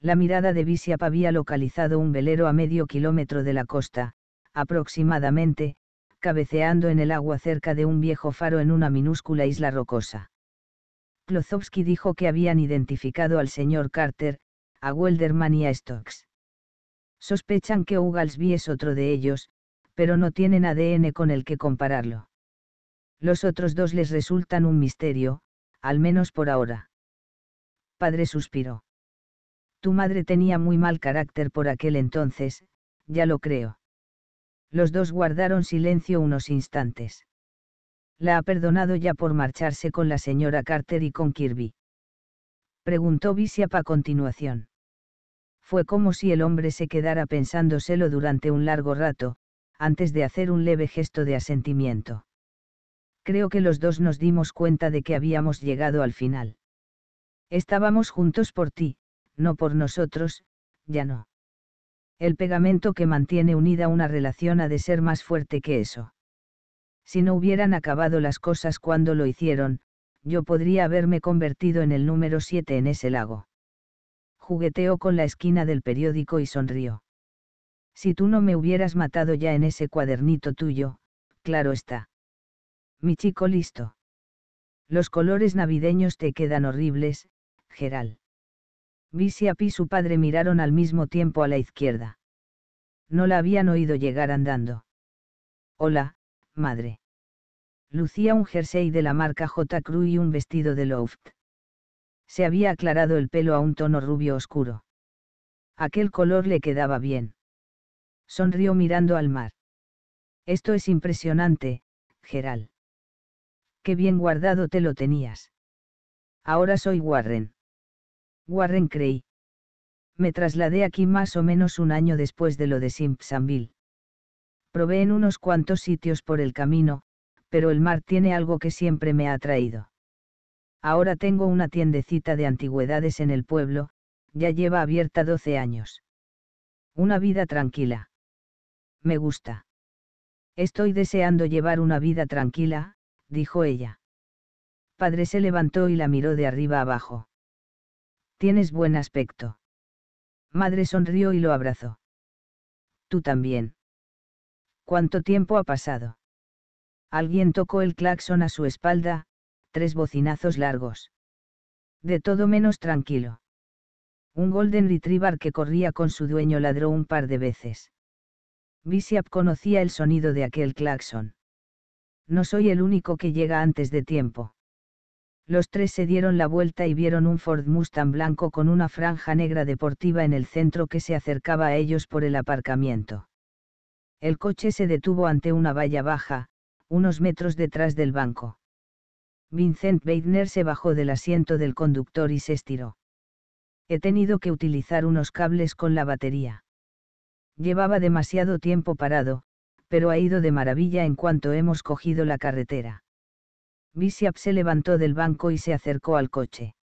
La mirada de Bishop había localizado un velero a medio kilómetro de la costa, aproximadamente, cabeceando en el agua cerca de un viejo faro en una minúscula isla rocosa. Klozowski dijo que habían identificado al señor Carter, a Welderman y a Stokes. Sospechan que Ugalsby es otro de ellos, pero no tienen ADN con el que compararlo. Los otros dos les resultan un misterio, al menos por ahora. Padre suspiró. Tu madre tenía muy mal carácter por aquel entonces, ya lo creo. Los dos guardaron silencio unos instantes. La ha perdonado ya por marcharse con la señora Carter y con Kirby. Preguntó Bishop a continuación. Fue como si el hombre se quedara pensándoselo durante un largo rato, antes de hacer un leve gesto de asentimiento. Creo que los dos nos dimos cuenta de que habíamos llegado al final. Estábamos juntos por ti, no por nosotros, ya no. El pegamento que mantiene unida una relación ha de ser más fuerte que eso. Si no hubieran acabado las cosas cuando lo hicieron, yo podría haberme convertido en el número 7 en ese lago. Jugueteó con la esquina del periódico y sonrió. Si tú no me hubieras matado ya en ese cuadernito tuyo, claro está. Mi chico listo. Los colores navideños te quedan horribles, Geral. Visiap y su padre miraron al mismo tiempo a la izquierda. No la habían oído llegar andando. Hola, madre. Lucía un jersey de la marca J. Crew y un vestido de loft. Se había aclarado el pelo a un tono rubio oscuro. Aquel color le quedaba bien. Sonrió mirando al mar. Esto es impresionante, Geral. Qué bien guardado te lo tenías. Ahora soy Warren. Warren creí. Me trasladé aquí más o menos un año después de lo de Simpsonville. Probé en unos cuantos sitios por el camino, pero el mar tiene algo que siempre me ha atraído. Ahora tengo una tiendecita de antigüedades en el pueblo, ya lleva abierta 12 años. Una vida tranquila me gusta. Estoy deseando llevar una vida tranquila, dijo ella. Padre se levantó y la miró de arriba abajo. Tienes buen aspecto. Madre sonrió y lo abrazó. Tú también. ¿Cuánto tiempo ha pasado? Alguien tocó el claxon a su espalda, tres bocinazos largos. De todo menos tranquilo. Un golden retriever que corría con su dueño ladró un par de veces. Bishop conocía el sonido de aquel claxon. No soy el único que llega antes de tiempo. Los tres se dieron la vuelta y vieron un Ford Mustang blanco con una franja negra deportiva en el centro que se acercaba a ellos por el aparcamiento. El coche se detuvo ante una valla baja, unos metros detrás del banco. Vincent Weidner se bajó del asiento del conductor y se estiró. He tenido que utilizar unos cables con la batería. Llevaba demasiado tiempo parado, pero ha ido de maravilla en cuanto hemos cogido la carretera. Bishop se levantó del banco y se acercó al coche.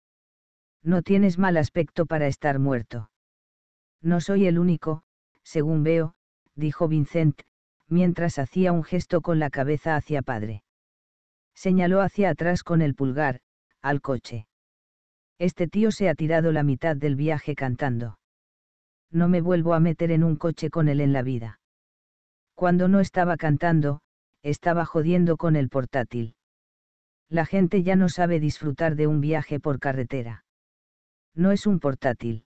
No tienes mal aspecto para estar muerto. No soy el único, según veo, dijo Vincent, mientras hacía un gesto con la cabeza hacia padre. Señaló hacia atrás con el pulgar, al coche. Este tío se ha tirado la mitad del viaje cantando no me vuelvo a meter en un coche con él en la vida. Cuando no estaba cantando, estaba jodiendo con el portátil. La gente ya no sabe disfrutar de un viaje por carretera. No es un portátil.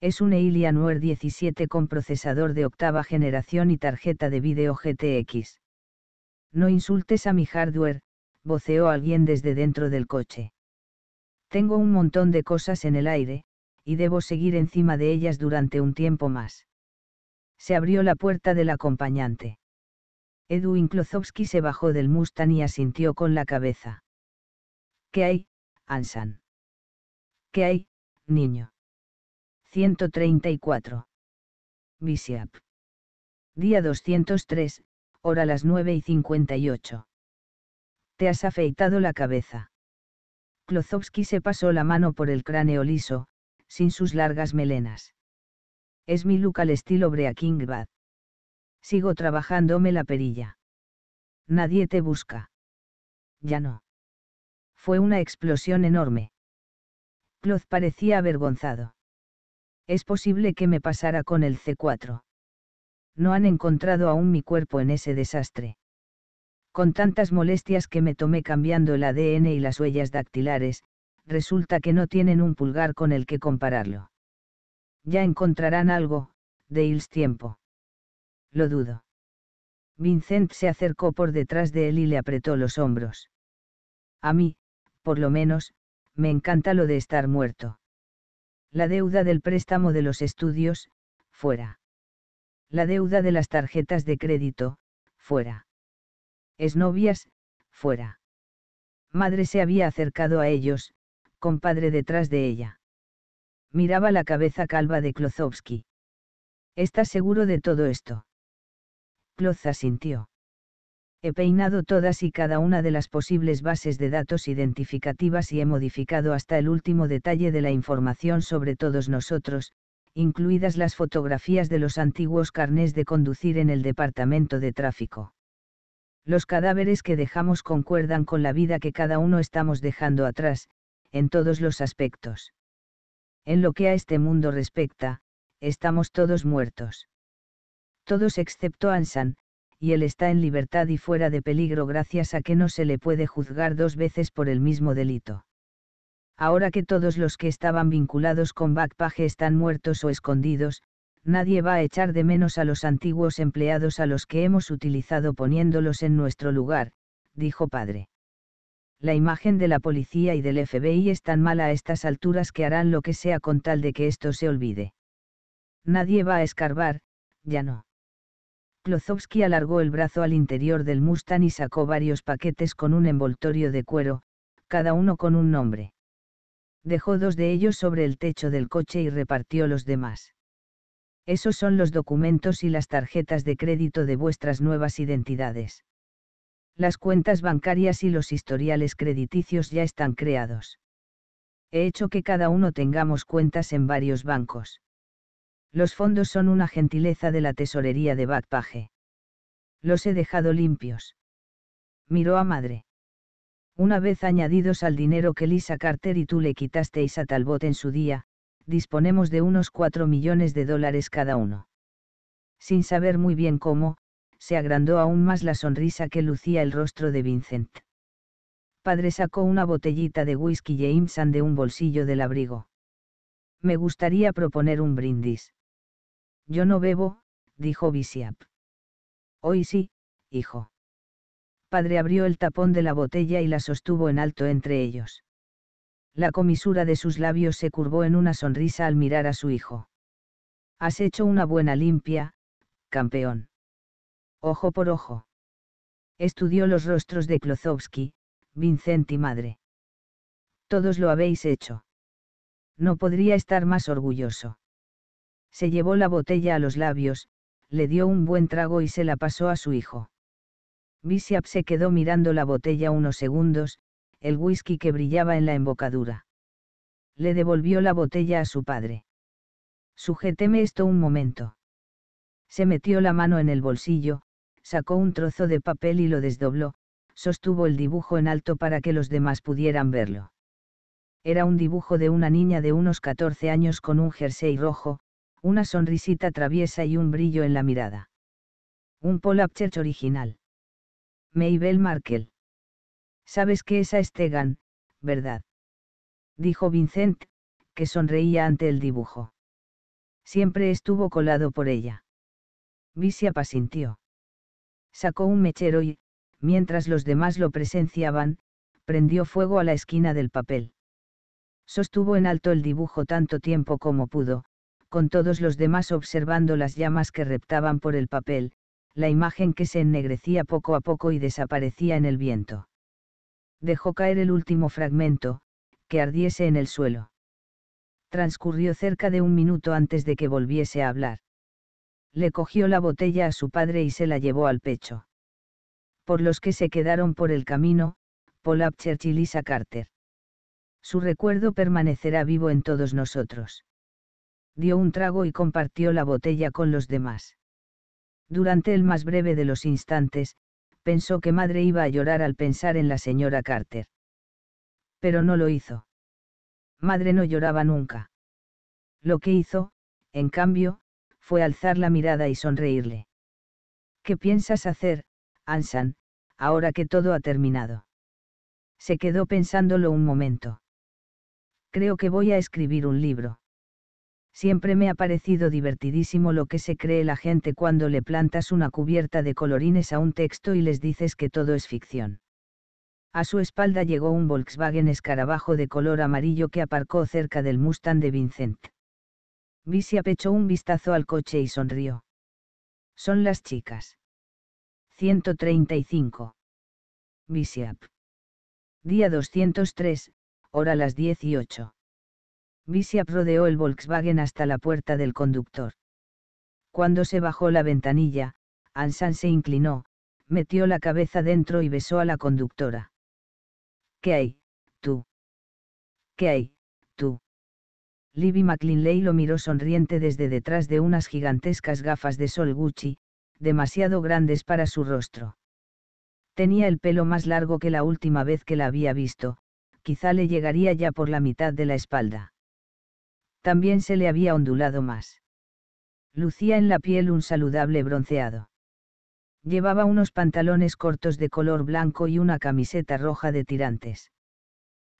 Es un Alienware 17 con procesador de octava generación y tarjeta de video GTX. No insultes a mi hardware, voceó alguien desde dentro del coche. Tengo un montón de cosas en el aire, y debo seguir encima de ellas durante un tiempo más. Se abrió la puerta del acompañante. Edwin Klozowski se bajó del Mustang y asintió con la cabeza. ¿Qué hay, Ansan? ¿Qué hay, niño? 134. Bishop. Día 203, hora las 9 y 58. Te has afeitado la cabeza. Klozowski se pasó la mano por el cráneo liso, sin sus largas melenas. Es mi look al estilo Brea Bad. Sigo trabajándome la perilla. Nadie te busca. Ya no. Fue una explosión enorme. Cloth parecía avergonzado. Es posible que me pasara con el C4. No han encontrado aún mi cuerpo en ese desastre. Con tantas molestias que me tomé cambiando el ADN y las huellas dactilares, resulta que no tienen un pulgar con el que compararlo. Ya encontrarán algo, de Hills tiempo. Lo dudo. Vincent se acercó por detrás de él y le apretó los hombros. A mí, por lo menos, me encanta lo de estar muerto. La deuda del préstamo de los estudios, fuera. La deuda de las tarjetas de crédito, fuera. novias, fuera. Madre se había acercado a ellos, compadre detrás de ella. Miraba la cabeza calva de Klozovsky. ¿Estás seguro de todo esto? Kloz asintió. He peinado todas y cada una de las posibles bases de datos identificativas y he modificado hasta el último detalle de la información sobre todos nosotros, incluidas las fotografías de los antiguos carnés de conducir en el departamento de tráfico. Los cadáveres que dejamos concuerdan con la vida que cada uno estamos dejando atrás, en todos los aspectos. En lo que a este mundo respecta, estamos todos muertos. Todos excepto Ansan, y él está en libertad y fuera de peligro gracias a que no se le puede juzgar dos veces por el mismo delito. Ahora que todos los que estaban vinculados con Backpage están muertos o escondidos, nadie va a echar de menos a los antiguos empleados a los que hemos utilizado poniéndolos en nuestro lugar, dijo padre la imagen de la policía y del FBI es tan mala a estas alturas que harán lo que sea con tal de que esto se olvide. Nadie va a escarbar, ya no. Klozowski alargó el brazo al interior del Mustang y sacó varios paquetes con un envoltorio de cuero, cada uno con un nombre. Dejó dos de ellos sobre el techo del coche y repartió los demás. Esos son los documentos y las tarjetas de crédito de vuestras nuevas identidades. Las cuentas bancarias y los historiales crediticios ya están creados. He hecho que cada uno tengamos cuentas en varios bancos. Los fondos son una gentileza de la tesorería de Backpage. Los he dejado limpios. Miró a madre. Una vez añadidos al dinero que Lisa Carter y tú le quitasteis a Talbot en su día, disponemos de unos 4 millones de dólares cada uno. Sin saber muy bien cómo, se agrandó aún más la sonrisa que lucía el rostro de Vincent. Padre sacó una botellita de whisky Jameson de un bolsillo del abrigo. Me gustaría proponer un brindis. Yo no bebo, dijo Bishop. Hoy sí, hijo. Padre abrió el tapón de la botella y la sostuvo en alto entre ellos. La comisura de sus labios se curvó en una sonrisa al mirar a su hijo. Has hecho una buena limpia, campeón. Ojo por ojo. Estudió los rostros de Klozowski, Vincent y madre. Todos lo habéis hecho. No podría estar más orgulloso. Se llevó la botella a los labios, le dio un buen trago y se la pasó a su hijo. Bisiap se quedó mirando la botella unos segundos, el whisky que brillaba en la embocadura. Le devolvió la botella a su padre. Sujeteme esto un momento. Se metió la mano en el bolsillo, Sacó un trozo de papel y lo desdobló, sostuvo el dibujo en alto para que los demás pudieran verlo. Era un dibujo de una niña de unos 14 años con un jersey rojo, una sonrisita traviesa y un brillo en la mirada. Un Polap Church original. Maybell Markel. Sabes que esa es Tegan, ¿verdad? Dijo Vincent, que sonreía ante el dibujo. Siempre estuvo colado por ella. Vicia pasintió. Sacó un mechero y, mientras los demás lo presenciaban, prendió fuego a la esquina del papel. Sostuvo en alto el dibujo tanto tiempo como pudo, con todos los demás observando las llamas que reptaban por el papel, la imagen que se ennegrecía poco a poco y desaparecía en el viento. Dejó caer el último fragmento, que ardiese en el suelo. Transcurrió cerca de un minuto antes de que volviese a hablar le cogió la botella a su padre y se la llevó al pecho. Por los que se quedaron por el camino, Paul y Lisa Carter. Su recuerdo permanecerá vivo en todos nosotros. Dio un trago y compartió la botella con los demás. Durante el más breve de los instantes, pensó que madre iba a llorar al pensar en la señora Carter. Pero no lo hizo. Madre no lloraba nunca. Lo que hizo, en cambio, fue alzar la mirada y sonreírle. ¿Qué piensas hacer, Ansan, ahora que todo ha terminado? Se quedó pensándolo un momento. Creo que voy a escribir un libro. Siempre me ha parecido divertidísimo lo que se cree la gente cuando le plantas una cubierta de colorines a un texto y les dices que todo es ficción. A su espalda llegó un Volkswagen escarabajo de color amarillo que aparcó cerca del Mustang de Vincent. Visia echó un vistazo al coche y sonrió. Son las chicas. 135. Bisiap. Día 203, hora las 18. Bisiap rodeó el Volkswagen hasta la puerta del conductor. Cuando se bajó la ventanilla, Ansan se inclinó, metió la cabeza dentro y besó a la conductora. ¿Qué hay, tú? ¿Qué hay, tú? Libby McLinlay lo miró sonriente desde detrás de unas gigantescas gafas de sol Gucci, demasiado grandes para su rostro. Tenía el pelo más largo que la última vez que la había visto, quizá le llegaría ya por la mitad de la espalda. También se le había ondulado más. Lucía en la piel un saludable bronceado. Llevaba unos pantalones cortos de color blanco y una camiseta roja de tirantes.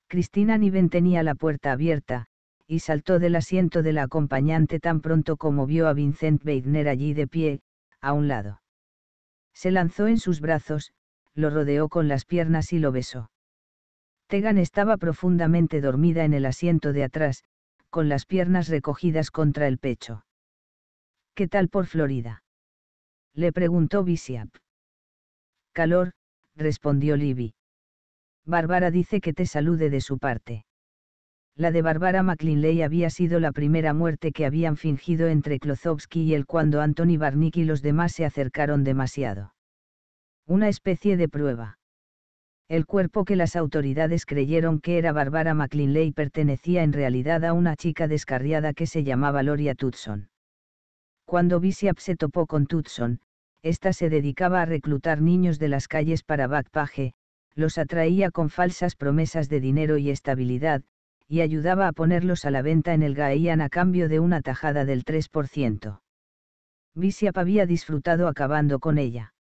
Cristina Niven tenía la puerta abierta, y saltó del asiento de la acompañante tan pronto como vio a Vincent Weidner allí de pie, a un lado. Se lanzó en sus brazos, lo rodeó con las piernas y lo besó. Tegan estaba profundamente dormida en el asiento de atrás, con las piernas recogidas contra el pecho. ¿Qué tal por Florida? Le preguntó Bishop. Calor, respondió Libby. Bárbara dice que te salude de su parte. La de Barbara McLinley había sido la primera muerte que habían fingido entre Klozowski y él cuando Anthony Barnick y los demás se acercaron demasiado. Una especie de prueba. El cuerpo que las autoridades creyeron que era Barbara McLinley pertenecía en realidad a una chica descarriada que se llamaba Loria Tudson. Cuando Bishop se topó con Tudson, ésta se dedicaba a reclutar niños de las calles para backpage, los atraía con falsas promesas de dinero y estabilidad, y ayudaba a ponerlos a la venta en el Gaian a cambio de una tajada del 3%. Bisiap había disfrutado acabando con ella.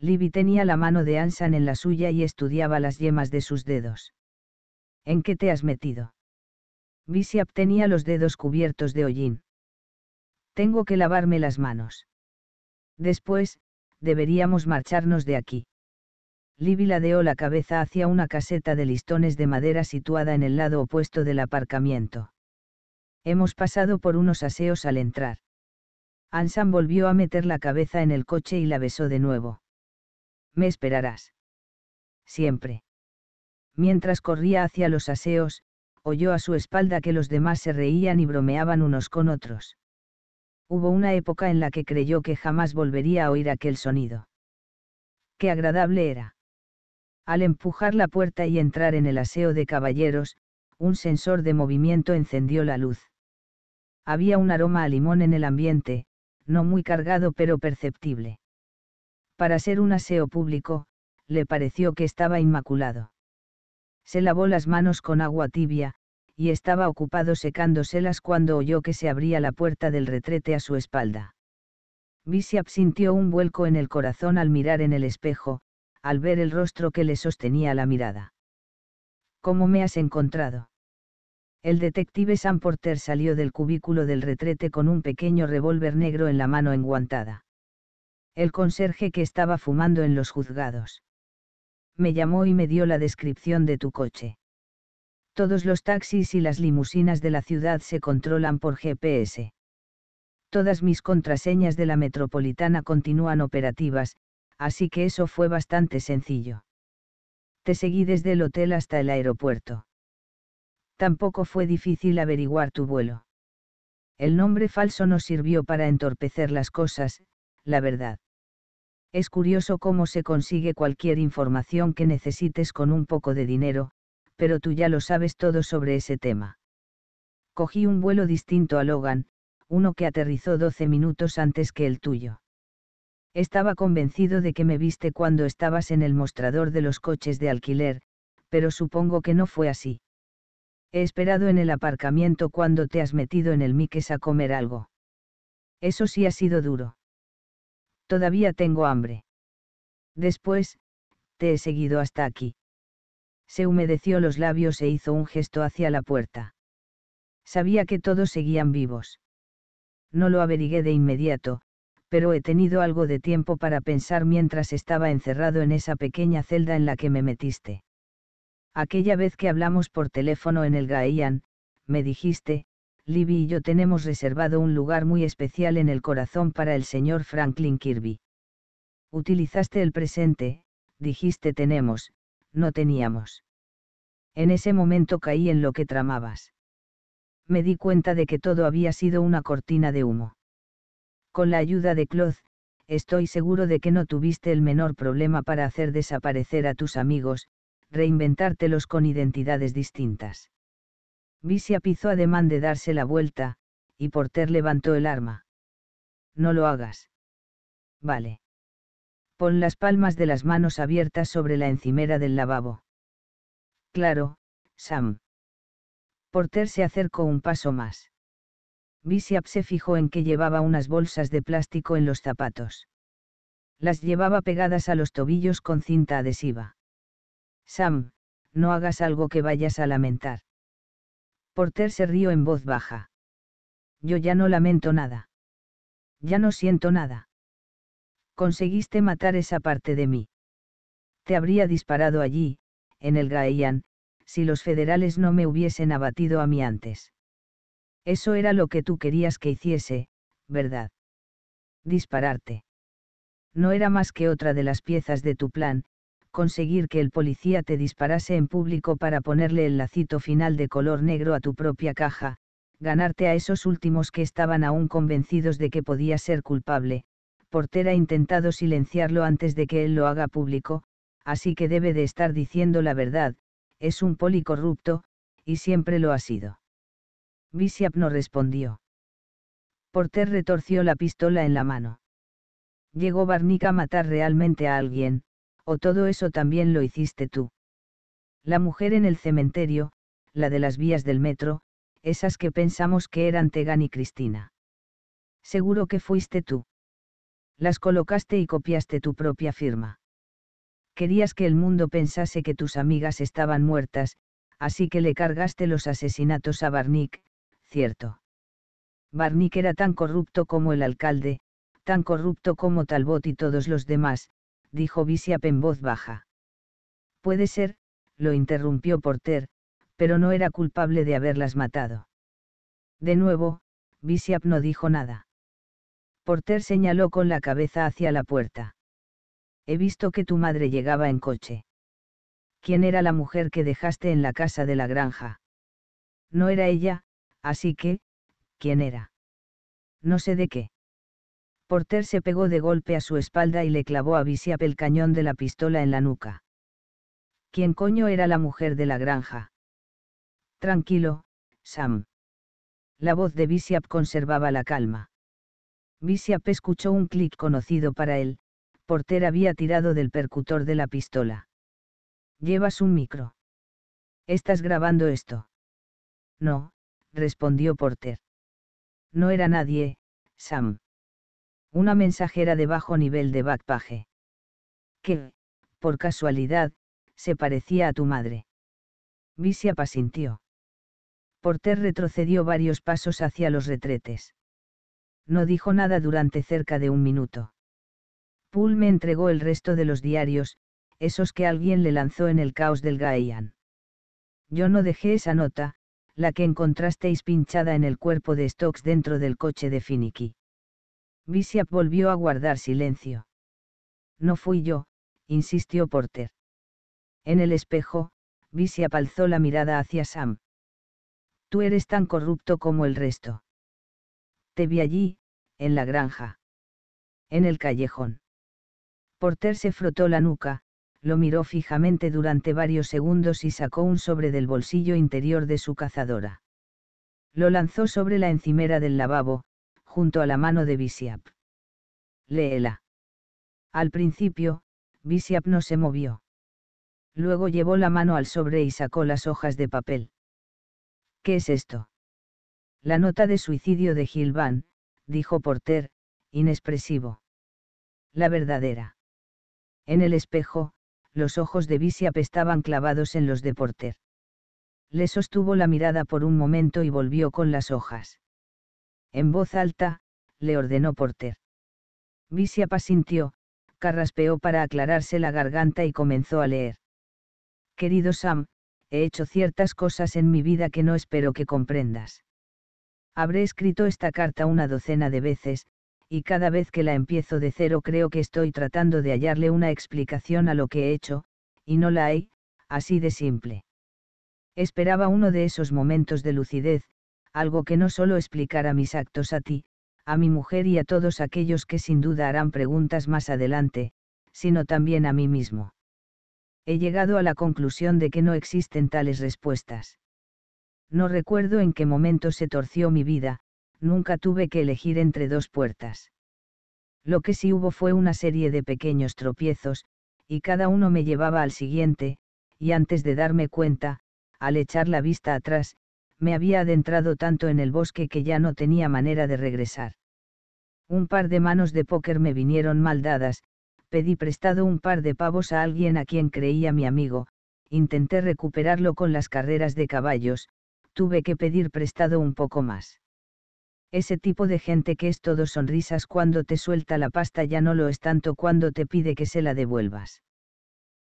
Libby tenía la mano de Ansan en la suya y estudiaba las yemas de sus dedos. ¿En qué te has metido? Bisiap tenía los dedos cubiertos de hollín. Tengo que lavarme las manos. Después, deberíamos marcharnos de aquí. Libby ladeó la cabeza hacia una caseta de listones de madera situada en el lado opuesto del aparcamiento. Hemos pasado por unos aseos al entrar. Ansan volvió a meter la cabeza en el coche y la besó de nuevo. Me esperarás. Siempre. Mientras corría hacia los aseos, oyó a su espalda que los demás se reían y bromeaban unos con otros. Hubo una época en la que creyó que jamás volvería a oír aquel sonido. Qué agradable era. Al empujar la puerta y entrar en el aseo de caballeros, un sensor de movimiento encendió la luz. Había un aroma a limón en el ambiente, no muy cargado pero perceptible. Para ser un aseo público, le pareció que estaba inmaculado. Se lavó las manos con agua tibia, y estaba ocupado secándoselas cuando oyó que se abría la puerta del retrete a su espalda. visi sintió un vuelco en el corazón al mirar en el espejo, al ver el rostro que le sostenía la mirada. ¿Cómo me has encontrado? El detective San Porter salió del cubículo del retrete con un pequeño revólver negro en la mano enguantada. El conserje que estaba fumando en los juzgados. Me llamó y me dio la descripción de tu coche. Todos los taxis y las limusinas de la ciudad se controlan por GPS. Todas mis contraseñas de la metropolitana continúan operativas, así que eso fue bastante sencillo. Te seguí desde el hotel hasta el aeropuerto. Tampoco fue difícil averiguar tu vuelo. El nombre falso no sirvió para entorpecer las cosas, la verdad. Es curioso cómo se consigue cualquier información que necesites con un poco de dinero, pero tú ya lo sabes todo sobre ese tema. Cogí un vuelo distinto a Logan, uno que aterrizó 12 minutos antes que el tuyo. Estaba convencido de que me viste cuando estabas en el mostrador de los coches de alquiler, pero supongo que no fue así. He esperado en el aparcamiento cuando te has metido en el Miques a comer algo. Eso sí ha sido duro. Todavía tengo hambre. Después, te he seguido hasta aquí. Se humedeció los labios e hizo un gesto hacia la puerta. Sabía que todos seguían vivos. No lo averigué de inmediato, pero he tenido algo de tiempo para pensar mientras estaba encerrado en esa pequeña celda en la que me metiste. Aquella vez que hablamos por teléfono en el Gaian, me dijiste, Libby y yo tenemos reservado un lugar muy especial en el corazón para el señor Franklin Kirby. Utilizaste el presente, dijiste tenemos, no teníamos. En ese momento caí en lo que tramabas. Me di cuenta de que todo había sido una cortina de humo. Con la ayuda de Cloth, estoy seguro de que no tuviste el menor problema para hacer desaparecer a tus amigos, reinventártelos con identidades distintas. Visia pizó ademán de darse la vuelta, y Porter levantó el arma. No lo hagas. Vale. Pon las palmas de las manos abiertas sobre la encimera del lavabo. Claro, Sam. Porter se acercó un paso más. Bishop se fijó en que llevaba unas bolsas de plástico en los zapatos. Las llevaba pegadas a los tobillos con cinta adhesiva. Sam, no hagas algo que vayas a lamentar. Porter se rió en voz baja. Yo ya no lamento nada. Ya no siento nada. Conseguiste matar esa parte de mí. Te habría disparado allí, en el Gaeyan, si los federales no me hubiesen abatido a mí antes. Eso era lo que tú querías que hiciese, ¿verdad? Dispararte. No era más que otra de las piezas de tu plan, conseguir que el policía te disparase en público para ponerle el lacito final de color negro a tu propia caja, ganarte a esos últimos que estaban aún convencidos de que podía ser culpable. Porter ha intentado silenciarlo antes de que él lo haga público, así que debe de estar diciendo la verdad, es un poli corrupto, y siempre lo ha sido. Bishop no respondió. Porter retorció la pistola en la mano. ¿Llegó Barnick a matar realmente a alguien, o todo eso también lo hiciste tú? La mujer en el cementerio, la de las vías del metro, esas que pensamos que eran Tegan y Cristina. Seguro que fuiste tú. Las colocaste y copiaste tu propia firma. Querías que el mundo pensase que tus amigas estaban muertas, así que le cargaste los asesinatos a Barnick, cierto. Barnick era tan corrupto como el alcalde, tan corrupto como Talbot y todos los demás, dijo Bishop en voz baja. Puede ser, lo interrumpió Porter, pero no era culpable de haberlas matado. De nuevo, Bishop no dijo nada. Porter señaló con la cabeza hacia la puerta. He visto que tu madre llegaba en coche. ¿Quién era la mujer que dejaste en la casa de la granja? No era ella, Así que, ¿quién era? No sé de qué. Porter se pegó de golpe a su espalda y le clavó a Bishop el cañón de la pistola en la nuca. ¿Quién coño era la mujer de la granja? Tranquilo, Sam. La voz de Bishop conservaba la calma. Bishop escuchó un clic conocido para él, Porter había tirado del percutor de la pistola. Llevas un micro. ¿Estás grabando esto? No, respondió Porter. No era nadie, Sam. Una mensajera de bajo nivel de backpage. Que, por casualidad, se parecía a tu madre. Visia pasintió. Porter retrocedió varios pasos hacia los retretes. No dijo nada durante cerca de un minuto. Poole me entregó el resto de los diarios, esos que alguien le lanzó en el caos del Gaian. Yo no dejé esa nota, la que encontrasteis pinchada en el cuerpo de Stokes dentro del coche de Finicky. Bishop volvió a guardar silencio. No fui yo, insistió Porter. En el espejo, Bishop alzó la mirada hacia Sam. Tú eres tan corrupto como el resto. Te vi allí, en la granja. En el callejón. Porter se frotó la nuca, lo miró fijamente durante varios segundos y sacó un sobre del bolsillo interior de su cazadora. Lo lanzó sobre la encimera del lavabo, junto a la mano de Bisiap. Léela. Al principio, Bisiap no se movió. Luego llevó la mano al sobre y sacó las hojas de papel. ¿Qué es esto? La nota de suicidio de Gilvan, dijo Porter, inexpresivo. La verdadera. En el espejo, los ojos de Bisi estaban clavados en los de Porter. Le sostuvo la mirada por un momento y volvió con las hojas. En voz alta, le ordenó Porter. visiap asintió, carraspeó para aclararse la garganta y comenzó a leer. Querido Sam, he hecho ciertas cosas en mi vida que no espero que comprendas. Habré escrito esta carta una docena de veces, y cada vez que la empiezo de cero creo que estoy tratando de hallarle una explicación a lo que he hecho, y no la hay, así de simple. Esperaba uno de esos momentos de lucidez, algo que no solo explicara mis actos a ti, a mi mujer y a todos aquellos que sin duda harán preguntas más adelante, sino también a mí mismo. He llegado a la conclusión de que no existen tales respuestas. No recuerdo en qué momento se torció mi vida, nunca tuve que elegir entre dos puertas. Lo que sí hubo fue una serie de pequeños tropiezos, y cada uno me llevaba al siguiente, y antes de darme cuenta, al echar la vista atrás, me había adentrado tanto en el bosque que ya no tenía manera de regresar. Un par de manos de póker me vinieron mal dadas, pedí prestado un par de pavos a alguien a quien creía mi amigo, intenté recuperarlo con las carreras de caballos, tuve que pedir prestado un poco más. Ese tipo de gente que es todo sonrisas cuando te suelta la pasta ya no lo es tanto cuando te pide que se la devuelvas.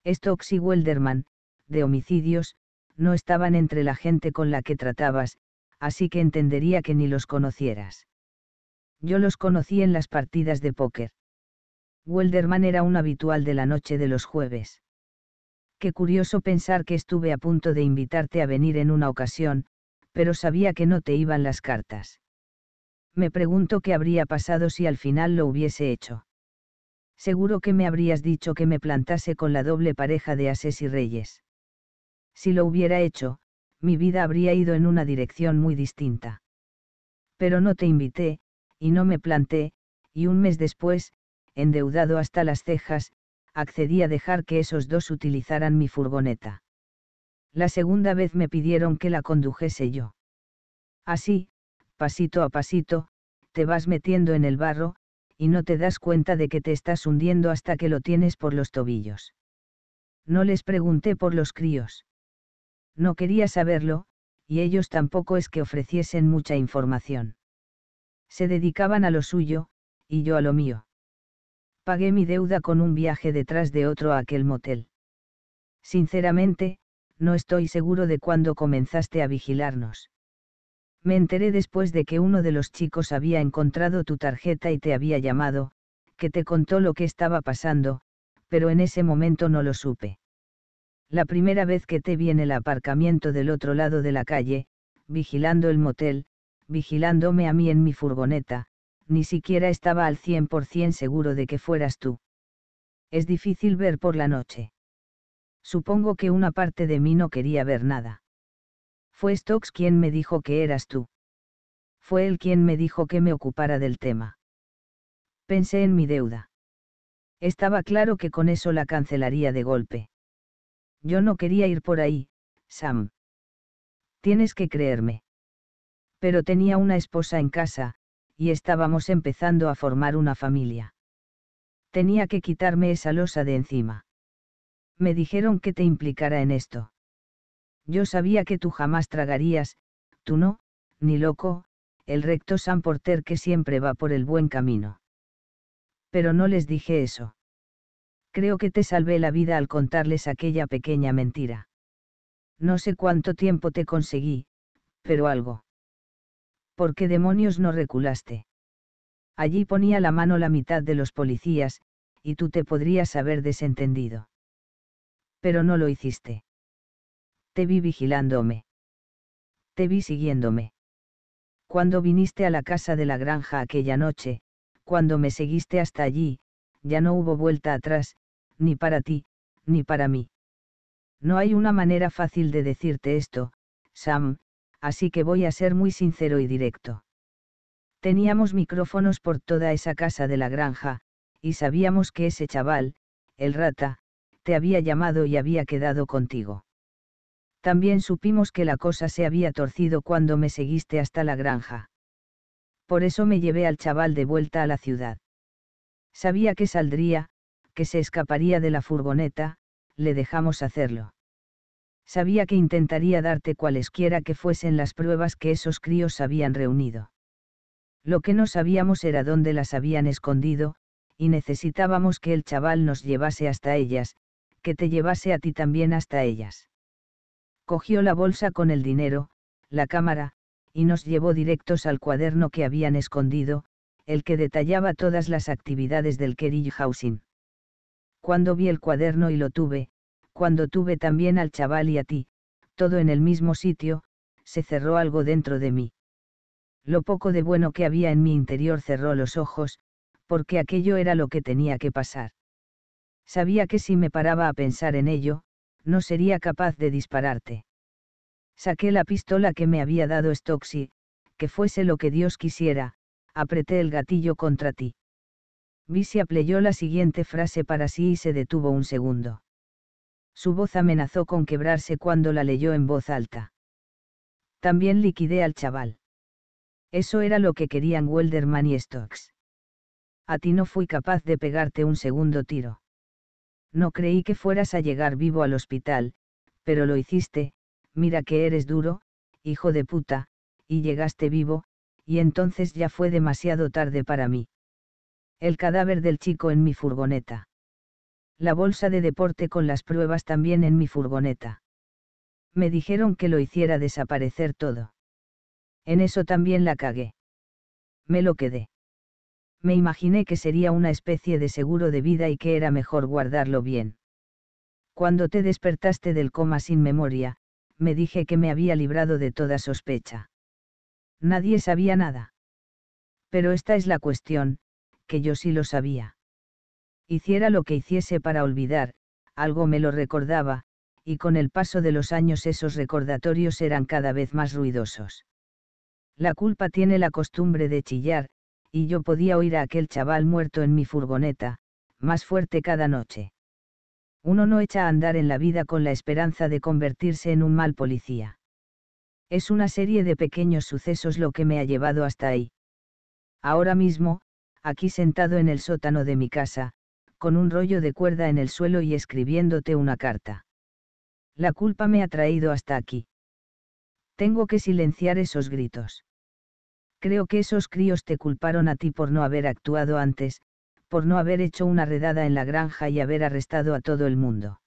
Esto, y Welderman, de homicidios, no estaban entre la gente con la que tratabas, así que entendería que ni los conocieras. Yo los conocí en las partidas de póker. Welderman era un habitual de la noche de los jueves. Qué curioso pensar que estuve a punto de invitarte a venir en una ocasión, pero sabía que no te iban las cartas me pregunto qué habría pasado si al final lo hubiese hecho. Seguro que me habrías dicho que me plantase con la doble pareja de Ases y Reyes. Si lo hubiera hecho, mi vida habría ido en una dirección muy distinta. Pero no te invité, y no me planté, y un mes después, endeudado hasta las cejas, accedí a dejar que esos dos utilizaran mi furgoneta. La segunda vez me pidieron que la condujese yo. Así, pasito a pasito, te vas metiendo en el barro, y no te das cuenta de que te estás hundiendo hasta que lo tienes por los tobillos. No les pregunté por los críos. No quería saberlo, y ellos tampoco es que ofreciesen mucha información. Se dedicaban a lo suyo, y yo a lo mío. Pagué mi deuda con un viaje detrás de otro a aquel motel. Sinceramente, no estoy seguro de cuándo comenzaste a vigilarnos. Me enteré después de que uno de los chicos había encontrado tu tarjeta y te había llamado, que te contó lo que estaba pasando, pero en ese momento no lo supe. La primera vez que te vi en el aparcamiento del otro lado de la calle, vigilando el motel, vigilándome a mí en mi furgoneta, ni siquiera estaba al 100% seguro de que fueras tú. Es difícil ver por la noche. Supongo que una parte de mí no quería ver nada. Fue Stokes quien me dijo que eras tú. Fue él quien me dijo que me ocupara del tema. Pensé en mi deuda. Estaba claro que con eso la cancelaría de golpe. Yo no quería ir por ahí, Sam. Tienes que creerme. Pero tenía una esposa en casa, y estábamos empezando a formar una familia. Tenía que quitarme esa losa de encima. Me dijeron que te implicara en esto. Yo sabía que tú jamás tragarías, tú no, ni loco, el recto San Porter que siempre va por el buen camino. Pero no les dije eso. Creo que te salvé la vida al contarles aquella pequeña mentira. No sé cuánto tiempo te conseguí, pero algo. ¿Por qué demonios no reculaste? Allí ponía la mano la mitad de los policías, y tú te podrías haber desentendido. Pero no lo hiciste. Te vi vigilándome. Te vi siguiéndome. Cuando viniste a la casa de la granja aquella noche, cuando me seguiste hasta allí, ya no hubo vuelta atrás, ni para ti, ni para mí. No hay una manera fácil de decirte esto, Sam, así que voy a ser muy sincero y directo. Teníamos micrófonos por toda esa casa de la granja, y sabíamos que ese chaval, el rata, te había llamado y había quedado contigo. También supimos que la cosa se había torcido cuando me seguiste hasta la granja. Por eso me llevé al chaval de vuelta a la ciudad. Sabía que saldría, que se escaparía de la furgoneta, le dejamos hacerlo. Sabía que intentaría darte cualesquiera que fuesen las pruebas que esos críos habían reunido. Lo que no sabíamos era dónde las habían escondido, y necesitábamos que el chaval nos llevase hasta ellas, que te llevase a ti también hasta ellas cogió la bolsa con el dinero, la cámara, y nos llevó directos al cuaderno que habían escondido, el que detallaba todas las actividades del Kerry Cuando vi el cuaderno y lo tuve, cuando tuve también al chaval y a ti, todo en el mismo sitio, se cerró algo dentro de mí. Lo poco de bueno que había en mi interior cerró los ojos, porque aquello era lo que tenía que pasar. Sabía que si me paraba a pensar en ello, no sería capaz de dispararte. Saqué la pistola que me había dado y, que fuese lo que Dios quisiera, apreté el gatillo contra ti. Vicia leyó la siguiente frase para sí y se detuvo un segundo. Su voz amenazó con quebrarse cuando la leyó en voz alta. También liquidé al chaval. Eso era lo que querían Welderman y Stokes. A ti no fui capaz de pegarte un segundo tiro. No creí que fueras a llegar vivo al hospital, pero lo hiciste, mira que eres duro, hijo de puta, y llegaste vivo, y entonces ya fue demasiado tarde para mí. El cadáver del chico en mi furgoneta. La bolsa de deporte con las pruebas también en mi furgoneta. Me dijeron que lo hiciera desaparecer todo. En eso también la cagué. Me lo quedé me imaginé que sería una especie de seguro de vida y que era mejor guardarlo bien. Cuando te despertaste del coma sin memoria, me dije que me había librado de toda sospecha. Nadie sabía nada. Pero esta es la cuestión, que yo sí lo sabía. Hiciera lo que hiciese para olvidar, algo me lo recordaba, y con el paso de los años esos recordatorios eran cada vez más ruidosos. La culpa tiene la costumbre de chillar, y yo podía oír a aquel chaval muerto en mi furgoneta, más fuerte cada noche. Uno no echa a andar en la vida con la esperanza de convertirse en un mal policía. Es una serie de pequeños sucesos lo que me ha llevado hasta ahí. Ahora mismo, aquí sentado en el sótano de mi casa, con un rollo de cuerda en el suelo y escribiéndote una carta. La culpa me ha traído hasta aquí. Tengo que silenciar esos gritos. Creo que esos críos te culparon a ti por no haber actuado antes, por no haber hecho una redada en la granja y haber arrestado a todo el mundo.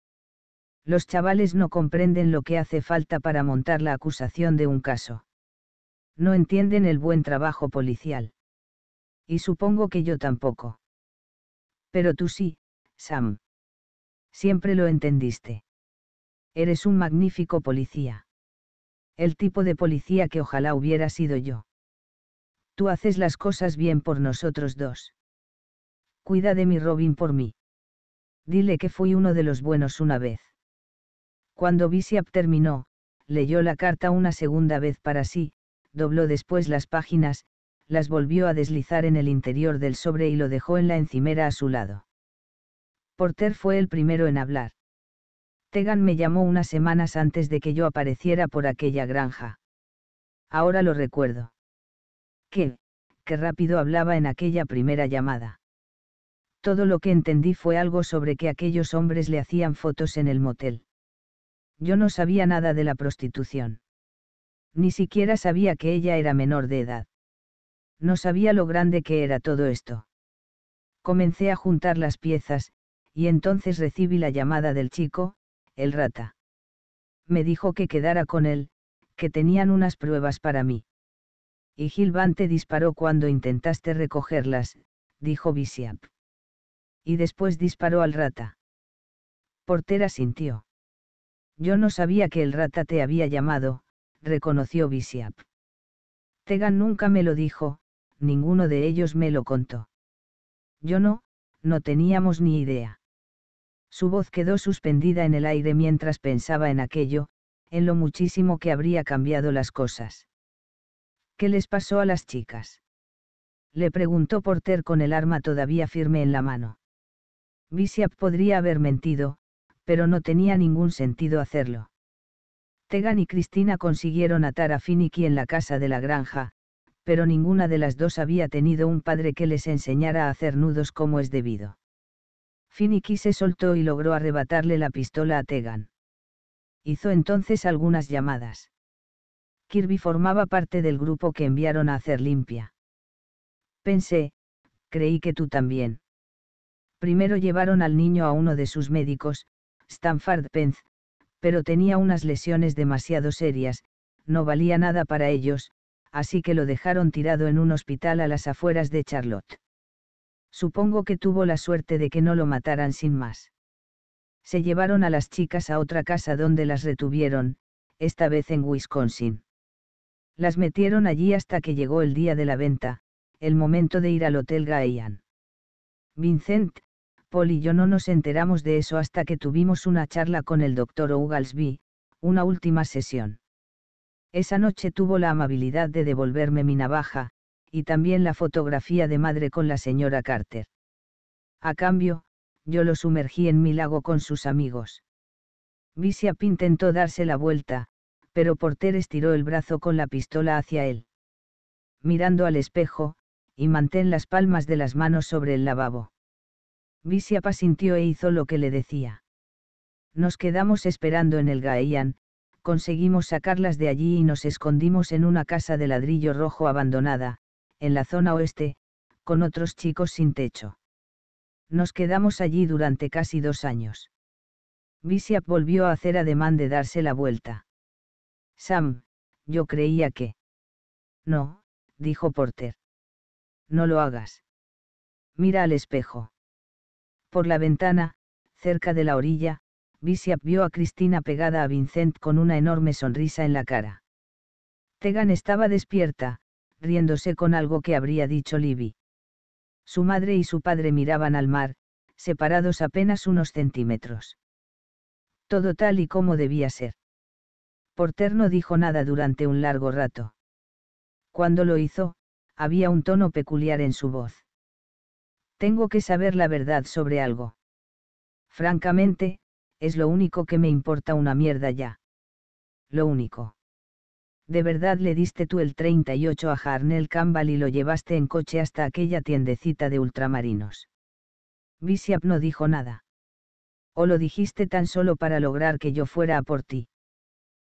Los chavales no comprenden lo que hace falta para montar la acusación de un caso. No entienden el buen trabajo policial. Y supongo que yo tampoco. Pero tú sí, Sam. Siempre lo entendiste. Eres un magnífico policía. El tipo de policía que ojalá hubiera sido yo tú haces las cosas bien por nosotros dos. Cuida de mi Robin por mí. Dile que fui uno de los buenos una vez. Cuando Bishop terminó, leyó la carta una segunda vez para sí, dobló después las páginas, las volvió a deslizar en el interior del sobre y lo dejó en la encimera a su lado. Porter fue el primero en hablar. Tegan me llamó unas semanas antes de que yo apareciera por aquella granja. Ahora lo recuerdo. Qué, rápido hablaba en aquella primera llamada. Todo lo que entendí fue algo sobre que aquellos hombres le hacían fotos en el motel. Yo no sabía nada de la prostitución. Ni siquiera sabía que ella era menor de edad. No sabía lo grande que era todo esto. Comencé a juntar las piezas, y entonces recibí la llamada del chico, el rata. Me dijo que quedara con él, que tenían unas pruebas para mí. Y Gilvan te disparó cuando intentaste recogerlas, dijo Visiap. Y después disparó al rata. Portera sintió. Yo no sabía que el rata te había llamado, reconoció Visiap. Tegan nunca me lo dijo, ninguno de ellos me lo contó. Yo no, no teníamos ni idea. Su voz quedó suspendida en el aire mientras pensaba en aquello, en lo muchísimo que habría cambiado las cosas. ¿Qué les pasó a las chicas? Le preguntó Porter con el arma todavía firme en la mano. Bishop podría haber mentido, pero no tenía ningún sentido hacerlo. Tegan y Cristina consiguieron atar a Finicky en la casa de la granja, pero ninguna de las dos había tenido un padre que les enseñara a hacer nudos como es debido. Finicky se soltó y logró arrebatarle la pistola a Tegan. Hizo entonces algunas llamadas. Kirby formaba parte del grupo que enviaron a hacer limpia. Pensé, creí que tú también. Primero llevaron al niño a uno de sus médicos, Stanford Pence, pero tenía unas lesiones demasiado serias, no valía nada para ellos, así que lo dejaron tirado en un hospital a las afueras de Charlotte. Supongo que tuvo la suerte de que no lo mataran sin más. Se llevaron a las chicas a otra casa donde las retuvieron, esta vez en Wisconsin. Las metieron allí hasta que llegó el día de la venta, el momento de ir al Hotel Gaian Vincent, Paul y yo no nos enteramos de eso hasta que tuvimos una charla con el doctor Oglesby, una última sesión. Esa noche tuvo la amabilidad de devolverme mi navaja, y también la fotografía de madre con la señora Carter. A cambio, yo lo sumergí en mi lago con sus amigos. «Visiap intentó darse la vuelta, pero Porter estiró el brazo con la pistola hacia él. Mirando al espejo, y mantén las palmas de las manos sobre el lavabo. Visiapa asintió e hizo lo que le decía. Nos quedamos esperando en el gaian conseguimos sacarlas de allí y nos escondimos en una casa de ladrillo rojo abandonada, en la zona oeste, con otros chicos sin techo. Nos quedamos allí durante casi dos años. Visiap volvió a hacer ademán de darse la vuelta. Sam, yo creía que... No, dijo Porter. No lo hagas. Mira al espejo. Por la ventana, cerca de la orilla, Bishop vio a Cristina pegada a Vincent con una enorme sonrisa en la cara. Tegan estaba despierta, riéndose con algo que habría dicho Libby. Su madre y su padre miraban al mar, separados apenas unos centímetros. Todo tal y como debía ser. Porter no dijo nada durante un largo rato. Cuando lo hizo, había un tono peculiar en su voz. Tengo que saber la verdad sobre algo. Francamente, es lo único que me importa una mierda ya. Lo único. De verdad le diste tú el 38 a Harnell Campbell y lo llevaste en coche hasta aquella tiendecita de ultramarinos. Bishop no dijo nada. O lo dijiste tan solo para lograr que yo fuera a por ti.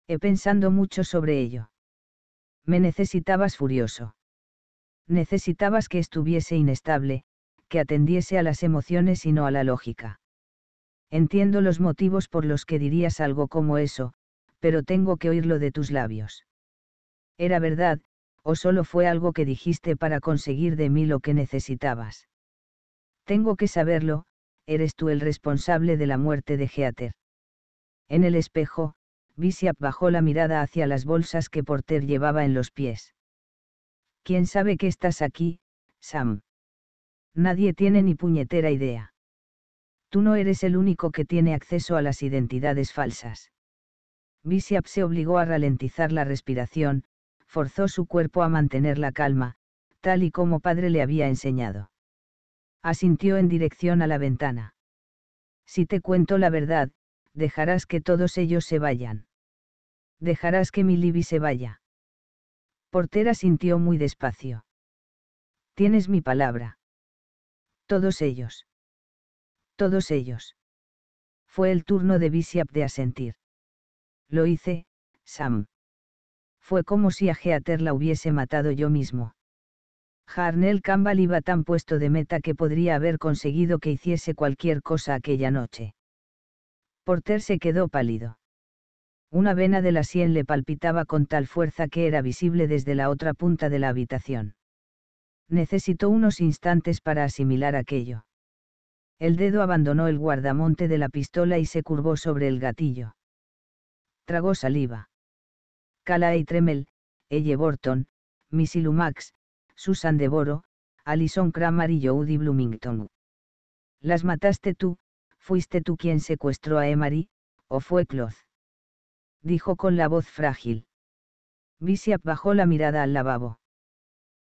He pensado mucho sobre ello. Me necesitabas furioso. Necesitabas que estuviese inestable, que atendiese a las emociones y no a la lógica. Entiendo los motivos por los que dirías algo como eso, pero tengo que oírlo de tus labios. ¿Era verdad, o solo fue algo que dijiste para conseguir de mí lo que necesitabas? Tengo que saberlo, eres tú el responsable de la muerte de geater En el espejo, Bishop bajó la mirada hacia las bolsas que Porter llevaba en los pies. ¿Quién sabe que estás aquí, Sam? Nadie tiene ni puñetera idea. Tú no eres el único que tiene acceso a las identidades falsas. Bishop se obligó a ralentizar la respiración, forzó su cuerpo a mantener la calma, tal y como padre le había enseñado. Asintió en dirección a la ventana. Si te cuento la verdad, dejarás que todos ellos se vayan. Dejarás que mi Libby se vaya. Portera sintió muy despacio. Tienes mi palabra. Todos ellos. Todos ellos. Fue el turno de Bishop de asentir. Lo hice, Sam. Fue como si a Geater la hubiese matado yo mismo. Harnel Campbell iba tan puesto de meta que podría haber conseguido que hiciese cualquier cosa aquella noche. Porter se quedó pálido. Una vena de la sien le palpitaba con tal fuerza que era visible desde la otra punta de la habitación. Necesitó unos instantes para asimilar aquello. El dedo abandonó el guardamonte de la pistola y se curvó sobre el gatillo. Tragó saliva. Cala y Tremel, Elle Borton, Missy Lumax, Susan Devoro, Alison Kramer y Jodie Bloomington. Las mataste tú, ¿Fuiste tú quien secuestró a Emery, o fue Cloth? Dijo con la voz frágil. Bishop bajó la mirada al lavabo.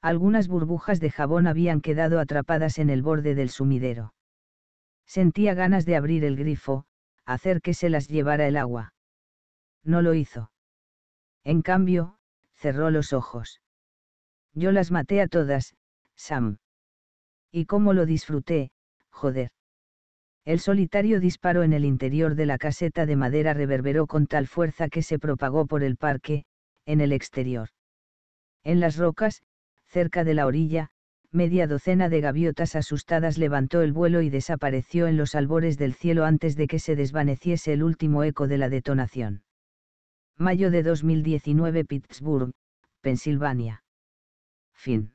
Algunas burbujas de jabón habían quedado atrapadas en el borde del sumidero. Sentía ganas de abrir el grifo, hacer que se las llevara el agua. No lo hizo. En cambio, cerró los ojos. Yo las maté a todas, Sam. Y cómo lo disfruté, joder. El solitario disparo en el interior de la caseta de madera reverberó con tal fuerza que se propagó por el parque, en el exterior. En las rocas, cerca de la orilla, media docena de gaviotas asustadas levantó el vuelo y desapareció en los albores del cielo antes de que se desvaneciese el último eco de la detonación. Mayo de 2019 Pittsburgh, Pensilvania. Fin.